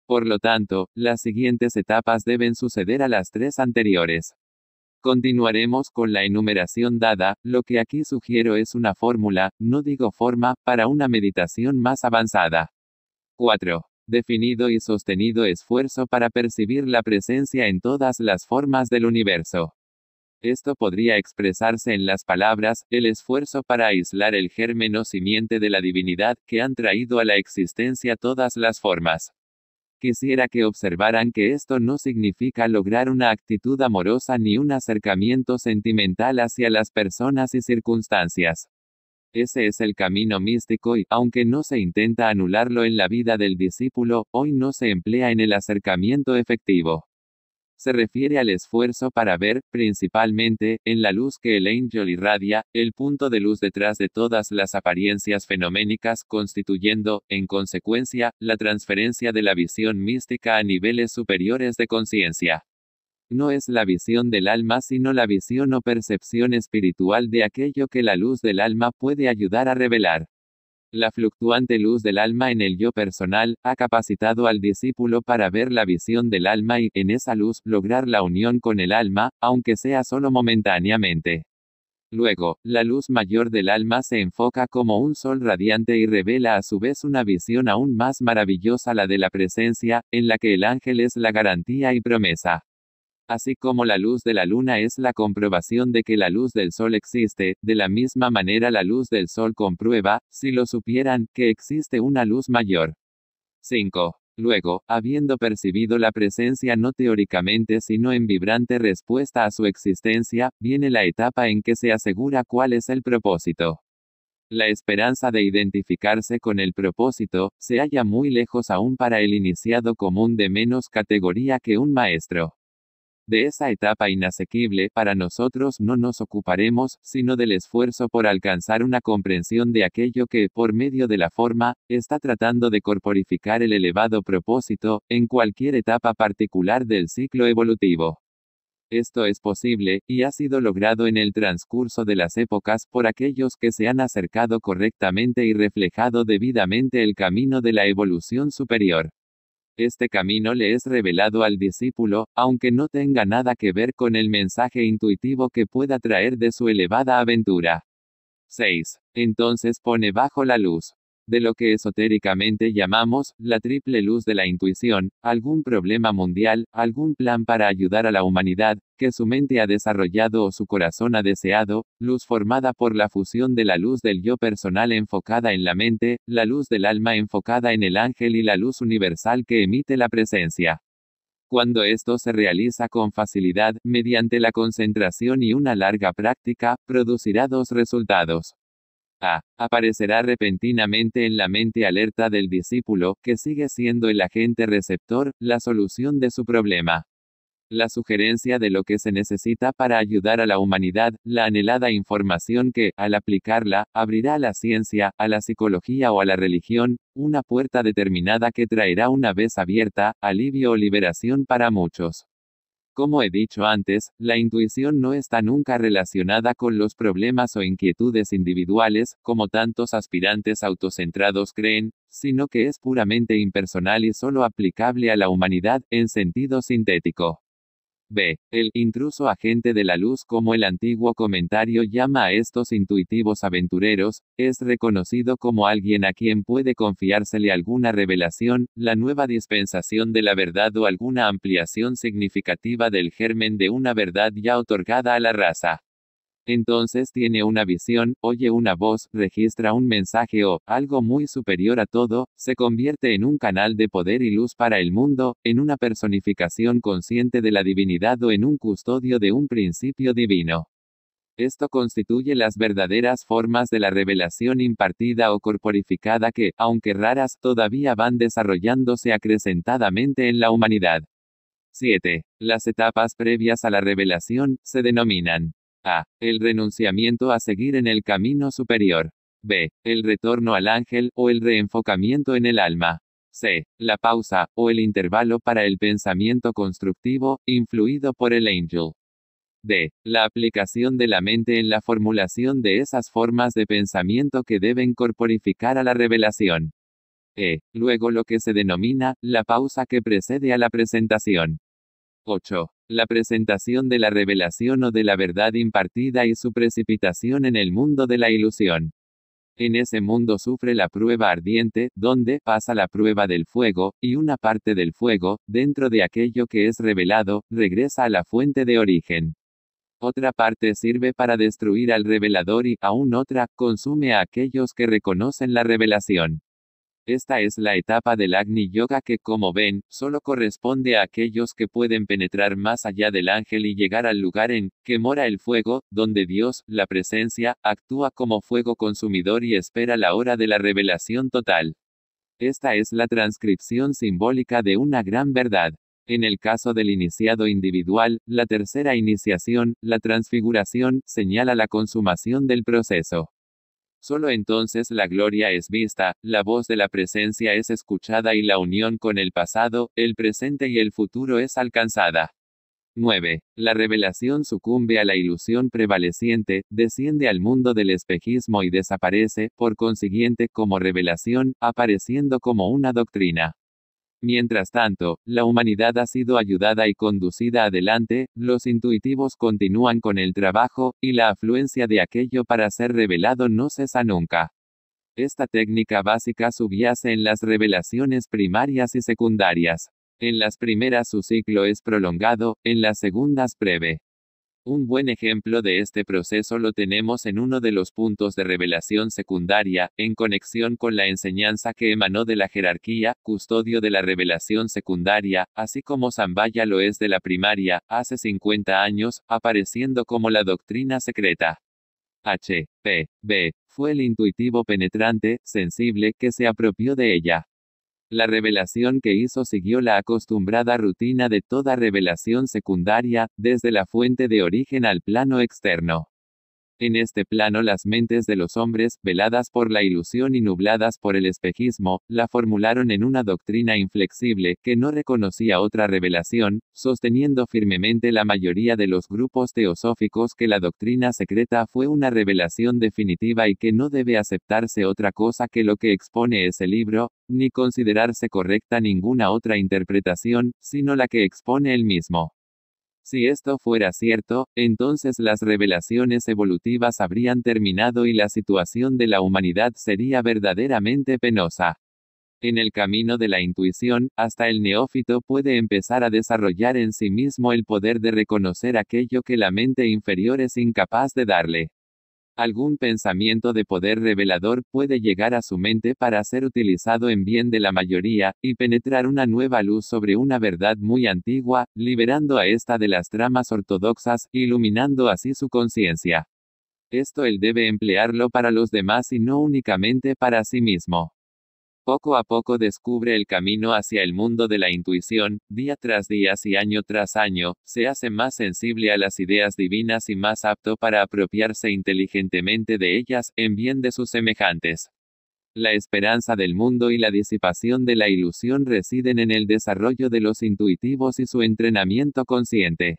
Speaker 1: Por lo tanto, las siguientes etapas deben suceder a las tres anteriores. Continuaremos con la enumeración dada, lo que aquí sugiero es una fórmula, no digo forma, para una meditación más avanzada. 4. Definido y sostenido esfuerzo para percibir la presencia en todas las formas del universo. Esto podría expresarse en las palabras, el esfuerzo para aislar el germen o simiente de la divinidad que han traído a la existencia todas las formas. Quisiera que observaran que esto no significa lograr una actitud amorosa ni un acercamiento sentimental hacia las personas y circunstancias. Ese es el camino místico y, aunque no se intenta anularlo en la vida del discípulo, hoy no se emplea en el acercamiento efectivo se refiere al esfuerzo para ver, principalmente, en la luz que el ángel irradia, el punto de luz detrás de todas las apariencias fenoménicas, constituyendo, en consecuencia, la transferencia de la visión mística a niveles superiores de conciencia. No es la visión del alma sino la visión o percepción espiritual de aquello que la luz del alma puede ayudar a revelar. La fluctuante luz del alma en el yo personal ha capacitado al discípulo para ver la visión del alma y, en esa luz, lograr la unión con el alma, aunque sea solo momentáneamente. Luego, la luz mayor del alma se enfoca como un sol radiante y revela a su vez una visión aún más maravillosa, la de la presencia, en la que el ángel es la garantía y promesa. Así como la luz de la luna es la comprobación de que la luz del sol existe, de la misma manera la luz del sol comprueba, si lo supieran, que existe una luz mayor. 5. Luego, habiendo percibido la presencia no teóricamente sino en vibrante respuesta a su existencia, viene la etapa en que se asegura cuál es el propósito. La esperanza de identificarse con el propósito, se halla muy lejos aún para el iniciado común de menos categoría que un maestro. De esa etapa inasequible para nosotros no nos ocuparemos, sino del esfuerzo por alcanzar una comprensión de aquello que, por medio de la forma, está tratando de corporificar el elevado propósito, en cualquier etapa particular del ciclo evolutivo. Esto es posible, y ha sido logrado en el transcurso de las épocas por aquellos que se han acercado correctamente y reflejado debidamente el camino de la evolución superior. Este camino le es revelado al discípulo, aunque no tenga nada que ver con el mensaje intuitivo que pueda traer de su elevada aventura. 6. Entonces pone bajo la luz de lo que esotéricamente llamamos la triple luz de la intuición, algún problema mundial, algún plan para ayudar a la humanidad, que su mente ha desarrollado o su corazón ha deseado, luz formada por la fusión de la luz del yo personal enfocada en la mente, la luz del alma enfocada en el ángel y la luz universal que emite la presencia. Cuando esto se realiza con facilidad, mediante la concentración y una larga práctica, producirá dos resultados. A. Aparecerá repentinamente en la mente alerta del discípulo, que sigue siendo el agente receptor, la solución de su problema. La sugerencia de lo que se necesita para ayudar a la humanidad, la anhelada información que, al aplicarla, abrirá a la ciencia, a la psicología o a la religión, una puerta determinada que traerá una vez abierta, alivio o liberación para muchos. Como he dicho antes, la intuición no está nunca relacionada con los problemas o inquietudes individuales, como tantos aspirantes autocentrados creen, sino que es puramente impersonal y solo aplicable a la humanidad, en sentido sintético. B. El intruso agente de la luz como el antiguo comentario llama a estos intuitivos aventureros, es reconocido como alguien a quien puede confiársele alguna revelación, la nueva dispensación de la verdad o alguna ampliación significativa del germen de una verdad ya otorgada a la raza. Entonces tiene una visión, oye una voz, registra un mensaje o, algo muy superior a todo, se convierte en un canal de poder y luz para el mundo, en una personificación consciente de la divinidad o en un custodio de un principio divino. Esto constituye las verdaderas formas de la revelación impartida o corporificada que, aunque raras, todavía van desarrollándose acrecentadamente en la humanidad. 7. Las etapas previas a la revelación se denominan a. El renunciamiento a seguir en el camino superior. B. El retorno al ángel, o el reenfocamiento en el alma. C. La pausa, o el intervalo para el pensamiento constructivo, influido por el ángel, D. La aplicación de la mente en la formulación de esas formas de pensamiento que deben corporificar a la revelación. E. Luego lo que se denomina, la pausa que precede a la presentación. 8. La presentación de la revelación o de la verdad impartida y su precipitación en el mundo de la ilusión. En ese mundo sufre la prueba ardiente, donde pasa la prueba del fuego, y una parte del fuego, dentro de aquello que es revelado, regresa a la fuente de origen. Otra parte sirve para destruir al revelador y, aún otra, consume a aquellos que reconocen la revelación. Esta es la etapa del Agni Yoga que, como ven, solo corresponde a aquellos que pueden penetrar más allá del ángel y llegar al lugar en que mora el fuego, donde Dios, la presencia, actúa como fuego consumidor y espera la hora de la revelación total. Esta es la transcripción simbólica de una gran verdad. En el caso del iniciado individual, la tercera iniciación, la transfiguración, señala la consumación del proceso. Solo entonces la gloria es vista, la voz de la presencia es escuchada y la unión con el pasado, el presente y el futuro es alcanzada. 9. La revelación sucumbe a la ilusión prevaleciente, desciende al mundo del espejismo y desaparece, por consiguiente, como revelación, apareciendo como una doctrina. Mientras tanto, la humanidad ha sido ayudada y conducida adelante, los intuitivos continúan con el trabajo, y la afluencia de aquello para ser revelado no cesa nunca. Esta técnica básica subyace en las revelaciones primarias y secundarias. En las primeras su ciclo es prolongado, en las segundas breve. Un buen ejemplo de este proceso lo tenemos en uno de los puntos de revelación secundaria, en conexión con la enseñanza que emanó de la jerarquía, custodio de la revelación secundaria, así como Zambaya lo es de la primaria, hace 50 años, apareciendo como la doctrina secreta. H.P.B. fue el intuitivo penetrante, sensible, que se apropió de ella. La revelación que hizo siguió la acostumbrada rutina de toda revelación secundaria, desde la fuente de origen al plano externo. En este plano las mentes de los hombres, veladas por la ilusión y nubladas por el espejismo, la formularon en una doctrina inflexible que no reconocía otra revelación, sosteniendo firmemente la mayoría de los grupos teosóficos que la doctrina secreta fue una revelación definitiva y que no debe aceptarse otra cosa que lo que expone ese libro, ni considerarse correcta ninguna otra interpretación, sino la que expone él mismo. Si esto fuera cierto, entonces las revelaciones evolutivas habrían terminado y la situación de la humanidad sería verdaderamente penosa. En el camino de la intuición, hasta el neófito puede empezar a desarrollar en sí mismo el poder de reconocer aquello que la mente inferior es incapaz de darle. Algún pensamiento de poder revelador puede llegar a su mente para ser utilizado en bien de la mayoría, y penetrar una nueva luz sobre una verdad muy antigua, liberando a esta de las tramas ortodoxas, iluminando así su conciencia. Esto él debe emplearlo para los demás y no únicamente para sí mismo. Poco a poco descubre el camino hacia el mundo de la intuición, día tras día y año tras año, se hace más sensible a las ideas divinas y más apto para apropiarse inteligentemente de ellas, en bien de sus semejantes. La esperanza del mundo y la disipación de la ilusión residen en el desarrollo de los intuitivos y su entrenamiento consciente.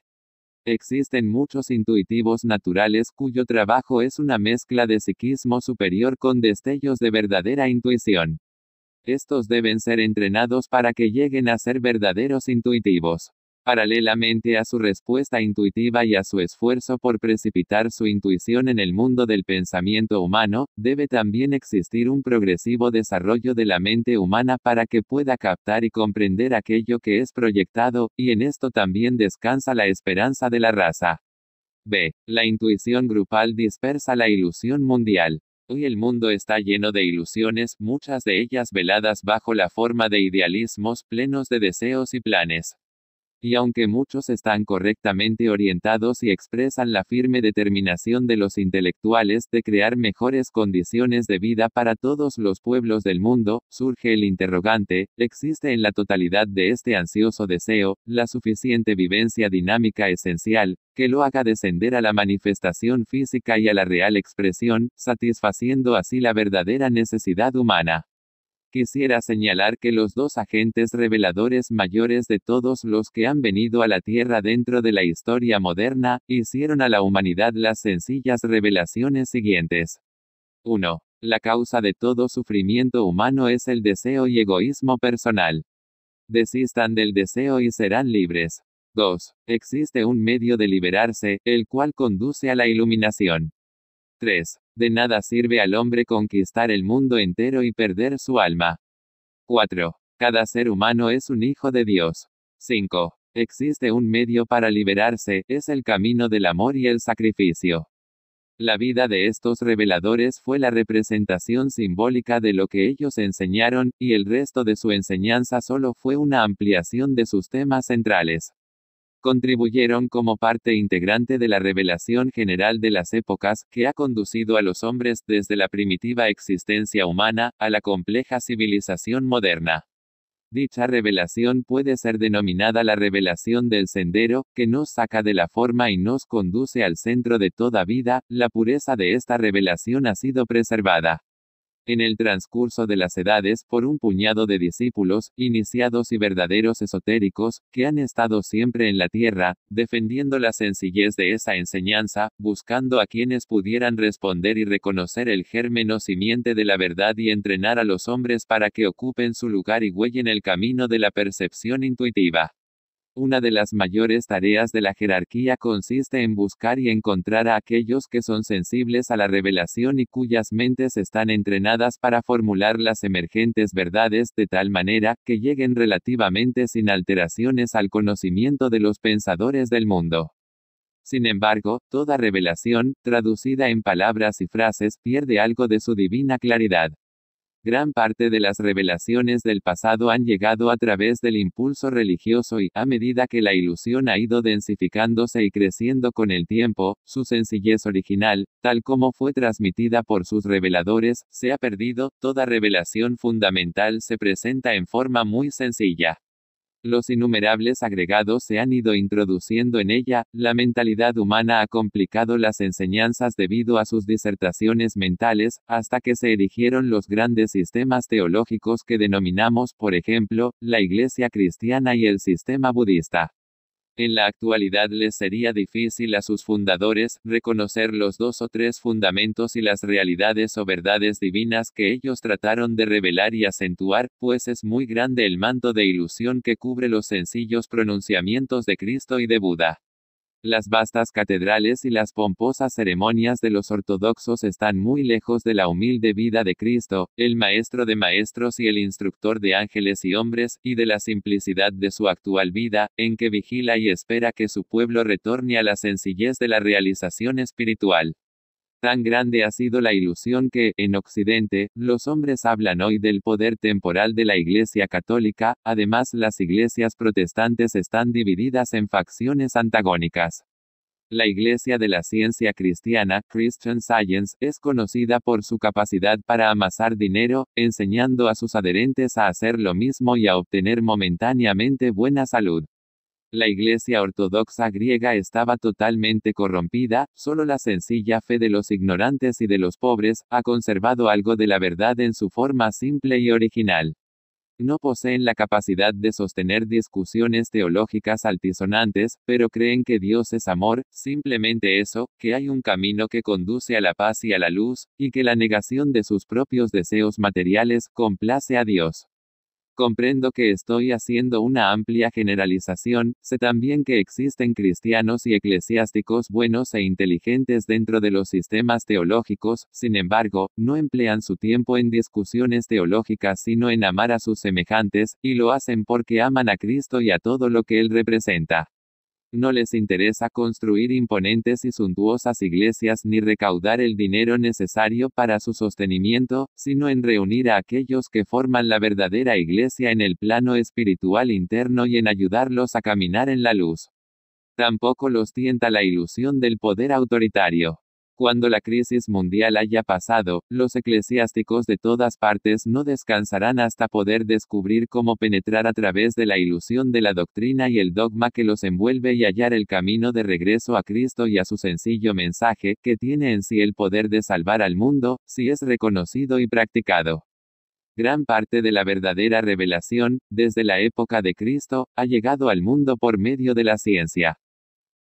Speaker 1: Existen muchos intuitivos naturales cuyo trabajo es una mezcla de psiquismo superior con destellos de verdadera intuición. Estos deben ser entrenados para que lleguen a ser verdaderos intuitivos. Paralelamente a su respuesta intuitiva y a su esfuerzo por precipitar su intuición en el mundo del pensamiento humano, debe también existir un progresivo desarrollo de la mente humana para que pueda captar y comprender aquello que es proyectado, y en esto también descansa la esperanza de la raza. B. La intuición grupal dispersa la ilusión mundial. Hoy el mundo está lleno de ilusiones, muchas de ellas veladas bajo la forma de idealismos plenos de deseos y planes. Y aunque muchos están correctamente orientados y expresan la firme determinación de los intelectuales de crear mejores condiciones de vida para todos los pueblos del mundo, surge el interrogante, ¿existe en la totalidad de este ansioso deseo, la suficiente vivencia dinámica esencial, que lo haga descender a la manifestación física y a la real expresión, satisfaciendo así la verdadera necesidad humana? Quisiera señalar que los dos agentes reveladores mayores de todos los que han venido a la Tierra dentro de la historia moderna, hicieron a la humanidad las sencillas revelaciones siguientes. 1. La causa de todo sufrimiento humano es el deseo y egoísmo personal. Desistan del deseo y serán libres. 2. Existe un medio de liberarse, el cual conduce a la iluminación. 3. De nada sirve al hombre conquistar el mundo entero y perder su alma. 4. Cada ser humano es un hijo de Dios. 5. Existe un medio para liberarse, es el camino del amor y el sacrificio. La vida de estos reveladores fue la representación simbólica de lo que ellos enseñaron, y el resto de su enseñanza solo fue una ampliación de sus temas centrales contribuyeron como parte integrante de la revelación general de las épocas, que ha conducido a los hombres desde la primitiva existencia humana, a la compleja civilización moderna. Dicha revelación puede ser denominada la revelación del sendero, que nos saca de la forma y nos conduce al centro de toda vida, la pureza de esta revelación ha sido preservada en el transcurso de las edades por un puñado de discípulos, iniciados y verdaderos esotéricos, que han estado siempre en la tierra, defendiendo la sencillez de esa enseñanza, buscando a quienes pudieran responder y reconocer el germen o simiente de la verdad y entrenar a los hombres para que ocupen su lugar y huellen el camino de la percepción intuitiva. Una de las mayores tareas de la jerarquía consiste en buscar y encontrar a aquellos que son sensibles a la revelación y cuyas mentes están entrenadas para formular las emergentes verdades de tal manera que lleguen relativamente sin alteraciones al conocimiento de los pensadores del mundo. Sin embargo, toda revelación, traducida en palabras y frases, pierde algo de su divina claridad. Gran parte de las revelaciones del pasado han llegado a través del impulso religioso y, a medida que la ilusión ha ido densificándose y creciendo con el tiempo, su sencillez original, tal como fue transmitida por sus reveladores, se ha perdido, toda revelación fundamental se presenta en forma muy sencilla. Los innumerables agregados se han ido introduciendo en ella, la mentalidad humana ha complicado las enseñanzas debido a sus disertaciones mentales, hasta que se erigieron los grandes sistemas teológicos que denominamos, por ejemplo, la Iglesia cristiana y el sistema budista. En la actualidad les sería difícil a sus fundadores reconocer los dos o tres fundamentos y las realidades o verdades divinas que ellos trataron de revelar y acentuar, pues es muy grande el manto de ilusión que cubre los sencillos pronunciamientos de Cristo y de Buda. Las vastas catedrales y las pomposas ceremonias de los ortodoxos están muy lejos de la humilde vida de Cristo, el maestro de maestros y el instructor de ángeles y hombres, y de la simplicidad de su actual vida, en que vigila y espera que su pueblo retorne a la sencillez de la realización espiritual. Tan grande ha sido la ilusión que, en Occidente, los hombres hablan hoy del poder temporal de la Iglesia Católica, además las iglesias protestantes están divididas en facciones antagónicas. La Iglesia de la Ciencia Cristiana, Christian Science, es conocida por su capacidad para amasar dinero, enseñando a sus adherentes a hacer lo mismo y a obtener momentáneamente buena salud. La Iglesia Ortodoxa griega estaba totalmente corrompida, solo la sencilla fe de los ignorantes y de los pobres ha conservado algo de la verdad en su forma simple y original. No poseen la capacidad de sostener discusiones teológicas altisonantes, pero creen que Dios es amor, simplemente eso, que hay un camino que conduce a la paz y a la luz, y que la negación de sus propios deseos materiales complace a Dios. Comprendo que estoy haciendo una amplia generalización, sé también que existen cristianos y eclesiásticos buenos e inteligentes dentro de los sistemas teológicos, sin embargo, no emplean su tiempo en discusiones teológicas sino en amar a sus semejantes, y lo hacen porque aman a Cristo y a todo lo que Él representa. No les interesa construir imponentes y suntuosas iglesias ni recaudar el dinero necesario para su sostenimiento, sino en reunir a aquellos que forman la verdadera iglesia en el plano espiritual interno y en ayudarlos a caminar en la luz. Tampoco los tienta la ilusión del poder autoritario. Cuando la crisis mundial haya pasado, los eclesiásticos de todas partes no descansarán hasta poder descubrir cómo penetrar a través de la ilusión de la doctrina y el dogma que los envuelve y hallar el camino de regreso a Cristo y a su sencillo mensaje, que tiene en sí el poder de salvar al mundo, si es reconocido y practicado. Gran parte de la verdadera revelación, desde la época de Cristo, ha llegado al mundo por medio de la ciencia.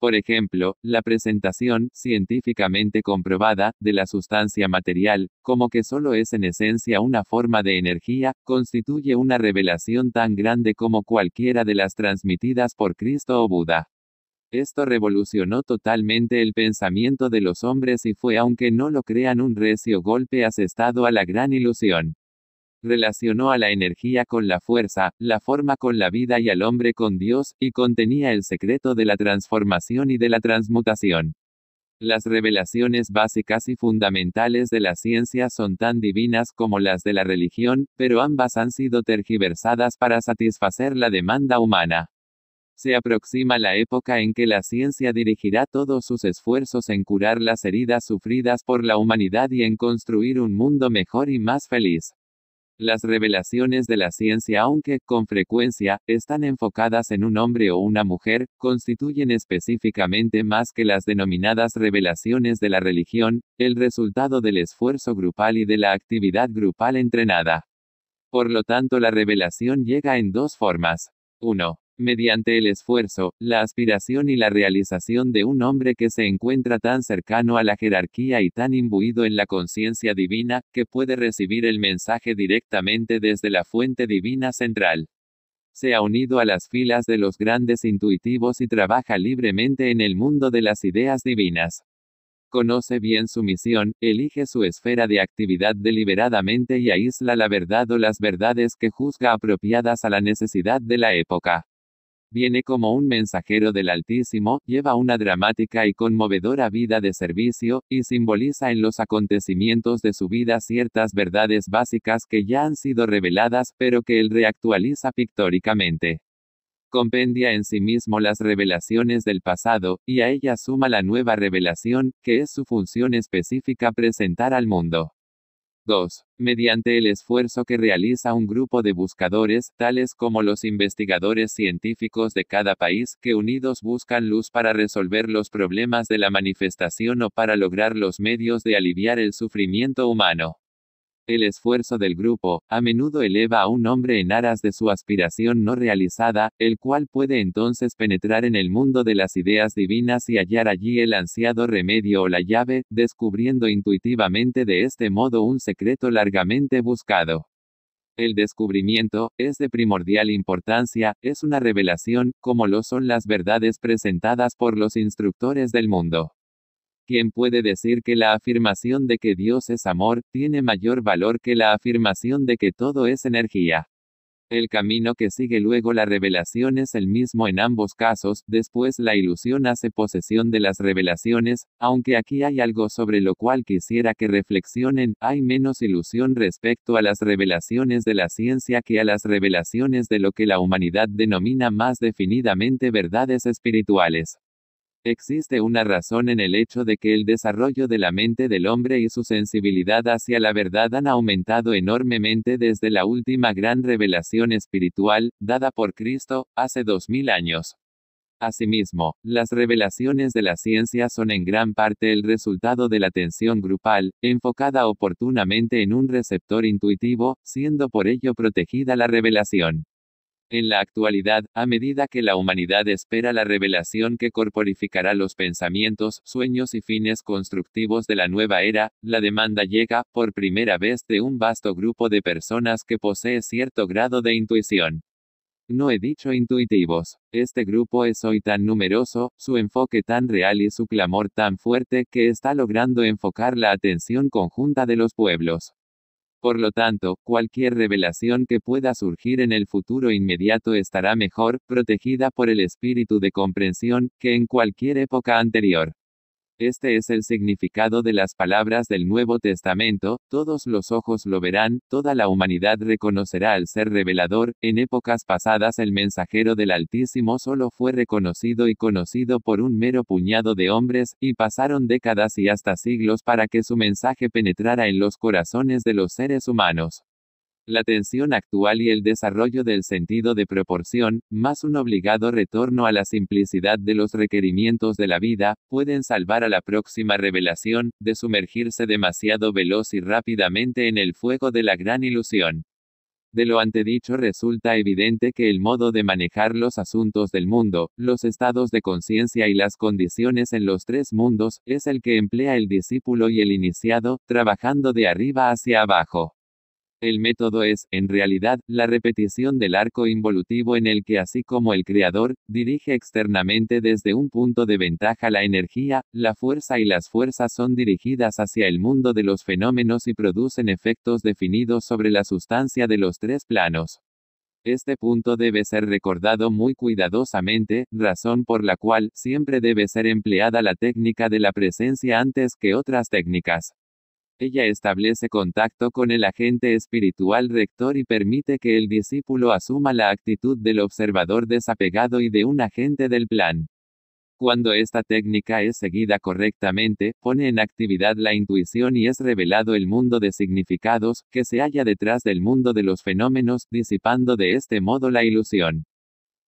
Speaker 1: Por ejemplo, la presentación, científicamente comprobada, de la sustancia material, como que solo es en esencia una forma de energía, constituye una revelación tan grande como cualquiera de las transmitidas por Cristo o Buda. Esto revolucionó totalmente el pensamiento de los hombres y fue aunque no lo crean un recio golpe asestado a la gran ilusión relacionó a la energía con la fuerza, la forma con la vida y al hombre con Dios, y contenía el secreto de la transformación y de la transmutación. Las revelaciones básicas y fundamentales de la ciencia son tan divinas como las de la religión, pero ambas han sido tergiversadas para satisfacer la demanda humana. Se aproxima la época en que la ciencia dirigirá todos sus esfuerzos en curar las heridas sufridas por la humanidad y en construir un mundo mejor y más feliz. Las revelaciones de la ciencia, aunque, con frecuencia, están enfocadas en un hombre o una mujer, constituyen específicamente más que las denominadas revelaciones de la religión, el resultado del esfuerzo grupal y de la actividad grupal entrenada. Por lo tanto, la revelación llega en dos formas. uno mediante el esfuerzo, la aspiración y la realización de un hombre que se encuentra tan cercano a la jerarquía y tan imbuido en la conciencia divina, que puede recibir el mensaje directamente desde la fuente divina central. Se ha unido a las filas de los grandes intuitivos y trabaja libremente en el mundo de las ideas divinas. Conoce bien su misión, elige su esfera de actividad deliberadamente y aísla la verdad o las verdades que juzga apropiadas a la necesidad de la época viene como un mensajero del Altísimo, lleva una dramática y conmovedora vida de servicio, y simboliza en los acontecimientos de su vida ciertas verdades básicas que ya han sido reveladas, pero que él reactualiza pictóricamente. Compendia en sí mismo las revelaciones del pasado, y a ella suma la nueva revelación, que es su función específica presentar al mundo. 2. Mediante el esfuerzo que realiza un grupo de buscadores, tales como los investigadores científicos de cada país, que unidos buscan luz para resolver los problemas de la manifestación o para lograr los medios de aliviar el sufrimiento humano. El esfuerzo del grupo, a menudo eleva a un hombre en aras de su aspiración no realizada, el cual puede entonces penetrar en el mundo de las ideas divinas y hallar allí el ansiado remedio o la llave, descubriendo intuitivamente de este modo un secreto largamente buscado. El descubrimiento, es de primordial importancia, es una revelación, como lo son las verdades presentadas por los instructores del mundo. ¿Quién puede decir que la afirmación de que Dios es amor tiene mayor valor que la afirmación de que todo es energía? El camino que sigue luego la revelación es el mismo en ambos casos, después la ilusión hace posesión de las revelaciones, aunque aquí hay algo sobre lo cual quisiera que reflexionen, hay menos ilusión respecto a las revelaciones de la ciencia que a las revelaciones de lo que la humanidad denomina más definidamente verdades espirituales. Existe una razón en el hecho de que el desarrollo de la mente del hombre y su sensibilidad hacia la verdad han aumentado enormemente desde la última gran revelación espiritual, dada por Cristo, hace dos mil años. Asimismo, las revelaciones de la ciencia son en gran parte el resultado de la tensión grupal, enfocada oportunamente en un receptor intuitivo, siendo por ello protegida la revelación. En la actualidad, a medida que la humanidad espera la revelación que corporificará los pensamientos, sueños y fines constructivos de la nueva era, la demanda llega, por primera vez, de un vasto grupo de personas que posee cierto grado de intuición. No he dicho intuitivos. Este grupo es hoy tan numeroso, su enfoque tan real y su clamor tan fuerte que está logrando enfocar la atención conjunta de los pueblos. Por lo tanto, cualquier revelación que pueda surgir en el futuro inmediato estará mejor, protegida por el espíritu de comprensión, que en cualquier época anterior. Este es el significado de las palabras del Nuevo Testamento, todos los ojos lo verán, toda la humanidad reconocerá al ser revelador, en épocas pasadas el mensajero del Altísimo solo fue reconocido y conocido por un mero puñado de hombres, y pasaron décadas y hasta siglos para que su mensaje penetrara en los corazones de los seres humanos. La tensión actual y el desarrollo del sentido de proporción, más un obligado retorno a la simplicidad de los requerimientos de la vida, pueden salvar a la próxima revelación, de sumergirse demasiado veloz y rápidamente en el fuego de la gran ilusión. De lo antedicho resulta evidente que el modo de manejar los asuntos del mundo, los estados de conciencia y las condiciones en los tres mundos, es el que emplea el discípulo y el iniciado, trabajando de arriba hacia abajo. El método es, en realidad, la repetición del arco involutivo en el que así como el creador, dirige externamente desde un punto de ventaja la energía, la fuerza y las fuerzas son dirigidas hacia el mundo de los fenómenos y producen efectos definidos sobre la sustancia de los tres planos. Este punto debe ser recordado muy cuidadosamente, razón por la cual siempre debe ser empleada la técnica de la presencia antes que otras técnicas ella establece contacto con el agente espiritual rector y permite que el discípulo asuma la actitud del observador desapegado y de un agente del plan. Cuando esta técnica es seguida correctamente, pone en actividad la intuición y es revelado el mundo de significados, que se halla detrás del mundo de los fenómenos, disipando de este modo la ilusión.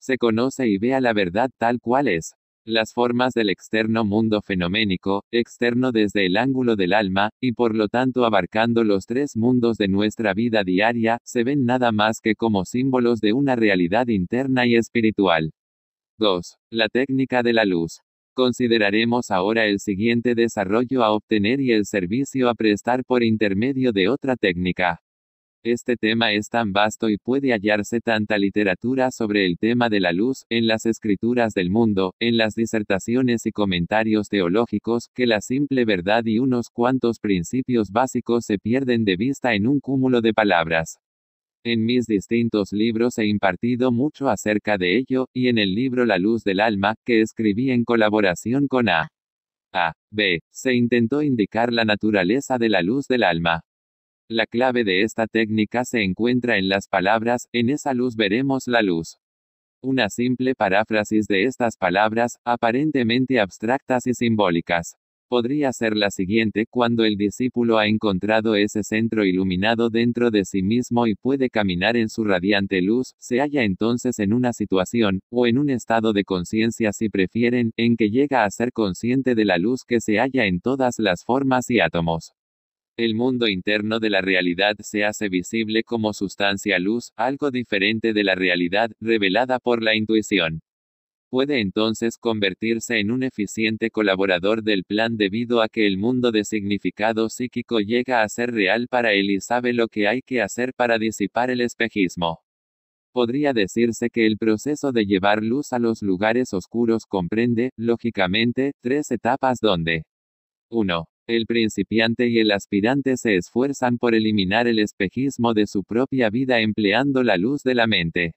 Speaker 1: Se conoce y vea la verdad tal cual es. Las formas del externo mundo fenoménico, externo desde el ángulo del alma, y por lo tanto abarcando los tres mundos de nuestra vida diaria, se ven nada más que como símbolos de una realidad interna y espiritual. 2. La técnica de la luz. Consideraremos ahora el siguiente desarrollo a obtener y el servicio a prestar por intermedio de otra técnica. Este tema es tan vasto y puede hallarse tanta literatura sobre el tema de la luz, en las escrituras del mundo, en las disertaciones y comentarios teológicos, que la simple verdad y unos cuantos principios básicos se pierden de vista en un cúmulo de palabras. En mis distintos libros he impartido mucho acerca de ello, y en el libro La luz del alma, que escribí en colaboración con A. A. B. Se intentó indicar la naturaleza de la luz del alma. La clave de esta técnica se encuentra en las palabras, en esa luz veremos la luz. Una simple paráfrasis de estas palabras, aparentemente abstractas y simbólicas, podría ser la siguiente cuando el discípulo ha encontrado ese centro iluminado dentro de sí mismo y puede caminar en su radiante luz, se halla entonces en una situación, o en un estado de conciencia si prefieren, en que llega a ser consciente de la luz que se halla en todas las formas y átomos el mundo interno de la realidad se hace visible como sustancia luz, algo diferente de la realidad revelada por la intuición. Puede entonces convertirse en un eficiente colaborador del plan debido a que el mundo de significado psíquico llega a ser real para él y sabe lo que hay que hacer para disipar el espejismo. Podría decirse que el proceso de llevar luz a los lugares oscuros comprende, lógicamente, tres etapas donde 1. El principiante y el aspirante se esfuerzan por eliminar el espejismo de su propia vida empleando la luz de la mente.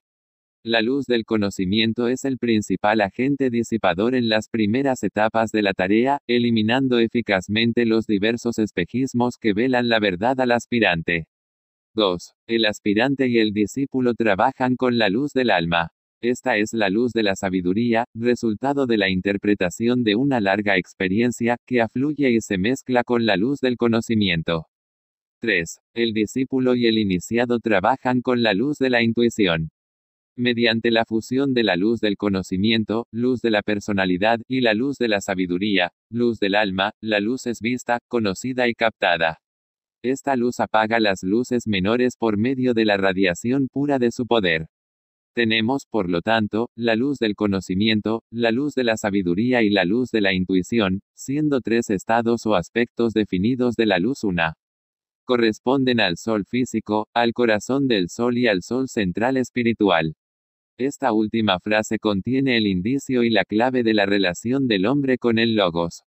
Speaker 1: La luz del conocimiento es el principal agente disipador en las primeras etapas de la tarea, eliminando eficazmente los diversos espejismos que velan la verdad al aspirante. 2. El aspirante y el discípulo trabajan con la luz del alma. Esta es la luz de la sabiduría, resultado de la interpretación de una larga experiencia, que afluye y se mezcla con la luz del conocimiento. 3. El discípulo y el iniciado trabajan con la luz de la intuición. Mediante la fusión de la luz del conocimiento, luz de la personalidad, y la luz de la sabiduría, luz del alma, la luz es vista, conocida y captada. Esta luz apaga las luces menores por medio de la radiación pura de su poder. Tenemos, por lo tanto, la luz del conocimiento, la luz de la sabiduría y la luz de la intuición, siendo tres estados o aspectos definidos de la luz una. Corresponden al sol físico, al corazón del sol y al sol central espiritual. Esta última frase contiene el indicio y la clave de la relación del hombre con el logos.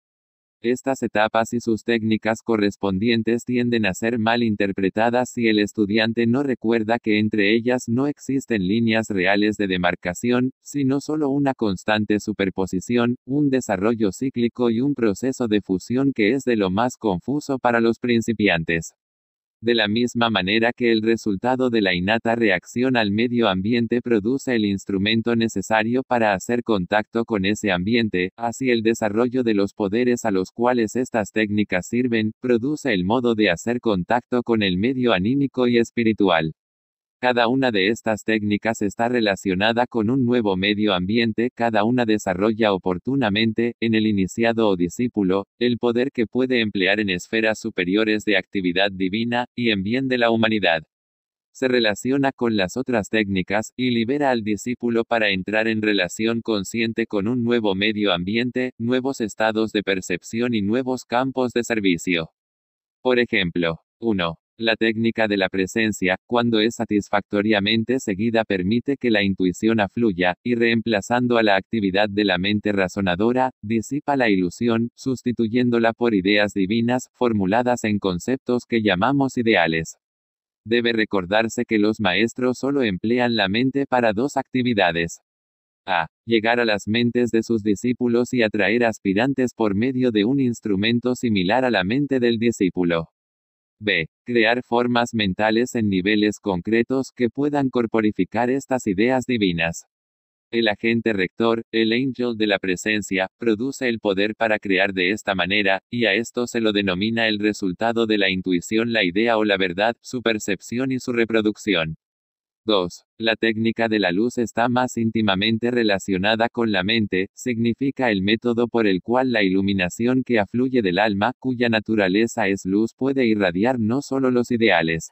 Speaker 1: Estas etapas y sus técnicas correspondientes tienden a ser mal interpretadas si el estudiante no recuerda que entre ellas no existen líneas reales de demarcación, sino solo una constante superposición, un desarrollo cíclico y un proceso de fusión que es de lo más confuso para los principiantes. De la misma manera que el resultado de la innata reacción al medio ambiente produce el instrumento necesario para hacer contacto con ese ambiente, así el desarrollo de los poderes a los cuales estas técnicas sirven, produce el modo de hacer contacto con el medio anímico y espiritual. Cada una de estas técnicas está relacionada con un nuevo medio ambiente, cada una desarrolla oportunamente, en el iniciado o discípulo, el poder que puede emplear en esferas superiores de actividad divina, y en bien de la humanidad. Se relaciona con las otras técnicas, y libera al discípulo para entrar en relación consciente con un nuevo medio ambiente, nuevos estados de percepción y nuevos campos de servicio. Por ejemplo, 1. La técnica de la presencia, cuando es satisfactoriamente seguida, permite que la intuición afluya, y reemplazando a la actividad de la mente razonadora, disipa la ilusión, sustituyéndola por ideas divinas, formuladas en conceptos que llamamos ideales. Debe recordarse que los maestros solo emplean la mente para dos actividades. A. Llegar a las mentes de sus discípulos y atraer aspirantes por medio de un instrumento similar a la mente del discípulo. B. Crear formas mentales en niveles concretos que puedan corporificar estas ideas divinas. El agente rector, el ángel de la presencia, produce el poder para crear de esta manera, y a esto se lo denomina el resultado de la intuición, la idea o la verdad, su percepción y su reproducción. 2. La técnica de la luz está más íntimamente relacionada con la mente, significa el método por el cual la iluminación que afluye del alma, cuya naturaleza es luz, puede irradiar no solo los ideales,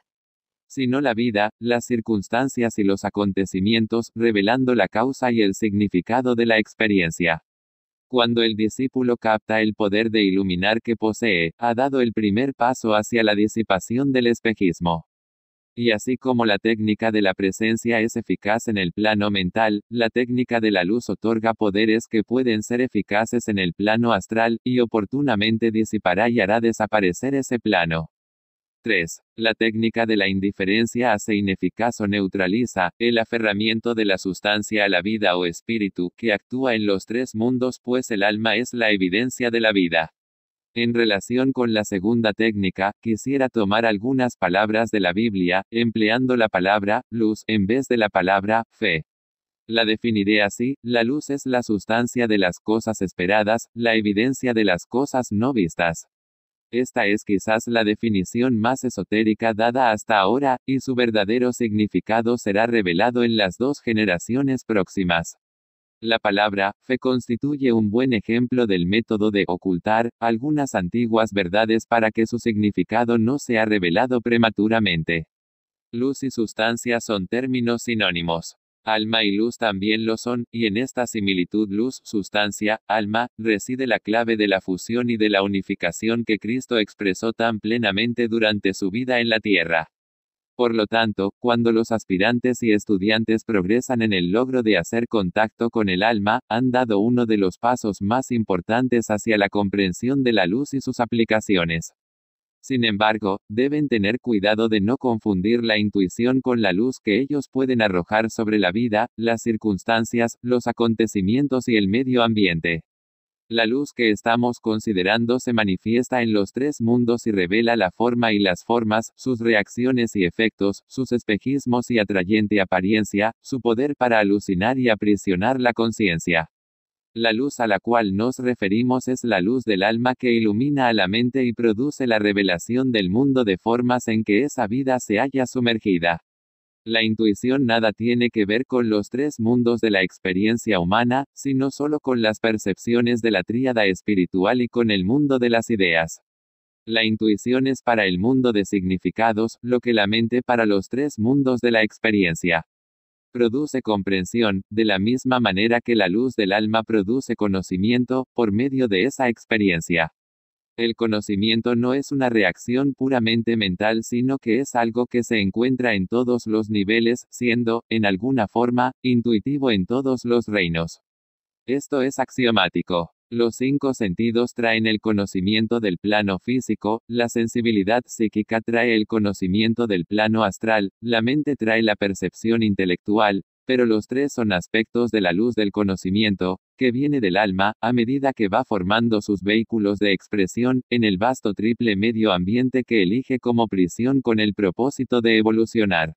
Speaker 1: sino la vida, las circunstancias y los acontecimientos, revelando la causa y el significado de la experiencia. Cuando el discípulo capta el poder de iluminar que posee, ha dado el primer paso hacia la disipación del espejismo. Y así como la técnica de la presencia es eficaz en el plano mental, la técnica de la luz otorga poderes que pueden ser eficaces en el plano astral, y oportunamente disipará y hará desaparecer ese plano. 3. La técnica de la indiferencia hace ineficaz o neutraliza el aferramiento de la sustancia a la vida o espíritu que actúa en los tres mundos, pues el alma es la evidencia de la vida. En relación con la segunda técnica, quisiera tomar algunas palabras de la Biblia, empleando la palabra luz en vez de la palabra fe. La definiré así, la luz es la sustancia de las cosas esperadas, la evidencia de las cosas no vistas. Esta es quizás la definición más esotérica dada hasta ahora, y su verdadero significado será revelado en las dos generaciones próximas. La palabra fe constituye un buen ejemplo del método de ocultar algunas antiguas verdades para que su significado no sea revelado prematuramente. Luz y sustancia son términos sinónimos. Alma y luz también lo son, y en esta similitud luz-sustancia, alma, reside la clave de la fusión y de la unificación que Cristo expresó tan plenamente durante su vida en la tierra. Por lo tanto, cuando los aspirantes y estudiantes progresan en el logro de hacer contacto con el alma, han dado uno de los pasos más importantes hacia la comprensión de la luz y sus aplicaciones. Sin embargo, deben tener cuidado de no confundir la intuición con la luz que ellos pueden arrojar sobre la vida, las circunstancias, los acontecimientos y el medio ambiente. La luz que estamos considerando se manifiesta en los tres mundos y revela la forma y las formas, sus reacciones y efectos, sus espejismos y atrayente apariencia, su poder para alucinar y aprisionar la conciencia. La luz a la cual nos referimos es la luz del alma que ilumina a la mente y produce la revelación del mundo de formas en que esa vida se haya sumergida. La intuición nada tiene que ver con los tres mundos de la experiencia humana, sino solo con las percepciones de la tríada espiritual y con el mundo de las ideas. La intuición es para el mundo de significados, lo que la mente para los tres mundos de la experiencia. Produce comprensión, de la misma manera que la luz del alma produce conocimiento, por medio de esa experiencia. El conocimiento no es una reacción puramente mental, sino que es algo que se encuentra en todos los niveles, siendo, en alguna forma, intuitivo en todos los reinos. Esto es axiomático. Los cinco sentidos traen el conocimiento del plano físico, la sensibilidad psíquica trae el conocimiento del plano astral, la mente trae la percepción intelectual, pero los tres son aspectos de la luz del conocimiento, que viene del alma, a medida que va formando sus vehículos de expresión, en el vasto triple medio ambiente que elige como prisión con el propósito de evolucionar.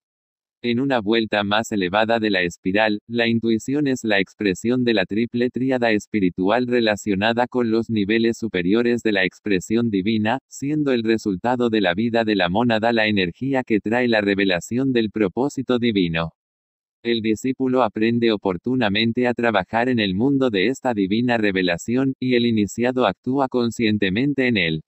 Speaker 1: En una vuelta más elevada de la espiral, la intuición es la expresión de la triple tríada espiritual relacionada con los niveles superiores de la expresión divina, siendo el resultado de la vida de la mónada la energía que trae la revelación del propósito divino. El discípulo aprende oportunamente a trabajar en el mundo de esta divina revelación, y el iniciado actúa conscientemente en él.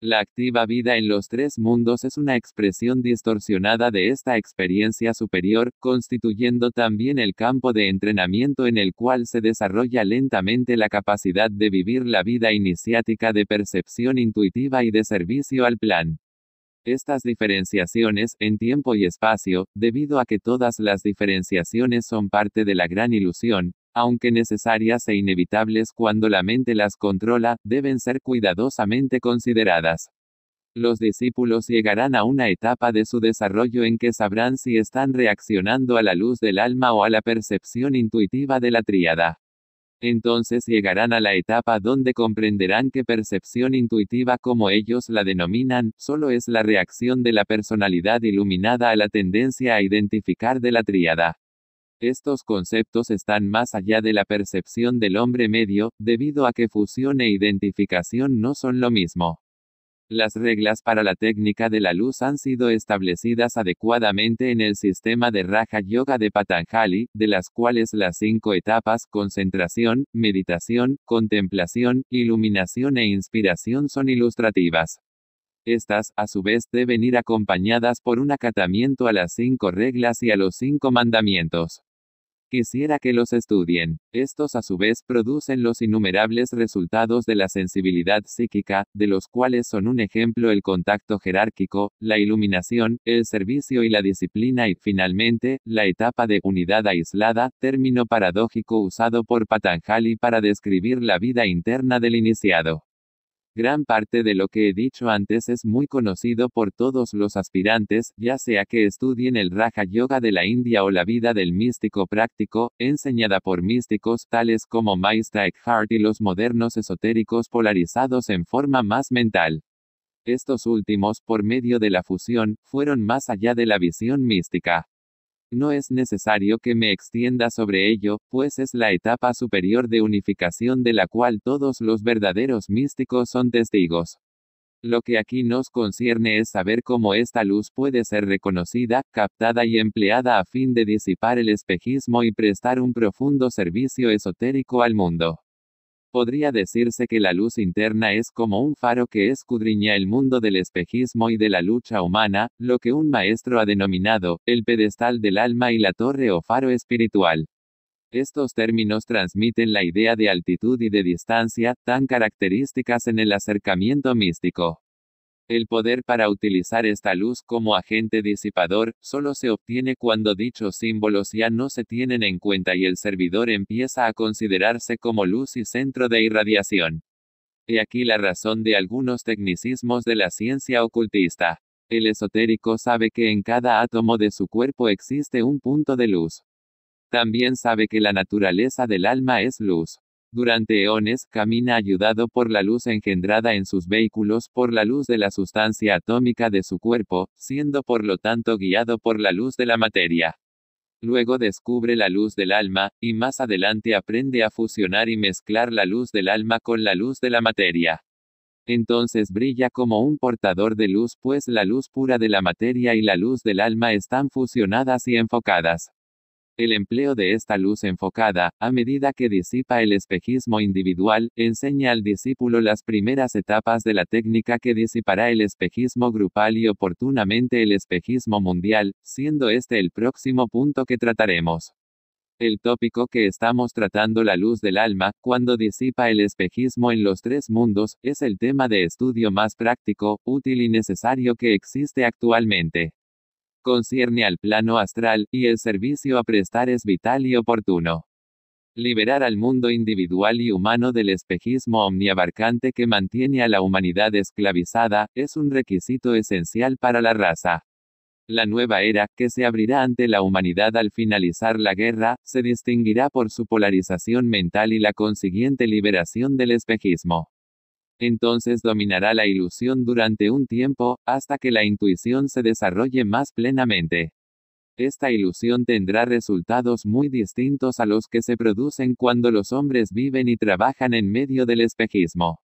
Speaker 1: La activa vida en los tres mundos es una expresión distorsionada de esta experiencia superior, constituyendo también el campo de entrenamiento en el cual se desarrolla lentamente la capacidad de vivir la vida iniciática de percepción intuitiva y de servicio al plan. Estas diferenciaciones, en tiempo y espacio, debido a que todas las diferenciaciones son parte de la gran ilusión, aunque necesarias e inevitables cuando la mente las controla, deben ser cuidadosamente consideradas. Los discípulos llegarán a una etapa de su desarrollo en que sabrán si están reaccionando a la luz del alma o a la percepción intuitiva de la tríada. Entonces llegarán a la etapa donde comprenderán que percepción intuitiva como ellos la denominan, solo es la reacción de la personalidad iluminada a la tendencia a identificar de la tríada. Estos conceptos están más allá de la percepción del hombre medio, debido a que fusión e identificación no son lo mismo. Las reglas para la técnica de la luz han sido establecidas adecuadamente en el sistema de Raja Yoga de Patanjali, de las cuales las cinco etapas concentración, meditación, contemplación, iluminación e inspiración son ilustrativas. Estas, a su vez, deben ir acompañadas por un acatamiento a las cinco reglas y a los cinco mandamientos. Quisiera que los estudien. Estos a su vez producen los innumerables resultados de la sensibilidad psíquica, de los cuales son un ejemplo el contacto jerárquico, la iluminación, el servicio y la disciplina y, finalmente, la etapa de unidad aislada, término paradójico usado por Patanjali para describir la vida interna del iniciado. Gran parte de lo que he dicho antes es muy conocido por todos los aspirantes, ya sea que estudien el Raja Yoga de la India o la vida del místico práctico, enseñada por místicos tales como Maestra Eckhart y los modernos esotéricos polarizados en forma más mental. Estos últimos, por medio de la fusión, fueron más allá de la visión mística. No es necesario que me extienda sobre ello, pues es la etapa superior de unificación de la cual todos los verdaderos místicos son testigos. Lo que aquí nos concierne es saber cómo esta luz puede ser reconocida, captada y empleada a fin de disipar el espejismo y prestar un profundo servicio esotérico al mundo. Podría decirse que la luz interna es como un faro que escudriña el mundo del espejismo y de la lucha humana, lo que un maestro ha denominado, el pedestal del alma y la torre o faro espiritual. Estos términos transmiten la idea de altitud y de distancia, tan características en el acercamiento místico. El poder para utilizar esta luz como agente disipador solo se obtiene cuando dichos símbolos ya no se tienen en cuenta y el servidor empieza a considerarse como luz y centro de irradiación. He aquí la razón de algunos tecnicismos de la ciencia ocultista. El esotérico sabe que en cada átomo de su cuerpo existe un punto de luz. También sabe que la naturaleza del alma es luz. Durante eones, camina ayudado por la luz engendrada en sus vehículos por la luz de la sustancia atómica de su cuerpo, siendo por lo tanto guiado por la luz de la materia. Luego descubre la luz del alma, y más adelante aprende a fusionar y mezclar la luz del alma con la luz de la materia. Entonces brilla como un portador de luz, pues la luz pura de la materia y la luz del alma están fusionadas y enfocadas. El empleo de esta luz enfocada, a medida que disipa el espejismo individual, enseña al discípulo las primeras etapas de la técnica que disipará el espejismo grupal y oportunamente el espejismo mundial, siendo este el próximo punto que trataremos. El tópico que estamos tratando la luz del alma, cuando disipa el espejismo en los tres mundos, es el tema de estudio más práctico, útil y necesario que existe actualmente concierne al plano astral, y el servicio a prestar es vital y oportuno. Liberar al mundo individual y humano del espejismo omniabarcante que mantiene a la humanidad esclavizada, es un requisito esencial para la raza. La nueva era, que se abrirá ante la humanidad al finalizar la guerra, se distinguirá por su polarización mental y la consiguiente liberación del espejismo. Entonces dominará la ilusión durante un tiempo, hasta que la intuición se desarrolle más plenamente. Esta ilusión tendrá resultados muy distintos a los que se producen cuando los hombres viven y trabajan en medio del espejismo.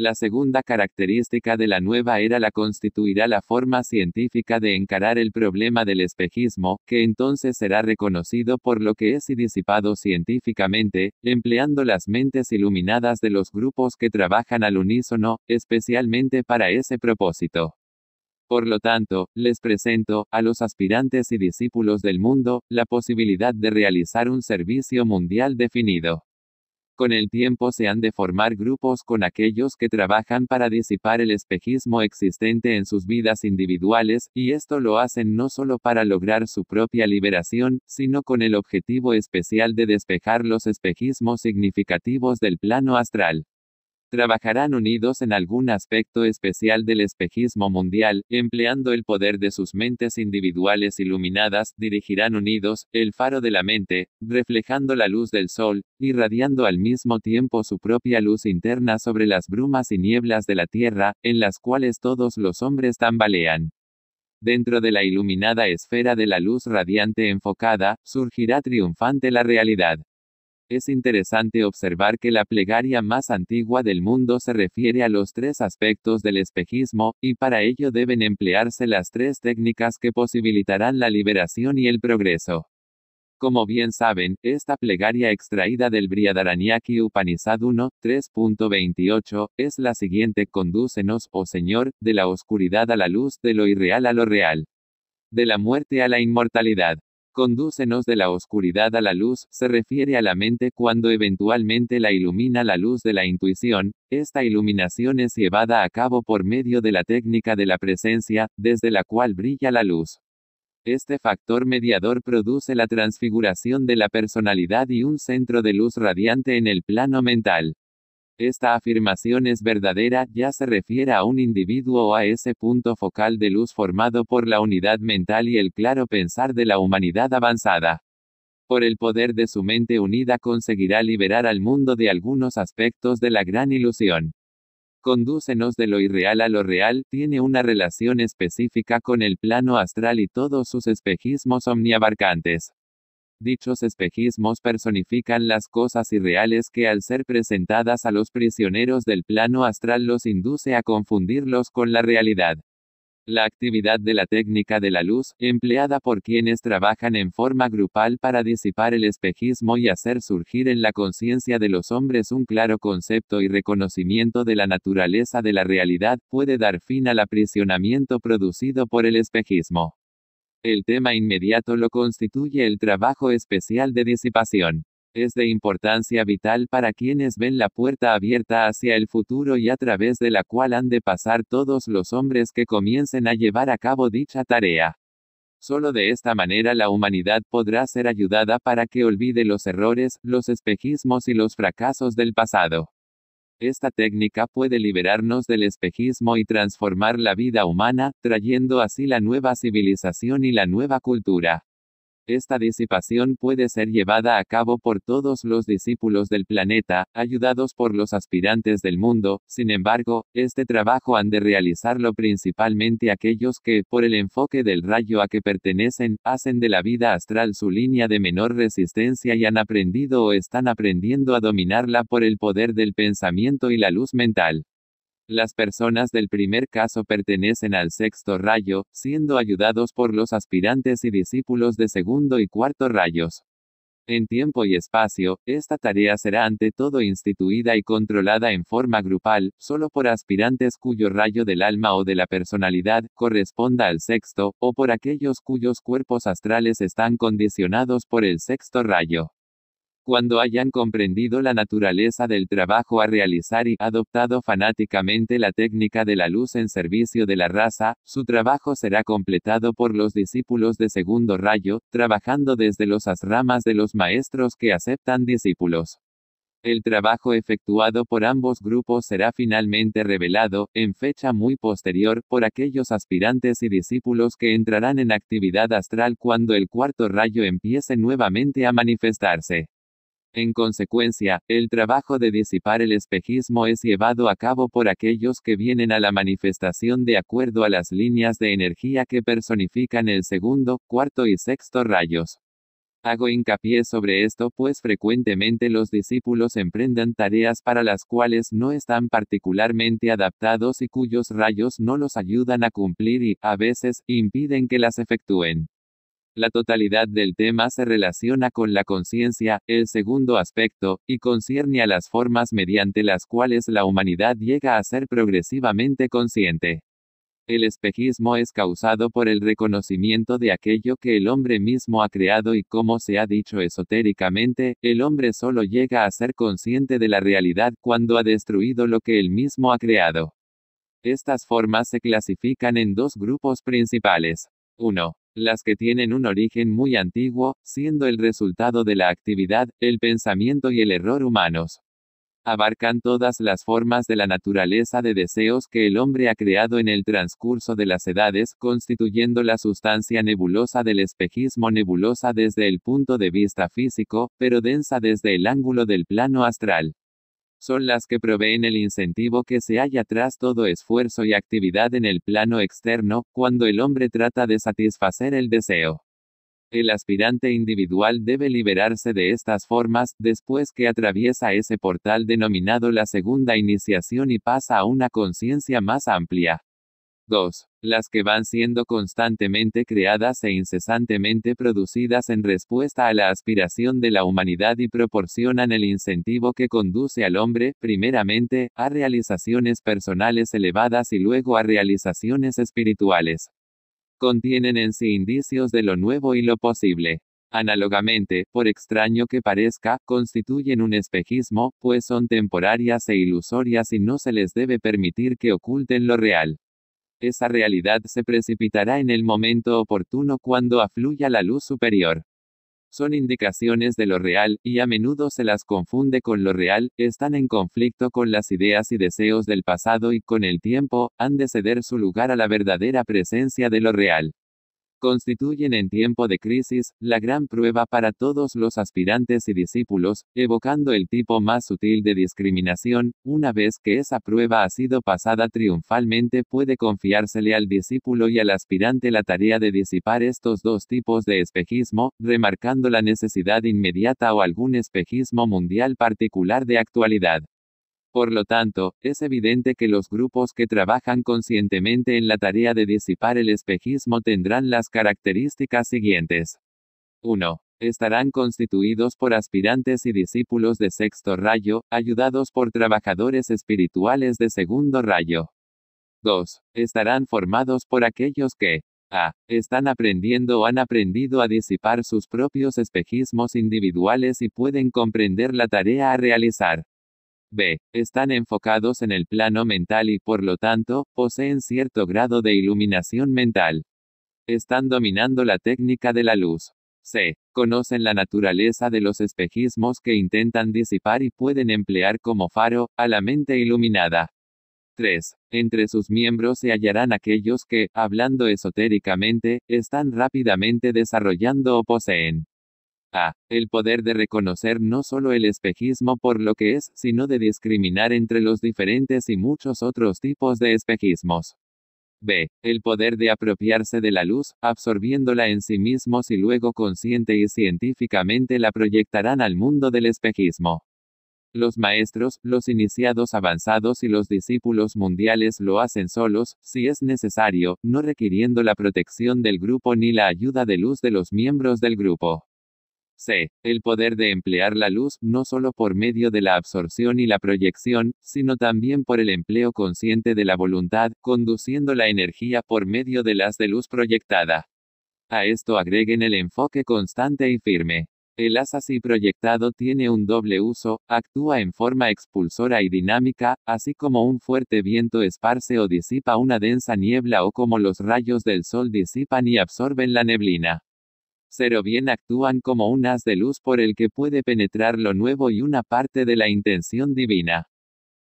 Speaker 1: La segunda característica de la nueva era la constituirá la forma científica de encarar el problema del espejismo, que entonces será reconocido por lo que es y disipado científicamente, empleando las mentes iluminadas de los grupos que trabajan al unísono, especialmente para ese propósito. Por lo tanto, les presento, a los aspirantes y discípulos del mundo, la posibilidad de realizar un servicio mundial definido. Con el tiempo se han de formar grupos con aquellos que trabajan para disipar el espejismo existente en sus vidas individuales, y esto lo hacen no solo para lograr su propia liberación, sino con el objetivo especial de despejar los espejismos significativos del plano astral. Trabajarán unidos en algún aspecto especial del espejismo mundial, empleando el poder de sus mentes individuales iluminadas, dirigirán unidos, el faro de la mente, reflejando la luz del sol, irradiando al mismo tiempo su propia luz interna sobre las brumas y nieblas de la Tierra, en las cuales todos los hombres tambalean. Dentro de la iluminada esfera de la luz radiante enfocada, surgirá triunfante la realidad. Es interesante observar que la plegaria más antigua del mundo se refiere a los tres aspectos del espejismo, y para ello deben emplearse las tres técnicas que posibilitarán la liberación y el progreso. Como bien saben, esta plegaria extraída del Brihadaranyaki Upanishad 1, 3.28, es la siguiente: Condúcenos, oh Señor, de la oscuridad a la luz, de lo irreal a lo real. De la muerte a la inmortalidad. Condúcenos de la oscuridad a la luz, se refiere a la mente cuando eventualmente la ilumina la luz de la intuición, esta iluminación es llevada a cabo por medio de la técnica de la presencia, desde la cual brilla la luz. Este factor mediador produce la transfiguración de la personalidad y un centro de luz radiante en el plano mental. Esta afirmación es verdadera, ya se refiere a un individuo o a ese punto focal de luz formado por la unidad mental y el claro pensar de la humanidad avanzada. Por el poder de su mente unida conseguirá liberar al mundo de algunos aspectos de la gran ilusión. Condúcenos de lo irreal a lo real, tiene una relación específica con el plano astral y todos sus espejismos omniabarcantes. Dichos espejismos personifican las cosas irreales que al ser presentadas a los prisioneros del plano astral los induce a confundirlos con la realidad. La actividad de la técnica de la luz, empleada por quienes trabajan en forma grupal para disipar el espejismo y hacer surgir en la conciencia de los hombres un claro concepto y reconocimiento de la naturaleza de la realidad, puede dar fin al aprisionamiento producido por el espejismo. El tema inmediato lo constituye el trabajo especial de disipación. Es de importancia vital para quienes ven la puerta abierta hacia el futuro y a través de la cual han de pasar todos los hombres que comiencen a llevar a cabo dicha tarea. Solo de esta manera la humanidad podrá ser ayudada para que olvide los errores, los espejismos y los fracasos del pasado. Esta técnica puede liberarnos del espejismo y transformar la vida humana, trayendo así la nueva civilización y la nueva cultura. Esta disipación puede ser llevada a cabo por todos los discípulos del planeta, ayudados por los aspirantes del mundo, sin embargo, este trabajo han de realizarlo principalmente aquellos que, por el enfoque del rayo a que pertenecen, hacen de la vida astral su línea de menor resistencia y han aprendido o están aprendiendo a dominarla por el poder del pensamiento y la luz mental. Las personas del primer caso pertenecen al sexto rayo, siendo ayudados por los aspirantes y discípulos de segundo y cuarto rayos. En tiempo y espacio, esta tarea será ante todo instituida y controlada en forma grupal, solo por aspirantes cuyo rayo del alma o de la personalidad corresponda al sexto, o por aquellos cuyos cuerpos astrales están condicionados por el sexto rayo. Cuando hayan comprendido la naturaleza del trabajo a realizar y adoptado fanáticamente la técnica de la luz en servicio de la raza, su trabajo será completado por los discípulos de segundo rayo, trabajando desde los asramas de los maestros que aceptan discípulos. El trabajo efectuado por ambos grupos será finalmente revelado, en fecha muy posterior, por aquellos aspirantes y discípulos que entrarán en actividad astral cuando el cuarto rayo empiece nuevamente a manifestarse. En consecuencia, el trabajo de disipar el espejismo es llevado a cabo por aquellos que vienen a la manifestación de acuerdo a las líneas de energía que personifican el segundo, cuarto y sexto rayos. Hago hincapié sobre esto pues frecuentemente los discípulos emprendan tareas para las cuales no están particularmente adaptados y cuyos rayos no los ayudan a cumplir y, a veces, impiden que las efectúen. La totalidad del tema se relaciona con la conciencia, el segundo aspecto, y concierne a las formas mediante las cuales la humanidad llega a ser progresivamente consciente. El espejismo es causado por el reconocimiento de aquello que el hombre mismo ha creado y como se ha dicho esotéricamente, el hombre solo llega a ser consciente de la realidad cuando ha destruido lo que él mismo ha creado. Estas formas se clasifican en dos grupos principales. Uno las que tienen un origen muy antiguo, siendo el resultado de la actividad, el pensamiento y el error humanos. Abarcan todas las formas de la naturaleza de deseos que el hombre ha creado en el transcurso de las edades, constituyendo la sustancia nebulosa del espejismo nebulosa desde el punto de vista físico, pero densa desde el ángulo del plano astral son las que proveen el incentivo que se halla tras todo esfuerzo y actividad en el plano externo, cuando el hombre trata de satisfacer el deseo. El aspirante individual debe liberarse de estas formas, después que atraviesa ese portal denominado la segunda iniciación y pasa a una conciencia más amplia. 2. Las que van siendo constantemente creadas e incesantemente producidas en respuesta a la aspiración de la humanidad y proporcionan el incentivo que conduce al hombre, primeramente, a realizaciones personales elevadas y luego a realizaciones espirituales. Contienen en sí indicios de lo nuevo y lo posible. Análogamente, por extraño que parezca, constituyen un espejismo, pues son temporarias e ilusorias y no se les debe permitir que oculten lo real. Esa realidad se precipitará en el momento oportuno cuando afluya la luz superior. Son indicaciones de lo real, y a menudo se las confunde con lo real, están en conflicto con las ideas y deseos del pasado y con el tiempo, han de ceder su lugar a la verdadera presencia de lo real constituyen en tiempo de crisis la gran prueba para todos los aspirantes y discípulos, evocando el tipo más sutil de discriminación, una vez que esa prueba ha sido pasada triunfalmente puede confiársele al discípulo y al aspirante la tarea de disipar estos dos tipos de espejismo, remarcando la necesidad inmediata o algún espejismo mundial particular de actualidad. Por lo tanto, es evidente que los grupos que trabajan conscientemente en la tarea de disipar el espejismo tendrán las características siguientes. 1. Estarán constituidos por aspirantes y discípulos de sexto rayo, ayudados por trabajadores espirituales de segundo rayo. 2. Estarán formados por aquellos que, a. Están aprendiendo o han aprendido a disipar sus propios espejismos individuales y pueden comprender la tarea a realizar. B. Están enfocados en el plano mental y por lo tanto, poseen cierto grado de iluminación mental. Están dominando la técnica de la luz. C. Conocen la naturaleza de los espejismos que intentan disipar y pueden emplear como faro, a la mente iluminada. 3. Entre sus miembros se hallarán aquellos que, hablando esotéricamente, están rápidamente desarrollando o poseen a. El poder de reconocer no solo el espejismo por lo que es, sino de discriminar entre los diferentes y muchos otros tipos de espejismos. B. El poder de apropiarse de la luz, absorbiéndola en sí mismos y luego consciente y científicamente la proyectarán al mundo del espejismo. Los maestros, los iniciados avanzados y los discípulos mundiales lo hacen solos, si es necesario, no requiriendo la protección del grupo ni la ayuda de luz de los miembros del grupo. C. El poder de emplear la luz, no solo por medio de la absorción y la proyección, sino también por el empleo consciente de la voluntad, conduciendo la energía por medio del haz de luz proyectada. A esto agreguen el enfoque constante y firme. El haz así proyectado tiene un doble uso, actúa en forma expulsora y dinámica, así como un fuerte viento esparce o disipa una densa niebla o como los rayos del sol disipan y absorben la neblina cero bien actúan como un haz de luz por el que puede penetrar lo nuevo y una parte de la intención divina.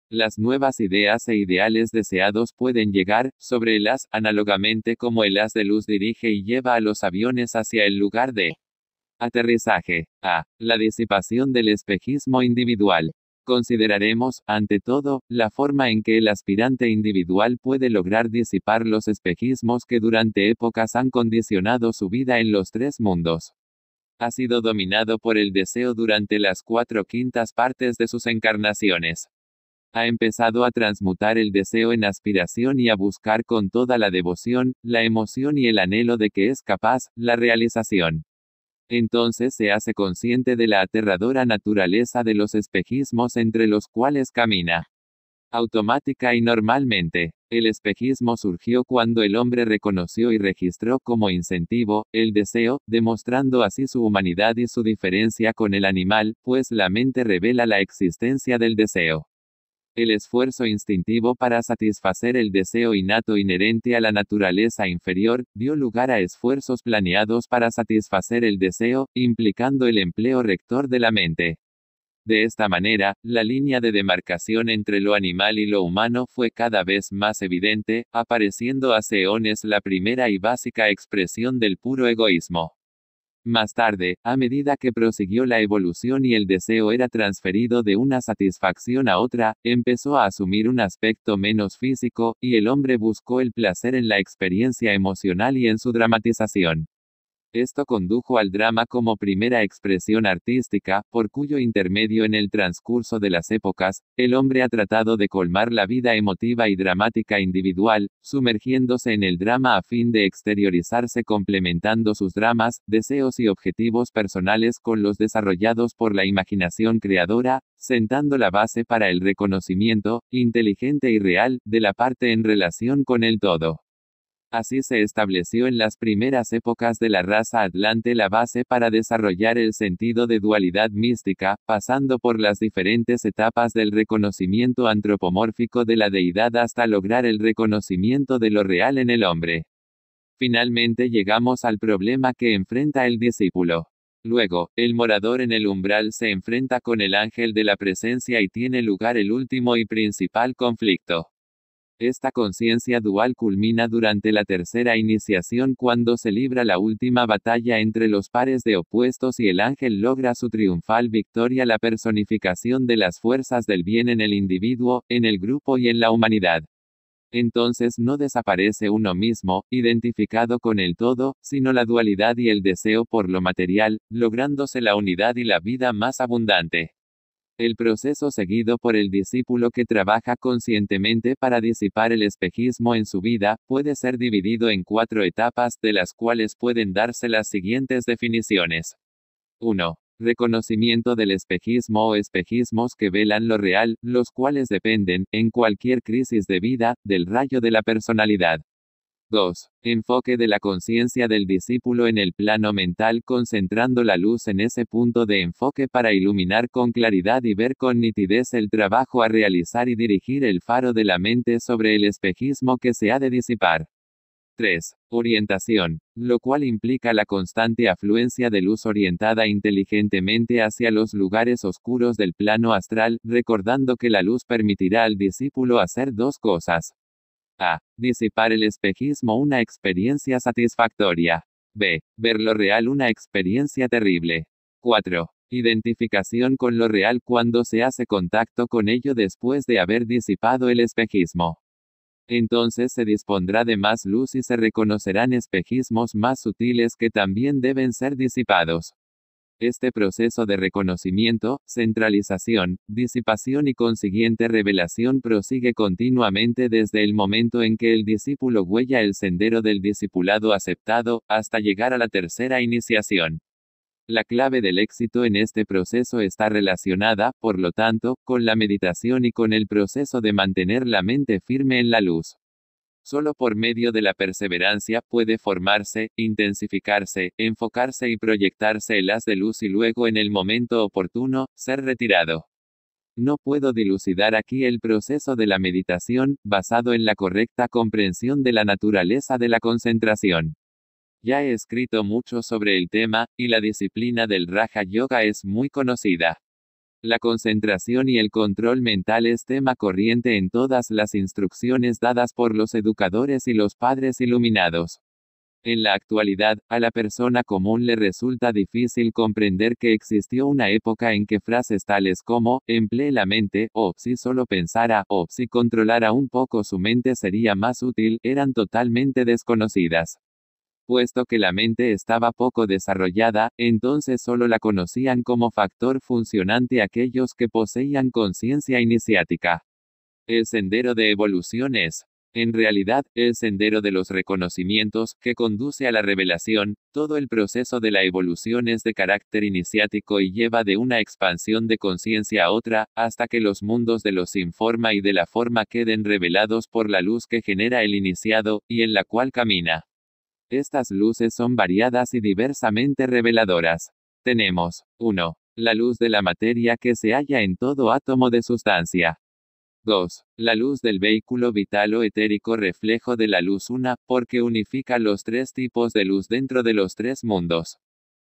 Speaker 1: Las nuevas ideas e ideales deseados pueden llegar, sobre el haz, análogamente como el haz de luz dirige y lleva a los aviones hacia el lugar de aterrizaje. A. La disipación del espejismo individual. Consideraremos, ante todo, la forma en que el aspirante individual puede lograr disipar los espejismos que durante épocas han condicionado su vida en los tres mundos ha sido dominado por el deseo durante las cuatro quintas partes de sus encarnaciones. Ha empezado a transmutar el deseo en aspiración y a buscar con toda la devoción, la emoción y el anhelo de que es capaz, la realización entonces se hace consciente de la aterradora naturaleza de los espejismos entre los cuales camina. Automática y normalmente, el espejismo surgió cuando el hombre reconoció y registró como incentivo, el deseo, demostrando así su humanidad y su diferencia con el animal, pues la mente revela la existencia del deseo. El esfuerzo instintivo para satisfacer el deseo innato inherente a la naturaleza inferior, dio lugar a esfuerzos planeados para satisfacer el deseo, implicando el empleo rector de la mente. De esta manera, la línea de demarcación entre lo animal y lo humano fue cada vez más evidente, apareciendo a eones la primera y básica expresión del puro egoísmo. Más tarde, a medida que prosiguió la evolución y el deseo era transferido de una satisfacción a otra, empezó a asumir un aspecto menos físico, y el hombre buscó el placer en la experiencia emocional y en su dramatización. Esto condujo al drama como primera expresión artística, por cuyo intermedio en el transcurso de las épocas, el hombre ha tratado de colmar la vida emotiva y dramática individual, sumergiéndose en el drama a fin de exteriorizarse complementando sus dramas, deseos y objetivos personales con los desarrollados por la imaginación creadora, sentando la base para el reconocimiento, inteligente y real, de la parte en relación con el todo. Así se estableció en las primeras épocas de la raza atlante la base para desarrollar el sentido de dualidad mística, pasando por las diferentes etapas del reconocimiento antropomórfico de la deidad hasta lograr el reconocimiento de lo real en el hombre. Finalmente llegamos al problema que enfrenta el discípulo. Luego, el morador en el umbral se enfrenta con el ángel de la presencia y tiene lugar el último y principal conflicto. Esta conciencia dual culmina durante la tercera iniciación cuando se libra la última batalla entre los pares de opuestos y el ángel logra su triunfal victoria la personificación de las fuerzas del bien en el individuo, en el grupo y en la humanidad. Entonces no desaparece uno mismo, identificado con el todo, sino la dualidad y el deseo por lo material, lográndose la unidad y la vida más abundante. El proceso seguido por el discípulo que trabaja conscientemente para disipar el espejismo en su vida, puede ser dividido en cuatro etapas de las cuales pueden darse las siguientes definiciones. 1. Reconocimiento del espejismo o espejismos que velan lo real, los cuales dependen, en cualquier crisis de vida, del rayo de la personalidad. 2. Enfoque de la conciencia del discípulo en el plano mental concentrando la luz en ese punto de enfoque para iluminar con claridad y ver con nitidez el trabajo a realizar y dirigir el faro de la mente sobre el espejismo que se ha de disipar. 3. Orientación, lo cual implica la constante afluencia de luz orientada inteligentemente hacia los lugares oscuros del plano astral, recordando que la luz permitirá al discípulo hacer dos cosas. A. Disipar el espejismo una experiencia satisfactoria. B. Ver lo real una experiencia terrible. 4. Identificación con lo real cuando se hace contacto con ello después de haber disipado el espejismo. Entonces se dispondrá de más luz y se reconocerán espejismos más sutiles que también deben ser disipados. Este proceso de reconocimiento, centralización, disipación y consiguiente revelación prosigue continuamente desde el momento en que el discípulo huella el sendero del discipulado aceptado, hasta llegar a la tercera iniciación. La clave del éxito en este proceso está relacionada, por lo tanto, con la meditación y con el proceso de mantener la mente firme en la luz. Solo por medio de la perseverancia puede formarse, intensificarse, enfocarse y proyectarse el haz de luz y luego en el momento oportuno, ser retirado. No puedo dilucidar aquí el proceso de la meditación, basado en la correcta comprensión de la naturaleza de la concentración. Ya he escrito mucho sobre el tema, y la disciplina del Raja Yoga es muy conocida. La concentración y el control mental es tema corriente en todas las instrucciones dadas por los educadores y los padres iluminados. En la actualidad, a la persona común le resulta difícil comprender que existió una época en que frases tales como, emplee la mente, o, si solo pensara, o, si controlara un poco su mente sería más útil, eran totalmente desconocidas. Puesto que la mente estaba poco desarrollada, entonces solo la conocían como factor funcionante aquellos que poseían conciencia iniciática. El sendero de evolución es, en realidad, el sendero de los reconocimientos, que conduce a la revelación, todo el proceso de la evolución es de carácter iniciático y lleva de una expansión de conciencia a otra, hasta que los mundos de los sin forma y de la forma queden revelados por la luz que genera el iniciado, y en la cual camina. Estas luces son variadas y diversamente reveladoras. Tenemos 1. La luz de la materia que se halla en todo átomo de sustancia. 2. La luz del vehículo vital o etérico reflejo de la luz una, porque unifica los tres tipos de luz dentro de los tres mundos.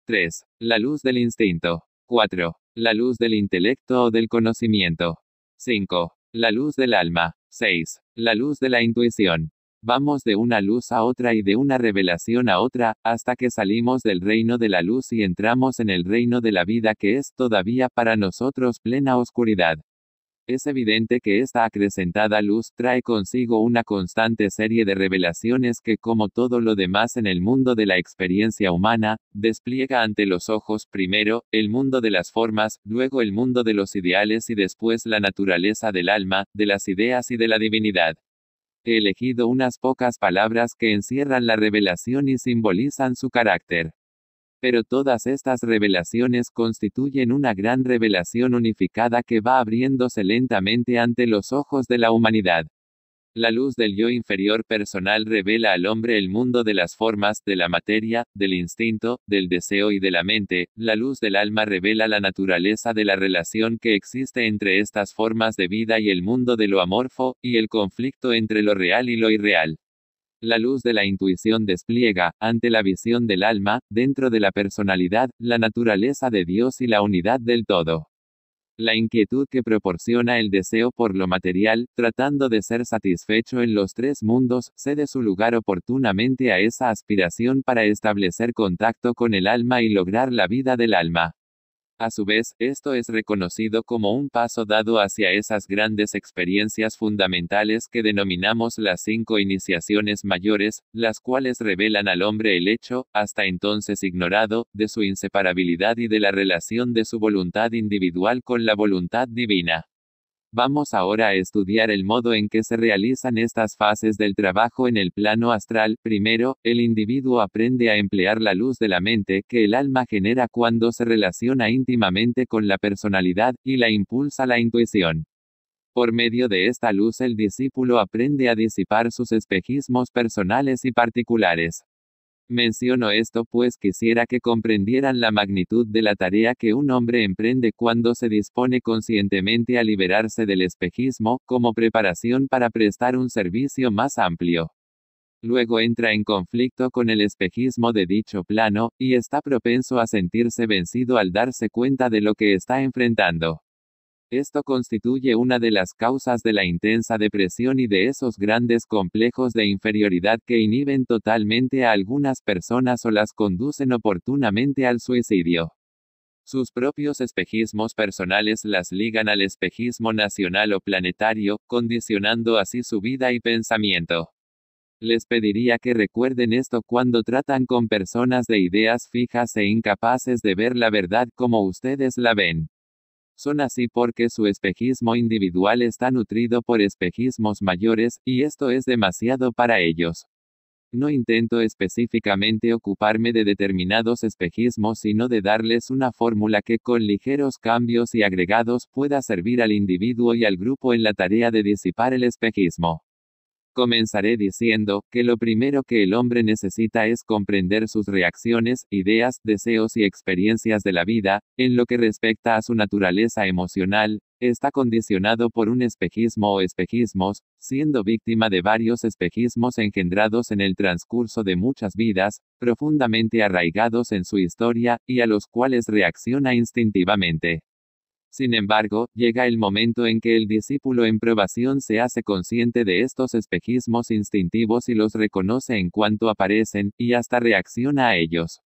Speaker 1: 3. La luz del instinto. 4. La luz del intelecto o del conocimiento. 5. La luz del alma. 6. La luz de la intuición. Vamos de una luz a otra y de una revelación a otra, hasta que salimos del reino de la luz y entramos en el reino de la vida que es todavía para nosotros plena oscuridad. Es evidente que esta acrecentada luz trae consigo una constante serie de revelaciones que, como todo lo demás en el mundo de la experiencia humana, despliega ante los ojos primero el mundo de las formas, luego el mundo de los ideales y después la naturaleza del alma, de las ideas y de la divinidad he elegido unas pocas palabras que encierran la revelación y simbolizan su carácter. Pero todas estas revelaciones constituyen una gran revelación unificada que va abriéndose lentamente ante los ojos de la humanidad. La luz del yo inferior personal revela al hombre el mundo de las formas, de la materia, del instinto, del deseo y de la mente. La luz del alma revela la naturaleza de la relación que existe entre estas formas de vida y el mundo de lo amorfo, y el conflicto entre lo real y lo irreal. La luz de la intuición despliega, ante la visión del alma, dentro de la personalidad, la naturaleza de Dios y la unidad del todo la inquietud que proporciona el deseo por lo material, tratando de ser satisfecho en los tres mundos, cede su lugar oportunamente a esa aspiración para establecer contacto con el alma y lograr la vida del alma. A su vez, esto es reconocido como un paso dado hacia esas grandes experiencias fundamentales que denominamos las cinco iniciaciones mayores, las cuales revelan al hombre el hecho, hasta entonces ignorado, de su inseparabilidad y de la relación de su voluntad individual con la voluntad divina. Vamos ahora a estudiar el modo en que se realizan estas fases del trabajo en el plano astral. Primero, el individuo aprende a emplear la luz de la mente que el alma genera cuando se relaciona íntimamente con la personalidad, y la impulsa la intuición. Por medio de esta luz el discípulo aprende a disipar sus espejismos personales y particulares. Menciono esto pues quisiera que comprendieran la magnitud de la tarea que un hombre emprende cuando se dispone conscientemente a liberarse del espejismo, como preparación para prestar un servicio más amplio. Luego entra en conflicto con el espejismo de dicho plano, y está propenso a sentirse vencido al darse cuenta de lo que está enfrentando. Esto constituye una de las causas de la intensa depresión y de esos grandes complejos de inferioridad que inhiben totalmente a algunas personas o las conducen oportunamente al suicidio. Sus propios espejismos personales las ligan al espejismo nacional o planetario, condicionando así su vida y pensamiento. Les pediría que recuerden esto cuando tratan con personas de ideas fijas e incapaces de ver la verdad como ustedes la ven. Son así porque su espejismo individual está nutrido por espejismos mayores, y esto es demasiado para ellos. No intento específicamente ocuparme de determinados espejismos, sino de darles una fórmula que con ligeros cambios y agregados pueda servir al individuo y al grupo en la tarea de disipar el espejismo. Comenzaré diciendo que lo primero que el hombre necesita es comprender sus reacciones, ideas, deseos y experiencias de la vida, en lo que respecta a su naturaleza emocional, está condicionado por un espejismo o espejismos, siendo víctima de varios espejismos engendrados en el transcurso de muchas vidas, profundamente arraigados en su historia, y a los cuales reacciona instintivamente. Sin embargo, llega el momento en que el discípulo en probación se hace consciente de estos espejismos instintivos y los reconoce en cuanto aparecen, y hasta reacciona a ellos.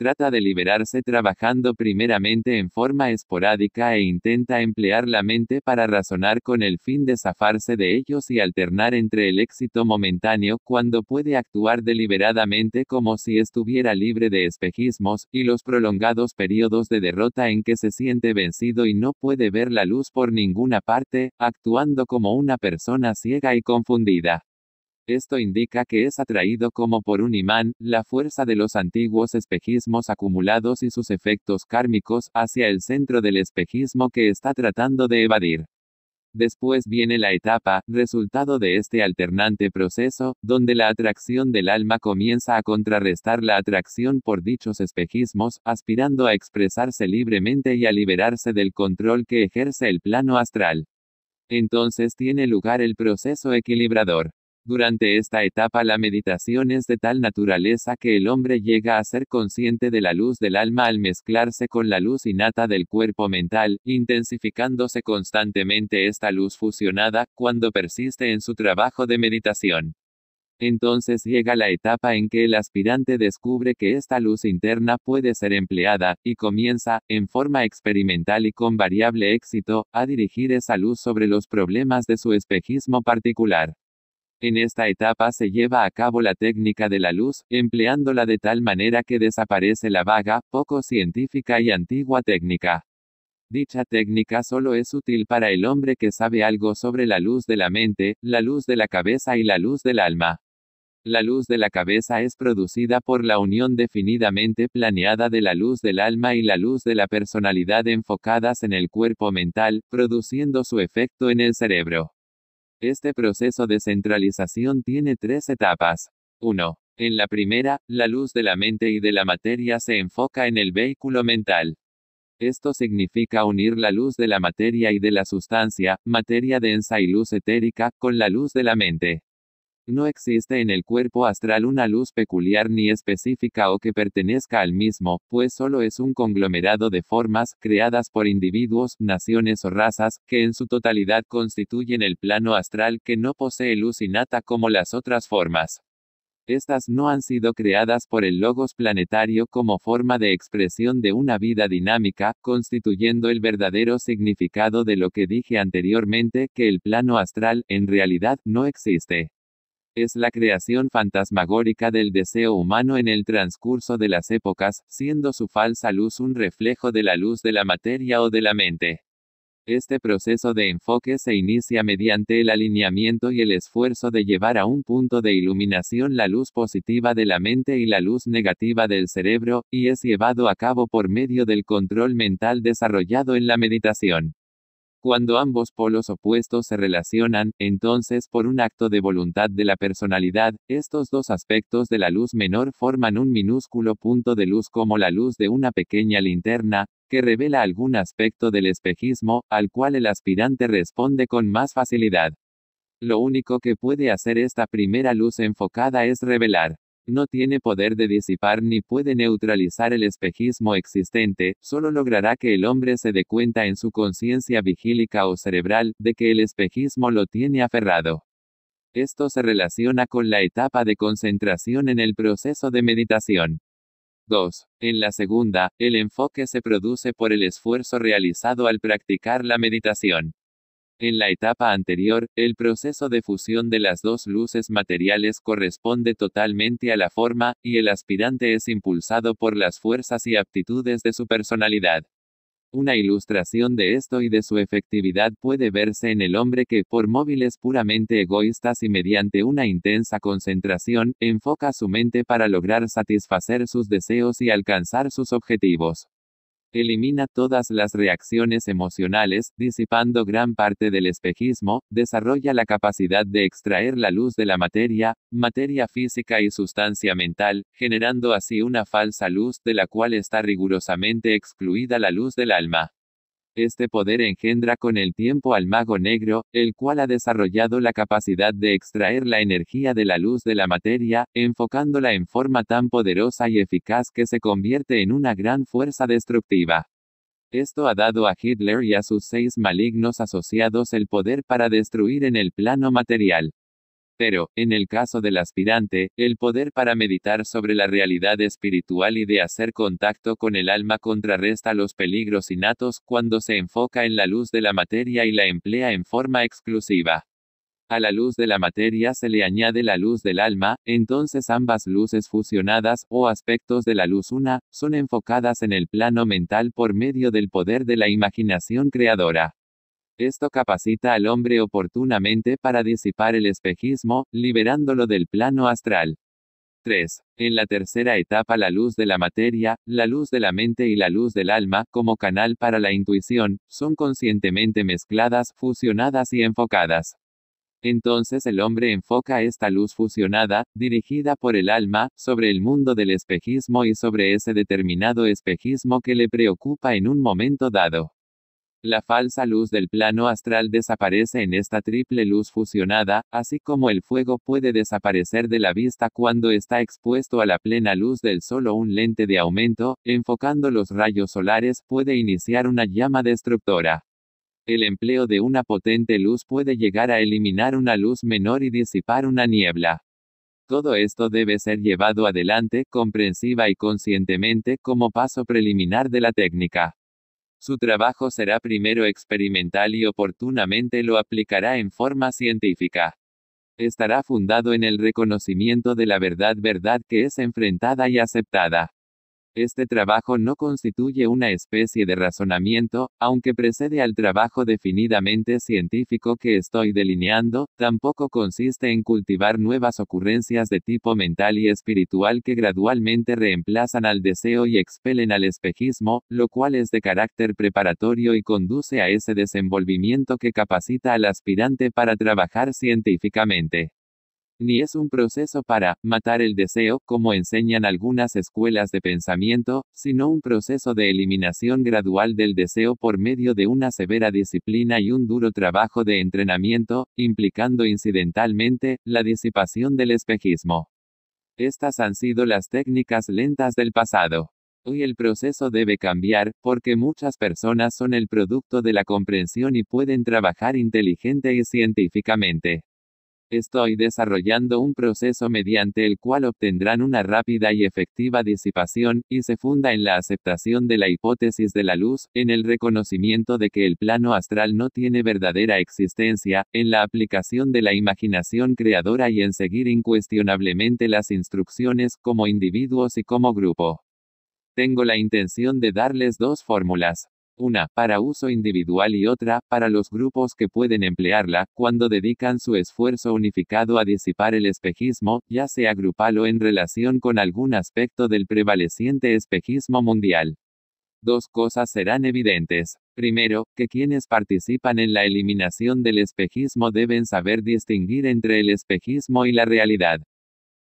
Speaker 1: Trata de liberarse trabajando primeramente en forma esporádica e intenta emplear la mente para razonar con el fin de zafarse de ellos y alternar entre el éxito momentáneo cuando puede actuar deliberadamente como si estuviera libre de espejismos, y los prolongados periodos de derrota en que se siente vencido y no puede ver la luz por ninguna parte, actuando como una persona ciega y confundida. Esto indica que es atraído como por un imán, la fuerza de los antiguos espejismos acumulados y sus efectos kármicos hacia el centro del espejismo que está tratando de evadir. Después viene la etapa, resultado de este alternante proceso, donde la atracción del alma comienza a contrarrestar la atracción por dichos espejismos, aspirando a expresarse libremente y a liberarse del control que ejerce el plano astral. Entonces tiene lugar el proceso equilibrador. Durante esta etapa la meditación es de tal naturaleza que el hombre llega a ser consciente de la luz del alma al mezclarse con la luz innata del cuerpo mental, intensificándose constantemente esta luz fusionada, cuando persiste en su trabajo de meditación. Entonces llega la etapa en que el aspirante descubre que esta luz interna puede ser empleada, y comienza, en forma experimental y con variable éxito, a dirigir esa luz sobre los problemas de su espejismo particular. En esta etapa se lleva a cabo la técnica de la luz, empleándola de tal manera que desaparece la vaga, poco científica y antigua técnica. Dicha técnica solo es útil para el hombre que sabe algo sobre la luz de la mente, la luz de la cabeza y la luz del alma. La luz de la cabeza es producida por la unión definidamente planeada de la luz del alma y la luz de la personalidad enfocadas en el cuerpo mental, produciendo su efecto en el cerebro. Este proceso de centralización tiene tres etapas. 1. En la primera, la luz de la mente y de la materia se enfoca en el vehículo mental. Esto significa unir la luz de la materia y de la sustancia, materia densa y luz etérica, con la luz de la mente. No existe en el cuerpo astral una luz peculiar ni específica o que pertenezca al mismo, pues solo es un conglomerado de formas, creadas por individuos, naciones o razas, que en su totalidad constituyen el plano astral que no posee luz innata como las otras formas. Estas no han sido creadas por el logos planetario como forma de expresión de una vida dinámica, constituyendo el verdadero significado de lo que dije anteriormente, que el plano astral, en realidad, no existe es la creación fantasmagórica del deseo humano en el transcurso de las épocas, siendo su falsa luz un reflejo de la luz de la materia o de la mente. Este proceso de enfoque se inicia mediante el alineamiento y el esfuerzo de llevar a un punto de iluminación la luz positiva de la mente y la luz negativa del cerebro, y es llevado a cabo por medio del control mental desarrollado en la meditación. Cuando ambos polos opuestos se relacionan, entonces por un acto de voluntad de la personalidad, estos dos aspectos de la luz menor forman un minúsculo punto de luz como la luz de una pequeña linterna, que revela algún aspecto del espejismo, al cual el aspirante responde con más facilidad. Lo único que puede hacer esta primera luz enfocada es revelar no tiene poder de disipar ni puede neutralizar el espejismo existente, solo logrará que el hombre se dé cuenta en su conciencia vigílica o cerebral, de que el espejismo lo tiene aferrado. Esto se relaciona con la etapa de concentración en el proceso de meditación. 2. En la segunda, el enfoque se produce por el esfuerzo realizado al practicar la meditación. En la etapa anterior, el proceso de fusión de las dos luces materiales corresponde totalmente a la forma, y el aspirante es impulsado por las fuerzas y aptitudes de su personalidad. Una ilustración de esto y de su efectividad puede verse en el hombre que, por móviles puramente egoístas y mediante una intensa concentración, enfoca su mente para lograr satisfacer sus deseos y alcanzar sus objetivos. Elimina todas las reacciones emocionales, disipando gran parte del espejismo, desarrolla la capacidad de extraer la luz de la materia, materia física y sustancia mental, generando así una falsa luz de la cual está rigurosamente excluida la luz del alma. Este poder engendra con el tiempo al mago negro, el cual ha desarrollado la capacidad de extraer la energía de la luz de la materia, enfocándola en forma tan poderosa y eficaz que se convierte en una gran fuerza destructiva. Esto ha dado a Hitler y a sus seis malignos asociados el poder para destruir en el plano material. Pero, en el caso del aspirante, el poder para meditar sobre la realidad espiritual y de hacer contacto con el alma contrarresta los peligros innatos cuando se enfoca en la luz de la materia y la emplea en forma exclusiva. A la luz de la materia se le añade la luz del alma, entonces ambas luces fusionadas, o aspectos de la luz una, son enfocadas en el plano mental por medio del poder de la imaginación creadora. Esto capacita al hombre oportunamente para disipar el espejismo, liberándolo del plano astral. 3. En la tercera etapa la luz de la materia, la luz de la mente y la luz del alma, como canal para la intuición, son conscientemente mezcladas, fusionadas y enfocadas. Entonces el hombre enfoca esta luz fusionada, dirigida por el alma, sobre el mundo del espejismo y sobre ese determinado espejismo que le preocupa en un momento dado. La falsa luz del plano astral desaparece en esta triple luz fusionada, así como el fuego puede desaparecer de la vista cuando está expuesto a la plena luz del sol o un lente de aumento, enfocando los rayos solares puede iniciar una llama destructora. El empleo de una potente luz puede llegar a eliminar una luz menor y disipar una niebla. Todo esto debe ser llevado adelante comprensiva y conscientemente como paso preliminar de la técnica. Su trabajo será primero experimental y oportunamente lo aplicará en forma científica. Estará fundado en el reconocimiento de la verdad verdad que es enfrentada y aceptada. Este trabajo no constituye una especie de razonamiento, aunque precede al trabajo definidamente científico que estoy delineando, tampoco consiste en cultivar nuevas ocurrencias de tipo mental y espiritual que gradualmente reemplazan al deseo y expelen al espejismo, lo cual es de carácter preparatorio y conduce a ese desenvolvimiento que capacita al aspirante para trabajar científicamente ni es un proceso para matar el deseo, como enseñan algunas escuelas de pensamiento, sino un proceso de eliminación gradual del deseo por medio de una severa disciplina y un duro trabajo de entrenamiento, implicando incidentalmente la disipación del espejismo. Estas han sido las técnicas lentas del pasado. Hoy el proceso debe cambiar, porque muchas personas son el producto de la comprensión y pueden trabajar inteligente y científicamente. Estoy desarrollando un proceso mediante el cual obtendrán una rápida y efectiva disipación, y se funda en la aceptación de la hipótesis de la luz, en el reconocimiento de que el plano astral no tiene verdadera existencia, en la aplicación de la imaginación creadora y en seguir incuestionablemente las instrucciones como individuos y como grupo. Tengo la intención de darles dos fórmulas. Una, para uso individual y otra, para los grupos que pueden emplearla, cuando dedican su esfuerzo unificado a disipar el espejismo, ya sea grupal en relación con algún aspecto del prevaleciente espejismo mundial. Dos cosas serán evidentes. Primero, que quienes participan en la eliminación del espejismo deben saber distinguir entre el espejismo y la realidad.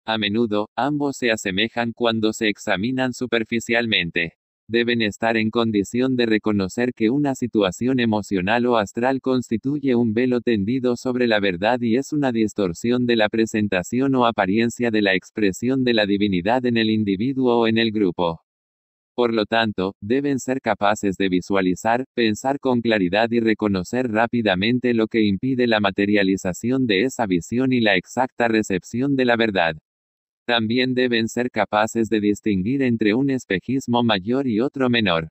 Speaker 1: A menudo, ambos se asemejan cuando se examinan superficialmente deben estar en condición de reconocer que una situación emocional o astral constituye un velo tendido sobre la verdad y es una distorsión de la presentación o apariencia de la expresión de la divinidad en el individuo o en el grupo. Por lo tanto, deben ser capaces de visualizar, pensar con claridad y reconocer rápidamente lo que impide la materialización de esa visión y la exacta recepción de la verdad. También deben ser capaces de distinguir entre un espejismo mayor y otro menor.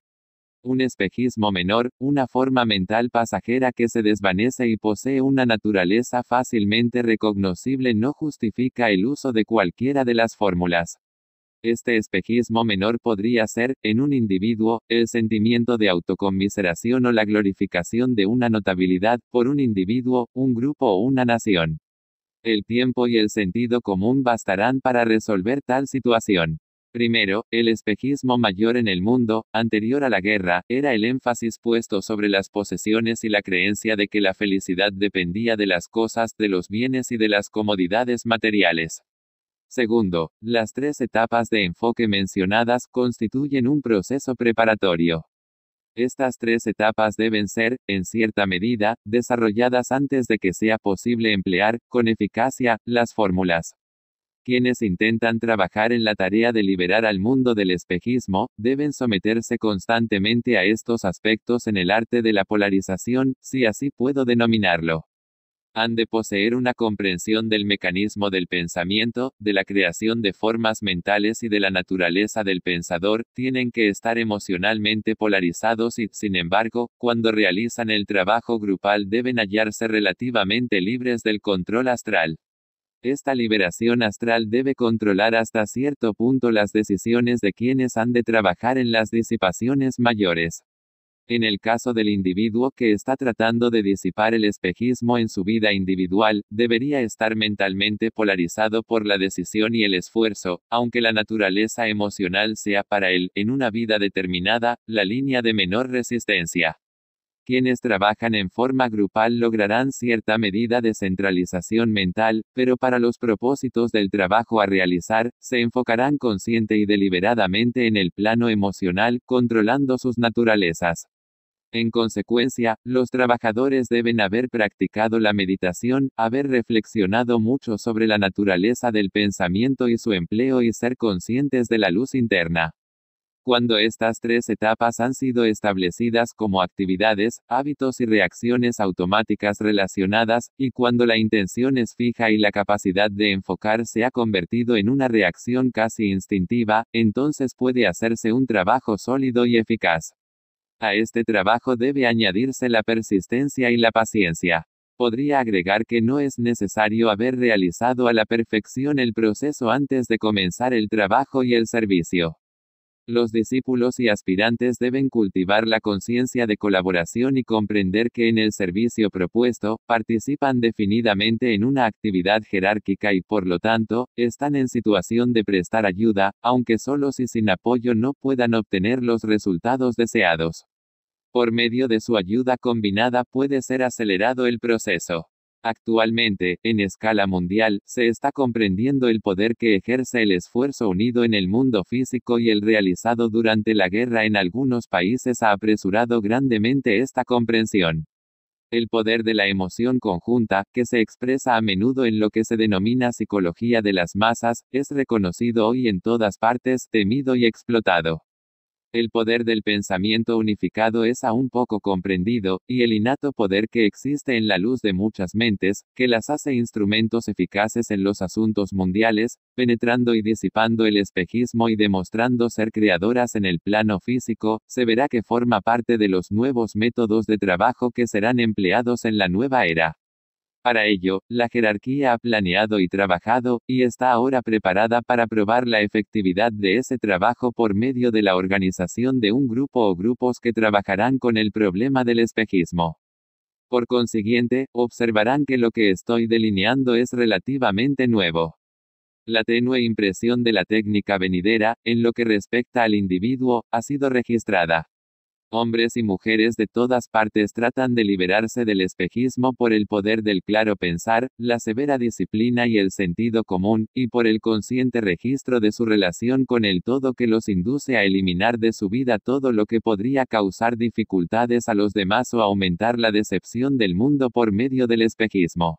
Speaker 1: Un espejismo menor, una forma mental pasajera que se desvanece y posee una naturaleza fácilmente reconocible, no justifica el uso de cualquiera de las fórmulas. Este espejismo menor podría ser, en un individuo, el sentimiento de autocomiseración o la glorificación de una notabilidad, por un individuo, un grupo o una nación. El tiempo y el sentido común bastarán para resolver tal situación. Primero, el espejismo mayor en el mundo, anterior a la guerra, era el énfasis puesto sobre las posesiones y la creencia de que la felicidad dependía de las cosas, de los bienes y de las comodidades materiales. Segundo, las tres etapas de enfoque mencionadas constituyen un proceso preparatorio. Estas tres etapas deben ser, en cierta medida, desarrolladas antes de que sea posible emplear, con eficacia, las fórmulas. Quienes intentan trabajar en la tarea de liberar al mundo del espejismo, deben someterse constantemente a estos aspectos en el arte de la polarización, si así puedo denominarlo han de poseer una comprensión del mecanismo del pensamiento, de la creación de formas mentales y de la naturaleza del pensador, tienen que estar emocionalmente polarizados y, sin embargo, cuando realizan el trabajo grupal deben hallarse relativamente libres del control astral. Esta liberación astral debe controlar hasta cierto punto las decisiones de quienes han de trabajar en las disipaciones mayores. En el caso del individuo que está tratando de disipar el espejismo en su vida individual, debería estar mentalmente polarizado por la decisión y el esfuerzo, aunque la naturaleza emocional sea para él, en una vida determinada, la línea de menor resistencia. Quienes trabajan en forma grupal lograrán cierta medida de centralización mental, pero para los propósitos del trabajo a realizar, se enfocarán consciente y deliberadamente en el plano emocional, controlando sus naturalezas. En consecuencia, los trabajadores deben haber practicado la meditación, haber reflexionado mucho sobre la naturaleza del pensamiento y su empleo y ser conscientes de la luz interna. Cuando estas tres etapas han sido establecidas como actividades, hábitos y reacciones automáticas relacionadas, y cuando la intención es fija y la capacidad de enfocar se ha convertido en una reacción casi instintiva, entonces puede hacerse un trabajo sólido y eficaz. A este trabajo debe añadirse la persistencia y la paciencia. Podría agregar que no es necesario haber realizado a la perfección el proceso antes de comenzar el trabajo y el servicio. Los discípulos y aspirantes deben cultivar la conciencia de colaboración y comprender que en el servicio propuesto, participan definidamente en una actividad jerárquica y por lo tanto, están en situación de prestar ayuda, aunque solos y sin apoyo no puedan obtener los resultados deseados. Por medio de su ayuda combinada puede ser acelerado el proceso. Actualmente, en escala mundial, se está comprendiendo el poder que ejerce el esfuerzo unido en el mundo físico y el realizado durante la guerra en algunos países ha apresurado grandemente esta comprensión. El poder de la emoción conjunta, que se expresa a menudo en lo que se denomina psicología de las masas, es reconocido hoy en todas partes, temido y explotado. El poder del pensamiento unificado es aún poco comprendido, y el innato poder que existe en la luz de muchas mentes, que las hace instrumentos eficaces en los asuntos mundiales, penetrando y disipando el espejismo y demostrando ser creadoras en el plano físico, se verá que forma parte de los nuevos métodos de trabajo que serán empleados en la nueva era. Para ello, la jerarquía ha planeado y trabajado, y está ahora preparada para probar la efectividad de ese trabajo por medio de la organización de un grupo o grupos que trabajarán con el problema del espejismo. Por consiguiente, observarán que lo que estoy delineando es relativamente nuevo. La tenue impresión de la técnica venidera, en lo que respecta al individuo, ha sido registrada. Hombres y mujeres de todas partes tratan de liberarse del espejismo por el poder del claro pensar, la severa disciplina y el sentido común, y por el consciente registro de su relación con el todo que los induce a eliminar de su vida todo lo que podría causar dificultades a los demás o aumentar la decepción del mundo por medio del espejismo.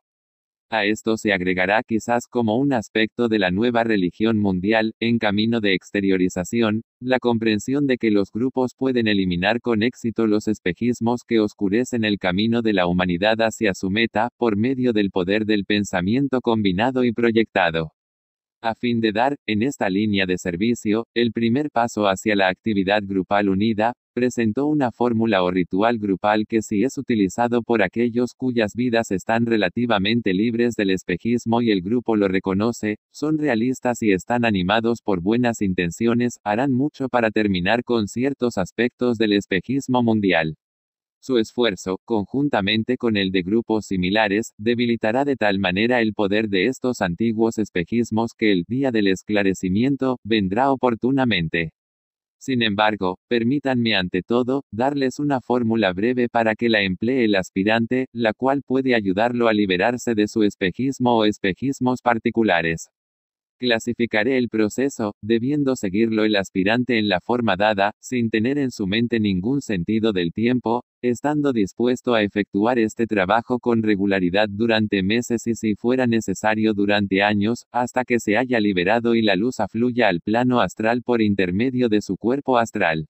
Speaker 1: A esto se agregará quizás como un aspecto de la nueva religión mundial, en camino de exteriorización, la comprensión de que los grupos pueden eliminar con éxito los espejismos que oscurecen el camino de la humanidad hacia su meta, por medio del poder del pensamiento combinado y proyectado a fin de dar, en esta línea de servicio, el primer paso hacia la actividad grupal unida, presentó una fórmula o ritual grupal que si es utilizado por aquellos cuyas vidas están relativamente libres del espejismo y el grupo lo reconoce, son realistas y están animados por buenas intenciones, harán mucho para terminar con ciertos aspectos del espejismo mundial. Su esfuerzo, conjuntamente con el de grupos similares, debilitará de tal manera el poder de estos antiguos espejismos que el día del esclarecimiento vendrá oportunamente. Sin embargo, permítanme ante todo, darles una fórmula breve para que la emplee el aspirante, la cual puede ayudarlo a liberarse de su espejismo o espejismos particulares. Clasificaré el proceso, debiendo seguirlo el aspirante en la forma dada, sin tener en su mente ningún sentido del tiempo, estando dispuesto a efectuar este trabajo con regularidad durante meses y si fuera necesario durante años, hasta que se haya liberado y la luz afluya al plano astral por intermedio de su cuerpo astral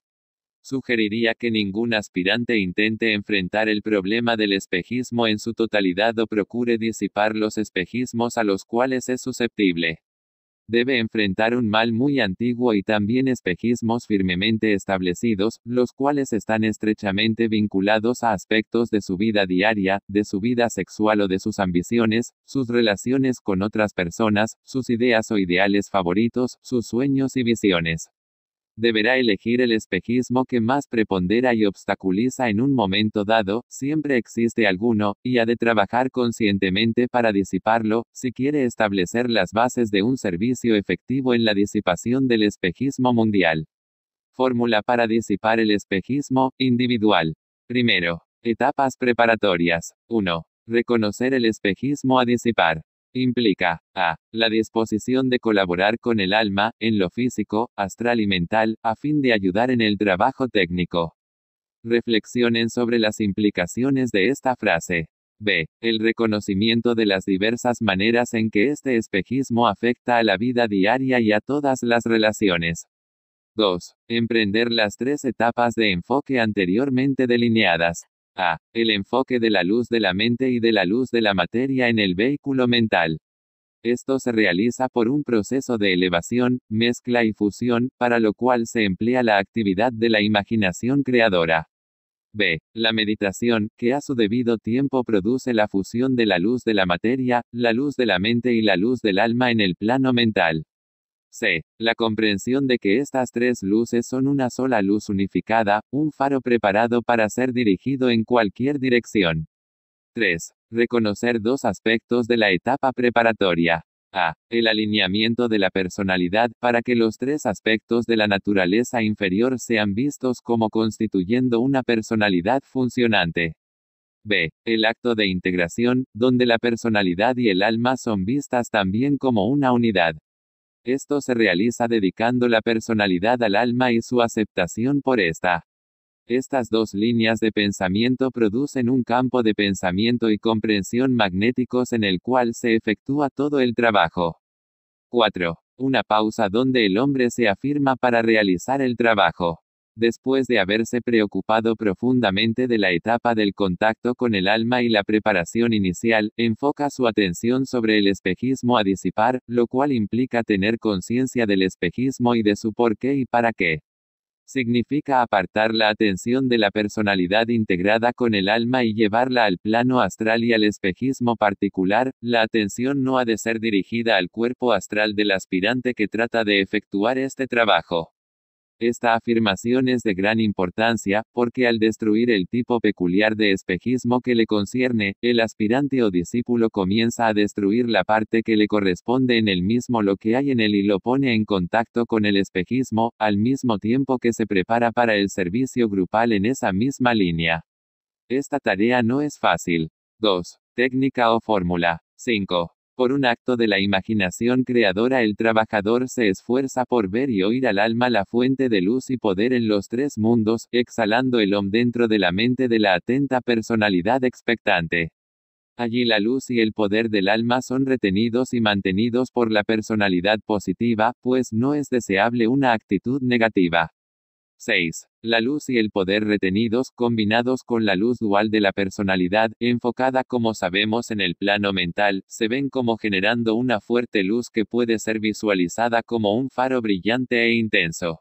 Speaker 1: sugeriría que ningún aspirante intente enfrentar el problema del espejismo en su totalidad o procure disipar los espejismos a los cuales es susceptible debe enfrentar un mal muy antiguo y también espejismos firmemente establecidos, los cuales están estrechamente vinculados a aspectos de su vida diaria, de su vida sexual o de sus ambiciones, sus relaciones con otras personas, sus ideas o ideales favoritos, sus sueños y visiones. Deberá elegir el espejismo que más prepondera y obstaculiza en un momento dado, siempre existe alguno, y ha de trabajar conscientemente para disiparlo, si quiere establecer las bases de un servicio efectivo en la disipación del espejismo mundial. Fórmula para disipar el espejismo individual. Primero. Etapas preparatorias. 1. Reconocer el espejismo a disipar implica a. la disposición de colaborar con el alma, en lo físico, astral y mental, a fin de ayudar en el trabajo técnico. Reflexionen sobre las implicaciones de esta frase. B. El reconocimiento de las diversas maneras en que este espejismo afecta a la vida diaria y a todas las relaciones. 2. Emprender las tres etapas de enfoque anteriormente delineadas. A. El enfoque de la luz de la mente y de la luz de la materia en el vehículo mental. Esto se realiza por un proceso de elevación, mezcla y fusión, para lo cual se emplea la actividad de la imaginación creadora. B. La meditación, que a su debido tiempo produce la fusión de la luz de la materia, la luz de la mente y la luz del alma en el plano mental. C. La comprensión de que estas tres luces son una sola luz unificada, un faro preparado para ser dirigido en cualquier dirección. 3. Reconocer dos aspectos de la etapa preparatoria. A. El alineamiento de la personalidad para que los tres aspectos de la naturaleza inferior sean vistos como constituyendo una personalidad funcionante. B. El acto de integración, donde la personalidad y el alma son vistas también como una unidad. Esto se realiza dedicando la personalidad al alma y su aceptación por esta. Estas dos líneas de pensamiento producen un campo de pensamiento y comprensión magnéticos en el cual se efectúa todo el trabajo. 4. Una pausa donde el hombre se afirma para realizar el trabajo. Después de haberse preocupado profundamente de la etapa del contacto con el alma y la preparación inicial, enfoca su atención sobre el espejismo a disipar, lo cual implica tener conciencia del espejismo y de su por qué y para qué. Significa apartar la atención de la personalidad integrada con el alma y llevarla al plano astral y al espejismo particular, la atención no ha de ser dirigida al cuerpo astral del aspirante que trata de efectuar este trabajo. Esta afirmación es de gran importancia, porque al destruir el tipo peculiar de espejismo que le concierne, el aspirante o discípulo comienza a destruir la parte que le corresponde en el mismo lo que hay en él y lo pone en contacto con el espejismo, al mismo tiempo que se prepara para el servicio grupal en esa misma línea. Esta tarea no es fácil. 2. Técnica o fórmula. 5. Por un acto de la imaginación creadora el trabajador se esfuerza por ver y oír al alma la fuente de luz y poder en los tres mundos, exhalando el om dentro de la mente de la atenta personalidad expectante. Allí la luz y el poder del alma son retenidos y mantenidos por la personalidad positiva, pues no es deseable una actitud negativa. 6. La luz y el poder retenidos, combinados con la luz dual de la personalidad, enfocada como sabemos en el plano mental, se ven como generando una fuerte luz que puede ser visualizada como un faro brillante e intenso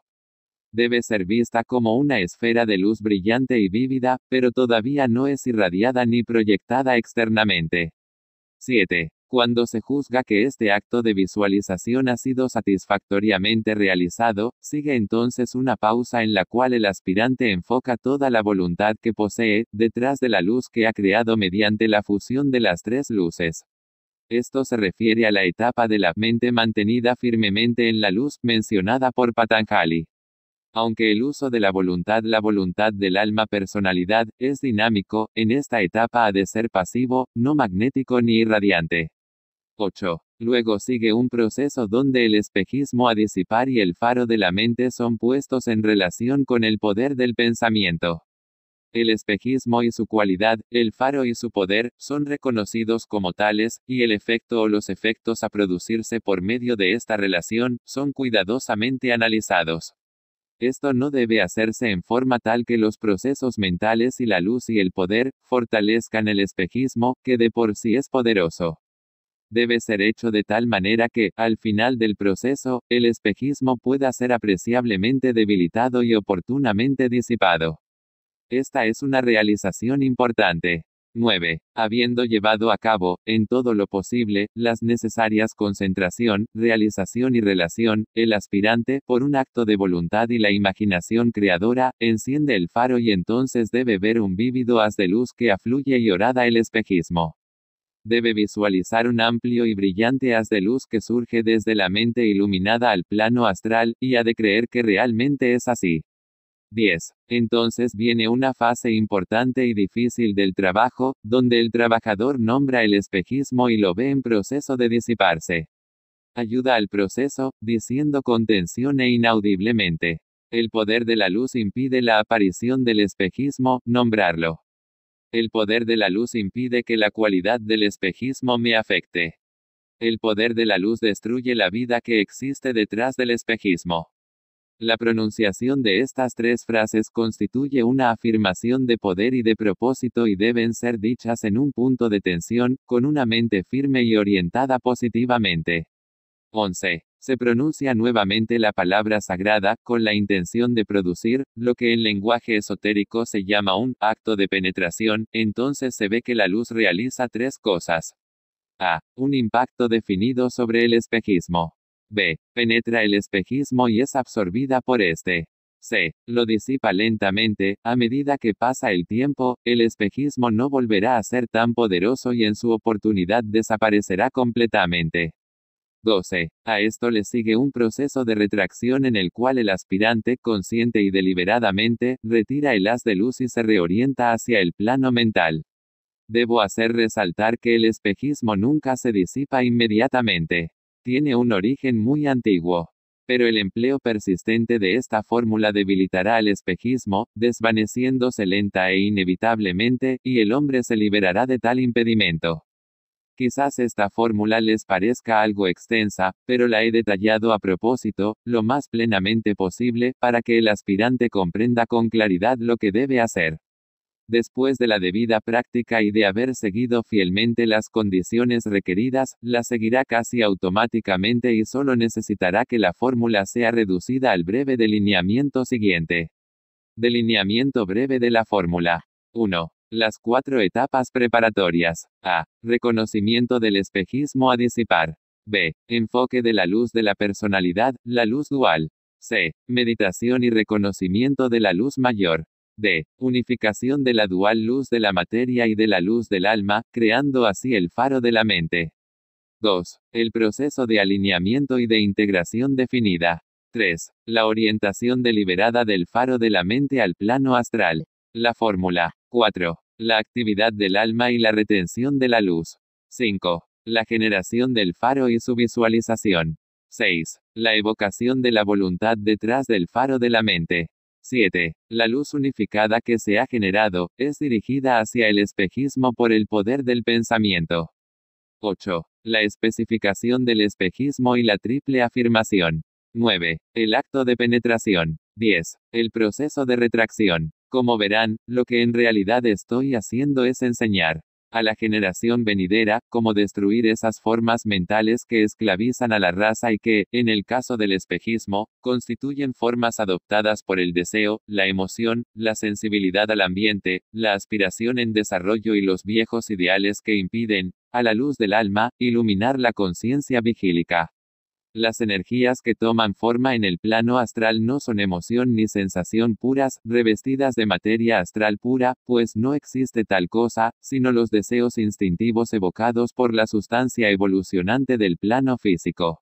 Speaker 1: debe ser vista como una esfera de luz brillante y vívida, pero todavía no es irradiada ni proyectada externamente. 7. Cuando se juzga que este acto de visualización ha sido satisfactoriamente realizado, sigue entonces una pausa en la cual el aspirante enfoca toda la voluntad que posee, detrás de la luz que ha creado mediante la fusión de las tres luces. Esto se refiere a la etapa de la mente mantenida firmemente en la luz mencionada por Patanjali. Aunque el uso de la voluntad, la voluntad del alma personalidad, es dinámico, en esta etapa ha de ser pasivo, no magnético ni irradiante. 8. Luego sigue un proceso donde el espejismo a disipar y el faro de la mente son puestos en relación con el poder del pensamiento. El espejismo y su cualidad, el faro y su poder, son reconocidos como tales, y el efecto o los efectos a producirse por medio de esta relación, son cuidadosamente analizados. Esto no debe hacerse en forma tal que los procesos mentales y la luz y el poder, fortalezcan el espejismo, que de por sí es poderoso debe ser hecho de tal manera que, al final del proceso, el espejismo pueda ser apreciablemente debilitado y oportunamente disipado. Esta es una realización importante. 9. Habiendo llevado a cabo, en todo lo posible, las necesarias concentración, realización y relación, el aspirante, por un acto de voluntad y la imaginación creadora, enciende el faro y entonces debe ver un vívido haz de luz que afluye y orada el espejismo debe visualizar un amplio y brillante haz de luz que surge desde la mente iluminada al plano astral, y ha de creer que realmente es así. 10. Entonces viene una fase importante y difícil del trabajo, donde el trabajador nombra el espejismo y lo ve en proceso de disiparse. Ayuda al proceso, diciendo con tensión e inaudiblemente. El poder de la luz impide la aparición del espejismo, nombrarlo. El poder de la luz impide que la cualidad del espejismo me afecte. El poder de la luz destruye la vida que existe detrás del espejismo. La pronunciación de estas tres frases constituye una afirmación de poder y de propósito y deben ser dichas en un punto de tensión, con una mente firme y orientada positivamente. 11 se pronuncia nuevamente la palabra sagrada, con la intención de producir, lo que en lenguaje esotérico se llama un acto de penetración, entonces se ve que la luz realiza tres cosas. A. Un impacto definido sobre el espejismo. B. Penetra el espejismo y es absorbida por este. C. Lo disipa lentamente, a medida que pasa el tiempo, el espejismo no volverá a ser tan poderoso y en su oportunidad desaparecerá completamente. 12. A esto le sigue un proceso de retracción en el cual el aspirante, consciente y deliberadamente, retira el haz de luz y se reorienta hacia el plano mental. Debo hacer resaltar que el espejismo nunca se disipa inmediatamente. Tiene un origen muy antiguo. Pero el empleo persistente de esta fórmula debilitará al espejismo, desvaneciéndose lenta e inevitablemente, y el hombre se liberará de tal impedimento. Quizás esta fórmula les parezca algo extensa, pero la he detallado a propósito, lo más plenamente posible, para que el aspirante comprenda con claridad lo que debe hacer. Después de la debida práctica y de haber seguido fielmente las condiciones requeridas, la seguirá casi automáticamente y solo necesitará que la fórmula sea reducida al breve delineamiento siguiente. Delineamiento breve de la fórmula. 1. Las cuatro etapas preparatorias. A. Reconocimiento del espejismo a disipar. B. Enfoque de la luz de la personalidad, la luz dual. C. Meditación y reconocimiento de la luz mayor. D. Unificación de la dual luz de la materia y de la luz del alma, creando así el faro de la mente. 2. El proceso de alineamiento y de integración definida. 3. La orientación deliberada del faro de la mente al plano astral. La fórmula. 4. La actividad del alma y la retención de la luz. 5. La generación del faro y su visualización. 6. La evocación de la voluntad detrás del faro de la mente. 7. La luz unificada que se ha generado, es dirigida hacia el espejismo por el poder del pensamiento. 8. La especificación del espejismo y la triple afirmación. 9. El acto de penetración. 10. El proceso de retracción. Como verán, lo que en realidad estoy haciendo es enseñar a la generación venidera, cómo destruir esas formas mentales que esclavizan a la raza y que, en el caso del espejismo, constituyen formas adoptadas por el deseo, la emoción, la sensibilidad al ambiente, la aspiración en desarrollo y los viejos ideales que impiden, a la luz del alma, iluminar la conciencia vigílica. Las energías que toman forma en el plano astral no son emoción ni sensación puras, revestidas de materia astral pura, pues no existe tal cosa, sino los deseos instintivos evocados por la sustancia evolucionante del plano físico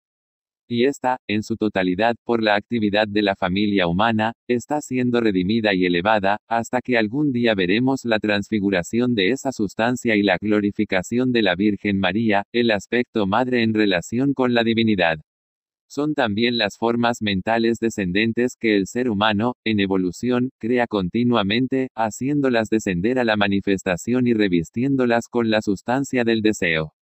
Speaker 1: y esta, en su totalidad, por la actividad de la familia humana, está siendo redimida y elevada, hasta que algún día veremos la transfiguración de esa sustancia y la glorificación de la Virgen María, el aspecto madre en relación con la divinidad son también las formas mentales descendentes que el ser humano, en evolución, crea continuamente, haciéndolas descender a la manifestación y revistiéndolas con la sustancia del deseo.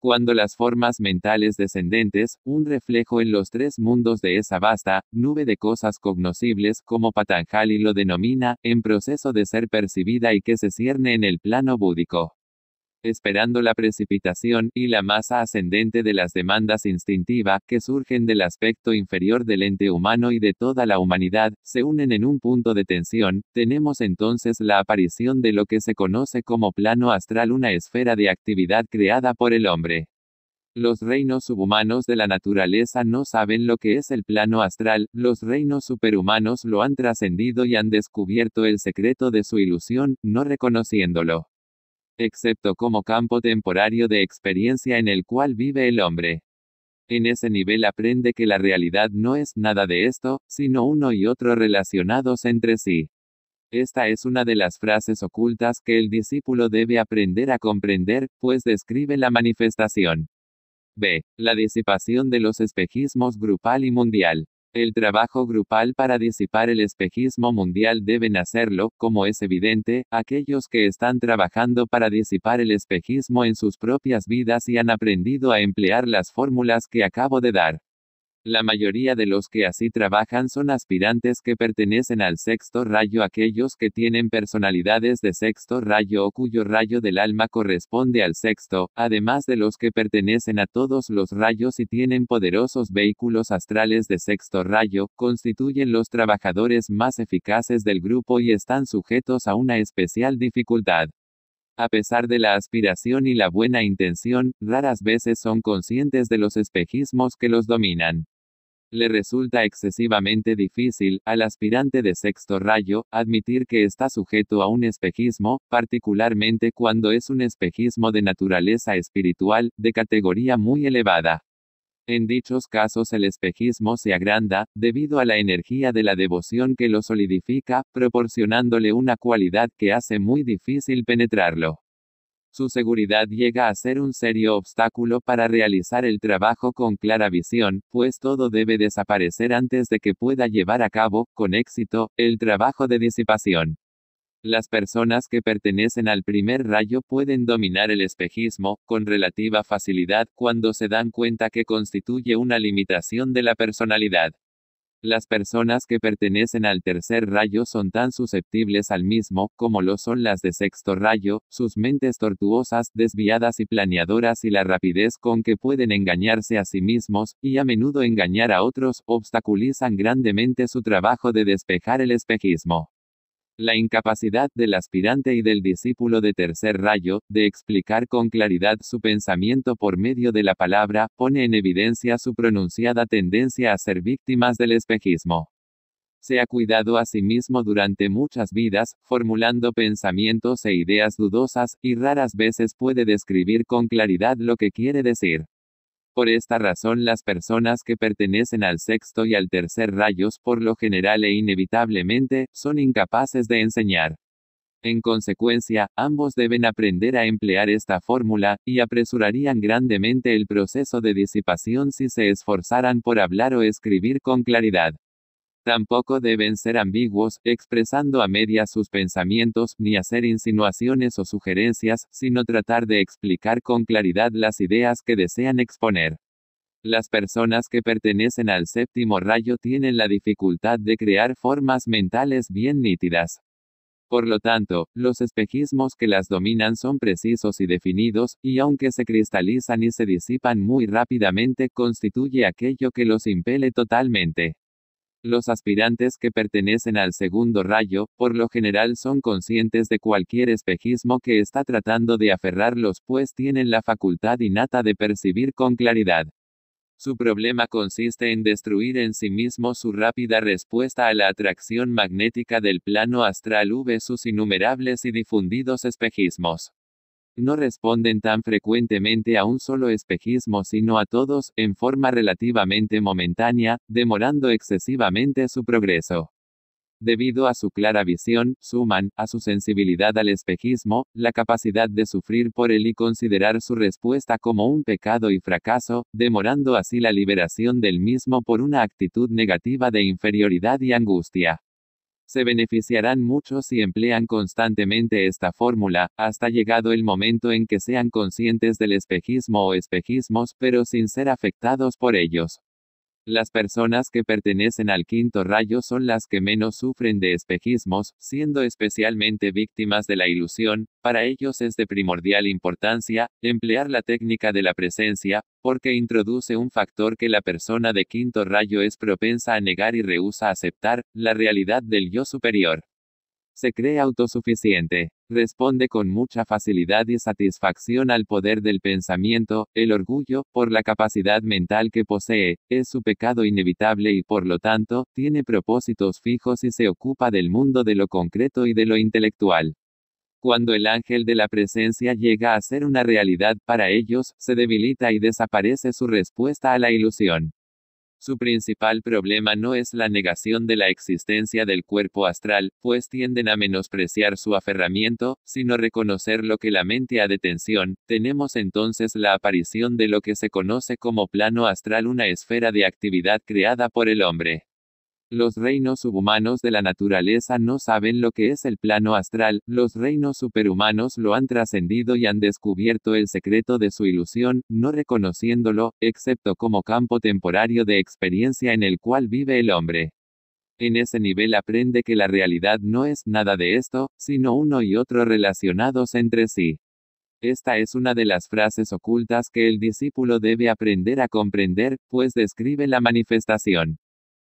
Speaker 1: Cuando las formas mentales descendentes, un reflejo en los tres mundos de esa vasta nube de cosas cognoscibles, como Patanjali lo denomina, en proceso de ser percibida y que se cierne en el plano búdico esperando la precipitación, y la masa ascendente de las demandas instintiva, que surgen del aspecto inferior del ente humano y de toda la humanidad, se unen en un punto de tensión, tenemos entonces la aparición de lo que se conoce como plano astral, una esfera de actividad creada por el hombre. Los reinos subhumanos de la naturaleza no saben lo que es el plano astral, los reinos superhumanos lo han trascendido y han descubierto el secreto de su ilusión, no reconociéndolo excepto como campo temporario de experiencia en el cual vive el hombre. En ese nivel aprende que la realidad no es nada de esto, sino uno y otro relacionados entre sí. Esta es una de las frases ocultas que el discípulo debe aprender a comprender, pues describe la manifestación. B. La disipación de los espejismos grupal y mundial. El trabajo grupal para disipar el espejismo mundial deben hacerlo, como es evidente, aquellos que están trabajando para disipar el espejismo en sus propias vidas y han aprendido a emplear las fórmulas que acabo de dar. La mayoría de los que así trabajan son aspirantes que pertenecen al sexto rayo, aquellos que tienen personalidades de sexto rayo o cuyo rayo del alma corresponde al sexto, además de los que pertenecen a todos los rayos y tienen poderosos vehículos astrales de sexto rayo, constituyen los trabajadores más eficaces del grupo y están sujetos a una especial dificultad. A pesar de la aspiración y la buena intención, raras veces son conscientes de los espejismos que los dominan. Le resulta excesivamente difícil, al aspirante de sexto rayo, admitir que está sujeto a un espejismo, particularmente cuando es un espejismo de naturaleza espiritual, de categoría muy elevada. En dichos casos el espejismo se agranda, debido a la energía de la devoción que lo solidifica, proporcionándole una cualidad que hace muy difícil penetrarlo su seguridad llega a ser un serio obstáculo para realizar el trabajo con clara visión, pues todo debe desaparecer antes de que pueda llevar a cabo, con éxito, el trabajo de disipación. Las personas que pertenecen al primer rayo pueden dominar el espejismo, con relativa facilidad, cuando se dan cuenta que constituye una limitación de la personalidad. Las personas que pertenecen al tercer rayo son tan susceptibles al mismo, como lo son las de sexto rayo, sus mentes tortuosas, desviadas y planeadoras y la rapidez con que pueden engañarse a sí mismos, y a menudo engañar a otros, obstaculizan grandemente su trabajo de despejar el espejismo. La incapacidad del aspirante y del discípulo de tercer rayo, de explicar con claridad su pensamiento por medio de la palabra, pone en evidencia su pronunciada tendencia a ser víctimas del espejismo. Se ha cuidado a sí mismo durante muchas vidas, formulando pensamientos e ideas dudosas, y raras veces puede describir con claridad lo que quiere decir. Por esta razón las personas que pertenecen al sexto y al tercer rayos por lo general e inevitablemente, son incapaces de enseñar. En consecuencia, ambos deben aprender a emplear esta fórmula, y apresurarían grandemente el proceso de disipación si se esforzaran por hablar o escribir con claridad. Tampoco deben ser ambiguos, expresando a medias sus pensamientos, ni hacer insinuaciones o sugerencias, sino tratar de explicar con claridad las ideas que desean exponer. Las personas que pertenecen al séptimo rayo tienen la dificultad de crear formas mentales bien nítidas. Por lo tanto, los espejismos que las dominan son precisos y definidos, y aunque se cristalizan y se disipan muy rápidamente, constituye aquello que los impele totalmente. Los aspirantes que pertenecen al segundo rayo, por lo general son conscientes de cualquier espejismo que está tratando de aferrarlos, pues tienen la facultad innata de percibir con claridad. Su problema consiste en destruir en sí mismo su rápida respuesta a la atracción magnética del plano astral V sus innumerables y difundidos espejismos. No responden tan frecuentemente a un solo espejismo sino a todos, en forma relativamente momentánea, demorando excesivamente su progreso. Debido a su clara visión, suman, a su sensibilidad al espejismo, la capacidad de sufrir por él y considerar su respuesta como un pecado y fracaso, demorando así la liberación del mismo por una actitud negativa de inferioridad y angustia. Se beneficiarán muchos si emplean constantemente esta fórmula, hasta llegado el momento en que sean conscientes del espejismo o espejismos, pero sin ser afectados por ellos. Las personas que pertenecen al quinto rayo son las que menos sufren de espejismos, siendo especialmente víctimas de la ilusión, para ellos es de primordial importancia emplear la técnica de la presencia, porque introduce un factor que la persona de quinto rayo es propensa a negar y rehúsa aceptar, la realidad del yo superior. Se cree autosuficiente. Responde con mucha facilidad y satisfacción al poder del pensamiento, el orgullo, por la capacidad mental que posee, es su pecado inevitable y por lo tanto, tiene propósitos fijos y se ocupa del mundo de lo concreto y de lo intelectual. Cuando el ángel de la presencia llega a ser una realidad para ellos, se debilita y desaparece su respuesta a la ilusión. Su principal problema no es la negación de la existencia del cuerpo astral, pues tienden a menospreciar su aferramiento, sino reconocer lo que la mente ha de tensión. Tenemos entonces la aparición de lo que se conoce como plano astral, una esfera de actividad creada por el hombre. Los reinos subhumanos de la naturaleza no saben lo que es el plano astral, los reinos superhumanos lo han trascendido y han descubierto el secreto de su ilusión, no reconociéndolo, excepto como campo temporario de experiencia en el cual vive el hombre. En ese nivel aprende que la realidad no es nada de esto, sino uno y otro relacionados entre sí. Esta es una de las frases ocultas que el discípulo debe aprender a comprender, pues describe la manifestación.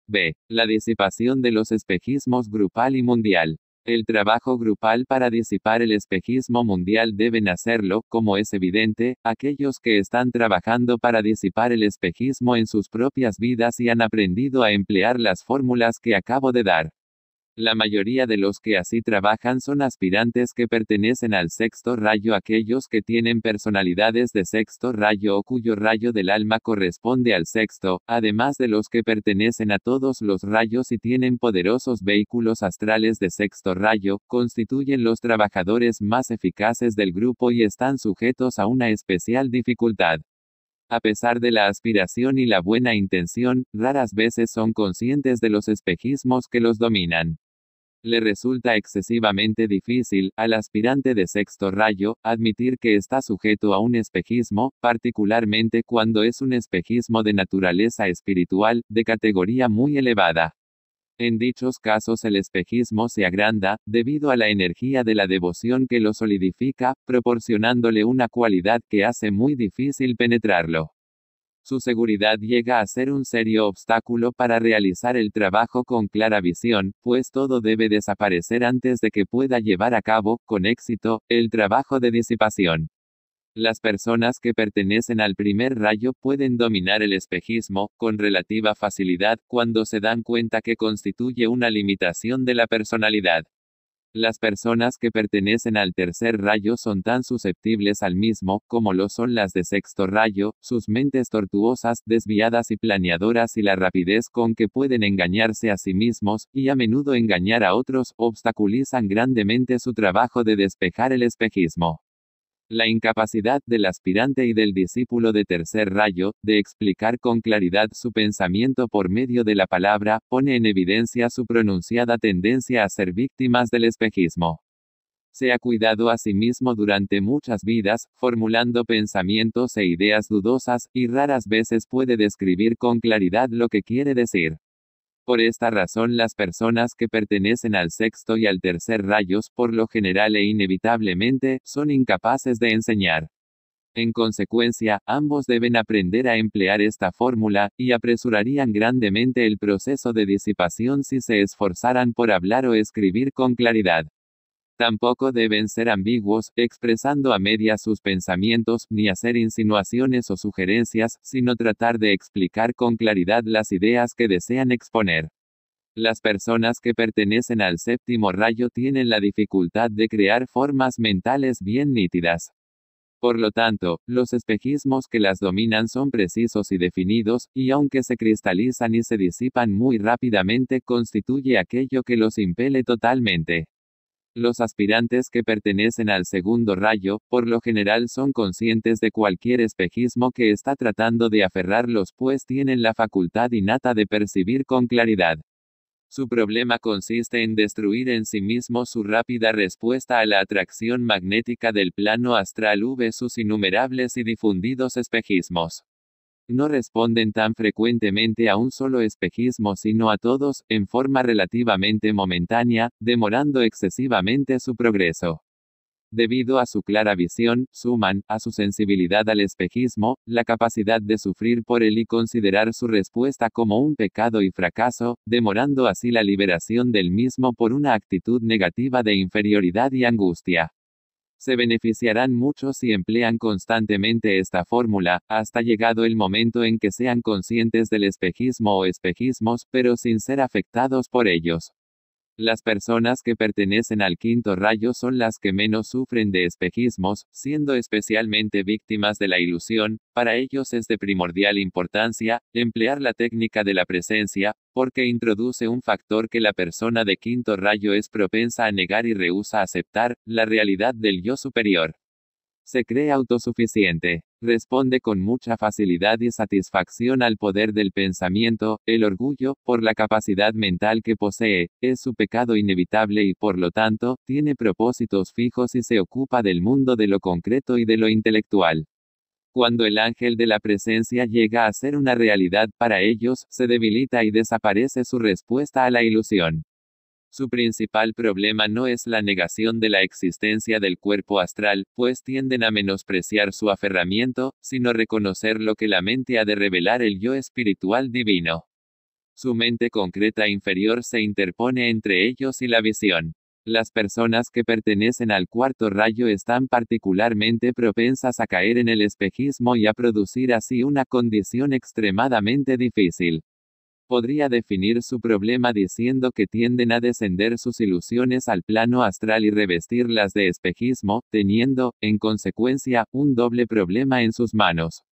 Speaker 1: B. La disipación de los espejismos grupal y mundial. El trabajo grupal para disipar el espejismo mundial deben hacerlo, como es evidente, aquellos que están trabajando para disipar el espejismo en sus propias vidas y han aprendido a emplear las fórmulas que acabo de dar. La mayoría de los que así trabajan son aspirantes que pertenecen al sexto rayo, aquellos que tienen personalidades de sexto rayo o cuyo rayo del alma corresponde al sexto, además de los que pertenecen a todos los rayos y tienen poderosos vehículos astrales de sexto rayo, constituyen los trabajadores más eficaces del grupo y están sujetos a una especial dificultad a pesar de la aspiración y la buena intención, raras veces son conscientes de los espejismos que los dominan. Le resulta excesivamente difícil, al aspirante de sexto rayo, admitir que está sujeto a un espejismo, particularmente cuando es un espejismo de naturaleza espiritual, de categoría muy elevada. En dichos casos el espejismo se agranda, debido a la energía de la devoción que lo solidifica, proporcionándole una cualidad que hace muy difícil penetrarlo su seguridad llega a ser un serio obstáculo para realizar el trabajo con clara visión, pues todo debe desaparecer antes de que pueda llevar a cabo, con éxito, el trabajo de disipación. Las personas que pertenecen al primer rayo pueden dominar el espejismo, con relativa facilidad, cuando se dan cuenta que constituye una limitación de la personalidad. Las personas que pertenecen al tercer rayo son tan susceptibles al mismo, como lo son las de sexto rayo, sus mentes tortuosas, desviadas y planeadoras y la rapidez con que pueden engañarse a sí mismos, y a menudo engañar a otros, obstaculizan grandemente su trabajo de despejar el espejismo. La incapacidad del aspirante y del discípulo de tercer rayo, de explicar con claridad su pensamiento por medio de la palabra, pone en evidencia su pronunciada tendencia a ser víctimas del espejismo. Se ha cuidado a sí mismo durante muchas vidas, formulando pensamientos e ideas dudosas, y raras veces puede describir con claridad lo que quiere decir. Por esta razón las personas que pertenecen al sexto y al tercer rayos por lo general e inevitablemente son incapaces de enseñar. En consecuencia, ambos deben aprender a emplear esta fórmula, y apresurarían grandemente el proceso de disipación si se esforzaran por hablar o escribir con claridad. Tampoco deben ser ambiguos, expresando a media sus pensamientos, ni hacer insinuaciones o sugerencias, sino tratar de explicar con claridad las ideas que desean exponer. Las personas que pertenecen al séptimo rayo tienen la dificultad de crear formas mentales bien nítidas. Por lo tanto, los espejismos que las dominan son precisos y definidos, y aunque se cristalizan y se disipan muy rápidamente, constituye aquello que los impele totalmente. Los aspirantes que pertenecen al segundo rayo, por lo general son conscientes de cualquier espejismo que está tratando de aferrarlos, pues tienen la facultad innata de percibir con claridad. Su problema consiste en destruir en sí mismo su rápida respuesta a la atracción magnética del plano astral V sus innumerables y difundidos espejismos. No responden tan frecuentemente a un solo espejismo sino a todos, en forma relativamente momentánea, demorando excesivamente su progreso. Debido a su clara visión, suman, a su sensibilidad al espejismo, la capacidad de sufrir por él y considerar su respuesta como un pecado y fracaso, demorando así la liberación del mismo por una actitud negativa de inferioridad y angustia. Se beneficiarán muchos si emplean constantemente esta fórmula, hasta llegado el momento en que sean conscientes del espejismo o espejismos, pero sin ser afectados por ellos. Las personas que pertenecen al quinto rayo son las que menos sufren de espejismos, siendo especialmente víctimas de la ilusión, para ellos es de primordial importancia emplear la técnica de la presencia, porque introduce un factor que la persona de quinto rayo es propensa a negar y rehúsa aceptar, la realidad del yo superior. Se cree autosuficiente. Responde con mucha facilidad y satisfacción al poder del pensamiento, el orgullo, por la capacidad mental que posee, es su pecado inevitable y por lo tanto, tiene propósitos fijos y se ocupa del mundo de lo concreto y de lo intelectual. Cuando el ángel de la presencia llega a ser una realidad para ellos, se debilita y desaparece su respuesta a la ilusión. Su principal problema no es la negación de la existencia del cuerpo astral, pues tienden a menospreciar su aferramiento, sino reconocer lo que la mente ha de revelar el yo espiritual divino. Su mente concreta inferior se interpone entre ellos y la visión. Las personas que pertenecen al cuarto rayo están particularmente propensas a caer en el espejismo y a producir así una condición extremadamente difícil podría definir su problema diciendo que tienden a descender sus ilusiones al plano astral y revestirlas de espejismo, teniendo, en consecuencia, un doble problema en sus manos.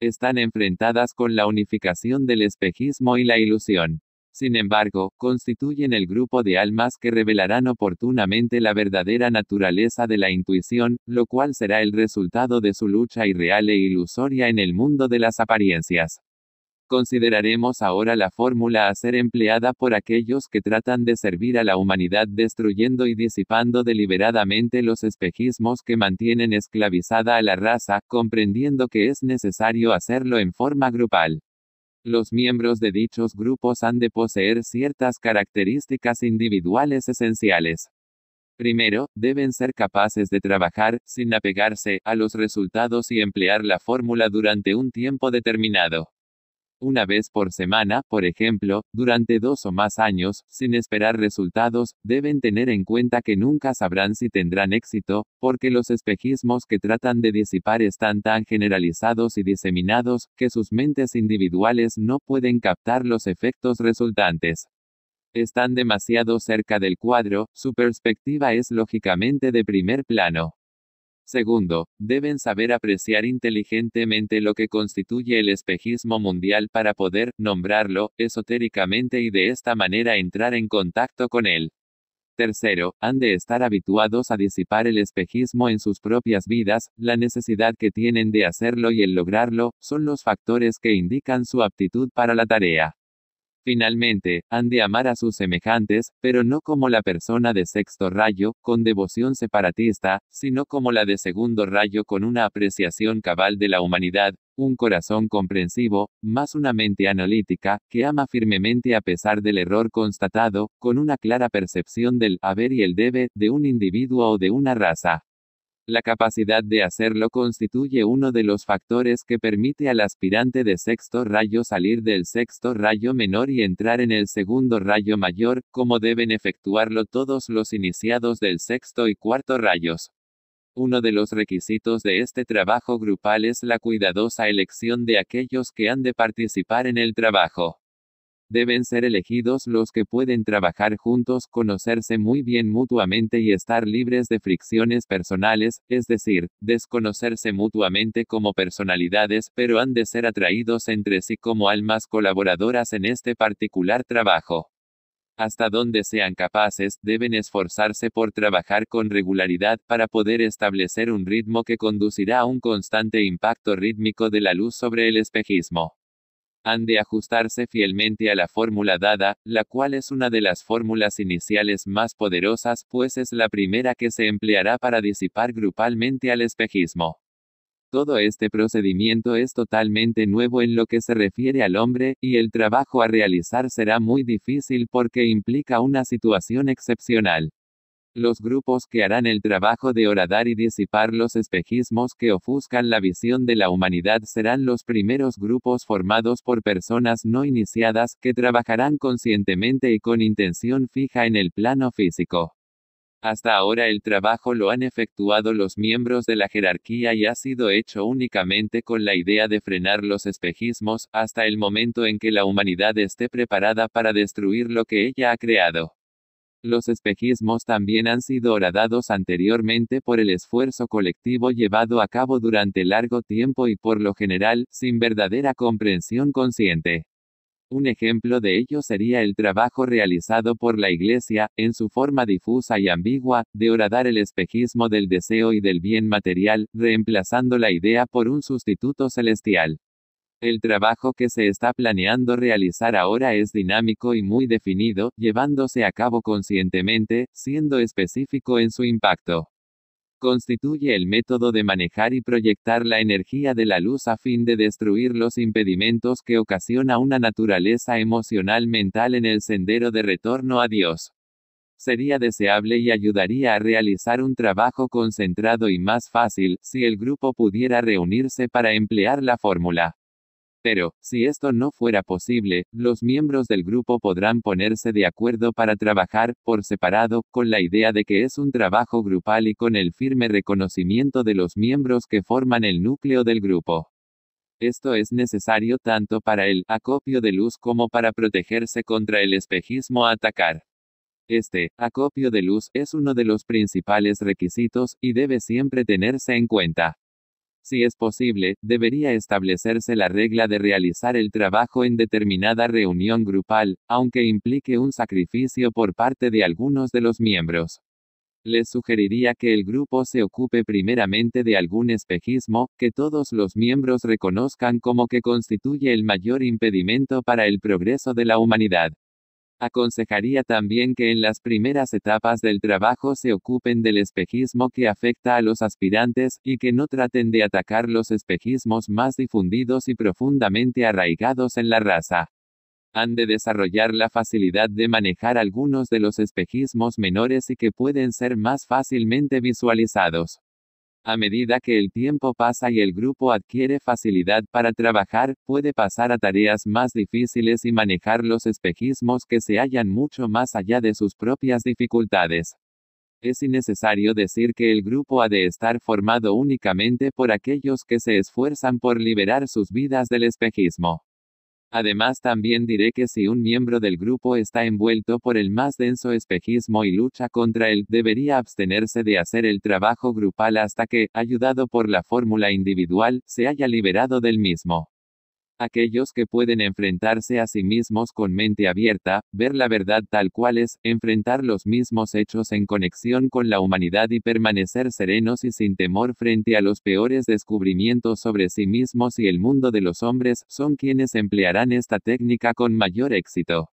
Speaker 1: Están enfrentadas con la unificación del espejismo y la ilusión. Sin embargo, constituyen el grupo de almas que revelarán oportunamente la verdadera naturaleza de la intuición, lo cual será el resultado de su lucha irreal e ilusoria en el mundo de las apariencias. Consideraremos ahora la fórmula a ser empleada por aquellos que tratan de servir a la humanidad destruyendo y disipando deliberadamente los espejismos que mantienen esclavizada a la raza, comprendiendo que es necesario hacerlo en forma grupal. Los miembros de dichos grupos han de poseer ciertas características individuales esenciales. Primero, deben ser capaces de trabajar, sin apegarse, a los resultados y emplear la fórmula durante un tiempo determinado una vez por semana, por ejemplo, durante dos o más años, sin esperar resultados, deben tener en cuenta que nunca sabrán si tendrán éxito, porque los espejismos que tratan de disipar están tan generalizados y diseminados, que sus mentes individuales no pueden captar los efectos resultantes. Están demasiado cerca del cuadro, su perspectiva es lógicamente de primer plano. Segundo, deben saber apreciar inteligentemente lo que constituye el espejismo mundial para poder nombrarlo esotéricamente y de esta manera entrar en contacto con él. Tercero, han de estar habituados a disipar el espejismo en sus propias vidas, la necesidad que tienen de hacerlo y el lograrlo, son los factores que indican su aptitud para la tarea. Finalmente, han de amar a sus semejantes, pero no como la persona de sexto rayo, con devoción separatista, sino como la de segundo rayo con una apreciación cabal de la humanidad, un corazón comprensivo, más una mente analítica, que ama firmemente a pesar del error constatado, con una clara percepción del haber y el debe de un individuo o de una raza. La capacidad de hacerlo constituye uno de los factores que permite al aspirante de sexto rayo salir del sexto rayo menor y entrar en el segundo rayo mayor, como deben efectuarlo todos los iniciados del sexto y cuarto rayos. Uno de los requisitos de este trabajo grupal es la cuidadosa elección de aquellos que han de participar en el trabajo. Deben ser elegidos los que pueden trabajar juntos, conocerse muy bien mutuamente y estar libres de fricciones personales, es decir, desconocerse mutuamente como personalidades, pero han de ser atraídos entre sí como almas colaboradoras en este particular trabajo hasta donde sean capaces, deben esforzarse por trabajar con regularidad para poder establecer un ritmo que conducirá a un constante impacto rítmico de la luz sobre el espejismo han de ajustarse fielmente a la fórmula dada, la cual es una de las fórmulas iniciales más poderosas, pues es la primera que se empleará para disipar grupalmente al espejismo. Todo este procedimiento es totalmente nuevo en lo que se refiere al hombre, y el trabajo a realizar será muy difícil porque implica una situación excepcional. Los grupos que harán el trabajo de horadar y disipar los espejismos que ofuscan la visión de la humanidad serán los primeros grupos formados por personas no iniciadas que trabajarán conscientemente y con intención fija en el plano físico. Hasta ahora el trabajo lo han efectuado los miembros de la jerarquía y ha sido hecho únicamente con la idea de frenar los espejismos hasta el momento en que la humanidad esté preparada para destruir lo que ella ha creado. Los espejismos también han sido oradados anteriormente por el esfuerzo colectivo llevado a cabo durante largo tiempo y por lo general, sin verdadera comprensión consciente. Un ejemplo de ello sería el trabajo realizado por la Iglesia, en su forma difusa y ambigua, de oradar el espejismo del deseo y del bien material, reemplazando la idea por un sustituto celestial. El trabajo que se está planeando realizar ahora es dinámico y muy definido, llevándose a cabo conscientemente, siendo específico en su impacto. Constituye el método de manejar y proyectar la energía de la luz a fin de destruir los impedimentos que ocasiona una naturaleza emocional mental en el sendero de retorno a Dios sería deseable y ayudaría a realizar un trabajo concentrado y más fácil, si el grupo pudiera reunirse para emplear la fórmula. Pero, si esto no fuera posible, los miembros del grupo podrán ponerse de acuerdo para trabajar, por separado, con la idea de que es un trabajo grupal y con el firme reconocimiento de los miembros que forman el núcleo del grupo. Esto es necesario tanto para el acopio de luz como para protegerse contra el espejismo a atacar. Este acopio de luz es uno de los principales requisitos y debe siempre tenerse en cuenta. Si es posible, debería establecerse la regla de realizar el trabajo en determinada reunión grupal, aunque implique un sacrificio por parte de algunos de los miembros. Les sugeriría que el grupo se ocupe primeramente de algún espejismo, que todos los miembros reconozcan como que constituye el mayor impedimento para el progreso de la humanidad. Aconsejaría también que en las primeras etapas del trabajo se ocupen del espejismo que afecta a los aspirantes, y que no traten de atacar los espejismos más difundidos y profundamente arraigados en la raza. Han de desarrollar la facilidad de manejar algunos de los espejismos menores y que pueden ser más fácilmente visualizados. A medida que el tiempo pasa y el grupo adquiere facilidad para trabajar, puede pasar a tareas más difíciles y manejar los espejismos que se hallan mucho más allá de sus propias dificultades. Es innecesario decir que el grupo ha de estar formado únicamente por aquellos que se esfuerzan por liberar sus vidas del espejismo. Además también diré que si un miembro del grupo está envuelto por el más denso espejismo y lucha contra él, debería abstenerse de hacer el trabajo grupal hasta que, ayudado por la fórmula individual, se haya liberado del mismo aquellos que pueden enfrentarse a sí mismos con mente abierta, ver la verdad tal cual es, enfrentar los mismos hechos en conexión con la humanidad y permanecer serenos y sin temor frente a los peores descubrimientos sobre sí mismos y el mundo de los hombres, son quienes emplearán esta técnica con mayor éxito.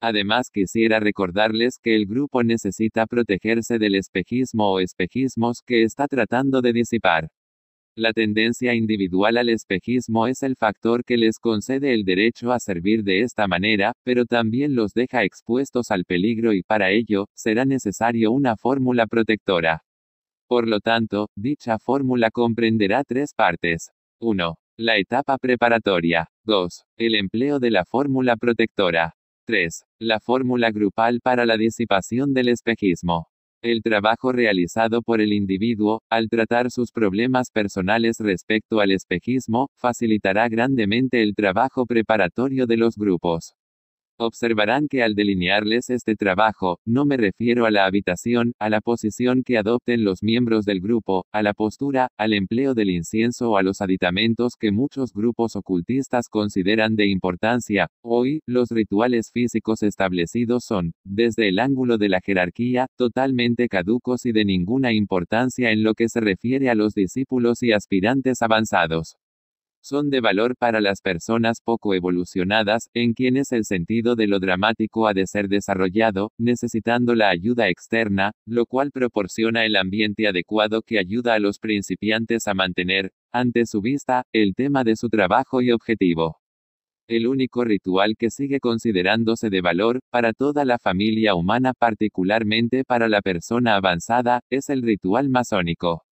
Speaker 1: Además quisiera recordarles que el grupo necesita protegerse del espejismo o espejismos que está tratando de disipar. La tendencia individual al espejismo es el factor que les concede el derecho a servir de esta manera, pero también los deja expuestos al peligro y para ello, será necesario una fórmula protectora. Por lo tanto, dicha fórmula comprenderá tres partes. 1. La etapa preparatoria. 2. El empleo de la fórmula protectora. 3. La fórmula grupal para la disipación del espejismo el trabajo realizado por el individuo, al tratar sus problemas personales respecto al espejismo, facilitará grandemente el trabajo preparatorio de los grupos. Observarán que al delinearles este trabajo, no me refiero a la habitación, a la posición que adopten los miembros del grupo, a la postura, al empleo del incienso o a los aditamentos que muchos grupos ocultistas consideran de importancia. Hoy, los rituales físicos establecidos son, desde el ángulo de la jerarquía, totalmente caducos y de ninguna importancia en lo que se refiere a los discípulos y aspirantes avanzados son de valor para las personas poco evolucionadas, en quienes el sentido de lo dramático ha de ser desarrollado, necesitando la ayuda externa, lo cual proporciona el ambiente adecuado que ayuda a los principiantes a mantener, ante su vista, el tema de su trabajo y objetivo. El único ritual que sigue considerándose de valor, para toda la familia humana particularmente para la persona avanzada, es el ritual masónico.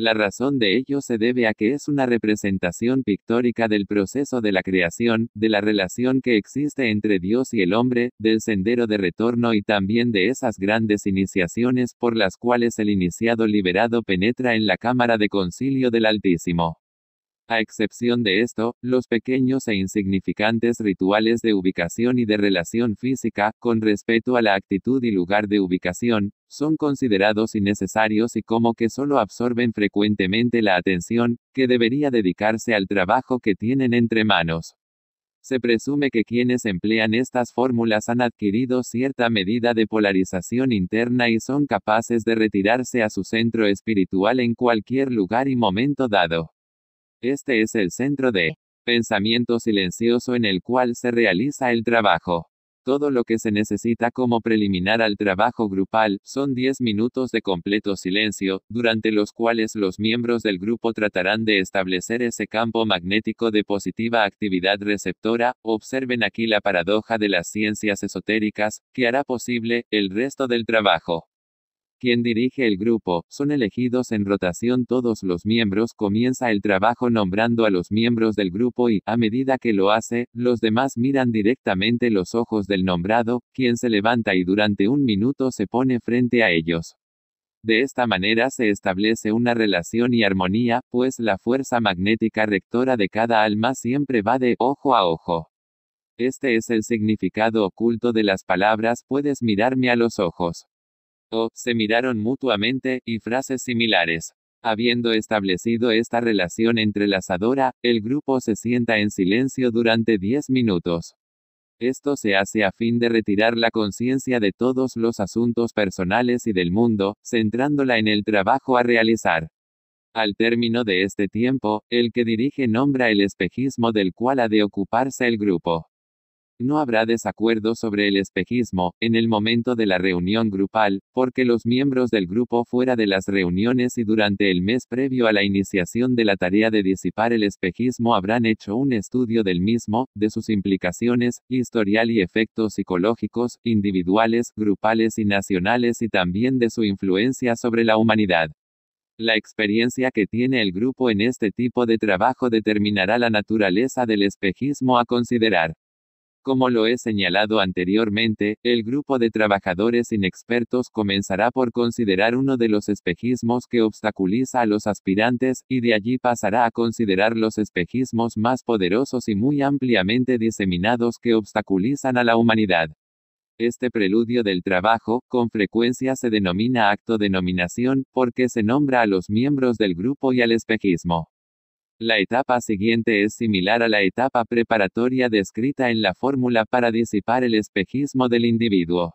Speaker 1: La razón de ello se debe a que es una representación pictórica del proceso de la creación, de la relación que existe entre Dios y el hombre, del sendero de retorno y también de esas grandes iniciaciones por las cuales el iniciado liberado penetra en la cámara de concilio del Altísimo. A excepción de esto, los pequeños e insignificantes rituales de ubicación y de relación física, con respecto a la actitud y lugar de ubicación, son considerados innecesarios y como que solo absorben frecuentemente la atención, que debería dedicarse al trabajo que tienen entre manos. Se presume que quienes emplean estas fórmulas han adquirido cierta medida de polarización interna y son capaces de retirarse a su centro espiritual en cualquier lugar y momento dado. Este es el centro de pensamiento silencioso en el cual se realiza el trabajo. Todo lo que se necesita como preliminar al trabajo grupal son 10 minutos de completo silencio, durante los cuales los miembros del grupo tratarán de establecer ese campo magnético de positiva actividad receptora. Observen aquí la paradoja de las ciencias esotéricas, que hará posible el resto del trabajo quien dirige el grupo, son elegidos en rotación todos los miembros, comienza el trabajo nombrando a los miembros del grupo y, a medida que lo hace, los demás miran directamente los ojos del nombrado, quien se levanta y durante un minuto se pone frente a ellos. De esta manera se establece una relación y armonía, pues la fuerza magnética rectora de cada alma siempre va de ojo a ojo. Este es el significado oculto de las palabras puedes mirarme a los ojos o se miraron mutuamente, y frases similares. Habiendo establecido esta relación entrelazadora, el grupo se sienta en silencio durante 10 minutos. Esto se hace a fin de retirar la conciencia de todos los asuntos personales y del mundo, centrándola en el trabajo a realizar. Al término de este tiempo, el que dirige nombra el espejismo del cual ha de ocuparse el grupo. No habrá desacuerdo sobre el espejismo, en el momento de la reunión grupal, porque los miembros del grupo fuera de las reuniones y durante el mes previo a la iniciación de la tarea de disipar el espejismo habrán hecho un estudio del mismo, de sus implicaciones, historial y efectos psicológicos, individuales, grupales y nacionales y también de su influencia sobre la humanidad. La experiencia que tiene el grupo en este tipo de trabajo determinará la naturaleza del espejismo a considerar. Como lo he señalado anteriormente, el grupo de trabajadores inexpertos comenzará por considerar uno de los espejismos que obstaculiza a los aspirantes, y de allí pasará a considerar los espejismos más poderosos y muy ampliamente diseminados que obstaculizan a la humanidad. Este preludio del trabajo, con frecuencia se denomina acto de nominación, porque se nombra a los miembros del grupo y al espejismo. La etapa siguiente es similar a la etapa preparatoria descrita en la fórmula para disipar el espejismo del individuo.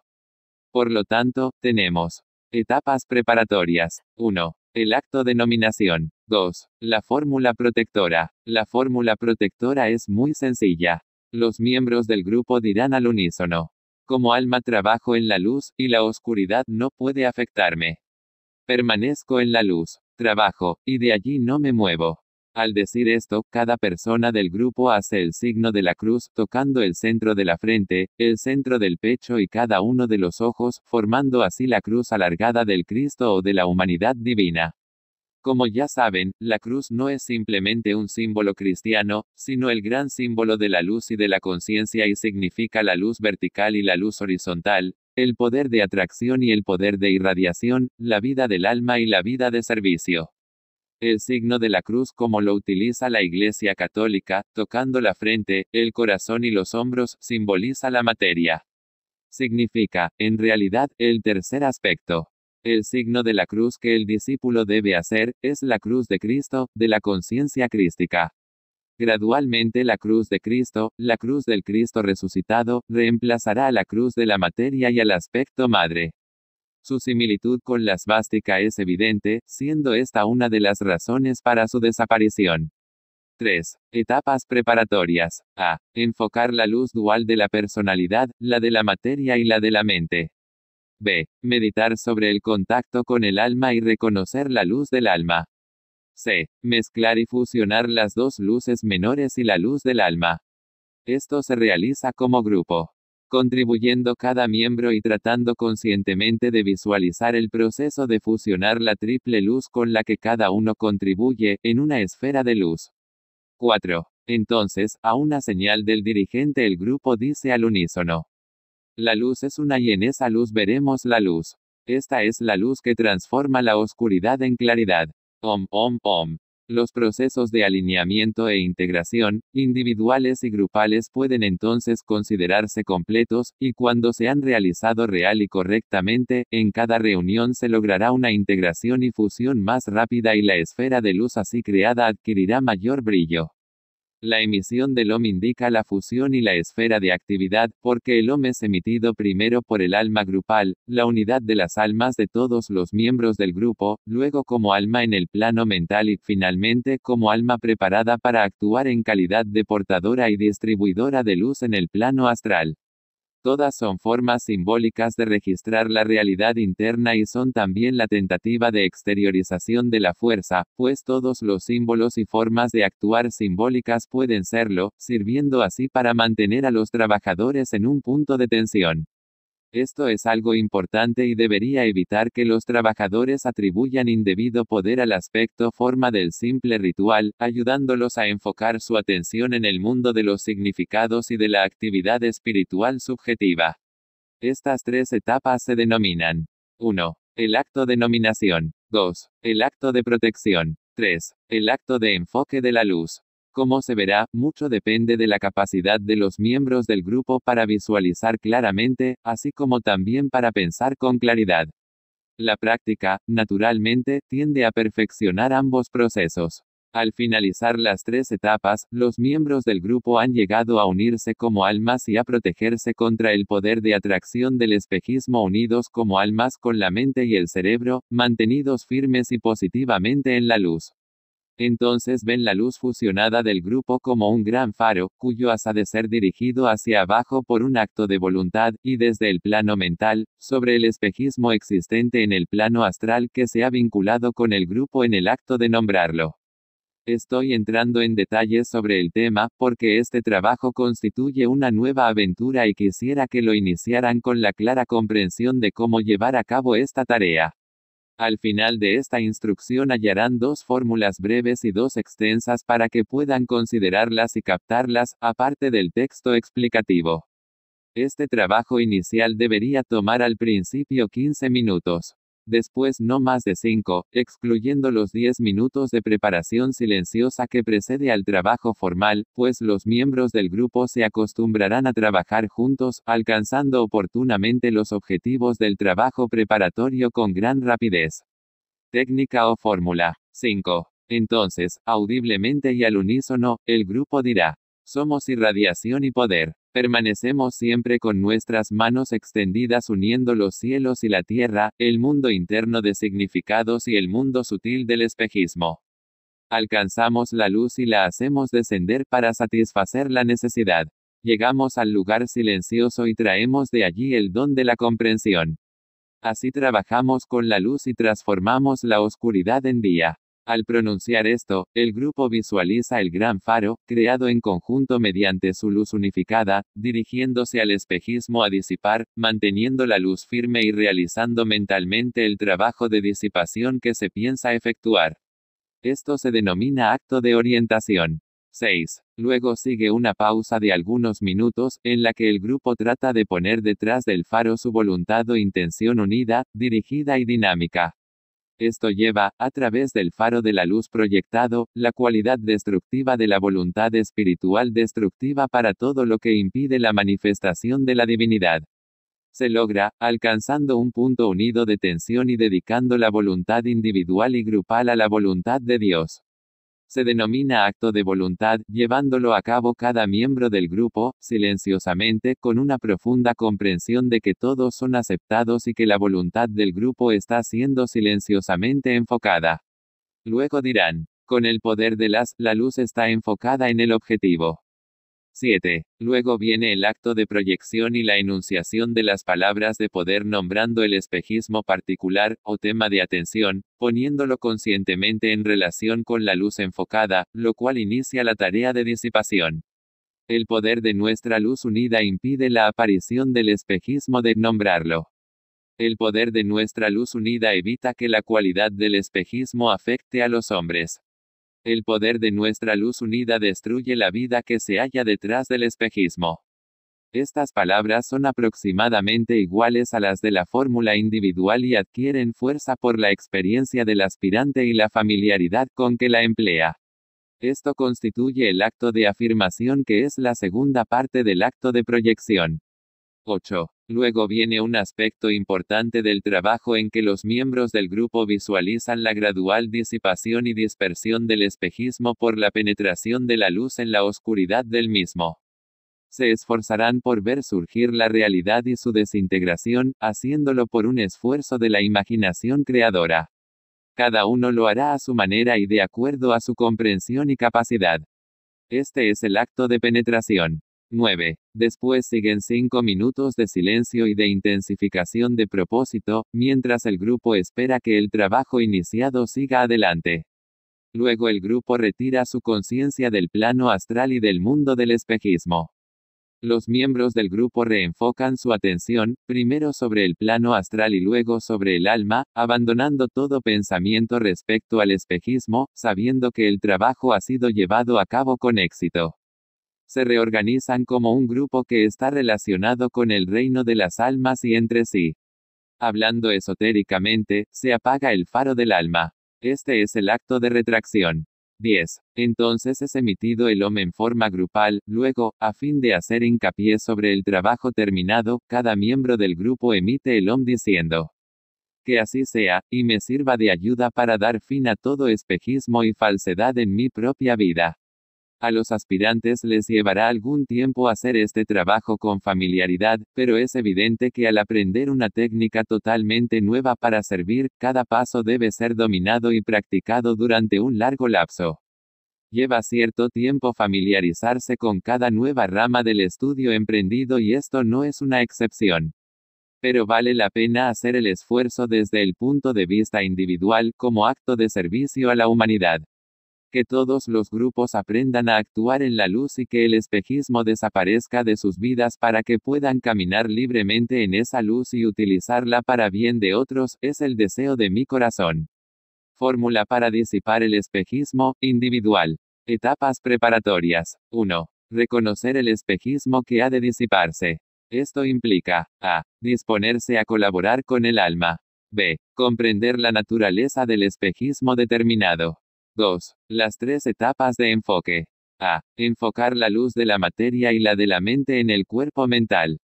Speaker 1: Por lo tanto, tenemos etapas preparatorias. 1. El acto de nominación. 2. La fórmula protectora. La fórmula protectora es muy sencilla. Los miembros del grupo dirán al unísono. Como alma trabajo en la luz, y la oscuridad no puede afectarme. Permanezco en la luz, trabajo, y de allí no me muevo. Al decir esto, cada persona del grupo hace el signo de la cruz, tocando el centro de la frente, el centro del pecho y cada uno de los ojos, formando así la cruz alargada del Cristo o de la humanidad divina. Como ya saben, la cruz no es simplemente un símbolo cristiano, sino el gran símbolo de la luz y de la conciencia y significa la luz vertical y la luz horizontal, el poder de atracción y el poder de irradiación, la vida del alma y la vida de servicio el signo de la cruz como lo utiliza la Iglesia Católica, tocando la frente, el corazón y los hombros, simboliza la materia. Significa, en realidad, el tercer aspecto. El signo de la cruz que el discípulo debe hacer, es la cruz de Cristo, de la conciencia crística. Gradualmente la cruz de Cristo, la cruz del Cristo resucitado, reemplazará a la cruz de la materia y al aspecto madre. Su similitud con la svástica es evidente, siendo esta una de las razones para su desaparición. 3. Etapas preparatorias. A. Enfocar la luz dual de la personalidad, la de la materia y la de la mente. B. Meditar sobre el contacto con el alma y reconocer la luz del alma. C. Mezclar y fusionar las dos luces menores y la luz del alma. Esto se realiza como grupo contribuyendo cada miembro y tratando conscientemente de visualizar el proceso de fusionar la triple luz con la que cada uno contribuye, en una esfera de luz. 4. Entonces, a una señal del dirigente el grupo dice al unísono. La luz es una y en esa luz veremos la luz. Esta es la luz que transforma la oscuridad en claridad. Om, om, om. Los procesos de alineamiento e integración, individuales y grupales pueden entonces considerarse completos, y cuando se han realizado real y correctamente, en cada reunión se logrará una integración y fusión más rápida y la esfera de luz así creada adquirirá mayor brillo. La emisión del OM indica la fusión y la esfera de actividad, porque el OM es emitido primero por el alma grupal, la unidad de las almas de todos los miembros del grupo, luego como alma en el plano mental y finalmente como alma preparada para actuar en calidad de portadora y distribuidora de luz en el plano astral. Todas son formas simbólicas de registrar la realidad interna y son también la tentativa de exteriorización de la fuerza, pues todos los símbolos y formas de actuar simbólicas pueden serlo, sirviendo así para mantener a los trabajadores en un punto de tensión. Esto es algo importante y debería evitar que los trabajadores atribuyan indebido poder al aspecto forma del simple ritual, ayudándolos a enfocar su atención en el mundo de los significados y de la actividad espiritual subjetiva. Estas tres etapas se denominan 1. El acto de nominación. 2. El acto de protección. 3. El acto de enfoque de la luz. Como se verá, mucho depende de la capacidad de los miembros del grupo para visualizar claramente, así como también para pensar con claridad. La práctica, naturalmente, tiende a perfeccionar ambos procesos. Al finalizar las tres etapas, los miembros del grupo han llegado a unirse como almas y a protegerse contra el poder de atracción del espejismo unidos como almas con la mente y el cerebro, mantenidos firmes y positivamente en la luz. Entonces ven la luz fusionada del grupo como un gran faro, cuyo asa ha de ser dirigido hacia abajo por un acto de voluntad, y desde el plano mental, sobre el espejismo existente en el plano astral que se ha vinculado con el grupo en el acto de nombrarlo. Estoy entrando en detalles sobre el tema, porque este trabajo constituye una nueva aventura y quisiera que lo iniciaran con la clara comprensión de cómo llevar a cabo esta tarea. Al final de esta instrucción hallarán dos fórmulas breves y dos extensas para que puedan considerarlas y captarlas, aparte del texto explicativo. Este trabajo inicial debería tomar al principio 15 minutos. Después no más de 5, excluyendo los 10 minutos de preparación silenciosa que precede al trabajo formal, pues los miembros del grupo se acostumbrarán a trabajar juntos, alcanzando oportunamente los objetivos del trabajo preparatorio con gran rapidez. Técnica o fórmula. 5. Entonces, audiblemente y al unísono, el grupo dirá, somos irradiación y poder. Permanecemos siempre con nuestras manos extendidas uniendo los cielos y la tierra, el mundo interno de significados y el mundo sutil del espejismo. Alcanzamos la luz y la hacemos descender para satisfacer la necesidad. Llegamos al lugar silencioso y traemos de allí el don de la comprensión. Así trabajamos con la luz y transformamos la oscuridad en día. Al pronunciar esto, el grupo visualiza el gran faro, creado en conjunto mediante su luz unificada, dirigiéndose al espejismo a disipar, manteniendo la luz firme y realizando mentalmente el trabajo de disipación que se piensa efectuar. Esto se denomina acto de orientación. 6. Luego sigue una pausa de algunos minutos, en la que el grupo trata de poner detrás del faro su voluntad o intención unida, dirigida y dinámica. Esto lleva, a través del faro de la luz proyectado, la cualidad destructiva de la voluntad espiritual destructiva para todo lo que impide la manifestación de la divinidad. Se logra, alcanzando un punto unido de tensión y dedicando la voluntad individual y grupal a la voluntad de Dios se denomina acto de voluntad, llevándolo a cabo cada miembro del grupo, silenciosamente, con una profunda comprensión de que todos son aceptados y que la voluntad del grupo está siendo silenciosamente enfocada. Luego dirán, con el poder de las, la luz está enfocada en el objetivo. 7. Luego viene el acto de proyección y la enunciación de las palabras de poder nombrando el espejismo particular, o tema de atención, poniéndolo conscientemente en relación con la luz enfocada, lo cual inicia la tarea de disipación. El poder de nuestra luz unida impide la aparición del espejismo de nombrarlo. El poder de nuestra luz unida evita que la cualidad del espejismo afecte a los hombres. El poder de nuestra luz unida destruye la vida que se halla detrás del espejismo. Estas palabras son aproximadamente iguales a las de la fórmula individual y adquieren fuerza por la experiencia del aspirante y la familiaridad con que la emplea. Esto constituye el acto de afirmación que es la segunda parte del acto de proyección. 8. Luego viene un aspecto importante del trabajo en que los miembros del grupo visualizan la gradual disipación y dispersión del espejismo por la penetración de la luz en la oscuridad del mismo. Se esforzarán por ver surgir la realidad y su desintegración, haciéndolo por un esfuerzo de la imaginación creadora. Cada uno lo hará a su manera y de acuerdo a su comprensión y capacidad. Este es el acto de penetración. 9. Después siguen cinco minutos de silencio y de intensificación de propósito, mientras el grupo espera que el trabajo iniciado siga adelante. Luego el grupo retira su conciencia del plano astral y del mundo del espejismo. Los miembros del grupo reenfocan su atención, primero sobre el plano astral y luego sobre el alma, abandonando todo pensamiento respecto al espejismo, sabiendo que el trabajo ha sido llevado a cabo con éxito se reorganizan como un grupo que está relacionado con el reino de las almas y entre sí. Hablando esotéricamente, se apaga el faro del alma. Este es el acto de retracción. 10. Entonces es emitido el OM en forma grupal, luego, a fin de hacer hincapié sobre el trabajo terminado, cada miembro del grupo emite el OM diciendo. Que así sea, y me sirva de ayuda para dar fin a todo espejismo y falsedad en mi propia vida. A los aspirantes les llevará algún tiempo hacer este trabajo con familiaridad, pero es evidente que al aprender una técnica totalmente nueva para servir, cada paso debe ser dominado y practicado durante un largo lapso. Lleva cierto tiempo familiarizarse con cada nueva rama del estudio emprendido y esto no es una excepción pero vale la pena hacer el esfuerzo desde el punto de vista individual como acto de servicio a la humanidad que todos los grupos aprendan a actuar en la luz y que el espejismo desaparezca de sus vidas para que puedan caminar libremente en esa luz y utilizarla para bien de otros, es el deseo de mi corazón. Fórmula para disipar el espejismo, individual. Etapas preparatorias. 1. Reconocer el espejismo que ha de disiparse. Esto implica, a. Disponerse a colaborar con el alma. b. Comprender la naturaleza del espejismo determinado. 2. Las tres etapas de enfoque. A. Enfocar la luz de la materia y la de la mente en el cuerpo mental.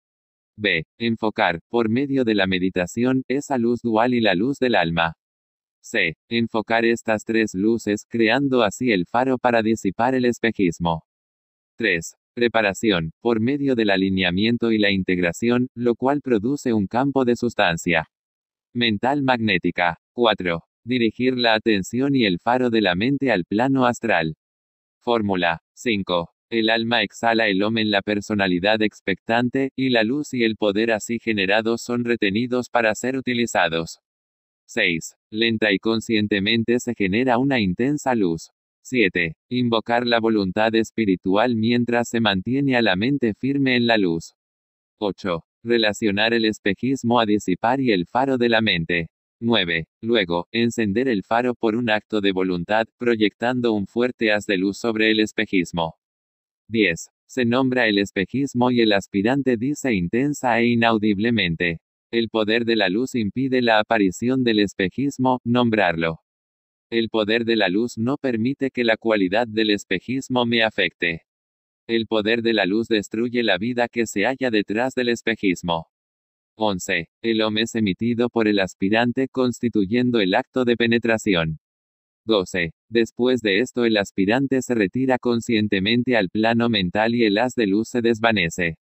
Speaker 1: B. Enfocar, por medio de la meditación, esa luz dual y la luz del alma. C. Enfocar estas tres luces, creando así el faro para disipar el espejismo. 3. Preparación, por medio del alineamiento y la integración, lo cual produce un campo de sustancia mental magnética. 4 dirigir la atención y el faro de la mente al plano astral. Fórmula 5. El alma exhala el en la personalidad expectante, y la luz y el poder así generados son retenidos para ser utilizados. 6. Lenta y conscientemente se genera una intensa luz. 7. Invocar la voluntad espiritual mientras se mantiene a la mente firme en la luz. 8. Relacionar el espejismo a disipar y el faro de la mente. 9. Luego, encender el faro por un acto de voluntad, proyectando un fuerte haz de luz sobre el espejismo. 10. Se nombra el espejismo y el aspirante dice intensa e inaudiblemente. El poder de la luz impide la aparición del espejismo, nombrarlo. El poder de la luz no permite que la cualidad del espejismo me afecte. El poder de la luz destruye la vida que se halla detrás del espejismo. 11. El OM es emitido por el aspirante constituyendo el acto de penetración. 12. Después de esto el aspirante se retira conscientemente al plano mental y el haz de luz se desvanece.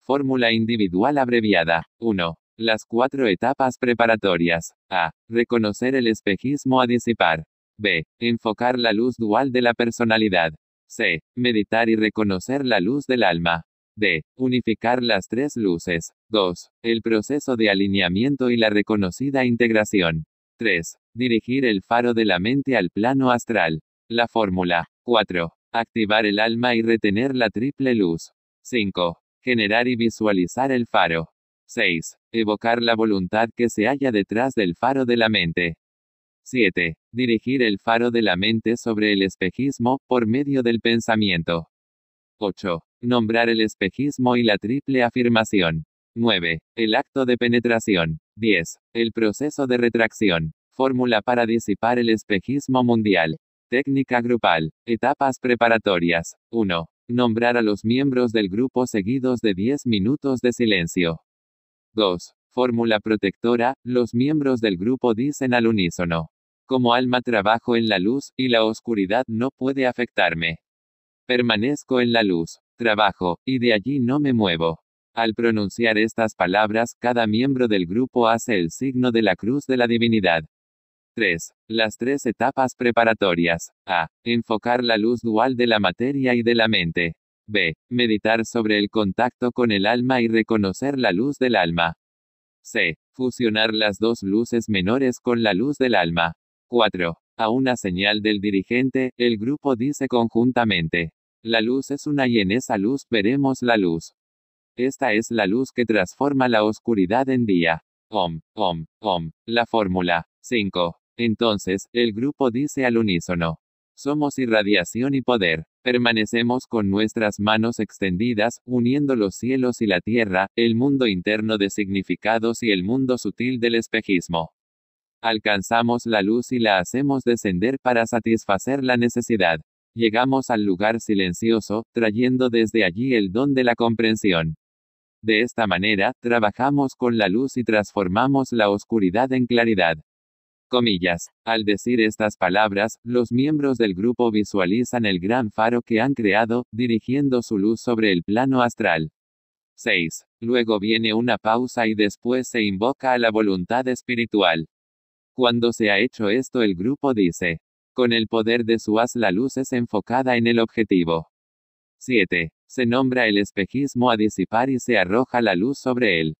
Speaker 1: Fórmula individual abreviada. 1. Las cuatro etapas preparatorias. A. Reconocer el espejismo a disipar. B. Enfocar la luz dual de la personalidad. C. Meditar y reconocer la luz del alma. D. Unificar las tres luces. 2. El proceso de alineamiento y la reconocida integración. 3. Dirigir el faro de la mente al plano astral. La fórmula. 4. Activar el alma y retener la triple luz. 5. Generar y visualizar el faro. 6. Evocar la voluntad que se halla detrás del faro de la mente. 7. Dirigir el faro de la mente sobre el espejismo, por medio del pensamiento. 8. Nombrar el espejismo y la triple afirmación. 9. El acto de penetración. 10. El proceso de retracción. Fórmula para disipar el espejismo mundial. Técnica grupal. Etapas preparatorias. 1. Nombrar a los miembros del grupo seguidos de 10 minutos de silencio. 2. Fórmula protectora. Los miembros del grupo dicen al unísono. Como alma trabajo en la luz, y la oscuridad no puede afectarme. Permanezco en la luz trabajo, y de allí no me muevo. Al pronunciar estas palabras, cada miembro del grupo hace el signo de la cruz de la divinidad. 3. Las tres etapas preparatorias. A. Enfocar la luz dual de la materia y de la mente. B. Meditar sobre el contacto con el alma y reconocer la luz del alma. C. Fusionar las dos luces menores con la luz del alma. 4. A una señal del dirigente, el grupo dice conjuntamente. La luz es una y en esa luz veremos la luz. Esta es la luz que transforma la oscuridad en día. Om, om, om. La fórmula. 5. Entonces, el grupo dice al unísono. Somos irradiación y poder. Permanecemos con nuestras manos extendidas, uniendo los cielos y la tierra, el mundo interno de significados y el mundo sutil del espejismo. Alcanzamos la luz y la hacemos descender para satisfacer la necesidad. Llegamos al lugar silencioso, trayendo desde allí el don de la comprensión. De esta manera, trabajamos con la luz y transformamos la oscuridad en claridad. Comillas. Al decir estas palabras, los miembros del grupo visualizan el gran faro que han creado, dirigiendo su luz sobre el plano astral. 6. Luego viene una pausa y después se invoca a la voluntad espiritual. Cuando se ha hecho esto el grupo dice, con el poder de su haz la luz es enfocada en el objetivo. 7. Se nombra el espejismo a disipar y se arroja la luz sobre él.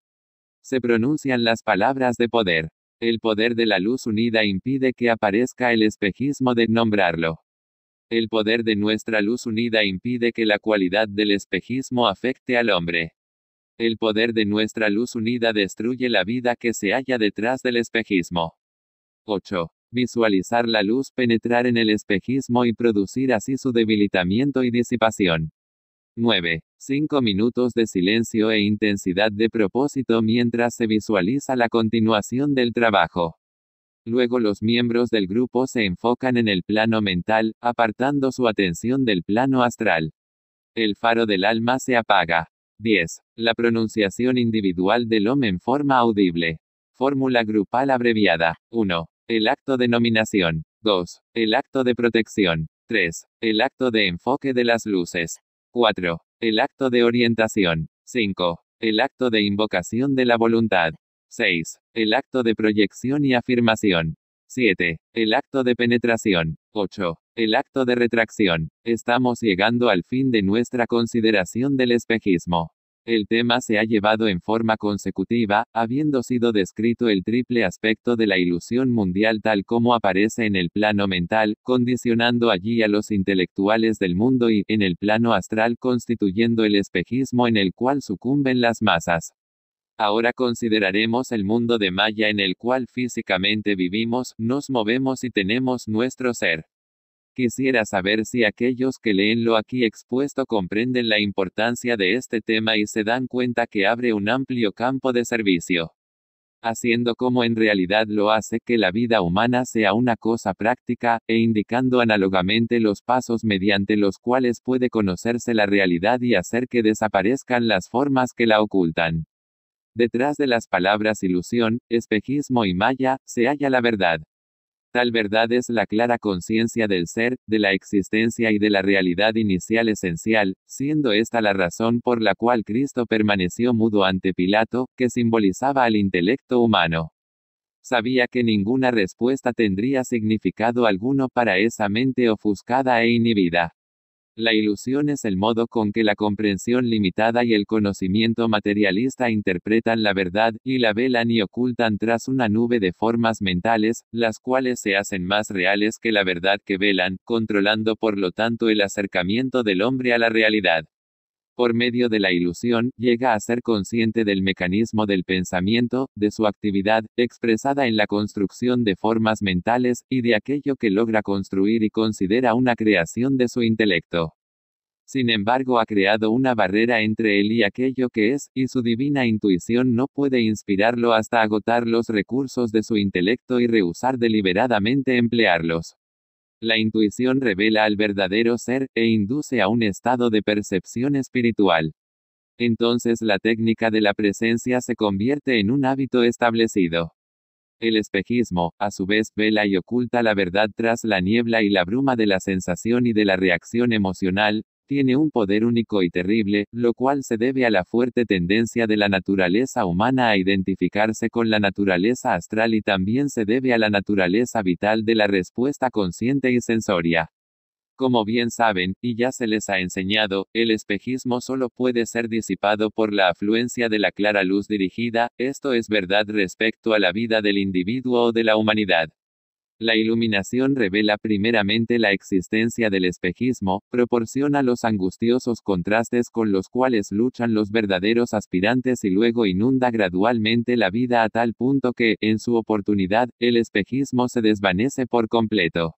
Speaker 1: Se pronuncian las palabras de poder. El poder de la luz unida impide que aparezca el espejismo de nombrarlo. El poder de nuestra luz unida impide que la cualidad del espejismo afecte al hombre. El poder de nuestra luz unida destruye la vida que se halla detrás del espejismo. 8 visualizar la luz, penetrar en el espejismo y producir así su debilitamiento y disipación. 9. 5 minutos de silencio e intensidad de propósito mientras se visualiza la continuación del trabajo. Luego los miembros del grupo se enfocan en el plano mental, apartando su atención del plano astral. El faro del alma se apaga. 10. La pronunciación individual del hombre en forma audible. Fórmula grupal abreviada. 1. El acto de nominación. 2. El acto de protección. 3. El acto de enfoque de las luces. 4. El acto de orientación. 5. El acto de invocación de la voluntad. 6. El acto de proyección y afirmación. 7. El acto de penetración. 8. El acto de retracción. Estamos llegando al fin de nuestra consideración del espejismo. El tema se ha llevado en forma consecutiva, habiendo sido descrito el triple aspecto de la ilusión mundial tal como aparece en el plano mental, condicionando allí a los intelectuales del mundo y, en el plano astral, constituyendo el espejismo en el cual sucumben las masas. Ahora consideraremos el mundo de Maya en el cual físicamente vivimos, nos movemos y tenemos nuestro ser. Quisiera saber si aquellos que leen lo aquí expuesto comprenden la importancia de este tema y se dan cuenta que abre un amplio campo de servicio. Haciendo como en realidad lo hace que la vida humana sea una cosa práctica, e indicando análogamente los pasos mediante los cuales puede conocerse la realidad y hacer que desaparezcan las formas que la ocultan. Detrás de las palabras ilusión, espejismo y maya, se halla la verdad. Tal verdad es la clara conciencia del ser, de la existencia y de la realidad inicial esencial, siendo esta la razón por la cual Cristo permaneció mudo ante Pilato, que simbolizaba al intelecto humano. Sabía que ninguna respuesta tendría significado alguno para esa mente ofuscada e inhibida. La ilusión es el modo con que la comprensión limitada y el conocimiento materialista interpretan la verdad, y la velan y ocultan tras una nube de formas mentales, las cuales se hacen más reales que la verdad que velan, controlando por lo tanto el acercamiento del hombre a la realidad por medio de la ilusión, llega a ser consciente del mecanismo del pensamiento, de su actividad, expresada en la construcción de formas mentales, y de aquello que logra construir y considera una creación de su intelecto. Sin embargo, ha creado una barrera entre él y aquello que es, y su divina intuición no puede inspirarlo hasta agotar los recursos de su intelecto y rehusar deliberadamente emplearlos. La intuición revela al verdadero ser, e induce a un estado de percepción espiritual. Entonces la técnica de la presencia se convierte en un hábito establecido. El espejismo, a su vez, vela y oculta la verdad tras la niebla y la bruma de la sensación y de la reacción emocional, tiene un poder único y terrible, lo cual se debe a la fuerte tendencia de la naturaleza humana a identificarse con la naturaleza astral y también se debe a la naturaleza vital de la respuesta consciente y sensoria. Como bien saben, y ya se les ha enseñado, el espejismo solo puede ser disipado por la afluencia de la clara luz dirigida, esto es verdad respecto a la vida del individuo o de la humanidad. La iluminación revela primeramente la existencia del espejismo, proporciona los angustiosos contrastes con los cuales luchan los verdaderos aspirantes y luego inunda gradualmente la vida a tal punto que, en su oportunidad, el espejismo se desvanece por completo.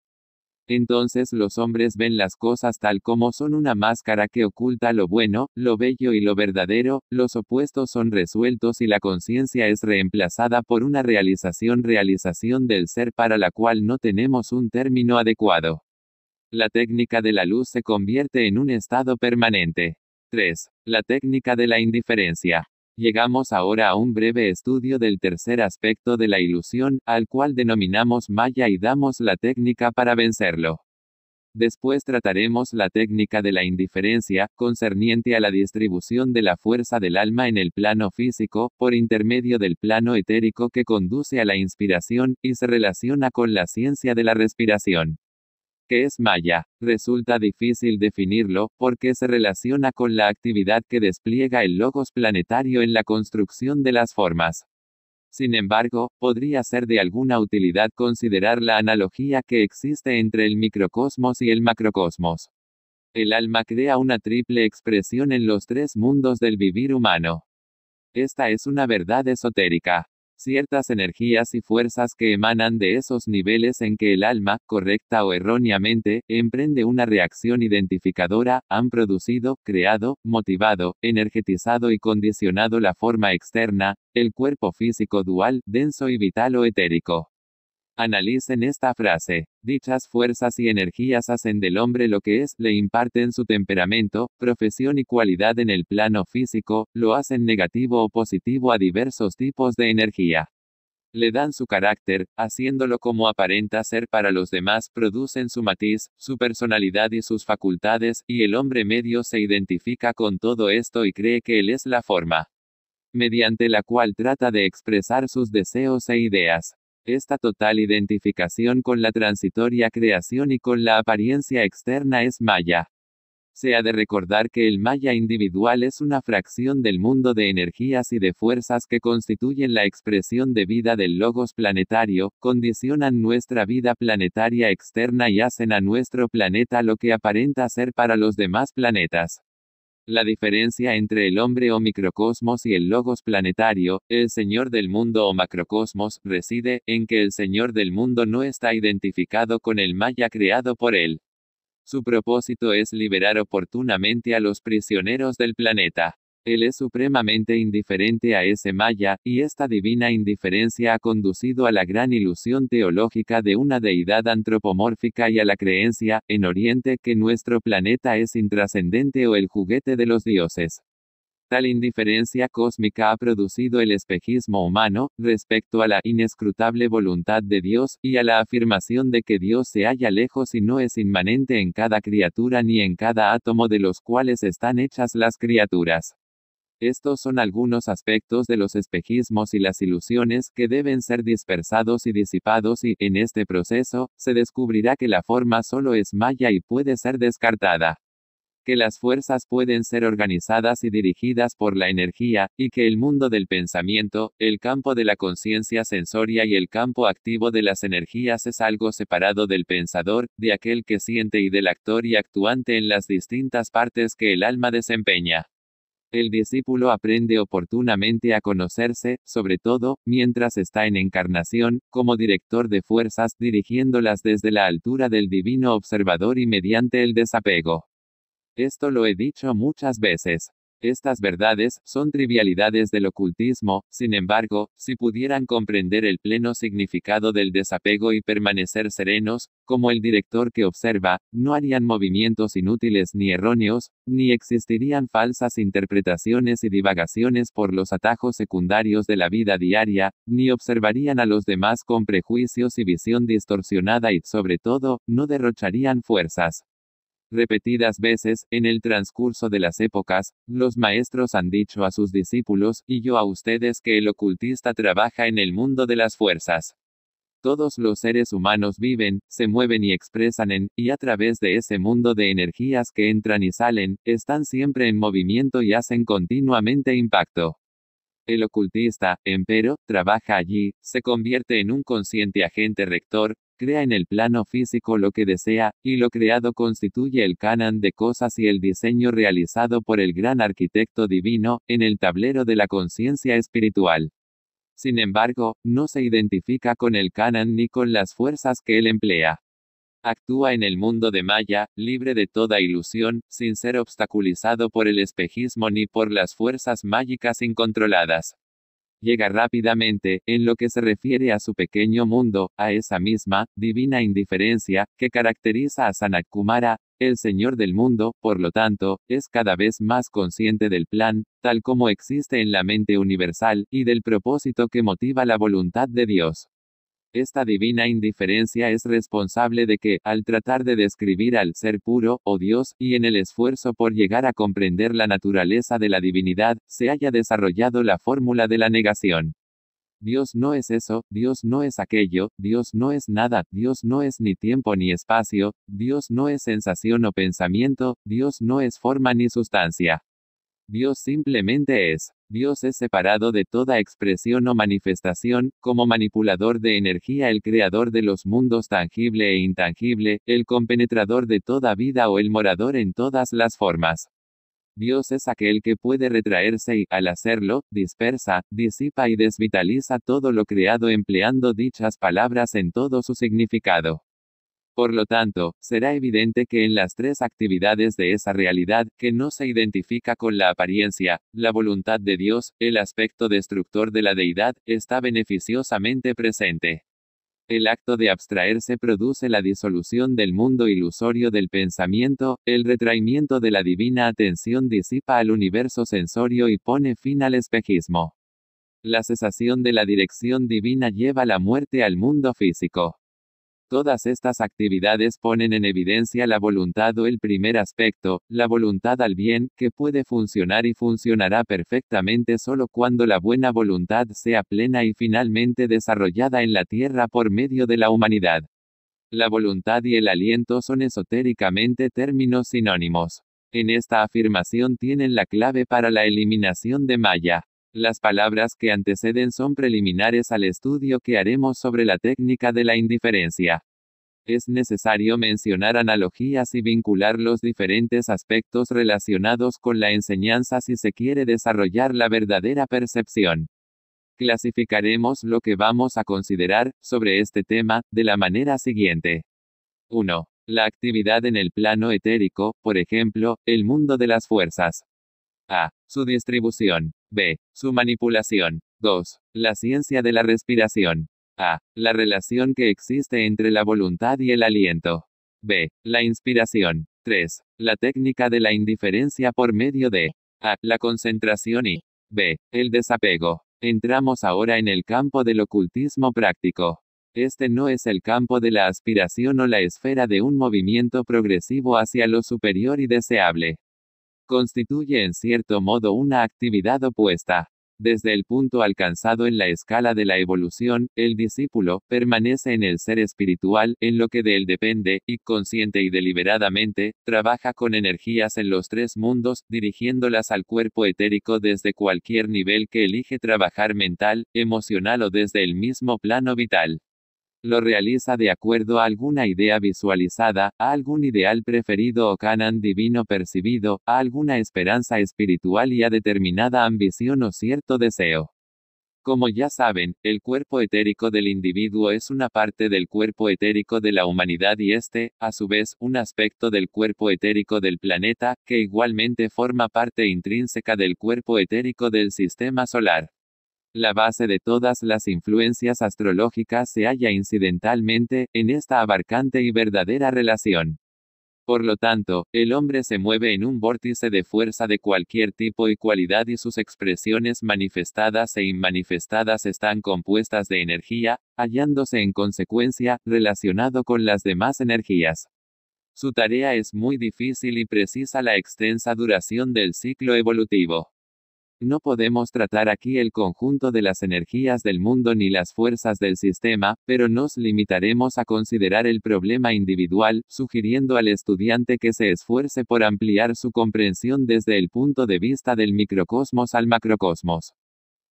Speaker 1: Entonces los hombres ven las cosas tal como son una máscara que oculta lo bueno, lo bello y lo verdadero, los opuestos son resueltos y la conciencia es reemplazada por una realización realización del ser para la cual no tenemos un término adecuado. La técnica de la luz se convierte en un estado permanente. 3. La técnica de la indiferencia. Llegamos ahora a un breve estudio del tercer aspecto de la ilusión, al cual denominamos Maya y damos la técnica para vencerlo. Después trataremos la técnica de la indiferencia, concerniente a la distribución de la fuerza del alma en el plano físico, por intermedio del plano etérico que conduce a la inspiración, y se relaciona con la ciencia de la respiración que es maya. Resulta difícil definirlo, porque se relaciona con la actividad que despliega el logos planetario en la construcción de las formas. Sin embargo, podría ser de alguna utilidad considerar la analogía que existe entre el microcosmos y el macrocosmos. El alma crea una triple expresión en los tres mundos del vivir humano. Esta es una verdad esotérica ciertas energías y fuerzas que emanan de esos niveles en que el alma, correcta o erróneamente, emprende una reacción identificadora, han producido, creado, motivado, energetizado y condicionado la forma externa, el cuerpo físico dual, denso y vital o etérico. Analicen esta frase. Dichas fuerzas y energías hacen del hombre lo que es, le imparten su temperamento, profesión y cualidad en el plano físico, lo hacen negativo o positivo a diversos tipos de energía. Le dan su carácter, haciéndolo como aparenta ser para los demás, producen su matiz, su personalidad y sus facultades, y el hombre medio se identifica con todo esto y cree que él es la forma mediante la cual trata de expresar sus deseos e ideas. Esta total identificación con la transitoria creación y con la apariencia externa es maya. Se ha de recordar que el maya individual es una fracción del mundo de energías y de fuerzas que constituyen la expresión de vida del logos planetario, condicionan nuestra vida planetaria externa y hacen a nuestro planeta lo que aparenta ser para los demás planetas. La diferencia entre el hombre o microcosmos y el logos planetario, el señor del mundo o macrocosmos, reside en que el señor del mundo no está identificado con el maya creado por él. Su propósito es liberar oportunamente a los prisioneros del planeta. Él es supremamente indiferente a ese Maya, y esta divina indiferencia ha conducido a la gran ilusión teológica de una deidad antropomórfica y a la creencia, en Oriente, que nuestro planeta es intrascendente o el juguete de los dioses. Tal indiferencia cósmica ha producido el espejismo humano, respecto a la inescrutable voluntad de Dios, y a la afirmación de que Dios se halla lejos y no es inmanente en cada criatura ni en cada átomo de los cuales están hechas las criaturas. Estos son algunos aspectos de los espejismos y las ilusiones que deben ser dispersados y disipados y, en este proceso, se descubrirá que la forma solo es malla y puede ser descartada que las fuerzas pueden ser organizadas y dirigidas por la energía, y que el mundo del pensamiento, el campo de la conciencia sensoria y el campo activo de las energías es algo separado del pensador, de aquel que siente y del actor y actuante en las distintas partes que el alma desempeña. El discípulo aprende oportunamente a conocerse, sobre todo, mientras está en encarnación, como director de fuerzas, dirigiéndolas desde la altura del divino observador y mediante el desapego. Esto lo he dicho muchas veces. Estas verdades son trivialidades del ocultismo, sin embargo, si pudieran comprender el pleno significado del desapego y permanecer serenos, como el director que observa, no harían movimientos inútiles ni erróneos, ni existirían falsas interpretaciones y divagaciones por los atajos secundarios de la vida diaria, ni observarían a los demás con prejuicios y visión distorsionada y sobre todo, no derrocharían fuerzas. Repetidas veces, en el transcurso de las épocas, los maestros han dicho a sus discípulos, y yo a ustedes, que el ocultista trabaja en el mundo de las fuerzas. Todos los seres humanos viven, se mueven y expresan en, y a través de ese mundo de energías que entran y salen, están siempre en movimiento y hacen continuamente impacto. El ocultista, empero, trabaja allí, se convierte en un consciente agente rector, crea en el plano físico lo que desea, y lo creado constituye el canon de cosas y el diseño realizado por el gran arquitecto divino, en el tablero de la conciencia espiritual. Sin embargo, no se identifica con el canon ni con las fuerzas que él emplea. Actúa en el mundo de Maya, libre de toda ilusión, sin ser obstaculizado por el espejismo ni por las fuerzas mágicas incontroladas llega rápidamente, en lo que se refiere a su pequeño mundo, a esa misma, divina indiferencia, que caracteriza a Sanat Kumara, el Señor del mundo, por lo tanto, es cada vez más consciente del plan, tal como existe en la mente universal, y del propósito que motiva la voluntad de Dios. Esta divina indiferencia es responsable de que, al tratar de describir al ser puro, o oh Dios, y en el esfuerzo por llegar a comprender la naturaleza de la divinidad, se haya desarrollado la fórmula de la negación. Dios no es eso, Dios no es aquello, Dios no es nada, Dios no es ni tiempo ni espacio, Dios no es sensación o pensamiento, Dios no es forma ni sustancia. Dios simplemente es. Dios es separado de toda expresión o manifestación, como manipulador de energía, el creador de los mundos tangible e intangible, el compenetrador de toda vida o el morador en todas las formas. Dios es aquel que puede retraerse y, al hacerlo, dispersa, disipa y desvitaliza todo lo creado empleando dichas palabras en todo su significado. Por lo tanto, será evidente que en las tres actividades de esa realidad, que no se identifica con la apariencia, la voluntad de Dios, el aspecto destructor de la deidad, está beneficiosamente presente. El acto de abstraerse produce la disolución del mundo ilusorio del pensamiento, el retraimiento de la divina atención disipa al universo sensorio y pone fin al espejismo. La cesación de la dirección divina lleva la muerte al mundo físico. Todas estas actividades ponen en evidencia la voluntad o el primer aspecto, la voluntad al bien, que puede funcionar y funcionará perfectamente solo cuando la buena voluntad sea plena y finalmente desarrollada en la tierra por medio de la humanidad. La voluntad y el aliento son esotéricamente términos sinónimos. En esta afirmación tienen la clave para la eliminación de Maya. Las palabras que anteceden son preliminares al estudio que haremos sobre la técnica de la indiferencia. Es necesario mencionar analogías y vincular los diferentes aspectos relacionados con la enseñanza si se quiere desarrollar la verdadera percepción. Clasificaremos lo que vamos a considerar sobre este tema de la manera siguiente. 1. La actividad en el plano etérico, por ejemplo, el mundo de las fuerzas. A. Su distribución. B. Su manipulación. 2. La ciencia de la respiración. A. La relación que existe entre la voluntad y el aliento. B. La inspiración. 3. La técnica de la indiferencia por medio de A. La concentración y B. El desapego. Entramos ahora en el campo del ocultismo práctico. Este no es el campo de la aspiración o la esfera de un movimiento progresivo hacia lo superior y deseable constituye en cierto modo una actividad opuesta. Desde el punto alcanzado en la escala de la evolución, el discípulo permanece en el ser espiritual, en lo que de él depende, y consciente y deliberadamente, trabaja con energías en los tres mundos, dirigiéndolas al cuerpo etérico desde cualquier nivel que elige trabajar mental, emocional o desde el mismo plano vital lo realiza de acuerdo a alguna idea visualizada, a algún ideal preferido o canon divino percibido, a alguna esperanza espiritual y a determinada ambición o cierto deseo. Como ya saben, el cuerpo etérico del individuo es una parte del cuerpo etérico de la humanidad y este, a su vez, un aspecto del cuerpo etérico del planeta, que igualmente forma parte intrínseca del cuerpo etérico del sistema solar. La base de todas las influencias astrológicas se halla incidentalmente, en esta abarcante y verdadera relación. Por lo tanto, el hombre se mueve en un vórtice de fuerza de cualquier tipo y cualidad y sus expresiones manifestadas e inmanifestadas están compuestas de energía, hallándose en consecuencia, relacionado con las demás energías. Su tarea es muy difícil y precisa la extensa duración del ciclo evolutivo. No podemos tratar aquí el conjunto de las energías del mundo ni las fuerzas del sistema, pero nos limitaremos a considerar el problema individual, sugiriendo al estudiante que se esfuerce por ampliar su comprensión desde el punto de vista del microcosmos al macrocosmos.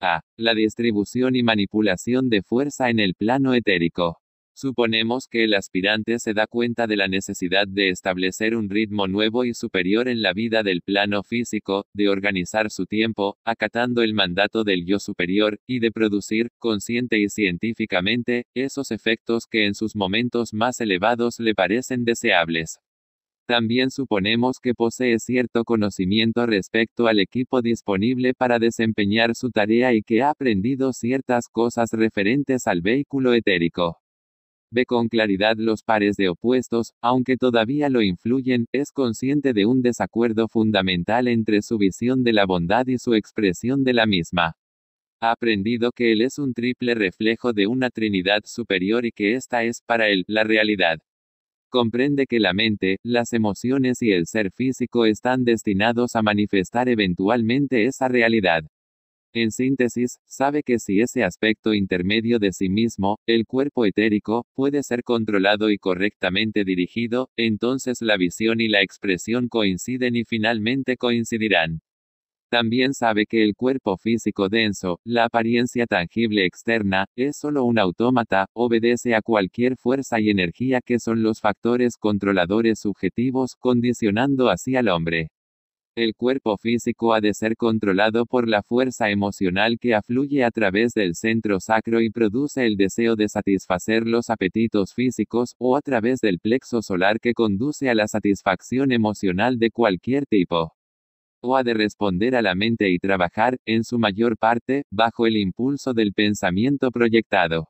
Speaker 1: A. La distribución y manipulación de fuerza en el plano etérico. Suponemos que el aspirante se da cuenta de la necesidad de establecer un ritmo nuevo y superior en la vida del plano físico, de organizar su tiempo, acatando el mandato del yo superior, y de producir, consciente y científicamente, esos efectos que en sus momentos más elevados le parecen deseables. También suponemos que posee cierto conocimiento respecto al equipo disponible para desempeñar su tarea y que ha aprendido ciertas cosas referentes al vehículo etérico. Ve con claridad los pares de opuestos, aunque todavía lo influyen, es consciente de un desacuerdo fundamental entre su visión de la bondad y su expresión de la misma. Ha aprendido que él es un triple reflejo de una Trinidad superior y que esta es, para él, la realidad. Comprende que la mente, las emociones y el ser físico están destinados a manifestar eventualmente esa realidad. En síntesis, sabe que si ese aspecto intermedio de sí mismo, el cuerpo etérico, puede ser controlado y correctamente dirigido, entonces la visión y la expresión coinciden y finalmente coincidirán. También sabe que el cuerpo físico denso, la apariencia tangible externa, es solo un autómata, obedece a cualquier fuerza y energía que son los factores controladores subjetivos, condicionando así al hombre. El cuerpo físico ha de ser controlado por la fuerza emocional que afluye a través del centro sacro y produce el deseo de satisfacer los apetitos físicos, o a través del plexo solar que conduce a la satisfacción emocional de cualquier tipo o ha de responder a la mente y trabajar, en su mayor parte, bajo el impulso del pensamiento proyectado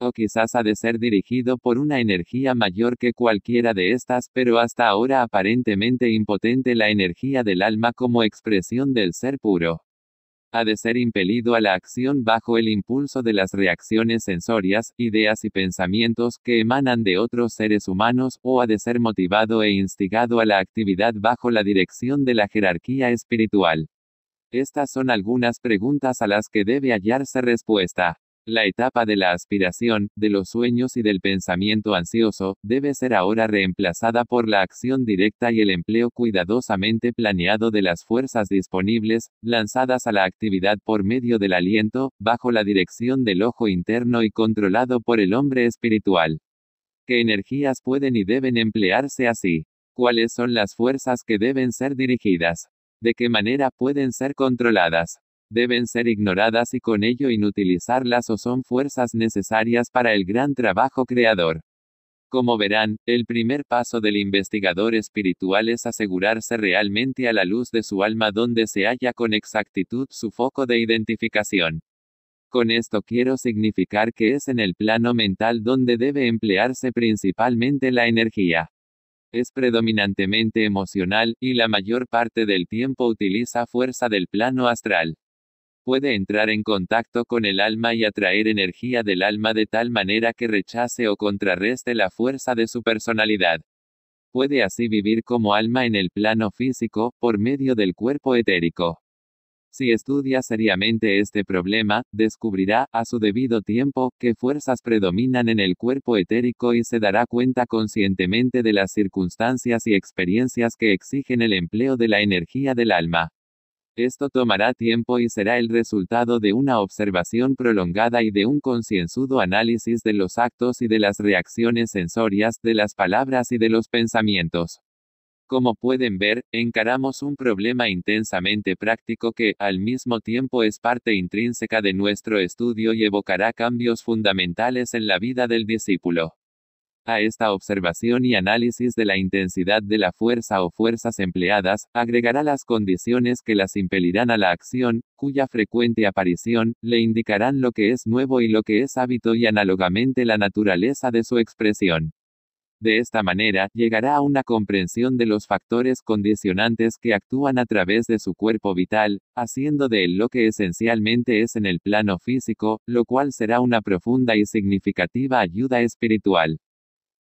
Speaker 1: o quizás ha de ser dirigido por una energía mayor que cualquiera de estas, pero hasta ahora aparentemente impotente la energía del alma como expresión del ser puro. Ha de ser impelido a la acción bajo el impulso de las reacciones sensorias, ideas y pensamientos que emanan de otros seres humanos, o ha de ser motivado e instigado a la actividad bajo la dirección de la jerarquía espiritual. Estas son algunas preguntas a las que debe hallarse respuesta. La etapa de la aspiración, de los sueños y del pensamiento ansioso, debe ser ahora reemplazada por la acción directa y el empleo cuidadosamente planeado de las fuerzas disponibles, lanzadas a la actividad por medio del aliento, bajo la dirección del ojo interno y controlado por el hombre espiritual. ¿Qué energías pueden y deben emplearse así? ¿Cuáles son las fuerzas que deben ser dirigidas? ¿De qué manera pueden ser controladas? deben ser ignoradas y con ello inutilizarlas o son fuerzas necesarias para el gran trabajo creador. Como verán, el primer paso del investigador espiritual es asegurarse realmente a la luz de su alma donde se halla con exactitud su foco de identificación. Con esto quiero significar que es en el plano mental donde debe emplearse principalmente la energía. Es predominantemente emocional, y la mayor parte del tiempo utiliza fuerza del plano astral puede entrar en contacto con el alma y atraer energía del alma de tal manera que rechace o contrarreste la fuerza de su personalidad. Puede así vivir como alma en el plano físico, por medio del cuerpo etérico. Si estudia seriamente este problema, descubrirá, a su debido tiempo, que fuerzas predominan en el cuerpo etérico y se dará cuenta conscientemente de las circunstancias y experiencias que exigen el empleo de la energía del alma. Esto tomará tiempo y será el resultado de una observación prolongada y de un concienzudo análisis de los actos y de las reacciones sensorias, de las palabras y de los pensamientos. Como pueden ver, encaramos un problema intensamente práctico que, al mismo tiempo, es parte intrínseca de nuestro estudio y evocará cambios fundamentales en la vida del discípulo. A esta observación y análisis de la intensidad de la fuerza o fuerzas empleadas, agregará las condiciones que las impelirán a la acción, cuya frecuente aparición, le indicarán lo que es nuevo y lo que es hábito y análogamente la naturaleza de su expresión. De esta manera, llegará a una comprensión de los factores condicionantes que actúan a través de su cuerpo vital, haciendo de él lo que esencialmente es en el plano físico, lo cual será una profunda y significativa ayuda espiritual.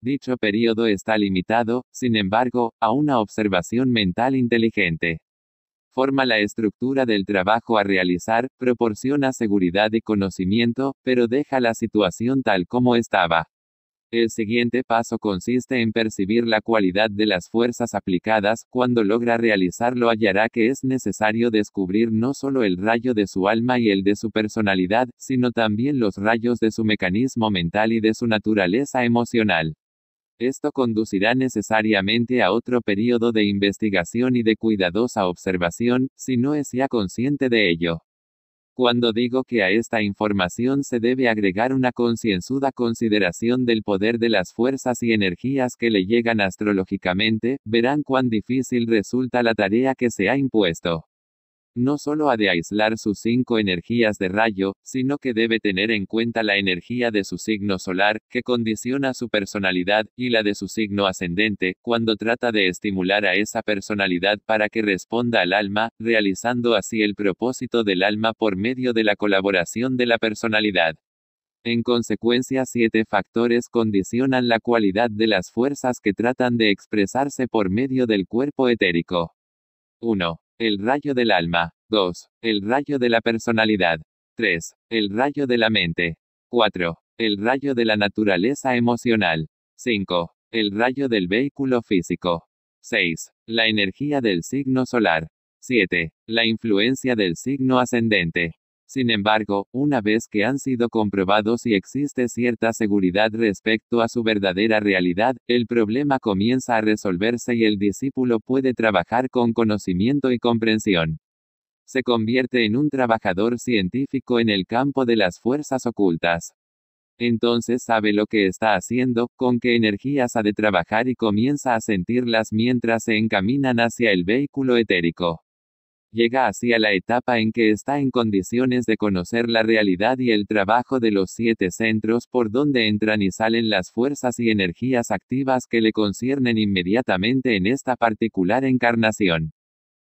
Speaker 1: Dicho periodo está limitado, sin embargo, a una observación mental inteligente. Forma la estructura del trabajo a realizar, proporciona seguridad y conocimiento, pero deja la situación tal como estaba. El siguiente paso consiste en percibir la cualidad de las fuerzas aplicadas, cuando logra realizarlo hallará que es necesario descubrir no solo el rayo de su alma y el de su personalidad, sino también los rayos de su mecanismo mental y de su naturaleza emocional. Esto conducirá necesariamente a otro periodo de investigación y de cuidadosa observación, si no es ya consciente de ello. Cuando digo que a esta información se debe agregar una concienzuda consideración del poder de las fuerzas y energías que le llegan astrológicamente, verán cuán difícil resulta la tarea que se ha impuesto. No solo ha de aislar sus cinco energías de rayo, sino que debe tener en cuenta la energía de su signo solar, que condiciona su personalidad, y la de su signo ascendente, cuando trata de estimular a esa personalidad para que responda al alma, realizando así el propósito del alma por medio de la colaboración de la personalidad. En consecuencia, siete factores condicionan la cualidad de las fuerzas que tratan de expresarse por medio del cuerpo etérico. 1. El rayo del alma. 2. El rayo de la personalidad. 3. El rayo de la mente. 4. El rayo de la naturaleza emocional. 5. El rayo del vehículo físico. 6. La energía del signo solar. 7. La influencia del signo ascendente. Sin embargo, una vez que han sido comprobados y existe cierta seguridad respecto a su verdadera realidad, el problema comienza a resolverse y el discípulo puede trabajar con conocimiento y comprensión. Se convierte en un trabajador científico en el campo de las fuerzas ocultas. Entonces sabe lo que está haciendo, con qué energías ha de trabajar y comienza a sentirlas mientras se encaminan hacia el vehículo etérico llega hacia la etapa en que está en condiciones de conocer la realidad y el trabajo de los siete centros por donde entran y salen las fuerzas y energías activas que le conciernen inmediatamente en esta particular encarnación.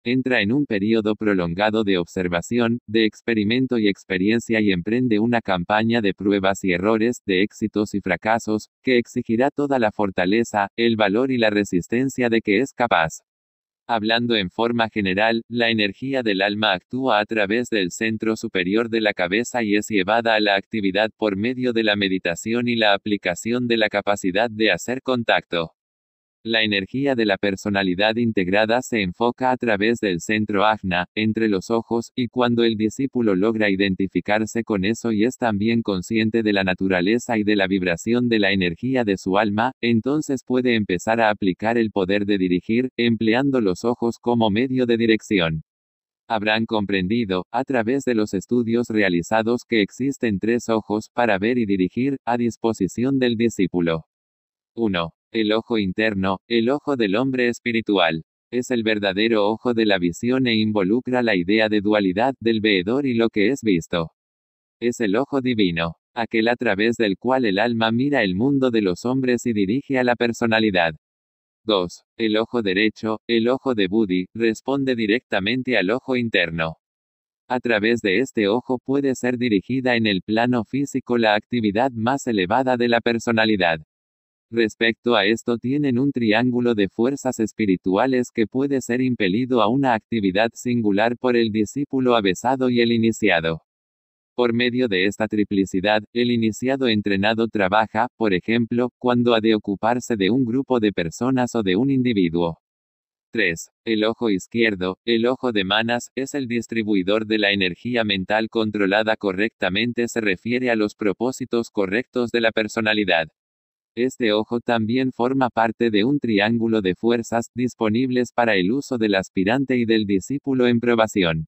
Speaker 1: Entra en un periodo prolongado de observación, de experimento y experiencia y emprende una campaña de pruebas y errores, de éxitos y fracasos, que exigirá toda la fortaleza, el valor y la resistencia de que es capaz. Hablando en forma general, la energía del alma actúa a través del centro superior de la cabeza y es llevada a la actividad por medio de la meditación y la aplicación de la capacidad de hacer contacto. La energía de la personalidad integrada se enfoca a través del centro ajna, entre los ojos, y cuando el discípulo logra identificarse con eso y es también consciente de la naturaleza y de la vibración de la energía de su alma, entonces puede empezar a aplicar el poder de dirigir, empleando los ojos como medio de dirección habrán comprendido, a través de los estudios realizados, que existen tres ojos para ver y dirigir, a disposición del discípulo. 1. El ojo interno, el ojo del hombre espiritual, es el verdadero ojo de la visión e involucra la idea de dualidad del veedor y lo que es visto. Es el ojo divino, aquel a través del cual el alma mira el mundo de los hombres y dirige a la personalidad. 2. El ojo derecho, el ojo de Budi, responde directamente al ojo interno. A través de este ojo puede ser dirigida en el plano físico la actividad más elevada de la personalidad. Respecto a esto tienen un triángulo de fuerzas espirituales que puede ser impelido a una actividad singular por el discípulo avesado y el iniciado. Por medio de esta triplicidad, el iniciado entrenado trabaja, por ejemplo, cuando ha de ocuparse de un grupo de personas o de un individuo. 3. El ojo izquierdo, el ojo de manas, es el distribuidor de la energía mental controlada correctamente, se refiere a los propósitos correctos de la personalidad. Este ojo también forma parte de un triángulo de fuerzas disponibles para el uso del aspirante y del discípulo en probación.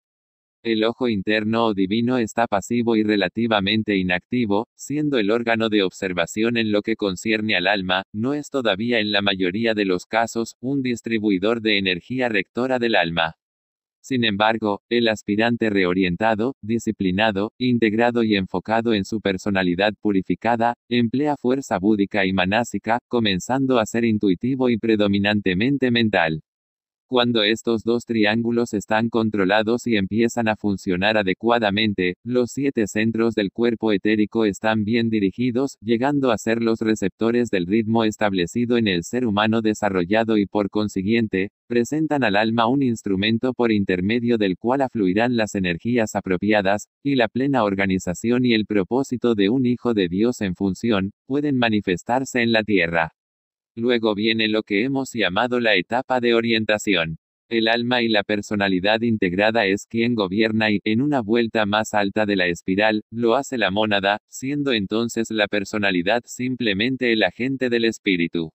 Speaker 1: El ojo interno o divino está pasivo y relativamente inactivo, siendo el órgano de observación en lo que concierne al alma, no es todavía en la mayoría de los casos un distribuidor de energía rectora del alma. Sin embargo, el aspirante reorientado, disciplinado, integrado y enfocado en su personalidad purificada, emplea fuerza búdica y manásica, comenzando a ser intuitivo y predominantemente mental. Cuando estos dos triángulos están controlados y empiezan a funcionar adecuadamente, los siete centros del cuerpo etérico están bien dirigidos, llegando a ser los receptores del ritmo establecido en el ser humano desarrollado y por consiguiente, presentan al alma un instrumento por intermedio del cual afluirán las energías apropiadas, y la plena organización y el propósito de un Hijo de Dios en función, pueden manifestarse en la tierra. Luego viene lo que hemos llamado la etapa de orientación. El alma y la personalidad integrada es quien gobierna y, en una vuelta más alta de la espiral, lo hace la mónada, siendo entonces la personalidad simplemente el agente del espíritu.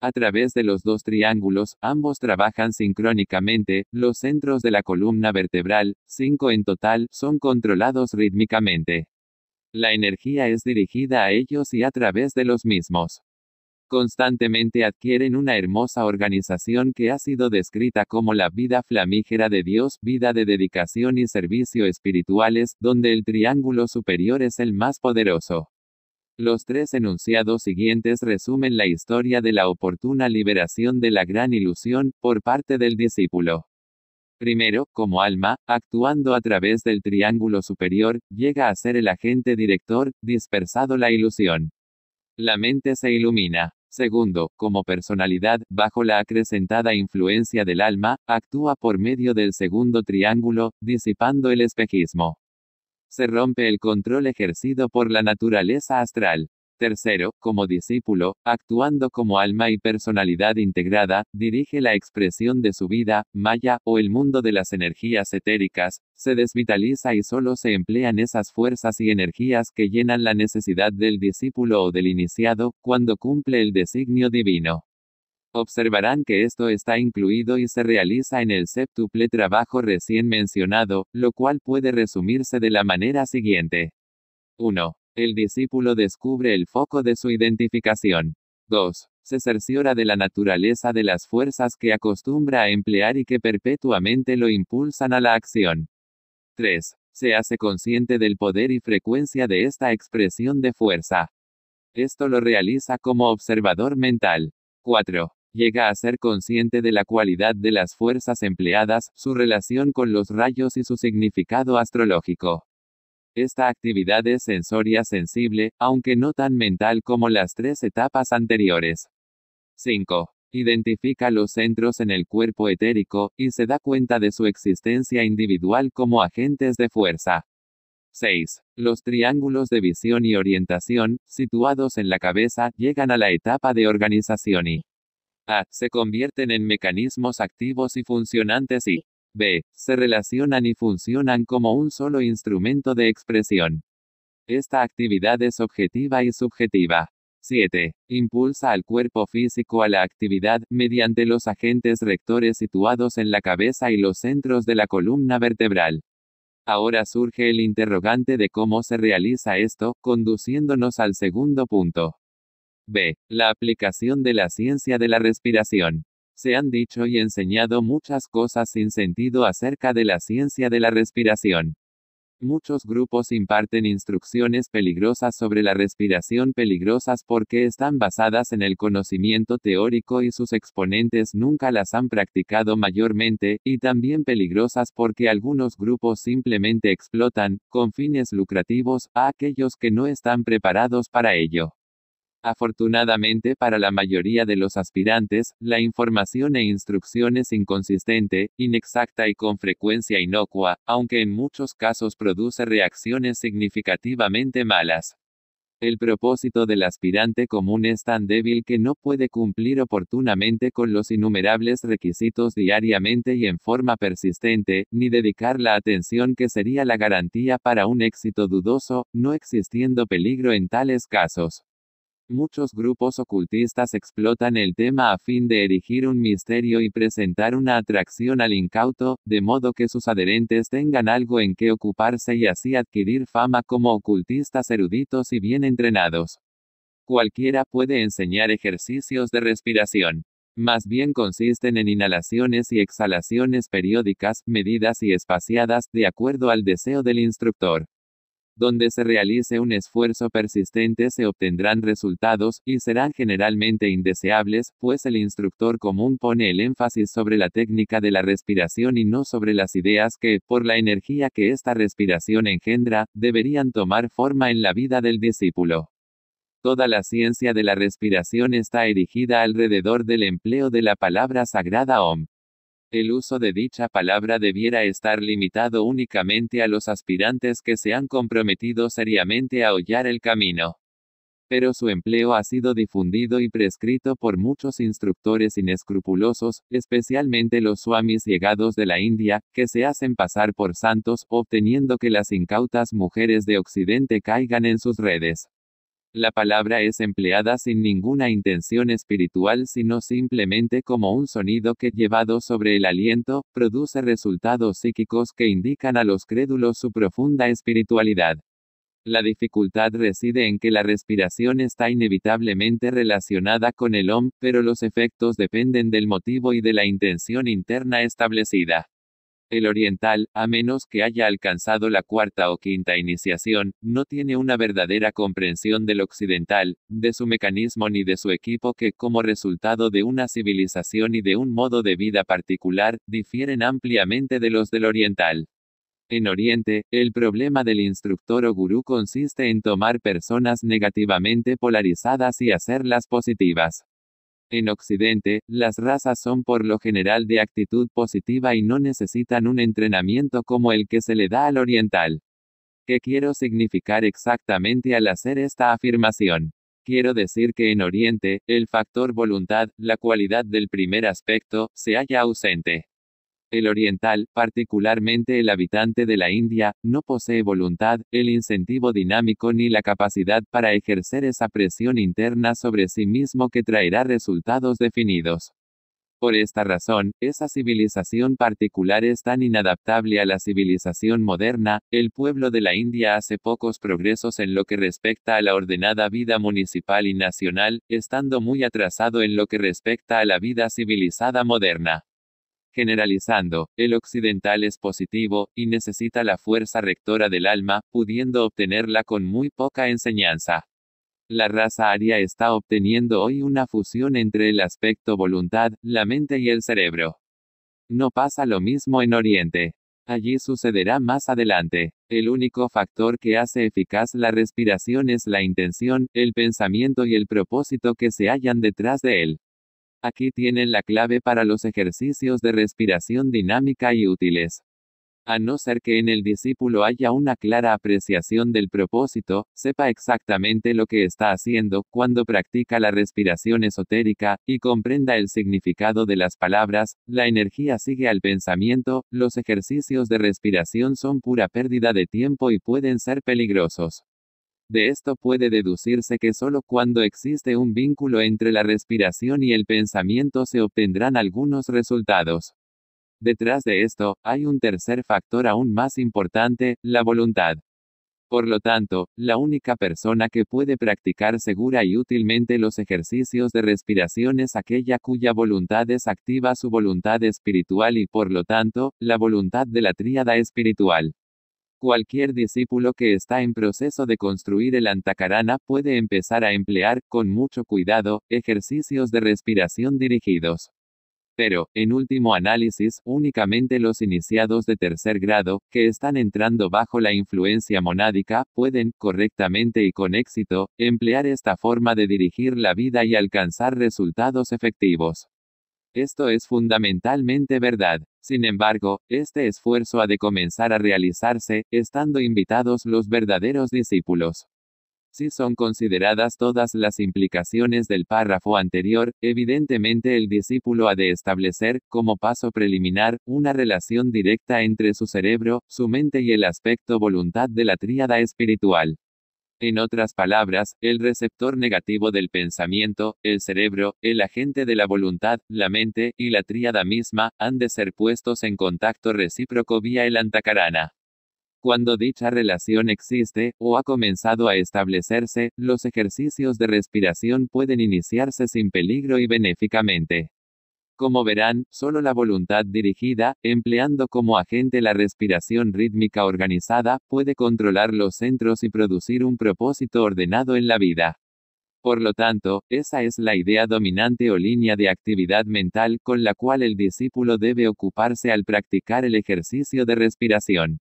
Speaker 1: A través de los dos triángulos, ambos trabajan sincrónicamente, los centros de la columna vertebral, cinco en total, son controlados rítmicamente. La energía es dirigida a ellos y a través de los mismos constantemente adquieren una hermosa organización que ha sido descrita como la vida flamígera de Dios, vida de dedicación y servicio espirituales, donde el triángulo superior es el más poderoso. Los tres enunciados siguientes resumen la historia de la oportuna liberación de la gran ilusión, por parte del discípulo. Primero, como alma, actuando a través del triángulo superior, llega a ser el agente director, dispersado la ilusión. La mente se ilumina. Segundo, como personalidad, bajo la acrecentada influencia del alma, actúa por medio del segundo triángulo, disipando el espejismo. Se rompe el control ejercido por la naturaleza astral. Tercero, como discípulo, actuando como alma y personalidad integrada, dirige la expresión de su vida, maya, o el mundo de las energías etéricas, se desvitaliza y solo se emplean esas fuerzas y energías que llenan la necesidad del discípulo o del iniciado, cuando cumple el designio divino. Observarán que esto está incluido y se realiza en el séptuple trabajo recién mencionado, lo cual puede resumirse de la manera siguiente. 1. El discípulo descubre el foco de su identificación. 2. Se cerciora de la naturaleza de las fuerzas que acostumbra a emplear y que perpetuamente lo impulsan a la acción. 3. Se hace consciente del poder y frecuencia de esta expresión de fuerza. Esto lo realiza como observador mental. 4. Llega a ser consciente de la cualidad de las fuerzas empleadas, su relación con los rayos y su significado astrológico. Esta actividad es sensoria sensible, aunque no tan mental como las tres etapas anteriores. 5. Identifica los centros en el cuerpo etérico, y se da cuenta de su existencia individual como agentes de fuerza. 6. Los triángulos de visión y orientación, situados en la cabeza, llegan a la etapa de organización y A. Ah, se convierten en mecanismos activos y funcionantes y B. Se relacionan y funcionan como un solo instrumento de expresión. Esta actividad es objetiva y subjetiva. 7. Impulsa al cuerpo físico a la actividad, mediante los agentes rectores situados en la cabeza y los centros de la columna vertebral. Ahora surge el interrogante de cómo se realiza esto, conduciéndonos al segundo punto. B. La aplicación de la ciencia de la respiración. Se han dicho y enseñado muchas cosas sin sentido acerca de la ciencia de la respiración. Muchos grupos imparten instrucciones peligrosas sobre la respiración peligrosas porque están basadas en el conocimiento teórico y sus exponentes nunca las han practicado mayormente, y también peligrosas porque algunos grupos simplemente explotan, con fines lucrativos, a aquellos que no están preparados para ello. Afortunadamente para la mayoría de los aspirantes, la información e instrucción es inconsistente, inexacta y con frecuencia inocua, aunque en muchos casos produce reacciones significativamente malas. El propósito del aspirante común es tan débil que no puede cumplir oportunamente con los innumerables requisitos diariamente y en forma persistente, ni dedicar la atención que sería la garantía para un éxito dudoso, no existiendo peligro en tales casos. Muchos grupos ocultistas explotan el tema a fin de erigir un misterio y presentar una atracción al incauto, de modo que sus adherentes tengan algo en qué ocuparse y así adquirir fama como ocultistas eruditos y bien entrenados. Cualquiera puede enseñar ejercicios de respiración. Más bien consisten en inhalaciones y exhalaciones periódicas, medidas y espaciadas, de acuerdo al deseo del instructor. Donde se realice un esfuerzo persistente se obtendrán resultados, y serán generalmente indeseables, pues el instructor común pone el énfasis sobre la técnica de la respiración y no sobre las ideas que, por la energía que esta respiración engendra, deberían tomar forma en la vida del discípulo. Toda la ciencia de la respiración está erigida alrededor del empleo de la palabra sagrada OM. El uso de dicha palabra debiera estar limitado únicamente a los aspirantes que se han comprometido seriamente a hollar el camino. Pero su empleo ha sido difundido y prescrito por muchos instructores inescrupulosos, especialmente los swamis llegados de la India, que se hacen pasar por santos, obteniendo que las incautas mujeres de Occidente caigan en sus redes. La palabra es empleada sin ninguna intención espiritual sino simplemente como un sonido que llevado sobre el aliento, produce resultados psíquicos que indican a los crédulos su profunda espiritualidad. La dificultad reside en que la respiración está inevitablemente relacionada con el OM, pero los efectos dependen del motivo y de la intención interna establecida. El oriental, a menos que haya alcanzado la cuarta o quinta iniciación, no tiene una verdadera comprensión del occidental, de su mecanismo ni de su equipo que, como resultado de una civilización y de un modo de vida particular, difieren ampliamente de los del oriental. En Oriente, el problema del instructor o gurú consiste en tomar personas negativamente polarizadas y hacerlas positivas. En Occidente, las razas son por lo general de actitud positiva y no necesitan un entrenamiento como el que se le da al oriental. ¿Qué quiero significar exactamente al hacer esta afirmación? Quiero decir que en Oriente, el factor voluntad, la cualidad del primer aspecto, se halla ausente. El oriental, particularmente el habitante de la India, no posee voluntad, el incentivo dinámico ni la capacidad para ejercer esa presión interna sobre sí mismo que traerá resultados definidos. Por esta razón, esa civilización particular es tan inadaptable a la civilización moderna, el pueblo de la India hace pocos progresos en lo que respecta a la ordenada vida municipal y nacional, estando muy atrasado en lo que respecta a la vida civilizada moderna. Generalizando, el occidental es positivo, y necesita la fuerza rectora del alma, pudiendo obtenerla con muy poca enseñanza. La raza aria está obteniendo hoy una fusión entre el aspecto voluntad, la mente y el cerebro. No pasa lo mismo en Oriente. Allí sucederá más adelante. El único factor que hace eficaz la respiración es la intención, el pensamiento y el propósito que se hallan detrás de él. Aquí tienen la clave para los ejercicios de respiración dinámica y útiles. A no ser que en el discípulo haya una clara apreciación del propósito, sepa exactamente lo que está haciendo cuando practica la respiración esotérica, y comprenda el significado de las palabras, la energía sigue al pensamiento, los ejercicios de respiración son pura pérdida de tiempo y pueden ser peligrosos. De esto puede deducirse que solo cuando existe un vínculo entre la respiración y el pensamiento se obtendrán algunos resultados. Detrás de esto, hay un tercer factor aún más importante, la voluntad. Por lo tanto, la única persona que puede practicar segura y útilmente los ejercicios de respiración es aquella cuya voluntad es activa su voluntad espiritual y por lo tanto, la voluntad de la tríada espiritual. Cualquier discípulo que está en proceso de construir el antacarana puede empezar a emplear, con mucho cuidado, ejercicios de respiración dirigidos. Pero, en último análisis, únicamente los iniciados de tercer grado, que están entrando bajo la influencia monádica, pueden, correctamente y con éxito, emplear esta forma de dirigir la vida y alcanzar resultados efectivos. Esto es fundamentalmente verdad. Sin embargo, este esfuerzo ha de comenzar a realizarse, estando invitados los verdaderos discípulos. Si son consideradas todas las implicaciones del párrafo anterior, evidentemente el discípulo ha de establecer, como paso preliminar, una relación directa entre su cerebro, su mente y el aspecto voluntad de la tríada espiritual. En otras palabras, el receptor negativo del pensamiento, el cerebro, el agente de la voluntad, la mente, y la tríada misma, han de ser puestos en contacto recíproco vía el antacarana. Cuando dicha relación existe, o ha comenzado a establecerse, los ejercicios de respiración pueden iniciarse sin peligro y benéficamente. Como verán, solo la voluntad dirigida, empleando como agente la respiración rítmica organizada, puede controlar los centros y producir un propósito ordenado en la vida. Por lo tanto, esa es la idea dominante o línea de actividad mental con la cual el discípulo debe ocuparse al practicar el ejercicio de respiración.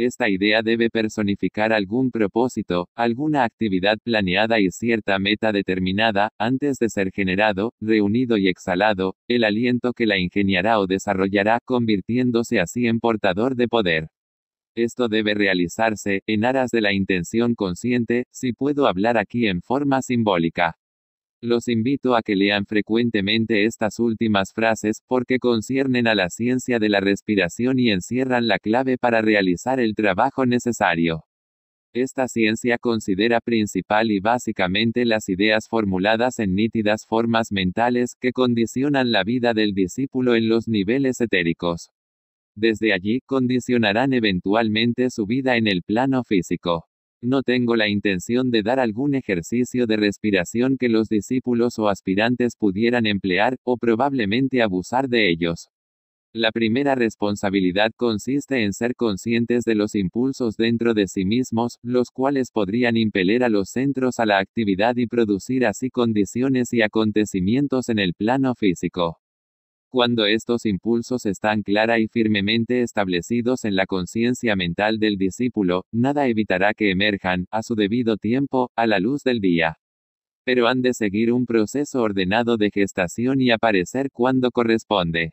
Speaker 1: Esta idea debe personificar algún propósito, alguna actividad planeada y cierta meta determinada, antes de ser generado, reunido y exhalado, el aliento que la ingeniará o desarrollará, convirtiéndose así en portador de poder. Esto debe realizarse, en aras de la intención consciente, si puedo hablar aquí en forma simbólica. Los invito a que lean frecuentemente estas últimas frases, porque conciernen a la ciencia de la respiración y encierran la clave para realizar el trabajo necesario. Esta ciencia considera principal y básicamente las ideas formuladas en nítidas formas mentales que condicionan la vida del discípulo en los niveles etéricos. Desde allí, condicionarán eventualmente su vida en el plano físico. No tengo la intención de dar algún ejercicio de respiración que los discípulos o aspirantes pudieran emplear, o probablemente abusar de ellos. La primera responsabilidad consiste en ser conscientes de los impulsos dentro de sí mismos, los cuales podrían impeler a los centros a la actividad y producir así condiciones y acontecimientos en el plano físico. Cuando estos impulsos están clara y firmemente establecidos en la conciencia mental del discípulo, nada evitará que emerjan, a su debido tiempo, a la luz del día. Pero han de seguir un proceso ordenado de gestación y aparecer cuando corresponde.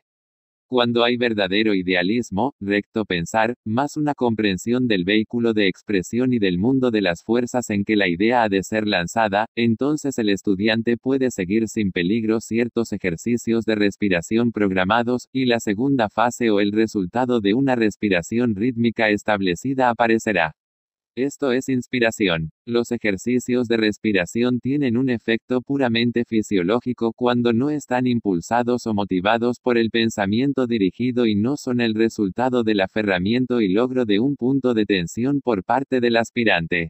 Speaker 1: Cuando hay verdadero idealismo, recto pensar, más una comprensión del vehículo de expresión y del mundo de las fuerzas en que la idea ha de ser lanzada, entonces el estudiante puede seguir sin peligro ciertos ejercicios de respiración programados, y la segunda fase o el resultado de una respiración rítmica establecida aparecerá. Esto es inspiración. Los ejercicios de respiración tienen un efecto puramente fisiológico cuando no están impulsados o motivados por el pensamiento dirigido y no son el resultado del aferramiento y logro de un punto de tensión por parte del aspirante.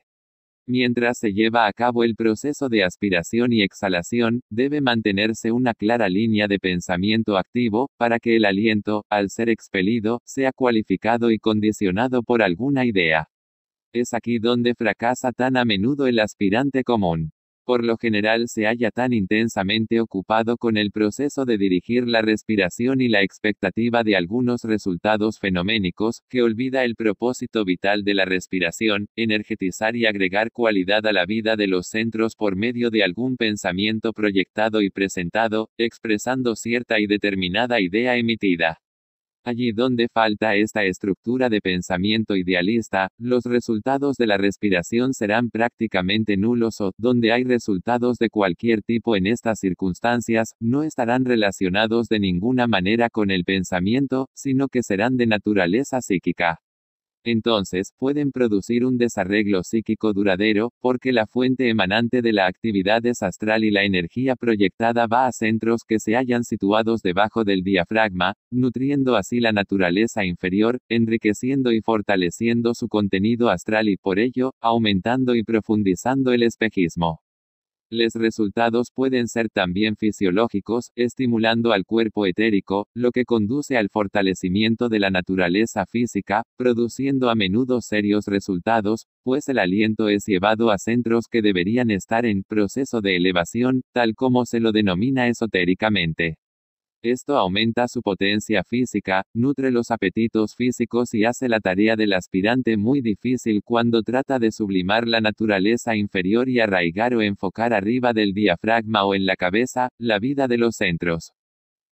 Speaker 1: Mientras se lleva a cabo el proceso de aspiración y exhalación, debe mantenerse una clara línea de pensamiento activo, para que el aliento, al ser expelido, sea cualificado y condicionado por alguna idea. Es aquí donde fracasa tan a menudo el aspirante común. Por lo general se halla tan intensamente ocupado con el proceso de dirigir la respiración y la expectativa de algunos resultados fenoménicos, que olvida el propósito vital de la respiración, energetizar y agregar cualidad a la vida de los centros por medio de algún pensamiento proyectado y presentado, expresando cierta y determinada idea emitida. Allí donde falta esta estructura de pensamiento idealista, los resultados de la respiración serán prácticamente nulos o, donde hay resultados de cualquier tipo en estas circunstancias, no estarán relacionados de ninguna manera con el pensamiento, sino que serán de naturaleza psíquica entonces pueden producir un desarreglo psíquico duradero, porque la fuente emanante de la actividad es astral y la energía proyectada va a centros que se hayan situados debajo del diafragma, nutriendo así la naturaleza inferior, enriqueciendo y fortaleciendo su contenido astral y por ello, aumentando y profundizando el espejismo. Los resultados pueden ser también fisiológicos, estimulando al cuerpo etérico, lo que conduce al fortalecimiento de la naturaleza física, produciendo a menudo serios resultados, pues el aliento es llevado a centros que deberían estar en proceso de elevación, tal como se lo denomina esotéricamente. Esto aumenta su potencia física, nutre los apetitos físicos y hace la tarea del aspirante muy difícil cuando trata de sublimar la naturaleza inferior y arraigar o enfocar arriba del diafragma o en la cabeza, la vida de los centros.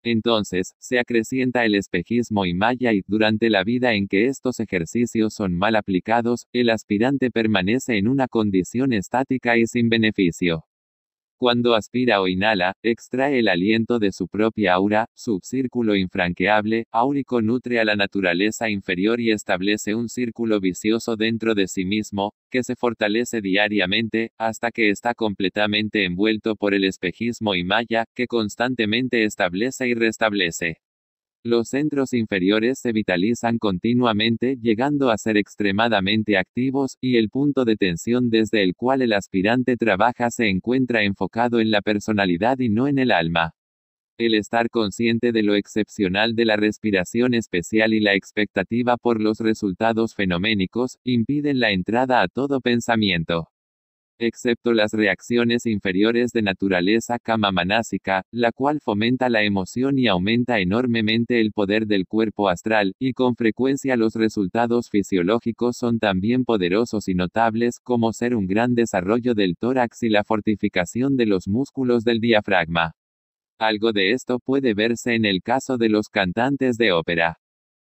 Speaker 1: Entonces, se acrecienta el espejismo y maya y, durante la vida en que estos ejercicios son mal aplicados, el aspirante permanece en una condición estática y sin beneficio. Cuando aspira o inhala, extrae el aliento de su propia aura, subcírculo infranqueable, áurico nutre a la naturaleza inferior y establece un círculo vicioso dentro de sí mismo, que se fortalece diariamente, hasta que está completamente envuelto por el espejismo y maya, que constantemente establece y restablece. Los centros inferiores se vitalizan continuamente, llegando a ser extremadamente activos, y el punto de tensión desde el cual el aspirante trabaja se encuentra enfocado en la personalidad y no en el alma. El estar consciente de lo excepcional de la respiración especial y la expectativa por los resultados fenoménicos, impiden la entrada a todo pensamiento excepto las reacciones inferiores de naturaleza kama la cual fomenta la emoción y aumenta enormemente el poder del cuerpo astral, y con frecuencia los resultados fisiológicos son también poderosos y notables como ser un gran desarrollo del tórax y la fortificación de los músculos del diafragma. Algo de esto puede verse en el caso de los cantantes de ópera.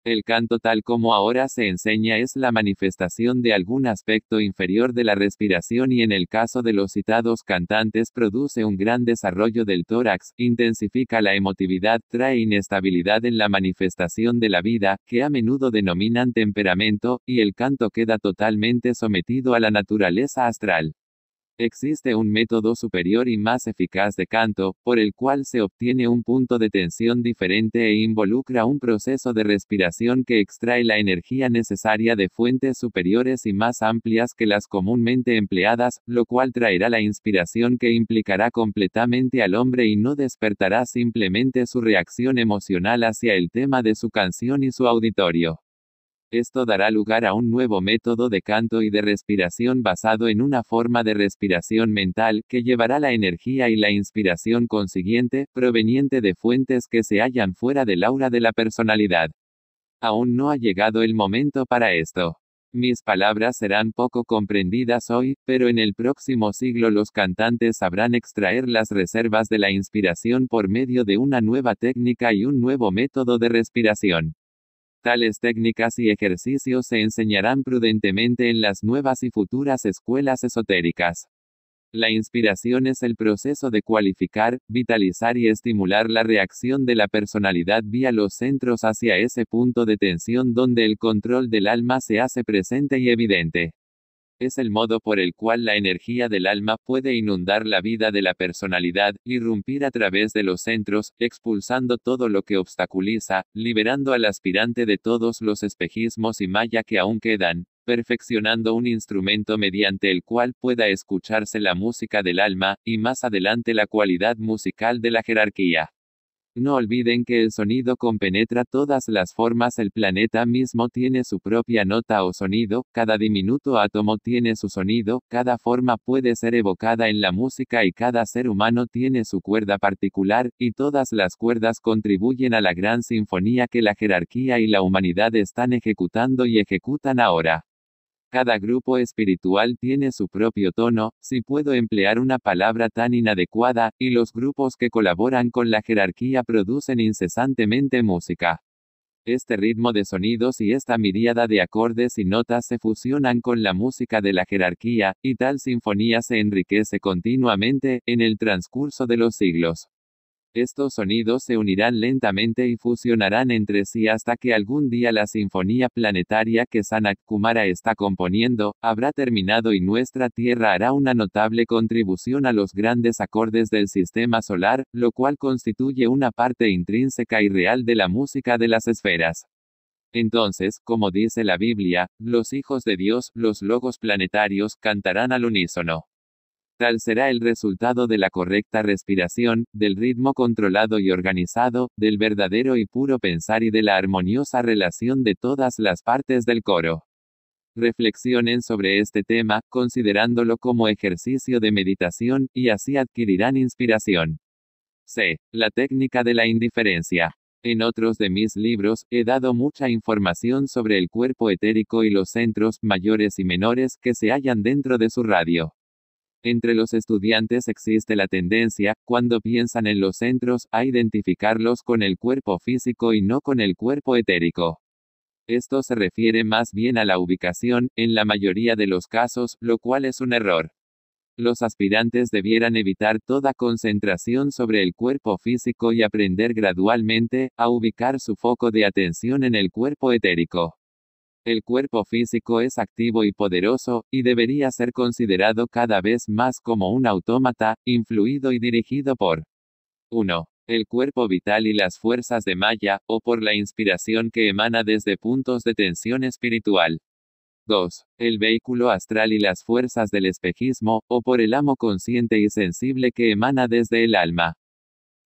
Speaker 1: El canto tal como ahora se enseña es la manifestación de algún aspecto inferior de la respiración y en el caso de los citados cantantes produce un gran desarrollo del tórax, intensifica la emotividad, trae inestabilidad en la manifestación de la vida, que a menudo denominan temperamento, y el canto queda totalmente sometido a la naturaleza astral. Existe un método superior y más eficaz de canto, por el cual se obtiene un punto de tensión diferente e involucra un proceso de respiración que extrae la energía necesaria de fuentes superiores y más amplias que las comúnmente empleadas, lo cual traerá la inspiración que implicará completamente al hombre y no despertará simplemente su reacción emocional hacia el tema de su canción y su auditorio. Esto dará lugar a un nuevo método de canto y de respiración basado en una forma de respiración mental, que llevará la energía y la inspiración consiguiente, proveniente de fuentes que se hallan fuera del aura de la personalidad. Aún no ha llegado el momento para esto. Mis palabras serán poco comprendidas hoy, pero en el próximo siglo los cantantes sabrán extraer las reservas de la inspiración por medio de una nueva técnica y un nuevo método de respiración. Tales técnicas y ejercicios se enseñarán prudentemente en las nuevas y futuras escuelas esotéricas. La inspiración es el proceso de cualificar, vitalizar y estimular la reacción de la personalidad vía los centros hacia ese punto de tensión donde el control del alma se hace presente y evidente es el modo por el cual la energía del alma puede inundar la vida de la personalidad, irrumpir a través de los centros, expulsando todo lo que obstaculiza, liberando al aspirante de todos los espejismos y malla que aún quedan, perfeccionando un instrumento mediante el cual pueda escucharse la música del alma, y más adelante la cualidad musical de la jerarquía. No olviden que el sonido compenetra todas las formas, el planeta mismo tiene su propia nota o sonido, cada diminuto átomo tiene su sonido, cada forma puede ser evocada en la música y cada ser humano tiene su cuerda particular, y todas las cuerdas contribuyen a la gran sinfonía que la jerarquía y la humanidad están ejecutando y ejecutan ahora. Cada grupo espiritual tiene su propio tono, si puedo emplear una palabra tan inadecuada, y los grupos que colaboran con la jerarquía producen incesantemente música. Este ritmo de sonidos y esta miríada de acordes y notas se fusionan con la música de la jerarquía, y tal sinfonía se enriquece continuamente, en el transcurso de los siglos. Estos sonidos se unirán lentamente y fusionarán entre sí hasta que algún día la sinfonía planetaria que Sanak Kumara está componiendo, habrá terminado y nuestra Tierra hará una notable contribución a los grandes acordes del sistema solar, lo cual constituye una parte intrínseca y real de la música de las esferas. Entonces, como dice la Biblia, los hijos de Dios, los logos planetarios, cantarán al unísono tal será el resultado de la correcta respiración, del ritmo controlado y organizado, del verdadero y puro pensar y de la armoniosa relación de todas las partes del coro. Reflexionen sobre este tema, considerándolo como ejercicio de meditación, y así adquirirán inspiración. C. La técnica de la indiferencia. En otros de mis libros, he dado mucha información sobre el cuerpo etérico y los centros, mayores y menores, que se hallan dentro de su radio. Entre los estudiantes existe la tendencia, cuando piensan en los centros, a identificarlos con el cuerpo físico y no con el cuerpo etérico. Esto se refiere más bien a la ubicación, en la mayoría de los casos, lo cual es un error. Los aspirantes debieran evitar toda concentración sobre el cuerpo físico y aprender gradualmente, a ubicar su foco de atención en el cuerpo etérico. El cuerpo físico es activo y poderoso, y debería ser considerado cada vez más como un autómata, influido y dirigido por 1 el cuerpo vital y las fuerzas de Maya, o por la inspiración que emana desde puntos de tensión espiritual. 2. El vehículo astral y las fuerzas del espejismo, o por el amo consciente y sensible que emana desde el alma.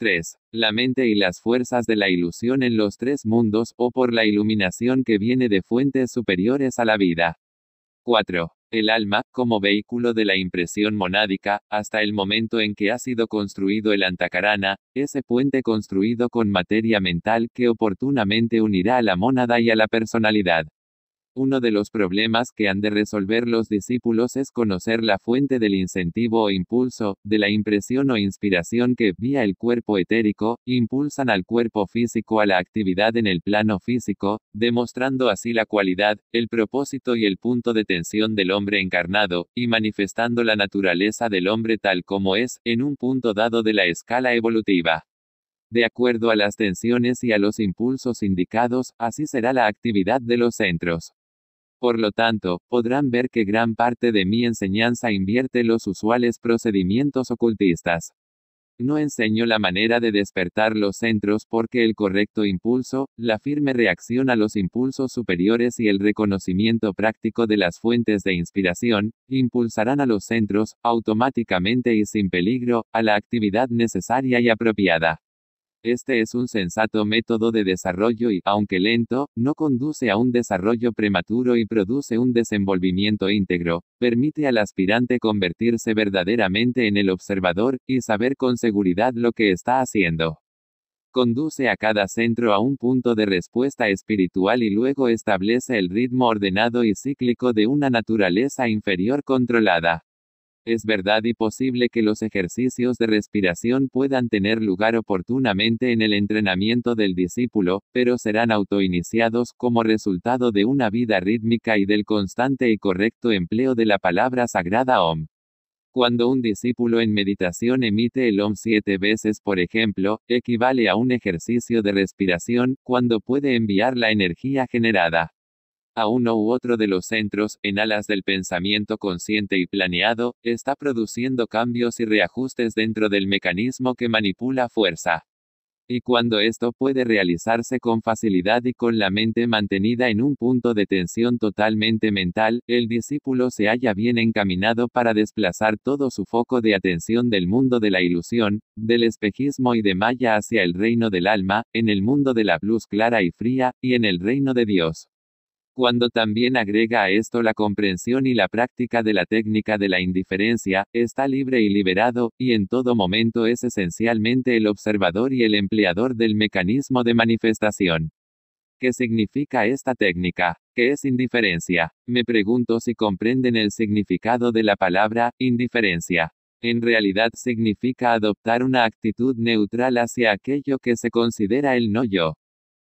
Speaker 1: 3. La mente y las fuerzas de la ilusión en los tres mundos, o por la iluminación que viene de fuentes superiores a la vida. 4. El alma, como vehículo de la impresión monádica, hasta el momento en que ha sido construido el antacarana, ese puente construido con materia mental que oportunamente unirá a la mónada y a la personalidad. Uno de los problemas que han de resolver los discípulos es conocer la fuente del incentivo o impulso, de la impresión o inspiración que, vía el cuerpo etérico, impulsan al cuerpo físico a la actividad en el plano físico, demostrando así la cualidad, el propósito y el punto de tensión del hombre encarnado, y manifestando la naturaleza del hombre tal como es, en un punto dado de la escala evolutiva. De acuerdo a las tensiones y a los impulsos indicados, así será la actividad de los centros. Por lo tanto, podrán ver que gran parte de mi enseñanza invierte los usuales procedimientos ocultistas. No enseño la manera de despertar los centros porque el correcto impulso, la firme reacción a los impulsos superiores y el reconocimiento práctico de las fuentes de inspiración, impulsarán a los centros, automáticamente y sin peligro, a la actividad necesaria y apropiada. Este es un sensato método de desarrollo y, aunque lento, no conduce a un desarrollo prematuro y produce un desenvolvimiento íntegro, permite al aspirante convertirse verdaderamente en el observador, y saber con seguridad lo que está haciendo. Conduce a cada centro a un punto de respuesta espiritual y luego establece el ritmo ordenado y cíclico de una naturaleza inferior controlada. Es verdad y posible que los ejercicios de respiración puedan tener lugar oportunamente en el entrenamiento del discípulo, pero serán autoiniciados como resultado de una vida rítmica y del constante y correcto empleo de la palabra sagrada OM. Cuando un discípulo en meditación emite el OM siete veces, por ejemplo, equivale a un ejercicio de respiración, cuando puede enviar la energía generada a uno u otro de los centros, en alas del pensamiento consciente y planeado, está produciendo cambios y reajustes dentro del mecanismo que manipula fuerza. Y cuando esto puede realizarse con facilidad y con la mente mantenida en un punto de tensión totalmente mental, el discípulo se halla bien encaminado para desplazar todo su foco de atención del mundo de la ilusión, del espejismo y de Maya hacia el reino del alma, en el mundo de la luz clara y fría, y en el reino de Dios. Cuando también agrega a esto la comprensión y la práctica de la técnica de la indiferencia, está libre y liberado, y en todo momento es esencialmente el observador y el empleador del mecanismo de manifestación. ¿Qué significa esta técnica? ¿Qué es indiferencia? Me pregunto si comprenden el significado de la palabra, indiferencia. En realidad significa adoptar una actitud neutral hacia aquello que se considera el no yo.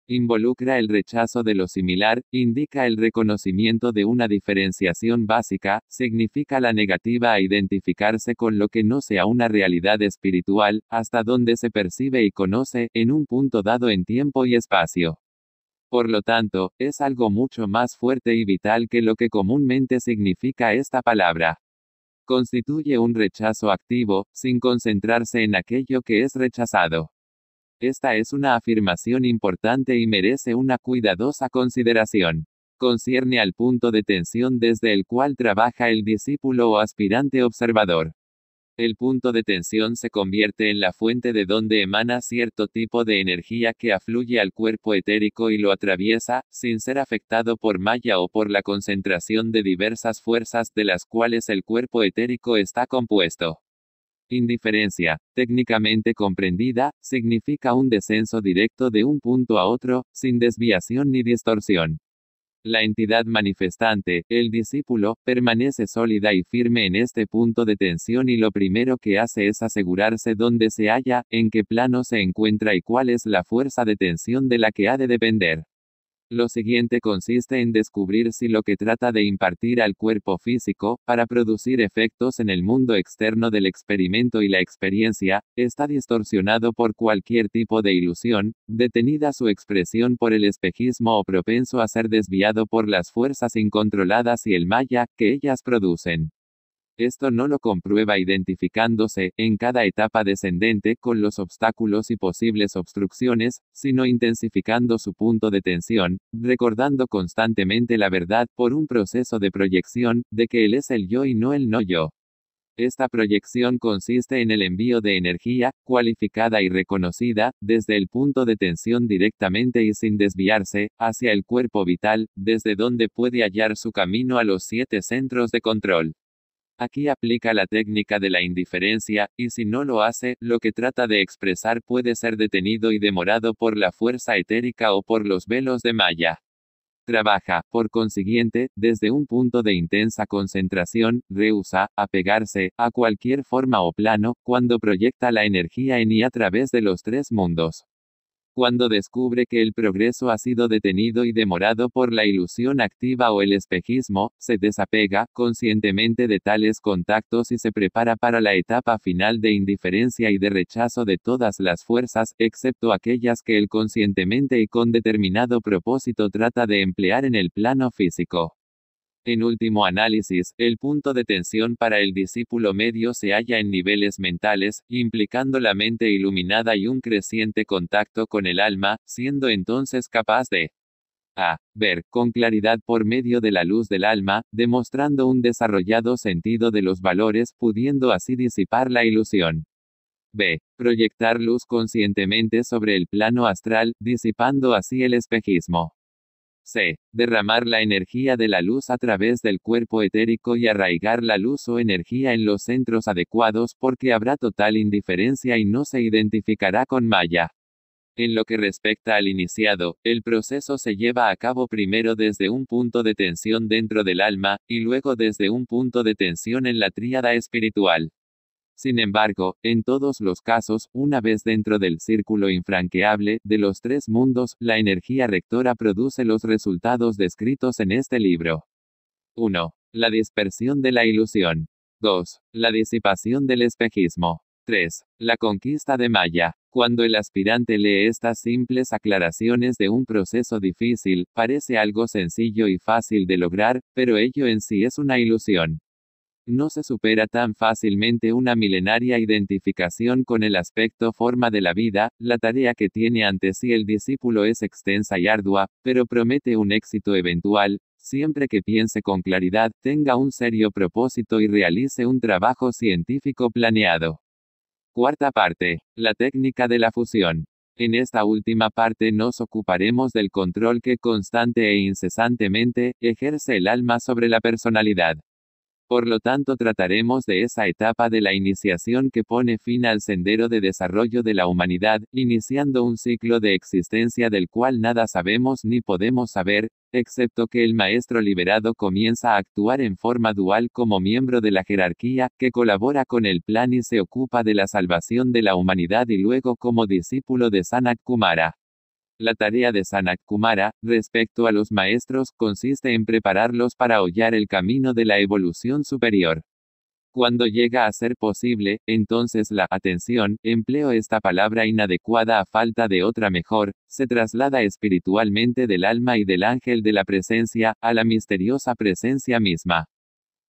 Speaker 1: Involucra el rechazo de lo similar, indica el reconocimiento de una diferenciación básica, significa la negativa a identificarse con lo que no sea una realidad espiritual, hasta donde se percibe y conoce, en un punto dado en tiempo y espacio. Por lo tanto, es algo mucho más fuerte y vital que lo que comúnmente significa esta palabra. Constituye un rechazo activo, sin concentrarse en aquello que es rechazado. Esta es una afirmación importante y merece una cuidadosa consideración. Concierne al punto de tensión desde el cual trabaja el discípulo o aspirante observador. El punto de tensión se convierte en la fuente de donde emana cierto tipo de energía que afluye al cuerpo etérico y lo atraviesa, sin ser afectado por malla o por la concentración de diversas fuerzas de las cuales el cuerpo etérico está compuesto. Indiferencia, técnicamente comprendida, significa un descenso directo de un punto a otro, sin desviación ni distorsión. La entidad manifestante, el discípulo, permanece sólida y firme en este punto de tensión y lo primero que hace es asegurarse dónde se halla, en qué plano se encuentra y cuál es la fuerza de tensión de la que ha de depender. Lo siguiente consiste en descubrir si lo que trata de impartir al cuerpo físico, para producir efectos en el mundo externo del experimento y la experiencia, está distorsionado por cualquier tipo de ilusión, detenida su expresión por el espejismo o propenso a ser desviado por las fuerzas incontroladas y el maya, que ellas producen. Esto no lo comprueba identificándose, en cada etapa descendente, con los obstáculos y posibles obstrucciones, sino intensificando su punto de tensión, recordando constantemente la verdad por un proceso de proyección, de que él es el yo y no el no yo. Esta proyección consiste en el envío de energía, cualificada y reconocida, desde el punto de tensión directamente y sin desviarse, hacia el cuerpo vital, desde donde puede hallar su camino a los siete centros de control. Aquí aplica la técnica de la indiferencia, y si no lo hace, lo que trata de expresar puede ser detenido y demorado por la fuerza etérica o por los velos de Maya. Trabaja, por consiguiente, desde un punto de intensa concentración, rehúsa, apegarse, a cualquier forma o plano, cuando proyecta la energía en y a través de los tres mundos cuando descubre que el progreso ha sido detenido y demorado por la ilusión activa o el espejismo, se desapega conscientemente de tales contactos y se prepara para la etapa final de indiferencia y de rechazo de todas las fuerzas, excepto aquellas que él conscientemente y con determinado propósito trata de emplear en el plano físico. En último análisis, el punto de tensión para el discípulo medio se halla en niveles mentales, implicando la mente iluminada y un creciente contacto con el alma, siendo entonces capaz de a. Ver, con claridad por medio de la luz del alma, demostrando un desarrollado sentido de los valores, pudiendo así disipar la ilusión. B. Proyectar luz conscientemente sobre el plano astral, disipando así el espejismo. C. Derramar la energía de la luz a través del cuerpo etérico y arraigar la luz o energía en los centros adecuados porque habrá total indiferencia y no se identificará con Maya. En lo que respecta al iniciado, el proceso se lleva a cabo primero desde un punto de tensión dentro del alma, y luego desde un punto de tensión en la tríada espiritual. Sin embargo, en todos los casos, una vez dentro del círculo infranqueable de los tres mundos, la energía rectora produce los resultados descritos en este libro. 1. La dispersión de la ilusión. 2. La disipación del espejismo. 3. La conquista de Maya. Cuando el aspirante lee estas simples aclaraciones de un proceso difícil, parece algo sencillo y fácil de lograr, pero ello en sí es una ilusión. No se supera tan fácilmente una milenaria identificación con el aspecto forma de la vida, la tarea que tiene ante sí el discípulo es extensa y ardua, pero promete un éxito eventual, siempre que piense con claridad, tenga un serio propósito y realice un trabajo científico planeado. Cuarta parte, la técnica de la fusión. En esta última parte nos ocuparemos del control que constante e incesantemente ejerce el alma sobre la personalidad. Por lo tanto trataremos de esa etapa de la iniciación que pone fin al sendero de desarrollo de la humanidad, iniciando un ciclo de existencia del cual nada sabemos ni podemos saber, excepto que el maestro liberado comienza a actuar en forma dual como miembro de la jerarquía, que colabora con el plan y se ocupa de la salvación de la humanidad y luego como discípulo de Sanat Kumara. La tarea de Sanat Kumara, respecto a los maestros, consiste en prepararlos para hollar el camino de la evolución superior. Cuando llega a ser posible, entonces la atención, empleo esta palabra inadecuada a falta de otra mejor, se traslada espiritualmente del alma y del ángel de la presencia, a la misteriosa presencia misma.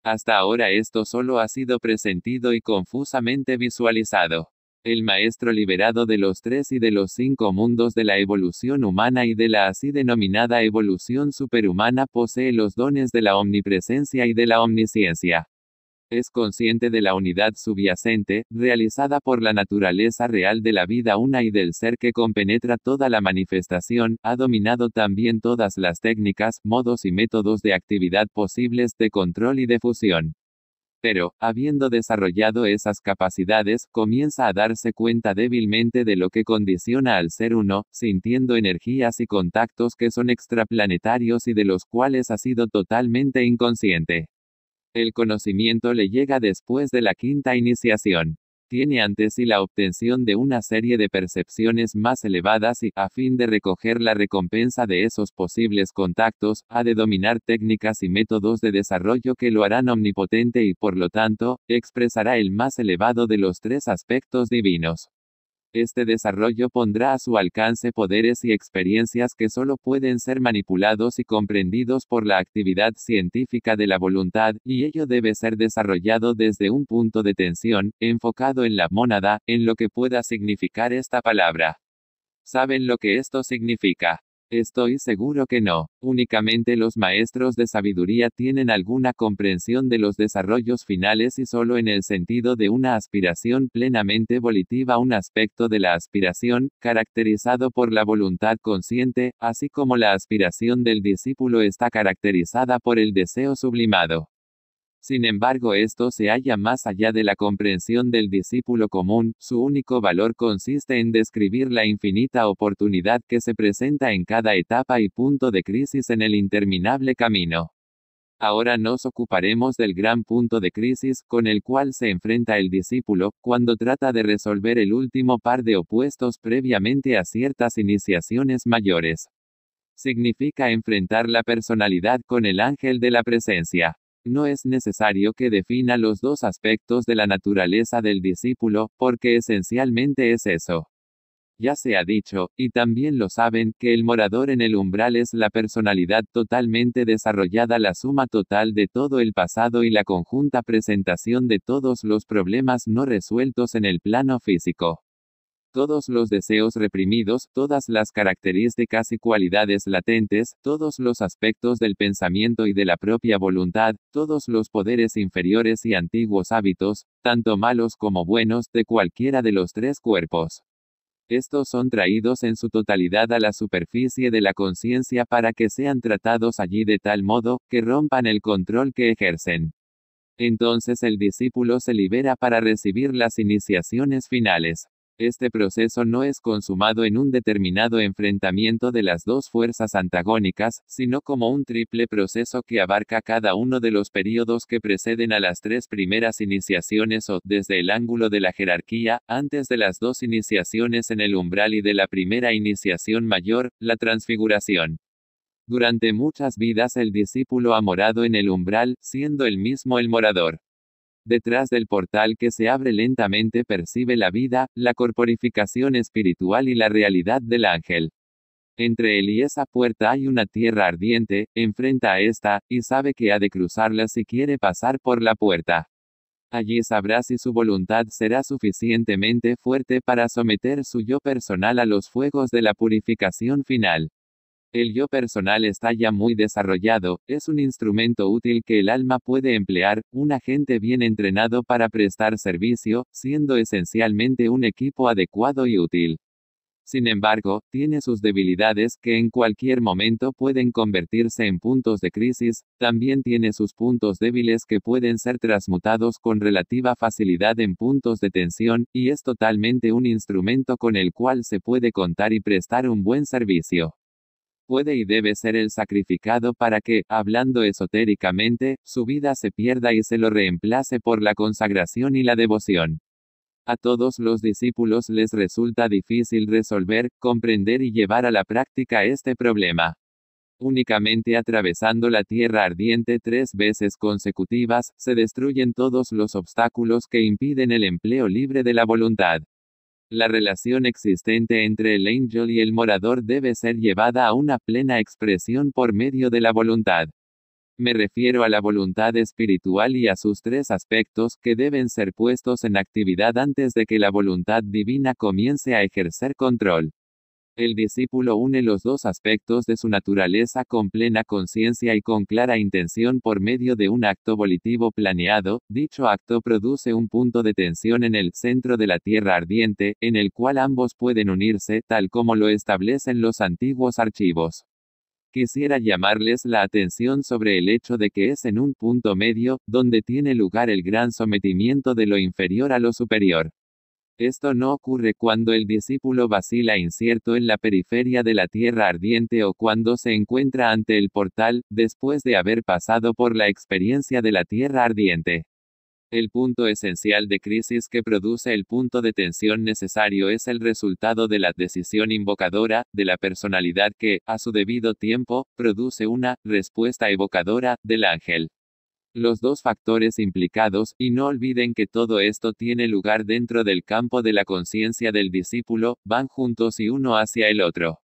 Speaker 1: Hasta ahora esto solo ha sido presentido y confusamente visualizado el maestro liberado de los tres y de los cinco mundos de la evolución humana y de la así denominada evolución superhumana posee los dones de la omnipresencia y de la omnisciencia. Es consciente de la unidad subyacente, realizada por la naturaleza real de la vida una y del ser que compenetra toda la manifestación, ha dominado también todas las técnicas, modos y métodos de actividad posibles de control y de fusión. Pero, habiendo desarrollado esas capacidades, comienza a darse cuenta débilmente de lo que condiciona al ser uno, sintiendo energías y contactos que son extraplanetarios y de los cuales ha sido totalmente inconsciente. El conocimiento le llega después de la quinta iniciación tiene ante sí la obtención de una serie de percepciones más elevadas y, a fin de recoger la recompensa de esos posibles contactos, ha de dominar técnicas y métodos de desarrollo que lo harán omnipotente y, por lo tanto, expresará el más elevado de los tres aspectos divinos. Este desarrollo pondrá a su alcance poderes y experiencias que solo pueden ser manipulados y comprendidos por la actividad científica de la voluntad, y ello debe ser desarrollado desde un punto de tensión, enfocado en la mónada, en lo que pueda significar esta palabra. ¿Saben lo que esto significa? Estoy seguro que no. Únicamente los maestros de sabiduría tienen alguna comprensión de los desarrollos finales y solo en el sentido de una aspiración plenamente volitiva un aspecto de la aspiración, caracterizado por la voluntad consciente, así como la aspiración del discípulo está caracterizada por el deseo sublimado. Sin embargo, esto se halla más allá de la comprensión del discípulo común, su único valor consiste en describir la infinita oportunidad que se presenta en cada etapa y punto de crisis en el interminable camino. Ahora nos ocuparemos del gran punto de crisis con el cual se enfrenta el discípulo cuando trata de resolver el último par de opuestos previamente a ciertas iniciaciones mayores. Significa enfrentar la personalidad con el ángel de la presencia. No es necesario que defina los dos aspectos de la naturaleza del discípulo, porque esencialmente es eso. Ya se ha dicho, y también lo saben, que el morador en el umbral es la personalidad totalmente desarrollada, la suma total de todo el pasado y la conjunta presentación de todos los problemas no resueltos en el plano físico todos los deseos reprimidos, todas las características y cualidades latentes, todos los aspectos del pensamiento y de la propia voluntad, todos los poderes inferiores y antiguos hábitos, tanto malos como buenos, de cualquiera de los tres cuerpos. Estos son traídos en su totalidad a la superficie de la conciencia para que sean tratados allí de tal modo, que rompan el control que ejercen. Entonces el discípulo se libera para recibir las iniciaciones finales. Este proceso no es consumado en un determinado enfrentamiento de las dos fuerzas antagónicas, sino como un triple proceso que abarca cada uno de los períodos que preceden a las tres primeras iniciaciones o, desde el ángulo de la jerarquía, antes de las dos iniciaciones en el umbral y de la primera iniciación mayor, la transfiguración. Durante muchas vidas el discípulo ha morado en el umbral, siendo el mismo el morador. Detrás del portal que se abre lentamente percibe la vida, la corporificación espiritual y la realidad del ángel. Entre él y esa puerta hay una tierra ardiente, enfrenta a esta, y sabe que ha de cruzarla si quiere pasar por la puerta. Allí sabrá si su voluntad será suficientemente fuerte para someter su yo personal a los fuegos de la purificación final. El yo personal está ya muy desarrollado, es un instrumento útil que el alma puede emplear, un agente bien entrenado para prestar servicio, siendo esencialmente un equipo adecuado y útil. Sin embargo, tiene sus debilidades que en cualquier momento pueden convertirse en puntos de crisis, también tiene sus puntos débiles que pueden ser transmutados con relativa facilidad en puntos de tensión, y es totalmente un instrumento con el cual se puede contar y prestar un buen servicio puede y debe ser el sacrificado para que, hablando esotéricamente, su vida se pierda y se lo reemplace por la consagración y la devoción. A todos los discípulos les resulta difícil resolver, comprender y llevar a la práctica este problema. Únicamente atravesando la tierra ardiente tres veces consecutivas, se destruyen todos los obstáculos que impiden el empleo libre de la voluntad. La relación existente entre el ángel y el morador debe ser llevada a una plena expresión por medio de la voluntad. Me refiero a la voluntad espiritual y a sus tres aspectos que deben ser puestos en actividad antes de que la voluntad divina comience a ejercer control. El discípulo une los dos aspectos de su naturaleza con plena conciencia y con clara intención por medio de un acto volitivo planeado, dicho acto produce un punto de tensión en el centro de la tierra ardiente, en el cual ambos pueden unirse, tal como lo establecen los antiguos archivos. Quisiera llamarles la atención sobre el hecho de que es en un punto medio, donde tiene lugar el gran sometimiento de lo inferior a lo superior. Esto no ocurre cuando el discípulo vacila incierto en la periferia de la tierra ardiente o cuando se encuentra ante el portal, después de haber pasado por la experiencia de la tierra ardiente. El punto esencial de crisis que produce el punto de tensión necesario es el resultado de la decisión invocadora, de la personalidad que, a su debido tiempo, produce una respuesta evocadora, del ángel los dos factores implicados, y no olviden que todo esto tiene lugar dentro del campo de la conciencia del discípulo, van juntos y uno hacia el otro.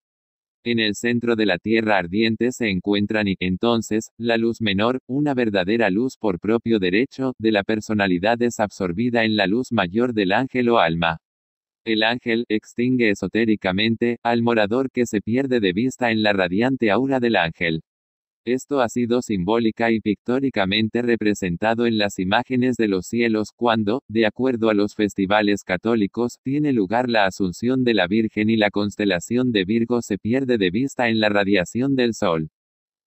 Speaker 1: En el centro de la tierra ardiente se encuentran y, entonces, la luz menor, una verdadera luz por propio derecho, de la personalidad es absorbida en la luz mayor del ángel o alma. El ángel extingue esotéricamente al morador que se pierde de vista en la radiante aura del ángel. Esto ha sido simbólica y pictóricamente representado en las imágenes de los cielos cuando, de acuerdo a los festivales católicos, tiene lugar la asunción de la Virgen y la constelación de Virgo se pierde de vista en la radiación del Sol.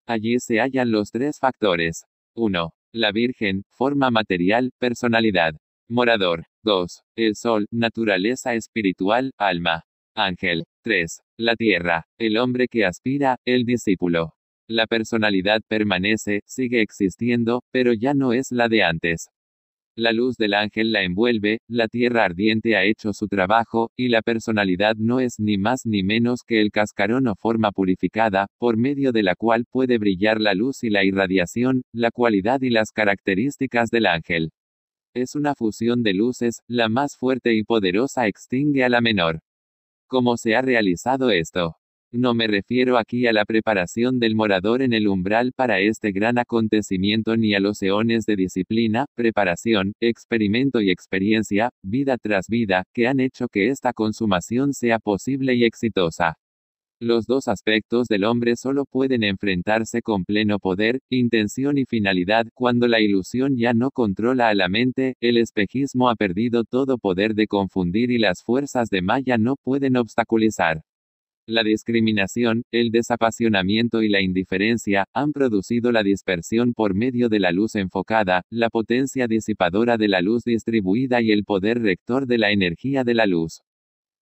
Speaker 1: Allí se hallan los tres factores. 1. La Virgen, forma material, personalidad. Morador. 2. El Sol, naturaleza espiritual, alma. Ángel. 3. La Tierra, el hombre que aspira, el discípulo. La personalidad permanece, sigue existiendo, pero ya no es la de antes. La luz del ángel la envuelve, la tierra ardiente ha hecho su trabajo, y la personalidad no es ni más ni menos que el cascarón o forma purificada, por medio de la cual puede brillar la luz y la irradiación, la cualidad y las características del ángel. Es una fusión de luces, la más fuerte y poderosa extingue a la menor. ¿Cómo se ha realizado esto? No me refiero aquí a la preparación del morador en el umbral para este gran acontecimiento ni a los eones de disciplina, preparación, experimento y experiencia, vida tras vida, que han hecho que esta consumación sea posible y exitosa. Los dos aspectos del hombre solo pueden enfrentarse con pleno poder, intención y finalidad cuando la ilusión ya no controla a la mente, el espejismo ha perdido todo poder de confundir y las fuerzas de Maya no pueden obstaculizar. La discriminación, el desapasionamiento y la indiferencia han producido la dispersión por medio de la luz enfocada, la potencia disipadora de la luz distribuida y el poder rector de la energía de la luz.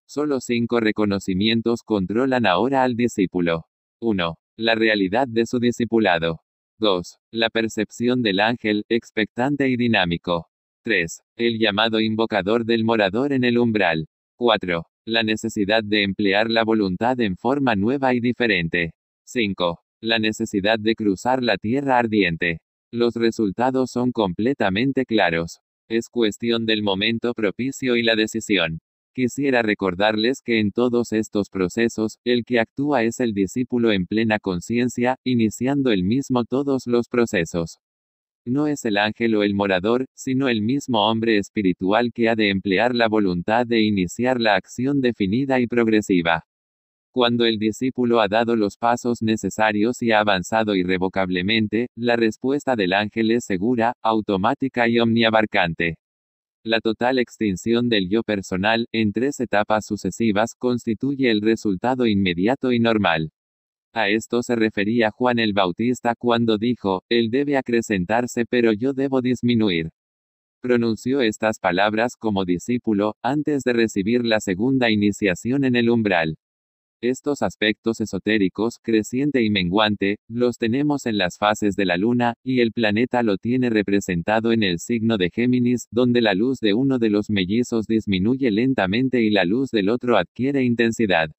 Speaker 1: Solo cinco reconocimientos controlan ahora al discípulo. 1. La realidad de su discipulado. 2. La percepción del ángel, expectante y dinámico. 3. El llamado invocador del morador en el umbral. 4. La necesidad de emplear la voluntad en forma nueva y diferente. 5. La necesidad de cruzar la tierra ardiente. Los resultados son completamente claros. Es cuestión del momento propicio y la decisión. Quisiera recordarles que en todos estos procesos, el que actúa es el discípulo en plena conciencia, iniciando el mismo todos los procesos. No es el ángel o el morador, sino el mismo hombre espiritual que ha de emplear la voluntad de iniciar la acción definida y progresiva. Cuando el discípulo ha dado los pasos necesarios y ha avanzado irrevocablemente, la respuesta del ángel es segura, automática y omniabarcante. La total extinción del yo personal, en tres etapas sucesivas, constituye el resultado inmediato y normal. A esto se refería Juan el Bautista cuando dijo, Él debe acrecentarse pero yo debo disminuir. Pronunció estas palabras como discípulo, antes de recibir la segunda iniciación en el umbral. Estos aspectos esotéricos, creciente y menguante, los tenemos en las fases de la luna, y el planeta lo tiene representado en el signo de Géminis, donde la luz de uno de los mellizos disminuye lentamente y la luz del otro adquiere intensidad.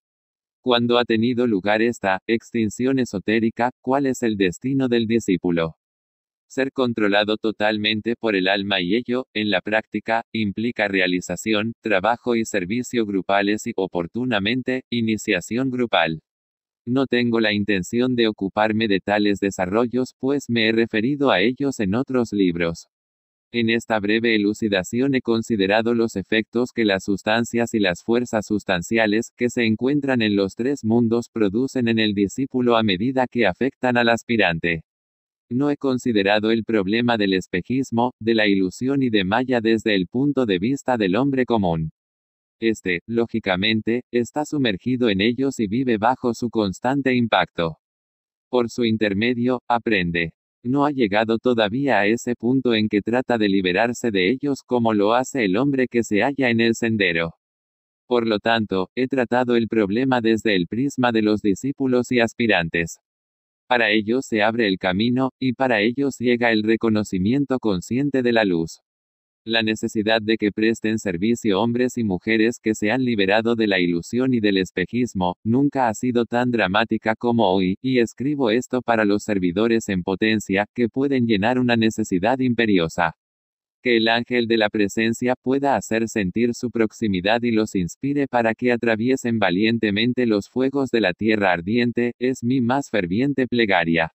Speaker 1: Cuando ha tenido lugar esta extinción esotérica, ¿cuál es el destino del discípulo? Ser controlado totalmente por el alma y ello, en la práctica, implica realización, trabajo y servicio grupales y, oportunamente, iniciación grupal. No tengo la intención de ocuparme de tales desarrollos, pues me he referido a ellos en otros libros. En esta breve elucidación he considerado los efectos que las sustancias y las fuerzas sustanciales que se encuentran en los tres mundos producen en el discípulo a medida que afectan al aspirante. No he considerado el problema del espejismo, de la ilusión y de Maya desde el punto de vista del hombre común. Este, lógicamente, está sumergido en ellos y vive bajo su constante impacto. Por su intermedio, aprende. No ha llegado todavía a ese punto en que trata de liberarse de ellos como lo hace el hombre que se halla en el sendero. Por lo tanto, he tratado el problema desde el prisma de los discípulos y aspirantes. Para ellos se abre el camino, y para ellos llega el reconocimiento consciente de la luz. La necesidad de que presten servicio hombres y mujeres que se han liberado de la ilusión y del espejismo, nunca ha sido tan dramática como hoy, y escribo esto para los servidores en potencia, que pueden llenar una necesidad imperiosa. Que el ángel de la presencia pueda hacer sentir su proximidad y los inspire para que atraviesen valientemente los fuegos de la tierra ardiente, es mi más ferviente plegaria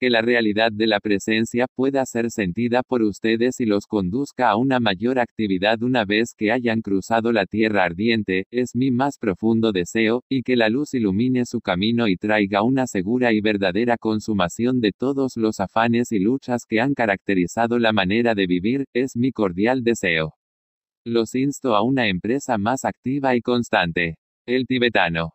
Speaker 1: que la realidad de la presencia pueda ser sentida por ustedes y los conduzca a una mayor actividad una vez que hayan cruzado la tierra ardiente, es mi más profundo deseo, y que la luz ilumine su camino y traiga una segura y verdadera consumación de todos los afanes y luchas que han caracterizado la manera de vivir, es mi cordial deseo. Los insto a una empresa más activa y constante. El tibetano.